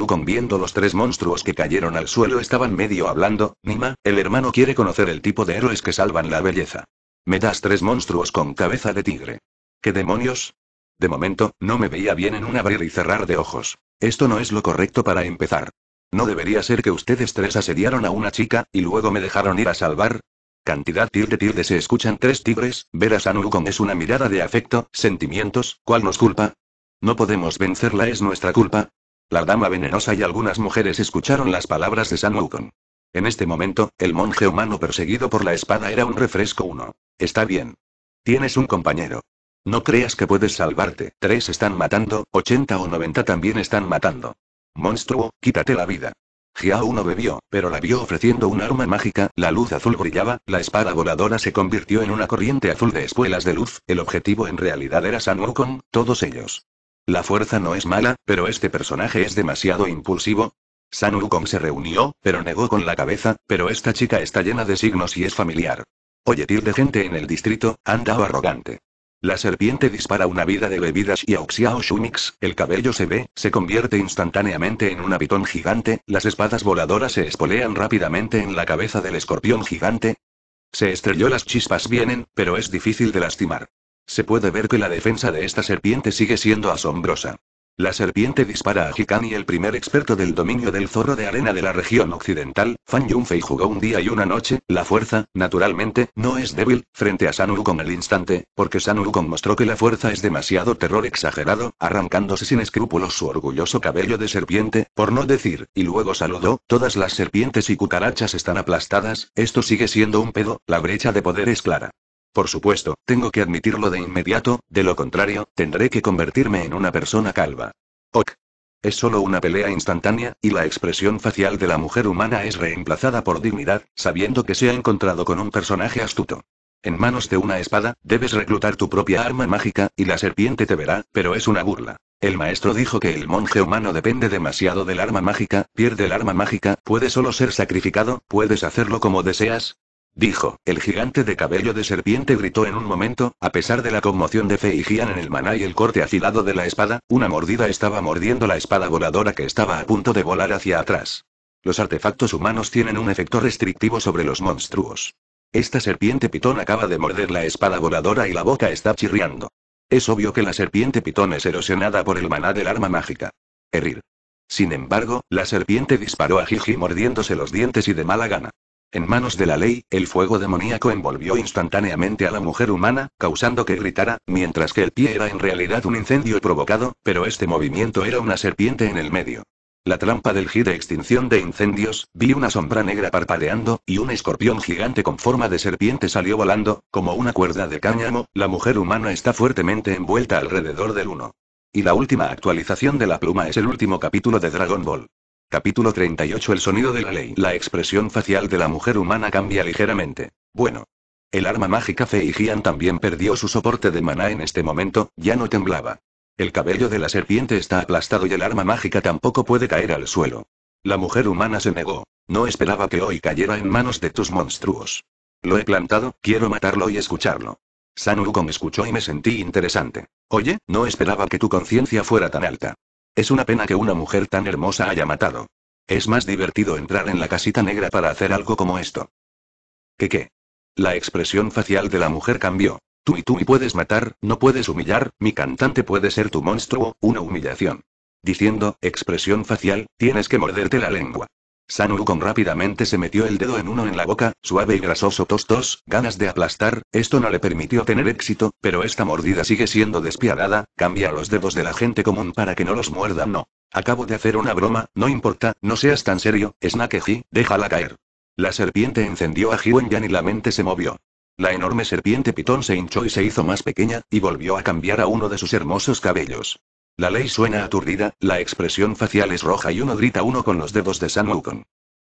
con viendo los tres monstruos que cayeron al suelo estaban medio hablando, Nima, el hermano quiere conocer el tipo de héroes que salvan la belleza. Me das tres monstruos con cabeza de tigre. ¿Qué demonios? De momento, no me veía bien en un abrir y cerrar de ojos. Esto no es lo correcto para empezar. No debería ser que ustedes tres asediaron a una chica, y luego me dejaron ir a salvar, Cantidad tilde tilde se escuchan tres tigres, ver a San con es una mirada de afecto, sentimientos, ¿cuál nos culpa? No podemos vencerla es nuestra culpa. La dama venenosa y algunas mujeres escucharon las palabras de San Wukong. En este momento, el monje humano perseguido por la espada era un refresco uno. Está bien. Tienes un compañero. No creas que puedes salvarte. Tres están matando, 80 o 90 también están matando. Monstruo, quítate la vida. Xiao no bebió, pero la vio ofreciendo un arma mágica, la luz azul brillaba, la espada voladora se convirtió en una corriente azul de espuelas de luz, el objetivo en realidad era San Wukong, todos ellos. La fuerza no es mala, pero este personaje es demasiado impulsivo. San Wukong se reunió, pero negó con la cabeza, pero esta chica está llena de signos y es familiar. Oye, de gente en el distrito, Anda arrogante. La serpiente dispara una vida de bebidas y a Shumix, el cabello se ve, se convierte instantáneamente en un habitón gigante, las espadas voladoras se espolean rápidamente en la cabeza del escorpión gigante. Se estrelló las chispas vienen, pero es difícil de lastimar. Se puede ver que la defensa de esta serpiente sigue siendo asombrosa. La serpiente dispara a Hikani, el primer experto del dominio del zorro de arena de la región occidental. Fan Yunfei jugó un día y una noche. La fuerza, naturalmente, no es débil, frente a San Wukong al instante, porque San mostró que la fuerza es demasiado terror exagerado, arrancándose sin escrúpulos su orgulloso cabello de serpiente, por no decir, y luego saludó: Todas las serpientes y cucarachas están aplastadas, esto sigue siendo un pedo, la brecha de poder es clara. Por supuesto, tengo que admitirlo de inmediato, de lo contrario, tendré que convertirme en una persona calva. Ok. Es solo una pelea instantánea, y la expresión facial de la mujer humana es reemplazada por dignidad, sabiendo que se ha encontrado con un personaje astuto. En manos de una espada, debes reclutar tu propia arma mágica, y la serpiente te verá, pero es una burla. El maestro dijo que el monje humano depende demasiado del arma mágica, pierde el arma mágica, puede solo ser sacrificado, puedes hacerlo como deseas, Dijo, el gigante de cabello de serpiente gritó en un momento, a pesar de la conmoción de Feijian en el maná y el corte afilado de la espada, una mordida estaba mordiendo la espada voladora que estaba a punto de volar hacia atrás. Los artefactos humanos tienen un efecto restrictivo sobre los monstruos. Esta serpiente pitón acaba de morder la espada voladora y la boca está chirriando. Es obvio que la serpiente pitón es erosionada por el maná del arma mágica. Herir. Sin embargo, la serpiente disparó a Jiji mordiéndose los dientes y de mala gana. En manos de la ley, el fuego demoníaco envolvió instantáneamente a la mujer humana, causando que gritara, mientras que el pie era en realidad un incendio provocado, pero este movimiento era una serpiente en el medio. La trampa del G de extinción de incendios, vi una sombra negra parpadeando, y un escorpión gigante con forma de serpiente salió volando, como una cuerda de cáñamo, la mujer humana está fuertemente envuelta alrededor del uno. Y la última actualización de la pluma es el último capítulo de Dragon Ball. Capítulo 38 El sonido de la ley. La expresión facial de la mujer humana cambia ligeramente. Bueno. El arma mágica Feijian también perdió su soporte de maná en este momento, ya no temblaba. El cabello de la serpiente está aplastado y el arma mágica tampoco puede caer al suelo. La mujer humana se negó. No esperaba que hoy cayera en manos de tus monstruos. Lo he plantado, quiero matarlo y escucharlo. San me escuchó y me sentí interesante. Oye, no esperaba que tu conciencia fuera tan alta. Es una pena que una mujer tan hermosa haya matado. Es más divertido entrar en la casita negra para hacer algo como esto. ¿Qué qué? La expresión facial de la mujer cambió. Tú y tú y puedes matar, no puedes humillar, mi cantante puede ser tu monstruo, una humillación. Diciendo, expresión facial, tienes que morderte la lengua. San con rápidamente se metió el dedo en uno en la boca, suave y grasoso tostos, ganas de aplastar, esto no le permitió tener éxito, pero esta mordida sigue siendo despiadada, cambia los dedos de la gente común para que no los muerdan no. Acabo de hacer una broma, no importa, no seas tan serio, Snakeji, déjala caer. La serpiente encendió a Yan y la mente se movió. La enorme serpiente pitón se hinchó y se hizo más pequeña, y volvió a cambiar a uno de sus hermosos cabellos. La ley suena aturdida, la expresión facial es roja y uno grita uno con los dedos de San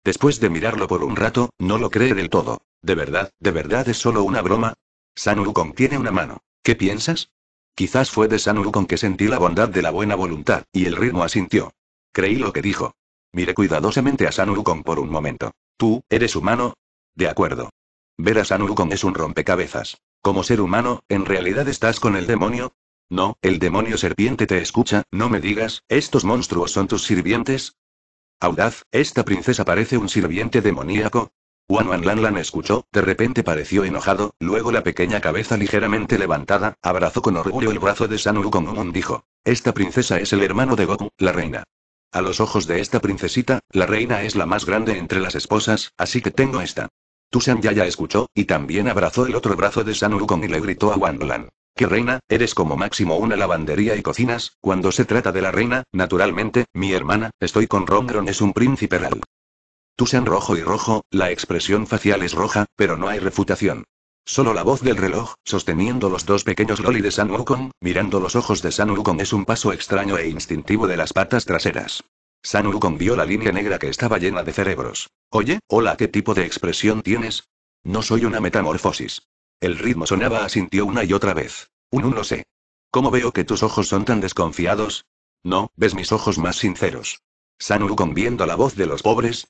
Después de mirarlo por un rato, no lo cree del todo. ¿De verdad, de verdad es solo una broma? San tiene una mano. ¿Qué piensas? Quizás fue de San que sentí la bondad de la buena voluntad, y el ritmo asintió. Creí lo que dijo. Miré cuidadosamente a San por un momento. ¿Tú, eres humano? De acuerdo. Ver a San es un rompecabezas. Como ser humano, en realidad estás con el demonio, no, el demonio serpiente te escucha, no me digas, ¿estos monstruos son tus sirvientes? Audaz, esta princesa parece un sirviente demoníaco. Juan Wan Lan Lan escuchó, de repente pareció enojado, luego la pequeña cabeza ligeramente levantada, abrazó con orgullo el brazo de Sanuru y dijo, esta princesa es el hermano de Goku, la reina. A los ojos de esta princesita, la reina es la más grande entre las esposas, así que tengo esta. Ya Yaya escuchó, y también abrazó el otro brazo de Sanurukon y le gritó a Wanlan reina, eres como máximo una lavandería y cocinas, cuando se trata de la reina, naturalmente, mi hermana, estoy con Rongron es un príncipe real. Tusan rojo y rojo, la expresión facial es roja, pero no hay refutación. Solo la voz del reloj, sosteniendo los dos pequeños loli de San mirando los ojos de San es un paso extraño e instintivo de las patas traseras. San vio la línea negra que estaba llena de cerebros. Oye, hola, ¿qué tipo de expresión tienes? No soy una metamorfosis. El ritmo sonaba asintió una y otra vez. Un no sé. ¿Cómo veo que tus ojos son tan desconfiados? No, ves mis ojos más sinceros. Sanu viendo la voz de los pobres.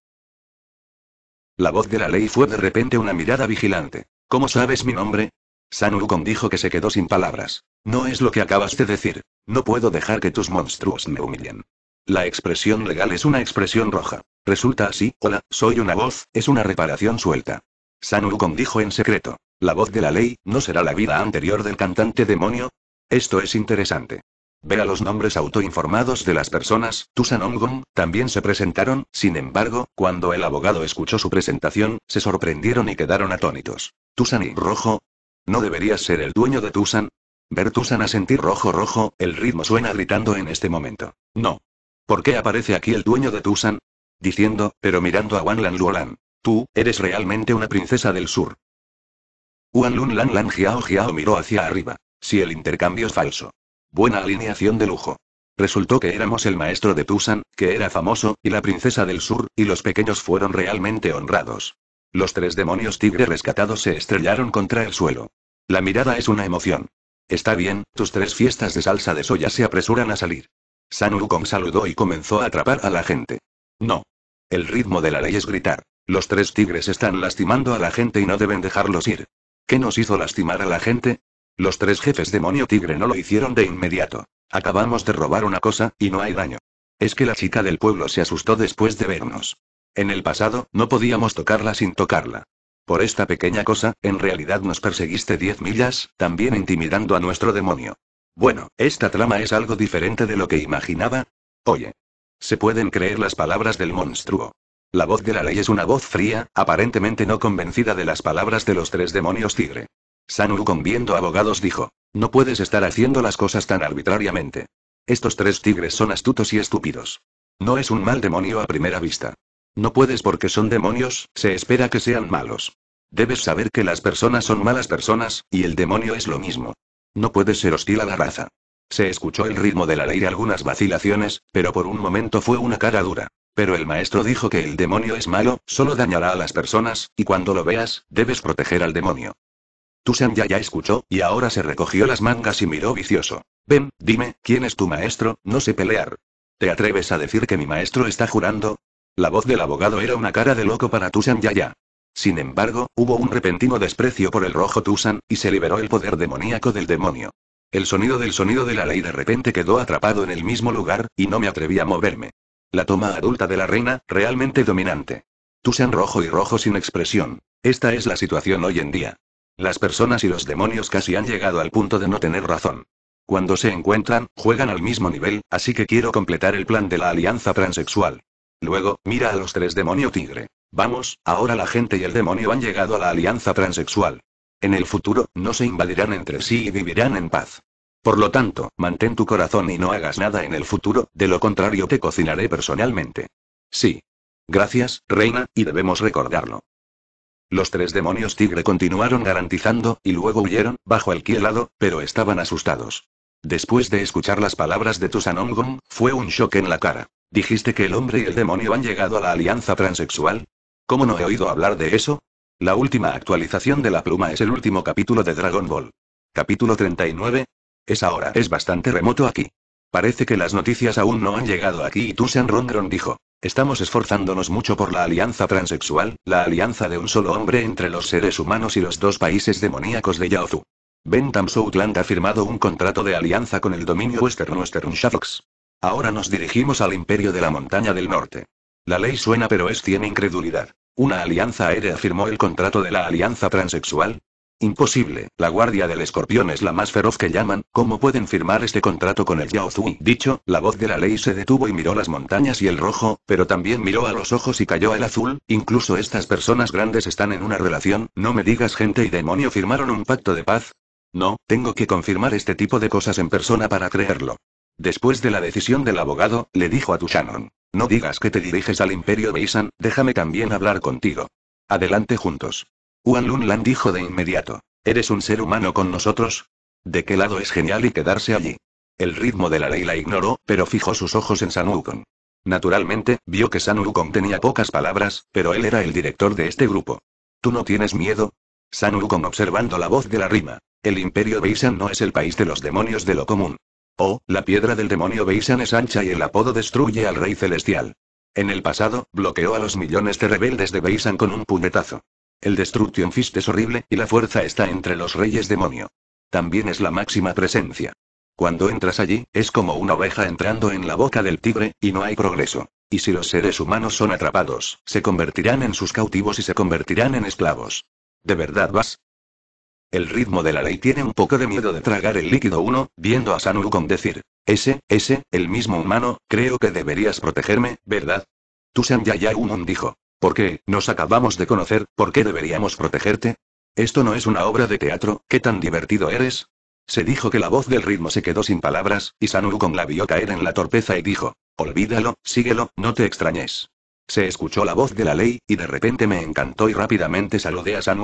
La voz de la ley fue de repente una mirada vigilante. ¿Cómo sabes mi nombre? Sanu dijo que se quedó sin palabras. No es lo que acabas de decir. No puedo dejar que tus monstruos me humillen. La expresión legal es una expresión roja. Resulta así, hola, soy una voz, es una reparación suelta. Sanu dijo en secreto. La voz de la ley, ¿no será la vida anterior del cantante demonio? Esto es interesante. Ver a los nombres autoinformados de las personas, Tusan también se presentaron, sin embargo, cuando el abogado escuchó su presentación, se sorprendieron y quedaron atónitos. Tusan y Rojo. ¿No deberías ser el dueño de Tusan? Ver Tusan a sentir rojo rojo, el ritmo suena gritando en este momento. No. ¿Por qué aparece aquí el dueño de Tusan? Diciendo, pero mirando a Wanlan Luolan. Tú, eres realmente una princesa del sur. Wan Lun Lan Lan Jiao Jiao miró hacia arriba. Si el intercambio es falso. Buena alineación de lujo. Resultó que éramos el maestro de Tusan, que era famoso, y la princesa del sur, y los pequeños fueron realmente honrados. Los tres demonios tigre rescatados se estrellaron contra el suelo. La mirada es una emoción. Está bien, tus tres fiestas de salsa de soya se apresuran a salir. San Wukong saludó y comenzó a atrapar a la gente. No. El ritmo de la ley es gritar. Los tres tigres están lastimando a la gente y no deben dejarlos ir. ¿Qué nos hizo lastimar a la gente? Los tres jefes demonio tigre no lo hicieron de inmediato. Acabamos de robar una cosa, y no hay daño. Es que la chica del pueblo se asustó después de vernos. En el pasado, no podíamos tocarla sin tocarla. Por esta pequeña cosa, en realidad nos perseguiste 10 millas, también intimidando a nuestro demonio. Bueno, esta trama es algo diferente de lo que imaginaba. Oye. Se pueden creer las palabras del monstruo. La voz de la ley es una voz fría, aparentemente no convencida de las palabras de los tres demonios tigre. con viendo abogados dijo, no puedes estar haciendo las cosas tan arbitrariamente. Estos tres tigres son astutos y estúpidos. No es un mal demonio a primera vista. No puedes porque son demonios, se espera que sean malos. Debes saber que las personas son malas personas, y el demonio es lo mismo. No puedes ser hostil a la raza. Se escuchó el ritmo de la ley y algunas vacilaciones, pero por un momento fue una cara dura. Pero el maestro dijo que el demonio es malo, solo dañará a las personas, y cuando lo veas, debes proteger al demonio. Tusan ya ya escuchó, y ahora se recogió las mangas y miró vicioso. Ven, dime, ¿quién es tu maestro? No sé pelear. ¿Te atreves a decir que mi maestro está jurando? La voz del abogado era una cara de loco para Tusan Yaya. Sin embargo, hubo un repentino desprecio por el rojo Tusan, y se liberó el poder demoníaco del demonio. El sonido del sonido de la ley de repente quedó atrapado en el mismo lugar, y no me atreví a moverme. La toma adulta de la reina, realmente dominante. sean rojo y rojo sin expresión. Esta es la situación hoy en día. Las personas y los demonios casi han llegado al punto de no tener razón. Cuando se encuentran, juegan al mismo nivel, así que quiero completar el plan de la alianza transexual. Luego, mira a los tres demonio tigre. Vamos, ahora la gente y el demonio han llegado a la alianza transexual. En el futuro, no se invadirán entre sí y vivirán en paz. Por lo tanto, mantén tu corazón y no hagas nada en el futuro, de lo contrario te cocinaré personalmente. Sí. Gracias, reina, y debemos recordarlo. Los tres demonios tigre continuaron garantizando, y luego huyeron, bajo el kielado, pero estaban asustados. Después de escuchar las palabras de Tusanongong, fue un shock en la cara. ¿Dijiste que el hombre y el demonio han llegado a la alianza transexual? ¿Cómo no he oído hablar de eso? La última actualización de la pluma es el último capítulo de Dragon Ball. Capítulo 39, es ahora. es bastante remoto aquí. Parece que las noticias aún no han llegado aquí y Tusan Rongron dijo. Estamos esforzándonos mucho por la alianza transexual, la alianza de un solo hombre entre los seres humanos y los dos países demoníacos de Yaozu. Bentham Southland ha firmado un contrato de alianza con el dominio Western Western Shaffox. Ahora nos dirigimos al imperio de la montaña del norte. La ley suena pero es tiene incredulidad. Una alianza aérea firmó el contrato de la alianza transexual, Imposible, la guardia del escorpión es la más feroz que llaman, ¿cómo pueden firmar este contrato con el Yao Zui? Dicho, la voz de la ley se detuvo y miró las montañas y el rojo, pero también miró a los ojos y cayó el azul, incluso estas personas grandes están en una relación, no me digas gente y demonio firmaron un pacto de paz. No, tengo que confirmar este tipo de cosas en persona para creerlo. Después de la decisión del abogado, le dijo a Shannon: No digas que te diriges al imperio Beisan, déjame también hablar contigo. Adelante juntos. Lun Lan dijo de inmediato. ¿Eres un ser humano con nosotros? ¿De qué lado es genial y quedarse allí? El ritmo de la ley la ignoró, pero fijó sus ojos en San Wukong. Naturalmente, vio que San Wukong tenía pocas palabras, pero él era el director de este grupo. ¿Tú no tienes miedo? San Wukong observando la voz de la rima. El imperio Beisan no es el país de los demonios de lo común. Oh, la piedra del demonio Beisan es ancha y el apodo destruye al rey celestial. En el pasado, bloqueó a los millones de rebeldes de Beisan con un puñetazo. El Destruction Fist es horrible, y la fuerza está entre los reyes demonio. También es la máxima presencia. Cuando entras allí, es como una oveja entrando en la boca del tigre, y no hay progreso. Y si los seres humanos son atrapados, se convertirán en sus cautivos y se convertirán en esclavos. ¿De verdad vas? El ritmo de la ley tiene un poco de miedo de tragar el líquido uno, viendo a Sanuru con decir, ese, ese, el mismo humano, creo que deberías protegerme, ¿verdad? Tu Sanjaya Yaya dijo, ¿Por qué? Nos acabamos de conocer, ¿por qué deberíamos protegerte? Esto no es una obra de teatro, ¿qué tan divertido eres? Se dijo que la voz del ritmo se quedó sin palabras, y San la vio caer en la torpeza y dijo, olvídalo, síguelo, no te extrañes. Se escuchó la voz de la ley, y de repente me encantó y rápidamente saludé a San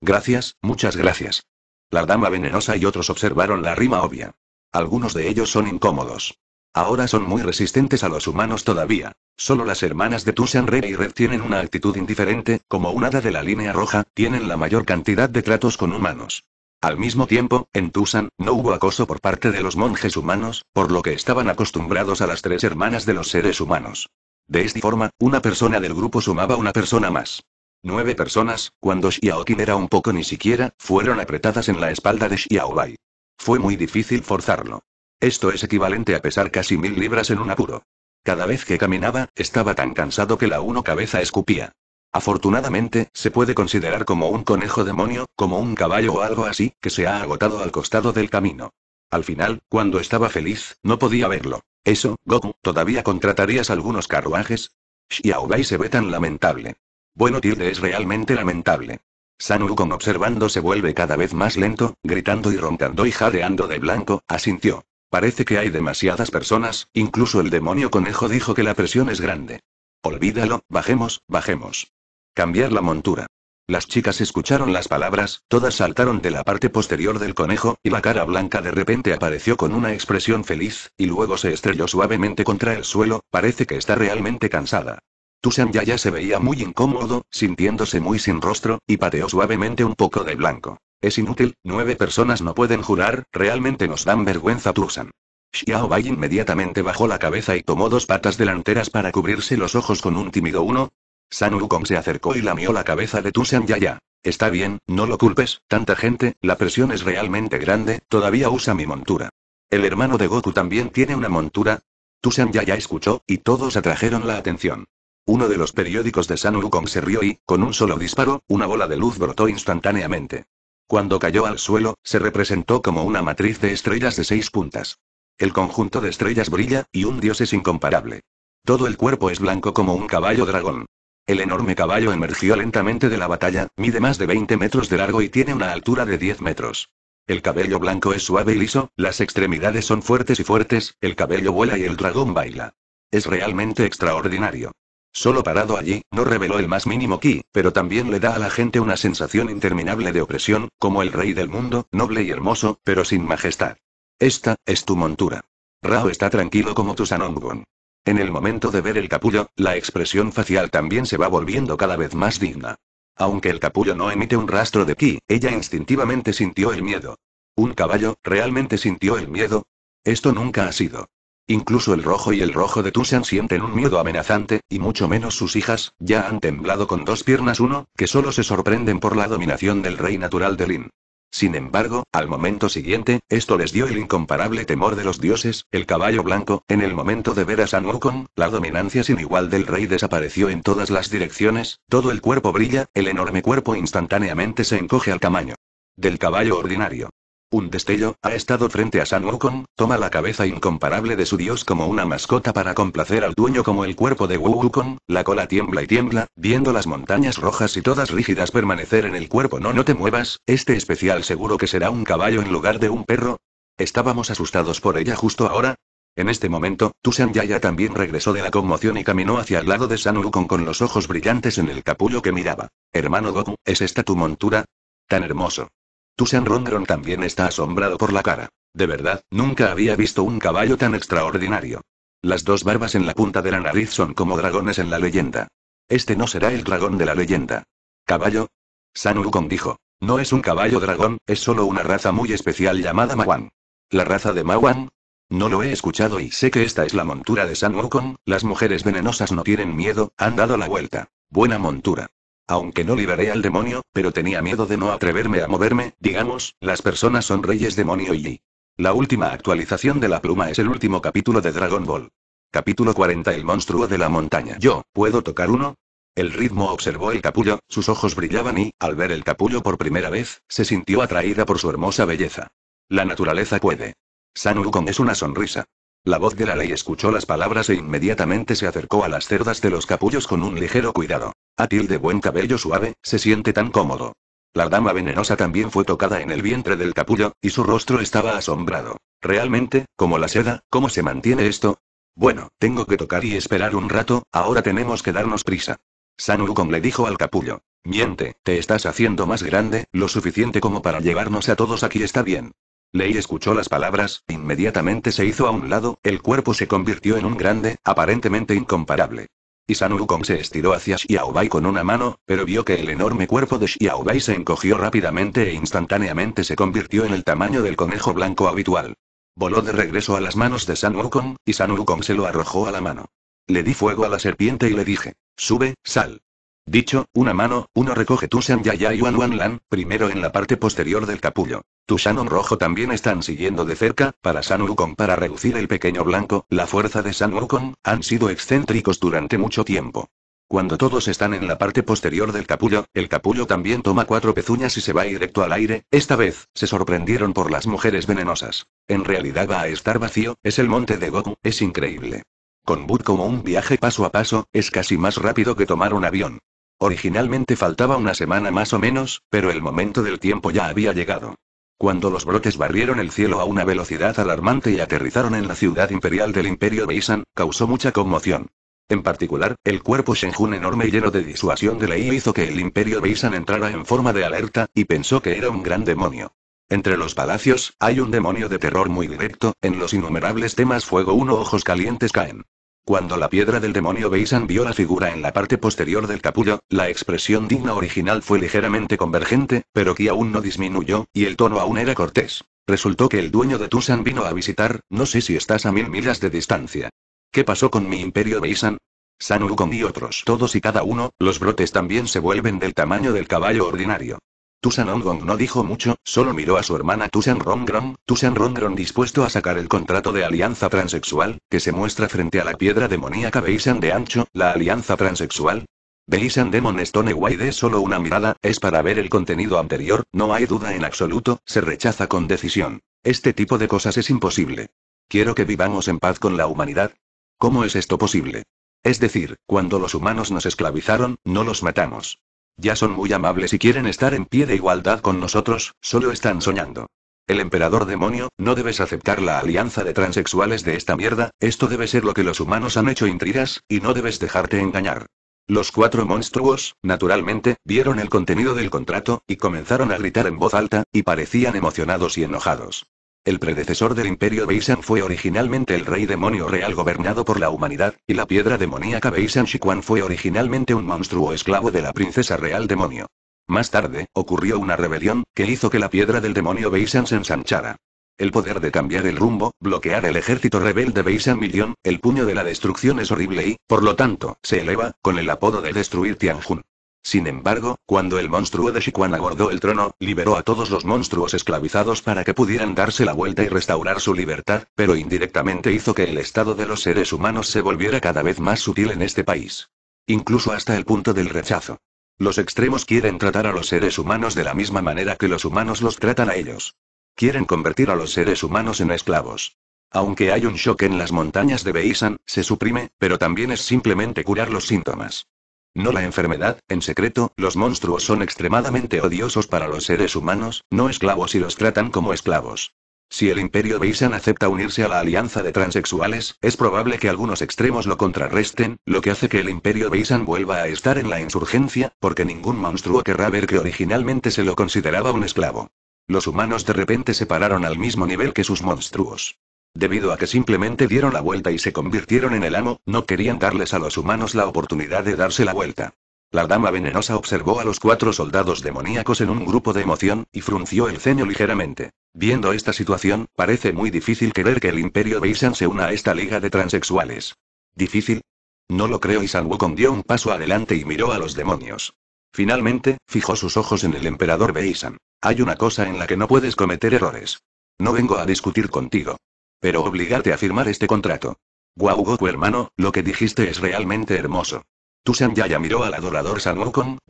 gracias, muchas gracias. La dama venenosa y otros observaron la rima obvia. Algunos de ellos son incómodos. Ahora son muy resistentes a los humanos todavía. Solo las hermanas de Tusan, Red y Red tienen una actitud indiferente, como un hada de la línea roja, tienen la mayor cantidad de tratos con humanos. Al mismo tiempo, en Tusan, no hubo acoso por parte de los monjes humanos, por lo que estaban acostumbrados a las tres hermanas de los seres humanos. De esta forma, una persona del grupo sumaba una persona más. Nueve personas, cuando Xiaoqin era un poco ni siquiera, fueron apretadas en la espalda de Xiaobai. Fue muy difícil forzarlo. Esto es equivalente a pesar casi mil libras en un apuro. Cada vez que caminaba, estaba tan cansado que la uno cabeza escupía. Afortunadamente, se puede considerar como un conejo demonio, como un caballo o algo así, que se ha agotado al costado del camino. Al final, cuando estaba feliz, no podía verlo. Eso, Goku, ¿todavía contratarías algunos carruajes? Xiaobai se ve tan lamentable. Bueno, Tilde es realmente lamentable. San Wukong observando se vuelve cada vez más lento, gritando y roncando y jadeando de blanco, asintió. Parece que hay demasiadas personas, incluso el demonio conejo dijo que la presión es grande. Olvídalo, bajemos, bajemos. Cambiar la montura. Las chicas escucharon las palabras, todas saltaron de la parte posterior del conejo, y la cara blanca de repente apareció con una expresión feliz, y luego se estrelló suavemente contra el suelo, parece que está realmente cansada. Tusan ya ya se veía muy incómodo, sintiéndose muy sin rostro, y pateó suavemente un poco de blanco. Es inútil, nueve personas no pueden jurar, realmente nos dan vergüenza Tusan. Xiao Bai inmediatamente bajó la cabeza y tomó dos patas delanteras para cubrirse los ojos con un tímido uno. San Wukong se acercó y lamió la cabeza de tusan Yaya. Está bien, no lo culpes, tanta gente, la presión es realmente grande, todavía usa mi montura. El hermano de Goku también tiene una montura. Tusan Yaya escuchó, y todos atrajeron la atención. Uno de los periódicos de San Wukong se rió y, con un solo disparo, una bola de luz brotó instantáneamente. Cuando cayó al suelo, se representó como una matriz de estrellas de seis puntas. El conjunto de estrellas brilla, y un dios es incomparable. Todo el cuerpo es blanco como un caballo dragón. El enorme caballo emergió lentamente de la batalla, mide más de 20 metros de largo y tiene una altura de 10 metros. El cabello blanco es suave y liso, las extremidades son fuertes y fuertes, el cabello vuela y el dragón baila. Es realmente extraordinario. Solo parado allí, no reveló el más mínimo ki, pero también le da a la gente una sensación interminable de opresión, como el rey del mundo, noble y hermoso, pero sin majestad. Esta, es tu montura. Rao está tranquilo como tu Sanongon. En el momento de ver el capullo, la expresión facial también se va volviendo cada vez más digna. Aunque el capullo no emite un rastro de ki, ella instintivamente sintió el miedo. ¿Un caballo realmente sintió el miedo? Esto nunca ha sido. Incluso el rojo y el rojo de Tusan sienten un miedo amenazante, y mucho menos sus hijas, ya han temblado con dos piernas uno, que solo se sorprenden por la dominación del rey natural de Lin. Sin embargo, al momento siguiente, esto les dio el incomparable temor de los dioses, el caballo blanco, en el momento de ver a San Wukong, la dominancia sin igual del rey desapareció en todas las direcciones, todo el cuerpo brilla, el enorme cuerpo instantáneamente se encoge al tamaño del caballo ordinario. Un destello, ha estado frente a San Wukong, toma la cabeza incomparable de su dios como una mascota para complacer al dueño como el cuerpo de Wukong, la cola tiembla y tiembla, viendo las montañas rojas y todas rígidas permanecer en el cuerpo. No, no te muevas, este especial seguro que será un caballo en lugar de un perro. ¿Estábamos asustados por ella justo ahora? En este momento, Tushan Yaya también regresó de la conmoción y caminó hacia el lado de San Wukong con los ojos brillantes en el capullo que miraba. Hermano Goku, ¿es esta tu montura? Tan hermoso. Tusan Rondron también está asombrado por la cara. De verdad, nunca había visto un caballo tan extraordinario. Las dos barbas en la punta de la nariz son como dragones en la leyenda. Este no será el dragón de la leyenda. ¿Caballo? San Wukong dijo. No es un caballo dragón, es solo una raza muy especial llamada Mawan. ¿La raza de Mawan? No lo he escuchado y sé que esta es la montura de San Wukong, las mujeres venenosas no tienen miedo, han dado la vuelta. Buena montura. Aunque no liberé al demonio, pero tenía miedo de no atreverme a moverme, digamos, las personas son reyes demonio y... La última actualización de la pluma es el último capítulo de Dragon Ball. Capítulo 40 El monstruo de la montaña. Yo, ¿puedo tocar uno? El ritmo observó el capullo, sus ojos brillaban y, al ver el capullo por primera vez, se sintió atraída por su hermosa belleza. La naturaleza puede. San Wukong es una sonrisa. La voz de la ley escuchó las palabras e inmediatamente se acercó a las cerdas de los capullos con un ligero cuidado. Atil de buen cabello suave, se siente tan cómodo. La dama venenosa también fue tocada en el vientre del capullo, y su rostro estaba asombrado. Realmente, como la seda, ¿cómo se mantiene esto? Bueno, tengo que tocar y esperar un rato, ahora tenemos que darnos prisa. San Wukong le dijo al capullo. Miente, te estás haciendo más grande, lo suficiente como para llevarnos a todos aquí está bien. Lei escuchó las palabras, inmediatamente se hizo a un lado, el cuerpo se convirtió en un grande, aparentemente incomparable y San Wukong se estiró hacia Xiaobai con una mano, pero vio que el enorme cuerpo de Xiaobai se encogió rápidamente e instantáneamente se convirtió en el tamaño del conejo blanco habitual. Voló de regreso a las manos de San Wukong, y San Wukong se lo arrojó a la mano. Le di fuego a la serpiente y le dije, sube, sal. Dicho, una mano, uno recoge Tushan Yaya y Wan Wan Lan, primero en la parte posterior del capullo. Tushanon rojo también están siguiendo de cerca, para San Wukong para reducir el pequeño blanco, la fuerza de San Wukong, han sido excéntricos durante mucho tiempo. Cuando todos están en la parte posterior del capullo, el capullo también toma cuatro pezuñas y se va directo al aire, esta vez, se sorprendieron por las mujeres venenosas. En realidad va a estar vacío, es el monte de Goku, es increíble. Con Bud como un viaje paso a paso, es casi más rápido que tomar un avión. Originalmente faltaba una semana más o menos, pero el momento del tiempo ya había llegado. Cuando los brotes barrieron el cielo a una velocidad alarmante y aterrizaron en la ciudad imperial del Imperio Beisan, causó mucha conmoción. En particular, el cuerpo Shenjun enorme y lleno de disuasión de ley hizo que el Imperio Beisan entrara en forma de alerta, y pensó que era un gran demonio. Entre los palacios, hay un demonio de terror muy directo, en los innumerables temas fuego uno ojos calientes caen. Cuando la piedra del demonio Beisan vio la figura en la parte posterior del capullo, la expresión digna original fue ligeramente convergente, pero que aún no disminuyó, y el tono aún era cortés. Resultó que el dueño de Tusan vino a visitar, no sé si estás a mil millas de distancia. ¿Qué pasó con mi imperio Beisan? San Wukong y otros. Todos y cada uno, los brotes también se vuelven del tamaño del caballo ordinario. Tusan Ongong no dijo mucho, solo miró a su hermana Tusan Rongron, Tusan Rongron dispuesto a sacar el contrato de alianza transexual, que se muestra frente a la piedra demoníaca Beisan de Ancho, la alianza transexual. Beisan Demon Stone es solo una mirada, es para ver el contenido anterior, no hay duda en absoluto, se rechaza con decisión. Este tipo de cosas es imposible. Quiero que vivamos en paz con la humanidad. ¿Cómo es esto posible? Es decir, cuando los humanos nos esclavizaron, no los matamos. Ya son muy amables y quieren estar en pie de igualdad con nosotros, solo están soñando. El emperador demonio, no debes aceptar la alianza de transexuales de esta mierda, esto debe ser lo que los humanos han hecho intrigas, y no debes dejarte engañar. Los cuatro monstruos, naturalmente, vieron el contenido del contrato, y comenzaron a gritar en voz alta, y parecían emocionados y enojados. El predecesor del imperio Beisan fue originalmente el rey demonio real gobernado por la humanidad, y la piedra demoníaca Beisan Shiquan fue originalmente un monstruo esclavo de la princesa real demonio. Más tarde, ocurrió una rebelión, que hizo que la piedra del demonio Beisan se ensanchara. El poder de cambiar el rumbo, bloquear el ejército rebelde Beisan Million, el puño de la destrucción es horrible y, por lo tanto, se eleva, con el apodo de Destruir Tianjun. Sin embargo, cuando el monstruo de Shikwan abordó el trono, liberó a todos los monstruos esclavizados para que pudieran darse la vuelta y restaurar su libertad, pero indirectamente hizo que el estado de los seres humanos se volviera cada vez más sutil en este país. Incluso hasta el punto del rechazo. Los extremos quieren tratar a los seres humanos de la misma manera que los humanos los tratan a ellos. Quieren convertir a los seres humanos en esclavos. Aunque hay un shock en las montañas de Beisan, se suprime, pero también es simplemente curar los síntomas. No la enfermedad, en secreto, los monstruos son extremadamente odiosos para los seres humanos, no esclavos y los tratan como esclavos. Si el imperio Beisan acepta unirse a la alianza de transexuales, es probable que algunos extremos lo contrarresten, lo que hace que el imperio Beisan vuelva a estar en la insurgencia, porque ningún monstruo querrá ver que originalmente se lo consideraba un esclavo. Los humanos de repente se pararon al mismo nivel que sus monstruos. Debido a que simplemente dieron la vuelta y se convirtieron en el amo, no querían darles a los humanos la oportunidad de darse la vuelta. La dama venenosa observó a los cuatro soldados demoníacos en un grupo de emoción, y frunció el ceño ligeramente. Viendo esta situación, parece muy difícil querer que el imperio Beisan se una a esta liga de transexuales. ¿Difícil? No lo creo y San Wukong dio un paso adelante y miró a los demonios. Finalmente, fijó sus ojos en el emperador Beisan. Hay una cosa en la que no puedes cometer errores. No vengo a discutir contigo pero obligarte a firmar este contrato. Guau Goku hermano, lo que dijiste es realmente hermoso. Tu Yaya miró al adorador San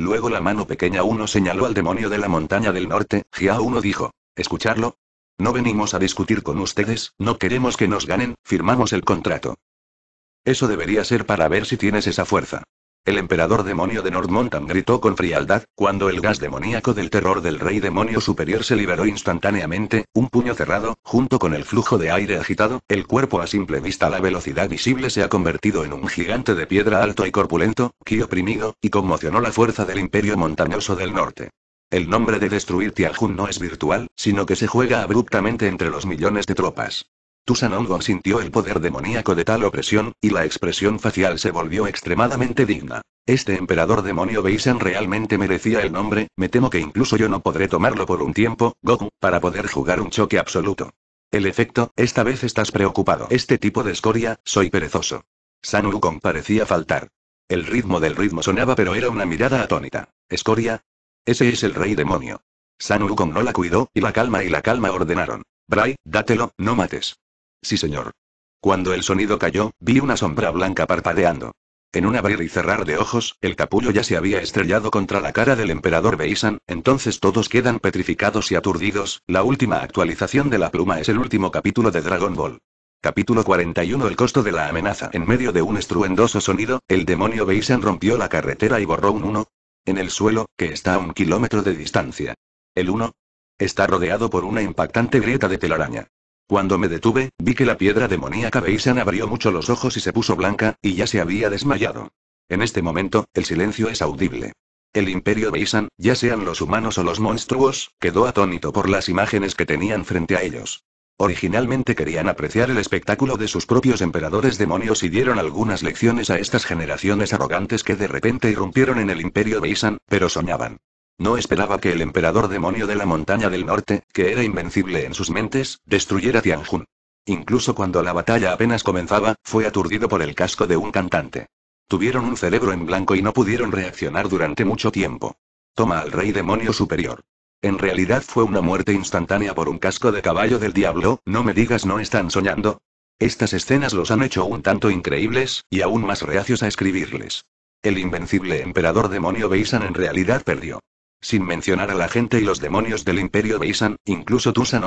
luego la mano pequeña uno señaló al demonio de la montaña del norte, Jia uno dijo. ¿Escucharlo? No venimos a discutir con ustedes, no queremos que nos ganen, firmamos el contrato. Eso debería ser para ver si tienes esa fuerza. El emperador demonio de Nordmontan gritó con frialdad, cuando el gas demoníaco del terror del rey demonio superior se liberó instantáneamente, un puño cerrado, junto con el flujo de aire agitado, el cuerpo a simple vista a la velocidad visible se ha convertido en un gigante de piedra alto y corpulento, que oprimido, y conmocionó la fuerza del imperio montañoso del norte. El nombre de destruir Tianjun no es virtual, sino que se juega abruptamente entre los millones de tropas. Tusanon sintió el poder demoníaco de tal opresión, y la expresión facial se volvió extremadamente digna. Este emperador demonio Beisan realmente merecía el nombre, me temo que incluso yo no podré tomarlo por un tiempo, Goku, para poder jugar un choque absoluto. El efecto, esta vez estás preocupado. Este tipo de escoria, soy perezoso. San Wukong parecía faltar. El ritmo del ritmo sonaba pero era una mirada atónita. ¿Escoria? Ese es el rey demonio. San Wukong no la cuidó, y la calma y la calma ordenaron. Bray, dátelo, no mates. Sí, señor. Cuando el sonido cayó, vi una sombra blanca parpadeando. En un abrir y cerrar de ojos, el capullo ya se había estrellado contra la cara del emperador Beisan, entonces todos quedan petrificados y aturdidos. La última actualización de la pluma es el último capítulo de Dragon Ball. Capítulo 41 El costo de la amenaza. En medio de un estruendoso sonido, el demonio Beisan rompió la carretera y borró un 1. En el suelo, que está a un kilómetro de distancia. El 1. Está rodeado por una impactante grieta de telaraña. Cuando me detuve, vi que la piedra demoníaca Beisan abrió mucho los ojos y se puso blanca, y ya se había desmayado. En este momento, el silencio es audible. El imperio Beisan, ya sean los humanos o los monstruos, quedó atónito por las imágenes que tenían frente a ellos. Originalmente querían apreciar el espectáculo de sus propios emperadores demonios y dieron algunas lecciones a estas generaciones arrogantes que de repente irrumpieron en el imperio Beisan, pero soñaban. No esperaba que el emperador demonio de la montaña del norte, que era invencible en sus mentes, destruyera Tianjun. Incluso cuando la batalla apenas comenzaba, fue aturdido por el casco de un cantante. Tuvieron un cerebro en blanco y no pudieron reaccionar durante mucho tiempo. Toma al rey demonio superior. En realidad fue una muerte instantánea por un casco de caballo del diablo, no me digas no están soñando. Estas escenas los han hecho un tanto increíbles, y aún más reacios a escribirles. El invencible emperador demonio Beisan en realidad perdió. Sin mencionar a la gente y los demonios del imperio Beisan, incluso Tusan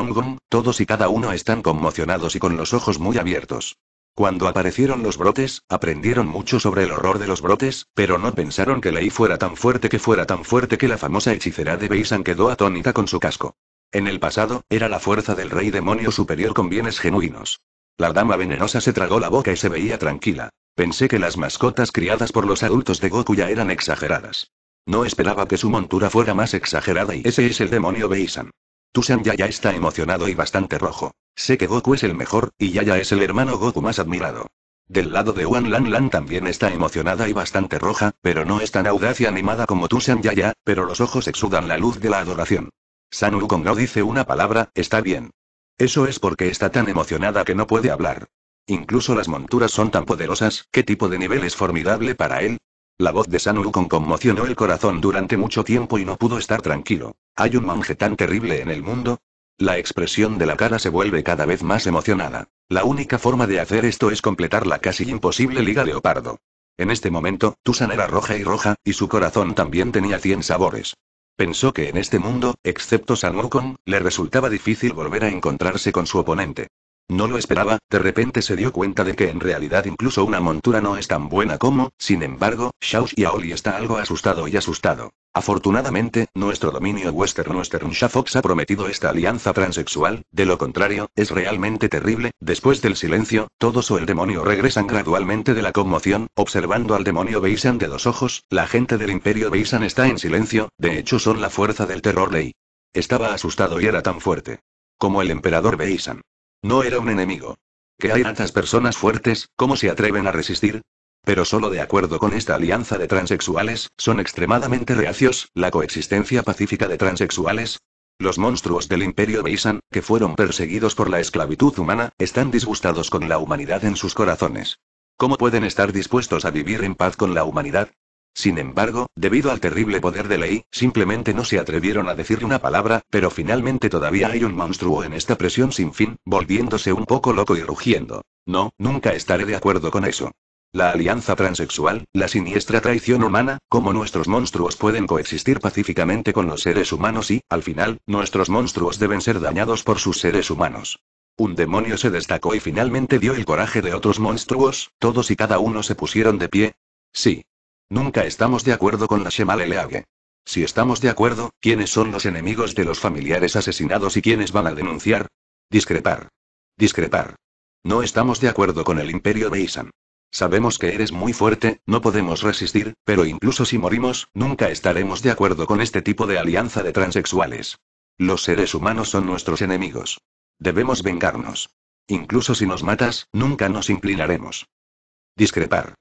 todos y cada uno están conmocionados y con los ojos muy abiertos. Cuando aparecieron los brotes, aprendieron mucho sobre el horror de los brotes, pero no pensaron que Lei fuera tan fuerte que fuera tan fuerte que la famosa hechicera de Beisan quedó atónita con su casco. En el pasado, era la fuerza del rey demonio superior con bienes genuinos. La dama venenosa se tragó la boca y se veía tranquila. Pensé que las mascotas criadas por los adultos de Goku ya eran exageradas. No esperaba que su montura fuera más exagerada y ese es el demonio Beisan. Tusan Yaya está emocionado y bastante rojo. Sé que Goku es el mejor, y Yaya es el hermano Goku más admirado. Del lado de Wan Lan Lan también está emocionada y bastante roja, pero no es tan audaz y animada como tu ya Yaya, pero los ojos exudan la luz de la adoración. San Wukong no dice una palabra, está bien. Eso es porque está tan emocionada que no puede hablar. Incluso las monturas son tan poderosas, ¿qué tipo de nivel es formidable para él? La voz de San Wukong conmocionó el corazón durante mucho tiempo y no pudo estar tranquilo. ¿Hay un monje tan terrible en el mundo? La expresión de la cara se vuelve cada vez más emocionada. La única forma de hacer esto es completar la casi imposible liga leopardo. En este momento, Tusan era roja y roja, y su corazón también tenía cien sabores. Pensó que en este mundo, excepto San Wukong, le resultaba difícil volver a encontrarse con su oponente. No lo esperaba, de repente se dio cuenta de que en realidad incluso una montura no es tan buena como, sin embargo, Shaus y Aoli está algo asustado y asustado. Afortunadamente, nuestro dominio Western Western Fox ha prometido esta alianza transexual, de lo contrario, es realmente terrible, después del silencio, todos o el demonio regresan gradualmente de la conmoción, observando al demonio Beisan de los ojos, la gente del imperio Beisan está en silencio, de hecho son la fuerza del terror ley. Estaba asustado y era tan fuerte. Como el emperador Beisan. No era un enemigo. ¿Qué hay tantas personas fuertes, ¿cómo se atreven a resistir? Pero solo de acuerdo con esta alianza de transexuales, son extremadamente reacios, la coexistencia pacífica de transexuales, los monstruos del imperio Beisan, que fueron perseguidos por la esclavitud humana, están disgustados con la humanidad en sus corazones. ¿Cómo pueden estar dispuestos a vivir en paz con la humanidad? Sin embargo, debido al terrible poder de Ley, simplemente no se atrevieron a decir una palabra, pero finalmente todavía hay un monstruo en esta presión sin fin, volviéndose un poco loco y rugiendo. No, nunca estaré de acuerdo con eso. La alianza transexual, la siniestra traición humana, cómo nuestros monstruos pueden coexistir pacíficamente con los seres humanos y, al final, nuestros monstruos deben ser dañados por sus seres humanos. Un demonio se destacó y finalmente dio el coraje de otros monstruos, todos y cada uno se pusieron de pie. Sí, Nunca estamos de acuerdo con la Shemaleleague. Si estamos de acuerdo, ¿quiénes son los enemigos de los familiares asesinados y quiénes van a denunciar? Discrepar. Discrepar. No estamos de acuerdo con el imperio Beisan. Sabemos que eres muy fuerte, no podemos resistir, pero incluso si morimos, nunca estaremos de acuerdo con este tipo de alianza de transexuales. Los seres humanos son nuestros enemigos. Debemos vengarnos. Incluso si nos matas, nunca nos inclinaremos. Discrepar.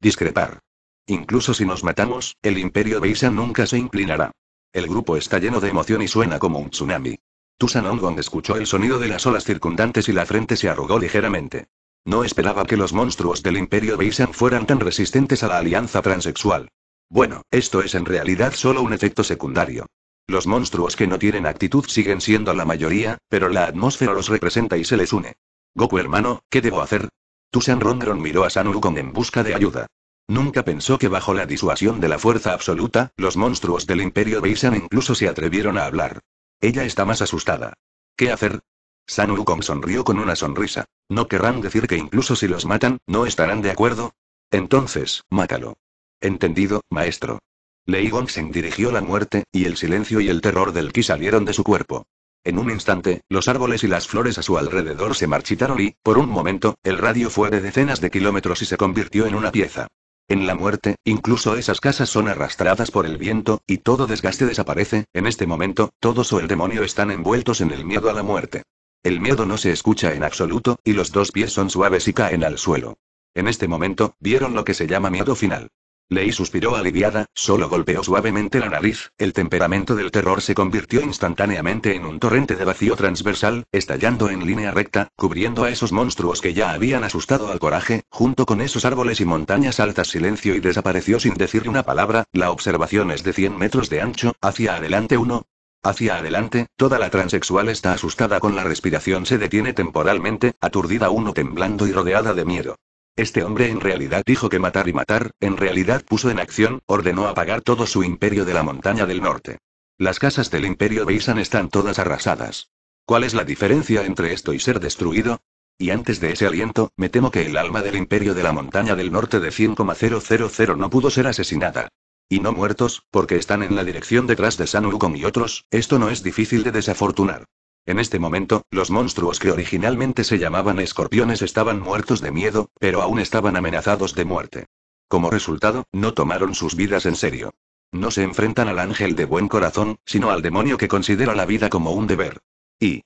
Discrepar. Incluso si nos matamos, el imperio Beisan nunca se inclinará. El grupo está lleno de emoción y suena como un tsunami. Tusan Ongong escuchó el sonido de las olas circundantes y la frente se arrugó ligeramente. No esperaba que los monstruos del imperio Beisan fueran tan resistentes a la alianza transexual. Bueno, esto es en realidad solo un efecto secundario. Los monstruos que no tienen actitud siguen siendo la mayoría, pero la atmósfera los representa y se les une. Goku hermano, ¿qué debo hacer? Tusan Rongron miró a con en busca de ayuda. Nunca pensó que bajo la disuasión de la fuerza absoluta, los monstruos del imperio Beisan incluso se atrevieron a hablar. Ella está más asustada. ¿Qué hacer? San Wukong sonrió con una sonrisa. ¿No querrán decir que incluso si los matan, no estarán de acuerdo? Entonces, mátalo. Entendido, maestro. Lei Gong-Seng dirigió la muerte, y el silencio y el terror del Ki salieron de su cuerpo. En un instante, los árboles y las flores a su alrededor se marchitaron y, por un momento, el radio fue de decenas de kilómetros y se convirtió en una pieza. En la muerte, incluso esas casas son arrastradas por el viento, y todo desgaste desaparece, en este momento, todos o el demonio están envueltos en el miedo a la muerte. El miedo no se escucha en absoluto, y los dos pies son suaves y caen al suelo. En este momento, vieron lo que se llama miedo final. Ley suspiró aliviada, solo golpeó suavemente la nariz, el temperamento del terror se convirtió instantáneamente en un torrente de vacío transversal, estallando en línea recta, cubriendo a esos monstruos que ya habían asustado al coraje, junto con esos árboles y montañas altas silencio y desapareció sin decir una palabra, la observación es de 100 metros de ancho, hacia adelante uno, Hacia adelante, toda la transexual está asustada con la respiración se detiene temporalmente, aturdida uno temblando y rodeada de miedo. Este hombre en realidad dijo que matar y matar, en realidad puso en acción, ordenó apagar todo su imperio de la montaña del norte. Las casas del imperio Beisan están todas arrasadas. ¿Cuál es la diferencia entre esto y ser destruido? Y antes de ese aliento, me temo que el alma del imperio de la montaña del norte de 100,000 no pudo ser asesinada. Y no muertos, porque están en la dirección detrás de San Ukon y otros, esto no es difícil de desafortunar. En este momento, los monstruos que originalmente se llamaban escorpiones estaban muertos de miedo, pero aún estaban amenazados de muerte. Como resultado, no tomaron sus vidas en serio. No se enfrentan al ángel de buen corazón, sino al demonio que considera la vida como un deber. Y...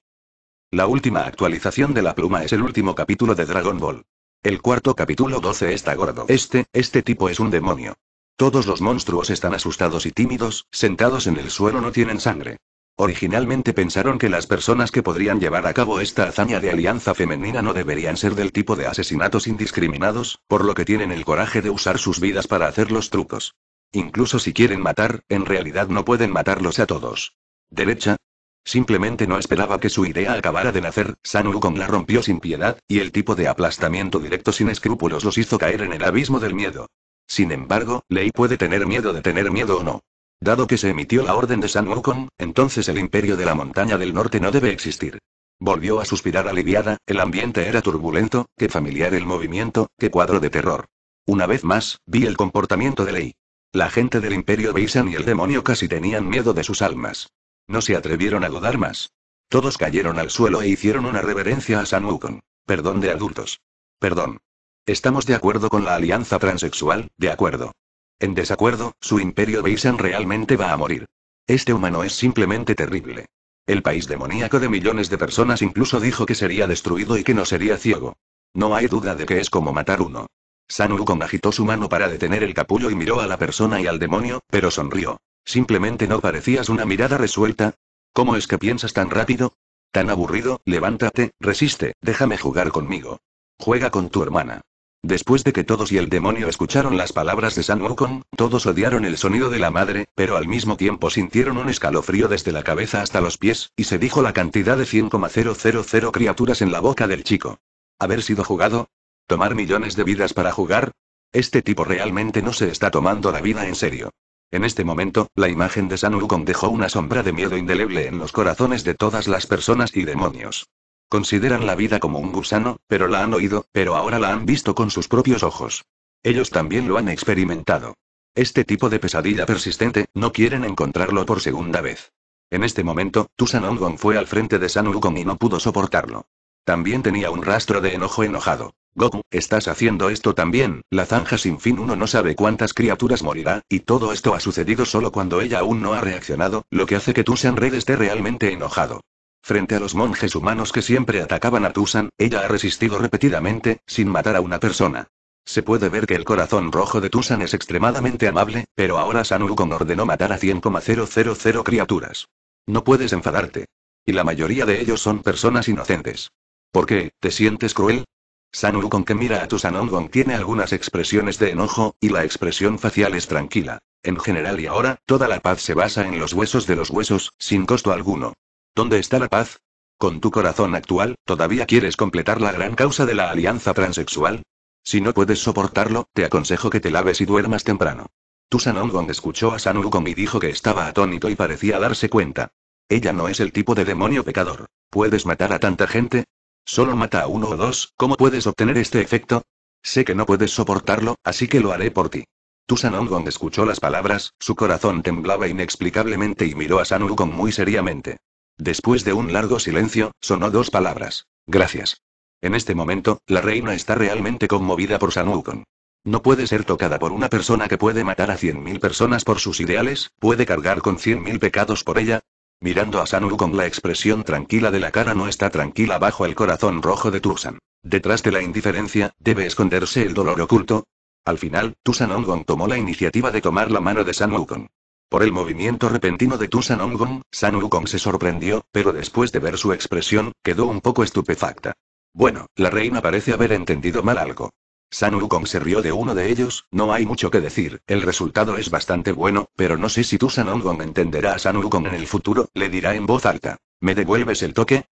La última actualización de la pluma es el último capítulo de Dragon Ball. El cuarto capítulo 12 está gordo. Este, este tipo es un demonio. Todos los monstruos están asustados y tímidos, sentados en el suelo no tienen sangre. Originalmente pensaron que las personas que podrían llevar a cabo esta hazaña de alianza femenina no deberían ser del tipo de asesinatos indiscriminados, por lo que tienen el coraje de usar sus vidas para hacer los trucos. Incluso si quieren matar, en realidad no pueden matarlos a todos. Derecha. Simplemente no esperaba que su idea acabara de nacer, San Wukong la rompió sin piedad, y el tipo de aplastamiento directo sin escrúpulos los hizo caer en el abismo del miedo. Sin embargo, Lei puede tener miedo de tener miedo o no. Dado que se emitió la orden de San Wukong, entonces el imperio de la montaña del norte no debe existir. Volvió a suspirar aliviada, el ambiente era turbulento, qué familiar el movimiento, qué cuadro de terror. Una vez más, vi el comportamiento de Lei. La gente del imperio Beisan y el demonio casi tenían miedo de sus almas. No se atrevieron a dudar más. Todos cayeron al suelo e hicieron una reverencia a San Wukong. Perdón de adultos. Perdón. Estamos de acuerdo con la alianza transexual, de acuerdo. En desacuerdo, su imperio Beisan realmente va a morir. Este humano es simplemente terrible. El país demoníaco de millones de personas incluso dijo que sería destruido y que no sería ciego. No hay duda de que es como matar uno. San Wukong agitó su mano para detener el capullo y miró a la persona y al demonio, pero sonrió. Simplemente no parecías una mirada resuelta. ¿Cómo es que piensas tan rápido? Tan aburrido, levántate, resiste, déjame jugar conmigo. Juega con tu hermana. Después de que todos y el demonio escucharon las palabras de San Wukong, todos odiaron el sonido de la madre, pero al mismo tiempo sintieron un escalofrío desde la cabeza hasta los pies, y se dijo la cantidad de 100,000 criaturas en la boca del chico. ¿Haber sido jugado? ¿Tomar millones de vidas para jugar? Este tipo realmente no se está tomando la vida en serio. En este momento, la imagen de San Wukong dejó una sombra de miedo indeleble en los corazones de todas las personas y demonios. Consideran la vida como un gusano, pero la han oído, pero ahora la han visto con sus propios ojos. Ellos también lo han experimentado. Este tipo de pesadilla persistente, no quieren encontrarlo por segunda vez. En este momento, Tusan fue al frente de San y no pudo soportarlo. También tenía un rastro de enojo enojado. Goku, estás haciendo esto también, la zanja sin fin uno no sabe cuántas criaturas morirá, y todo esto ha sucedido solo cuando ella aún no ha reaccionado, lo que hace que Tusan Red esté realmente enojado. Frente a los monjes humanos que siempre atacaban a Tusan, ella ha resistido repetidamente, sin matar a una persona. Se puede ver que el corazón rojo de Tusan es extremadamente amable, pero ahora San ordenó matar a 100,000 criaturas. No puedes enfadarte. Y la mayoría de ellos son personas inocentes. ¿Por qué? ¿Te sientes cruel? San que mira a Tusan tiene algunas expresiones de enojo, y la expresión facial es tranquila. En general y ahora, toda la paz se basa en los huesos de los huesos, sin costo alguno. ¿Dónde está la paz? Con tu corazón actual, ¿todavía quieres completar la gran causa de la alianza transexual? Si no puedes soportarlo, te aconsejo que te laves y duermas temprano. Tusan Sanongon escuchó a San y dijo que estaba atónito y parecía darse cuenta. Ella no es el tipo de demonio pecador. ¿Puedes matar a tanta gente? Solo mata a uno o dos, ¿cómo puedes obtener este efecto? Sé que no puedes soportarlo, así que lo haré por ti. Tusan Sanongon escuchó las palabras, su corazón temblaba inexplicablemente y miró a San Wukong muy seriamente. Después de un largo silencio, sonó dos palabras. Gracias. En este momento, la reina está realmente conmovida por Sanukon. No puede ser tocada por una persona que puede matar a 100.000 personas por sus ideales, puede cargar con 100.000 pecados por ella. Mirando a San la expresión tranquila de la cara no está tranquila bajo el corazón rojo de Tusan. Detrás de la indiferencia, debe esconderse el dolor oculto. Al final, Tusan Ongon tomó la iniciativa de tomar la mano de San Sanukon. Por el movimiento repentino de Tusan Ongong, San se sorprendió, pero después de ver su expresión, quedó un poco estupefacta. Bueno, la reina parece haber entendido mal algo. San Wukong se rió de uno de ellos, no hay mucho que decir, el resultado es bastante bueno, pero no sé si Tusan Ongong entenderá a San Wukong en el futuro, le dirá en voz alta. ¿Me devuelves el toque?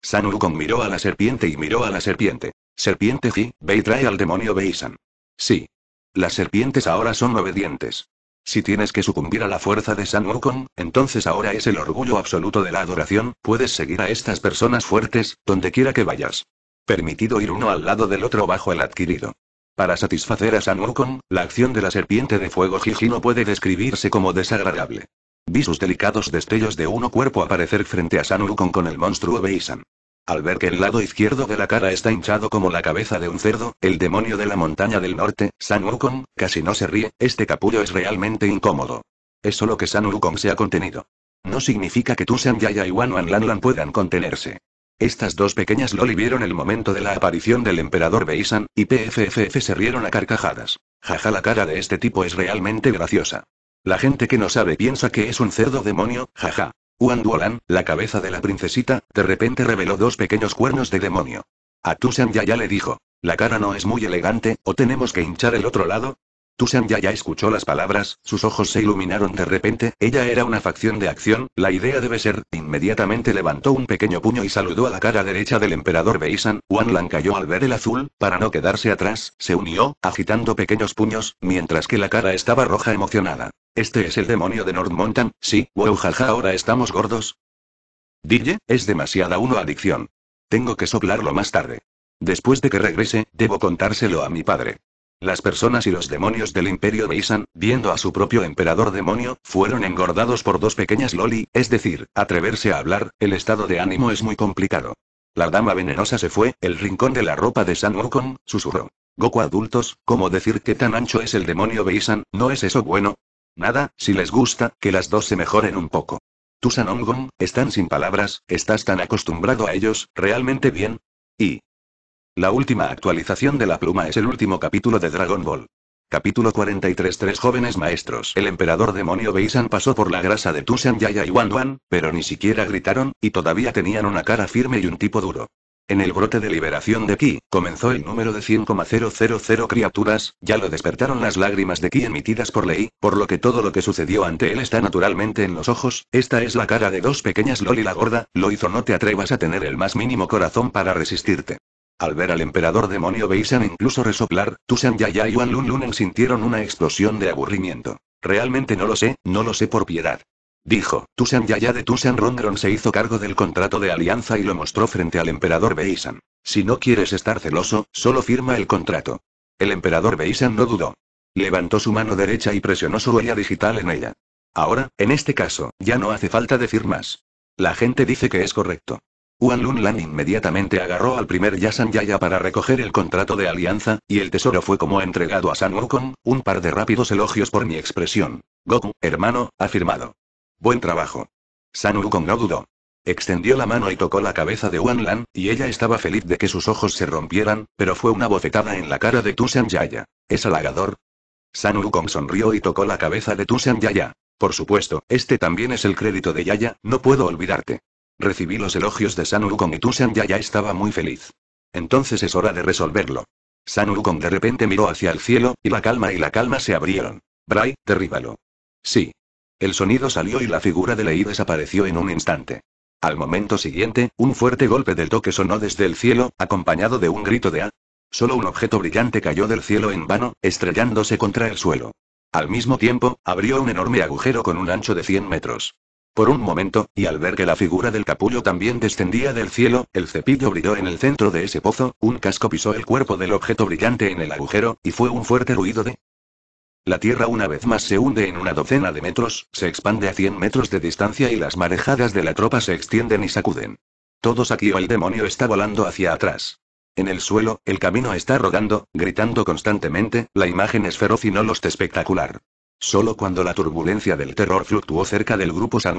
San Wukong miró a la serpiente y miró a la serpiente. Serpiente Ji, ve trae al demonio Beisan. Sí. Las serpientes ahora son obedientes. Si tienes que sucumbir a la fuerza de San Wukong, entonces ahora es el orgullo absoluto de la adoración, puedes seguir a estas personas fuertes, donde quiera que vayas. Permitido ir uno al lado del otro bajo el adquirido. Para satisfacer a San Wukong, la acción de la serpiente de fuego Jiji no puede describirse como desagradable. Vi sus delicados destellos de uno cuerpo aparecer frente a San Wukong con el monstruo Beisan. Al ver que el lado izquierdo de la cara está hinchado como la cabeza de un cerdo, el demonio de la montaña del norte, San Wukong, casi no se ríe, este capullo es realmente incómodo. Es solo que San Wukong se ha contenido. No significa que Tusan Yaya y Wanwan Lanlan puedan contenerse. Estas dos pequeñas Loli vieron el momento de la aparición del emperador Beisan, y PFFF se rieron a carcajadas. Jaja la cara de este tipo es realmente graciosa. La gente que no sabe piensa que es un cerdo demonio, jaja. Duolan, la cabeza de la princesita, de repente reveló dos pequeños cuernos de demonio. A ya ya le dijo. La cara no es muy elegante, o tenemos que hinchar el otro lado, Tusan ya ya escuchó las palabras, sus ojos se iluminaron de repente, ella era una facción de acción, la idea debe ser, inmediatamente levantó un pequeño puño y saludó a la cara derecha del emperador Beisan, Wan Lan cayó al ver el azul, para no quedarse atrás, se unió, agitando pequeños puños, mientras que la cara estaba roja emocionada. Este es el demonio de North Mountain, sí, wow jaja ahora estamos gordos. DJ, es demasiada uno adicción. Tengo que soplarlo más tarde. Después de que regrese, debo contárselo a mi padre. Las personas y los demonios del imperio Beisan, viendo a su propio emperador demonio, fueron engordados por dos pequeñas loli, es decir, atreverse a hablar, el estado de ánimo es muy complicado. La dama venenosa se fue, el rincón de la ropa de San Wukong, susurró. Goku adultos, ¿cómo decir que tan ancho es el demonio Beisan, no es eso bueno? Nada, si les gusta, que las dos se mejoren un poco. Tú Ongong, están sin palabras, estás tan acostumbrado a ellos, realmente bien. Y, la última actualización de la pluma es el último capítulo de Dragon Ball. Capítulo 43 Tres jóvenes maestros. El emperador demonio Beisan pasó por la grasa de Tushan, Yaya y Wan Wan, pero ni siquiera gritaron, y todavía tenían una cara firme y un tipo duro. En el brote de liberación de Ki, comenzó el número de 100,000 criaturas, ya lo despertaron las lágrimas de Ki emitidas por Lei, por lo que todo lo que sucedió ante él está naturalmente en los ojos, esta es la cara de dos pequeñas Loli la gorda, lo hizo no te atrevas a tener el más mínimo corazón para resistirte. Al ver al emperador demonio Beisan incluso resoplar, Tusan Yaya y Wan Lun Lunen sintieron una explosión de aburrimiento. Realmente no lo sé, no lo sé por piedad. Dijo, Tusan Yaya de Tusan Rongron se hizo cargo del contrato de alianza y lo mostró frente al emperador Beisan. Si no quieres estar celoso, solo firma el contrato. El emperador Beisan no dudó. Levantó su mano derecha y presionó su huella digital en ella. Ahora, en este caso, ya no hace falta decir más. La gente dice que es correcto. Wan Lun Lan inmediatamente agarró al primer Yasan Yaya para recoger el contrato de alianza, y el tesoro fue como entregado a San Wukong, un par de rápidos elogios por mi expresión. Goku, hermano, ha Buen trabajo. San Wukong no dudó. Extendió la mano y tocó la cabeza de Wan Lan, y ella estaba feliz de que sus ojos se rompieran, pero fue una bofetada en la cara de San Yaya. ¿Es halagador? San Wukong sonrió y tocó la cabeza de san Yaya. Por supuesto, este también es el crédito de Yaya, no puedo olvidarte. Recibí los elogios de Sanuru y Tusan ya ya estaba muy feliz. Entonces es hora de resolverlo. Sanurukon de repente miró hacia el cielo, y la calma y la calma se abrieron. Bray, derríbalo. Sí. El sonido salió y la figura de Lei desapareció en un instante. Al momento siguiente, un fuerte golpe del toque sonó desde el cielo, acompañado de un grito de A. Solo un objeto brillante cayó del cielo en vano, estrellándose contra el suelo. Al mismo tiempo, abrió un enorme agujero con un ancho de 100 metros. Por un momento, y al ver que la figura del capullo también descendía del cielo, el cepillo brilló en el centro de ese pozo, un casco pisó el cuerpo del objeto brillante en el agujero, y fue un fuerte ruido de... La tierra una vez más se hunde en una docena de metros, se expande a 100 metros de distancia y las marejadas de la tropa se extienden y sacuden. Todos aquí o el demonio está volando hacia atrás. En el suelo, el camino está rodando, gritando constantemente, la imagen es feroz y no los espectacular. Solo cuando la turbulencia del terror fluctuó cerca del grupo San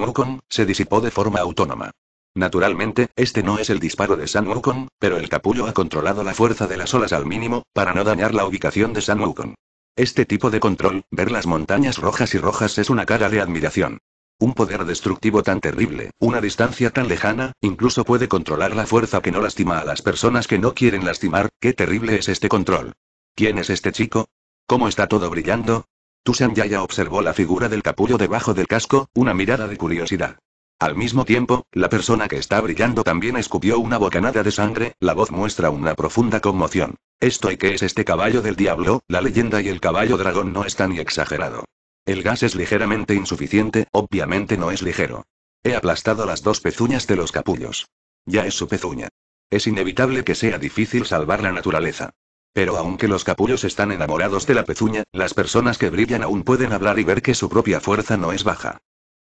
se disipó de forma autónoma. Naturalmente, este no es el disparo de San Wukong, pero el capullo ha controlado la fuerza de las olas al mínimo, para no dañar la ubicación de San Wukong. Este tipo de control, ver las montañas rojas y rojas es una cara de admiración. Un poder destructivo tan terrible, una distancia tan lejana, incluso puede controlar la fuerza que no lastima a las personas que no quieren lastimar, qué terrible es este control. ¿Quién es este chico? ¿Cómo está todo brillando? Tusan Yaya observó la figura del capullo debajo del casco, una mirada de curiosidad. Al mismo tiempo, la persona que está brillando también escupió una bocanada de sangre, la voz muestra una profunda conmoción. Esto y que es este caballo del diablo, la leyenda y el caballo dragón no están ni exagerado. El gas es ligeramente insuficiente, obviamente no es ligero. He aplastado las dos pezuñas de los capullos. Ya es su pezuña. Es inevitable que sea difícil salvar la naturaleza. Pero aunque los capullos están enamorados de la pezuña, las personas que brillan aún pueden hablar y ver que su propia fuerza no es baja.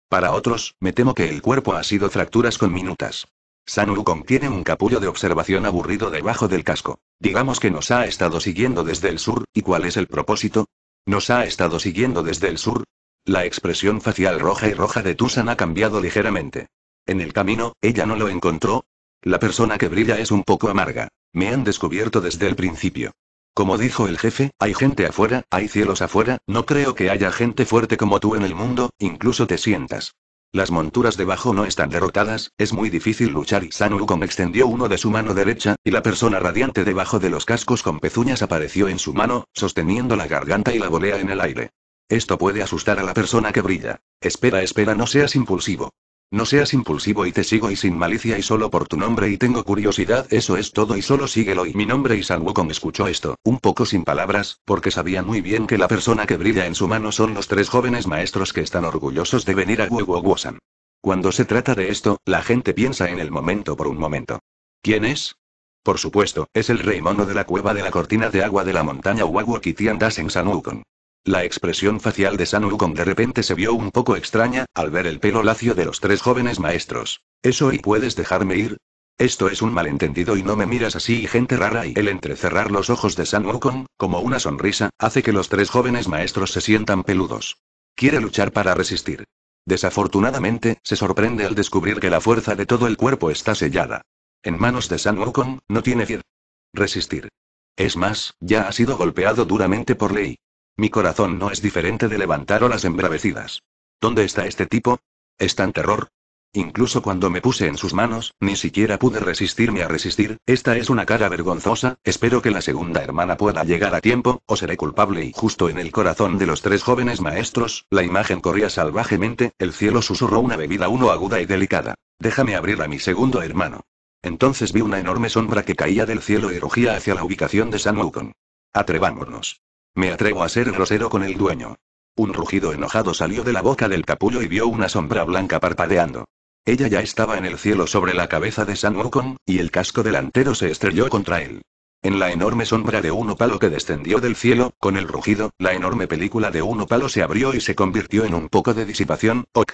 Para otros, me temo que el cuerpo ha sido fracturas con minutas. Sanu contiene un capullo de observación aburrido debajo del casco. Digamos que nos ha estado siguiendo desde el sur, ¿y cuál es el propósito? ¿Nos ha estado siguiendo desde el sur? La expresión facial roja y roja de Tusan ha cambiado ligeramente. En el camino, ella no lo encontró. La persona que brilla es un poco amarga. Me han descubierto desde el principio. Como dijo el jefe, hay gente afuera, hay cielos afuera, no creo que haya gente fuerte como tú en el mundo, incluso te sientas. Las monturas debajo no están derrotadas, es muy difícil luchar y San extendió uno de su mano derecha, y la persona radiante debajo de los cascos con pezuñas apareció en su mano, sosteniendo la garganta y la volea en el aire. Esto puede asustar a la persona que brilla. Espera, espera, no seas impulsivo. No seas impulsivo y te sigo y sin malicia y solo por tu nombre y tengo curiosidad, eso es todo y solo síguelo y mi nombre y San Wukong escuchó esto, un poco sin palabras, porque sabía muy bien que la persona que brilla en su mano son los tres jóvenes maestros que están orgullosos de venir a Wosan. Cuando se trata de esto, la gente piensa en el momento por un momento. ¿Quién es? Por supuesto, es el rey mono de la cueva de la cortina de agua de la montaña Wawokitian Dasen San Wukong. La expresión facial de San Wukong de repente se vio un poco extraña, al ver el pelo lacio de los tres jóvenes maestros. ¿Eso y puedes dejarme ir? Esto es un malentendido y no me miras así, y gente rara. Y el entrecerrar los ojos de San Wukong, como una sonrisa, hace que los tres jóvenes maestros se sientan peludos. Quiere luchar para resistir. Desafortunadamente, se sorprende al descubrir que la fuerza de todo el cuerpo está sellada. En manos de San Wukong, no tiene que resistir. Es más, ya ha sido golpeado duramente por Lei. Mi corazón no es diferente de levantar olas embravecidas. ¿Dónde está este tipo? ¿Está en terror. Incluso cuando me puse en sus manos, ni siquiera pude resistirme a resistir, esta es una cara vergonzosa, espero que la segunda hermana pueda llegar a tiempo, o seré culpable y justo en el corazón de los tres jóvenes maestros, la imagen corría salvajemente, el cielo susurró una bebida uno aguda y delicada. Déjame abrir a mi segundo hermano. Entonces vi una enorme sombra que caía del cielo y rugía hacia la ubicación de San Wukong. Atrevámonos. Me atrevo a ser grosero con el dueño. Un rugido enojado salió de la boca del capullo y vio una sombra blanca parpadeando. Ella ya estaba en el cielo sobre la cabeza de San Wukong, y el casco delantero se estrelló contra él. En la enorme sombra de uno palo que descendió del cielo, con el rugido, la enorme película de uno palo se abrió y se convirtió en un poco de disipación, ok.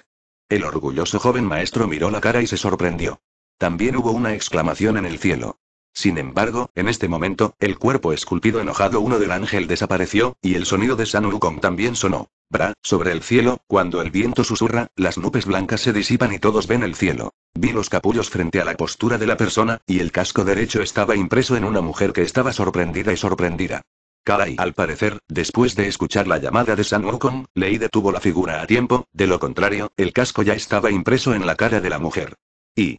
El orgulloso joven maestro miró la cara y se sorprendió. También hubo una exclamación en el cielo. Sin embargo, en este momento, el cuerpo esculpido enojado uno del ángel desapareció, y el sonido de San Wukong también sonó. Bra, sobre el cielo, cuando el viento susurra, las nubes blancas se disipan y todos ven el cielo. Vi los capullos frente a la postura de la persona, y el casco derecho estaba impreso en una mujer que estaba sorprendida y sorprendida. Caray, al parecer, después de escuchar la llamada de San Wukong, Lei detuvo la figura a tiempo, de lo contrario, el casco ya estaba impreso en la cara de la mujer. Y,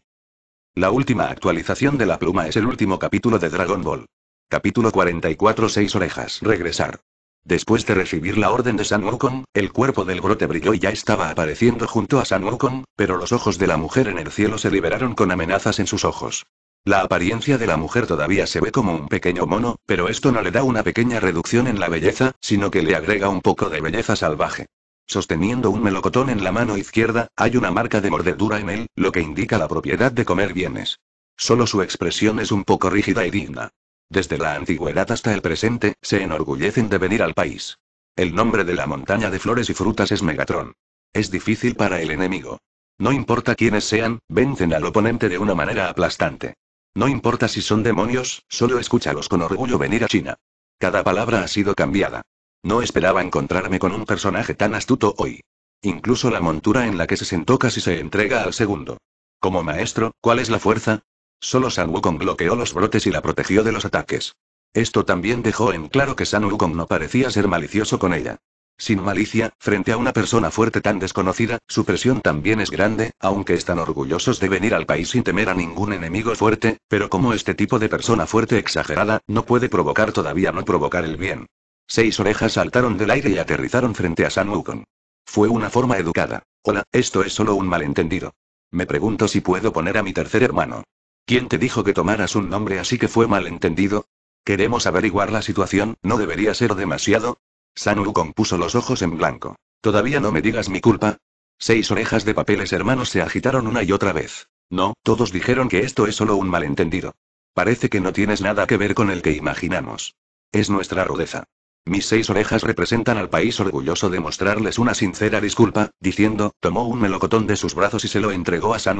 la última actualización de la pluma es el último capítulo de Dragon Ball. Capítulo 44 Seis orejas. Regresar. Después de recibir la orden de San Wukong, el cuerpo del brote brilló y ya estaba apareciendo junto a San Wukong, pero los ojos de la mujer en el cielo se liberaron con amenazas en sus ojos. La apariencia de la mujer todavía se ve como un pequeño mono, pero esto no le da una pequeña reducción en la belleza, sino que le agrega un poco de belleza salvaje. Sosteniendo un melocotón en la mano izquierda, hay una marca de mordedura en él, lo que indica la propiedad de comer bienes. Solo su expresión es un poco rígida y digna. Desde la antigüedad hasta el presente, se enorgullecen de venir al país. El nombre de la montaña de flores y frutas es Megatron. Es difícil para el enemigo. No importa quiénes sean, vencen al oponente de una manera aplastante. No importa si son demonios, solo escúchalos con orgullo venir a China. Cada palabra ha sido cambiada. No esperaba encontrarme con un personaje tan astuto hoy. Incluso la montura en la que se sentó casi se entrega al segundo. Como maestro, ¿cuál es la fuerza? Solo San Wukong bloqueó los brotes y la protegió de los ataques. Esto también dejó en claro que San Wukong no parecía ser malicioso con ella. Sin malicia, frente a una persona fuerte tan desconocida, su presión también es grande, aunque están orgullosos de venir al país sin temer a ningún enemigo fuerte, pero como este tipo de persona fuerte exagerada, no puede provocar todavía no provocar el bien. Seis orejas saltaron del aire y aterrizaron frente a San Wukong. Fue una forma educada. Hola, esto es solo un malentendido. Me pregunto si puedo poner a mi tercer hermano. ¿Quién te dijo que tomaras un nombre así que fue malentendido? Queremos averiguar la situación, ¿no debería ser demasiado? San Wukong puso los ojos en blanco. ¿Todavía no me digas mi culpa? Seis orejas de papeles hermanos se agitaron una y otra vez. No, todos dijeron que esto es solo un malentendido. Parece que no tienes nada que ver con el que imaginamos. Es nuestra rudeza. Mis seis orejas representan al país orgulloso de mostrarles una sincera disculpa, diciendo, tomó un melocotón de sus brazos y se lo entregó a San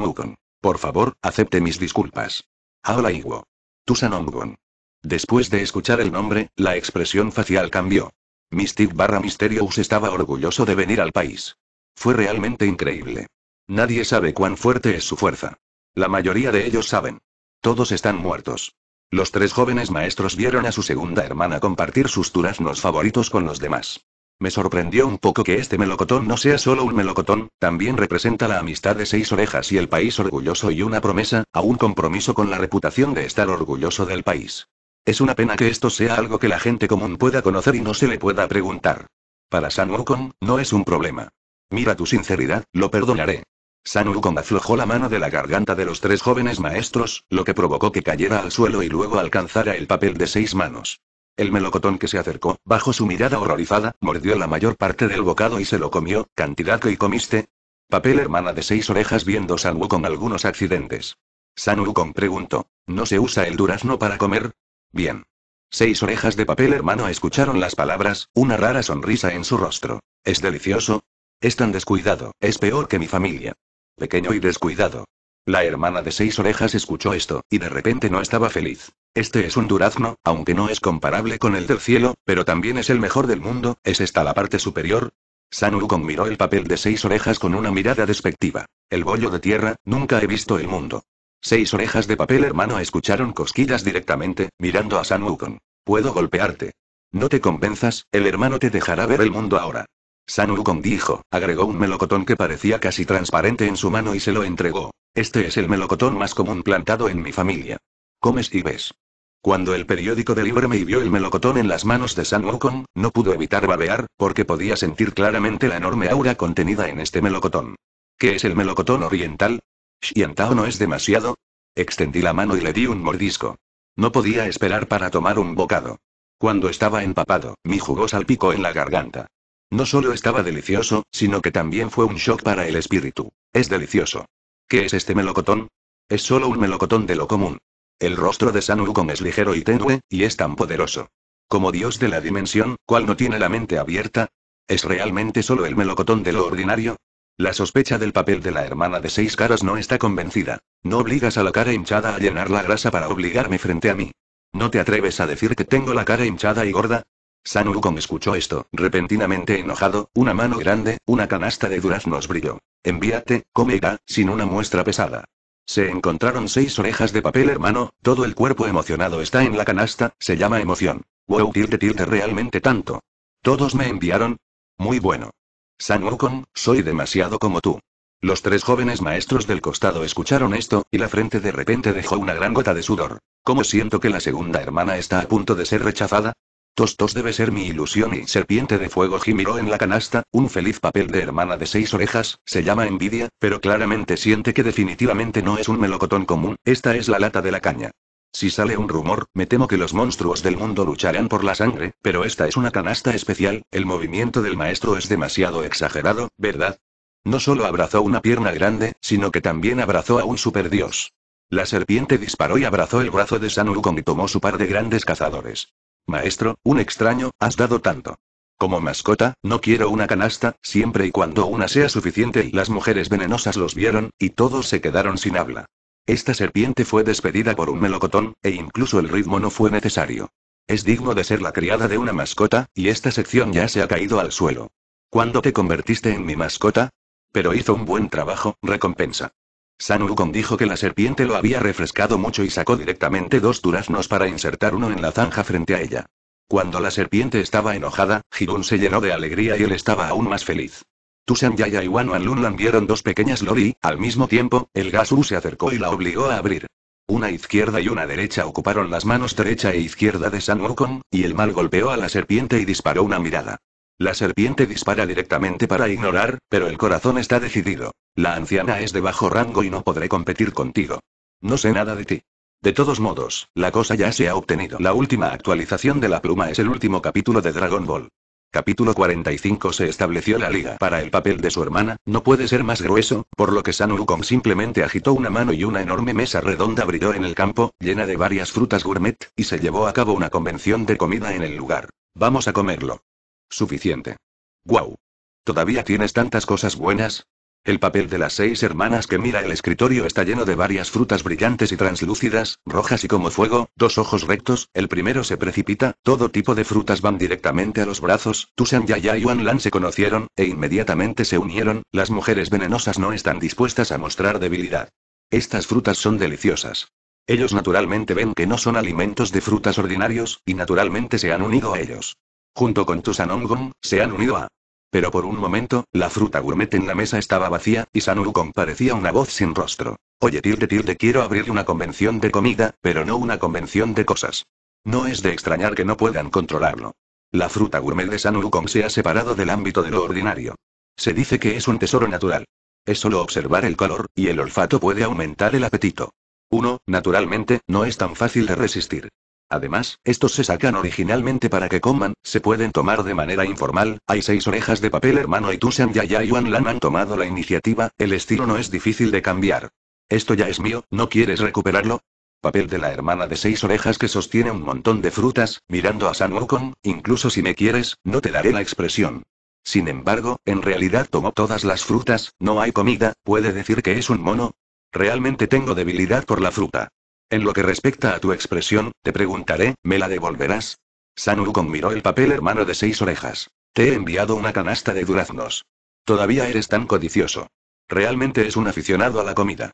Por favor, acepte mis disculpas. Iwo. tu San Ongon. Después de escuchar el nombre, la expresión facial cambió. Mystic barra Mysterious estaba orgulloso de venir al país. Fue realmente increíble. Nadie sabe cuán fuerte es su fuerza. La mayoría de ellos saben. Todos están muertos. Los tres jóvenes maestros vieron a su segunda hermana compartir sus turaznos favoritos con los demás. Me sorprendió un poco que este melocotón no sea solo un melocotón, también representa la amistad de seis orejas y el país orgulloso y una promesa, a un compromiso con la reputación de estar orgulloso del país. Es una pena que esto sea algo que la gente común pueda conocer y no se le pueda preguntar. Para San Wukong, no es un problema. Mira tu sinceridad, lo perdonaré. San aflojó la mano de la garganta de los tres jóvenes maestros, lo que provocó que cayera al suelo y luego alcanzara el papel de seis manos. El melocotón que se acercó, bajo su mirada horrorizada, mordió la mayor parte del bocado y se lo comió, cantidad que comiste. Papel hermana de seis orejas viendo San algunos accidentes. San preguntó, ¿no se usa el durazno para comer? Bien. Seis orejas de papel hermano escucharon las palabras, una rara sonrisa en su rostro. Es delicioso. Es tan descuidado, es peor que mi familia pequeño y descuidado. La hermana de seis orejas escuchó esto, y de repente no estaba feliz. Este es un durazno, aunque no es comparable con el del cielo, pero también es el mejor del mundo, ¿es esta la parte superior? San Wukong miró el papel de seis orejas con una mirada despectiva. El bollo de tierra, nunca he visto el mundo. Seis orejas de papel hermano escucharon cosquillas directamente, mirando a San Wukong. Puedo golpearte. No te convenzas, el hermano te dejará ver el mundo ahora. San Wukong dijo, agregó un melocotón que parecía casi transparente en su mano y se lo entregó. Este es el melocotón más común plantado en mi familia. Comes y ves. Cuando el periódico de Libre me vio el melocotón en las manos de San Wukong, no pudo evitar babear, porque podía sentir claramente la enorme aura contenida en este melocotón. ¿Qué es el melocotón oriental? ¿Xiantao no es demasiado? Extendí la mano y le di un mordisco. No podía esperar para tomar un bocado. Cuando estaba empapado, mi jugo salpicó en la garganta. No solo estaba delicioso, sino que también fue un shock para el espíritu. Es delicioso. ¿Qué es este melocotón? Es solo un melocotón de lo común. El rostro de San Wukong es ligero y tenue, y es tan poderoso. Como dios de la dimensión, ¿cuál no tiene la mente abierta? ¿Es realmente solo el melocotón de lo ordinario? La sospecha del papel de la hermana de seis caras no está convencida. No obligas a la cara hinchada a llenar la grasa para obligarme frente a mí. ¿No te atreves a decir que tengo la cara hinchada y gorda? San Wukong escuchó esto, repentinamente enojado, una mano grande, una canasta de duraznos brilló. Envíate, come sin una muestra pesada. Se encontraron seis orejas de papel hermano, todo el cuerpo emocionado está en la canasta, se llama emoción. Wow tilde tilde realmente tanto. ¿Todos me enviaron? Muy bueno. San Wukong, soy demasiado como tú. Los tres jóvenes maestros del costado escucharon esto, y la frente de repente dejó una gran gota de sudor. ¿Cómo siento que la segunda hermana está a punto de ser rechazada? Tostos debe ser mi ilusión y serpiente de fuego gimiró en la canasta, un feliz papel de hermana de seis orejas, se llama envidia, pero claramente siente que definitivamente no es un melocotón común, esta es la lata de la caña. Si sale un rumor, me temo que los monstruos del mundo lucharán por la sangre, pero esta es una canasta especial, el movimiento del maestro es demasiado exagerado, ¿verdad? No solo abrazó una pierna grande, sino que también abrazó a un superdios. La serpiente disparó y abrazó el brazo de Sanurukon y tomó su par de grandes cazadores. Maestro, un extraño, has dado tanto. Como mascota, no quiero una canasta, siempre y cuando una sea suficiente y las mujeres venenosas los vieron, y todos se quedaron sin habla. Esta serpiente fue despedida por un melocotón, e incluso el ritmo no fue necesario. Es digno de ser la criada de una mascota, y esta sección ya se ha caído al suelo. ¿Cuándo te convertiste en mi mascota? Pero hizo un buen trabajo, recompensa. San dijo que la serpiente lo había refrescado mucho y sacó directamente dos duraznos para insertar uno en la zanja frente a ella. Cuando la serpiente estaba enojada, Hirun se llenó de alegría y él estaba aún más feliz. Tusan Yaya y Wan Lunlan vieron dos pequeñas lori al mismo tiempo, el gasu se acercó y la obligó a abrir. Una izquierda y una derecha ocuparon las manos derecha e izquierda de San Wukong, y el mal golpeó a la serpiente y disparó una mirada. La serpiente dispara directamente para ignorar, pero el corazón está decidido. La anciana es de bajo rango y no podré competir contigo. No sé nada de ti. De todos modos, la cosa ya se ha obtenido. La última actualización de la pluma es el último capítulo de Dragon Ball. Capítulo 45 Se estableció la liga para el papel de su hermana, no puede ser más grueso, por lo que San Wukong simplemente agitó una mano y una enorme mesa redonda brilló en el campo, llena de varias frutas gourmet, y se llevó a cabo una convención de comida en el lugar. Vamos a comerlo. Suficiente. ¡Guau! ¿Todavía tienes tantas cosas buenas? El papel de las seis hermanas que mira el escritorio está lleno de varias frutas brillantes y translúcidas, rojas y como fuego, dos ojos rectos, el primero se precipita, todo tipo de frutas van directamente a los brazos, Tusan Yaya y Yuan Lan se conocieron, e inmediatamente se unieron, las mujeres venenosas no están dispuestas a mostrar debilidad. Estas frutas son deliciosas. Ellos naturalmente ven que no son alimentos de frutas ordinarios, y naturalmente se han unido a ellos junto con Tusanongong, se han unido a. Pero por un momento, la fruta gourmet en la mesa estaba vacía, y Sanurukon parecía una voz sin rostro. Oye, tilde tilde, quiero abrir una convención de comida, pero no una convención de cosas. No es de extrañar que no puedan controlarlo. La fruta gourmet de Sanurukon se ha separado del ámbito de lo ordinario. Se dice que es un tesoro natural. Es solo observar el color, y el olfato puede aumentar el apetito. Uno, naturalmente, no es tan fácil de resistir. Además, estos se sacan originalmente para que coman, se pueden tomar de manera informal, hay seis orejas de papel hermano y Tusan Yaya y Wan Lan han tomado la iniciativa, el estilo no es difícil de cambiar. Esto ya es mío, ¿no quieres recuperarlo? Papel de la hermana de seis orejas que sostiene un montón de frutas, mirando a San Wukong, incluso si me quieres, no te daré la expresión. Sin embargo, en realidad tomó todas las frutas, no hay comida, puede decir que es un mono. Realmente tengo debilidad por la fruta. En lo que respecta a tu expresión, te preguntaré, ¿me la devolverás? Sanu miró el papel hermano de seis orejas. Te he enviado una canasta de duraznos. Todavía eres tan codicioso. Realmente es un aficionado a la comida.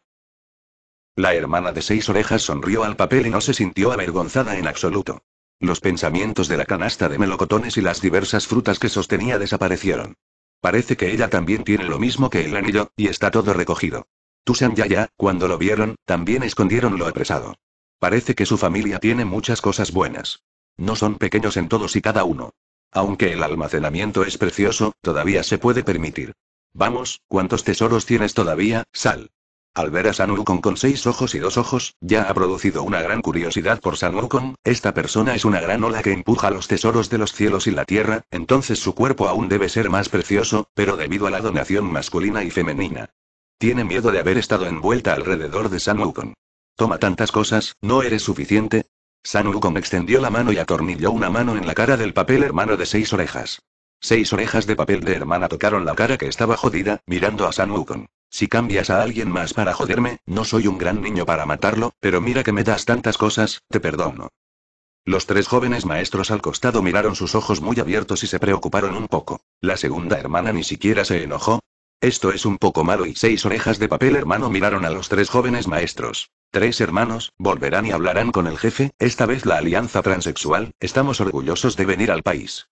La hermana de seis orejas sonrió al papel y no se sintió avergonzada en absoluto. Los pensamientos de la canasta de melocotones y las diversas frutas que sostenía desaparecieron. Parece que ella también tiene lo mismo que el anillo, y está todo recogido. Tusan Yaya, cuando lo vieron, también escondieron lo apresado. Parece que su familia tiene muchas cosas buenas. No son pequeños en todos y cada uno. Aunque el almacenamiento es precioso, todavía se puede permitir. Vamos, ¿cuántos tesoros tienes todavía, Sal? Al ver a San Wukong con seis ojos y dos ojos, ya ha producido una gran curiosidad por San Wukong, esta persona es una gran ola que empuja los tesoros de los cielos y la tierra, entonces su cuerpo aún debe ser más precioso, pero debido a la donación masculina y femenina. Tiene miedo de haber estado envuelta alrededor de San Wukong. Toma tantas cosas, ¿no eres suficiente? San Wukong extendió la mano y atornilló una mano en la cara del papel hermano de seis orejas. Seis orejas de papel de hermana tocaron la cara que estaba jodida, mirando a San Wukong. Si cambias a alguien más para joderme, no soy un gran niño para matarlo, pero mira que me das tantas cosas, te perdono. Los tres jóvenes maestros al costado miraron sus ojos muy abiertos y se preocuparon un poco. La segunda hermana ni siquiera se enojó, esto es un poco malo y seis orejas de papel hermano miraron a los tres jóvenes maestros. Tres hermanos, volverán y hablarán con el jefe, esta vez la alianza transexual, estamos orgullosos de venir al país.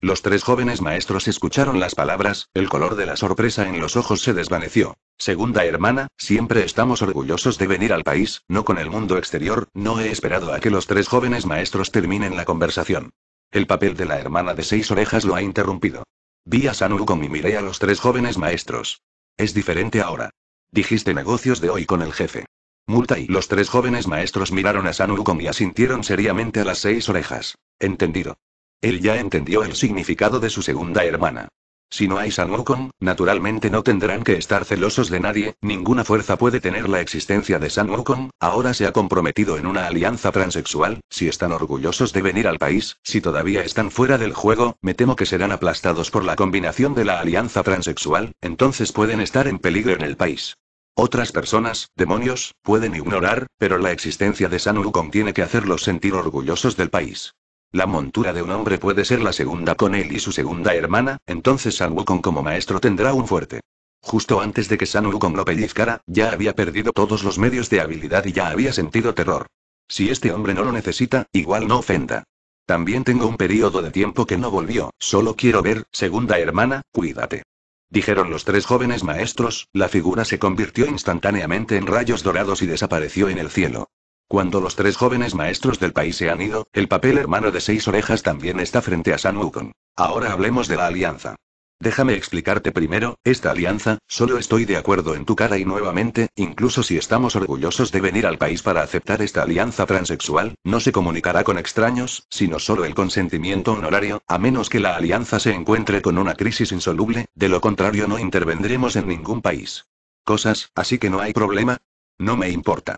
Los tres jóvenes maestros escucharon las palabras, el color de la sorpresa en los ojos se desvaneció. Segunda hermana, siempre estamos orgullosos de venir al país, no con el mundo exterior, no he esperado a que los tres jóvenes maestros terminen la conversación. El papel de la hermana de seis orejas lo ha interrumpido. Vi a San y miré a los tres jóvenes maestros. Es diferente ahora. Dijiste negocios de hoy con el jefe. Multa y los tres jóvenes maestros miraron a San y asintieron seriamente a las seis orejas. Entendido. Él ya entendió el significado de su segunda hermana. Si no hay San Wukong, naturalmente no tendrán que estar celosos de nadie, ninguna fuerza puede tener la existencia de San Wukong, ahora se ha comprometido en una alianza transexual, si están orgullosos de venir al país, si todavía están fuera del juego, me temo que serán aplastados por la combinación de la alianza transexual, entonces pueden estar en peligro en el país. Otras personas, demonios, pueden ignorar, pero la existencia de San Wukong tiene que hacerlos sentir orgullosos del país. La montura de un hombre puede ser la segunda con él y su segunda hermana, entonces San Wukong como maestro tendrá un fuerte. Justo antes de que San Wukong lo pellizcara, ya había perdido todos los medios de habilidad y ya había sentido terror. Si este hombre no lo necesita, igual no ofenda. También tengo un periodo de tiempo que no volvió, solo quiero ver, segunda hermana, cuídate. Dijeron los tres jóvenes maestros, la figura se convirtió instantáneamente en rayos dorados y desapareció en el cielo. Cuando los tres jóvenes maestros del país se han ido, el papel hermano de seis orejas también está frente a San Wukong. Ahora hablemos de la alianza. Déjame explicarte primero, esta alianza, solo estoy de acuerdo en tu cara y nuevamente, incluso si estamos orgullosos de venir al país para aceptar esta alianza transexual, no se comunicará con extraños, sino solo el consentimiento honorario, a menos que la alianza se encuentre con una crisis insoluble, de lo contrario no intervendremos en ningún país. Cosas, así que no hay problema. No me importa.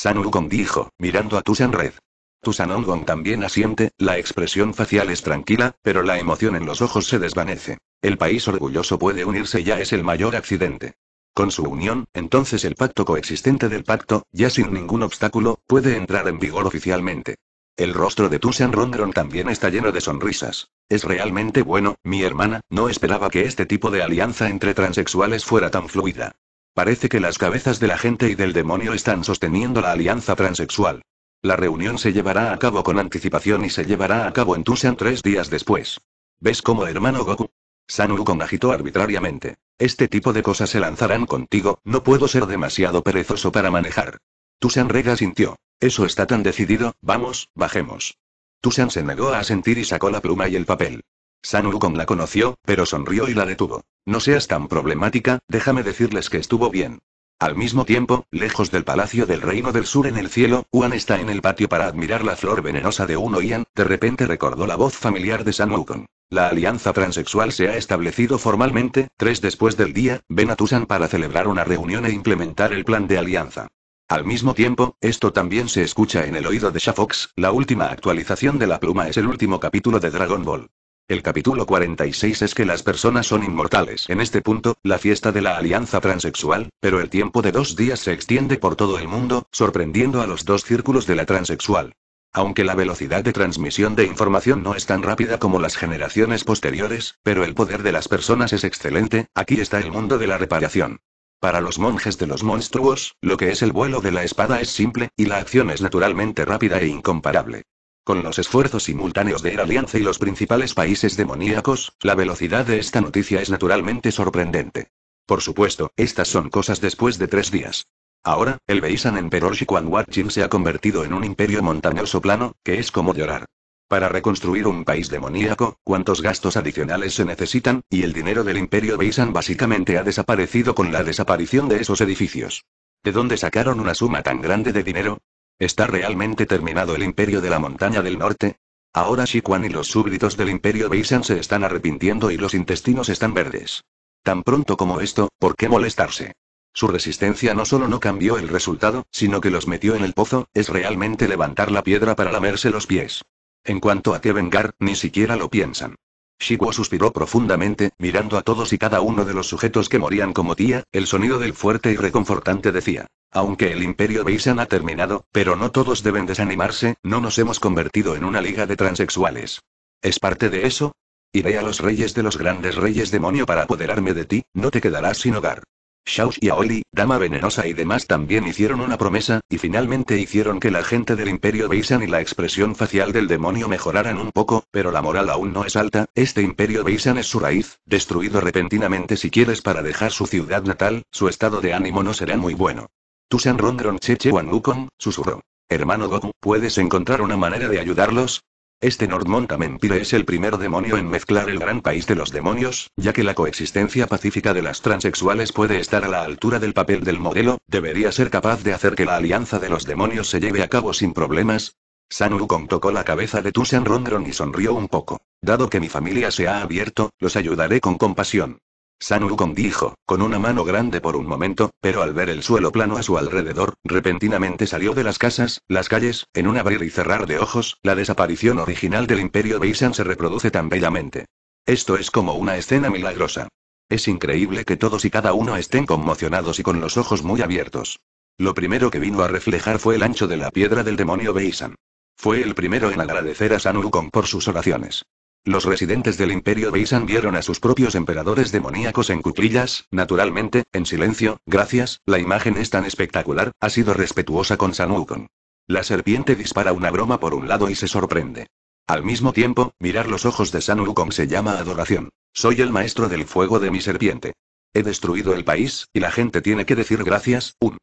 San dijo, mirando a Tusan Red. Tusan también asiente, la expresión facial es tranquila, pero la emoción en los ojos se desvanece. El país orgulloso puede unirse ya es el mayor accidente. Con su unión, entonces el pacto coexistente del pacto, ya sin ningún obstáculo, puede entrar en vigor oficialmente. El rostro de Tusan Rondron también está lleno de sonrisas. Es realmente bueno, mi hermana, no esperaba que este tipo de alianza entre transexuales fuera tan fluida. Parece que las cabezas de la gente y del demonio están sosteniendo la alianza transexual. La reunión se llevará a cabo con anticipación y se llevará a cabo en Tusan tres días después. ¿Ves cómo hermano Goku? San Ukon agitó arbitrariamente. Este tipo de cosas se lanzarán contigo, no puedo ser demasiado perezoso para manejar. Tusan Rega sintió. Eso está tan decidido, vamos, bajemos. Tusan se negó a sentir y sacó la pluma y el papel. San Wukong la conoció, pero sonrió y la detuvo. No seas tan problemática, déjame decirles que estuvo bien. Al mismo tiempo, lejos del palacio del Reino del Sur en el cielo, Juan está en el patio para admirar la flor venenosa de uno Ian, de repente recordó la voz familiar de San Wukong. La alianza transexual se ha establecido formalmente, tres después del día, ven a Tusan para celebrar una reunión e implementar el plan de alianza. Al mismo tiempo, esto también se escucha en el oído de Shafox, la última actualización de la pluma es el último capítulo de Dragon Ball. El capítulo 46 es que las personas son inmortales. En este punto, la fiesta de la alianza transexual, pero el tiempo de dos días se extiende por todo el mundo, sorprendiendo a los dos círculos de la transexual. Aunque la velocidad de transmisión de información no es tan rápida como las generaciones posteriores, pero el poder de las personas es excelente, aquí está el mundo de la reparación. Para los monjes de los monstruos, lo que es el vuelo de la espada es simple, y la acción es naturalmente rápida e incomparable. Con los esfuerzos simultáneos de la Alianza y los principales países demoníacos, la velocidad de esta noticia es naturalmente sorprendente. Por supuesto, estas son cosas después de tres días. Ahora, el Beisan Emperor Shikwan Watching se ha convertido en un imperio montañoso plano, que es como llorar. Para reconstruir un país demoníaco, cuántos gastos adicionales se necesitan, y el dinero del imperio Beisan básicamente ha desaparecido con la desaparición de esos edificios. ¿De dónde sacaron una suma tan grande de dinero? ¿Está realmente terminado el imperio de la montaña del norte? Ahora Shikwan y los súbditos del imperio Beisan se están arrepintiendo y los intestinos están verdes. Tan pronto como esto, ¿por qué molestarse? Su resistencia no solo no cambió el resultado, sino que los metió en el pozo, es realmente levantar la piedra para lamerse los pies. En cuanto a que vengar, ni siquiera lo piensan. Shikuo suspiró profundamente, mirando a todos y cada uno de los sujetos que morían como tía, el sonido del fuerte y reconfortante decía. Aunque el imperio Beisan ha terminado, pero no todos deben desanimarse, no nos hemos convertido en una liga de transexuales. ¿Es parte de eso? Iré a los reyes de los grandes reyes demonio para apoderarme de ti, no te quedarás sin hogar. Shaus y Dama Venenosa y demás también hicieron una promesa, y finalmente hicieron que la gente del imperio Beisan y la expresión facial del demonio mejoraran un poco, pero la moral aún no es alta, este imperio Beisan es su raíz, destruido repentinamente si quieres para dejar su ciudad natal, su estado de ánimo no será muy bueno. Tusan Rondron Cheche Wangukong, susurró. Hermano Goku, ¿puedes encontrar una manera de ayudarlos? Este Nordmont es el primer demonio en mezclar el gran país de los demonios, ya que la coexistencia pacífica de las transexuales puede estar a la altura del papel del modelo, debería ser capaz de hacer que la alianza de los demonios se lleve a cabo sin problemas. San Wukong tocó la cabeza de Tushan Rondron y sonrió un poco. Dado que mi familia se ha abierto, los ayudaré con compasión. San dijo, con una mano grande por un momento, pero al ver el suelo plano a su alrededor, repentinamente salió de las casas, las calles, en un abrir y cerrar de ojos, la desaparición original del imperio Beisan se reproduce tan bellamente. Esto es como una escena milagrosa. Es increíble que todos y cada uno estén conmocionados y con los ojos muy abiertos. Lo primero que vino a reflejar fue el ancho de la piedra del demonio Beisan. Fue el primero en agradecer a San por sus oraciones. Los residentes del imperio Beisan vieron a sus propios emperadores demoníacos en cuclillas, naturalmente, en silencio, gracias, la imagen es tan espectacular, ha sido respetuosa con San Wukong. La serpiente dispara una broma por un lado y se sorprende. Al mismo tiempo, mirar los ojos de San Wukong se llama adoración. Soy el maestro del fuego de mi serpiente. He destruido el país, y la gente tiene que decir gracias, un.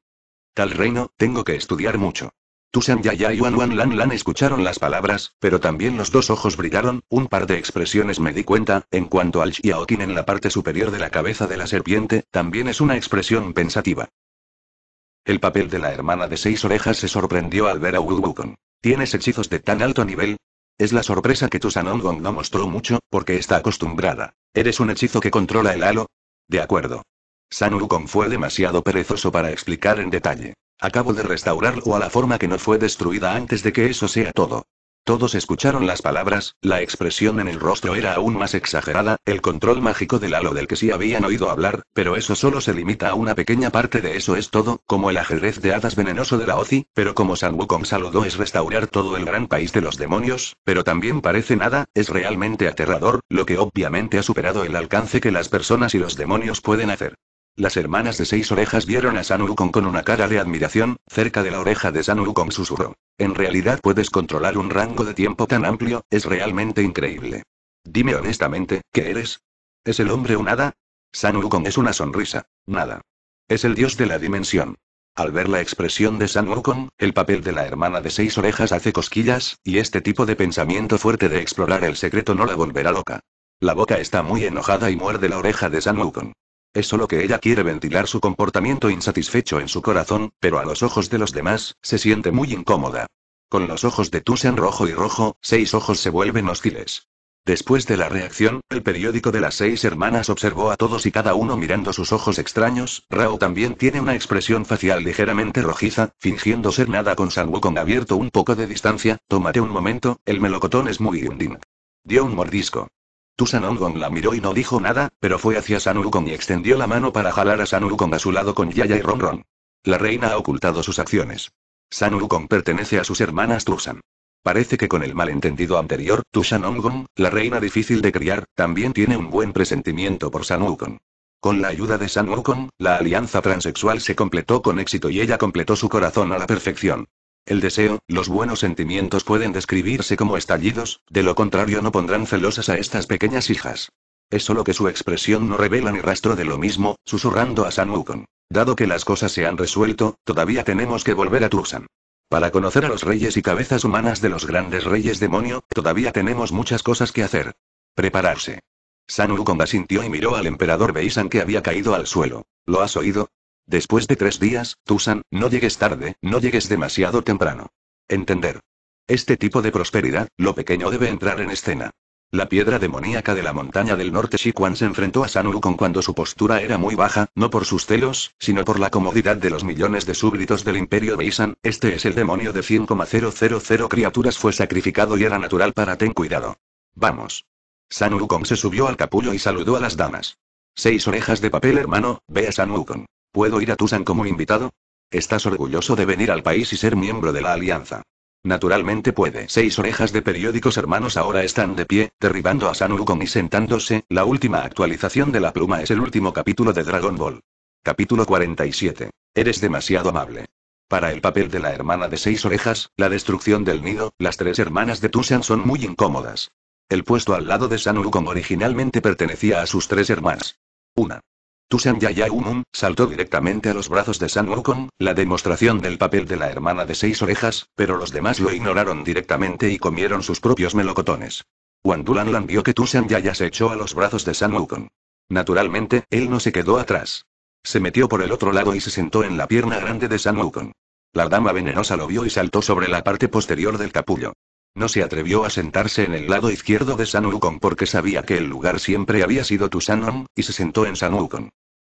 Tal reino, tengo que estudiar mucho. Tusan Yaya y Wan Wan Lan Lan escucharon las palabras, pero también los dos ojos brillaron, un par de expresiones me di cuenta, en cuanto al Xiaoqin en la parte superior de la cabeza de la serpiente, también es una expresión pensativa. El papel de la hermana de seis orejas se sorprendió al ver a Wu Wukong. ¿Tienes hechizos de tan alto nivel? Es la sorpresa que Tusan Gong no mostró mucho, porque está acostumbrada. ¿Eres un hechizo que controla el halo? De acuerdo. San Wukong fue demasiado perezoso para explicar en detalle. Acabo de restaurarlo a la forma que no fue destruida antes de que eso sea todo. Todos escucharon las palabras, la expresión en el rostro era aún más exagerada, el control mágico del halo del que sí habían oído hablar, pero eso solo se limita a una pequeña parte de eso es todo, como el ajedrez de hadas venenoso de la OCI, pero como San Wukong saludó es restaurar todo el gran país de los demonios, pero también parece nada, es realmente aterrador, lo que obviamente ha superado el alcance que las personas y los demonios pueden hacer. Las hermanas de seis orejas vieron a San Wukong con una cara de admiración, cerca de la oreja de San Wukong susurró. En realidad puedes controlar un rango de tiempo tan amplio, es realmente increíble. Dime honestamente, ¿qué eres? ¿Es el hombre un nada? San es una sonrisa. Nada. Es el dios de la dimensión. Al ver la expresión de San Wukong, el papel de la hermana de seis orejas hace cosquillas, y este tipo de pensamiento fuerte de explorar el secreto no la volverá loca. La boca está muy enojada y muerde la oreja de San Wukong. Es solo que ella quiere ventilar su comportamiento insatisfecho en su corazón, pero a los ojos de los demás, se siente muy incómoda. Con los ojos de Tusen rojo y rojo, seis ojos se vuelven hostiles. Después de la reacción, el periódico de las seis hermanas observó a todos y cada uno mirando sus ojos extraños. Rao también tiene una expresión facial ligeramente rojiza, fingiendo ser nada con San Wukong abierto un poco de distancia. Tómate un momento, el melocotón es muy hundín. Dio un mordisco. Tusan la miró y no dijo nada, pero fue hacia San y extendió la mano para jalar a San a su lado con Yaya y Ronron. La reina ha ocultado sus acciones. San pertenece a sus hermanas Tusan. Parece que con el malentendido anterior, Tusan la reina difícil de criar, también tiene un buen presentimiento por San Con la ayuda de San la alianza transexual se completó con éxito y ella completó su corazón a la perfección. El deseo, los buenos sentimientos pueden describirse como estallidos, de lo contrario no pondrán celosas a estas pequeñas hijas. Es solo que su expresión no revela ni rastro de lo mismo, susurrando a San Wukong. Dado que las cosas se han resuelto, todavía tenemos que volver a Tursan. Para conocer a los reyes y cabezas humanas de los grandes reyes demonio, todavía tenemos muchas cosas que hacer. Prepararse. San Wukong asintió y miró al emperador Beisan que había caído al suelo. ¿Lo has oído? Después de tres días, Tusan, no llegues tarde, no llegues demasiado temprano. Entender. Este tipo de prosperidad, lo pequeño debe entrar en escena. La piedra demoníaca de la montaña del norte Shikwan se enfrentó a San con cuando su postura era muy baja, no por sus celos, sino por la comodidad de los millones de súbditos del imperio Beisan, este es el demonio de 100,000 criaturas fue sacrificado y era natural para ten cuidado. Vamos. San se subió al capullo y saludó a las damas. Seis orejas de papel hermano, ve a San ¿Puedo ir a Tusan como invitado? Estás orgulloso de venir al país y ser miembro de la alianza. Naturalmente puede. Seis orejas de periódicos hermanos ahora están de pie, derribando a San y sentándose. La última actualización de la pluma es el último capítulo de Dragon Ball. Capítulo 47. Eres demasiado amable. Para el papel de la hermana de seis orejas, la destrucción del nido, las tres hermanas de Tusan son muy incómodas. El puesto al lado de San originalmente pertenecía a sus tres hermanas. Una Tusan Yayaumum saltó directamente a los brazos de San Wukong, la demostración del papel de la hermana de seis orejas, pero los demás lo ignoraron directamente y comieron sus propios melocotones. Lan vio que Tusan Yaya se echó a los brazos de San Wukong. Naturalmente, él no se quedó atrás. Se metió por el otro lado y se sentó en la pierna grande de San Wukong. La dama venenosa lo vio y saltó sobre la parte posterior del capullo. No se atrevió a sentarse en el lado izquierdo de San porque sabía que el lugar siempre había sido Sanon, y se sentó en San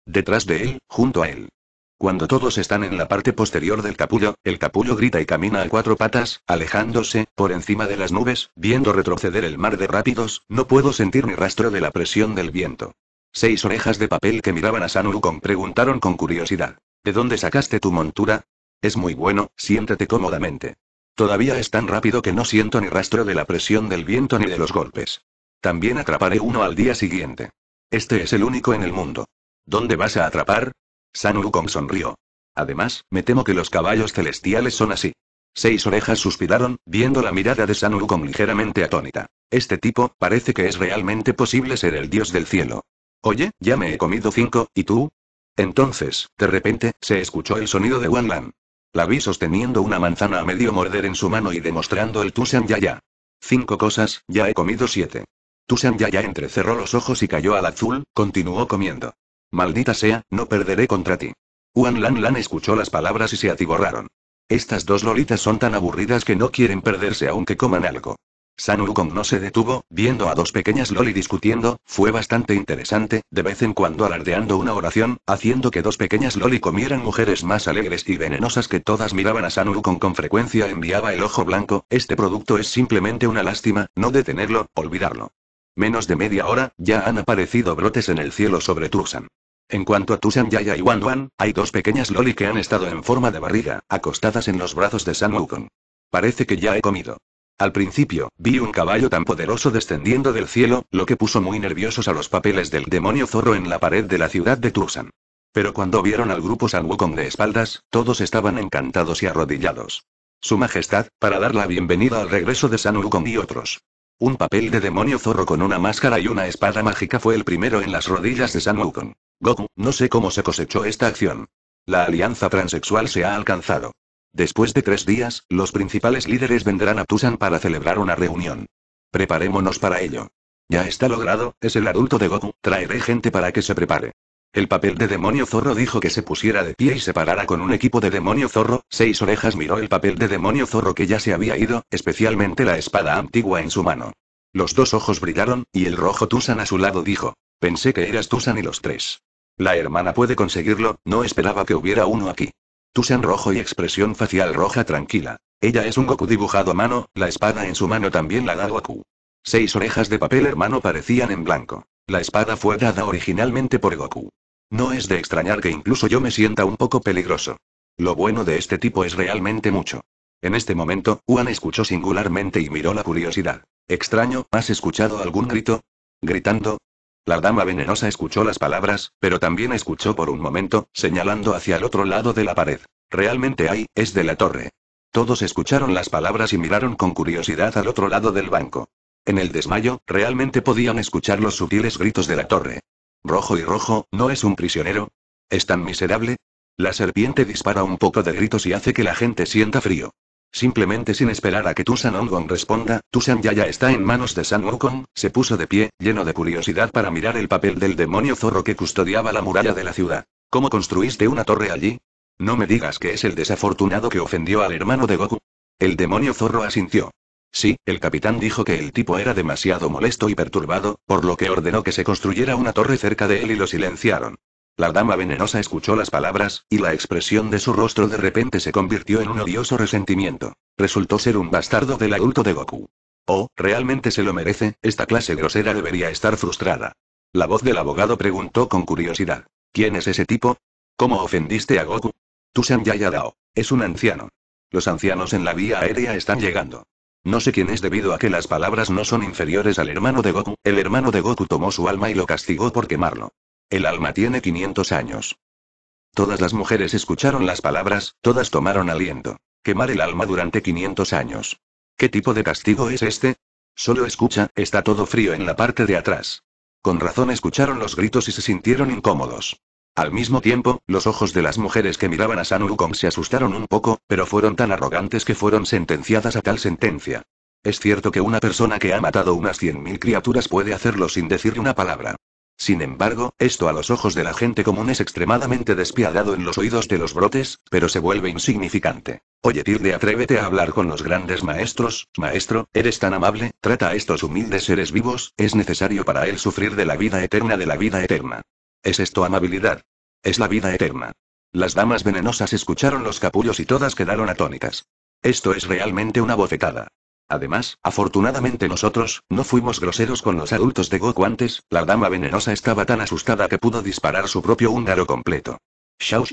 Detrás de él, junto a él. Cuando todos están en la parte posterior del capullo, el capullo grita y camina a cuatro patas, alejándose, por encima de las nubes, viendo retroceder el mar de rápidos, no puedo sentir ni rastro de la presión del viento. Seis orejas de papel que miraban a San preguntaron con curiosidad. ¿De dónde sacaste tu montura? Es muy bueno, siéntate cómodamente. Todavía es tan rápido que no siento ni rastro de la presión del viento ni de los golpes. También atraparé uno al día siguiente. Este es el único en el mundo. ¿Dónde vas a atrapar? San Wukong sonrió. Además, me temo que los caballos celestiales son así. Seis orejas suspiraron, viendo la mirada de San Wukong ligeramente atónita. Este tipo, parece que es realmente posible ser el dios del cielo. Oye, ya me he comido cinco, ¿y tú? Entonces, de repente, se escuchó el sonido de Wan Lan. La vi sosteniendo una manzana a medio morder en su mano y demostrando el Tusan Yaya. Cinco cosas, ya he comido siete. Tusan Yaya entrecerró los ojos y cayó al azul, continuó comiendo. Maldita sea, no perderé contra ti. Juan Lan Lan escuchó las palabras y se atiborraron. Estas dos lolitas son tan aburridas que no quieren perderse aunque coman algo. San Wukong no se detuvo, viendo a dos pequeñas Loli discutiendo, fue bastante interesante, de vez en cuando alardeando una oración, haciendo que dos pequeñas Loli comieran mujeres más alegres y venenosas que todas miraban a San Wukong con frecuencia enviaba el ojo blanco, este producto es simplemente una lástima, no detenerlo, olvidarlo. Menos de media hora, ya han aparecido brotes en el cielo sobre Tuxan. En cuanto a Tusan Yaya y Wan hay dos pequeñas Loli que han estado en forma de barriga, acostadas en los brazos de San Wukong. Parece que ya he comido. Al principio, vi un caballo tan poderoso descendiendo del cielo, lo que puso muy nerviosos a los papeles del demonio zorro en la pared de la ciudad de Tursan. Pero cuando vieron al grupo San Wukong de espaldas, todos estaban encantados y arrodillados. Su Majestad, para dar la bienvenida al regreso de San Wukong y otros. Un papel de demonio zorro con una máscara y una espada mágica fue el primero en las rodillas de San Wukong. Goku, no sé cómo se cosechó esta acción. La alianza transexual se ha alcanzado. Después de tres días, los principales líderes vendrán a Tusan para celebrar una reunión. Preparémonos para ello. Ya está logrado, es el adulto de Goku, traeré gente para que se prepare. El papel de demonio zorro dijo que se pusiera de pie y se parara con un equipo de demonio zorro, seis orejas miró el papel de demonio zorro que ya se había ido, especialmente la espada antigua en su mano. Los dos ojos brillaron, y el rojo Tusan a su lado dijo, pensé que eras Tusan y los tres. La hermana puede conseguirlo, no esperaba que hubiera uno aquí. Tusan rojo y expresión facial roja tranquila. Ella es un Goku dibujado a mano, la espada en su mano también la da Goku. Seis orejas de papel hermano parecían en blanco. La espada fue dada originalmente por Goku. No es de extrañar que incluso yo me sienta un poco peligroso. Lo bueno de este tipo es realmente mucho. En este momento, Juan escuchó singularmente y miró la curiosidad. Extraño, ¿has escuchado algún grito? Gritando, la dama venenosa escuchó las palabras, pero también escuchó por un momento, señalando hacia el otro lado de la pared. Realmente hay, es de la torre. Todos escucharon las palabras y miraron con curiosidad al otro lado del banco. En el desmayo, realmente podían escuchar los sutiles gritos de la torre. Rojo y rojo, ¿no es un prisionero? ¿Es tan miserable? La serpiente dispara un poco de gritos y hace que la gente sienta frío. Simplemente sin esperar a que Tusan Ongon responda, Tusan ya está en manos de San Wukong, se puso de pie, lleno de curiosidad para mirar el papel del demonio zorro que custodiaba la muralla de la ciudad. ¿Cómo construiste una torre allí? No me digas que es el desafortunado que ofendió al hermano de Goku. El demonio zorro asintió. Sí, el capitán dijo que el tipo era demasiado molesto y perturbado, por lo que ordenó que se construyera una torre cerca de él y lo silenciaron. La dama venenosa escuchó las palabras, y la expresión de su rostro de repente se convirtió en un odioso resentimiento. Resultó ser un bastardo del adulto de Goku. Oh, realmente se lo merece, esta clase grosera debería estar frustrada. La voz del abogado preguntó con curiosidad. ¿Quién es ese tipo? ¿Cómo ofendiste a Goku? Tusan Dao, Es un anciano. Los ancianos en la vía aérea están llegando. No sé quién es debido a que las palabras no son inferiores al hermano de Goku. El hermano de Goku tomó su alma y lo castigó por quemarlo. El alma tiene 500 años. Todas las mujeres escucharon las palabras, todas tomaron aliento. Quemar el alma durante 500 años. ¿Qué tipo de castigo es este? Solo escucha, está todo frío en la parte de atrás. Con razón escucharon los gritos y se sintieron incómodos. Al mismo tiempo, los ojos de las mujeres que miraban a San se asustaron un poco, pero fueron tan arrogantes que fueron sentenciadas a tal sentencia. Es cierto que una persona que ha matado unas 100.000 criaturas puede hacerlo sin decir una palabra. Sin embargo, esto a los ojos de la gente común es extremadamente despiadado en los oídos de los brotes, pero se vuelve insignificante. Oye Tilde, atrévete a hablar con los grandes maestros, maestro, eres tan amable, trata a estos humildes seres vivos, es necesario para él sufrir de la vida eterna de la vida eterna. ¿Es esto amabilidad? Es la vida eterna. Las damas venenosas escucharon los capullos y todas quedaron atónitas. Esto es realmente una bofetada. Además, afortunadamente nosotros, no fuimos groseros con los adultos de Goku antes, la dama venenosa estaba tan asustada que pudo disparar su propio húngaro completo.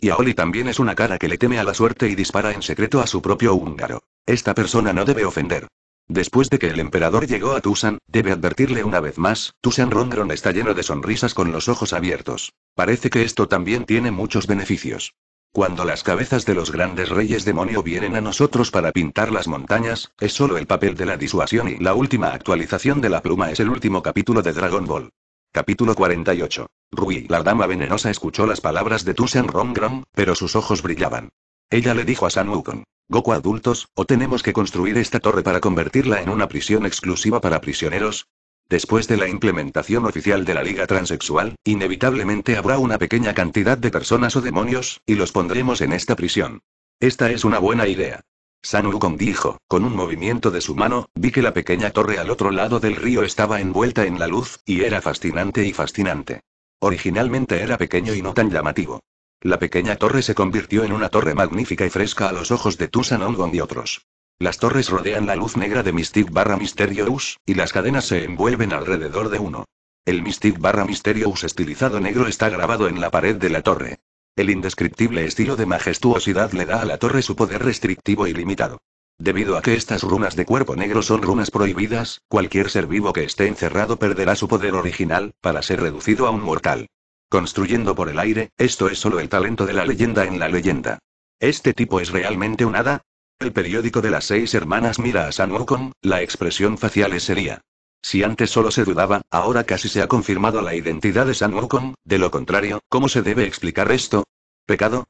y Aoli también es una cara que le teme a la suerte y dispara en secreto a su propio húngaro. Esta persona no debe ofender. Después de que el emperador llegó a Tusan, debe advertirle una vez más, Tusan Rongron está lleno de sonrisas con los ojos abiertos. Parece que esto también tiene muchos beneficios. Cuando las cabezas de los grandes reyes demonio vienen a nosotros para pintar las montañas, es solo el papel de la disuasión y la última actualización de la pluma es el último capítulo de Dragon Ball. Capítulo 48. Rui, la dama venenosa, escuchó las palabras de Tushan Rongrom, pero sus ojos brillaban. Ella le dijo a San Wukong. Goku adultos, o tenemos que construir esta torre para convertirla en una prisión exclusiva para prisioneros, Después de la implementación oficial de la Liga Transexual, inevitablemente habrá una pequeña cantidad de personas o demonios, y los pondremos en esta prisión. Esta es una buena idea. San Wukong dijo, con un movimiento de su mano, vi que la pequeña torre al otro lado del río estaba envuelta en la luz, y era fascinante y fascinante. Originalmente era pequeño y no tan llamativo. La pequeña torre se convirtió en una torre magnífica y fresca a los ojos de Tusan y otros. Las torres rodean la luz negra de Mystic barra Mysterious, y las cadenas se envuelven alrededor de uno. El Mystic barra Mysterious estilizado negro está grabado en la pared de la torre. El indescriptible estilo de majestuosidad le da a la torre su poder restrictivo y limitado. Debido a que estas runas de cuerpo negro son runas prohibidas, cualquier ser vivo que esté encerrado perderá su poder original, para ser reducido a un mortal. Construyendo por el aire, esto es solo el talento de la leyenda en la leyenda. ¿Este tipo es realmente un hada? El periódico de las seis hermanas mira a San Wukong, la expresión facial es seria. Si antes solo se dudaba, ahora casi se ha confirmado la identidad de San Wukong, de lo contrario, ¿cómo se debe explicar esto? ¿Pecado?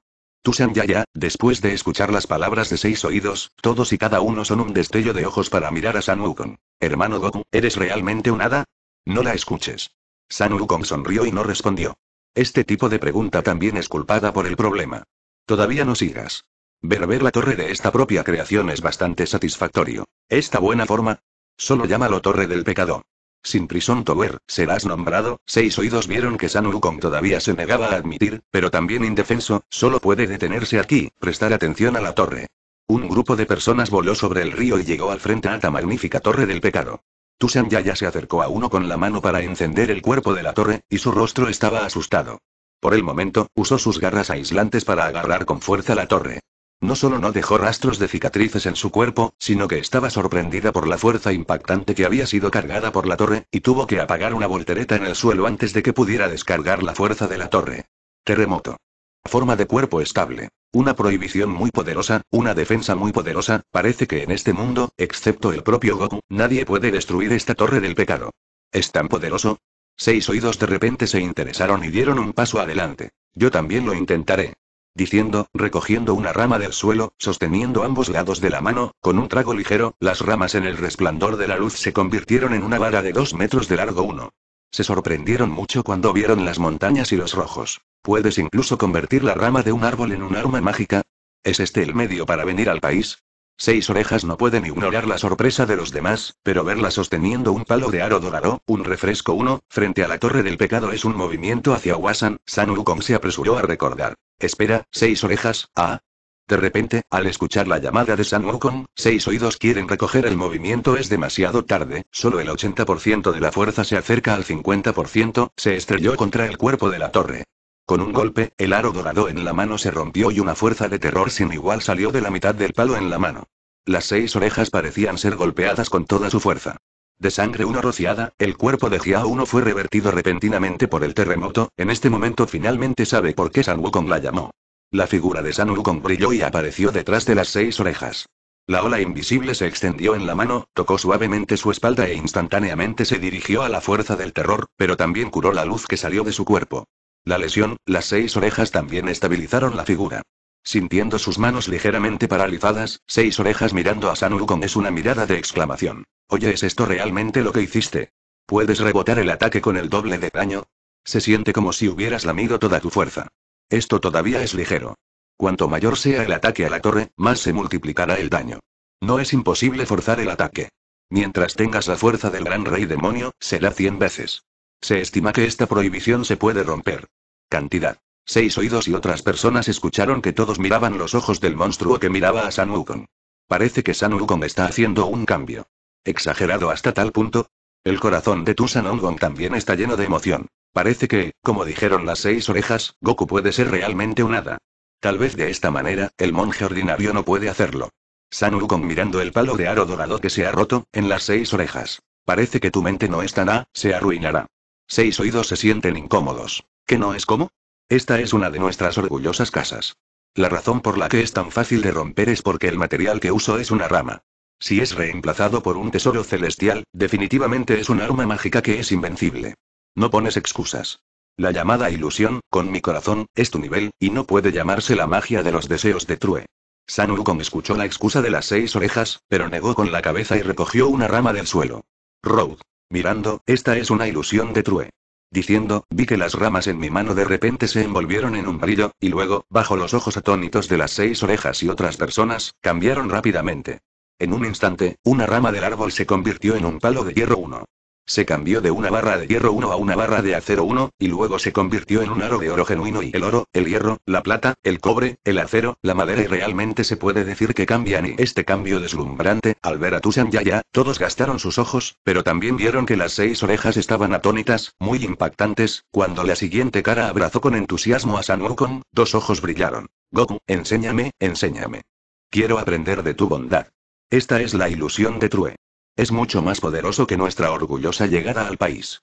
San Yaya, después de escuchar las palabras de seis oídos, todos y cada uno son un destello de ojos para mirar a San Wukong. Hermano Goku, ¿eres realmente un hada? No la escuches. San Wukong sonrió y no respondió. Este tipo de pregunta también es culpada por el problema. Todavía no sigas. Ver ver la torre de esta propia creación es bastante satisfactorio. Esta buena forma. Solo llámalo Torre del Pecado. Sin prison tower, serás nombrado. Seis oídos vieron que San todavía se negaba a admitir, pero también indefenso, solo puede detenerse aquí, prestar atención a la torre. Un grupo de personas voló sobre el río y llegó al frente a la magnífica Torre del Pecado. Tusan Yaya se acercó a uno con la mano para encender el cuerpo de la torre, y su rostro estaba asustado. Por el momento, usó sus garras aislantes para agarrar con fuerza la torre. No solo no dejó rastros de cicatrices en su cuerpo, sino que estaba sorprendida por la fuerza impactante que había sido cargada por la torre, y tuvo que apagar una voltereta en el suelo antes de que pudiera descargar la fuerza de la torre. Terremoto. Forma de cuerpo estable. Una prohibición muy poderosa, una defensa muy poderosa, parece que en este mundo, excepto el propio Goku, nadie puede destruir esta torre del pecado. ¿Es tan poderoso? Seis oídos de repente se interesaron y dieron un paso adelante. Yo también lo intentaré diciendo, recogiendo una rama del suelo, sosteniendo ambos lados de la mano, con un trago ligero, las ramas en el resplandor de la luz se convirtieron en una vara de dos metros de largo uno. Se sorprendieron mucho cuando vieron las montañas y los rojos. ¿Puedes incluso convertir la rama de un árbol en un arma mágica? ¿Es este el medio para venir al país? Seis orejas no pueden ignorar la sorpresa de los demás, pero verla sosteniendo un palo de aro dorado, un refresco uno, frente a la torre del pecado es un movimiento hacia Wasan, San Wukong se apresuró a recordar. Espera, seis orejas, ah, de repente, al escuchar la llamada de San Wukong, seis oídos quieren recoger el movimiento es demasiado tarde, solo el 80% de la fuerza se acerca al 50%, se estrelló contra el cuerpo de la torre. Con un golpe, el aro dorado en la mano se rompió y una fuerza de terror sin igual salió de la mitad del palo en la mano. Las seis orejas parecían ser golpeadas con toda su fuerza. De sangre uno rociada, el cuerpo de Jiao uno fue revertido repentinamente por el terremoto, en este momento finalmente sabe por qué San Wukong la llamó. La figura de San Wukong brilló y apareció detrás de las seis orejas. La ola invisible se extendió en la mano, tocó suavemente su espalda e instantáneamente se dirigió a la fuerza del terror, pero también curó la luz que salió de su cuerpo. La lesión, las seis orejas también estabilizaron la figura. Sintiendo sus manos ligeramente paralizadas, seis orejas mirando a Sanu con es una mirada de exclamación. Oye, ¿es esto realmente lo que hiciste? ¿Puedes rebotar el ataque con el doble de daño? Se siente como si hubieras lamido toda tu fuerza. Esto todavía es ligero. Cuanto mayor sea el ataque a la torre, más se multiplicará el daño. No es imposible forzar el ataque. Mientras tengas la fuerza del gran rey demonio, será cien veces. Se estima que esta prohibición se puede romper. Cantidad. Seis oídos y otras personas escucharon que todos miraban los ojos del monstruo que miraba a San Wukong. Parece que San Wukong está haciendo un cambio. Exagerado hasta tal punto. El corazón de tu San también está lleno de emoción. Parece que, como dijeron las seis orejas, Goku puede ser realmente un hada. Tal vez de esta manera, el monje ordinario no puede hacerlo. San Wukong mirando el palo de aro dorado que se ha roto, en las seis orejas. Parece que tu mente no estará, se arruinará. Seis oídos se sienten incómodos. ¿Qué no es como? Esta es una de nuestras orgullosas casas. La razón por la que es tan fácil de romper es porque el material que uso es una rama. Si es reemplazado por un tesoro celestial, definitivamente es un arma mágica que es invencible. No pones excusas. La llamada ilusión, con mi corazón, es tu nivel, y no puede llamarse la magia de los deseos de True. San Wukong escuchó la excusa de las seis orejas, pero negó con la cabeza y recogió una rama del suelo. Road. Mirando, esta es una ilusión de True. Diciendo, vi que las ramas en mi mano de repente se envolvieron en un brillo, y luego, bajo los ojos atónitos de las seis orejas y otras personas, cambiaron rápidamente. En un instante, una rama del árbol se convirtió en un palo de hierro 1. Se cambió de una barra de hierro 1 a una barra de acero 1, y luego se convirtió en un aro de oro genuino y el oro, el hierro, la plata, el cobre, el acero, la madera y realmente se puede decir que cambian y este cambio deslumbrante, al ver a Tusan Yaya, todos gastaron sus ojos, pero también vieron que las seis orejas estaban atónitas, muy impactantes, cuando la siguiente cara abrazó con entusiasmo a San dos ojos brillaron. Goku, enséñame, enséñame. Quiero aprender de tu bondad. Esta es la ilusión de True. Es mucho más poderoso que nuestra orgullosa llegada al país.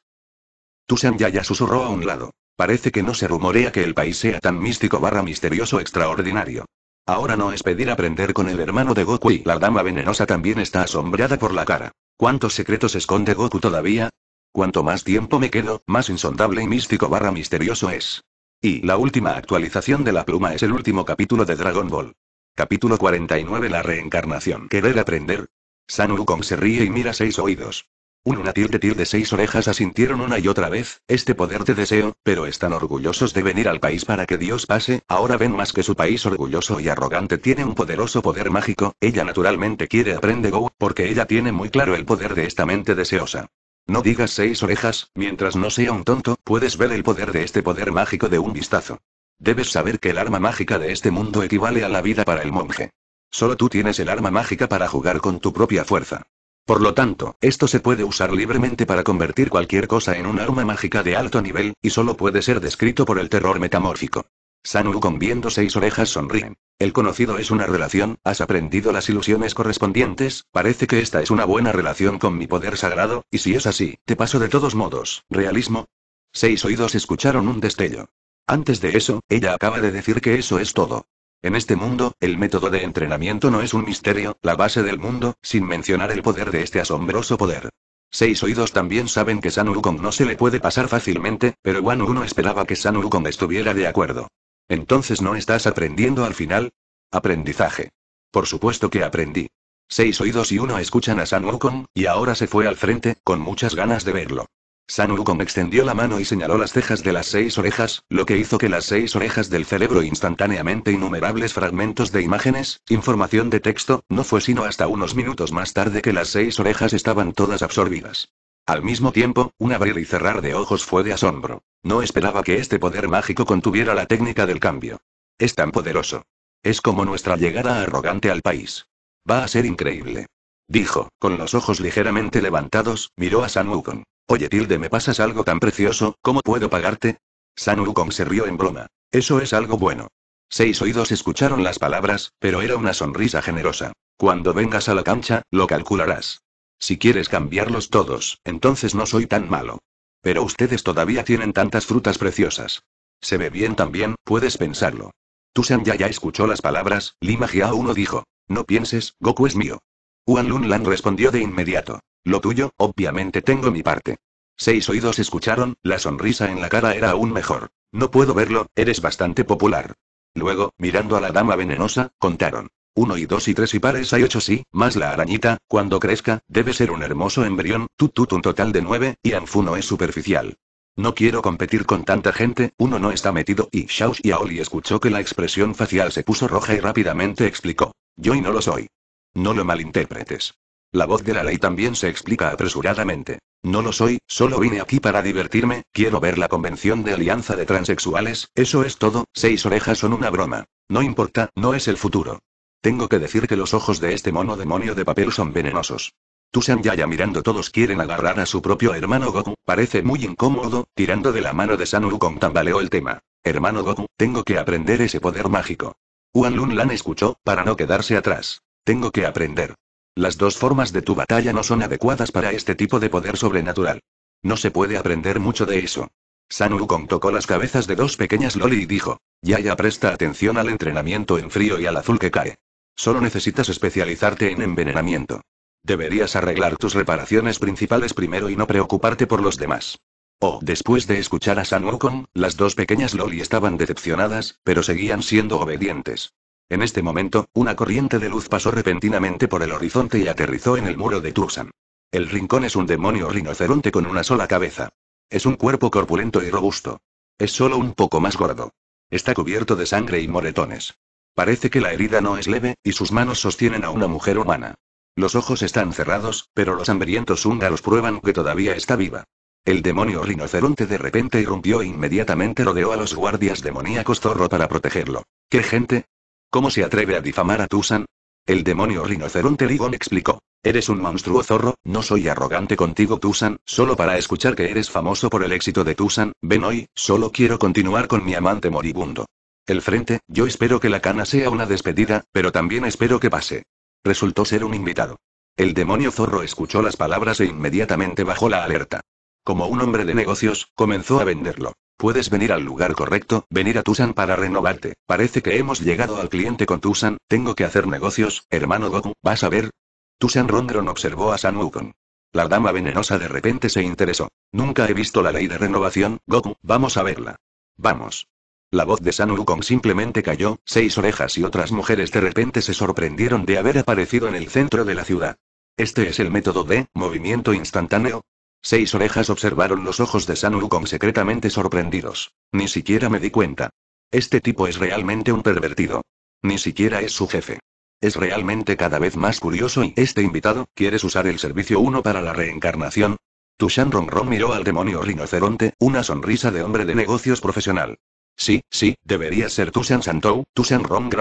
Tusan Yaya susurró a un lado. Parece que no se rumorea que el país sea tan místico barra misterioso extraordinario. Ahora no es pedir aprender con el hermano de Goku y la dama venenosa también está asombrada por la cara. ¿Cuántos secretos esconde Goku todavía? Cuanto más tiempo me quedo, más insondable y místico barra misterioso es. Y la última actualización de la pluma es el último capítulo de Dragon Ball. Capítulo 49 La reencarnación. Querer aprender, San Wukong se ríe y mira seis oídos. Un de tir de seis orejas asintieron una y otra vez, este poder te deseo, pero están orgullosos de venir al país para que Dios pase, ahora ven más que su país orgulloso y arrogante tiene un poderoso poder mágico, ella naturalmente quiere aprender Go, porque ella tiene muy claro el poder de esta mente deseosa. No digas seis orejas, mientras no sea un tonto, puedes ver el poder de este poder mágico de un vistazo. Debes saber que el arma mágica de este mundo equivale a la vida para el monje. Solo tú tienes el arma mágica para jugar con tu propia fuerza. Por lo tanto, esto se puede usar libremente para convertir cualquier cosa en un arma mágica de alto nivel, y solo puede ser descrito por el terror metamórfico. Sanu con viendo seis orejas sonríe. El conocido es una relación, has aprendido las ilusiones correspondientes, parece que esta es una buena relación con mi poder sagrado, y si es así, te paso de todos modos, realismo. Seis oídos escucharon un destello. Antes de eso, ella acaba de decir que eso es todo. En este mundo, el método de entrenamiento no es un misterio, la base del mundo, sin mencionar el poder de este asombroso poder. Seis oídos también saben que San Wukong no se le puede pasar fácilmente, pero Wan no esperaba que San Wukong estuviera de acuerdo. Entonces no estás aprendiendo al final. Aprendizaje. Por supuesto que aprendí. Seis oídos y uno escuchan a San Wukong, y ahora se fue al frente, con muchas ganas de verlo. San Wukong extendió la mano y señaló las cejas de las seis orejas, lo que hizo que las seis orejas del cerebro instantáneamente innumerables fragmentos de imágenes, información de texto, no fue sino hasta unos minutos más tarde que las seis orejas estaban todas absorbidas. Al mismo tiempo, un abrir y cerrar de ojos fue de asombro. No esperaba que este poder mágico contuviera la técnica del cambio. Es tan poderoso. Es como nuestra llegada arrogante al país. Va a ser increíble. Dijo, con los ojos ligeramente levantados, miró a San Wukong. Oye Tilde, me pasas algo tan precioso, ¿cómo puedo pagarte? San Wukong se rió en broma. Eso es algo bueno. Seis oídos escucharon las palabras, pero era una sonrisa generosa. Cuando vengas a la cancha, lo calcularás. Si quieres cambiarlos todos, entonces no soy tan malo. Pero ustedes todavía tienen tantas frutas preciosas. Se ve bien también, puedes pensarlo. Tusan ya ya escuchó las palabras, Lima Jiao uno dijo. No pienses, Goku es mío. Huan Lun Lan respondió de inmediato. Lo tuyo, obviamente tengo mi parte. Seis oídos escucharon, la sonrisa en la cara era aún mejor. No puedo verlo, eres bastante popular. Luego, mirando a la dama venenosa, contaron. Uno y dos y tres y pares hay ocho sí, más la arañita, cuando crezca, debe ser un hermoso embrión, tutut un total de nueve, y Anfuno es superficial. No quiero competir con tanta gente, uno no está metido, y Xiao y escuchó que la expresión facial se puso roja y rápidamente explicó. Yo y no lo soy. No lo malinterpretes. La voz de la ley también se explica apresuradamente. No lo soy, solo vine aquí para divertirme, quiero ver la convención de alianza de transexuales, eso es todo, seis orejas son una broma. No importa, no es el futuro. Tengo que decir que los ojos de este mono demonio de papel son venenosos. Tusan Yaya mirando todos quieren agarrar a su propio hermano Goku, parece muy incómodo, tirando de la mano de Sanuru con tambaleó el tema. Hermano Goku, tengo que aprender ese poder mágico. Wan Lun Lan escuchó, para no quedarse atrás. Tengo que aprender. Las dos formas de tu batalla no son adecuadas para este tipo de poder sobrenatural. No se puede aprender mucho de eso. San Wukong tocó las cabezas de dos pequeñas Loli y dijo, Ya ya presta atención al entrenamiento en frío y al azul que cae. Solo necesitas especializarte en envenenamiento. Deberías arreglar tus reparaciones principales primero y no preocuparte por los demás. Oh, después de escuchar a San Wukong, las dos pequeñas Loli estaban decepcionadas, pero seguían siendo obedientes. En este momento, una corriente de luz pasó repentinamente por el horizonte y aterrizó en el muro de Tursan. El rincón es un demonio rinoceronte con una sola cabeza. Es un cuerpo corpulento y robusto. Es solo un poco más gordo. Está cubierto de sangre y moretones. Parece que la herida no es leve, y sus manos sostienen a una mujer humana. Los ojos están cerrados, pero los hambrientos húngaros prueban que todavía está viva. El demonio rinoceronte de repente irrumpió e inmediatamente rodeó a los guardias demoníacos zorro para protegerlo. ¡Qué gente! ¿Cómo se atreve a difamar a Tusan? El demonio rinoceronte Ligon explicó. Eres un monstruo zorro, no soy arrogante contigo Tusan, solo para escuchar que eres famoso por el éxito de Tusan, ven hoy, solo quiero continuar con mi amante moribundo. El frente, yo espero que la cana sea una despedida, pero también espero que pase. Resultó ser un invitado. El demonio zorro escuchó las palabras e inmediatamente bajó la alerta. Como un hombre de negocios, comenzó a venderlo. Puedes venir al lugar correcto, venir a Tusan para renovarte. Parece que hemos llegado al cliente con Tusan, tengo que hacer negocios, hermano Goku, vas a ver. Tusan Rondron observó a San Wukong. La dama venenosa de repente se interesó. Nunca he visto la ley de renovación, Goku, vamos a verla. Vamos. La voz de San Wukong simplemente cayó, seis orejas y otras mujeres de repente se sorprendieron de haber aparecido en el centro de la ciudad. Este es el método de movimiento instantáneo, Seis orejas observaron los ojos de San con secretamente sorprendidos. Ni siquiera me di cuenta. Este tipo es realmente un pervertido. Ni siquiera es su jefe. Es realmente cada vez más curioso y este invitado, ¿quieres usar el servicio 1 para la reencarnación? Tushan Rong miró al demonio rinoceronte, una sonrisa de hombre de negocios profesional. Sí, sí, debería ser Tushan Santou, Tushan Rong.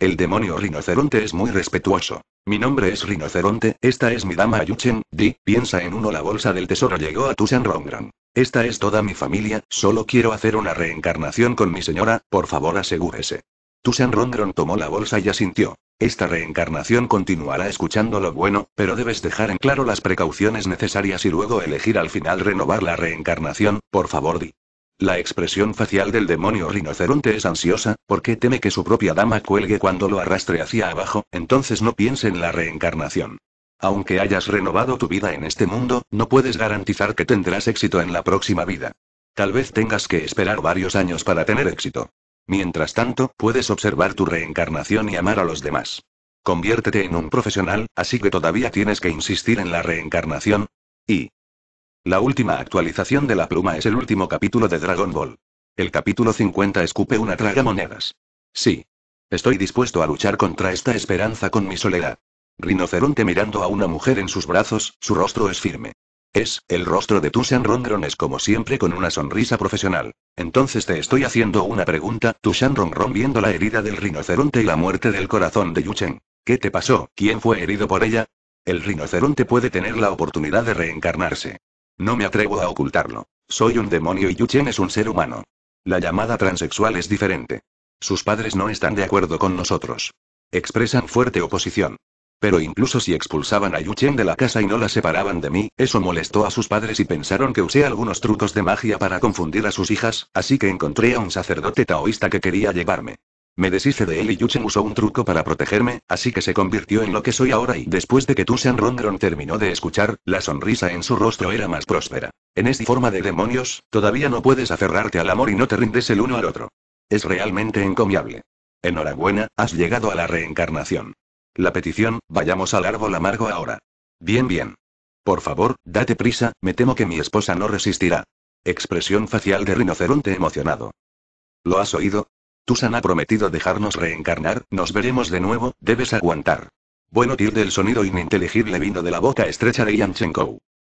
El demonio rinoceronte es muy respetuoso. Mi nombre es Rinoceronte, esta es mi dama Ayuchen, di, piensa en uno la bolsa del tesoro llegó a Tusan Rongran. Esta es toda mi familia, solo quiero hacer una reencarnación con mi señora, por favor asegúrese. Tusan Rongron tomó la bolsa y asintió. Esta reencarnación continuará escuchando lo bueno, pero debes dejar en claro las precauciones necesarias y luego elegir al final renovar la reencarnación, por favor di. La expresión facial del demonio rinoceronte es ansiosa, porque teme que su propia dama cuelgue cuando lo arrastre hacia abajo, entonces no piense en la reencarnación. Aunque hayas renovado tu vida en este mundo, no puedes garantizar que tendrás éxito en la próxima vida. Tal vez tengas que esperar varios años para tener éxito. Mientras tanto, puedes observar tu reencarnación y amar a los demás. Conviértete en un profesional, así que todavía tienes que insistir en la reencarnación. Y, la última actualización de la pluma es el último capítulo de Dragon Ball. El capítulo 50 escupe una traga monedas. Sí. Estoy dispuesto a luchar contra esta esperanza con mi soledad. Rinoceronte mirando a una mujer en sus brazos, su rostro es firme. Es, el rostro de Tushan es como siempre con una sonrisa profesional. Entonces te estoy haciendo una pregunta, Tushan Rongron viendo la herida del rinoceronte y la muerte del corazón de Yuchen. ¿Qué te pasó? ¿Quién fue herido por ella? El rinoceronte puede tener la oportunidad de reencarnarse. No me atrevo a ocultarlo. Soy un demonio y Yuchen es un ser humano. La llamada transexual es diferente. Sus padres no están de acuerdo con nosotros. Expresan fuerte oposición. Pero incluso si expulsaban a Yuchen de la casa y no la separaban de mí, eso molestó a sus padres y pensaron que usé algunos trucos de magia para confundir a sus hijas, así que encontré a un sacerdote taoísta que quería llevarme. Me deshice de él y Yuchen usó un truco para protegerme, así que se convirtió en lo que soy ahora y después de que Tushan Rondron terminó de escuchar, la sonrisa en su rostro era más próspera. En esta forma de demonios, todavía no puedes aferrarte al amor y no te rindes el uno al otro. Es realmente encomiable. Enhorabuena, has llegado a la reencarnación. La petición, vayamos al árbol amargo ahora. Bien, bien. Por favor, date prisa, me temo que mi esposa no resistirá. Expresión facial de rinoceronte emocionado. ¿Lo has oído? Susan ha prometido dejarnos reencarnar, nos veremos de nuevo, debes aguantar. Bueno, tío del sonido ininteligible vino de la boca estrecha de Yan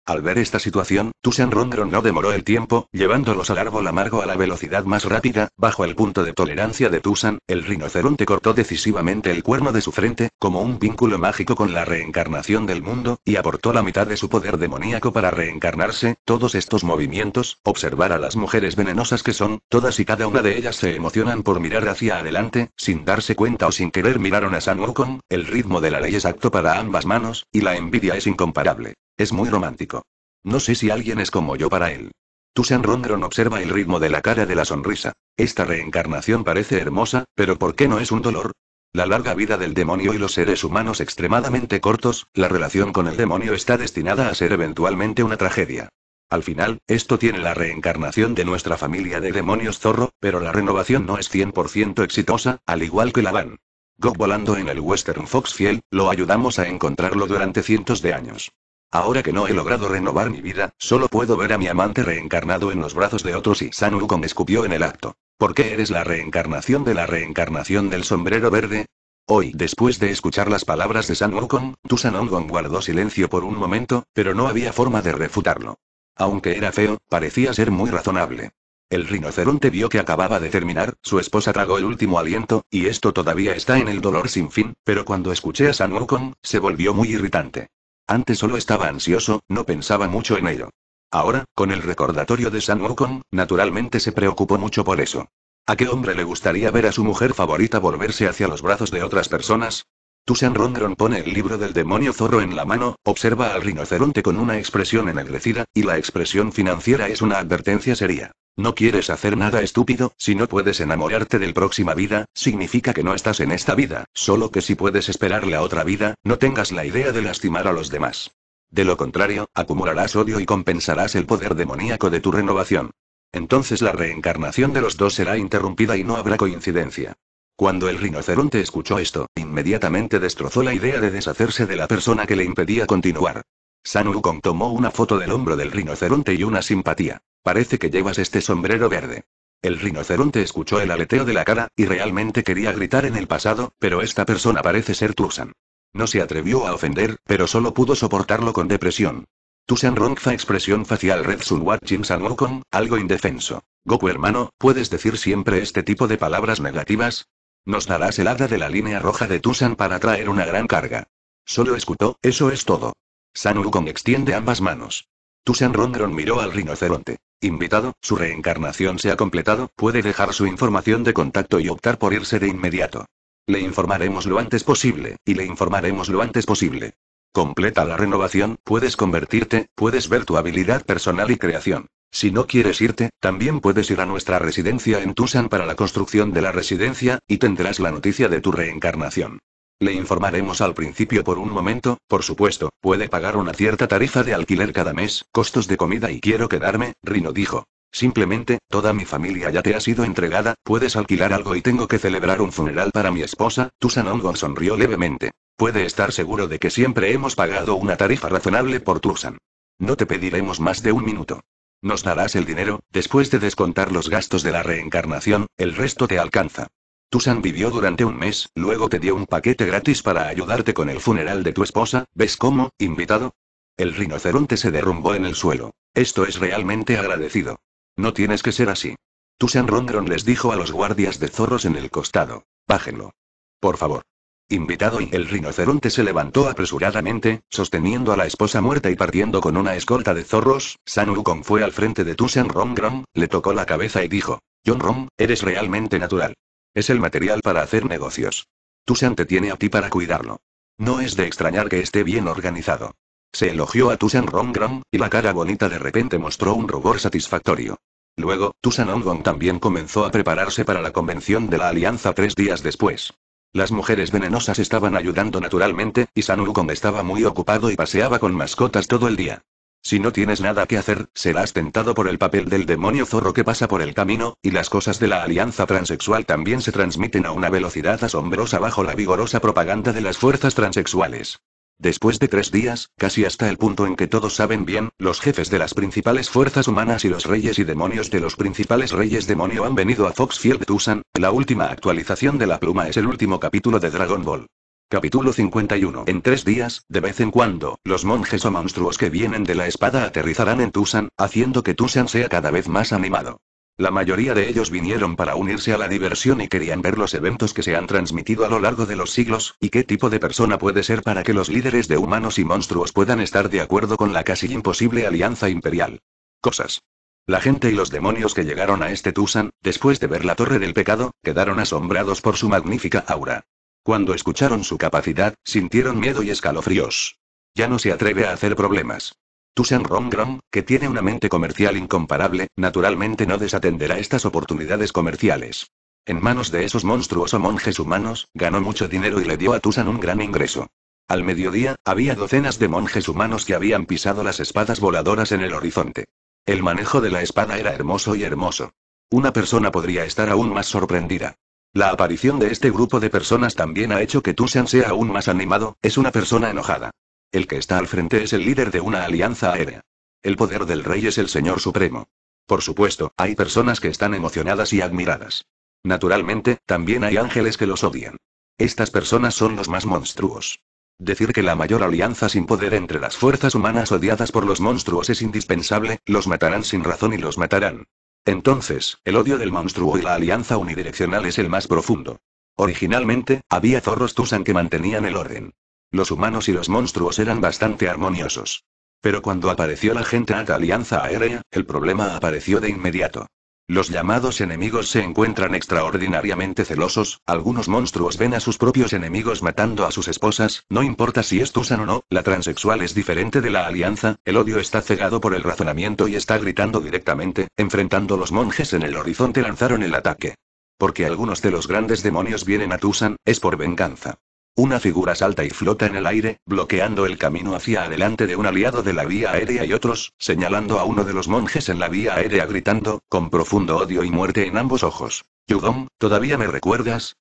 al ver esta situación, Tusan Rondron no demoró el tiempo, llevándolos al árbol amargo a la velocidad más rápida, bajo el punto de tolerancia de Tusan, el rinoceronte cortó decisivamente el cuerno de su frente, como un vínculo mágico con la reencarnación del mundo, y aportó la mitad de su poder demoníaco para reencarnarse, todos estos movimientos, observar a las mujeres venenosas que son, todas y cada una de ellas se emocionan por mirar hacia adelante, sin darse cuenta o sin querer miraron a San Wukong, el ritmo de la ley es apto para ambas manos, y la envidia es incomparable. Es muy romántico. No sé si alguien es como yo para él. Tusan Rondron observa el ritmo de la cara de la sonrisa. Esta reencarnación parece hermosa, pero ¿por qué no es un dolor? La larga vida del demonio y los seres humanos extremadamente cortos, la relación con el demonio está destinada a ser eventualmente una tragedia. Al final, esto tiene la reencarnación de nuestra familia de demonios zorro, pero la renovación no es 100% exitosa, al igual que la van. Go volando en el Western Fox Fiel, lo ayudamos a encontrarlo durante cientos de años. Ahora que no he logrado renovar mi vida, solo puedo ver a mi amante reencarnado en los brazos de otros y San Wukong escupió en el acto. ¿Por qué eres la reencarnación de la reencarnación del sombrero verde? Hoy, después de escuchar las palabras de San Wukong, San guardó silencio por un momento, pero no había forma de refutarlo. Aunque era feo, parecía ser muy razonable. El rinoceronte vio que acababa de terminar, su esposa tragó el último aliento, y esto todavía está en el dolor sin fin, pero cuando escuché a San Wukong, se volvió muy irritante. Antes solo estaba ansioso, no pensaba mucho en ello. Ahora, con el recordatorio de San Wukong, naturalmente se preocupó mucho por eso. ¿A qué hombre le gustaría ver a su mujer favorita volverse hacia los brazos de otras personas? Tusan Rondron pone el libro del demonio zorro en la mano, observa al rinoceronte con una expresión ennegrecida, y la expresión financiera es una advertencia seria. No quieres hacer nada estúpido, si no puedes enamorarte del próxima vida, significa que no estás en esta vida, solo que si puedes esperar la otra vida, no tengas la idea de lastimar a los demás. De lo contrario, acumularás odio y compensarás el poder demoníaco de tu renovación. Entonces la reencarnación de los dos será interrumpida y no habrá coincidencia. Cuando el rinoceronte escuchó esto, inmediatamente destrozó la idea de deshacerse de la persona que le impedía continuar. San Wukong tomó una foto del hombro del rinoceronte y una simpatía. Parece que llevas este sombrero verde. El rinoceronte escuchó el aleteo de la cara, y realmente quería gritar en el pasado, pero esta persona parece ser Tusan. No se atrevió a ofender, pero solo pudo soportarlo con depresión. Tusan Rongfa expresión facial Red Sun Watching San Wukong, algo indefenso. Goku hermano, ¿puedes decir siempre este tipo de palabras negativas? Nos darás el hada de la línea roja de Tusan para traer una gran carga. Solo escutó, eso es todo. San Ukon extiende ambas manos. Tusan Rongron miró al rinoceronte. Invitado, su reencarnación se ha completado, puede dejar su información de contacto y optar por irse de inmediato. Le informaremos lo antes posible, y le informaremos lo antes posible. Completa la renovación, puedes convertirte, puedes ver tu habilidad personal y creación. Si no quieres irte, también puedes ir a nuestra residencia en Tusan para la construcción de la residencia, y tendrás la noticia de tu reencarnación. Le informaremos al principio por un momento, por supuesto, puede pagar una cierta tarifa de alquiler cada mes, costos de comida y quiero quedarme, Rino dijo. Simplemente, toda mi familia ya te ha sido entregada, puedes alquilar algo y tengo que celebrar un funeral para mi esposa, Tusan Ongon sonrió levemente. Puede estar seguro de que siempre hemos pagado una tarifa razonable por Tusan. No te pediremos más de un minuto. Nos darás el dinero, después de descontar los gastos de la reencarnación, el resto te alcanza. Tusan vivió durante un mes, luego te dio un paquete gratis para ayudarte con el funeral de tu esposa, ¿ves cómo, invitado? El rinoceronte se derrumbó en el suelo. Esto es realmente agradecido. No tienes que ser así. Tusan Rondron les dijo a los guardias de zorros en el costado. Bájenlo. Por favor invitado y el rinoceronte se levantó apresuradamente, sosteniendo a la esposa muerta y partiendo con una escolta de zorros, San Wukong fue al frente de Tusan Rongrong, le tocó la cabeza y dijo, John Rong, eres realmente natural. Es el material para hacer negocios. Tusan te tiene a ti para cuidarlo. No es de extrañar que esté bien organizado. Se elogió a Tusan Rongrong, y la cara bonita de repente mostró un rubor satisfactorio. Luego, Tusan Ongong también comenzó a prepararse para la convención de la Alianza tres días después. Las mujeres venenosas estaban ayudando naturalmente, y Sanurukon estaba muy ocupado y paseaba con mascotas todo el día. Si no tienes nada que hacer, serás tentado por el papel del demonio zorro que pasa por el camino, y las cosas de la alianza transexual también se transmiten a una velocidad asombrosa bajo la vigorosa propaganda de las fuerzas transexuales. Después de tres días, casi hasta el punto en que todos saben bien, los jefes de las principales fuerzas humanas y los reyes y demonios de los principales reyes demonio han venido a Foxfield Tusan. La última actualización de la pluma es el último capítulo de Dragon Ball. Capítulo 51. En tres días, de vez en cuando, los monjes o monstruos que vienen de la espada aterrizarán en Tusan, haciendo que Tusan sea cada vez más animado. La mayoría de ellos vinieron para unirse a la diversión y querían ver los eventos que se han transmitido a lo largo de los siglos, y qué tipo de persona puede ser para que los líderes de humanos y monstruos puedan estar de acuerdo con la casi imposible alianza imperial. Cosas. La gente y los demonios que llegaron a este Tusan, después de ver la Torre del Pecado, quedaron asombrados por su magnífica aura. Cuando escucharon su capacidad, sintieron miedo y escalofríos. Ya no se atreve a hacer problemas. Tusan Rongrong, que tiene una mente comercial incomparable, naturalmente no desatenderá estas oportunidades comerciales. En manos de esos monstruosos monjes humanos, ganó mucho dinero y le dio a Tusan un gran ingreso. Al mediodía, había docenas de monjes humanos que habían pisado las espadas voladoras en el horizonte. El manejo de la espada era hermoso y hermoso. Una persona podría estar aún más sorprendida. La aparición de este grupo de personas también ha hecho que Tusan sea aún más animado, es una persona enojada. El que está al frente es el líder de una alianza aérea. El poder del rey es el señor supremo. Por supuesto, hay personas que están emocionadas y admiradas. Naturalmente, también hay ángeles que los odian. Estas personas son los más monstruos. Decir que la mayor alianza sin poder entre las fuerzas humanas odiadas por los monstruos es indispensable, los matarán sin razón y los matarán. Entonces, el odio del monstruo y la alianza unidireccional es el más profundo. Originalmente, había zorros Tusan que mantenían el orden. Los humanos y los monstruos eran bastante armoniosos. Pero cuando apareció la gente de Alianza Aérea, el problema apareció de inmediato. Los llamados enemigos se encuentran extraordinariamente celosos, algunos monstruos ven a sus propios enemigos matando a sus esposas, no importa si es Tusan o no, la transexual es diferente de la alianza, el odio está cegado por el razonamiento y está gritando directamente, enfrentando los monjes en el horizonte lanzaron el ataque. Porque algunos de los grandes demonios vienen a Tusan, es por venganza. Una figura salta y flota en el aire, bloqueando el camino hacia adelante de un aliado de la vía aérea y otros, señalando a uno de los monjes en la vía aérea gritando, con profundo odio y muerte en ambos ojos. Yudom, ¿todavía me recuerdas?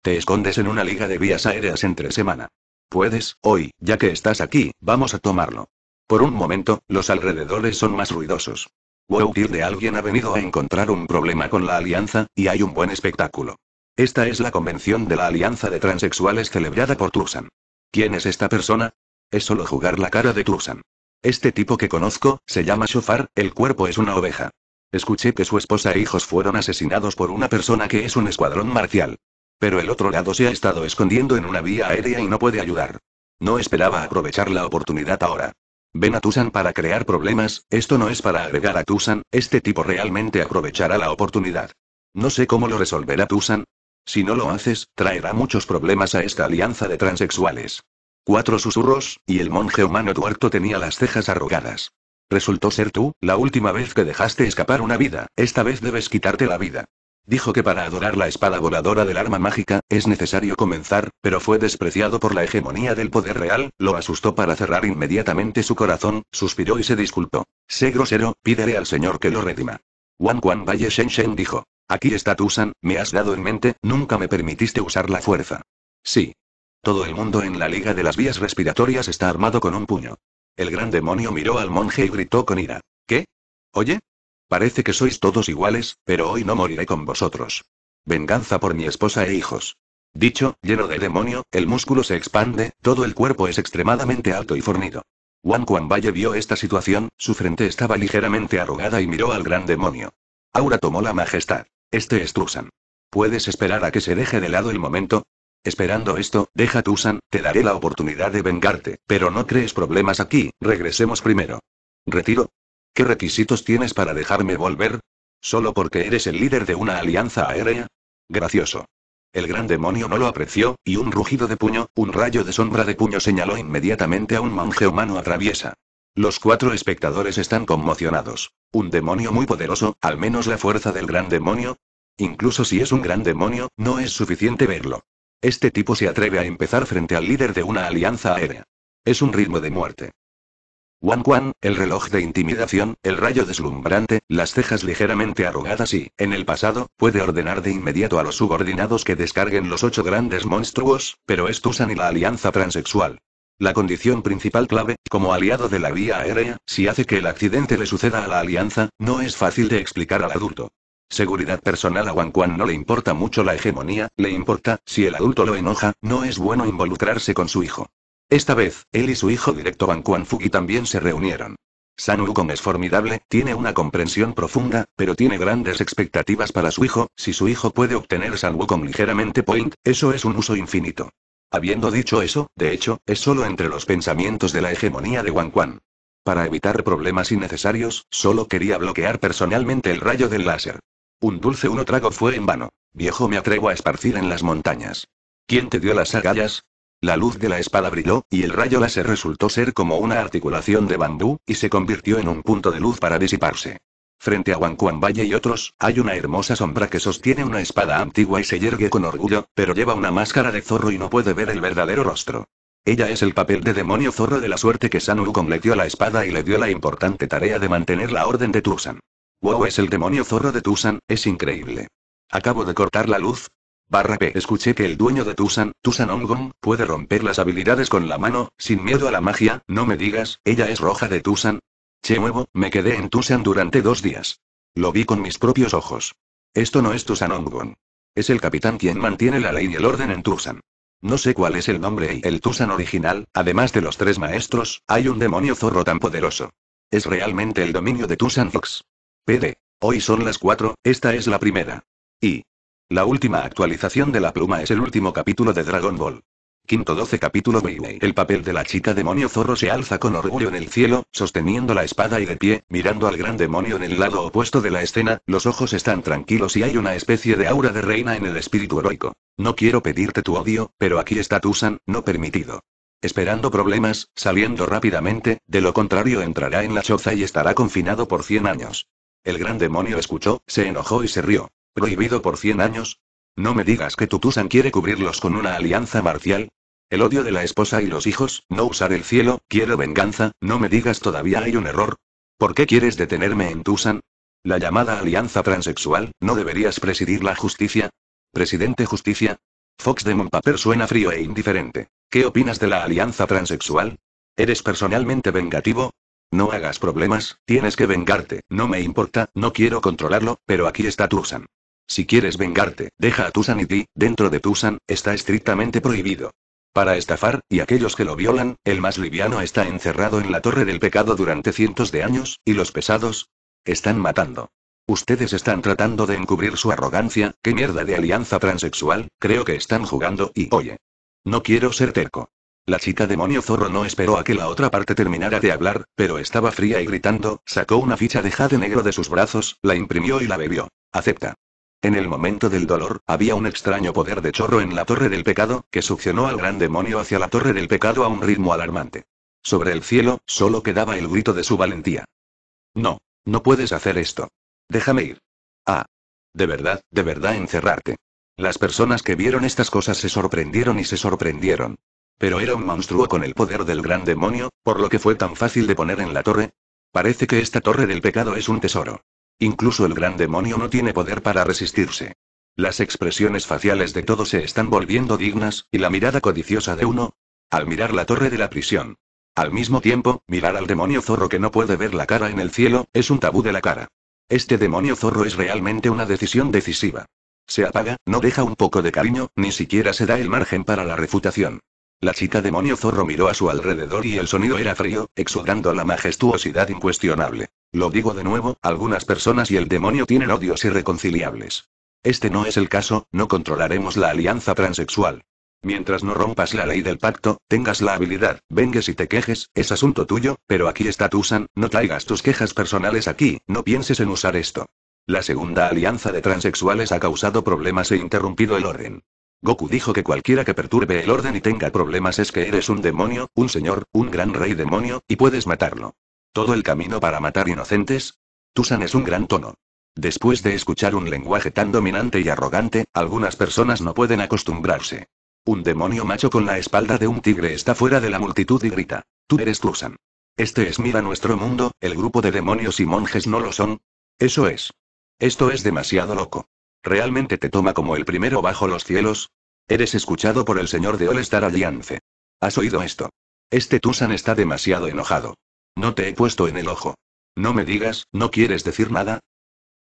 Te escondes en una liga de vías aéreas entre semana. Puedes, hoy, ya que estás aquí, vamos a tomarlo. Por un momento, los alrededores son más ruidosos. Wow, de alguien ha venido a encontrar un problema con la alianza, y hay un buen espectáculo. Esta es la convención de la Alianza de Transexuales celebrada por Tusan. ¿Quién es esta persona? Es solo jugar la cara de Tusan. Este tipo que conozco, se llama Shofar, el cuerpo es una oveja. Escuché que su esposa e hijos fueron asesinados por una persona que es un escuadrón marcial. Pero el otro lado se ha estado escondiendo en una vía aérea y no puede ayudar. No esperaba aprovechar la oportunidad ahora. Ven a Tusan para crear problemas, esto no es para agregar a Tusan, este tipo realmente aprovechará la oportunidad. No sé cómo lo resolverá Tusan, si no lo haces, traerá muchos problemas a esta alianza de transexuales. Cuatro susurros, y el monje humano tuerto tenía las cejas arrugadas. Resultó ser tú, la última vez que dejaste escapar una vida, esta vez debes quitarte la vida. Dijo que para adorar la espada voladora del arma mágica, es necesario comenzar, pero fue despreciado por la hegemonía del poder real, lo asustó para cerrar inmediatamente su corazón, suspiró y se disculpó. Sé grosero, pídele al señor que lo redima. Wan Quan Valle Shen Shen dijo. Aquí está Tusan, me has dado en mente, nunca me permitiste usar la fuerza. Sí. Todo el mundo en la Liga de las Vías Respiratorias está armado con un puño. El gran demonio miró al monje y gritó con ira. ¿Qué? Oye. Parece que sois todos iguales, pero hoy no moriré con vosotros. Venganza por mi esposa e hijos. Dicho, lleno de demonio, el músculo se expande, todo el cuerpo es extremadamente alto y fornido. Juan Quan vio esta situación, su frente estaba ligeramente arrugada y miró al gran demonio. Aura tomó la majestad. Este es Tusan. ¿Puedes esperar a que se deje de lado el momento? Esperando esto, deja Tusan, te daré la oportunidad de vengarte, pero no crees problemas aquí, regresemos primero. ¿Retiro? ¿Qué requisitos tienes para dejarme volver? ¿Solo porque eres el líder de una alianza aérea? Gracioso. El gran demonio no lo apreció, y un rugido de puño, un rayo de sombra de puño señaló inmediatamente a un monje humano atraviesa. Los cuatro espectadores están conmocionados. Un demonio muy poderoso, al menos la fuerza del gran demonio. Incluso si es un gran demonio, no es suficiente verlo. Este tipo se atreve a empezar frente al líder de una alianza aérea. Es un ritmo de muerte. Juan Juan, el reloj de intimidación, el rayo deslumbrante, las cejas ligeramente arrugadas y, en el pasado, puede ordenar de inmediato a los subordinados que descarguen los ocho grandes monstruos, pero esto usa y la alianza transexual. La condición principal clave, como aliado de la vía aérea, si hace que el accidente le suceda a la alianza, no es fácil de explicar al adulto. Seguridad personal a Wang Quan no le importa mucho la hegemonía, le importa, si el adulto lo enoja, no es bueno involucrarse con su hijo. Esta vez, él y su hijo directo Wang Quan Fuki también se reunieron. San Wukong es formidable, tiene una comprensión profunda, pero tiene grandes expectativas para su hijo, si su hijo puede obtener San Wukong ligeramente point, eso es un uso infinito. Habiendo dicho eso, de hecho, es solo entre los pensamientos de la hegemonía de Wang Quan. Para evitar problemas innecesarios, solo quería bloquear personalmente el rayo del láser. Un dulce uno trago fue en vano. Viejo me atrevo a esparcir en las montañas. ¿Quién te dio las agallas? La luz de la espada brilló, y el rayo láser resultó ser como una articulación de bambú, y se convirtió en un punto de luz para disiparse. Frente a Wankuan Valle y otros, hay una hermosa sombra que sostiene una espada antigua y se yergue con orgullo, pero lleva una máscara de zorro y no puede ver el verdadero rostro. Ella es el papel de demonio zorro de la suerte que San Wukong le dio la espada y le dio la importante tarea de mantener la orden de Tusan. Wow es el demonio zorro de Tusan, es increíble. Acabo de cortar la luz. Barra Escuché que el dueño de Tusan, Tusan Ongong, puede romper las habilidades con la mano, sin miedo a la magia, no me digas, ella es roja de Tusan, huevo, me quedé en Tusan durante dos días. Lo vi con mis propios ojos. Esto no es Tucson Es el capitán quien mantiene la ley y el orden en Tusan. No sé cuál es el nombre y el Tusan original, además de los tres maestros, hay un demonio zorro tan poderoso. Es realmente el dominio de Tusan Fox. PD. Hoy son las cuatro, esta es la primera. Y. La última actualización de la pluma es el último capítulo de Dragon Ball. Quinto 12 capítulo El papel de la chica demonio zorro se alza con orgullo en el cielo, sosteniendo la espada y de pie, mirando al gran demonio en el lado opuesto de la escena, los ojos están tranquilos y hay una especie de aura de reina en el espíritu heroico. No quiero pedirte tu odio, pero aquí está Tusan, no permitido. Esperando problemas, saliendo rápidamente, de lo contrario entrará en la choza y estará confinado por 100 años. El gran demonio escuchó, se enojó y se rió. Prohibido por 100 años, no me digas que Tusan quiere cubrirlos con una alianza marcial. El odio de la esposa y los hijos, no usar el cielo, quiero venganza, no me digas todavía hay un error. ¿Por qué quieres detenerme en Tusan? La llamada alianza transexual, ¿no deberías presidir la justicia? Presidente Justicia. Fox de Monpaper suena frío e indiferente. ¿Qué opinas de la alianza transexual? ¿Eres personalmente vengativo? No hagas problemas, tienes que vengarte, no me importa, no quiero controlarlo, pero aquí está Tusan. Si quieres vengarte, deja a Tusan y ti, dentro de Tusan, está estrictamente prohibido. Para estafar, y aquellos que lo violan, el más liviano está encerrado en la torre del pecado durante cientos de años, y los pesados están matando. Ustedes están tratando de encubrir su arrogancia, qué mierda de alianza transexual, creo que están jugando y oye. No quiero ser terco. La chica demonio zorro no esperó a que la otra parte terminara de hablar, pero estaba fría y gritando, sacó una ficha de jade negro de sus brazos, la imprimió y la bebió. Acepta. En el momento del dolor, había un extraño poder de chorro en la torre del pecado, que succionó al gran demonio hacia la torre del pecado a un ritmo alarmante. Sobre el cielo, solo quedaba el grito de su valentía. No, no puedes hacer esto. Déjame ir. Ah. De verdad, de verdad encerrarte. Las personas que vieron estas cosas se sorprendieron y se sorprendieron. Pero era un monstruo con el poder del gran demonio, por lo que fue tan fácil de poner en la torre. Parece que esta torre del pecado es un tesoro. Incluso el gran demonio no tiene poder para resistirse. Las expresiones faciales de todos se están volviendo dignas, y la mirada codiciosa de uno, al mirar la torre de la prisión. Al mismo tiempo, mirar al demonio zorro que no puede ver la cara en el cielo, es un tabú de la cara. Este demonio zorro es realmente una decisión decisiva. Se apaga, no deja un poco de cariño, ni siquiera se da el margen para la refutación. La chica demonio zorro miró a su alrededor y el sonido era frío, exudando la majestuosidad incuestionable. Lo digo de nuevo, algunas personas y el demonio tienen odios irreconciliables. Este no es el caso, no controlaremos la alianza transexual. Mientras no rompas la ley del pacto, tengas la habilidad, vengues y te quejes, es asunto tuyo, pero aquí está Tusan, no traigas tus quejas personales aquí, no pienses en usar esto. La segunda alianza de transexuales ha causado problemas e interrumpido el orden. Goku dijo que cualquiera que perturbe el orden y tenga problemas es que eres un demonio, un señor, un gran rey demonio, y puedes matarlo. ¿Todo el camino para matar inocentes? Tusan es un gran tono. Después de escuchar un lenguaje tan dominante y arrogante, algunas personas no pueden acostumbrarse. Un demonio macho con la espalda de un tigre está fuera de la multitud y grita. Tú eres Tusan. Este es mira nuestro mundo, el grupo de demonios y monjes no lo son. Eso es. Esto es demasiado loco. ¿Realmente te toma como el primero bajo los cielos? Eres escuchado por el señor de All-Star Alliance. ¿Has oído esto? Este Tusan está demasiado enojado. No te he puesto en el ojo. No me digas, ¿no quieres decir nada?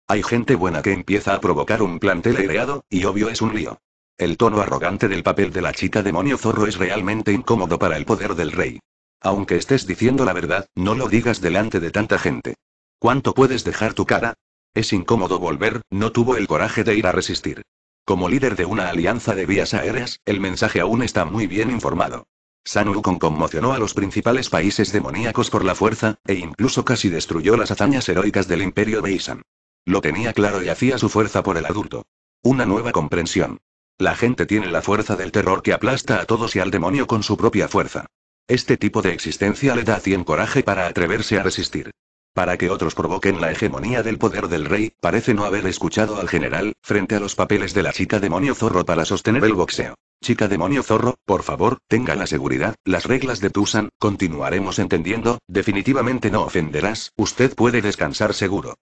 Hay gente buena que empieza a provocar un plantel aireado, y obvio es un lío. El tono arrogante del papel de la chica demonio zorro es realmente incómodo para el poder del rey. Aunque estés diciendo la verdad, no lo digas delante de tanta gente. ¿Cuánto puedes dejar tu cara? Es incómodo volver, no tuvo el coraje de ir a resistir. Como líder de una alianza de vías aéreas, el mensaje aún está muy bien informado. San Wukong conmocionó a los principales países demoníacos por la fuerza, e incluso casi destruyó las hazañas heroicas del imperio Beisan. Lo tenía claro y hacía su fuerza por el adulto. Una nueva comprensión. La gente tiene la fuerza del terror que aplasta a todos y al demonio con su propia fuerza. Este tipo de existencia le da cien coraje para atreverse a resistir. Para que otros provoquen la hegemonía del poder del rey, parece no haber escuchado al general, frente a los papeles de la chica demonio zorro para sostener el boxeo. Chica demonio zorro, por favor, tenga la seguridad, las reglas de Tusan, continuaremos entendiendo, definitivamente no ofenderás, usted puede descansar seguro.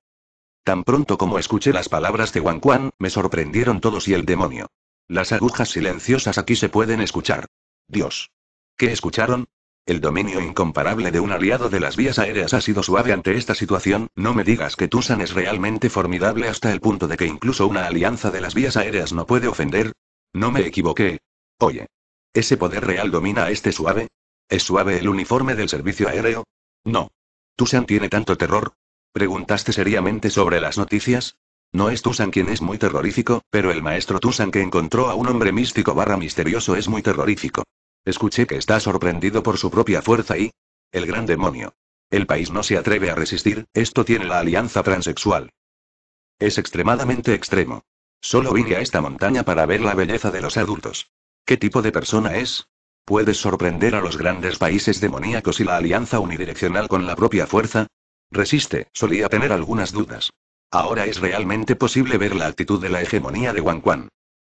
Tan pronto como escuché las palabras de Wang Quan, me sorprendieron todos y el demonio. Las agujas silenciosas aquí se pueden escuchar. Dios. ¿Qué escucharon? El dominio incomparable de un aliado de las vías aéreas ha sido suave ante esta situación, no me digas que Tusan es realmente formidable hasta el punto de que incluso una alianza de las vías aéreas no puede ofender. No me equivoqué. Oye. ¿Ese poder real domina a este suave? ¿Es suave el uniforme del servicio aéreo? No. ¿Tusan tiene tanto terror? ¿Preguntaste seriamente sobre las noticias? No es Tusan quien es muy terrorífico, pero el maestro Tusan que encontró a un hombre místico barra misterioso es muy terrorífico. Escuché que está sorprendido por su propia fuerza y... El gran demonio. El país no se atreve a resistir, esto tiene la alianza transexual. Es extremadamente extremo. Solo vine a esta montaña para ver la belleza de los adultos. ¿Qué tipo de persona es? ¿Puedes sorprender a los grandes países demoníacos y la alianza unidireccional con la propia fuerza? Resiste, solía tener algunas dudas. Ahora es realmente posible ver la actitud de la hegemonía de Wang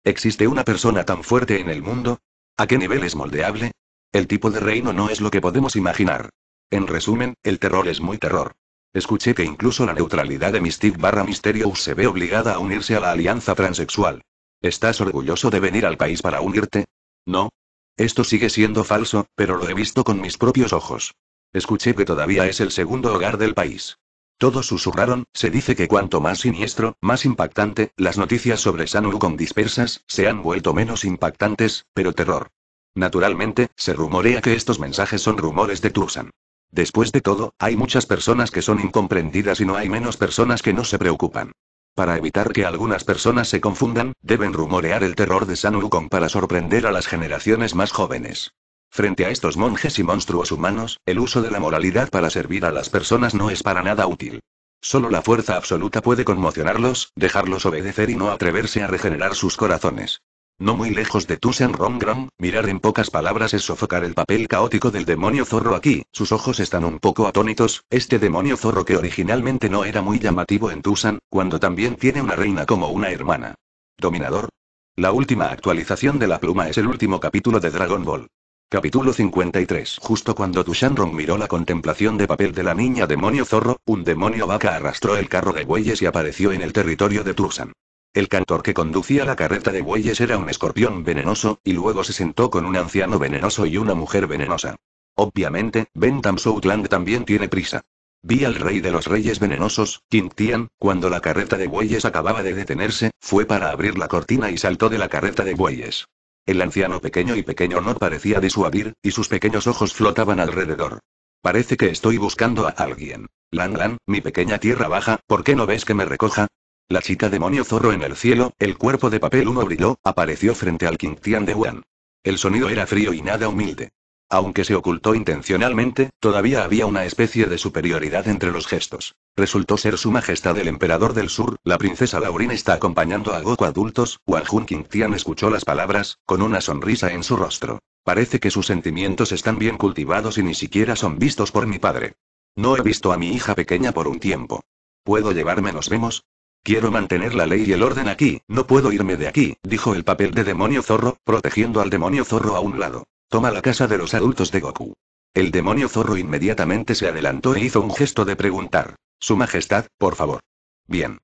¿Existe una persona tan fuerte en el mundo? ¿A qué nivel es moldeable? El tipo de reino no es lo que podemos imaginar. En resumen, el terror es muy terror. Escuché que incluso la neutralidad de Mystic barra Mysterious se ve obligada a unirse a la alianza transexual. ¿Estás orgulloso de venir al país para unirte? No. Esto sigue siendo falso, pero lo he visto con mis propios ojos. Escuché que todavía es el segundo hogar del país. Todos susurraron, se dice que cuanto más siniestro, más impactante, las noticias sobre San dispersas, se han vuelto menos impactantes, pero terror. Naturalmente, se rumorea que estos mensajes son rumores de tursan. Después de todo, hay muchas personas que son incomprendidas y no hay menos personas que no se preocupan. Para evitar que algunas personas se confundan, deben rumorear el terror de San para sorprender a las generaciones más jóvenes. Frente a estos monjes y monstruos humanos, el uso de la moralidad para servir a las personas no es para nada útil. Solo la fuerza absoluta puede conmocionarlos, dejarlos obedecer y no atreverse a regenerar sus corazones. No muy lejos de Tusan Rongron, mirar en pocas palabras es sofocar el papel caótico del demonio zorro aquí, sus ojos están un poco atónitos, este demonio zorro que originalmente no era muy llamativo en Tusan, cuando también tiene una reina como una hermana. Dominador. La última actualización de la pluma es el último capítulo de Dragon Ball. Capítulo 53 Justo cuando Tushanron miró la contemplación de papel de la niña demonio zorro, un demonio vaca arrastró el carro de bueyes y apareció en el territorio de Tursan. El cantor que conducía la carreta de bueyes era un escorpión venenoso, y luego se sentó con un anciano venenoso y una mujer venenosa. Obviamente, Bentham Southland también tiene prisa. Vi al rey de los reyes venenosos, King cuando la carreta de bueyes acababa de detenerse, fue para abrir la cortina y saltó de la carreta de bueyes. El anciano pequeño y pequeño no parecía disuadir, y sus pequeños ojos flotaban alrededor. Parece que estoy buscando a alguien. Lan Lan, mi pequeña tierra baja, ¿por qué no ves que me recoja? La chica demonio zorro en el cielo, el cuerpo de papel uno brilló, apareció frente al Quintian de Wan. El sonido era frío y nada humilde. Aunque se ocultó intencionalmente, todavía había una especie de superioridad entre los gestos. Resultó ser su majestad el emperador del sur, la princesa Laurin está acompañando a Goku adultos, Wang Jun Tian escuchó las palabras, con una sonrisa en su rostro. Parece que sus sentimientos están bien cultivados y ni siquiera son vistos por mi padre. No he visto a mi hija pequeña por un tiempo. ¿Puedo llevarme nos vemos? Quiero mantener la ley y el orden aquí, no puedo irme de aquí, dijo el papel de demonio zorro, protegiendo al demonio zorro a un lado. Toma la casa de los adultos de Goku. El demonio zorro inmediatamente se adelantó e hizo un gesto de preguntar. Su Majestad, por favor. Bien.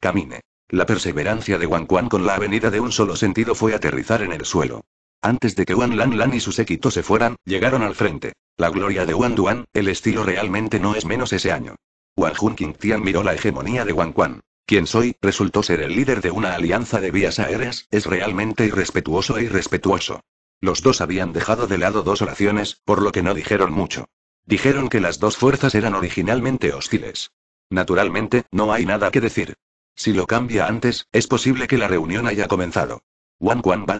Camine. La perseverancia de Wang Quan con la avenida de un solo sentido fue aterrizar en el suelo. Antes de que Wan Lan Lan y su séquito se fueran, llegaron al frente. La gloria de Wan Duan, el estilo realmente no es menos ese año. Wan Jun Tian miró la hegemonía de Wang Quan. Quien soy, resultó ser el líder de una alianza de vías aéreas, es realmente irrespetuoso e irrespetuoso. Los dos habían dejado de lado dos oraciones, por lo que no dijeron mucho. Dijeron que las dos fuerzas eran originalmente hostiles. Naturalmente, no hay nada que decir. Si lo cambia antes, es posible que la reunión haya comenzado. ¿Wan-Wan va.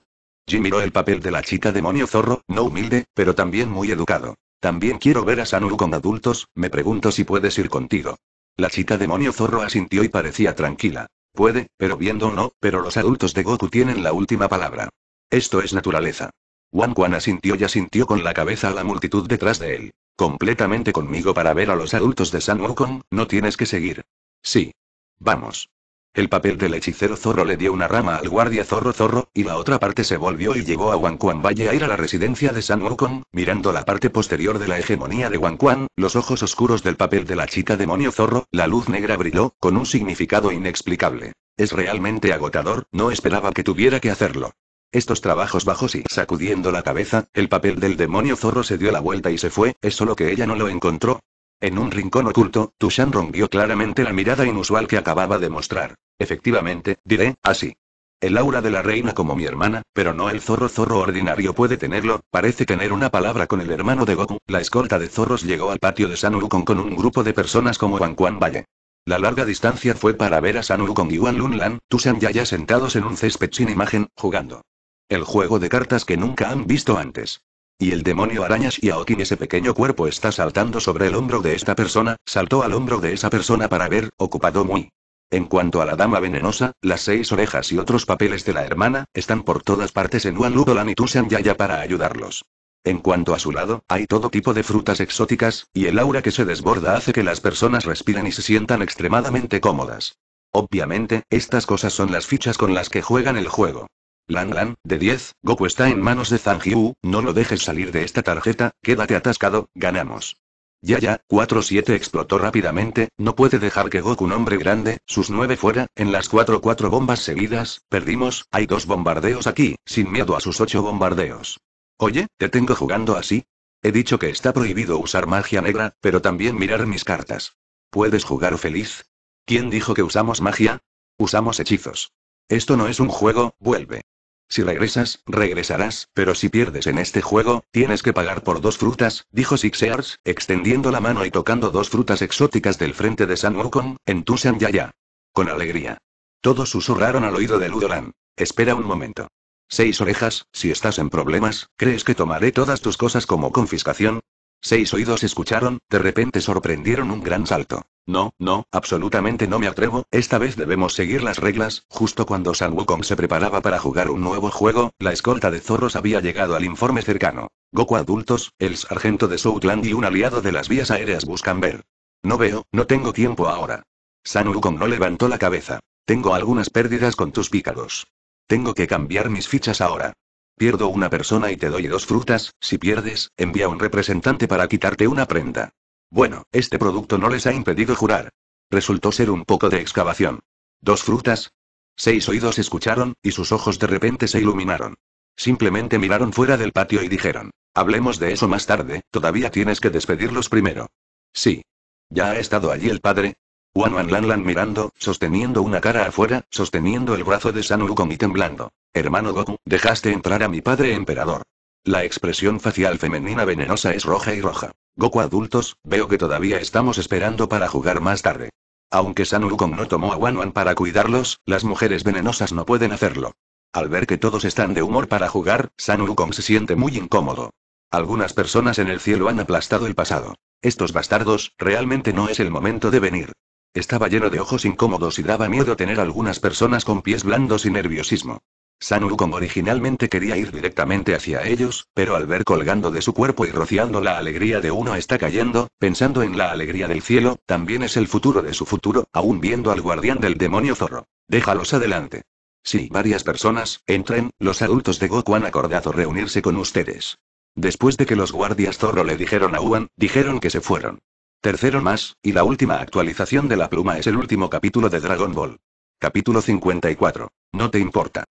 Jim miró el papel de la chica demonio zorro, no humilde, pero también muy educado. También quiero ver a Sanu con adultos, me pregunto si puedes ir contigo. La chica demonio zorro asintió y parecía tranquila. Puede, pero viendo o no, pero los adultos de Goku tienen la última palabra. Esto es naturaleza. Wang Quan asintió y asintió con la cabeza a la multitud detrás de él. Completamente conmigo para ver a los adultos de San Wukong, no tienes que seguir. Sí. Vamos. El papel del hechicero zorro le dio una rama al guardia zorro zorro, y la otra parte se volvió y llegó a Wanquan Valle a ir a la residencia de San Wukong, mirando la parte posterior de la hegemonía de Wanquan, los ojos oscuros del papel de la chica demonio zorro, la luz negra brilló, con un significado inexplicable. Es realmente agotador, no esperaba que tuviera que hacerlo. Estos trabajos bajos y sacudiendo la cabeza, el papel del demonio zorro se dio la vuelta y se fue, es solo que ella no lo encontró. En un rincón oculto, Tushan rompió claramente la mirada inusual que acababa de mostrar. Efectivamente, diré, así. El aura de la reina como mi hermana, pero no el zorro zorro ordinario puede tenerlo, parece tener una palabra con el hermano de Goku. La escolta de zorros llegó al patio de San Wukong con un grupo de personas como Juan Quan Valle. La larga distancia fue para ver a San Kong y Wan Tushan ya ya sentados en un césped sin imagen, jugando. El juego de cartas que nunca han visto antes. Y el demonio arañas y Aokin ese pequeño cuerpo está saltando sobre el hombro de esta persona, saltó al hombro de esa persona para ver, ocupado muy. En cuanto a la dama venenosa, las seis orejas y otros papeles de la hermana, están por todas partes en Wan Ludolan y Tusan Yaya para ayudarlos. En cuanto a su lado, hay todo tipo de frutas exóticas, y el aura que se desborda hace que las personas respiren y se sientan extremadamente cómodas. Obviamente, estas cosas son las fichas con las que juegan el juego. Lan Lan, de 10, Goku está en manos de Zanjiu, no lo dejes salir de esta tarjeta, quédate atascado, ganamos. Ya ya, 4-7 explotó rápidamente, no puede dejar que Goku un hombre grande, sus 9 fuera, en las 4-4 bombas seguidas, perdimos, hay dos bombardeos aquí, sin miedo a sus 8 bombardeos. Oye, ¿te tengo jugando así? He dicho que está prohibido usar magia negra, pero también mirar mis cartas. ¿Puedes jugar feliz? ¿Quién dijo que usamos magia? Usamos hechizos. Esto no es un juego, vuelve. Si regresas, regresarás, pero si pierdes en este juego, tienes que pagar por dos frutas, dijo Sixears, extendiendo la mano y tocando dos frutas exóticas del frente de San Wukong, en Tusan Yaya. Con alegría. Todos susurraron al oído de Ludolan. Espera un momento. Seis orejas, si estás en problemas, ¿crees que tomaré todas tus cosas como confiscación? Seis oídos escucharon, de repente sorprendieron un gran salto. No, no, absolutamente no me atrevo, esta vez debemos seguir las reglas. Justo cuando San Wukong se preparaba para jugar un nuevo juego, la escolta de zorros había llegado al informe cercano. Goku adultos, el sargento de Southland y un aliado de las vías aéreas buscan ver. No veo, no tengo tiempo ahora. San Wukong no levantó la cabeza. Tengo algunas pérdidas con tus pícaros. Tengo que cambiar mis fichas ahora. Pierdo una persona y te doy dos frutas, si pierdes, envía un representante para quitarte una prenda. Bueno, este producto no les ha impedido jurar. Resultó ser un poco de excavación. ¿Dos frutas? Seis oídos escucharon, y sus ojos de repente se iluminaron. Simplemente miraron fuera del patio y dijeron, hablemos de eso más tarde, todavía tienes que despedirlos primero. Sí. ¿Ya ha estado allí el padre? Juan Wan Lan mirando, sosteniendo una cara afuera, sosteniendo el brazo de San Wukong y temblando. Hermano Goku, dejaste entrar a mi padre emperador. La expresión facial femenina venenosa es roja y roja. Goku adultos, veo que todavía estamos esperando para jugar más tarde. Aunque San no tomó a Wanwan para cuidarlos, las mujeres venenosas no pueden hacerlo. Al ver que todos están de humor para jugar, San se siente muy incómodo. Algunas personas en el cielo han aplastado el pasado. Estos bastardos, realmente no es el momento de venir. Estaba lleno de ojos incómodos y daba miedo tener algunas personas con pies blandos y nerviosismo. San Wukong originalmente quería ir directamente hacia ellos, pero al ver colgando de su cuerpo y rociando la alegría de uno está cayendo, pensando en la alegría del cielo, también es el futuro de su futuro, aún viendo al guardián del demonio zorro. Déjalos adelante. Sí, varias personas, entren, los adultos de Goku han acordado reunirse con ustedes. Después de que los guardias zorro le dijeron a Uan, dijeron que se fueron. Tercero más, y la última actualización de la pluma es el último capítulo de Dragon Ball. Capítulo 54. No te importa.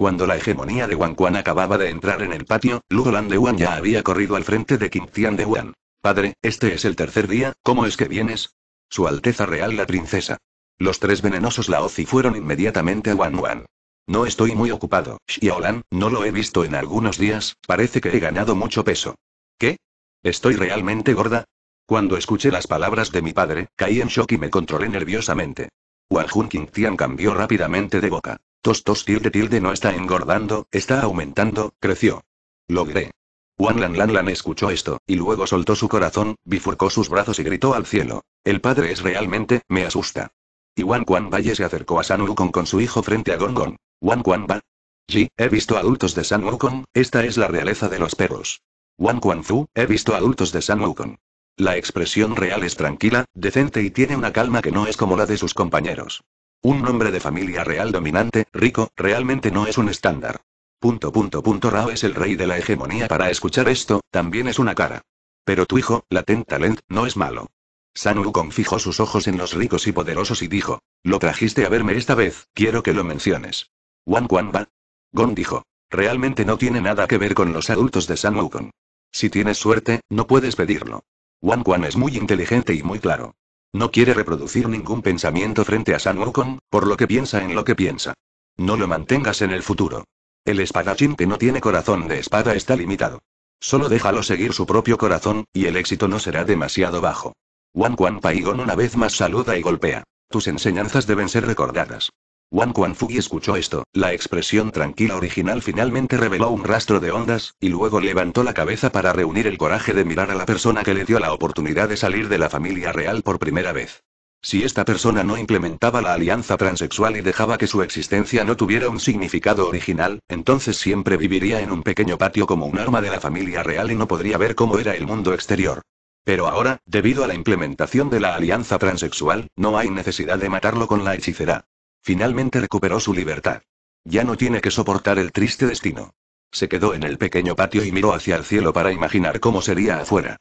Cuando la hegemonía de Wang Quan acababa de entrar en el patio, Lugolan de Wan ya había corrido al frente de Tian de Wan. Padre, este es el tercer día, ¿cómo es que vienes? Su Alteza Real la Princesa. Los tres venenosos Laozi fueron inmediatamente a Wan Wan. No estoy muy ocupado, Xiaolan, no lo he visto en algunos días, parece que he ganado mucho peso. ¿Qué? ¿Estoy realmente gorda? Cuando escuché las palabras de mi padre, caí en shock y me controlé nerviosamente. Wan Jun Qingtian cambió rápidamente de boca. Tostos tilde tilde no está engordando, está aumentando, creció. Logré. Juan Lan escuchó esto, y luego soltó su corazón, bifurcó sus brazos y gritó al cielo. El padre es realmente, me asusta. Y Wan Quan Valle se acercó a San Wukong con su hijo frente a Gong Gong. Quan Sí, he visto adultos de San Wukong, esta es la realeza de los perros. Wan Quan he visto adultos de San Wukong. La expresión real es tranquila, decente y tiene una calma que no es como la de sus compañeros. Un nombre de familia real dominante, rico, realmente no es un estándar. Rao es el rey de la hegemonía para escuchar esto, también es una cara. Pero tu hijo, Latent Talent, no es malo. San Wukong fijó sus ojos en los ricos y poderosos y dijo, lo trajiste a verme esta vez, quiero que lo menciones. Wan Quan Ba. Gon dijo, realmente no tiene nada que ver con los adultos de San Wukong. Si tienes suerte, no puedes pedirlo. Wan Quan es muy inteligente y muy claro. No quiere reproducir ningún pensamiento frente a San Wukong, por lo que piensa en lo que piensa. No lo mantengas en el futuro. El espadachín que no tiene corazón de espada está limitado. Solo déjalo seguir su propio corazón, y el éxito no será demasiado bajo. Wan Quan Paigon una vez más saluda y golpea. Tus enseñanzas deben ser recordadas. Wang y escuchó esto, la expresión tranquila original finalmente reveló un rastro de ondas, y luego levantó la cabeza para reunir el coraje de mirar a la persona que le dio la oportunidad de salir de la familia real por primera vez. Si esta persona no implementaba la alianza transexual y dejaba que su existencia no tuviera un significado original, entonces siempre viviría en un pequeño patio como un arma de la familia real y no podría ver cómo era el mundo exterior. Pero ahora, debido a la implementación de la alianza transexual, no hay necesidad de matarlo con la hechicera. Finalmente recuperó su libertad. Ya no tiene que soportar el triste destino. Se quedó en el pequeño patio y miró hacia el cielo para imaginar cómo sería afuera.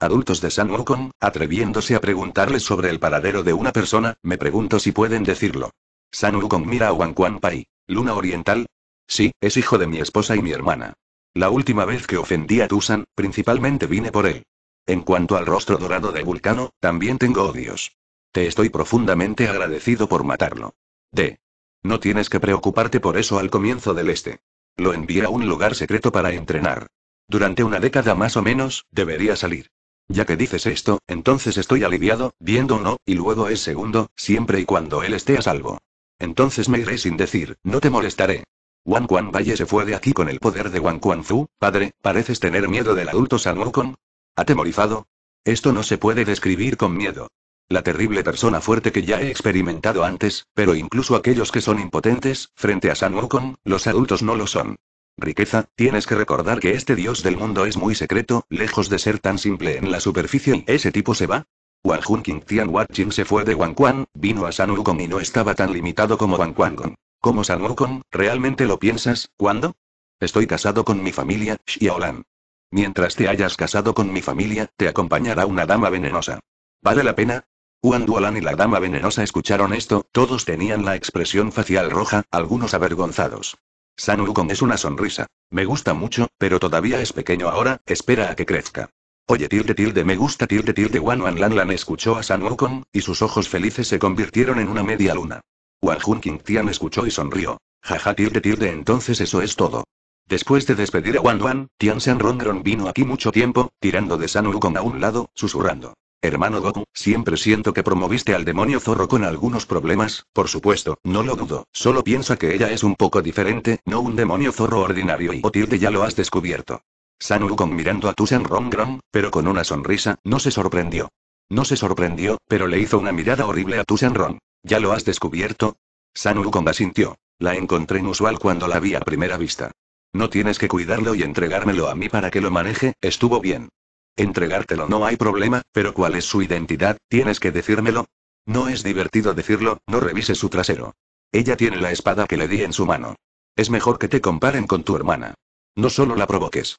Adultos de San Wukong, atreviéndose a preguntarles sobre el paradero de una persona, me pregunto si pueden decirlo. San Wukong mira a Wang Pai. ¿Luna Oriental? Sí, es hijo de mi esposa y mi hermana. La última vez que ofendí a Tusan, principalmente vine por él. En cuanto al rostro dorado de Vulcano, también tengo odios. Te estoy profundamente agradecido por matarlo. D. No tienes que preocuparte por eso al comienzo del este. Lo envié a un lugar secreto para entrenar. Durante una década más o menos, debería salir. Ya que dices esto, entonces estoy aliviado, viendo no, y luego es segundo, siempre y cuando él esté a salvo. Entonces me iré sin decir, no te molestaré. Wan Quan Valle se fue de aquí con el poder de Wan Quan Fu, padre, pareces tener miedo del adulto San Wukong. ¿Atemorizado? Esto no se puede describir con miedo. La terrible persona fuerte que ya he experimentado antes, pero incluso aquellos que son impotentes, frente a San Wukong, los adultos no lo son. Riqueza, tienes que recordar que este dios del mundo es muy secreto, lejos de ser tan simple en la superficie y ese tipo se va. Wang Jun King Tian se fue de Wang Quan, vino a San Wukong y no estaba tan limitado como Wang Gong. ¿Cómo San Wukong, realmente lo piensas, cuándo? Estoy casado con mi familia, Xiaolan. Mientras te hayas casado con mi familia, te acompañará una dama venenosa. ¿Vale la pena? Cuando Alan y la dama venenosa escucharon esto, todos tenían la expresión facial roja, algunos avergonzados. San Wukong es una sonrisa. Me gusta mucho, pero todavía es pequeño ahora, espera a que crezca. Oye tilde tilde me gusta tilde tilde Wan Wan Lan Lan escuchó a San Wukong, y sus ojos felices se convirtieron en una media luna. Wan Jun King Tian escuchó y sonrió. Jaja tilde tilde entonces eso es todo. Después de despedir a Wan Wan, Tian San Rongron vino aquí mucho tiempo, tirando de San Wukong a un lado, susurrando. Hermano Goku, siempre siento que promoviste al demonio zorro con algunos problemas, por supuesto, no lo dudo, solo piensa que ella es un poco diferente, no un demonio zorro ordinario y Otilde ya lo has descubierto. San con mirando a Tusan gron pero con una sonrisa, no se sorprendió. No se sorprendió, pero le hizo una mirada horrible a Tusen Ron. ¿Ya lo has descubierto? San Wukong asintió. La encontré inusual cuando la vi a primera vista. No tienes que cuidarlo y entregármelo a mí para que lo maneje, estuvo bien. Entregártelo no hay problema, pero ¿cuál es su identidad? ¿Tienes que decírmelo? No es divertido decirlo, no revise su trasero. Ella tiene la espada que le di en su mano. Es mejor que te comparen con tu hermana. No solo la provoques.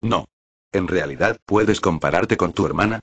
No. En realidad, ¿puedes compararte con tu hermana?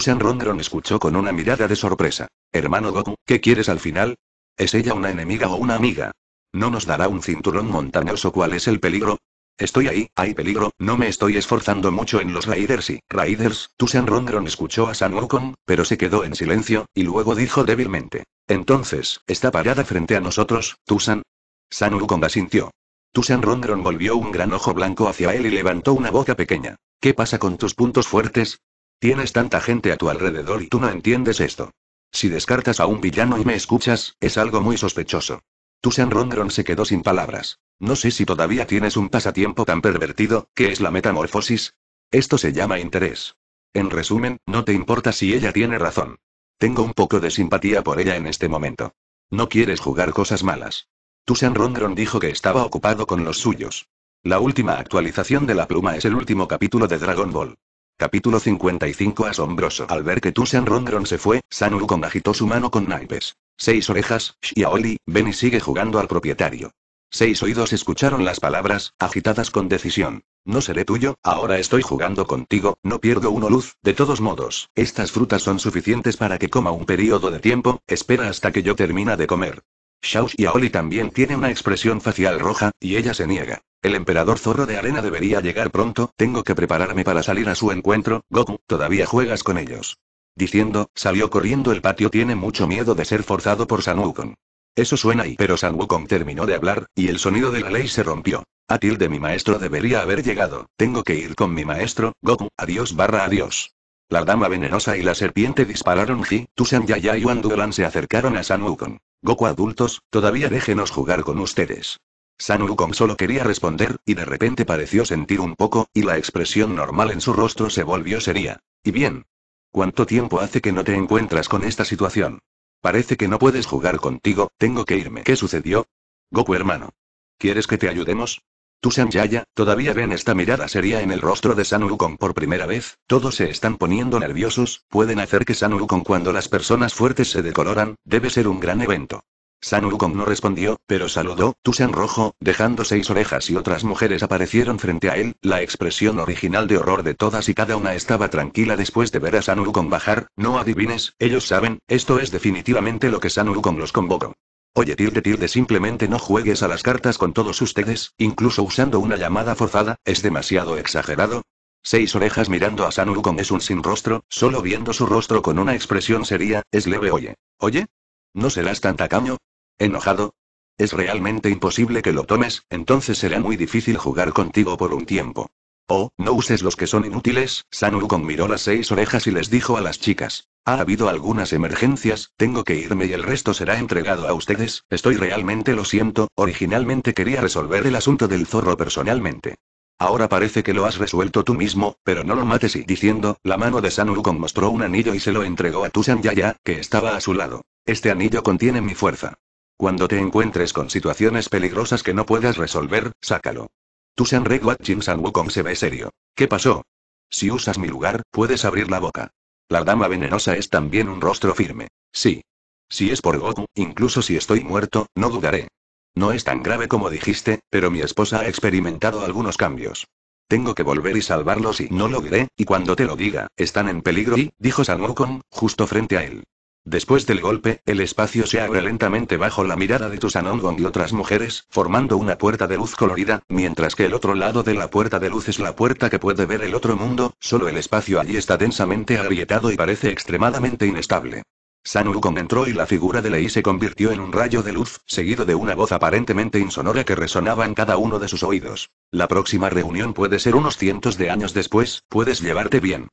San Rondron escuchó con una mirada de sorpresa. Hermano Goku, ¿qué quieres al final? ¿Es ella una enemiga o una amiga? ¿No nos dará un cinturón montañoso cuál es el peligro? Estoy ahí, hay peligro, no me estoy esforzando mucho en los Raiders y Raiders. Tusan Rondron escuchó a San Wukong, pero se quedó en silencio, y luego dijo débilmente. Entonces, ¿está parada frente a nosotros, Tusan? San Wukong asintió. Tusan Rondron volvió un gran ojo blanco hacia él y levantó una boca pequeña. ¿Qué pasa con tus puntos fuertes? Tienes tanta gente a tu alrededor y tú no entiendes esto. Si descartas a un villano y me escuchas, es algo muy sospechoso. Tusan Rondron se quedó sin palabras. No sé si todavía tienes un pasatiempo tan pervertido, que es la metamorfosis. Esto se llama interés. En resumen, no te importa si ella tiene razón. Tengo un poco de simpatía por ella en este momento. No quieres jugar cosas malas. Tusan Rondron dijo que estaba ocupado con los suyos. La última actualización de la pluma es el último capítulo de Dragon Ball. Capítulo 55 Asombroso. Al ver que Tusan Rongron se fue, San Wukong agitó su mano con naipes. Seis orejas, Xiaoli, ven y sigue jugando al propietario. Seis oídos escucharon las palabras, agitadas con decisión. No seré tuyo, ahora estoy jugando contigo, no pierdo uno luz, de todos modos, estas frutas son suficientes para que coma un periodo de tiempo, espera hasta que yo termina de comer. Shaus y Aoli también tiene una expresión facial roja, y ella se niega. El emperador zorro de arena debería llegar pronto, tengo que prepararme para salir a su encuentro, Goku, todavía juegas con ellos. Diciendo, salió corriendo el patio tiene mucho miedo de ser forzado por San Wukong. Eso suena y pero San Wukong terminó de hablar, y el sonido de la ley se rompió. A tilde mi maestro debería haber llegado, tengo que ir con mi maestro, Goku, adiós barra adiós. La dama venenosa y la serpiente dispararon Ji, Tusan Yaya y Wan se acercaron a San Wukong. Goku adultos, todavía déjenos jugar con ustedes. San Wukong solo quería responder, y de repente pareció sentir un poco, y la expresión normal en su rostro se volvió seria. ¿Y bien? ¿Cuánto tiempo hace que no te encuentras con esta situación? Parece que no puedes jugar contigo, tengo que irme. ¿Qué sucedió? Goku hermano. ¿Quieres que te ayudemos? Tú Yaya, todavía ven esta mirada seria en el rostro de San por primera vez, todos se están poniendo nerviosos, pueden hacer que San cuando las personas fuertes se decoloran, debe ser un gran evento. San no respondió, pero saludó, Tusan Rojo, dejando seis orejas y otras mujeres aparecieron frente a él, la expresión original de horror de todas y cada una estaba tranquila después de ver a San bajar, no adivines, ellos saben, esto es definitivamente lo que San los convocó. Oye tilde tilde simplemente no juegues a las cartas con todos ustedes, incluso usando una llamada forzada, es demasiado exagerado. Seis orejas mirando a San con es un sin rostro, solo viendo su rostro con una expresión seria, es leve oye. ¿Oye? ¿No serás tan tacaño? ¿Enojado? Es realmente imposible que lo tomes, entonces será muy difícil jugar contigo por un tiempo. Oh, no uses los que son inútiles. San miró las seis orejas y les dijo a las chicas. Ha habido algunas emergencias, tengo que irme y el resto será entregado a ustedes. Estoy realmente lo siento, originalmente quería resolver el asunto del zorro personalmente. Ahora parece que lo has resuelto tú mismo, pero no lo mates y diciendo, la mano de San mostró un anillo y se lo entregó a tu Yaya, que estaba a su lado. Este anillo contiene mi fuerza. Cuando te encuentres con situaciones peligrosas que no puedas resolver, sácalo. Tusan Red san Wukong se ve serio. ¿Qué pasó? Si usas mi lugar, puedes abrir la boca. La dama venenosa es también un rostro firme. Sí. Si es por Goku, incluso si estoy muerto, no dudaré. No es tan grave como dijiste, pero mi esposa ha experimentado algunos cambios. Tengo que volver y salvarlos y no lo diré, y cuando te lo diga, están en peligro y, dijo San Wukong, justo frente a él. Después del golpe, el espacio se abre lentamente bajo la mirada de Tusanong y otras mujeres, formando una puerta de luz colorida, mientras que el otro lado de la puerta de luz es la puerta que puede ver el otro mundo, solo el espacio allí está densamente agrietado y parece extremadamente inestable. San entró y la figura de Lei se convirtió en un rayo de luz, seguido de una voz aparentemente insonora que resonaba en cada uno de sus oídos. La próxima reunión puede ser unos cientos de años después, puedes llevarte bien.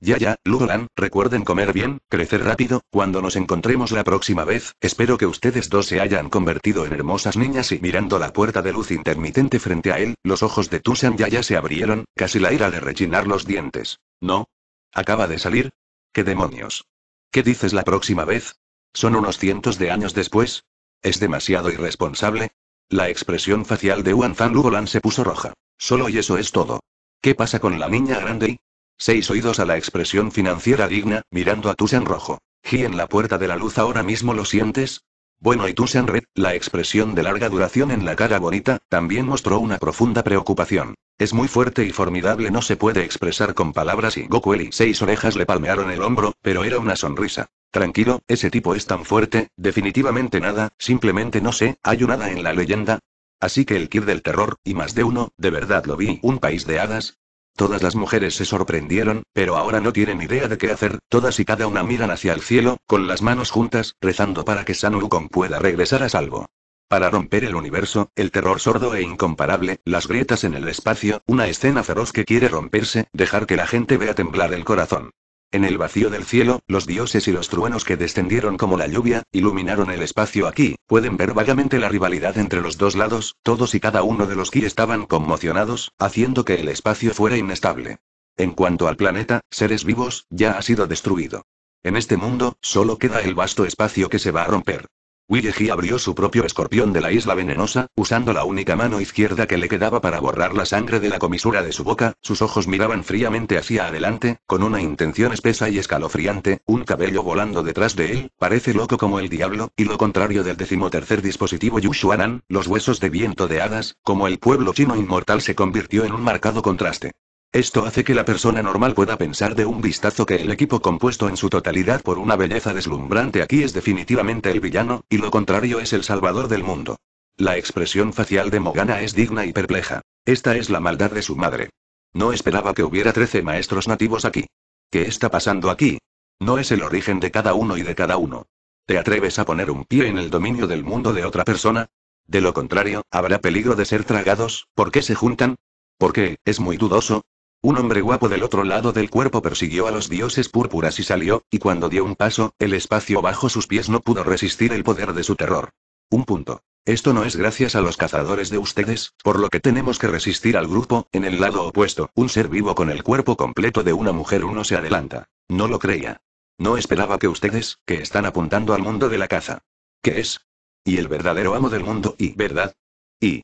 Ya, ya, Lugolan, recuerden comer bien, crecer rápido, cuando nos encontremos la próxima vez, espero que ustedes dos se hayan convertido en hermosas niñas y mirando la puerta de luz intermitente frente a él, los ojos de Tusan ya ya se abrieron, casi la ira de rechinar los dientes. ¿No? ¿Acaba de salir? ¿Qué demonios? ¿Qué dices la próxima vez? ¿Son unos cientos de años después? ¿Es demasiado irresponsable? La expresión facial de Wan Lugolan se puso roja. Solo y eso es todo. ¿Qué pasa con la niña grande? Seis oídos a la expresión financiera digna, mirando a Tusan rojo. ¿Y en la puerta de la luz ahora mismo lo sientes? Bueno, y Tusan Red, la expresión de larga duración en la cara bonita, también mostró una profunda preocupación. Es muy fuerte y formidable, no se puede expresar con palabras y Goku y seis orejas le palmearon el hombro, pero era una sonrisa. Tranquilo, ese tipo es tan fuerte, definitivamente nada, simplemente no sé, hay un en la leyenda. Así que el kid del terror, y más de uno, de verdad lo vi, un país de hadas, Todas las mujeres se sorprendieron, pero ahora no tienen idea de qué hacer, todas y cada una miran hacia el cielo, con las manos juntas, rezando para que San pueda regresar a salvo. Para romper el universo, el terror sordo e incomparable, las grietas en el espacio, una escena feroz que quiere romperse, dejar que la gente vea temblar el corazón. En el vacío del cielo, los dioses y los truenos que descendieron como la lluvia, iluminaron el espacio aquí, pueden ver vagamente la rivalidad entre los dos lados, todos y cada uno de los que estaban conmocionados, haciendo que el espacio fuera inestable. En cuanto al planeta, seres vivos, ya ha sido destruido. En este mundo, solo queda el vasto espacio que se va a romper. Willy abrió su propio escorpión de la isla venenosa, usando la única mano izquierda que le quedaba para borrar la sangre de la comisura de su boca, sus ojos miraban fríamente hacia adelante, con una intención espesa y escalofriante, un cabello volando detrás de él, parece loco como el diablo, y lo contrario del decimotercer dispositivo Yushuanan, los huesos de viento de hadas, como el pueblo chino inmortal se convirtió en un marcado contraste. Esto hace que la persona normal pueda pensar de un vistazo que el equipo compuesto en su totalidad por una belleza deslumbrante aquí es definitivamente el villano, y lo contrario es el salvador del mundo. La expresión facial de Mogana es digna y perpleja. Esta es la maldad de su madre. No esperaba que hubiera trece maestros nativos aquí. ¿Qué está pasando aquí? No es el origen de cada uno y de cada uno. ¿Te atreves a poner un pie en el dominio del mundo de otra persona? De lo contrario, habrá peligro de ser tragados, ¿por qué se juntan? Porque, es muy dudoso, un hombre guapo del otro lado del cuerpo persiguió a los dioses púrpuras y salió, y cuando dio un paso, el espacio bajo sus pies no pudo resistir el poder de su terror. Un punto. Esto no es gracias a los cazadores de ustedes, por lo que tenemos que resistir al grupo, en el lado opuesto, un ser vivo con el cuerpo completo de una mujer uno se adelanta. No lo creía. No esperaba que ustedes, que están apuntando al mundo de la caza. ¿Qué es? Y el verdadero amo del mundo y, ¿verdad? Y,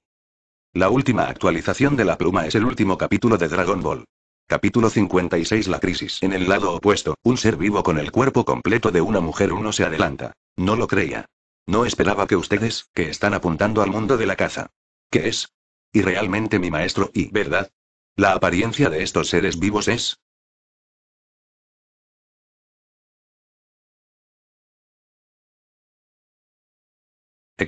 la última actualización de la pluma es el último capítulo de Dragon Ball. Capítulo 56 La crisis. En el lado opuesto, un ser vivo con el cuerpo completo de una mujer uno se adelanta. No lo creía. No esperaba que ustedes, que están apuntando al mundo de la caza. ¿Qué es? Y realmente mi maestro y, ¿verdad? La apariencia de estos seres vivos es, Schulz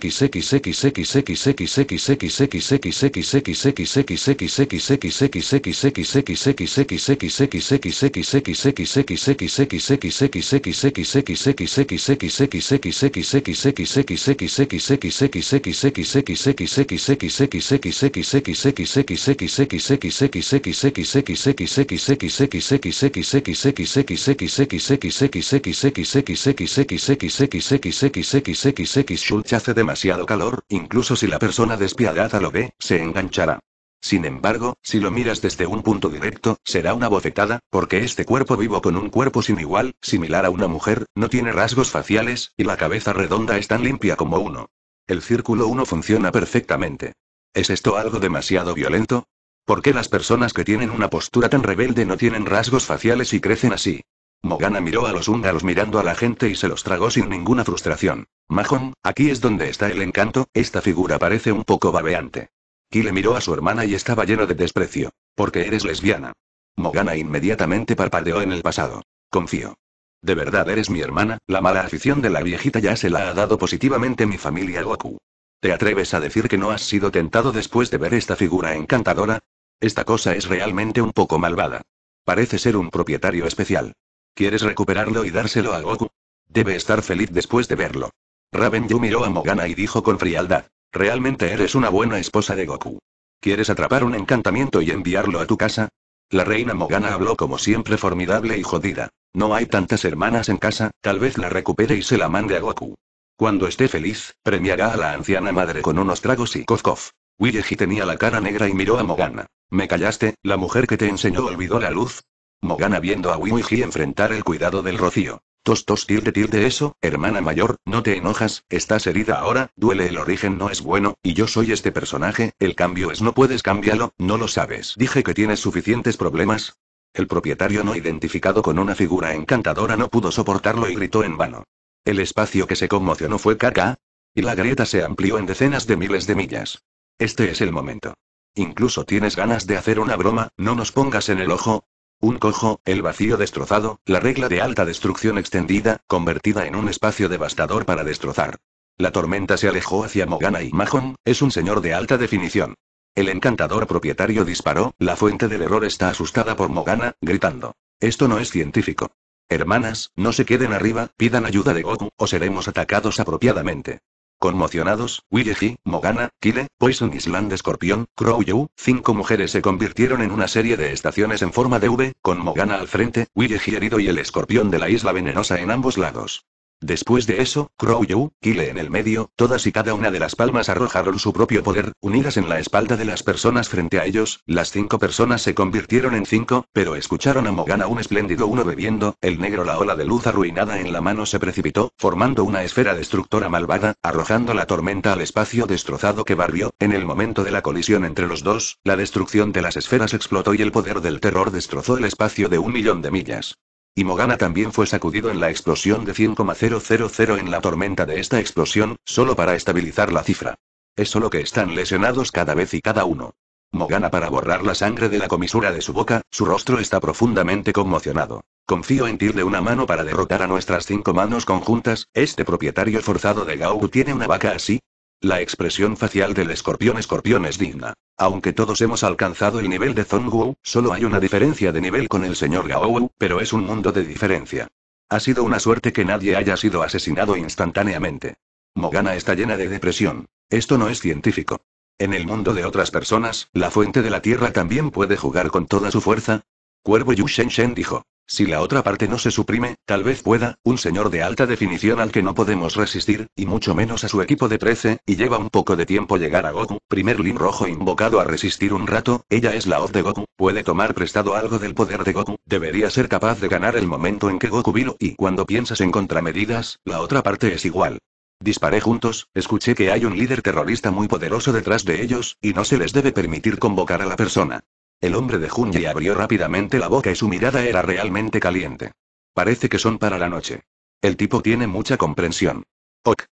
hace demasiado calor, incluso si la persona despiadada lo ve, se enganchará. Sin embargo, si lo miras desde un punto directo, será una bofetada, porque este cuerpo vivo con un cuerpo sin igual, similar a una mujer, no tiene rasgos faciales, y la cabeza redonda es tan limpia como uno. El círculo 1 funciona perfectamente. ¿Es esto algo demasiado violento? ¿Por qué las personas que tienen una postura tan rebelde no tienen rasgos faciales y crecen así? Mogana miró a los húngaros mirando a la gente y se los tragó sin ninguna frustración. Mahon, aquí es donde está el encanto, esta figura parece un poco babeante. le miró a su hermana y estaba lleno de desprecio. Porque eres lesbiana. Mogana inmediatamente parpadeó en el pasado. Confío. De verdad eres mi hermana, la mala afición de la viejita ya se la ha dado positivamente mi familia Goku. ¿Te atreves a decir que no has sido tentado después de ver esta figura encantadora? Esta cosa es realmente un poco malvada. Parece ser un propietario especial. ¿Quieres recuperarlo y dárselo a Goku? Debe estar feliz después de verlo. Raven Yu miró a Mogana y dijo con frialdad. Realmente eres una buena esposa de Goku. ¿Quieres atrapar un encantamiento y enviarlo a tu casa? La reina Mogana habló como siempre formidable y jodida. No hay tantas hermanas en casa, tal vez la recupere y se la mande a Goku. Cuando esté feliz, premiará a la anciana madre con unos tragos y kozkov. Willeji tenía la cara negra y miró a Mogana. ¿Me callaste, la mujer que te enseñó olvidó la luz? Mogana viendo a Wimuji enfrentar el cuidado del rocío. Tostos tos tilde eso, hermana mayor, no te enojas, estás herida ahora, duele el origen no es bueno, y yo soy este personaje, el cambio es no puedes cambiarlo, no lo sabes. Dije que tienes suficientes problemas. El propietario no identificado con una figura encantadora no pudo soportarlo y gritó en vano. El espacio que se conmocionó fue caca, y la grieta se amplió en decenas de miles de millas. Este es el momento. Incluso tienes ganas de hacer una broma, no nos pongas en el ojo, un cojo, el vacío destrozado, la regla de alta destrucción extendida, convertida en un espacio devastador para destrozar. La tormenta se alejó hacia Mogana y Mahon, es un señor de alta definición. El encantador propietario disparó, la fuente del error está asustada por Mogana, gritando. Esto no es científico. Hermanas, no se queden arriba, pidan ayuda de Goku, o seremos atacados apropiadamente. Conmocionados, Willeji, Mogana, Kile, Poison Island Scorpion, Crow cinco mujeres se convirtieron en una serie de estaciones en forma de V, con Mogana al frente, Willeji herido y el escorpión de la isla venenosa en ambos lados. Después de eso, Crow Yu, Kile en el medio, todas y cada una de las palmas arrojaron su propio poder, unidas en la espalda de las personas frente a ellos, las cinco personas se convirtieron en cinco, pero escucharon a Mogana un espléndido uno bebiendo, el negro la ola de luz arruinada en la mano se precipitó, formando una esfera destructora malvada, arrojando la tormenta al espacio destrozado que barrió, en el momento de la colisión entre los dos, la destrucción de las esferas explotó y el poder del terror destrozó el espacio de un millón de millas. Y Mogana también fue sacudido en la explosión de 100,000 en la tormenta de esta explosión, solo para estabilizar la cifra. Es solo que están lesionados cada vez y cada uno. Mogana para borrar la sangre de la comisura de su boca, su rostro está profundamente conmocionado. Confío en ti de una mano para derrotar a nuestras cinco manos conjuntas, este propietario forzado de Gau tiene una vaca así, la expresión facial del escorpión escorpión es digna. Aunque todos hemos alcanzado el nivel de Zongwu, solo hay una diferencia de nivel con el señor Gao, pero es un mundo de diferencia. Ha sido una suerte que nadie haya sido asesinado instantáneamente. Mogana está llena de depresión. Esto no es científico. En el mundo de otras personas, la fuente de la Tierra también puede jugar con toda su fuerza, Cuervo Yu Shen Shen dijo. Si la otra parte no se suprime, tal vez pueda, un señor de alta definición al que no podemos resistir, y mucho menos a su equipo de 13, y lleva un poco de tiempo llegar a Goku, primer Lin rojo invocado a resistir un rato, ella es la voz de Goku, puede tomar prestado algo del poder de Goku, debería ser capaz de ganar el momento en que Goku vino, y cuando piensas en contramedidas, la otra parte es igual. Disparé juntos, escuché que hay un líder terrorista muy poderoso detrás de ellos, y no se les debe permitir convocar a la persona. El hombre de Junji abrió rápidamente la boca y su mirada era realmente caliente. Parece que son para la noche. El tipo tiene mucha comprensión. Ok.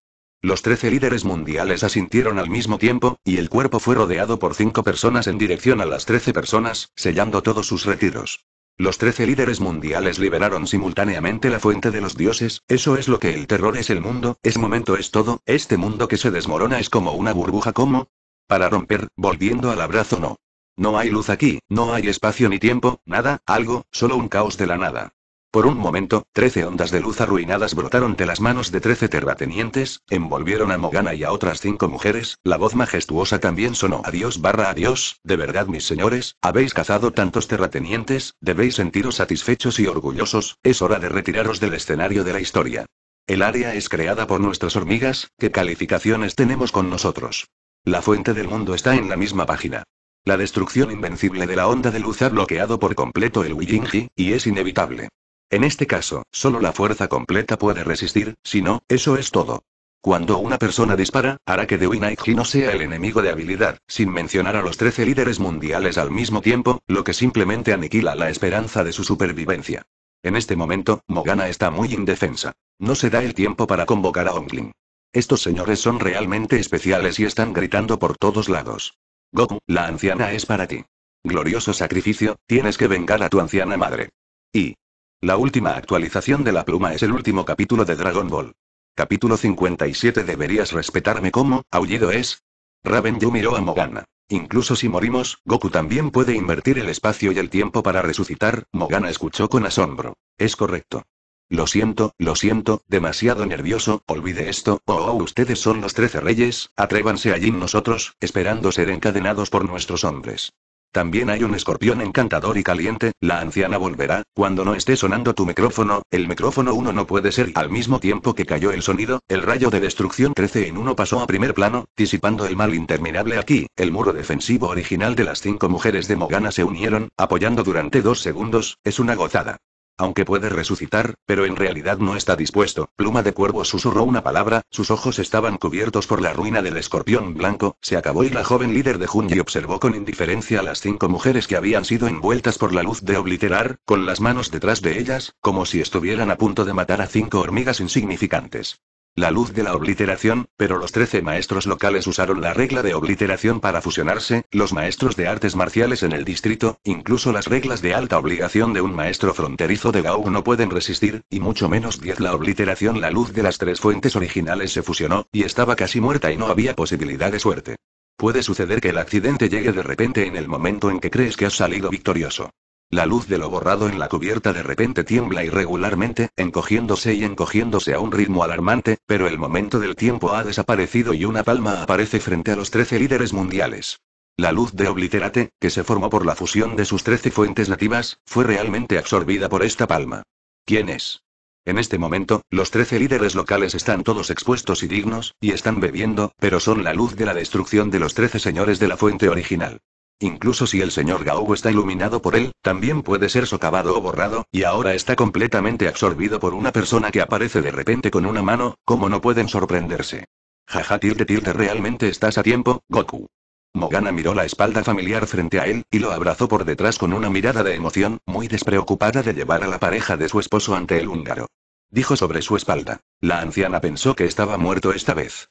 Los trece líderes mundiales asintieron al mismo tiempo, y el cuerpo fue rodeado por cinco personas en dirección a las trece personas, sellando todos sus retiros. Los trece líderes mundiales liberaron simultáneamente la fuente de los dioses, eso es lo que el terror es el mundo, es momento es todo, este mundo que se desmorona es como una burbuja como... Para romper, volviendo al abrazo no. No hay luz aquí, no hay espacio ni tiempo, nada, algo, solo un caos de la nada. Por un momento, trece ondas de luz arruinadas brotaron de las manos de trece terratenientes, envolvieron a Mogana y a otras cinco mujeres, la voz majestuosa también sonó adiós barra adiós, de verdad mis señores, habéis cazado tantos terratenientes, debéis sentiros satisfechos y orgullosos, es hora de retiraros del escenario de la historia. El área es creada por nuestras hormigas, ¿qué calificaciones tenemos con nosotros? La fuente del mundo está en la misma página. La destrucción invencible de la onda de luz ha bloqueado por completo el Jing-ji, y es inevitable. En este caso, solo la fuerza completa puede resistir, si no, eso es todo. Cuando una persona dispara, hará que The Winaiji no sea el enemigo de habilidad, sin mencionar a los 13 líderes mundiales al mismo tiempo, lo que simplemente aniquila la esperanza de su supervivencia. En este momento, Mogana está muy indefensa. No se da el tiempo para convocar a Ongling. Estos señores son realmente especiales y están gritando por todos lados. Goku, la anciana es para ti. Glorioso sacrificio, tienes que vengar a tu anciana madre. Y. La última actualización de la pluma es el último capítulo de Dragon Ball. Capítulo 57 Deberías respetarme como, aullido es. Raven Yu miró a Mogana. Incluso si morimos, Goku también puede invertir el espacio y el tiempo para resucitar, Mogana escuchó con asombro. Es correcto. Lo siento, lo siento, demasiado nervioso, olvide esto, oh, oh ustedes son los trece reyes, atrévanse allí nosotros, esperando ser encadenados por nuestros hombres. También hay un escorpión encantador y caliente, la anciana volverá, cuando no esté sonando tu micrófono, el micrófono 1 no puede ser, al mismo tiempo que cayó el sonido, el rayo de destrucción 13 en uno pasó a primer plano, disipando el mal interminable aquí, el muro defensivo original de las cinco mujeres de Mogana se unieron, apoyando durante dos segundos, es una gozada. Aunque puede resucitar, pero en realidad no está dispuesto. Pluma de cuervo susurró una palabra, sus ojos estaban cubiertos por la ruina del escorpión blanco, se acabó y la joven líder de Junji observó con indiferencia a las cinco mujeres que habían sido envueltas por la luz de obliterar, con las manos detrás de ellas, como si estuvieran a punto de matar a cinco hormigas insignificantes la luz de la obliteración, pero los trece maestros locales usaron la regla de obliteración para fusionarse, los maestros de artes marciales en el distrito, incluso las reglas de alta obligación de un maestro fronterizo de Gau no pueden resistir, y mucho menos diez la obliteración la luz de las tres fuentes originales se fusionó, y estaba casi muerta y no había posibilidad de suerte. Puede suceder que el accidente llegue de repente en el momento en que crees que has salido victorioso. La luz de lo borrado en la cubierta de repente tiembla irregularmente, encogiéndose y encogiéndose a un ritmo alarmante, pero el momento del tiempo ha desaparecido y una palma aparece frente a los trece líderes mundiales. La luz de obliterate, que se formó por la fusión de sus trece fuentes nativas, fue realmente absorbida por esta palma. ¿Quién es? En este momento, los trece líderes locales están todos expuestos y dignos, y están bebiendo, pero son la luz de la destrucción de los trece señores de la fuente original. Incluso si el señor Gao está iluminado por él, también puede ser socavado o borrado, y ahora está completamente absorbido por una persona que aparece de repente con una mano, como no pueden sorprenderse. Jaja tilde tilde realmente estás a tiempo, Goku. Mogana miró la espalda familiar frente a él, y lo abrazó por detrás con una mirada de emoción, muy despreocupada de llevar a la pareja de su esposo ante el húngaro. Dijo sobre su espalda. La anciana pensó que estaba muerto esta vez.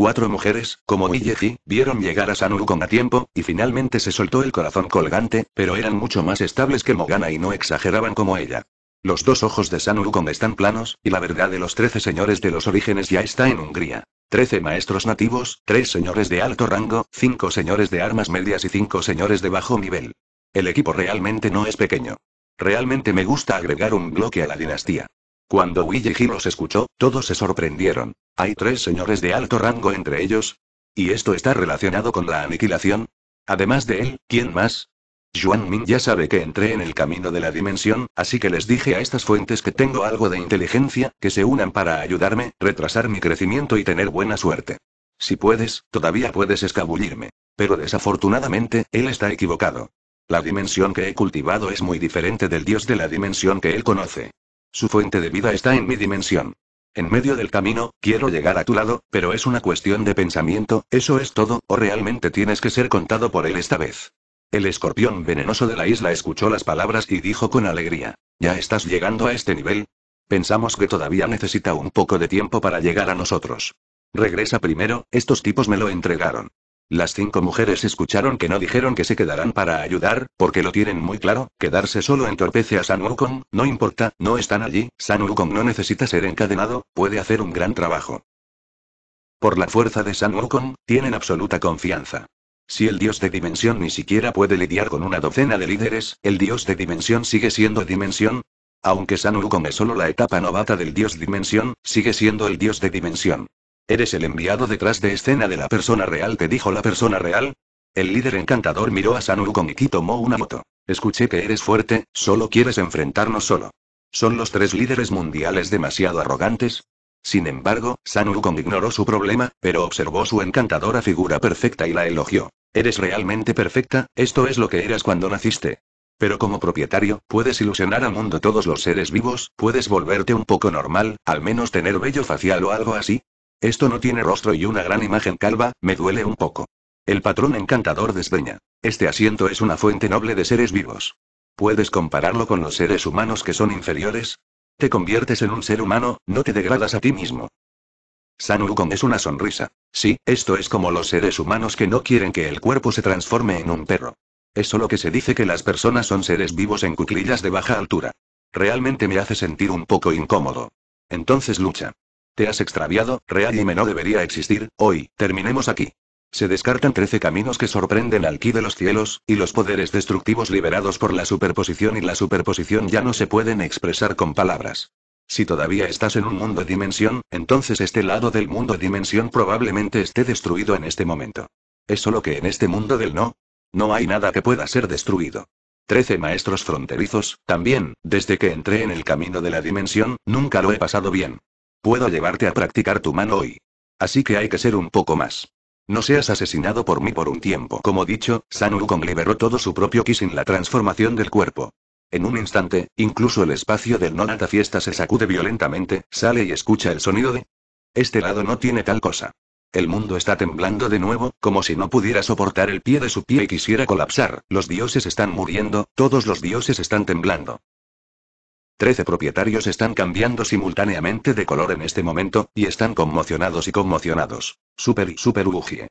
Cuatro mujeres, como Ji, vieron llegar a Sanurukon a tiempo, y finalmente se soltó el corazón colgante, pero eran mucho más estables que Mogana y no exageraban como ella. Los dos ojos de San están planos, y la verdad de los trece señores de los orígenes ya está en Hungría. Trece maestros nativos, tres señores de alto rango, cinco señores de armas medias y cinco señores de bajo nivel. El equipo realmente no es pequeño. Realmente me gusta agregar un bloque a la dinastía. Cuando Ji los escuchó, todos se sorprendieron. Hay tres señores de alto rango entre ellos. ¿Y esto está relacionado con la aniquilación? Además de él, ¿quién más? Yuan Min ya sabe que entré en el camino de la dimensión, así que les dije a estas fuentes que tengo algo de inteligencia, que se unan para ayudarme, retrasar mi crecimiento y tener buena suerte. Si puedes, todavía puedes escabullirme. Pero desafortunadamente, él está equivocado. La dimensión que he cultivado es muy diferente del dios de la dimensión que él conoce. Su fuente de vida está en mi dimensión. En medio del camino, quiero llegar a tu lado, pero es una cuestión de pensamiento, eso es todo, o realmente tienes que ser contado por él esta vez. El escorpión venenoso de la isla escuchó las palabras y dijo con alegría, ¿ya estás llegando a este nivel? Pensamos que todavía necesita un poco de tiempo para llegar a nosotros. Regresa primero, estos tipos me lo entregaron. Las cinco mujeres escucharon que no dijeron que se quedarán para ayudar, porque lo tienen muy claro, quedarse solo entorpece a San Wukong, no importa, no están allí, San Wukong no necesita ser encadenado, puede hacer un gran trabajo. Por la fuerza de San tienen absoluta confianza. Si el dios de dimensión ni siquiera puede lidiar con una docena de líderes, el dios de dimensión sigue siendo dimensión. Aunque San Wukong es solo la etapa novata del dios dimensión, sigue siendo el dios de dimensión. Eres el enviado detrás de escena de la persona real, te dijo la persona real. El líder encantador miró a San Kong y tomó una moto. Escuché que eres fuerte, solo quieres enfrentarnos solo. ¿Son los tres líderes mundiales demasiado arrogantes? Sin embargo, San Kong ignoró su problema, pero observó su encantadora figura perfecta y la elogió. Eres realmente perfecta, esto es lo que eras cuando naciste. Pero como propietario, puedes ilusionar al mundo todos los seres vivos, puedes volverte un poco normal, al menos tener vello facial o algo así, esto no tiene rostro y una gran imagen calva, me duele un poco. El patrón encantador desdeña. Este asiento es una fuente noble de seres vivos. ¿Puedes compararlo con los seres humanos que son inferiores? Te conviertes en un ser humano, no te degradas a ti mismo. San es una sonrisa. Sí, esto es como los seres humanos que no quieren que el cuerpo se transforme en un perro. Es solo que se dice que las personas son seres vivos en cuclillas de baja altura. Realmente me hace sentir un poco incómodo. Entonces lucha. Te has extraviado, y no debería existir, hoy, terminemos aquí. Se descartan 13 caminos que sorprenden al ki de los cielos, y los poderes destructivos liberados por la superposición y la superposición ya no se pueden expresar con palabras. Si todavía estás en un mundo dimensión, entonces este lado del mundo dimensión probablemente esté destruido en este momento. Es solo que en este mundo del no, no hay nada que pueda ser destruido. Trece maestros fronterizos, también, desde que entré en el camino de la dimensión, nunca lo he pasado bien. Puedo llevarte a practicar tu mano hoy. Así que hay que ser un poco más. No seas asesinado por mí por un tiempo. Como dicho, San Wukong liberó todo su propio ki sin la transformación del cuerpo. En un instante, incluso el espacio del Nonata Fiesta se sacude violentamente, sale y escucha el sonido de... Este lado no tiene tal cosa. El mundo está temblando de nuevo, como si no pudiera soportar el pie de su pie y quisiera colapsar, los dioses están muriendo, todos los dioses están temblando. Trece propietarios están cambiando simultáneamente de color en este momento, y están conmocionados y conmocionados. Super y Super Ugie.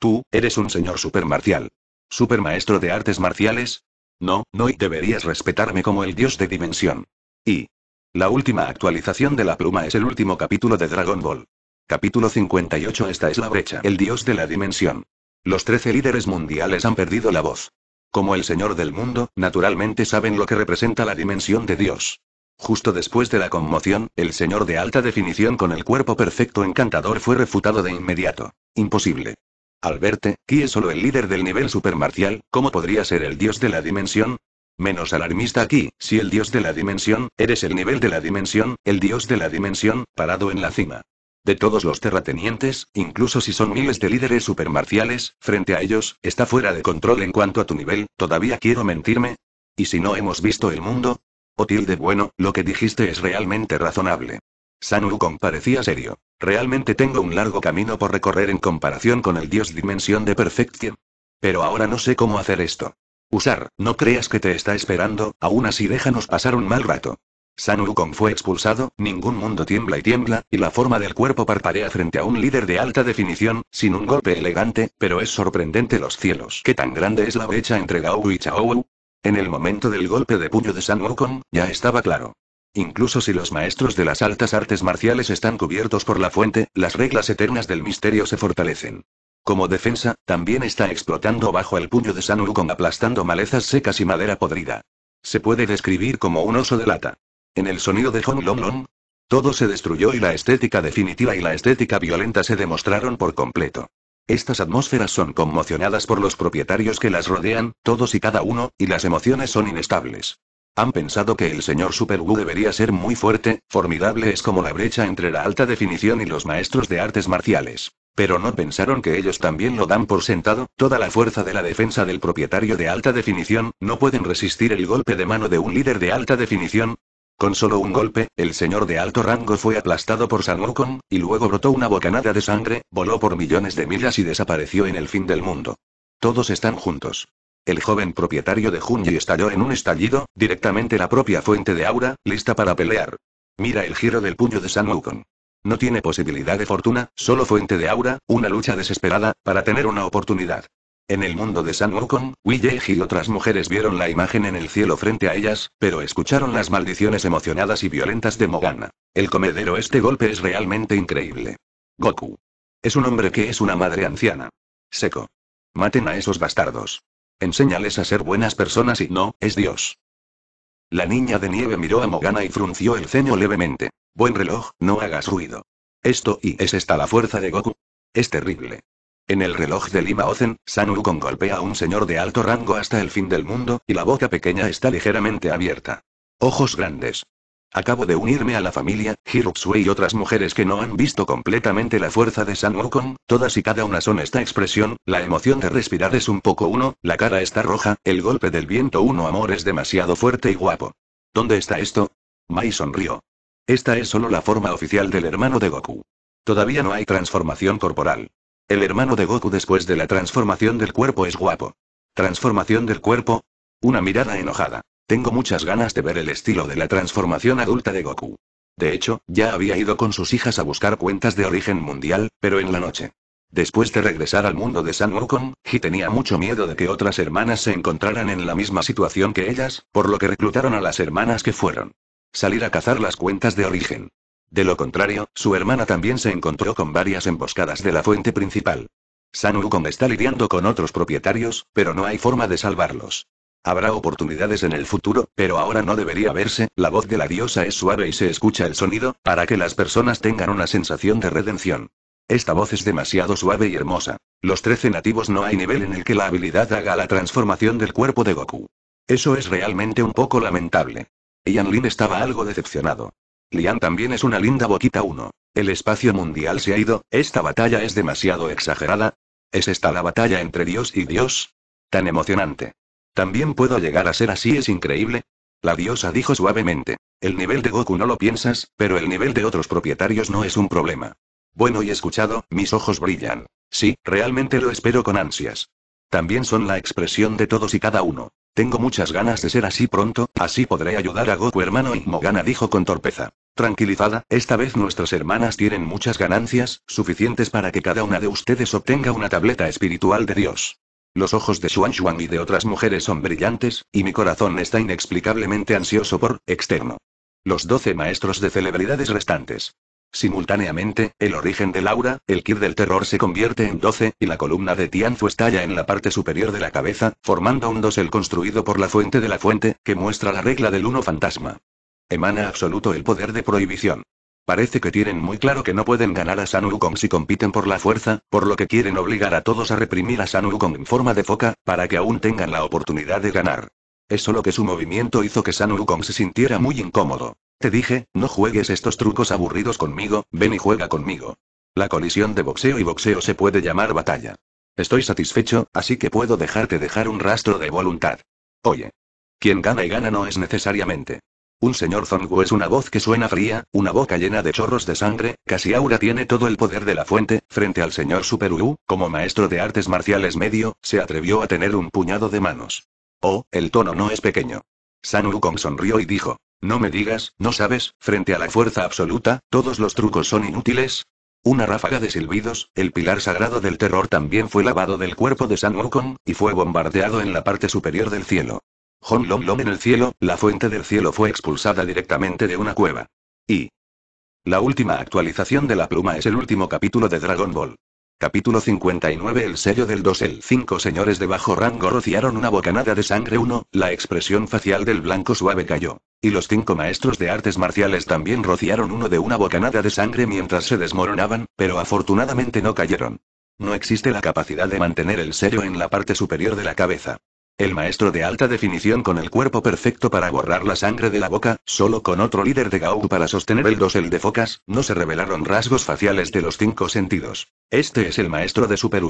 Tú, eres un señor super marcial. Super maestro de artes marciales. No, no y deberías respetarme como el dios de dimensión. Y. La última actualización de la pluma es el último capítulo de Dragon Ball. Capítulo 58 Esta es la brecha. El dios de la dimensión. Los trece líderes mundiales han perdido la voz. Como el señor del mundo, naturalmente saben lo que representa la dimensión de Dios. Justo después de la conmoción, el señor de alta definición con el cuerpo perfecto encantador fue refutado de inmediato. Imposible. Al verte, quién es solo el líder del nivel supermarcial, ¿cómo podría ser el dios de la dimensión? Menos alarmista aquí, si el dios de la dimensión, eres el nivel de la dimensión, el dios de la dimensión, parado en la cima. De todos los terratenientes, incluso si son miles de líderes supermarciales, frente a ellos, está fuera de control en cuanto a tu nivel, ¿todavía quiero mentirme? ¿Y si no hemos visto el mundo? O oh, tilde bueno, lo que dijiste es realmente razonable. San parecía serio. Realmente tengo un largo camino por recorrer en comparación con el dios dimensión de perfección. Pero ahora no sé cómo hacer esto. Usar, no creas que te está esperando, aún así déjanos pasar un mal rato. San fue expulsado, ningún mundo tiembla y tiembla, y la forma del cuerpo parpadea frente a un líder de alta definición, sin un golpe elegante, pero es sorprendente los cielos. ¿Qué tan grande es la brecha entre Gao y Chao? En el momento del golpe de puño de San Wukong, ya estaba claro. Incluso si los maestros de las altas artes marciales están cubiertos por la fuente, las reglas eternas del misterio se fortalecen. Como defensa, también está explotando bajo el puño de San Wukong aplastando malezas secas y madera podrida. Se puede describir como un oso de lata. En el sonido de Hong Long Long, todo se destruyó y la estética definitiva y la estética violenta se demostraron por completo. Estas atmósferas son conmocionadas por los propietarios que las rodean, todos y cada uno, y las emociones son inestables. Han pensado que el señor Wu debería ser muy fuerte, formidable es como la brecha entre la alta definición y los maestros de artes marciales. Pero no pensaron que ellos también lo dan por sentado, toda la fuerza de la defensa del propietario de alta definición, no pueden resistir el golpe de mano de un líder de alta definición, con solo un golpe, el señor de alto rango fue aplastado por San y luego brotó una bocanada de sangre, voló por millones de millas y desapareció en el fin del mundo. Todos están juntos. El joven propietario de Junji estalló en un estallido, directamente la propia fuente de aura, lista para pelear. Mira el giro del puño de San No tiene posibilidad de fortuna, solo fuente de aura, una lucha desesperada, para tener una oportunidad. En el mundo de San Wukong, Wille y otras mujeres vieron la imagen en el cielo frente a ellas, pero escucharon las maldiciones emocionadas y violentas de Mogana. El comedero este golpe es realmente increíble. Goku. Es un hombre que es una madre anciana. Seco. Maten a esos bastardos. Enséñales a ser buenas personas y no, es Dios. La niña de nieve miró a Mogana y frunció el ceño levemente. Buen reloj, no hagas ruido. Esto y es esta la fuerza de Goku. Es terrible. En el reloj de Lima Ozen, San Wukong golpea a un señor de alto rango hasta el fin del mundo, y la boca pequeña está ligeramente abierta. Ojos grandes. Acabo de unirme a la familia, Hiruksue y otras mujeres que no han visto completamente la fuerza de San Wukong, todas y cada una son esta expresión, la emoción de respirar es un poco uno, la cara está roja, el golpe del viento uno amor es demasiado fuerte y guapo. ¿Dónde está esto? Mai sonrió. Esta es solo la forma oficial del hermano de Goku. Todavía no hay transformación corporal. El hermano de Goku después de la transformación del cuerpo es guapo. ¿Transformación del cuerpo? Una mirada enojada. Tengo muchas ganas de ver el estilo de la transformación adulta de Goku. De hecho, ya había ido con sus hijas a buscar cuentas de origen mundial, pero en la noche. Después de regresar al mundo de San Wukong, y tenía mucho miedo de que otras hermanas se encontraran en la misma situación que ellas, por lo que reclutaron a las hermanas que fueron. Salir a cazar las cuentas de origen. De lo contrario, su hermana también se encontró con varias emboscadas de la fuente principal. San está lidiando con otros propietarios, pero no hay forma de salvarlos. Habrá oportunidades en el futuro, pero ahora no debería verse, la voz de la diosa es suave y se escucha el sonido, para que las personas tengan una sensación de redención. Esta voz es demasiado suave y hermosa. Los trece nativos no hay nivel en el que la habilidad haga la transformación del cuerpo de Goku. Eso es realmente un poco lamentable. Ian Lin estaba algo decepcionado. Lian también es una linda boquita 1. El espacio mundial se ha ido, esta batalla es demasiado exagerada. ¿Es esta la batalla entre Dios y Dios? Tan emocionante. También puedo llegar a ser así, es increíble. La diosa dijo suavemente. El nivel de Goku no lo piensas, pero el nivel de otros propietarios no es un problema. Bueno y escuchado, mis ojos brillan. Sí, realmente lo espero con ansias. También son la expresión de todos y cada uno. Tengo muchas ganas de ser así pronto, así podré ayudar a Goku hermano y Mogana dijo con torpeza. Tranquilizada, esta vez nuestras hermanas tienen muchas ganancias, suficientes para que cada una de ustedes obtenga una tableta espiritual de Dios. Los ojos de Xuan Xuan y de otras mujeres son brillantes, y mi corazón está inexplicablemente ansioso por, externo. Los doce maestros de celebridades restantes. Simultáneamente, el origen de Laura, el Kir del terror se convierte en 12, y la columna de Tianzu estalla en la parte superior de la cabeza, formando un dosel construido por la fuente de la fuente, que muestra la regla del uno fantasma. Emana absoluto el poder de prohibición. Parece que tienen muy claro que no pueden ganar a San si compiten por la fuerza, por lo que quieren obligar a todos a reprimir a San en forma de foca, para que aún tengan la oportunidad de ganar. Es solo que su movimiento hizo que San se sintiera muy incómodo. Te dije, no juegues estos trucos aburridos conmigo, ven y juega conmigo. La colisión de boxeo y boxeo se puede llamar batalla. Estoy satisfecho, así que puedo dejarte dejar un rastro de voluntad. Oye. Quien gana y gana no es necesariamente. Un señor Zongo es una voz que suena fría, una boca llena de chorros de sangre, casi aura tiene todo el poder de la fuente, frente al señor Super como maestro de artes marciales medio, se atrevió a tener un puñado de manos. Oh, el tono no es pequeño. San Wukong sonrió y dijo. No me digas, ¿no sabes, frente a la fuerza absoluta, todos los trucos son inútiles? Una ráfaga de silbidos, el pilar sagrado del terror también fue lavado del cuerpo de San Wukong, y fue bombardeado en la parte superior del cielo. Hon Long en el cielo, la fuente del cielo fue expulsada directamente de una cueva. Y. La última actualización de la pluma es el último capítulo de Dragon Ball. Capítulo 59 El sello del 2 El cinco señores de bajo rango rociaron una bocanada de sangre 1, la expresión facial del blanco suave cayó. Y los cinco maestros de artes marciales también rociaron uno de una bocanada de sangre mientras se desmoronaban, pero afortunadamente no cayeron. No existe la capacidad de mantener el sello en la parte superior de la cabeza. El maestro de alta definición con el cuerpo perfecto para borrar la sangre de la boca, solo con otro líder de Gaou para sostener el dosel de focas, no se revelaron rasgos faciales de los cinco sentidos. ¿Este es el maestro de Super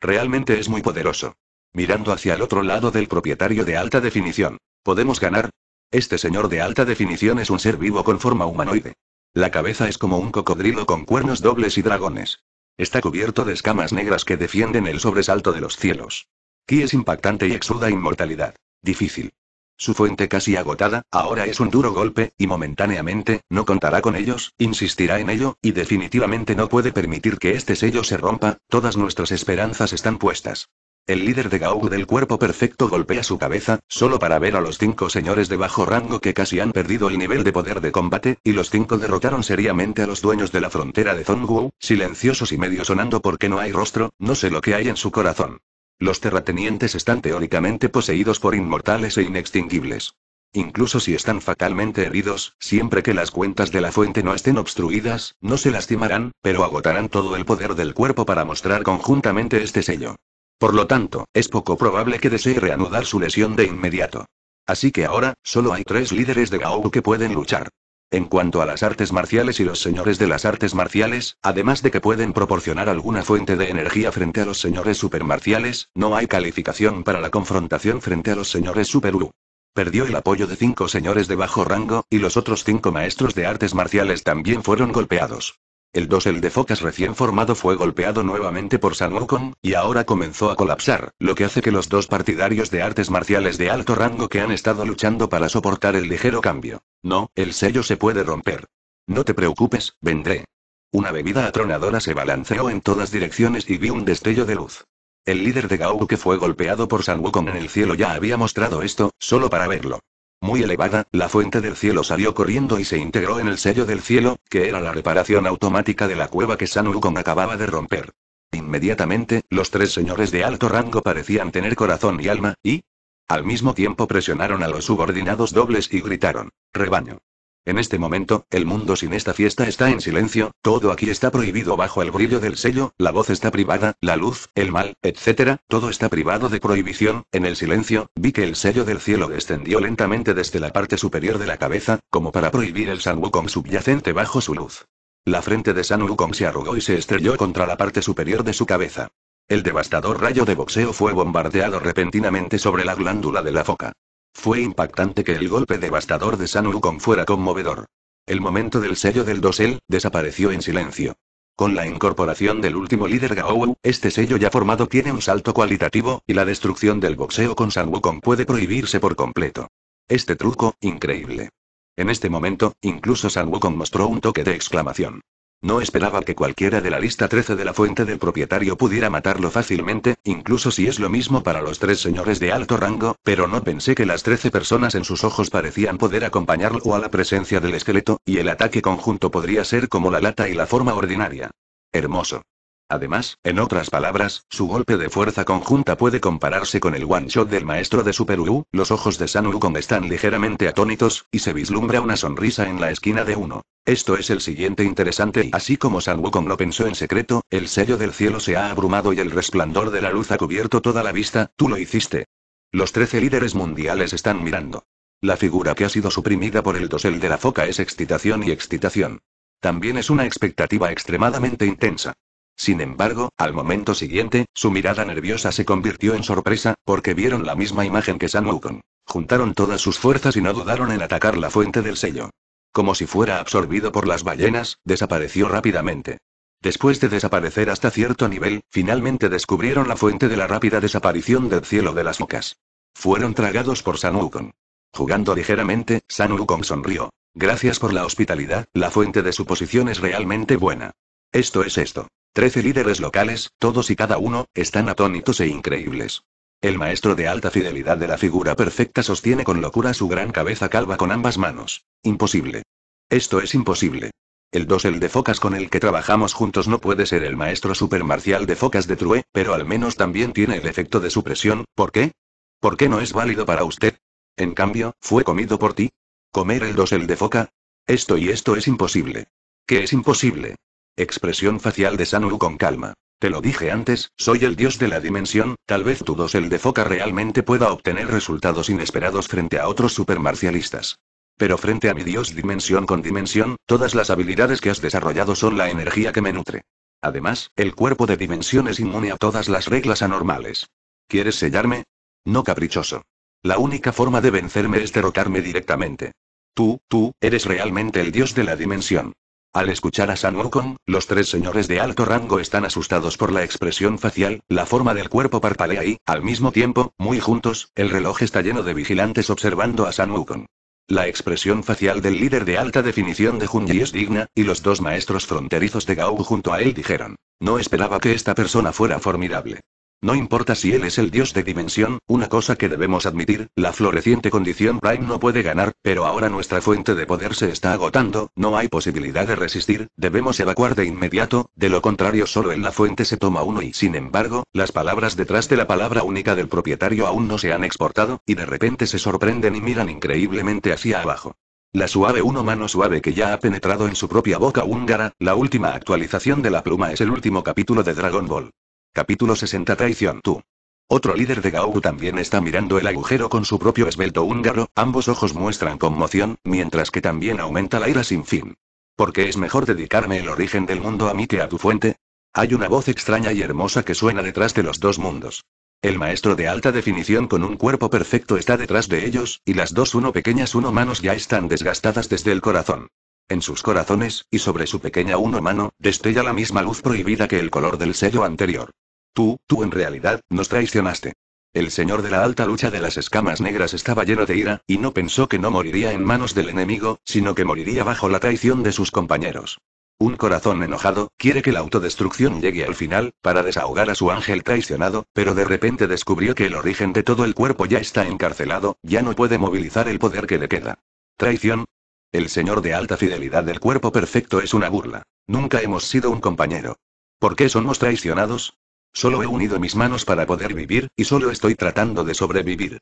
Realmente es muy poderoso. Mirando hacia el otro lado del propietario de alta definición. ¿Podemos ganar? Este señor de alta definición es un ser vivo con forma humanoide. La cabeza es como un cocodrilo con cuernos dobles y dragones. Está cubierto de escamas negras que defienden el sobresalto de los cielos. Ki es impactante y exuda inmortalidad. Difícil. Su fuente casi agotada, ahora es un duro golpe, y momentáneamente, no contará con ellos, insistirá en ello, y definitivamente no puede permitir que este sello se rompa, todas nuestras esperanzas están puestas. El líder de Gaou del cuerpo perfecto golpea su cabeza, solo para ver a los cinco señores de bajo rango que casi han perdido el nivel de poder de combate, y los cinco derrotaron seriamente a los dueños de la frontera de Zongwu, silenciosos y medio sonando porque no hay rostro, no sé lo que hay en su corazón. Los terratenientes están teóricamente poseídos por inmortales e inextinguibles. Incluso si están fatalmente heridos, siempre que las cuentas de la fuente no estén obstruidas, no se lastimarán, pero agotarán todo el poder del cuerpo para mostrar conjuntamente este sello. Por lo tanto, es poco probable que desee reanudar su lesión de inmediato. Así que ahora, solo hay tres líderes de Gao que pueden luchar. En cuanto a las artes marciales y los señores de las artes marciales, además de que pueden proporcionar alguna fuente de energía frente a los señores supermarciales, no hay calificación para la confrontación frente a los señores superuru. Perdió el apoyo de cinco señores de bajo rango, y los otros cinco maestros de artes marciales también fueron golpeados. El el de focas recién formado fue golpeado nuevamente por San Wukong, y ahora comenzó a colapsar, lo que hace que los dos partidarios de artes marciales de alto rango que han estado luchando para soportar el ligero cambio. No, el sello se puede romper. No te preocupes, vendré. Una bebida atronadora se balanceó en todas direcciones y vi un destello de luz. El líder de Gao que fue golpeado por San Wukong en el cielo ya había mostrado esto, solo para verlo muy elevada, la fuente del cielo salió corriendo y se integró en el sello del cielo, que era la reparación automática de la cueva que San Wukong acababa de romper. Inmediatamente, los tres señores de alto rango parecían tener corazón y alma, y... Al mismo tiempo presionaron a los subordinados dobles y gritaron, rebaño, en este momento, el mundo sin esta fiesta está en silencio, todo aquí está prohibido bajo el brillo del sello, la voz está privada, la luz, el mal, etc., todo está privado de prohibición, en el silencio, vi que el sello del cielo descendió lentamente desde la parte superior de la cabeza, como para prohibir el San Wukong subyacente bajo su luz. La frente de San Wukong se arrugó y se estrelló contra la parte superior de su cabeza. El devastador rayo de boxeo fue bombardeado repentinamente sobre la glándula de la foca. Fue impactante que el golpe devastador de San Wukong fuera conmovedor. El momento del sello del dosel desapareció en silencio. Con la incorporación del último líder Gaou, este sello ya formado tiene un salto cualitativo, y la destrucción del boxeo con San Wukong puede prohibirse por completo. Este truco, increíble. En este momento, incluso San Wukong mostró un toque de exclamación. No esperaba que cualquiera de la lista 13 de la fuente del propietario pudiera matarlo fácilmente, incluso si es lo mismo para los tres señores de alto rango, pero no pensé que las 13 personas en sus ojos parecían poder acompañarlo a la presencia del esqueleto, y el ataque conjunto podría ser como la lata y la forma ordinaria. Hermoso. Además, en otras palabras, su golpe de fuerza conjunta puede compararse con el one-shot del maestro de Super U. Los ojos de San Wukong están ligeramente atónitos, y se vislumbra una sonrisa en la esquina de uno. Esto es el siguiente interesante y así como San Wukong lo pensó en secreto, el sello del cielo se ha abrumado y el resplandor de la luz ha cubierto toda la vista, tú lo hiciste. Los trece líderes mundiales están mirando. La figura que ha sido suprimida por el dosel de la foca es excitación y excitación. También es una expectativa extremadamente intensa. Sin embargo, al momento siguiente, su mirada nerviosa se convirtió en sorpresa, porque vieron la misma imagen que San Wukong. Juntaron todas sus fuerzas y no dudaron en atacar la fuente del sello. Como si fuera absorbido por las ballenas, desapareció rápidamente. Después de desaparecer hasta cierto nivel, finalmente descubrieron la fuente de la rápida desaparición del cielo de las focas. Fueron tragados por San Wukong. Jugando ligeramente, San Wukong sonrió. Gracias por la hospitalidad, la fuente de su posición es realmente buena. Esto es esto. Trece líderes locales, todos y cada uno, están atónitos e increíbles. El maestro de alta fidelidad de la figura perfecta sostiene con locura su gran cabeza calva con ambas manos. Imposible. Esto es imposible. El dosel de focas con el que trabajamos juntos no puede ser el maestro supermarcial de focas de True, pero al menos también tiene el efecto de supresión, ¿por qué? ¿Por qué no es válido para usted? En cambio, ¿fue comido por ti? ¿Comer el dosel de foca? Esto y esto es imposible. ¿Qué es imposible? Expresión facial de Sanu con calma. Te lo dije antes, soy el dios de la dimensión, tal vez tu el de foca realmente pueda obtener resultados inesperados frente a otros supermarcialistas. Pero frente a mi dios dimensión con dimensión, todas las habilidades que has desarrollado son la energía que me nutre. Además, el cuerpo de dimensión es inmune a todas las reglas anormales. ¿Quieres sellarme? No caprichoso. La única forma de vencerme es derrotarme directamente. Tú, tú, eres realmente el dios de la dimensión. Al escuchar a San Wukong, los tres señores de alto rango están asustados por la expresión facial, la forma del cuerpo parpalea y, al mismo tiempo, muy juntos, el reloj está lleno de vigilantes observando a San Wukong. La expresión facial del líder de alta definición de Junji es digna, y los dos maestros fronterizos de Gao junto a él dijeron. No esperaba que esta persona fuera formidable. No importa si él es el dios de dimensión, una cosa que debemos admitir, la floreciente condición Prime no puede ganar, pero ahora nuestra fuente de poder se está agotando, no hay posibilidad de resistir, debemos evacuar de inmediato, de lo contrario solo en la fuente se toma uno y sin embargo, las palabras detrás de la palabra única del propietario aún no se han exportado, y de repente se sorprenden y miran increíblemente hacia abajo. La suave uno mano suave que ya ha penetrado en su propia boca húngara, la última actualización de la pluma es el último capítulo de Dragon Ball. Capítulo 60 Traición tú. Otro líder de Gaugu también está mirando el agujero con su propio esbelto húngaro, ambos ojos muestran conmoción, mientras que también aumenta la ira sin fin. Porque es mejor dedicarme el origen del mundo a mí que a tu fuente? Hay una voz extraña y hermosa que suena detrás de los dos mundos. El maestro de alta definición con un cuerpo perfecto está detrás de ellos, y las dos uno pequeñas uno manos ya están desgastadas desde el corazón. En sus corazones, y sobre su pequeña uno mano, destella la misma luz prohibida que el color del sello anterior. Tú, tú en realidad, nos traicionaste. El señor de la alta lucha de las escamas negras estaba lleno de ira, y no pensó que no moriría en manos del enemigo, sino que moriría bajo la traición de sus compañeros. Un corazón enojado, quiere que la autodestrucción llegue al final, para desahogar a su ángel traicionado, pero de repente descubrió que el origen de todo el cuerpo ya está encarcelado, ya no puede movilizar el poder que le queda. Traición. El señor de alta fidelidad del cuerpo perfecto es una burla. Nunca hemos sido un compañero. ¿Por qué somos traicionados? Solo he unido mis manos para poder vivir, y solo estoy tratando de sobrevivir.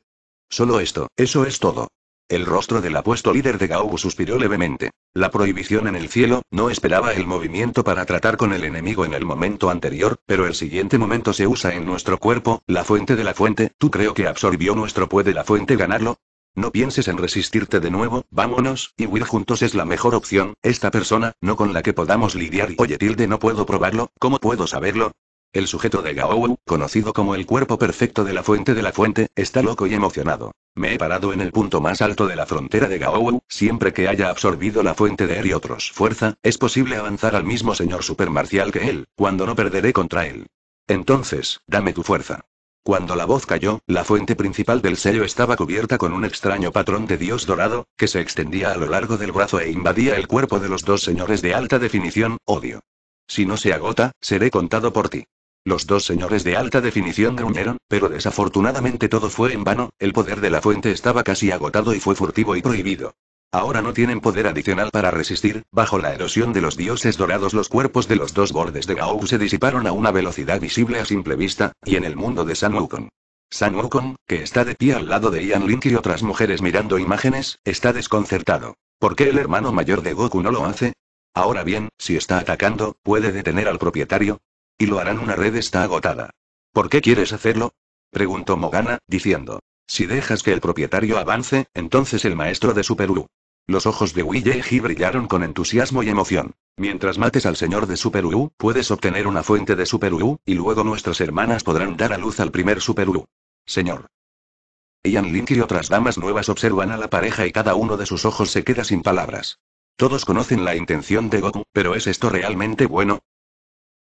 Solo esto, eso es todo. El rostro del apuesto líder de Gaobu suspiró levemente. La prohibición en el cielo, no esperaba el movimiento para tratar con el enemigo en el momento anterior, pero el siguiente momento se usa en nuestro cuerpo, la fuente de la fuente, tú creo que absorbió nuestro puede la fuente ganarlo. No pienses en resistirte de nuevo, vámonos, y huir juntos es la mejor opción, esta persona, no con la que podamos lidiar. Oye tilde, no puedo probarlo, ¿cómo puedo saberlo? El sujeto de Gaowu, conocido como el cuerpo perfecto de la fuente de la fuente, está loco y emocionado. Me he parado en el punto más alto de la frontera de Gaowu, siempre que haya absorbido la fuente de él y otros fuerza, es posible avanzar al mismo señor supermarcial que él, cuando no perderé contra él. Entonces, dame tu fuerza. Cuando la voz cayó, la fuente principal del sello estaba cubierta con un extraño patrón de dios dorado, que se extendía a lo largo del brazo e invadía el cuerpo de los dos señores de alta definición, odio. Si no se agota, seré contado por ti. Los dos señores de alta definición gruñeron, pero desafortunadamente todo fue en vano, el poder de la fuente estaba casi agotado y fue furtivo y prohibido. Ahora no tienen poder adicional para resistir, bajo la erosión de los dioses dorados los cuerpos de los dos bordes de Gaou se disiparon a una velocidad visible a simple vista, y en el mundo de San Wukong. San Wukong, que está de pie al lado de Ian Link y otras mujeres mirando imágenes, está desconcertado. ¿Por qué el hermano mayor de Goku no lo hace? Ahora bien, si está atacando, ¿puede detener al propietario? Y lo harán una red está agotada. ¿Por qué quieres hacerlo? preguntó Mogana, diciendo. Si dejas que el propietario avance, entonces el maestro de Superú. Los ojos de Willeji brillaron con entusiasmo y emoción. Mientras mates al señor de Superú, puedes obtener una fuente de Superú, y luego nuestras hermanas podrán dar a luz al primer Superú. Señor. Ian Link y otras damas nuevas observan a la pareja y cada uno de sus ojos se queda sin palabras. Todos conocen la intención de Goku, pero ¿es esto realmente bueno?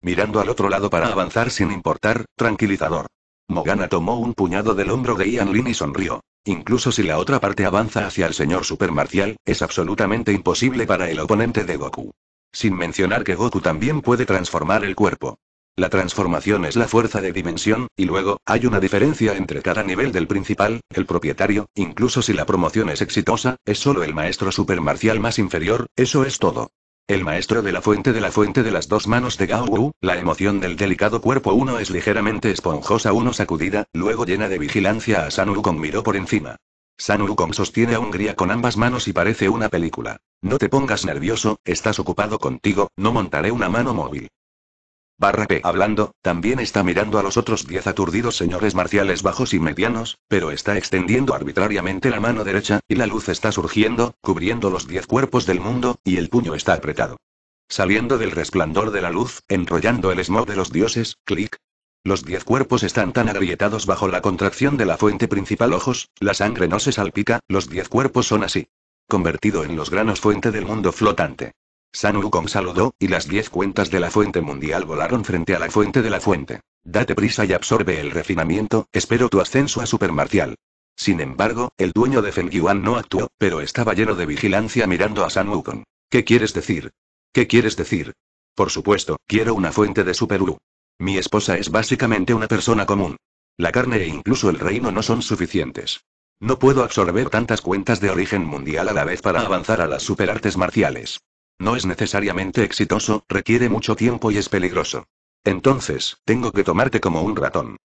mirando al otro lado para avanzar sin importar, tranquilizador. Mogana tomó un puñado del hombro de Ian Lin y sonrió. Incluso si la otra parte avanza hacia el señor supermarcial, es absolutamente imposible para el oponente de Goku. Sin mencionar que Goku también puede transformar el cuerpo. La transformación es la fuerza de dimensión, y luego, hay una diferencia entre cada nivel del principal, el propietario, incluso si la promoción es exitosa, es solo el maestro supermarcial más inferior, eso es todo. El maestro de la fuente de la fuente de las dos manos de Gao Wu, la emoción del delicado cuerpo uno es ligeramente esponjosa uno sacudida, luego llena de vigilancia a San Wukong miró por encima. San Wukong sostiene a Hungría con ambas manos y parece una película. No te pongas nervioso, estás ocupado contigo, no montaré una mano móvil. Barra P hablando, también está mirando a los otros diez aturdidos señores marciales bajos y medianos, pero está extendiendo arbitrariamente la mano derecha, y la luz está surgiendo, cubriendo los diez cuerpos del mundo, y el puño está apretado. Saliendo del resplandor de la luz, enrollando el smog de los dioses, clic. Los diez cuerpos están tan agrietados bajo la contracción de la fuente principal ojos, la sangre no se salpica, los diez cuerpos son así. Convertido en los granos fuente del mundo flotante. San Wukong saludó, y las diez cuentas de la fuente mundial volaron frente a la fuente de la fuente. Date prisa y absorbe el refinamiento, espero tu ascenso a supermarcial. Sin embargo, el dueño de Feng Yuan no actuó, pero estaba lleno de vigilancia mirando a San Wukong. ¿Qué quieres decir? ¿Qué quieres decir? Por supuesto, quiero una fuente de Super Wu. Mi esposa es básicamente una persona común. La carne e incluso el reino no son suficientes. No puedo absorber tantas cuentas de origen mundial a la vez para avanzar a las superartes marciales. No es necesariamente exitoso, requiere mucho tiempo y es peligroso. Entonces, tengo que tomarte como un ratón.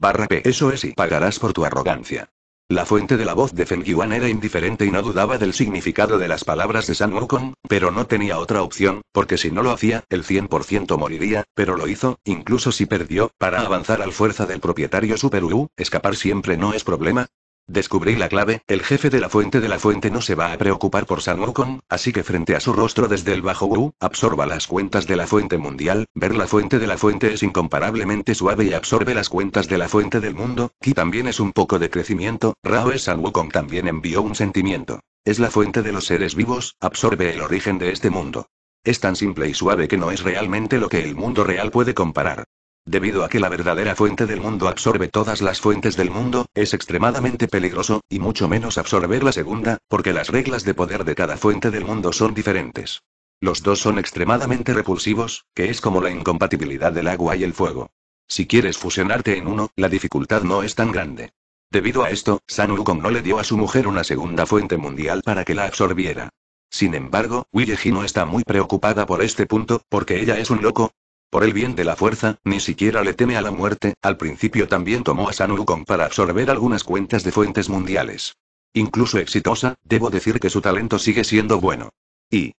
Barra Eso es y pagarás por tu arrogancia. La fuente de la voz de Feng Yuan era indiferente y no dudaba del significado de las palabras de San Wukong, pero no tenía otra opción, porque si no lo hacía, el 100% moriría, pero lo hizo, incluso si perdió, para avanzar al fuerza del propietario Super Wu, escapar siempre no es problema, Descubrí la clave, el jefe de la fuente de la fuente no se va a preocupar por San Wukong, así que frente a su rostro desde el bajo Wu, absorba las cuentas de la fuente mundial, ver la fuente de la fuente es incomparablemente suave y absorbe las cuentas de la fuente del mundo, Ki también es un poco de crecimiento, Rao es San Wukong también envió un sentimiento. Es la fuente de los seres vivos, absorbe el origen de este mundo. Es tan simple y suave que no es realmente lo que el mundo real puede comparar. Debido a que la verdadera fuente del mundo absorbe todas las fuentes del mundo, es extremadamente peligroso, y mucho menos absorber la segunda, porque las reglas de poder de cada fuente del mundo son diferentes. Los dos son extremadamente repulsivos, que es como la incompatibilidad del agua y el fuego. Si quieres fusionarte en uno, la dificultad no es tan grande. Debido a esto, San no le dio a su mujer una segunda fuente mundial para que la absorbiera. Sin embargo, Willeji no está muy preocupada por este punto, porque ella es un loco, por el bien de la fuerza, ni siquiera le teme a la muerte, al principio también tomó a San para absorber algunas cuentas de fuentes mundiales. Incluso exitosa, debo decir que su talento sigue siendo bueno. Y...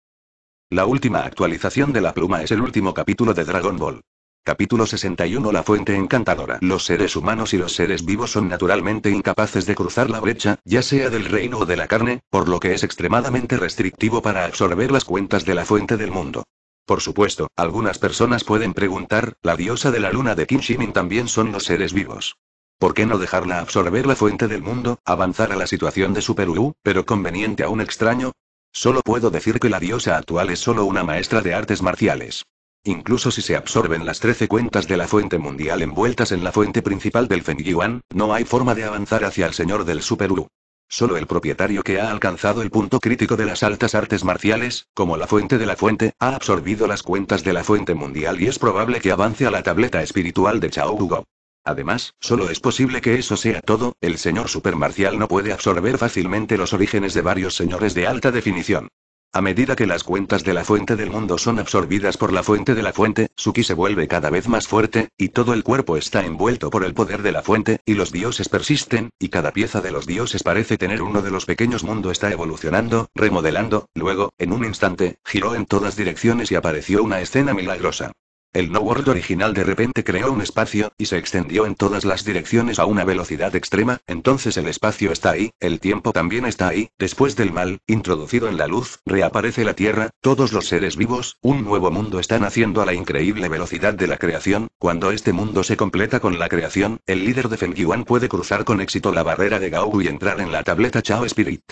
La última actualización de la pluma es el último capítulo de Dragon Ball. Capítulo 61 La fuente encantadora. Los seres humanos y los seres vivos son naturalmente incapaces de cruzar la brecha, ya sea del reino o de la carne, por lo que es extremadamente restrictivo para absorber las cuentas de la fuente del mundo. Por supuesto, algunas personas pueden preguntar, la diosa de la luna de Kim Shimin también son los seres vivos. ¿Por qué no dejarla absorber la fuente del mundo, avanzar a la situación de Super pero conveniente a un extraño? Solo puedo decir que la diosa actual es solo una maestra de artes marciales. Incluso si se absorben las trece cuentas de la fuente mundial envueltas en la fuente principal del Fengyuan, no hay forma de avanzar hacia el señor del Super Solo el propietario que ha alcanzado el punto crítico de las altas artes marciales, como la fuente de la fuente, ha absorbido las cuentas de la fuente mundial y es probable que avance a la tableta espiritual de Chao Hugo. Además, solo es posible que eso sea todo, el señor supermarcial no puede absorber fácilmente los orígenes de varios señores de alta definición. A medida que las cuentas de la fuente del mundo son absorbidas por la fuente de la fuente, Suki se vuelve cada vez más fuerte, y todo el cuerpo está envuelto por el poder de la fuente, y los dioses persisten, y cada pieza de los dioses parece tener uno de los pequeños mundo está evolucionando, remodelando, luego, en un instante, giró en todas direcciones y apareció una escena milagrosa. El No World original de repente creó un espacio, y se extendió en todas las direcciones a una velocidad extrema, entonces el espacio está ahí, el tiempo también está ahí, después del mal, introducido en la luz, reaparece la Tierra, todos los seres vivos, un nuevo mundo están haciendo a la increíble velocidad de la creación, cuando este mundo se completa con la creación, el líder de Feng Yuan puede cruzar con éxito la barrera de Gao y entrar en la tableta Chao Spirit.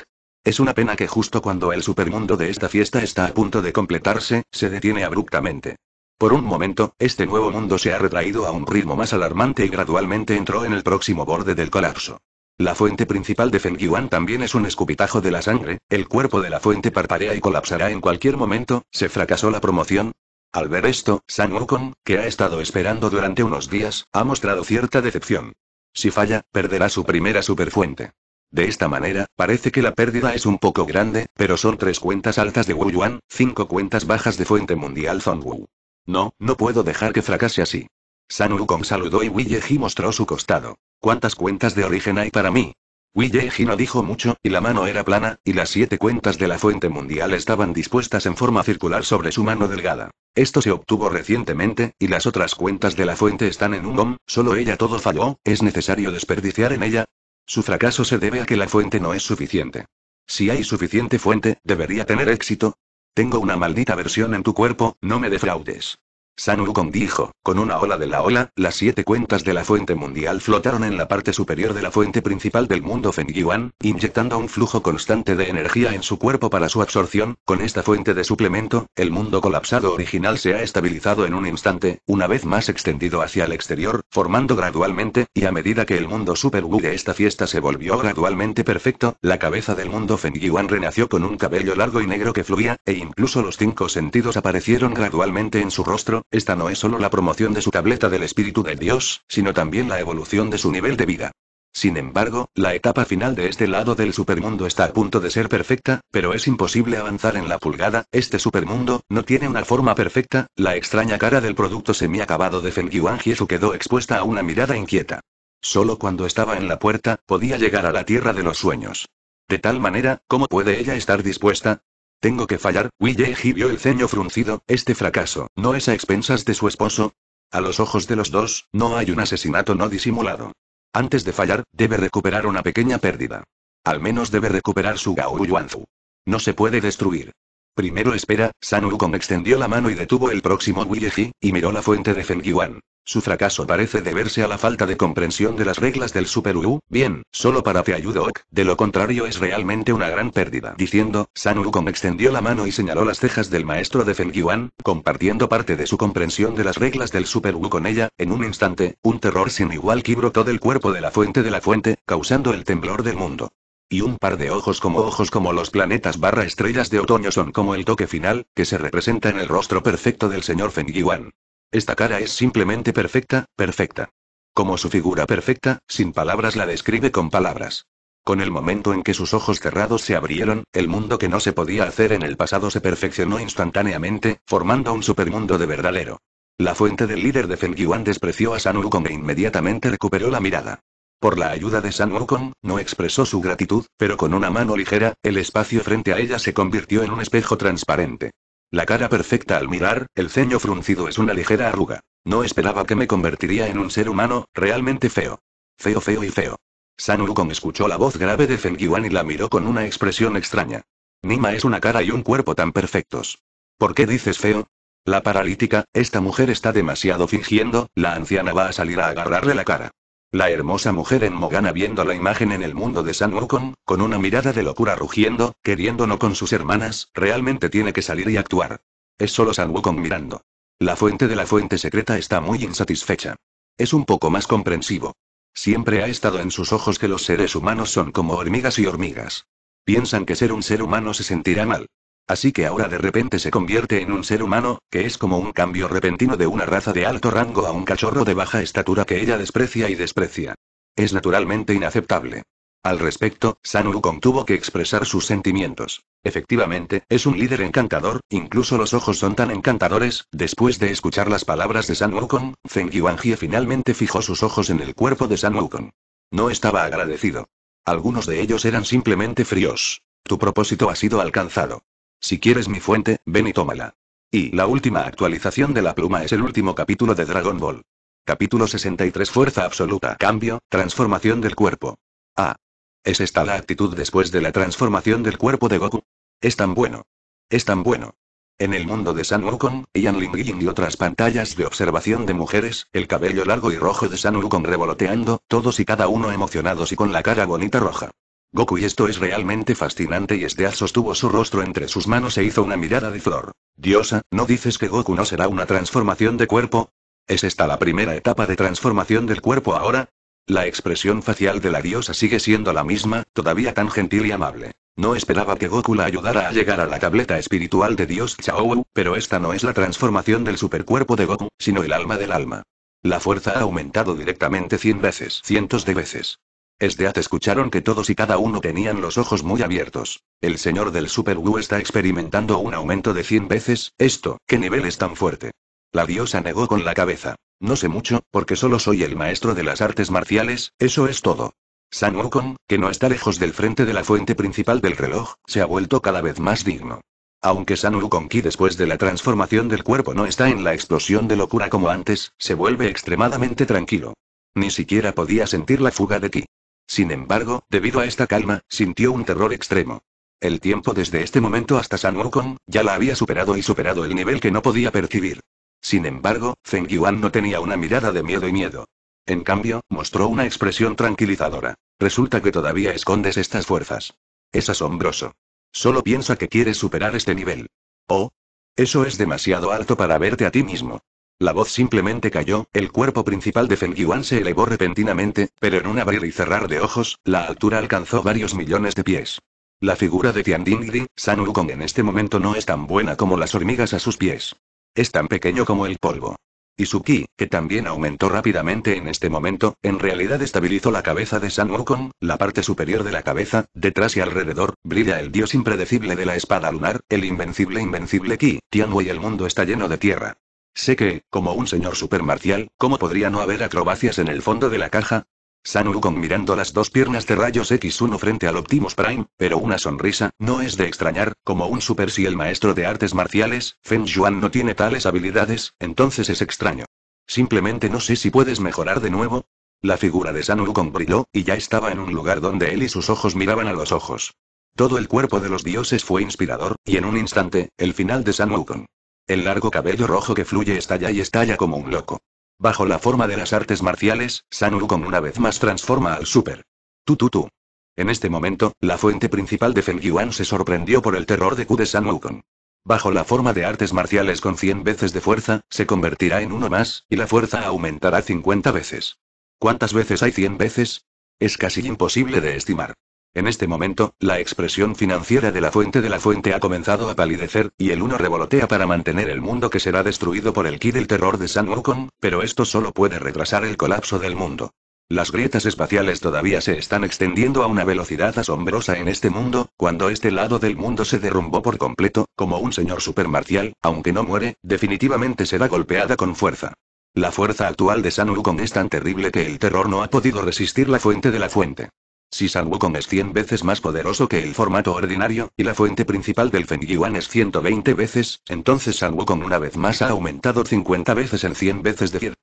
Es una pena que justo cuando el supermundo de esta fiesta está a punto de completarse, se detiene abruptamente. Por un momento, este nuevo mundo se ha retraído a un ritmo más alarmante y gradualmente entró en el próximo borde del colapso. La fuente principal de Feng Yuan también es un escupitajo de la sangre, el cuerpo de la fuente parpadea y colapsará en cualquier momento, se fracasó la promoción. Al ver esto, San Wukong, que ha estado esperando durante unos días, ha mostrado cierta decepción. Si falla, perderá su primera superfuente. De esta manera, parece que la pérdida es un poco grande, pero son tres cuentas altas de Wu Yuan, cinco cuentas bajas de Fuente Mundial Zongwu. No, no puedo dejar que fracase así. San Wukong saludó y ji mostró su costado. ¿Cuántas cuentas de origen hay para mí? ji no dijo mucho, y la mano era plana, y las siete cuentas de la fuente mundial estaban dispuestas en forma circular sobre su mano delgada. Esto se obtuvo recientemente, y las otras cuentas de la fuente están en un gom, solo ella todo falló, ¿es necesario desperdiciar en ella? Su fracaso se debe a que la fuente no es suficiente. Si hay suficiente fuente, debería tener éxito, tengo una maldita versión en tu cuerpo, no me defraudes. San Wukong dijo, con una ola de la ola, las siete cuentas de la fuente mundial flotaron en la parte superior de la fuente principal del mundo Feng inyectando un flujo constante de energía en su cuerpo para su absorción, con esta fuente de suplemento, el mundo colapsado original se ha estabilizado en un instante, una vez más extendido hacia el exterior, formando gradualmente, y a medida que el mundo Super de esta fiesta se volvió gradualmente perfecto, la cabeza del mundo Feng renació con un cabello largo y negro que fluía, e incluso los cinco sentidos aparecieron gradualmente en su rostro, esta no es solo la promoción de su tableta del Espíritu de Dios, sino también la evolución de su nivel de vida. Sin embargo, la etapa final de este lado del supermundo está a punto de ser perfecta, pero es imposible avanzar en la pulgada, este supermundo, no tiene una forma perfecta, la extraña cara del producto semiacabado de Feng Fengyuan Jiezu quedó expuesta a una mirada inquieta. Solo cuando estaba en la puerta, podía llegar a la tierra de los sueños. De tal manera, ¿cómo puede ella estar dispuesta? Tengo que fallar, Wille vio el ceño fruncido, este fracaso, ¿no es a expensas de su esposo? A los ojos de los dos, no hay un asesinato no disimulado. Antes de fallar, debe recuperar una pequeña pérdida. Al menos debe recuperar su Gaoru Yuanzu. No se puede destruir. Primero espera, San Wukong extendió la mano y detuvo el próximo Willeji, y miró la fuente de Yuan. Su fracaso parece deberse a la falta de comprensión de las reglas del Super Wu, Bien, solo para te ayudo, Ok. De lo contrario es realmente una gran pérdida. Diciendo, San Wukong extendió la mano y señaló las cejas del maestro de Feng Yuan, compartiendo parte de su comprensión de las reglas del Super Wu con ella. En un instante, un terror sin igual que brotó del cuerpo de la fuente de la fuente, causando el temblor del mundo. Y un par de ojos como ojos como los planetas barra estrellas de otoño son como el toque final, que se representa en el rostro perfecto del señor Feng Yuan. Esta cara es simplemente perfecta, perfecta. Como su figura perfecta, sin palabras la describe con palabras. Con el momento en que sus ojos cerrados se abrieron, el mundo que no se podía hacer en el pasado se perfeccionó instantáneamente, formando un supermundo de verdadero. La fuente del líder de Feng Yuan despreció a San Wukong e inmediatamente recuperó la mirada. Por la ayuda de San Wukong, no expresó su gratitud, pero con una mano ligera, el espacio frente a ella se convirtió en un espejo transparente. La cara perfecta al mirar, el ceño fruncido es una ligera arruga. No esperaba que me convertiría en un ser humano, realmente feo. Feo, feo y feo. San Wukong escuchó la voz grave de Feng Yuan y la miró con una expresión extraña. Nima es una cara y un cuerpo tan perfectos. ¿Por qué dices feo? La paralítica, esta mujer está demasiado fingiendo, la anciana va a salir a agarrarle la cara. La hermosa mujer en Mogana viendo la imagen en el mundo de San Wukong, con una mirada de locura rugiendo, queriendo no con sus hermanas, realmente tiene que salir y actuar. Es solo San Wukong mirando. La fuente de la fuente secreta está muy insatisfecha. Es un poco más comprensivo. Siempre ha estado en sus ojos que los seres humanos son como hormigas y hormigas. Piensan que ser un ser humano se sentirá mal. Así que ahora de repente se convierte en un ser humano, que es como un cambio repentino de una raza de alto rango a un cachorro de baja estatura que ella desprecia y desprecia. Es naturalmente inaceptable. Al respecto, San Wukong tuvo que expresar sus sentimientos. Efectivamente, es un líder encantador, incluso los ojos son tan encantadores. Después de escuchar las palabras de San Wukong, Zeng finalmente fijó sus ojos en el cuerpo de San Wukong. No estaba agradecido. Algunos de ellos eran simplemente fríos. Tu propósito ha sido alcanzado. Si quieres mi fuente, ven y tómala. Y la última actualización de la pluma es el último capítulo de Dragon Ball. Capítulo 63 Fuerza absoluta. Cambio, transformación del cuerpo. Ah. ¿Es esta la actitud después de la transformación del cuerpo de Goku? Es tan bueno. Es tan bueno. En el mundo de San Wukong, Yan Ling y otras pantallas de observación de mujeres, el cabello largo y rojo de San Wukong revoloteando, todos y cada uno emocionados y con la cara bonita roja. Goku, y esto es realmente fascinante. Y esteaz sostuvo su rostro entre sus manos e hizo una mirada de flor. Diosa, ¿no dices que Goku no será una transformación de cuerpo? ¿Es esta la primera etapa de transformación del cuerpo ahora? La expresión facial de la diosa sigue siendo la misma, todavía tan gentil y amable. No esperaba que Goku la ayudara a llegar a la tableta espiritual de Dios Chao, pero esta no es la transformación del supercuerpo de Goku, sino el alma del alma. La fuerza ha aumentado directamente cien veces, cientos de veces. Esdeat escucharon que todos y cada uno tenían los ojos muy abiertos. El señor del Super Wu está experimentando un aumento de 100 veces, esto, ¿qué nivel es tan fuerte? La diosa negó con la cabeza. No sé mucho, porque solo soy el maestro de las artes marciales, eso es todo. San Wukong, que no está lejos del frente de la fuente principal del reloj, se ha vuelto cada vez más digno. Aunque San Wukong Ki después de la transformación del cuerpo no está en la explosión de locura como antes, se vuelve extremadamente tranquilo. Ni siquiera podía sentir la fuga de Ki. Sin embargo, debido a esta calma, sintió un terror extremo. El tiempo desde este momento hasta San Wukong, ya la había superado y superado el nivel que no podía percibir. Sin embargo, Feng Yuan no tenía una mirada de miedo y miedo. En cambio, mostró una expresión tranquilizadora. Resulta que todavía escondes estas fuerzas. Es asombroso. Solo piensa que quieres superar este nivel. Oh. Eso es demasiado alto para verte a ti mismo. La voz simplemente cayó, el cuerpo principal de Feng Yuan se elevó repentinamente, pero en un abrir y cerrar de ojos, la altura alcanzó varios millones de pies. La figura de Tian Dingri, San Wukong en este momento no es tan buena como las hormigas a sus pies. Es tan pequeño como el polvo. Y su ki, que también aumentó rápidamente en este momento, en realidad estabilizó la cabeza de San Wukong, la parte superior de la cabeza, detrás y alrededor, brilla el dios impredecible de la espada lunar, el invencible invencible ki, y el mundo está lleno de tierra. Sé que, como un señor supermarcial, ¿cómo podría no haber acrobacias en el fondo de la caja? San Wukong mirando las dos piernas de rayos X1 frente al Optimus Prime, pero una sonrisa, no es de extrañar, como un super si el maestro de artes marciales, Feng Yuan no tiene tales habilidades, entonces es extraño. Simplemente no sé si puedes mejorar de nuevo. La figura de San Wukong brilló, y ya estaba en un lugar donde él y sus ojos miraban a los ojos. Todo el cuerpo de los dioses fue inspirador, y en un instante, el final de San Wukong. El largo cabello rojo que fluye estalla y estalla como un loco. Bajo la forma de las artes marciales, San Wukong una vez más transforma al super. Tu tu tu. En este momento, la fuente principal de Feng Yuan se sorprendió por el terror de Q de Wukong. Bajo la forma de artes marciales con 100 veces de fuerza, se convertirá en uno más, y la fuerza aumentará 50 veces. ¿Cuántas veces hay 100 veces? Es casi imposible de estimar. En este momento, la expresión financiera de la fuente de la fuente ha comenzado a palidecer, y el uno revolotea para mantener el mundo que será destruido por el ki del terror de San Wukong, pero esto solo puede retrasar el colapso del mundo. Las grietas espaciales todavía se están extendiendo a una velocidad asombrosa en este mundo, cuando este lado del mundo se derrumbó por completo, como un señor supermarcial, aunque no muere, definitivamente será golpeada con fuerza. La fuerza actual de San Wukong es tan terrible que el terror no ha podido resistir la fuente de la fuente. Si San Wukong es 100 veces más poderoso que el formato ordinario, y la fuente principal del Feng Yuan es 120 veces, entonces San Wukong una vez más ha aumentado 50 veces en 100 veces de pie.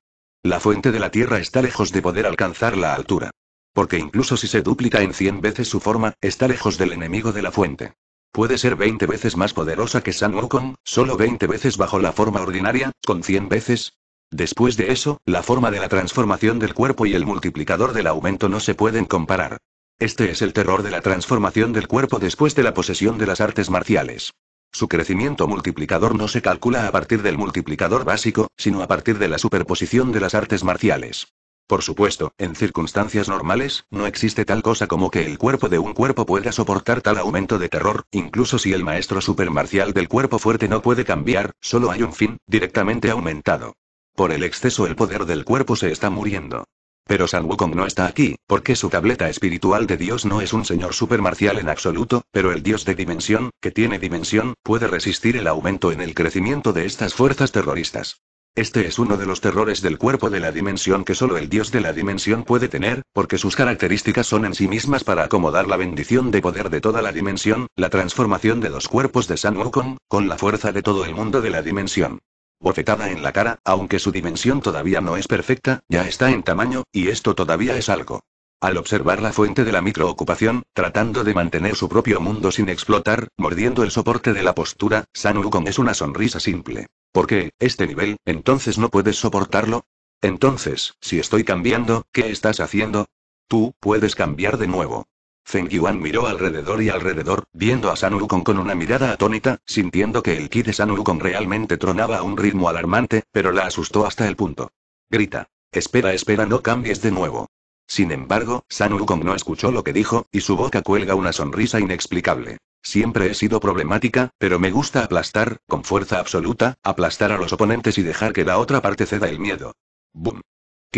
La fuente de la Tierra está lejos de poder alcanzar la altura. Porque incluso si se duplica en 100 veces su forma, está lejos del enemigo de la fuente. Puede ser 20 veces más poderosa que San Wukong, solo 20 veces bajo la forma ordinaria, con 100 veces, Después de eso, la forma de la transformación del cuerpo y el multiplicador del aumento no se pueden comparar. Este es el terror de la transformación del cuerpo después de la posesión de las artes marciales. Su crecimiento multiplicador no se calcula a partir del multiplicador básico, sino a partir de la superposición de las artes marciales. Por supuesto, en circunstancias normales, no existe tal cosa como que el cuerpo de un cuerpo pueda soportar tal aumento de terror, incluso si el maestro supermarcial del cuerpo fuerte no puede cambiar, solo hay un fin, directamente aumentado. Por el exceso el poder del cuerpo se está muriendo. Pero San Wukong no está aquí, porque su tableta espiritual de Dios no es un señor supermarcial en absoluto, pero el Dios de dimensión, que tiene dimensión, puede resistir el aumento en el crecimiento de estas fuerzas terroristas. Este es uno de los terrores del cuerpo de la dimensión que solo el dios de la dimensión puede tener, porque sus características son en sí mismas para acomodar la bendición de poder de toda la dimensión, la transformación de los cuerpos de San Wukong, con la fuerza de todo el mundo de la dimensión. Bofetada en la cara, aunque su dimensión todavía no es perfecta, ya está en tamaño, y esto todavía es algo. Al observar la fuente de la microocupación, tratando de mantener su propio mundo sin explotar, mordiendo el soporte de la postura, Sanukon es una sonrisa simple. ¿Por qué, este nivel, entonces no puedes soportarlo? Entonces, si estoy cambiando, ¿qué estás haciendo? Tú, puedes cambiar de nuevo. Feng Yuan miró alrededor y alrededor, viendo a San con una mirada atónita, sintiendo que el ki de San realmente tronaba a un ritmo alarmante, pero la asustó hasta el punto. Grita. Espera, espera, no cambies de nuevo. Sin embargo, San no escuchó lo que dijo, y su boca cuelga una sonrisa inexplicable. Siempre he sido problemática, pero me gusta aplastar, con fuerza absoluta, aplastar a los oponentes y dejar que la otra parte ceda el miedo. ¡Bum!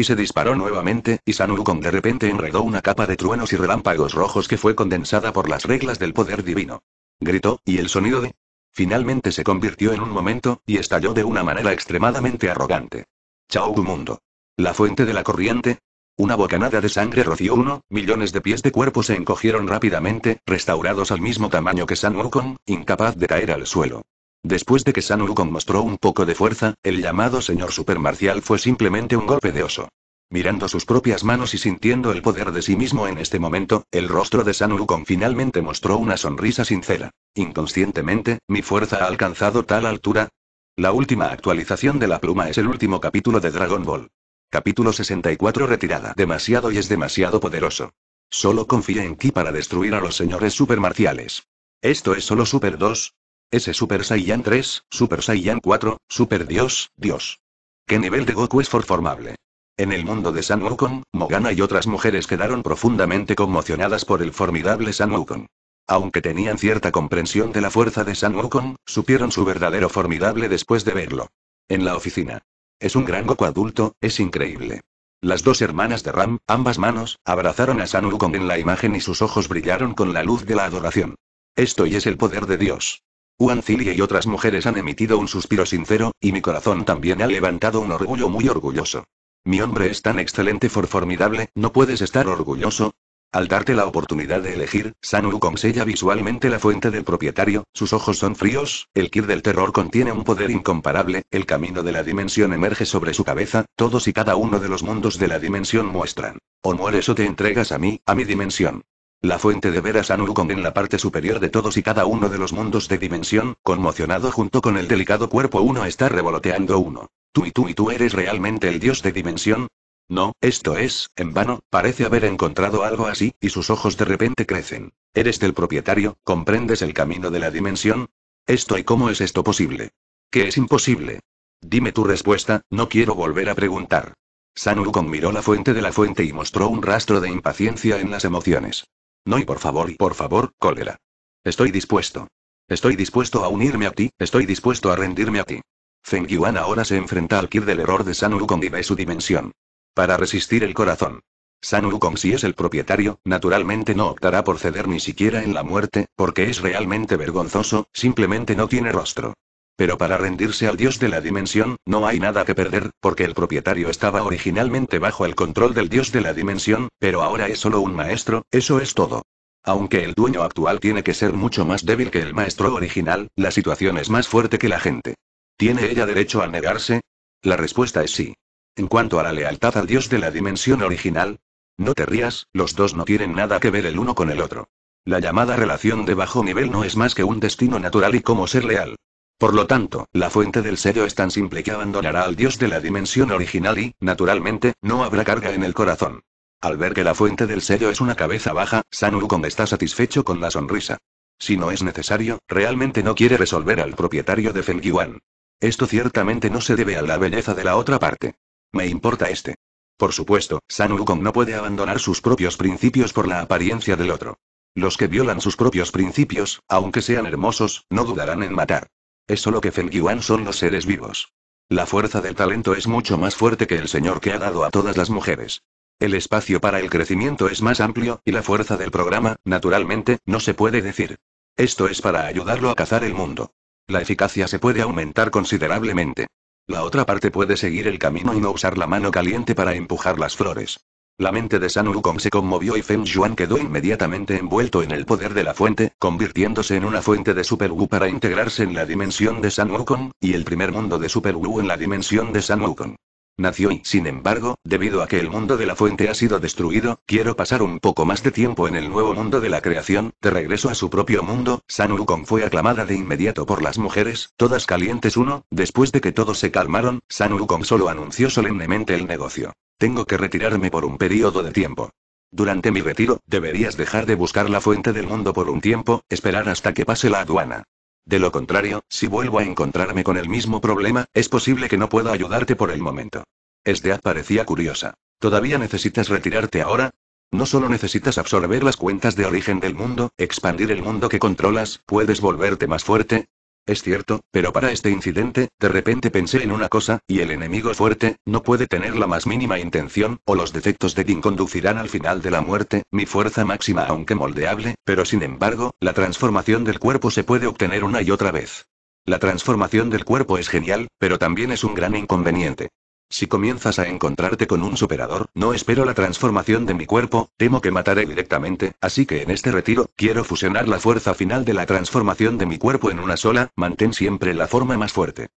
se disparó nuevamente, y San Wukong de repente enredó una capa de truenos y relámpagos rojos que fue condensada por las reglas del poder divino. Gritó, y el sonido de... Finalmente se convirtió en un momento, y estalló de una manera extremadamente arrogante. Chao mundo. La fuente de la corriente, una bocanada de sangre roció uno, millones de pies de cuerpo se encogieron rápidamente, restaurados al mismo tamaño que San Wukong, incapaz de caer al suelo. Después de que San mostró un poco de fuerza, el llamado señor supermarcial fue simplemente un golpe de oso. Mirando sus propias manos y sintiendo el poder de sí mismo en este momento, el rostro de San finalmente mostró una sonrisa sincera. Inconscientemente, mi fuerza ha alcanzado tal altura. La última actualización de la pluma es el último capítulo de Dragon Ball. Capítulo 64 Retirada. Demasiado y es demasiado poderoso. Solo confía en Ki para destruir a los señores supermarciales. Esto es solo Super 2, ese Super Saiyan 3, Super Saiyan 4, Super Dios, Dios. ¿Qué nivel de Goku es formable? En el mundo de San Wukong, Mogana y otras mujeres quedaron profundamente conmocionadas por el formidable San Wukong. Aunque tenían cierta comprensión de la fuerza de San Wukong, supieron su verdadero formidable después de verlo. En la oficina. Es un gran Goku adulto, es increíble. Las dos hermanas de Ram, ambas manos, abrazaron a San Wukong en la imagen y sus ojos brillaron con la luz de la adoración. Esto y es el poder de Dios y otras mujeres han emitido un suspiro sincero, y mi corazón también ha levantado un orgullo muy orgulloso. Mi hombre es tan excelente for formidable, ¿no puedes estar orgulloso? Al darte la oportunidad de elegir, Sanu consella visualmente la fuente del propietario, sus ojos son fríos, el Kir del terror contiene un poder incomparable, el camino de la dimensión emerge sobre su cabeza, todos y cada uno de los mundos de la dimensión muestran. O mueres o te entregas a mí, a mi dimensión. La fuente de ver veras con en la parte superior de todos y cada uno de los mundos de dimensión, conmocionado junto con el delicado cuerpo uno está revoloteando uno. ¿Tú y tú y tú eres realmente el dios de dimensión? No, esto es, en vano, parece haber encontrado algo así, y sus ojos de repente crecen. Eres el propietario, ¿comprendes el camino de la dimensión? Esto y cómo es esto posible. ¿Qué es imposible? Dime tu respuesta, no quiero volver a preguntar. Sanurukon miró la fuente de la fuente y mostró un rastro de impaciencia en las emociones. No y por favor y por favor, cólera. Estoy dispuesto. Estoy dispuesto a unirme a ti, estoy dispuesto a rendirme a ti. Feng Yuan ahora se enfrenta al Kir del error de San Wukong y ve su dimensión. Para resistir el corazón. San Wukong si es el propietario, naturalmente no optará por ceder ni siquiera en la muerte, porque es realmente vergonzoso, simplemente no tiene rostro. Pero para rendirse al dios de la dimensión, no hay nada que perder, porque el propietario estaba originalmente bajo el control del dios de la dimensión, pero ahora es solo un maestro, eso es todo. Aunque el dueño actual tiene que ser mucho más débil que el maestro original, la situación es más fuerte que la gente. ¿Tiene ella derecho a negarse? La respuesta es sí. En cuanto a la lealtad al dios de la dimensión original, no te rías, los dos no tienen nada que ver el uno con el otro. La llamada relación de bajo nivel no es más que un destino natural y cómo ser leal. Por lo tanto, la fuente del sello es tan simple que abandonará al dios de la dimensión original y, naturalmente, no habrá carga en el corazón. Al ver que la fuente del sello es una cabeza baja, San está satisfecho con la sonrisa. Si no es necesario, realmente no quiere resolver al propietario de Fengyuan. Esto ciertamente no se debe a la belleza de la otra parte. Me importa este. Por supuesto, San Wukong no puede abandonar sus propios principios por la apariencia del otro. Los que violan sus propios principios, aunque sean hermosos, no dudarán en matar. Es solo que Feng Yuan son los seres vivos. La fuerza del talento es mucho más fuerte que el Señor que ha dado a todas las mujeres. El espacio para el crecimiento es más amplio, y la fuerza del programa, naturalmente, no se puede decir. Esto es para ayudarlo a cazar el mundo. La eficacia se puede aumentar considerablemente. La otra parte puede seguir el camino y no usar la mano caliente para empujar las flores. La mente de San Wukong se conmovió y Feng Yuan quedó inmediatamente envuelto en el poder de la fuente, convirtiéndose en una fuente de Super Wu para integrarse en la dimensión de San Wukong, y el primer mundo de Super Wu en la dimensión de San Wukong. Nació y, sin embargo, debido a que el mundo de la fuente ha sido destruido, quiero pasar un poco más de tiempo en el nuevo mundo de la creación, de regreso a su propio mundo, San fue aclamada de inmediato por las mujeres, todas calientes uno, después de que todos se calmaron, San solo anunció solemnemente el negocio. Tengo que retirarme por un periodo de tiempo. Durante mi retiro, deberías dejar de buscar la fuente del mundo por un tiempo, esperar hasta que pase la aduana. De lo contrario, si vuelvo a encontrarme con el mismo problema, es posible que no pueda ayudarte por el momento. Esdead parecía curiosa. ¿Todavía necesitas retirarte ahora? No solo necesitas absorber las cuentas de origen del mundo, expandir el mundo que controlas, puedes volverte más fuerte, es cierto, pero para este incidente, de repente pensé en una cosa, y el enemigo fuerte, no puede tener la más mínima intención, o los defectos de Dean conducirán al final de la muerte, mi fuerza máxima aunque moldeable, pero sin embargo, la transformación del cuerpo se puede obtener una y otra vez. La transformación del cuerpo es genial, pero también es un gran inconveniente. Si comienzas a encontrarte con un superador, no espero la transformación de mi cuerpo, temo que mataré directamente, así que en este retiro, quiero fusionar la fuerza final de la transformación de mi cuerpo en una sola, mantén siempre la forma más fuerte.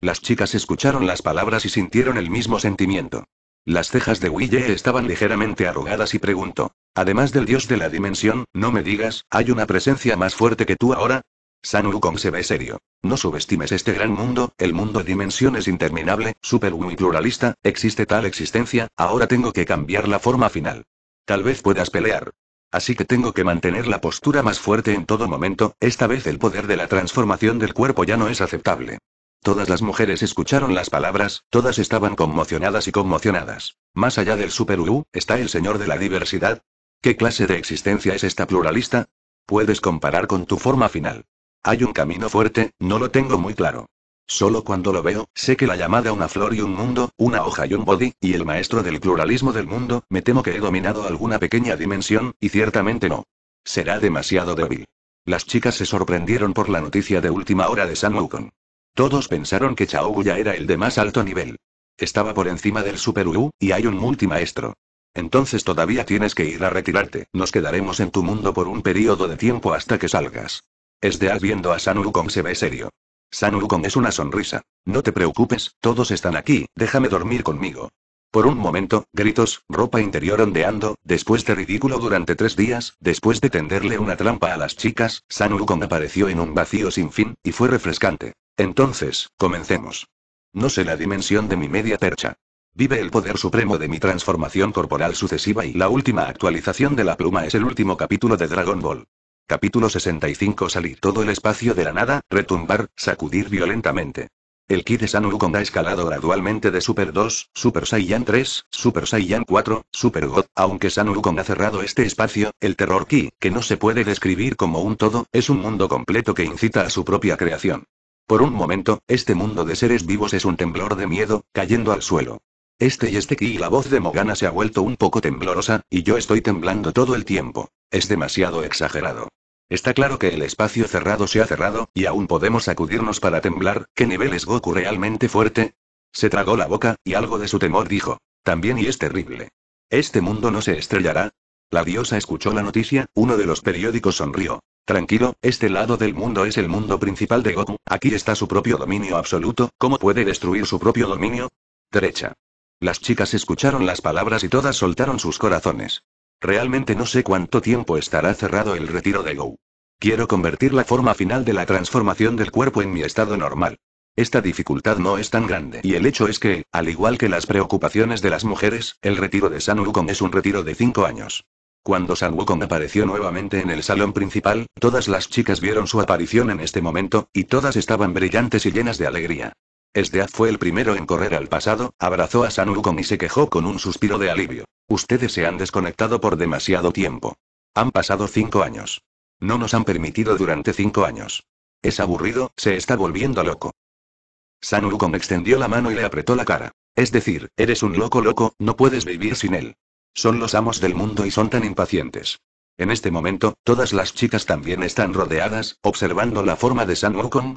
Las chicas escucharon las palabras y sintieron el mismo sentimiento. Las cejas de Wille estaban ligeramente arrugadas y preguntó, además del dios de la dimensión, no me digas, ¿hay una presencia más fuerte que tú ahora? San Kong se ve serio. No subestimes este gran mundo, el mundo de dimensiones interminable, super y pluralista, existe tal existencia, ahora tengo que cambiar la forma final. Tal vez puedas pelear. Así que tengo que mantener la postura más fuerte en todo momento, esta vez el poder de la transformación del cuerpo ya no es aceptable. Todas las mujeres escucharon las palabras, todas estaban conmocionadas y conmocionadas. Más allá del Super UU, ¿está el señor de la diversidad? ¿Qué clase de existencia es esta pluralista? Puedes comparar con tu forma final. Hay un camino fuerte, no lo tengo muy claro. Solo cuando lo veo, sé que la llamada una flor y un mundo, una hoja y un body, y el maestro del pluralismo del mundo, me temo que he dominado alguna pequeña dimensión, y ciertamente no. Será demasiado débil. Las chicas se sorprendieron por la noticia de última hora de San Wukong. Todos pensaron que Chao ya era el de más alto nivel. Estaba por encima del Super Wu, y hay un multimaestro. Entonces todavía tienes que ir a retirarte, nos quedaremos en tu mundo por un periodo de tiempo hasta que salgas al viendo a San se ve serio. San es una sonrisa. No te preocupes, todos están aquí, déjame dormir conmigo. Por un momento, gritos, ropa interior ondeando, después de ridículo durante tres días, después de tenderle una trampa a las chicas, San apareció en un vacío sin fin, y fue refrescante. Entonces, comencemos. No sé la dimensión de mi media percha. Vive el poder supremo de mi transformación corporal sucesiva y la última actualización de la pluma es el último capítulo de Dragon Ball. Capítulo 65 Salir todo el espacio de la nada, retumbar, sacudir violentamente. El ki de San ha escalado gradualmente de Super 2, Super Saiyan 3, Super Saiyan 4, Super God. Aunque San ha cerrado este espacio, el Terror Ki, que no se puede describir como un todo, es un mundo completo que incita a su propia creación. Por un momento, este mundo de seres vivos es un temblor de miedo, cayendo al suelo. Este y este aquí, la voz de Mogana se ha vuelto un poco temblorosa, y yo estoy temblando todo el tiempo. Es demasiado exagerado. Está claro que el espacio cerrado se ha cerrado, y aún podemos acudirnos para temblar, ¿qué nivel es Goku realmente fuerte? Se tragó la boca, y algo de su temor dijo. También y es terrible. ¿Este mundo no se estrellará? La diosa escuchó la noticia, uno de los periódicos sonrió. Tranquilo, este lado del mundo es el mundo principal de Goku, aquí está su propio dominio absoluto, ¿cómo puede destruir su propio dominio? Derecha. Las chicas escucharon las palabras y todas soltaron sus corazones. Realmente no sé cuánto tiempo estará cerrado el retiro de Go. Quiero convertir la forma final de la transformación del cuerpo en mi estado normal. Esta dificultad no es tan grande y el hecho es que, al igual que las preocupaciones de las mujeres, el retiro de San Wukong es un retiro de 5 años. Cuando San Wukong apareció nuevamente en el salón principal, todas las chicas vieron su aparición en este momento, y todas estaban brillantes y llenas de alegría. Esdea fue el primero en correr al pasado, abrazó a San y se quejó con un suspiro de alivio. Ustedes se han desconectado por demasiado tiempo. Han pasado cinco años. No nos han permitido durante cinco años. Es aburrido, se está volviendo loco. San extendió la mano y le apretó la cara. Es decir, eres un loco loco, no puedes vivir sin él. Son los amos del mundo y son tan impacientes. En este momento, todas las chicas también están rodeadas, observando la forma de San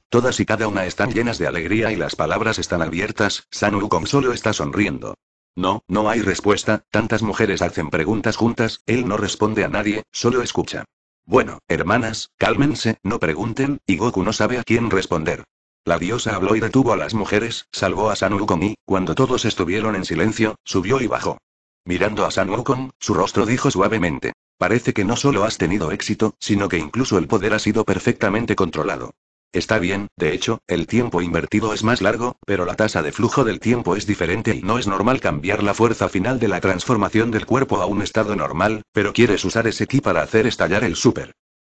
todas y cada una están llenas de alegría y las palabras están abiertas, San solo está sonriendo. No, no hay respuesta, tantas mujeres hacen preguntas juntas, él no responde a nadie, solo escucha. Bueno, hermanas, cálmense, no pregunten, y Goku no sabe a quién responder. La diosa habló y detuvo a las mujeres, salvó a San y, cuando todos estuvieron en silencio, subió y bajó. Mirando a San su rostro dijo suavemente. Parece que no solo has tenido éxito, sino que incluso el poder ha sido perfectamente controlado. Está bien, de hecho, el tiempo invertido es más largo, pero la tasa de flujo del tiempo es diferente y no es normal cambiar la fuerza final de la transformación del cuerpo a un estado normal, pero quieres usar ese ki para hacer estallar el super.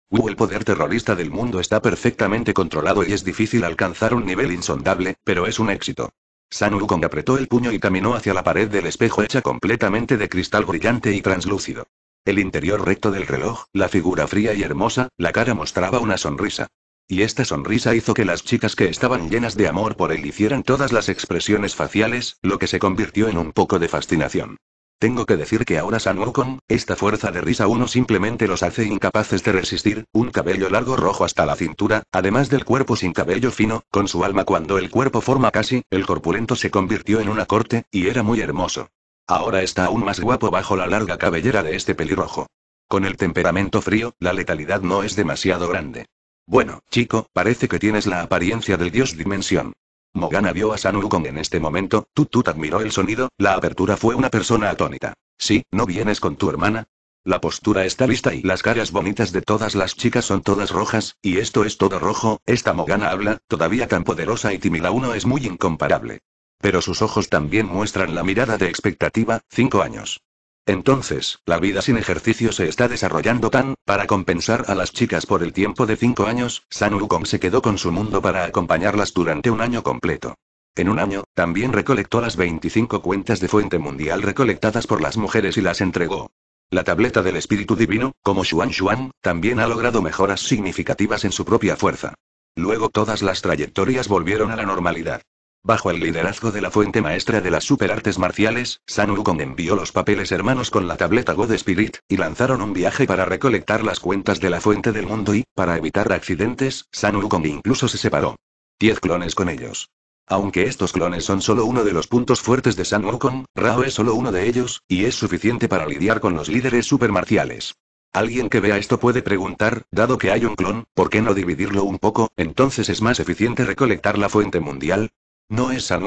Uh, el poder terrorista del mundo está perfectamente controlado y es difícil alcanzar un nivel insondable, pero es un éxito. San Wukong apretó el puño y caminó hacia la pared del espejo hecha completamente de cristal brillante y translúcido. El interior recto del reloj, la figura fría y hermosa, la cara mostraba una sonrisa. Y esta sonrisa hizo que las chicas que estaban llenas de amor por él hicieran todas las expresiones faciales, lo que se convirtió en un poco de fascinación. Tengo que decir que ahora San Wukong, esta fuerza de risa uno simplemente los hace incapaces de resistir, un cabello largo rojo hasta la cintura, además del cuerpo sin cabello fino, con su alma cuando el cuerpo forma casi, el corpulento se convirtió en una corte, y era muy hermoso. Ahora está aún más guapo bajo la larga cabellera de este pelirrojo. Con el temperamento frío, la letalidad no es demasiado grande. Bueno, chico, parece que tienes la apariencia del dios dimensión. Mogana vio a San en este momento, Tutut admiró el sonido, la apertura fue una persona atónita. Sí, ¿no vienes con tu hermana? La postura está lista y las caras bonitas de todas las chicas son todas rojas, y esto es todo rojo, esta Mogana habla, todavía tan poderosa y tímida uno es muy incomparable. Pero sus ojos también muestran la mirada de expectativa, cinco años. Entonces, la vida sin ejercicio se está desarrollando tan, para compensar a las chicas por el tiempo de cinco años, San Wukong se quedó con su mundo para acompañarlas durante un año completo. En un año, también recolectó las 25 cuentas de fuente mundial recolectadas por las mujeres y las entregó. La tableta del espíritu divino, como Xuan Xuan, también ha logrado mejoras significativas en su propia fuerza. Luego todas las trayectorias volvieron a la normalidad. Bajo el liderazgo de la fuente maestra de las superartes marciales, San Wukong envió los papeles hermanos con la tableta God Spirit, y lanzaron un viaje para recolectar las cuentas de la fuente del mundo y, para evitar accidentes, San Wukong incluso se separó. Diez clones con ellos. Aunque estos clones son solo uno de los puntos fuertes de San Wukong, Rao es solo uno de ellos, y es suficiente para lidiar con los líderes supermarciales. Alguien que vea esto puede preguntar, dado que hay un clon, ¿por qué no dividirlo un poco? Entonces es más eficiente recolectar la fuente mundial, no es San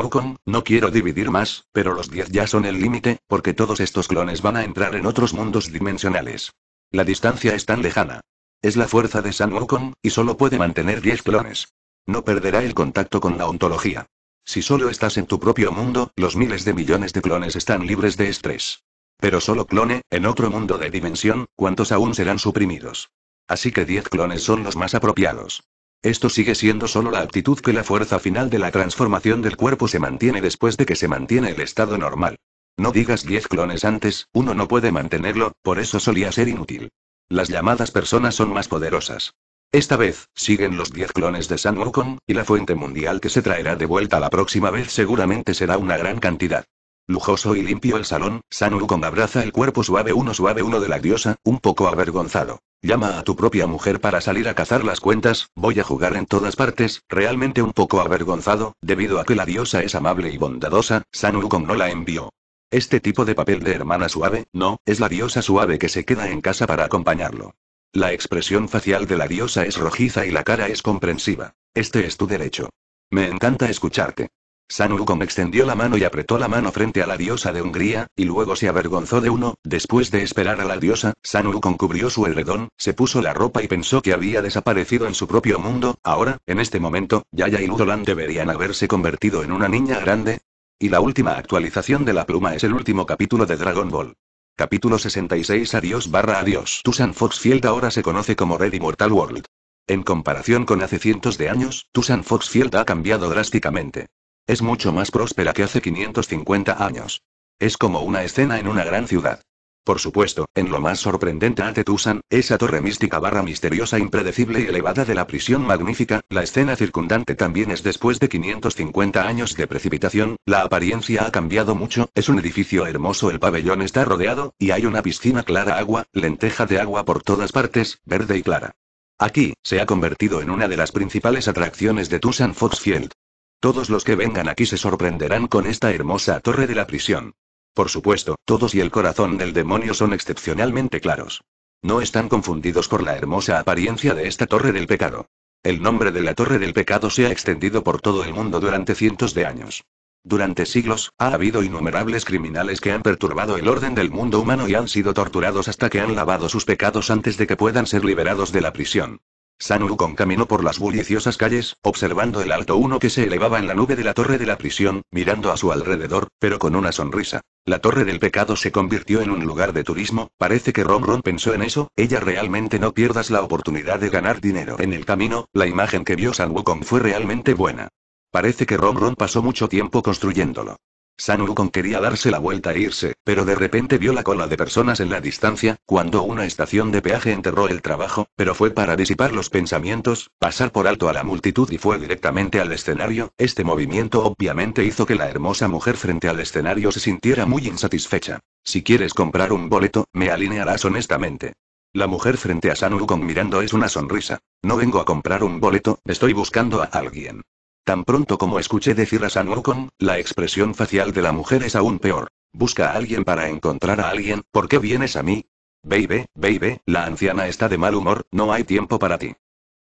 no quiero dividir más, pero los 10 ya son el límite, porque todos estos clones van a entrar en otros mundos dimensionales. La distancia es tan lejana. Es la fuerza de San Wukong, y solo puede mantener 10 clones. No perderá el contacto con la ontología. Si solo estás en tu propio mundo, los miles de millones de clones están libres de estrés. Pero solo clone, en otro mundo de dimensión, ¿cuántos aún serán suprimidos? Así que 10 clones son los más apropiados. Esto sigue siendo solo la actitud que la fuerza final de la transformación del cuerpo se mantiene después de que se mantiene el estado normal. No digas 10 clones antes, uno no puede mantenerlo, por eso solía ser inútil. Las llamadas personas son más poderosas. Esta vez, siguen los 10 clones de San Wukong, y la fuente mundial que se traerá de vuelta la próxima vez seguramente será una gran cantidad. Lujoso y limpio el salón, San con abraza el cuerpo suave uno suave uno de la diosa, un poco avergonzado. Llama a tu propia mujer para salir a cazar las cuentas, voy a jugar en todas partes, realmente un poco avergonzado, debido a que la diosa es amable y bondadosa, San no la envió. Este tipo de papel de hermana suave, no, es la diosa suave que se queda en casa para acompañarlo. La expresión facial de la diosa es rojiza y la cara es comprensiva. Este es tu derecho. Me encanta escucharte. San extendió la mano y apretó la mano frente a la diosa de Hungría, y luego se avergonzó de uno, después de esperar a la diosa, San cubrió su edredón, se puso la ropa y pensó que había desaparecido en su propio mundo, ahora, en este momento, Yaya y Ludolan deberían haberse convertido en una niña grande. Y la última actualización de la pluma es el último capítulo de Dragon Ball. Capítulo 66 Adiós barra adiós. Tusan Foxfield ahora se conoce como Red Immortal World. En comparación con hace cientos de años, Tusan Foxfield ha cambiado drásticamente. Es mucho más próspera que hace 550 años. Es como una escena en una gran ciudad. Por supuesto, en lo más sorprendente ante Tusan, esa torre mística barra misteriosa impredecible y elevada de la prisión magnífica, la escena circundante también es después de 550 años de precipitación, la apariencia ha cambiado mucho, es un edificio hermoso, el pabellón está rodeado, y hay una piscina clara agua, lenteja de agua por todas partes, verde y clara. Aquí, se ha convertido en una de las principales atracciones de Tucson Foxfield. Todos los que vengan aquí se sorprenderán con esta hermosa torre de la prisión. Por supuesto, todos y el corazón del demonio son excepcionalmente claros. No están confundidos por la hermosa apariencia de esta torre del pecado. El nombre de la torre del pecado se ha extendido por todo el mundo durante cientos de años. Durante siglos, ha habido innumerables criminales que han perturbado el orden del mundo humano y han sido torturados hasta que han lavado sus pecados antes de que puedan ser liberados de la prisión. San Wukong caminó por las bulliciosas calles, observando el alto uno que se elevaba en la nube de la torre de la prisión, mirando a su alrededor, pero con una sonrisa. La torre del pecado se convirtió en un lugar de turismo, parece que Robron pensó en eso, ella realmente no pierdas la oportunidad de ganar dinero. En el camino, la imagen que vio San Wukong fue realmente buena. Parece que Robron pasó mucho tiempo construyéndolo. San quería darse la vuelta e irse, pero de repente vio la cola de personas en la distancia, cuando una estación de peaje enterró el trabajo, pero fue para disipar los pensamientos, pasar por alto a la multitud y fue directamente al escenario, este movimiento obviamente hizo que la hermosa mujer frente al escenario se sintiera muy insatisfecha. Si quieres comprar un boleto, me alinearás honestamente. La mujer frente a San mirando es una sonrisa. No vengo a comprar un boleto, estoy buscando a alguien. Tan pronto como escuché decir a San Wukong, la expresión facial de la mujer es aún peor. Busca a alguien para encontrar a alguien, ¿por qué vienes a mí? Baby, baby, la anciana está de mal humor, no hay tiempo para ti.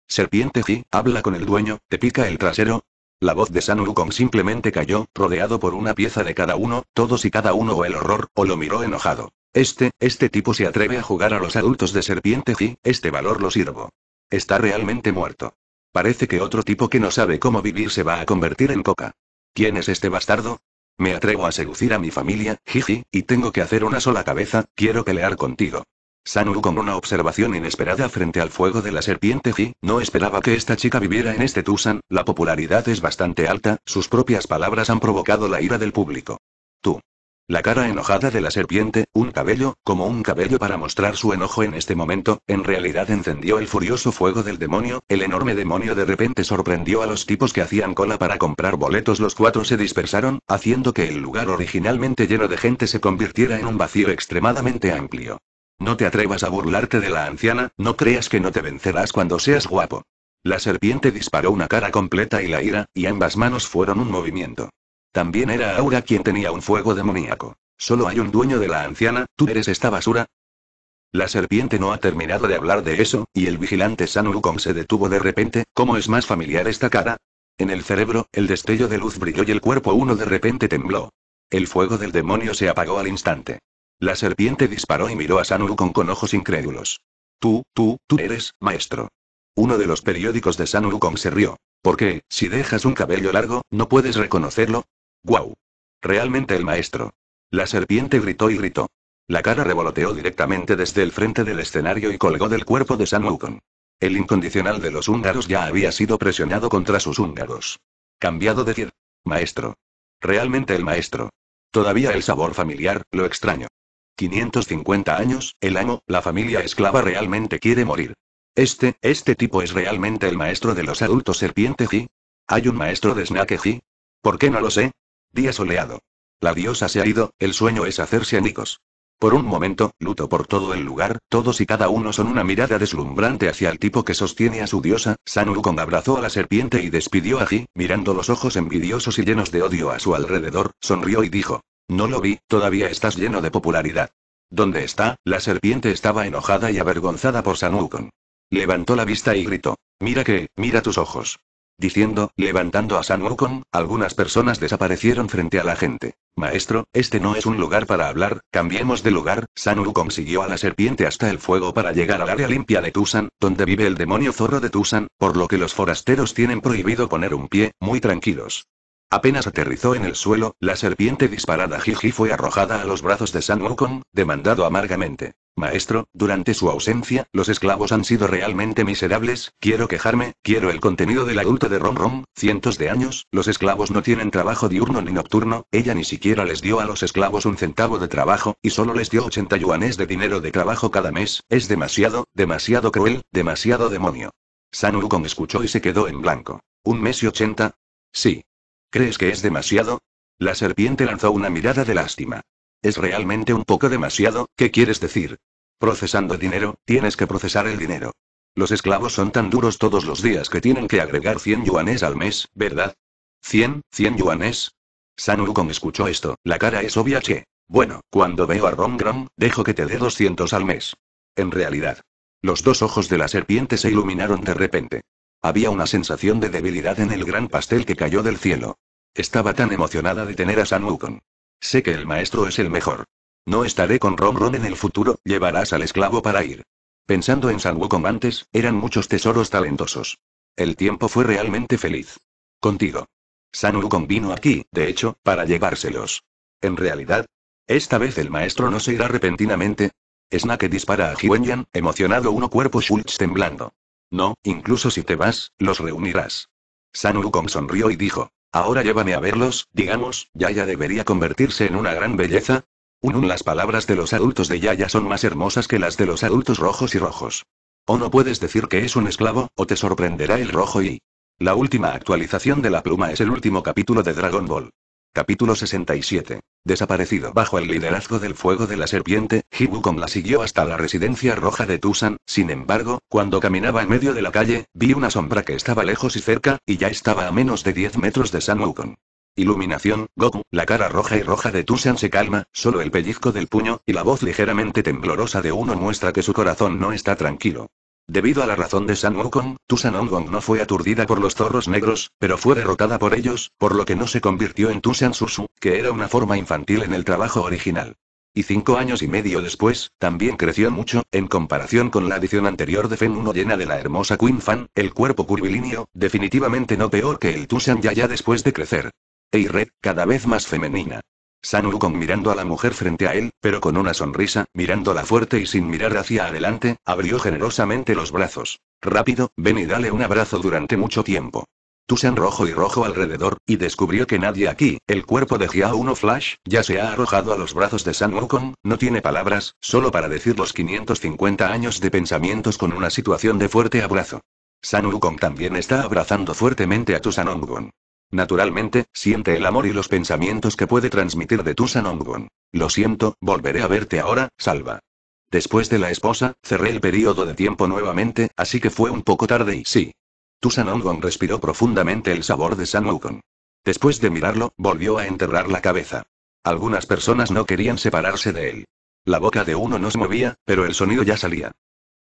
Serpiente Ji, habla con el dueño, te pica el trasero. La voz de San Wukong simplemente cayó, rodeado por una pieza de cada uno, todos y cada uno o el horror, o lo miró enojado. Este, este tipo se atreve a jugar a los adultos de Serpiente Ji, este valor lo sirvo. Está realmente muerto. Parece que otro tipo que no sabe cómo vivir se va a convertir en coca. ¿Quién es este bastardo? Me atrevo a seducir a mi familia, jiji, y tengo que hacer una sola cabeza, quiero pelear contigo. Sanu con una observación inesperada frente al fuego de la serpiente Ji, no esperaba que esta chica viviera en este Tusan, la popularidad es bastante alta, sus propias palabras han provocado la ira del público. Tú. La cara enojada de la serpiente, un cabello, como un cabello para mostrar su enojo en este momento, en realidad encendió el furioso fuego del demonio, el enorme demonio de repente sorprendió a los tipos que hacían cola para comprar boletos, los cuatro se dispersaron, haciendo que el lugar originalmente lleno de gente se convirtiera en un vacío extremadamente amplio. No te atrevas a burlarte de la anciana, no creas que no te vencerás cuando seas guapo. La serpiente disparó una cara completa y la ira, y ambas manos fueron un movimiento. También era Aura quien tenía un fuego demoníaco. Solo hay un dueño de la anciana, tú eres esta basura. La serpiente no ha terminado de hablar de eso, y el vigilante San se detuvo de repente, ¿cómo es más familiar esta cara? En el cerebro, el destello de luz brilló y el cuerpo uno de repente tembló. El fuego del demonio se apagó al instante. La serpiente disparó y miró a San Kong con ojos incrédulos. Tú, tú, tú eres, maestro. Uno de los periódicos de San se rió. ¿Por qué, si dejas un cabello largo, no puedes reconocerlo? ¡Guau! Realmente el maestro. La serpiente gritó y gritó. La cara revoloteó directamente desde el frente del escenario y colgó del cuerpo de San Wukong. El incondicional de los húngaros ya había sido presionado contra sus húngaros. Cambiado de decir. Maestro. Realmente el maestro. Todavía el sabor familiar, lo extraño. 550 años, el amo, la familia esclava realmente quiere morir. Este, este tipo es realmente el maestro de los adultos serpiente y... ¿Hay un maestro de Snake Ji? ¿Por qué no lo sé? Día soleado. La diosa se ha ido, el sueño es hacerse amigos. Por un momento, luto por todo el lugar, todos y cada uno son una mirada deslumbrante hacia el tipo que sostiene a su diosa, San abrazó a la serpiente y despidió a Ji, mirando los ojos envidiosos y llenos de odio a su alrededor, sonrió y dijo. No lo vi, todavía estás lleno de popularidad. ¿Dónde está? La serpiente estaba enojada y avergonzada por San Levantó la vista y gritó. Mira que, mira tus ojos diciendo, levantando a San Wukong, algunas personas desaparecieron frente a la gente. Maestro, este no es un lugar para hablar, cambiemos de lugar. San Wukong siguió a la serpiente hasta el fuego para llegar al área limpia de Tusan, donde vive el demonio zorro de Tusan, por lo que los forasteros tienen prohibido poner un pie, muy tranquilos. Apenas aterrizó en el suelo, la serpiente disparada Jiji fue arrojada a los brazos de San Wukong, demandado amargamente. Maestro, durante su ausencia, los esclavos han sido realmente miserables, quiero quejarme, quiero el contenido del adulto de Rom Rom, cientos de años, los esclavos no tienen trabajo diurno ni nocturno, ella ni siquiera les dio a los esclavos un centavo de trabajo, y solo les dio 80 yuanes de dinero de trabajo cada mes, es demasiado, demasiado cruel, demasiado demonio. San Wukong escuchó y se quedó en blanco. ¿Un mes y ochenta? Sí, ¿Crees que es demasiado? La serpiente lanzó una mirada de lástima. Es realmente un poco demasiado, ¿qué quieres decir? Procesando dinero, tienes que procesar el dinero. Los esclavos son tan duros todos los días que tienen que agregar 100 yuanes al mes, ¿verdad? ¿100, 100 yuanes? San Wukong escuchó esto, la cara es obvia che. Bueno, cuando veo a Ron dejo que te dé 200 al mes. En realidad. Los dos ojos de la serpiente se iluminaron de repente. Había una sensación de debilidad en el gran pastel que cayó del cielo. Estaba tan emocionada de tener a San Wukong. Sé que el maestro es el mejor. No estaré con Ron Ron en el futuro, llevarás al esclavo para ir. Pensando en San Wukong antes, eran muchos tesoros talentosos. El tiempo fue realmente feliz. Contigo. San Wukong vino aquí, de hecho, para llevárselos. En realidad, esta vez el maestro no se irá repentinamente. Snake dispara a wen emocionado uno cuerpo Schultz temblando. No, incluso si te vas, los reunirás. San Wukong sonrió y dijo. Ahora llévame a verlos, digamos, Yaya debería convertirse en una gran belleza. Unun, las palabras de los adultos de Yaya son más hermosas que las de los adultos rojos y rojos. O no puedes decir que es un esclavo, o te sorprenderá el rojo y. La última actualización de la pluma es el último capítulo de Dragon Ball. Capítulo 67. Desaparecido bajo el liderazgo del fuego de la serpiente, Hibukon la siguió hasta la residencia roja de Tusan, sin embargo, cuando caminaba en medio de la calle, vi una sombra que estaba lejos y cerca, y ya estaba a menos de 10 metros de San Wukong. Iluminación, Goku, la cara roja y roja de Tusan se calma, solo el pellizco del puño, y la voz ligeramente temblorosa de uno muestra que su corazón no está tranquilo. Debido a la razón de San Wukong, Tusan Ongong no fue aturdida por los zorros negros, pero fue derrotada por ellos, por lo que no se convirtió en Tusan Susu, que era una forma infantil en el trabajo original. Y cinco años y medio después, también creció mucho, en comparación con la edición anterior de Fen 1 llena de la hermosa Queen Fan, el cuerpo curvilíneo, definitivamente no peor que el Tusan ya después de crecer. Ey Red, cada vez más femenina. San Wukong mirando a la mujer frente a él, pero con una sonrisa, mirándola fuerte y sin mirar hacia adelante, abrió generosamente los brazos. Rápido, ven y dale un abrazo durante mucho tiempo. Tusan rojo y rojo alrededor, y descubrió que nadie aquí, el cuerpo de Hiao 1 Flash, ya se ha arrojado a los brazos de San Wukong, no tiene palabras, solo para decir los 550 años de pensamientos con una situación de fuerte abrazo. San Wukong también está abrazando fuertemente a Tusan Wukong. Naturalmente, siente el amor y los pensamientos que puede transmitir de tu Lo siento, volveré a verte ahora, salva. Después de la esposa, cerré el periodo de tiempo nuevamente, así que fue un poco tarde y sí. Tusan respiró profundamente el sabor de San Después de mirarlo, volvió a enterrar la cabeza. Algunas personas no querían separarse de él. La boca de uno no se movía, pero el sonido ya salía.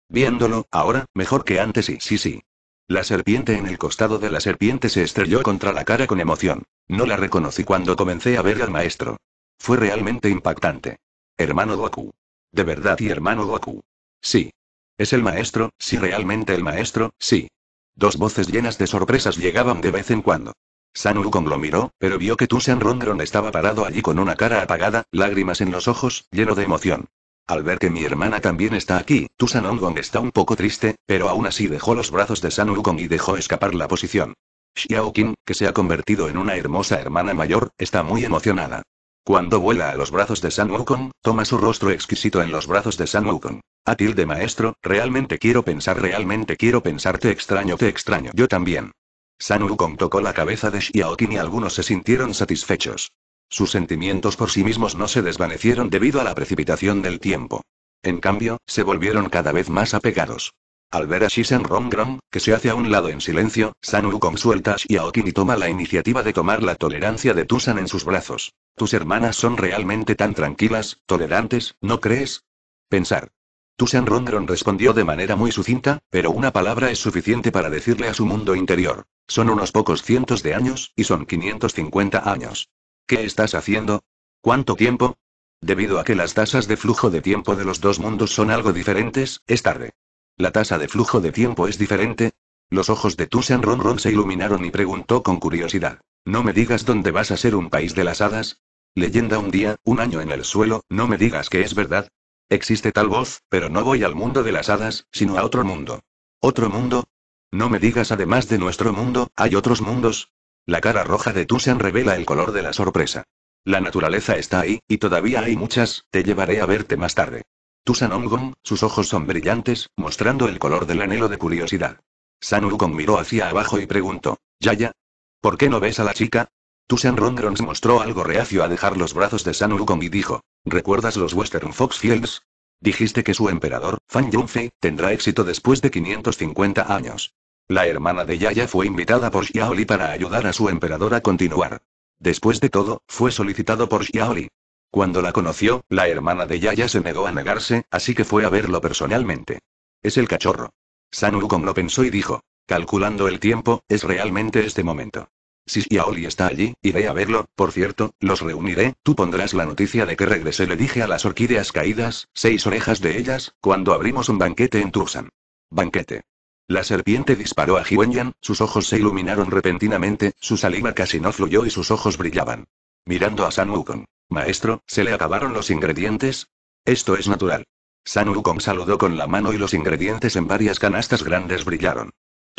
Viéndolo, ahora, mejor que antes y sí, sí. La serpiente en el costado de la serpiente se estrelló contra la cara con emoción. No la reconocí cuando comencé a ver al maestro. Fue realmente impactante. Hermano Goku. De verdad y hermano Goku. Sí. Es el maestro, sí realmente el maestro, sí. Dos voces llenas de sorpresas llegaban de vez en cuando. San Wukong lo miró, pero vio que Tusan Rondron estaba parado allí con una cara apagada, lágrimas en los ojos, lleno de emoción. Al ver que mi hermana también está aquí, Tusan está un poco triste, pero aún así dejó los brazos de San Wukong y dejó escapar la posición. Xiao que se ha convertido en una hermosa hermana mayor, está muy emocionada. Cuando vuela a los brazos de San Wukong, toma su rostro exquisito en los brazos de San Wukong. A tilde maestro, realmente quiero pensar, realmente quiero pensar, te extraño, te extraño, yo también. San tocó la cabeza de Xiao y algunos se sintieron satisfechos. Sus sentimientos por sí mismos no se desvanecieron debido a la precipitación del tiempo. En cambio, se volvieron cada vez más apegados. Al ver a Shisen Rongrong, que se hace a un lado en silencio, Sanu consuelta a Shiaokin y toma la iniciativa de tomar la tolerancia de Tusan en sus brazos. Tus hermanas son realmente tan tranquilas, tolerantes, ¿no crees? Pensar. Tusan Rongron respondió de manera muy sucinta, pero una palabra es suficiente para decirle a su mundo interior. Son unos pocos cientos de años, y son 550 años. ¿Qué estás haciendo? ¿Cuánto tiempo? Debido a que las tasas de flujo de tiempo de los dos mundos son algo diferentes, es tarde. La tasa de flujo de tiempo es diferente. Los ojos de Ron Ronron se iluminaron y preguntó con curiosidad. No me digas dónde vas a ser un país de las hadas. Leyenda un día, un año en el suelo, no me digas que es verdad. Existe tal voz, pero no voy al mundo de las hadas, sino a otro mundo. ¿Otro mundo? No me digas además de nuestro mundo, ¿hay otros mundos? La cara roja de Tusan revela el color de la sorpresa. La naturaleza está ahí, y todavía hay muchas, te llevaré a verte más tarde. Tusan Ongong, sus ojos son brillantes, mostrando el color del anhelo de curiosidad. San Wukong miró hacia abajo y preguntó, Yaya, ¿por qué no ves a la chica? Tusan se mostró algo reacio a dejar los brazos de San y dijo, ¿recuerdas los Western Fox Fields? Dijiste que su emperador, Fan Yunfei, tendrá éxito después de 550 años. La hermana de Yaya fue invitada por Xiaoli para ayudar a su emperador a continuar. Después de todo, fue solicitado por Xiaoli. Cuando la conoció, la hermana de Yaya se negó a negarse, así que fue a verlo personalmente. Es el cachorro. San Wukong lo pensó y dijo, calculando el tiempo, es realmente este momento. Si Xiaoli está allí, iré a verlo, por cierto, los reuniré, tú pondrás la noticia de que regresé le dije a las orquídeas caídas, seis orejas de ellas, cuando abrimos un banquete en Tursan. Banquete. La serpiente disparó a Jiwenyan, sus ojos se iluminaron repentinamente, su saliva casi no fluyó y sus ojos brillaban. Mirando a San Wukong. Maestro, ¿se le acabaron los ingredientes? Esto es natural. San Wukong saludó con la mano y los ingredientes en varias canastas grandes brillaron.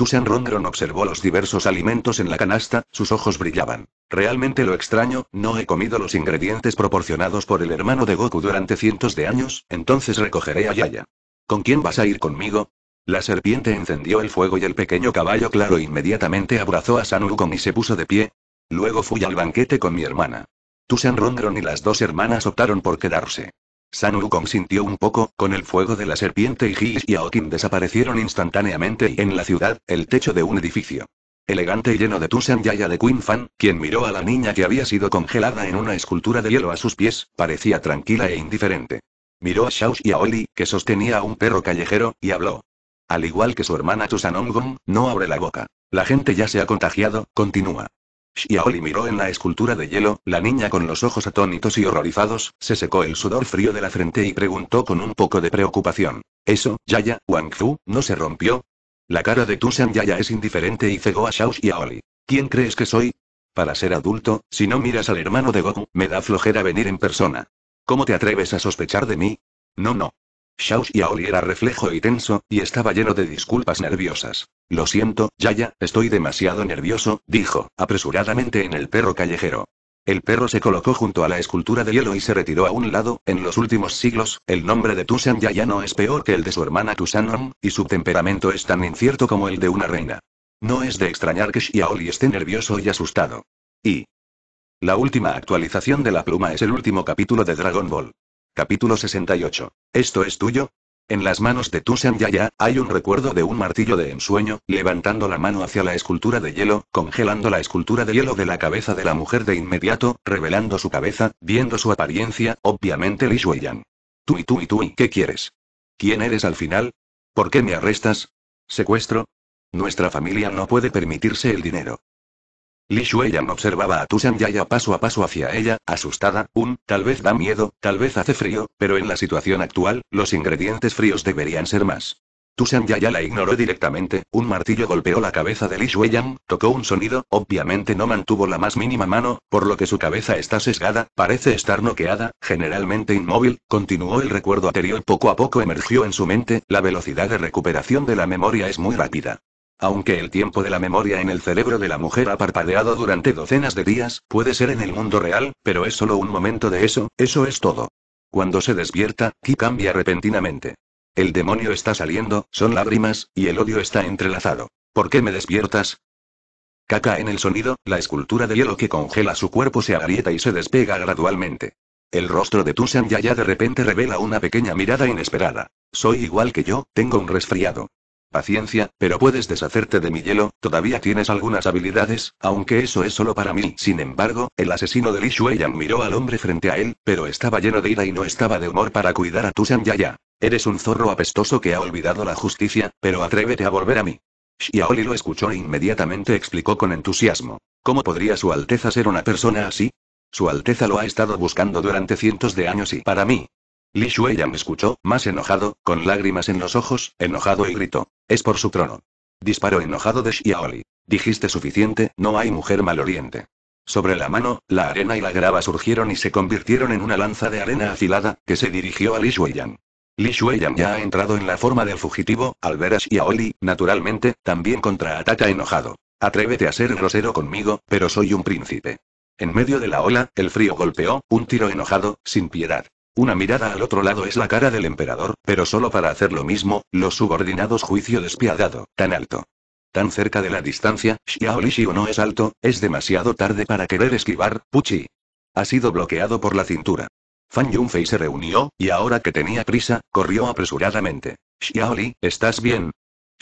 San Rongron observó los diversos alimentos en la canasta, sus ojos brillaban. Realmente lo extraño, no he comido los ingredientes proporcionados por el hermano de Goku durante cientos de años, entonces recogeré a Yaya. ¿Con quién vas a ir conmigo? La serpiente encendió el fuego y el pequeño caballo claro inmediatamente abrazó a San y se puso de pie. Luego fui al banquete con mi hermana. Tusan Rondron y las dos hermanas optaron por quedarse. San sintió un poco, con el fuego de la serpiente y Gis y Aokin desaparecieron instantáneamente y en la ciudad, el techo de un edificio. Elegante y lleno de Tusan Yaya de Queen Fan, quien miró a la niña que había sido congelada en una escultura de hielo a sus pies, parecía tranquila e indiferente. Miró a Shaus y a Oli, que sostenía a un perro callejero, y habló. Al igual que su hermana Gong, no abre la boca. La gente ya se ha contagiado, continúa. Xiaoli miró en la escultura de hielo, la niña con los ojos atónitos y horrorizados, se secó el sudor frío de la frente y preguntó con un poco de preocupación. ¿Eso, Yaya, Wangfu, no se rompió? La cara de Tusan Yaya es indiferente y cegó a Xiao Xiaoli. ¿Quién crees que soy? Para ser adulto, si no miras al hermano de Goku, me da flojera venir en persona. ¿Cómo te atreves a sospechar de mí? No, no. Shao Xiaoli era reflejo y tenso, y estaba lleno de disculpas nerviosas. Lo siento, Yaya, estoy demasiado nervioso, dijo, apresuradamente en el perro callejero. El perro se colocó junto a la escultura de hielo y se retiró a un lado. En los últimos siglos, el nombre de Tusan Yaya no es peor que el de su hermana Tusanon, y su temperamento es tan incierto como el de una reina. No es de extrañar que Xiaoli esté nervioso y asustado. Y. La última actualización de la pluma es el último capítulo de Dragon Ball. Capítulo 68. ¿Esto es tuyo? En las manos de Tusan Yaya hay un recuerdo de un martillo de ensueño, levantando la mano hacia la escultura de hielo, congelando la escultura de hielo de la cabeza de la mujer de inmediato, revelando su cabeza, viendo su apariencia, obviamente Li Shuiyan. Tú y tú y tú y ¿qué quieres? ¿Quién eres al final? ¿Por qué me arrestas? ¿Secuestro? Nuestra familia no puede permitirse el dinero. Li observaba a Tushan Yaya paso a paso hacia ella, asustada, un, tal vez da miedo, tal vez hace frío, pero en la situación actual, los ingredientes fríos deberían ser más. Tushan Yaya la ignoró directamente, un martillo golpeó la cabeza de Li Shueyan, tocó un sonido, obviamente no mantuvo la más mínima mano, por lo que su cabeza está sesgada, parece estar noqueada, generalmente inmóvil, continuó el recuerdo anterior poco a poco emergió en su mente, la velocidad de recuperación de la memoria es muy rápida. Aunque el tiempo de la memoria en el cerebro de la mujer ha parpadeado durante docenas de días, puede ser en el mundo real, pero es solo un momento de eso, eso es todo. Cuando se despierta, Ki cambia repentinamente. El demonio está saliendo, son lágrimas, y el odio está entrelazado. ¿Por qué me despiertas? Caca en el sonido, la escultura de hielo que congela su cuerpo se agrieta y se despega gradualmente. El rostro de Tusan Yaya de repente revela una pequeña mirada inesperada. Soy igual que yo, tengo un resfriado. Paciencia, pero puedes deshacerte de mi hielo, todavía tienes algunas habilidades, aunque eso es solo para mí. Sin embargo, el asesino de Li Shueyan miró al hombre frente a él, pero estaba lleno de ira y no estaba de humor para cuidar a tu Yaya. Eres un zorro apestoso que ha olvidado la justicia, pero atrévete a volver a mí. Xiaoli lo escuchó e inmediatamente explicó con entusiasmo. ¿Cómo podría su Alteza ser una persona así? Su Alteza lo ha estado buscando durante cientos de años y para mí. Li Shueyan escuchó, más enojado, con lágrimas en los ojos, enojado y gritó. Es por su trono. Disparó enojado de Xiaoli. Dijiste suficiente, no hay mujer mal oriente. Sobre la mano, la arena y la grava surgieron y se convirtieron en una lanza de arena afilada, que se dirigió a Li Xueyan. Li ya ha entrado en la forma del fugitivo, al ver a Xiaoli, naturalmente, también contraataca enojado. Atrévete a ser grosero conmigo, pero soy un príncipe. En medio de la ola, el frío golpeó, un tiro enojado, sin piedad. Una mirada al otro lado es la cara del emperador, pero solo para hacer lo mismo, los subordinados juicio despiadado, tan alto. Tan cerca de la distancia, Xiaoli Xiu no es alto, es demasiado tarde para querer esquivar, Puchi. Ha sido bloqueado por la cintura. Fan Yunfei se reunió, y ahora que tenía prisa, corrió apresuradamente. Xiaoli, ¿estás bien?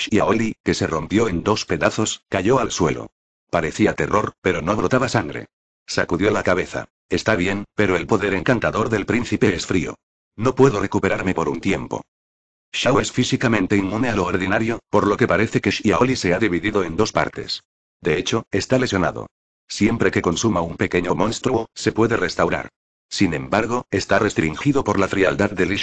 Xiaoli, que se rompió en dos pedazos, cayó al suelo. Parecía terror, pero no brotaba sangre. Sacudió la cabeza. Está bien, pero el poder encantador del príncipe es frío. No puedo recuperarme por un tiempo. Shao es físicamente inmune a lo ordinario, por lo que parece que Xiaoli se ha dividido en dos partes. De hecho, está lesionado. Siempre que consuma un pequeño monstruo, se puede restaurar. Sin embargo, está restringido por la frialdad de Li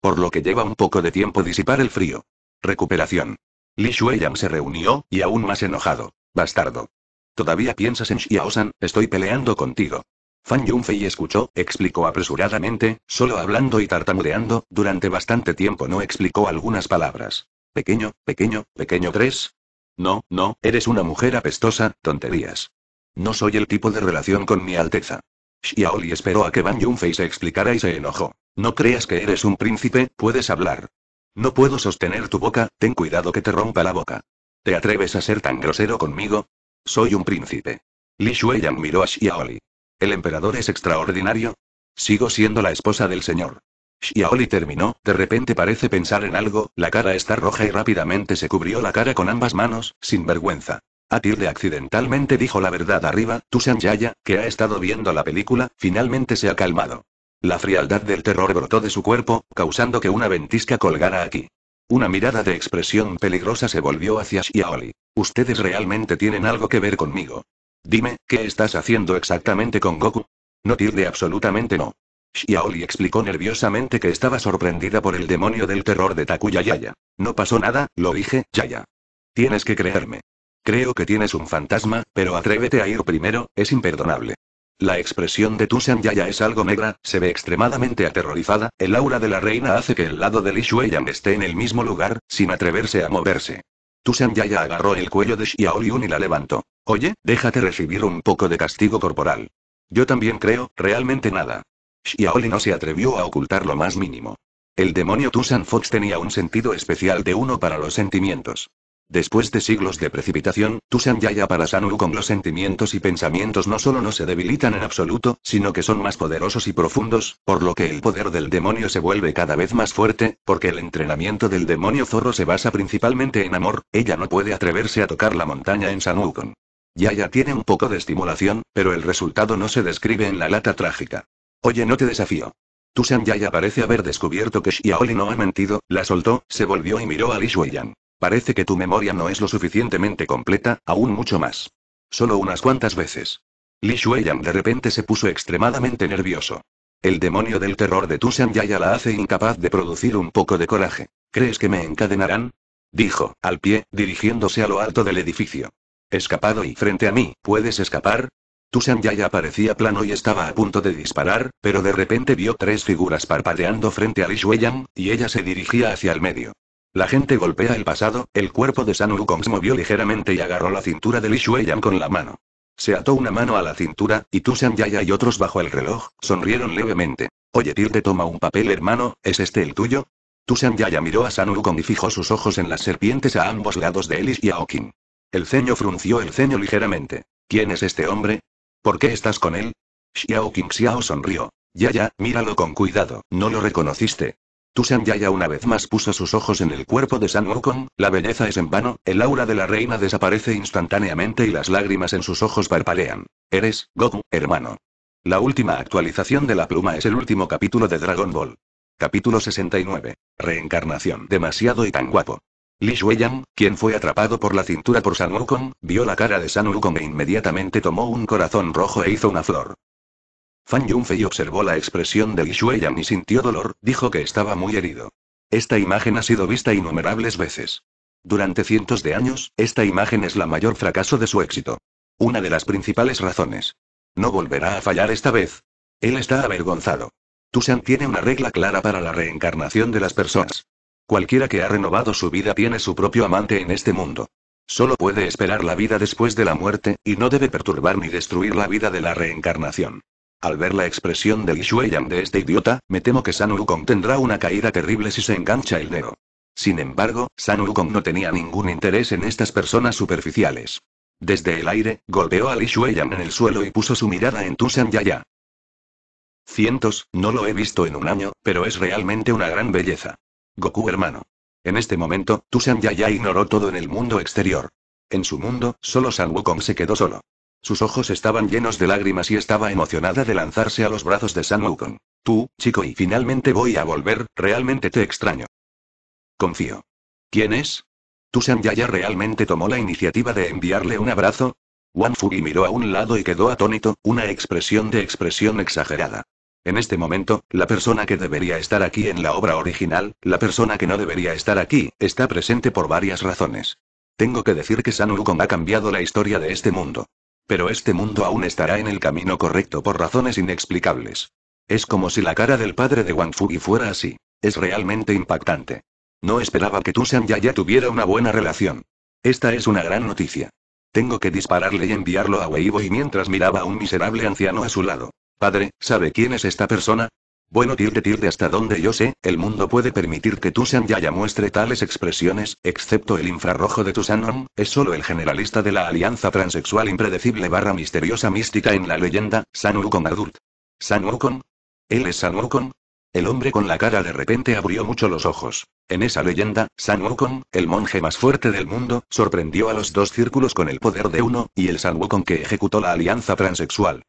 por lo que lleva un poco de tiempo disipar el frío. Recuperación. Li se reunió, y aún más enojado. Bastardo. Todavía piensas en Xiaosan, estoy peleando contigo. Fan Yunfei escuchó, explicó apresuradamente, solo hablando y tartamudeando, durante bastante tiempo no explicó algunas palabras. Pequeño, pequeño, pequeño tres. No, no, eres una mujer apestosa, tonterías. No soy el tipo de relación con mi alteza. Xiaoli esperó a que Fan Yunfei se explicara y se enojó. No creas que eres un príncipe, puedes hablar. No puedo sostener tu boca, ten cuidado que te rompa la boca. ¿Te atreves a ser tan grosero conmigo? Soy un príncipe. Li Shueyang miró a Xiaoli. ¿El emperador es extraordinario? Sigo siendo la esposa del señor. Xiaoli terminó, de repente parece pensar en algo, la cara está roja y rápidamente se cubrió la cara con ambas manos, sin vergüenza. de accidentalmente dijo la verdad arriba, Tu Yaya, que ha estado viendo la película, finalmente se ha calmado. La frialdad del terror brotó de su cuerpo, causando que una ventisca colgara aquí. Una mirada de expresión peligrosa se volvió hacia Xiaoli. Ustedes realmente tienen algo que ver conmigo. Dime, ¿qué estás haciendo exactamente con Goku? No tilde absolutamente no. Xiaoli explicó nerviosamente que estaba sorprendida por el demonio del terror de Takuya Yaya. No pasó nada, lo dije, Yaya. Tienes que creerme. Creo que tienes un fantasma, pero atrévete a ir primero, es imperdonable. La expresión de Tusan Yaya es algo negra, se ve extremadamente aterrorizada, el aura de la reina hace que el lado de Li esté en el mismo lugar, sin atreverse a moverse. Tusan Yaya agarró el cuello de Xiaoliun y la levantó. Oye, déjate recibir un poco de castigo corporal. Yo también creo, realmente nada. Xiaoli no se atrevió a ocultar lo más mínimo. El demonio Tusan Fox tenía un sentido especial de uno para los sentimientos. Después de siglos de precipitación, Tusan Yaya para Sanu con los sentimientos y pensamientos no solo no se debilitan en absoluto, sino que son más poderosos y profundos, por lo que el poder del demonio se vuelve cada vez más fuerte, porque el entrenamiento del demonio zorro se basa principalmente en amor, ella no puede atreverse a tocar la montaña en con. Yaya tiene un poco de estimulación, pero el resultado no se describe en la lata trágica. Oye, no te desafío. Tushan Yaya parece haber descubierto que Xiaoli no ha mentido, la soltó, se volvió y miró a Li Shuiyan. Parece que tu memoria no es lo suficientemente completa, aún mucho más. Solo unas cuantas veces. Li Shuiyan de repente se puso extremadamente nervioso. El demonio del terror de Tushan Yaya la hace incapaz de producir un poco de coraje. ¿Crees que me encadenarán? Dijo, al pie, dirigiéndose a lo alto del edificio. Escapado y frente a mí, ¿puedes escapar? tu ya parecía plano y estaba a punto de disparar, pero de repente vio tres figuras parpadeando frente a Li y ella se dirigía hacia el medio. La gente golpea el pasado, el cuerpo de San se movió ligeramente y agarró la cintura de Li con la mano. Se ató una mano a la cintura, y Tu Yaya y otros bajo el reloj, sonrieron levemente. Oye Tilde toma un papel hermano, ¿es este el tuyo? Tu Yaya miró a San y fijó sus ojos en las serpientes a ambos lados de Elis y a el ceño frunció el ceño ligeramente. ¿Quién es este hombre? ¿Por qué estás con él? Xiao Qingxiao sonrió. Ya, ya, míralo con cuidado, no lo reconociste. Tu San Yaya una vez más puso sus ojos en el cuerpo de San Wukong, la belleza es en vano, el aura de la reina desaparece instantáneamente y las lágrimas en sus ojos parpalean. Eres, Goku, hermano. La última actualización de la pluma es el último capítulo de Dragon Ball. Capítulo 69. Reencarnación. Demasiado y tan guapo. Li Xueyan, quien fue atrapado por la cintura por San Wukong, vio la cara de San Wukong e inmediatamente tomó un corazón rojo e hizo una flor. Fan Yunfei observó la expresión de Li Xueyan y sintió dolor, dijo que estaba muy herido. Esta imagen ha sido vista innumerables veces. Durante cientos de años, esta imagen es la mayor fracaso de su éxito. Una de las principales razones. No volverá a fallar esta vez. Él está avergonzado. Tushan tiene una regla clara para la reencarnación de las personas. Cualquiera que ha renovado su vida tiene su propio amante en este mundo. Solo puede esperar la vida después de la muerte, y no debe perturbar ni destruir la vida de la reencarnación. Al ver la expresión de Yang de este idiota, me temo que San Wukong tendrá una caída terrible si se engancha el dedo. Sin embargo, San no tenía ningún interés en estas personas superficiales. Desde el aire, golpeó a Li en el suelo y puso su mirada en Tusan Yaya. Cientos, no lo he visto en un año, pero es realmente una gran belleza. Goku hermano. En este momento, Tusan ya ignoró todo en el mundo exterior. En su mundo, solo San Wukong se quedó solo. Sus ojos estaban llenos de lágrimas y estaba emocionada de lanzarse a los brazos de San Wukong. Tú, chico, y finalmente voy a volver, realmente te extraño. Confío. ¿Quién es? Tusan Yaya realmente tomó la iniciativa de enviarle un abrazo. Wan miró a un lado y quedó atónito, una expresión de expresión exagerada. En este momento, la persona que debería estar aquí en la obra original, la persona que no debería estar aquí, está presente por varias razones. Tengo que decir que San Wukong ha cambiado la historia de este mundo. Pero este mundo aún estará en el camino correcto por razones inexplicables. Es como si la cara del padre de Wang y fuera así. Es realmente impactante. No esperaba que San Yaya tuviera una buena relación. Esta es una gran noticia. Tengo que dispararle y enviarlo a Weibo y mientras miraba a un miserable anciano a su lado. Padre, ¿sabe quién es esta persona? Bueno, tilde tilde hasta donde yo sé, el mundo puede permitir que San Yaya muestre tales expresiones, excepto el infrarrojo de tu Tusanom, es solo el generalista de la alianza transexual impredecible barra misteriosa mística en la leyenda, Wukong Adult. Wukong? ¿Él es Wukong? El hombre con la cara de repente abrió mucho los ojos. En esa leyenda, San Wukong, el monje más fuerte del mundo, sorprendió a los dos círculos con el poder de uno, y el San Wukong que ejecutó la alianza transexual.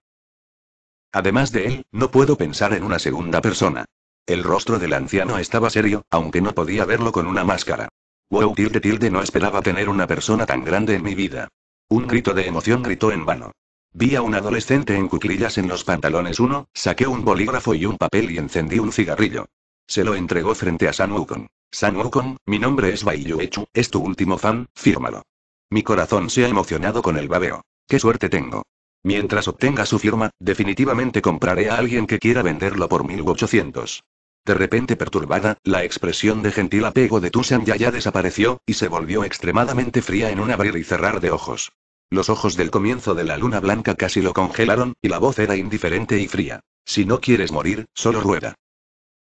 Además de él, no puedo pensar en una segunda persona. El rostro del anciano estaba serio, aunque no podía verlo con una máscara. Wow, tilde tilde, no esperaba tener una persona tan grande en mi vida. Un grito de emoción gritó en vano. Vi a un adolescente en cuclillas en los pantalones uno, saqué un bolígrafo y un papel y encendí un cigarrillo. Se lo entregó frente a San Wukong. San Wukong, mi nombre es Bai Echu, es tu último fan, fírmalo. Mi corazón se ha emocionado con el babeo. ¡Qué suerte tengo! Mientras obtenga su firma, definitivamente compraré a alguien que quiera venderlo por 1800. De repente perturbada, la expresión de gentil apego de Tusan ya ya desapareció, y se volvió extremadamente fría en un abrir y cerrar de ojos. Los ojos del comienzo de la luna blanca casi lo congelaron, y la voz era indiferente y fría. Si no quieres morir, solo rueda.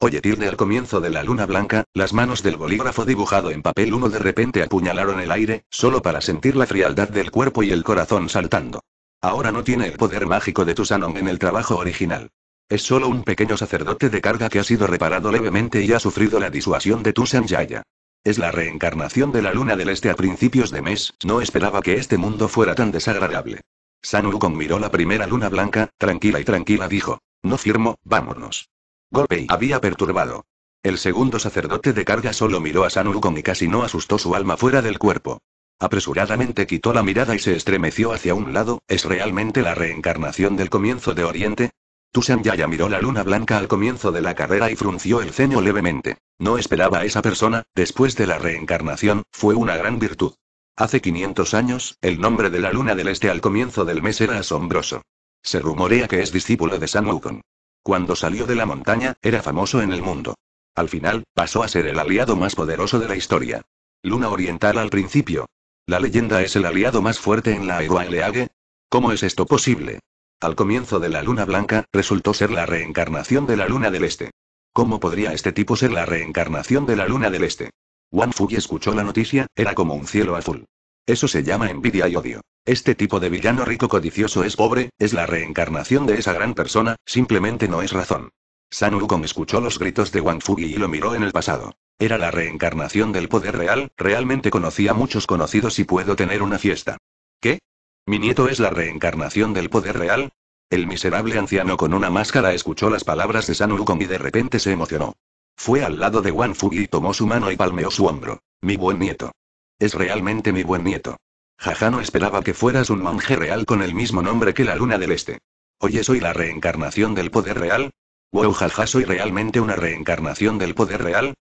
Oye Tirne al comienzo de la luna blanca, las manos del bolígrafo dibujado en papel uno de repente apuñalaron el aire, solo para sentir la frialdad del cuerpo y el corazón saltando. Ahora no tiene el poder mágico de Tusanong en el trabajo original. Es solo un pequeño sacerdote de carga que ha sido reparado levemente y ha sufrido la disuasión de Tusan Yaya. Es la reencarnación de la luna del este a principios de mes, no esperaba que este mundo fuera tan desagradable. San miró la primera luna blanca, tranquila y tranquila dijo. No firmo, vámonos. Golpei había perturbado. El segundo sacerdote de carga solo miró a San y casi no asustó su alma fuera del cuerpo. Apresuradamente quitó la mirada y se estremeció hacia un lado, ¿es realmente la reencarnación del comienzo de Oriente? Tusan Yaya miró la luna blanca al comienzo de la carrera y frunció el ceño levemente. No esperaba a esa persona, después de la reencarnación, fue una gran virtud. Hace 500 años, el nombre de la luna del este al comienzo del mes era asombroso. Se rumorea que es discípulo de San Wukong. Cuando salió de la montaña, era famoso en el mundo. Al final, pasó a ser el aliado más poderoso de la historia. Luna oriental al principio, la leyenda es el aliado más fuerte en la Leage? ¿Cómo es esto posible? Al comienzo de la Luna Blanca, resultó ser la reencarnación de la Luna del Este. ¿Cómo podría este tipo ser la reencarnación de la Luna del Este? Wang escuchó la noticia, era como un cielo azul. Eso se llama envidia y odio. Este tipo de villano rico codicioso es pobre, es la reencarnación de esa gran persona, simplemente no es razón. San Wukong escuchó los gritos de Wang y lo miró en el pasado. Era la reencarnación del poder real, realmente conocía a muchos conocidos y puedo tener una fiesta. ¿Qué? ¿Mi nieto es la reencarnación del poder real? El miserable anciano con una máscara escuchó las palabras de San Wukong y de repente se emocionó. Fue al lado de Wan Fu y tomó su mano y palmeó su hombro. Mi buen nieto. Es realmente mi buen nieto. Jaja no esperaba que fueras un monje real con el mismo nombre que la luna del este. Oye, soy la reencarnación del poder real. Wow, jaja, soy realmente una reencarnación del poder real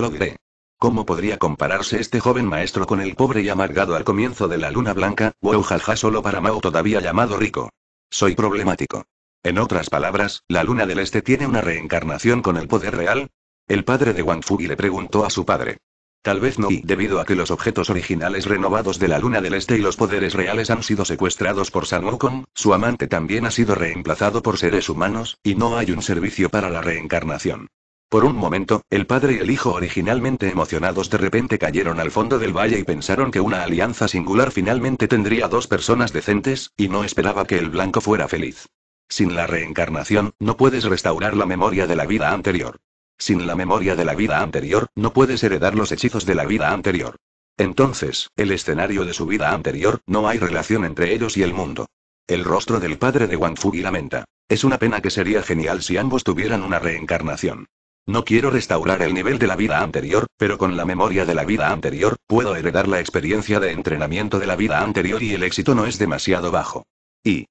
lo diré. ¿Cómo podría compararse este joven maestro con el pobre y amargado al comienzo de la luna blanca? Wow jaja solo para Mao todavía llamado rico. Soy problemático. En otras palabras, la luna del este tiene una reencarnación con el poder real. El padre de Wang y le preguntó a su padre. Tal vez no, y debido a que los objetos originales renovados de la luna del este y los poderes reales han sido secuestrados por San Wukong, su amante también ha sido reemplazado por seres humanos, y no hay un servicio para la reencarnación. Por un momento, el padre y el hijo originalmente emocionados de repente cayeron al fondo del valle y pensaron que una alianza singular finalmente tendría dos personas decentes, y no esperaba que el blanco fuera feliz. Sin la reencarnación, no puedes restaurar la memoria de la vida anterior. Sin la memoria de la vida anterior, no puedes heredar los hechizos de la vida anterior. Entonces, el escenario de su vida anterior, no hay relación entre ellos y el mundo. El rostro del padre de Wang Fu y lamenta. Es una pena que sería genial si ambos tuvieran una reencarnación. No quiero restaurar el nivel de la vida anterior, pero con la memoria de la vida anterior, puedo heredar la experiencia de entrenamiento de la vida anterior y el éxito no es demasiado bajo. Y.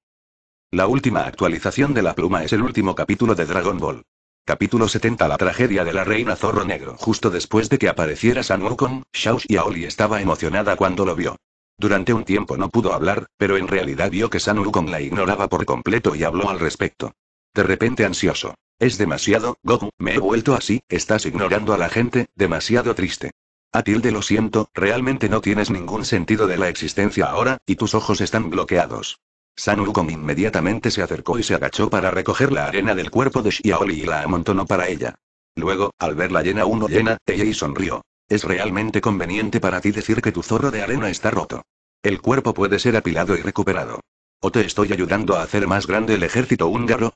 La última actualización de la pluma es el último capítulo de Dragon Ball. Capítulo 70 La tragedia de la reina zorro negro. Justo después de que apareciera San Wukong, y Aoli estaba emocionada cuando lo vio. Durante un tiempo no pudo hablar, pero en realidad vio que San Wukong la ignoraba por completo y habló al respecto. De repente ansioso. Es demasiado, Goku, me he vuelto así, estás ignorando a la gente, demasiado triste. Atilde, lo siento, realmente no tienes ningún sentido de la existencia ahora, y tus ojos están bloqueados. San inmediatamente se acercó y se agachó para recoger la arena del cuerpo de Shiaoli y la amontonó para ella. Luego, al verla llena uno llena, y sonrió. Es realmente conveniente para ti decir que tu zorro de arena está roto. El cuerpo puede ser apilado y recuperado. ¿O te estoy ayudando a hacer más grande el ejército húngaro?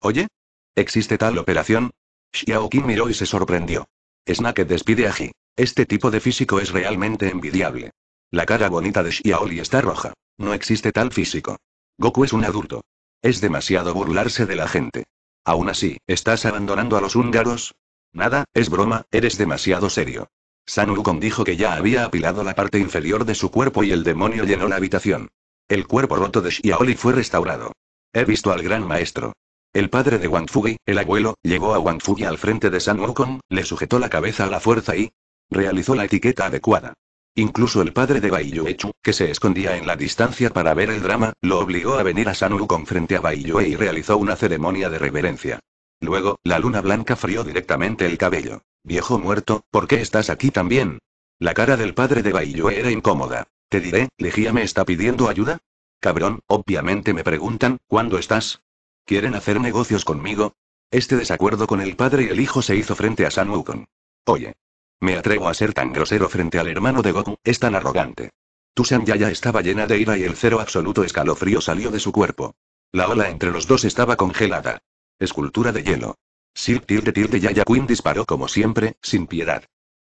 Oye, ¿Existe tal operación? Xiao miró y se sorprendió. Snake despide a Ji. Este tipo de físico es realmente envidiable. La cara bonita de Li está roja. No existe tal físico. Goku es un adulto. Es demasiado burlarse de la gente. Aún así, ¿estás abandonando a los húngaros? Nada, es broma, eres demasiado serio. San Wukong dijo que ya había apilado la parte inferior de su cuerpo y el demonio llenó la habitación. El cuerpo roto de Li fue restaurado. He visto al gran maestro. El padre de Wang el abuelo, llegó a Wang al frente de San Wukong, le sujetó la cabeza a la fuerza y realizó la etiqueta adecuada. Incluso el padre de Bai Yuechu, que se escondía en la distancia para ver el drama, lo obligó a venir a San Wukong frente a Bai y realizó una ceremonia de reverencia. Luego, la luna blanca frió directamente el cabello. Viejo muerto, ¿por qué estás aquí también? La cara del padre de Bai era incómoda. Te diré, Legia me está pidiendo ayuda. Cabrón, obviamente me preguntan, ¿cuándo estás? ¿Quieren hacer negocios conmigo? Este desacuerdo con el padre y el hijo se hizo frente a San Wukong. Oye. Me atrevo a ser tan grosero frente al hermano de Goku, es tan arrogante. Tu Yaya estaba llena de ira y el cero absoluto escalofrío salió de su cuerpo. La ola entre los dos estaba congelada. Escultura de hielo. de tilde tilde Yaya Queen disparó como siempre, sin piedad.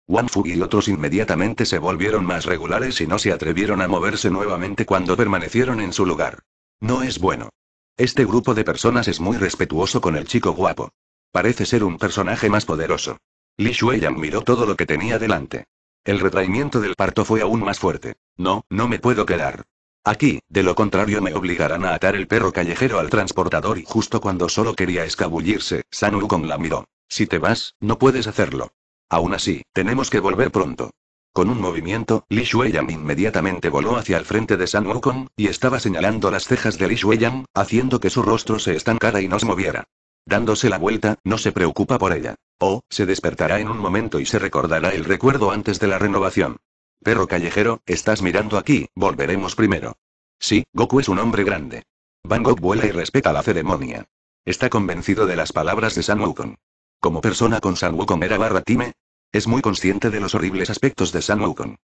Wanfu y otros inmediatamente se volvieron más regulares y no se atrevieron a moverse nuevamente cuando permanecieron en su lugar. No es bueno. Este grupo de personas es muy respetuoso con el chico guapo. Parece ser un personaje más poderoso. Li miró todo lo que tenía delante. El retraimiento del parto fue aún más fuerte. No, no me puedo quedar. Aquí, de lo contrario me obligarán a atar el perro callejero al transportador y justo cuando solo quería escabullirse, San Wukong la miró. Si te vas, no puedes hacerlo. Aún así, tenemos que volver pronto. Con un movimiento, Li Shueyam inmediatamente voló hacia el frente de San Wukong, y estaba señalando las cejas de Li Shueyam, haciendo que su rostro se estancara y no se moviera. Dándose la vuelta, no se preocupa por ella. O, se despertará en un momento y se recordará el recuerdo antes de la renovación. Perro callejero, estás mirando aquí, volveremos primero. Sí, Goku es un hombre grande. Van Gogh vuela y respeta la ceremonia. Está convencido de las palabras de San Wukong. Como persona con San Wukong era barra time, es muy consciente de los horribles aspectos de San Wukong.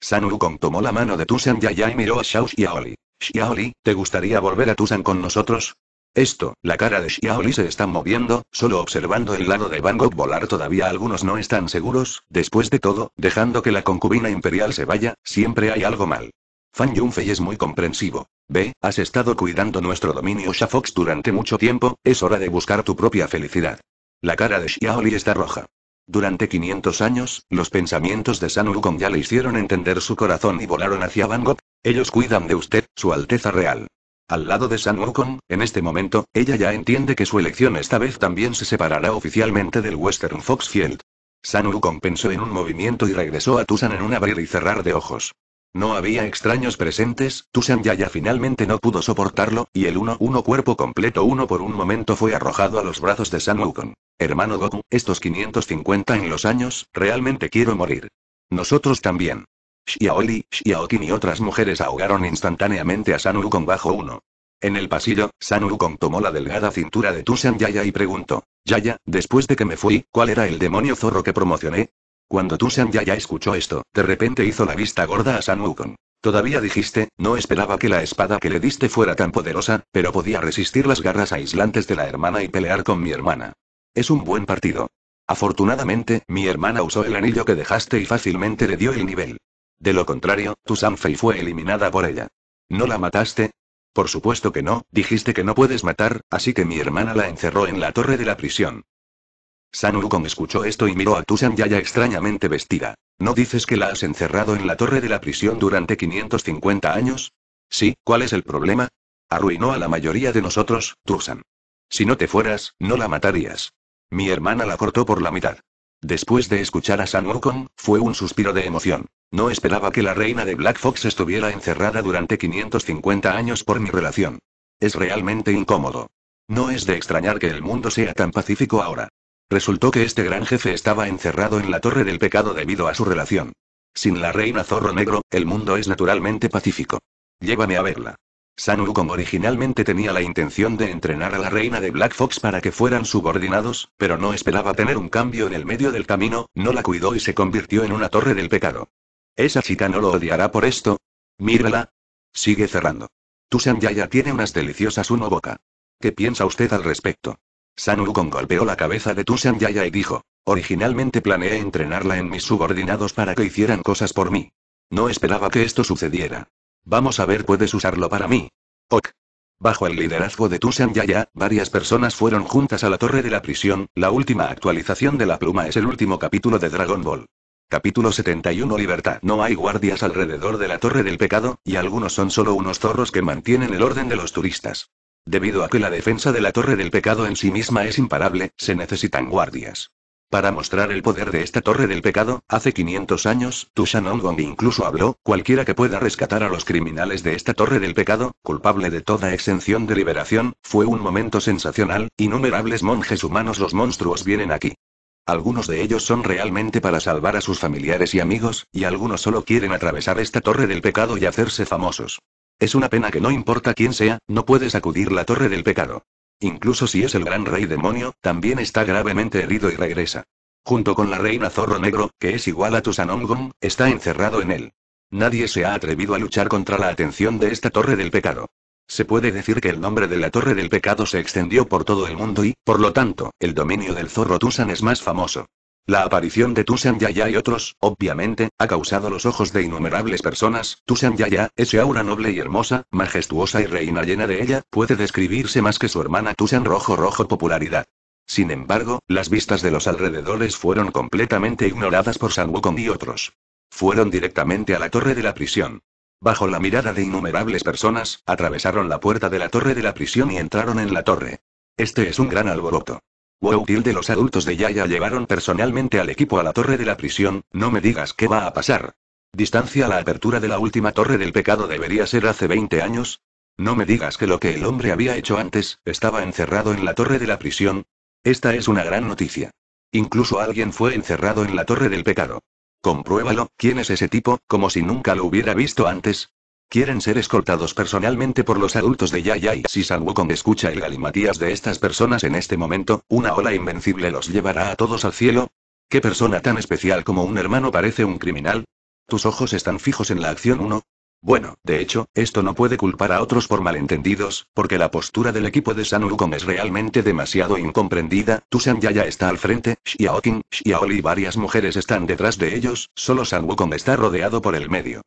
San Wukong tomó la mano de Tusan Yaya y miró a Xiao Xiaoli. Xiaoli, ¿te gustaría volver a Tusan con nosotros? Esto, la cara de Xiaoli se está moviendo, solo observando el lado de Van Gogh volar todavía algunos no están seguros, después de todo, dejando que la concubina imperial se vaya, siempre hay algo mal. Fan Yunfei es muy comprensivo. Ve, has estado cuidando nuestro dominio Shafox durante mucho tiempo, es hora de buscar tu propia felicidad. La cara de Xiaoli está roja. Durante 500 años, los pensamientos de San Wukong ya le hicieron entender su corazón y volaron hacia Van Gogh, Ellos cuidan de usted, Su Alteza Real. Al lado de San Wukong, en este momento, ella ya entiende que su elección esta vez también se separará oficialmente del Western Foxfield. San Wukong pensó en un movimiento y regresó a Tusan en un abrir y cerrar de ojos. No había extraños presentes, Tusan Yaya finalmente no pudo soportarlo, y el 1-1 cuerpo completo uno por un momento fue arrojado a los brazos de San Wukong. Hermano Goku, estos 550 en los años, realmente quiero morir. Nosotros también. Xiaoli, Xiaokin y otras mujeres ahogaron instantáneamente a San Wukong bajo uno. En el pasillo, San Wukong tomó la delgada cintura de Tusan Yaya y preguntó, Yaya, después de que me fui, ¿cuál era el demonio zorro que promocioné? Cuando San ya ya escuchó esto, de repente hizo la vista gorda a San Wukong. Todavía dijiste, no esperaba que la espada que le diste fuera tan poderosa, pero podía resistir las garras aislantes de la hermana y pelear con mi hermana. Es un buen partido. Afortunadamente, mi hermana usó el anillo que dejaste y fácilmente le dio el nivel. De lo contrario, tu Sanfei fue eliminada por ella. ¿No la mataste? Por supuesto que no, dijiste que no puedes matar, así que mi hermana la encerró en la torre de la prisión. San Wukong escuchó esto y miró a Tusan Yaya extrañamente vestida. ¿No dices que la has encerrado en la torre de la prisión durante 550 años? Sí, ¿cuál es el problema? Arruinó a la mayoría de nosotros, Tusan. Si no te fueras, no la matarías. Mi hermana la cortó por la mitad. Después de escuchar a San Wukong, fue un suspiro de emoción. No esperaba que la reina de Black Fox estuviera encerrada durante 550 años por mi relación. Es realmente incómodo. No es de extrañar que el mundo sea tan pacífico ahora. Resultó que este gran jefe estaba encerrado en la Torre del Pecado debido a su relación. Sin la reina zorro negro, el mundo es naturalmente pacífico. Llévame a verla. Sanu como originalmente tenía la intención de entrenar a la reina de Black Fox para que fueran subordinados, pero no esperaba tener un cambio en el medio del camino, no la cuidó y se convirtió en una torre del pecado. ¿Esa chica no lo odiará por esto? Mírala. Sigue cerrando. Tu Sanjaya tiene unas deliciosas uno boca. ¿Qué piensa usted al respecto? San Wukong golpeó la cabeza de Tushan Yaya y dijo, originalmente planeé entrenarla en mis subordinados para que hicieran cosas por mí. No esperaba que esto sucediera. Vamos a ver, puedes usarlo para mí. Ok. Bajo el liderazgo de Tushan Yaya, varias personas fueron juntas a la torre de la prisión. La última actualización de la pluma es el último capítulo de Dragon Ball. Capítulo 71 Libertad. No hay guardias alrededor de la Torre del Pecado, y algunos son solo unos zorros que mantienen el orden de los turistas. Debido a que la defensa de la torre del pecado en sí misma es imparable, se necesitan guardias. Para mostrar el poder de esta torre del pecado, hace 500 años, Tushanongong incluso habló, cualquiera que pueda rescatar a los criminales de esta torre del pecado, culpable de toda exención de liberación, fue un momento sensacional, innumerables monjes humanos los monstruos vienen aquí. Algunos de ellos son realmente para salvar a sus familiares y amigos, y algunos solo quieren atravesar esta torre del pecado y hacerse famosos. Es una pena que no importa quién sea, no puede sacudir la torre del pecado. Incluso si es el gran rey demonio, también está gravemente herido y regresa. Junto con la reina zorro negro, que es igual a Tusanongum, está encerrado en él. Nadie se ha atrevido a luchar contra la atención de esta torre del pecado. Se puede decir que el nombre de la Torre del Pecado se extendió por todo el mundo y, por lo tanto, el dominio del zorro Tusan es más famoso. La aparición de Tusan Yaya y otros, obviamente, ha causado los ojos de innumerables personas. Tusan Yaya, ese aura noble y hermosa, majestuosa y reina llena de ella, puede describirse más que su hermana Tusan Rojo Rojo popularidad. Sin embargo, las vistas de los alrededores fueron completamente ignoradas por San Wukong y otros. Fueron directamente a la torre de la prisión. Bajo la mirada de innumerables personas, atravesaron la puerta de la torre de la prisión y entraron en la torre. Este es un gran alboroto. Woutil de los adultos de Yaya llevaron personalmente al equipo a la torre de la prisión, no me digas qué va a pasar. Distancia a la apertura de la última torre del pecado debería ser hace 20 años. No me digas que lo que el hombre había hecho antes, estaba encerrado en la torre de la prisión. Esta es una gran noticia. Incluso alguien fue encerrado en la torre del pecado. Compruébalo, ¿quién es ese tipo? Como si nunca lo hubiera visto antes, Quieren ser escoltados personalmente por los adultos de Yaya y Si San Wukong escucha el galimatías de estas personas en este momento, una ola invencible los llevará a todos al cielo. ¿Qué persona tan especial como un hermano parece un criminal? Tus ojos están fijos en la acción 1, bueno, de hecho, esto no puede culpar a otros por malentendidos, porque la postura del equipo de San Wukong es realmente demasiado incomprendida, San Yaya está al frente, Xiaoqing, Shiaoli y varias mujeres están detrás de ellos, solo San Wukong está rodeado por el medio.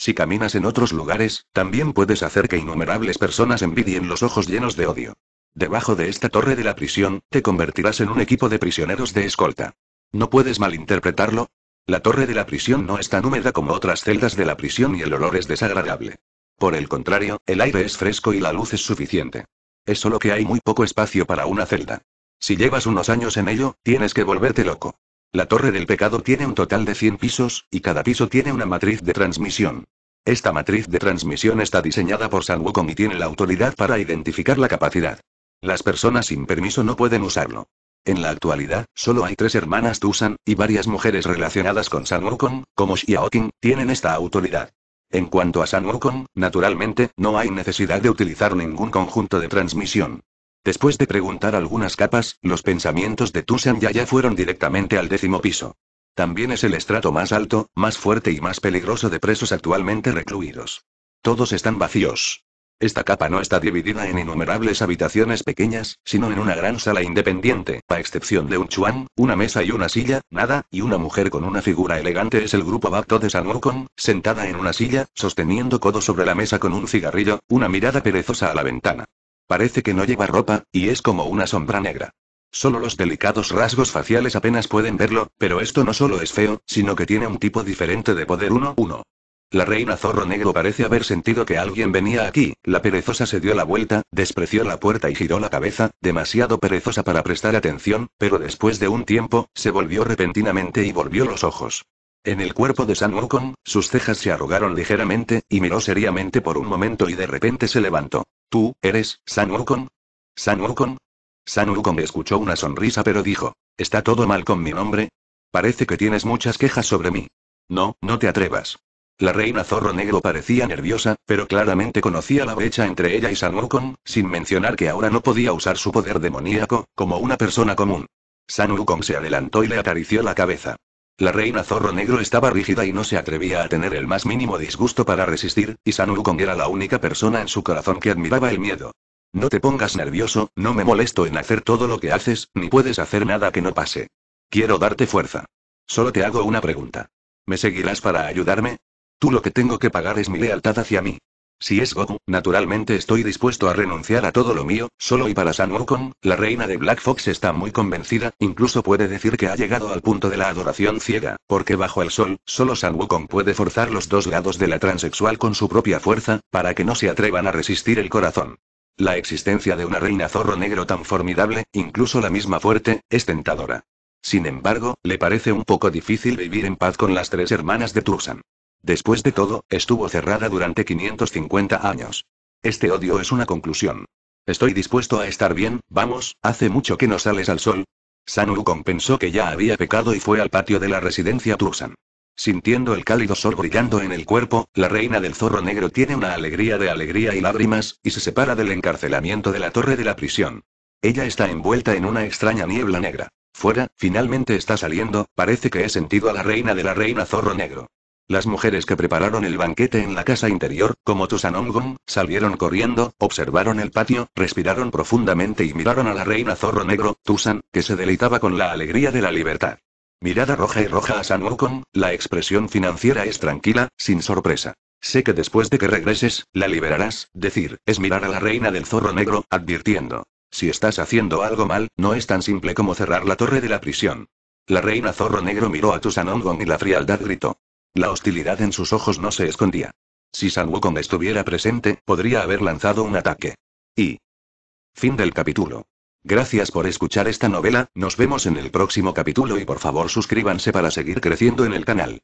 Si caminas en otros lugares, también puedes hacer que innumerables personas envidien los ojos llenos de odio. Debajo de esta torre de la prisión, te convertirás en un equipo de prisioneros de escolta. ¿No puedes malinterpretarlo? La torre de la prisión no es tan húmeda como otras celdas de la prisión y el olor es desagradable. Por el contrario, el aire es fresco y la luz es suficiente. Es solo que hay muy poco espacio para una celda. Si llevas unos años en ello, tienes que volverte loco. La Torre del Pecado tiene un total de 100 pisos, y cada piso tiene una matriz de transmisión. Esta matriz de transmisión está diseñada por San Wukong y tiene la autoridad para identificar la capacidad. Las personas sin permiso no pueden usarlo. En la actualidad, solo hay tres hermanas Tusan, y varias mujeres relacionadas con San Wukong, como Xiaoqing, tienen esta autoridad. En cuanto a San Wukong, naturalmente, no hay necesidad de utilizar ningún conjunto de transmisión. Después de preguntar algunas capas, los pensamientos de Tusan ya fueron directamente al décimo piso. También es el estrato más alto, más fuerte y más peligroso de presos actualmente recluidos. Todos están vacíos. Esta capa no está dividida en innumerables habitaciones pequeñas, sino en una gran sala independiente, a excepción de un chuan, una mesa y una silla, nada, y una mujer con una figura elegante es el grupo Bapto de San Wukong, sentada en una silla, sosteniendo codo sobre la mesa con un cigarrillo, una mirada perezosa a la ventana. Parece que no lleva ropa, y es como una sombra negra. Solo los delicados rasgos faciales apenas pueden verlo, pero esto no solo es feo, sino que tiene un tipo diferente de poder 1-1. La reina zorro negro parece haber sentido que alguien venía aquí, la perezosa se dio la vuelta, despreció la puerta y giró la cabeza, demasiado perezosa para prestar atención, pero después de un tiempo, se volvió repentinamente y volvió los ojos. En el cuerpo de San sus cejas se arrugaron ligeramente, y miró seriamente por un momento y de repente se levantó. ¿Tú, eres, San Wukong? ¿San San escuchó una sonrisa pero dijo, ¿está todo mal con mi nombre? Parece que tienes muchas quejas sobre mí. No, no te atrevas. La reina zorro negro parecía nerviosa, pero claramente conocía la brecha entre ella y San sin mencionar que ahora no podía usar su poder demoníaco, como una persona común. San se adelantó y le acarició la cabeza. La reina zorro negro estaba rígida y no se atrevía a tener el más mínimo disgusto para resistir, y San era la única persona en su corazón que admiraba el miedo. No te pongas nervioso, no me molesto en hacer todo lo que haces, ni puedes hacer nada que no pase. Quiero darte fuerza. Solo te hago una pregunta. ¿Me seguirás para ayudarme? Tú lo que tengo que pagar es mi lealtad hacia mí. Si es Goku, naturalmente estoy dispuesto a renunciar a todo lo mío, solo y para San Wukong, la reina de Black Fox está muy convencida, incluso puede decir que ha llegado al punto de la adoración ciega, porque bajo el sol, solo San Wukong puede forzar los dos lados de la transexual con su propia fuerza, para que no se atrevan a resistir el corazón. La existencia de una reina zorro negro tan formidable, incluso la misma fuerte, es tentadora. Sin embargo, le parece un poco difícil vivir en paz con las tres hermanas de Tursan. Después de todo, estuvo cerrada durante 550 años. Este odio es una conclusión. Estoy dispuesto a estar bien, vamos, hace mucho que no sales al sol. Sanuru pensó que ya había pecado y fue al patio de la residencia Tursan. Sintiendo el cálido sol brillando en el cuerpo, la reina del zorro negro tiene una alegría de alegría y lágrimas, y se separa del encarcelamiento de la torre de la prisión. Ella está envuelta en una extraña niebla negra. Fuera, finalmente está saliendo, parece que he sentido a la reina de la reina zorro negro. Las mujeres que prepararon el banquete en la casa interior, como Tusanongong, salieron corriendo, observaron el patio, respiraron profundamente y miraron a la reina zorro negro, Tusan, que se deleitaba con la alegría de la libertad. Mirada roja y roja a San la expresión financiera es tranquila, sin sorpresa. Sé que después de que regreses, la liberarás, decir, es mirar a la reina del zorro negro, advirtiendo. Si estás haciendo algo mal, no es tan simple como cerrar la torre de la prisión. La reina zorro negro miró a Tusanongong y la frialdad gritó. La hostilidad en sus ojos no se escondía. Si San Wukong estuviera presente, podría haber lanzado un ataque. Y. Fin del capítulo. Gracias por escuchar esta novela, nos vemos en el próximo capítulo y por favor suscríbanse para seguir creciendo en el canal.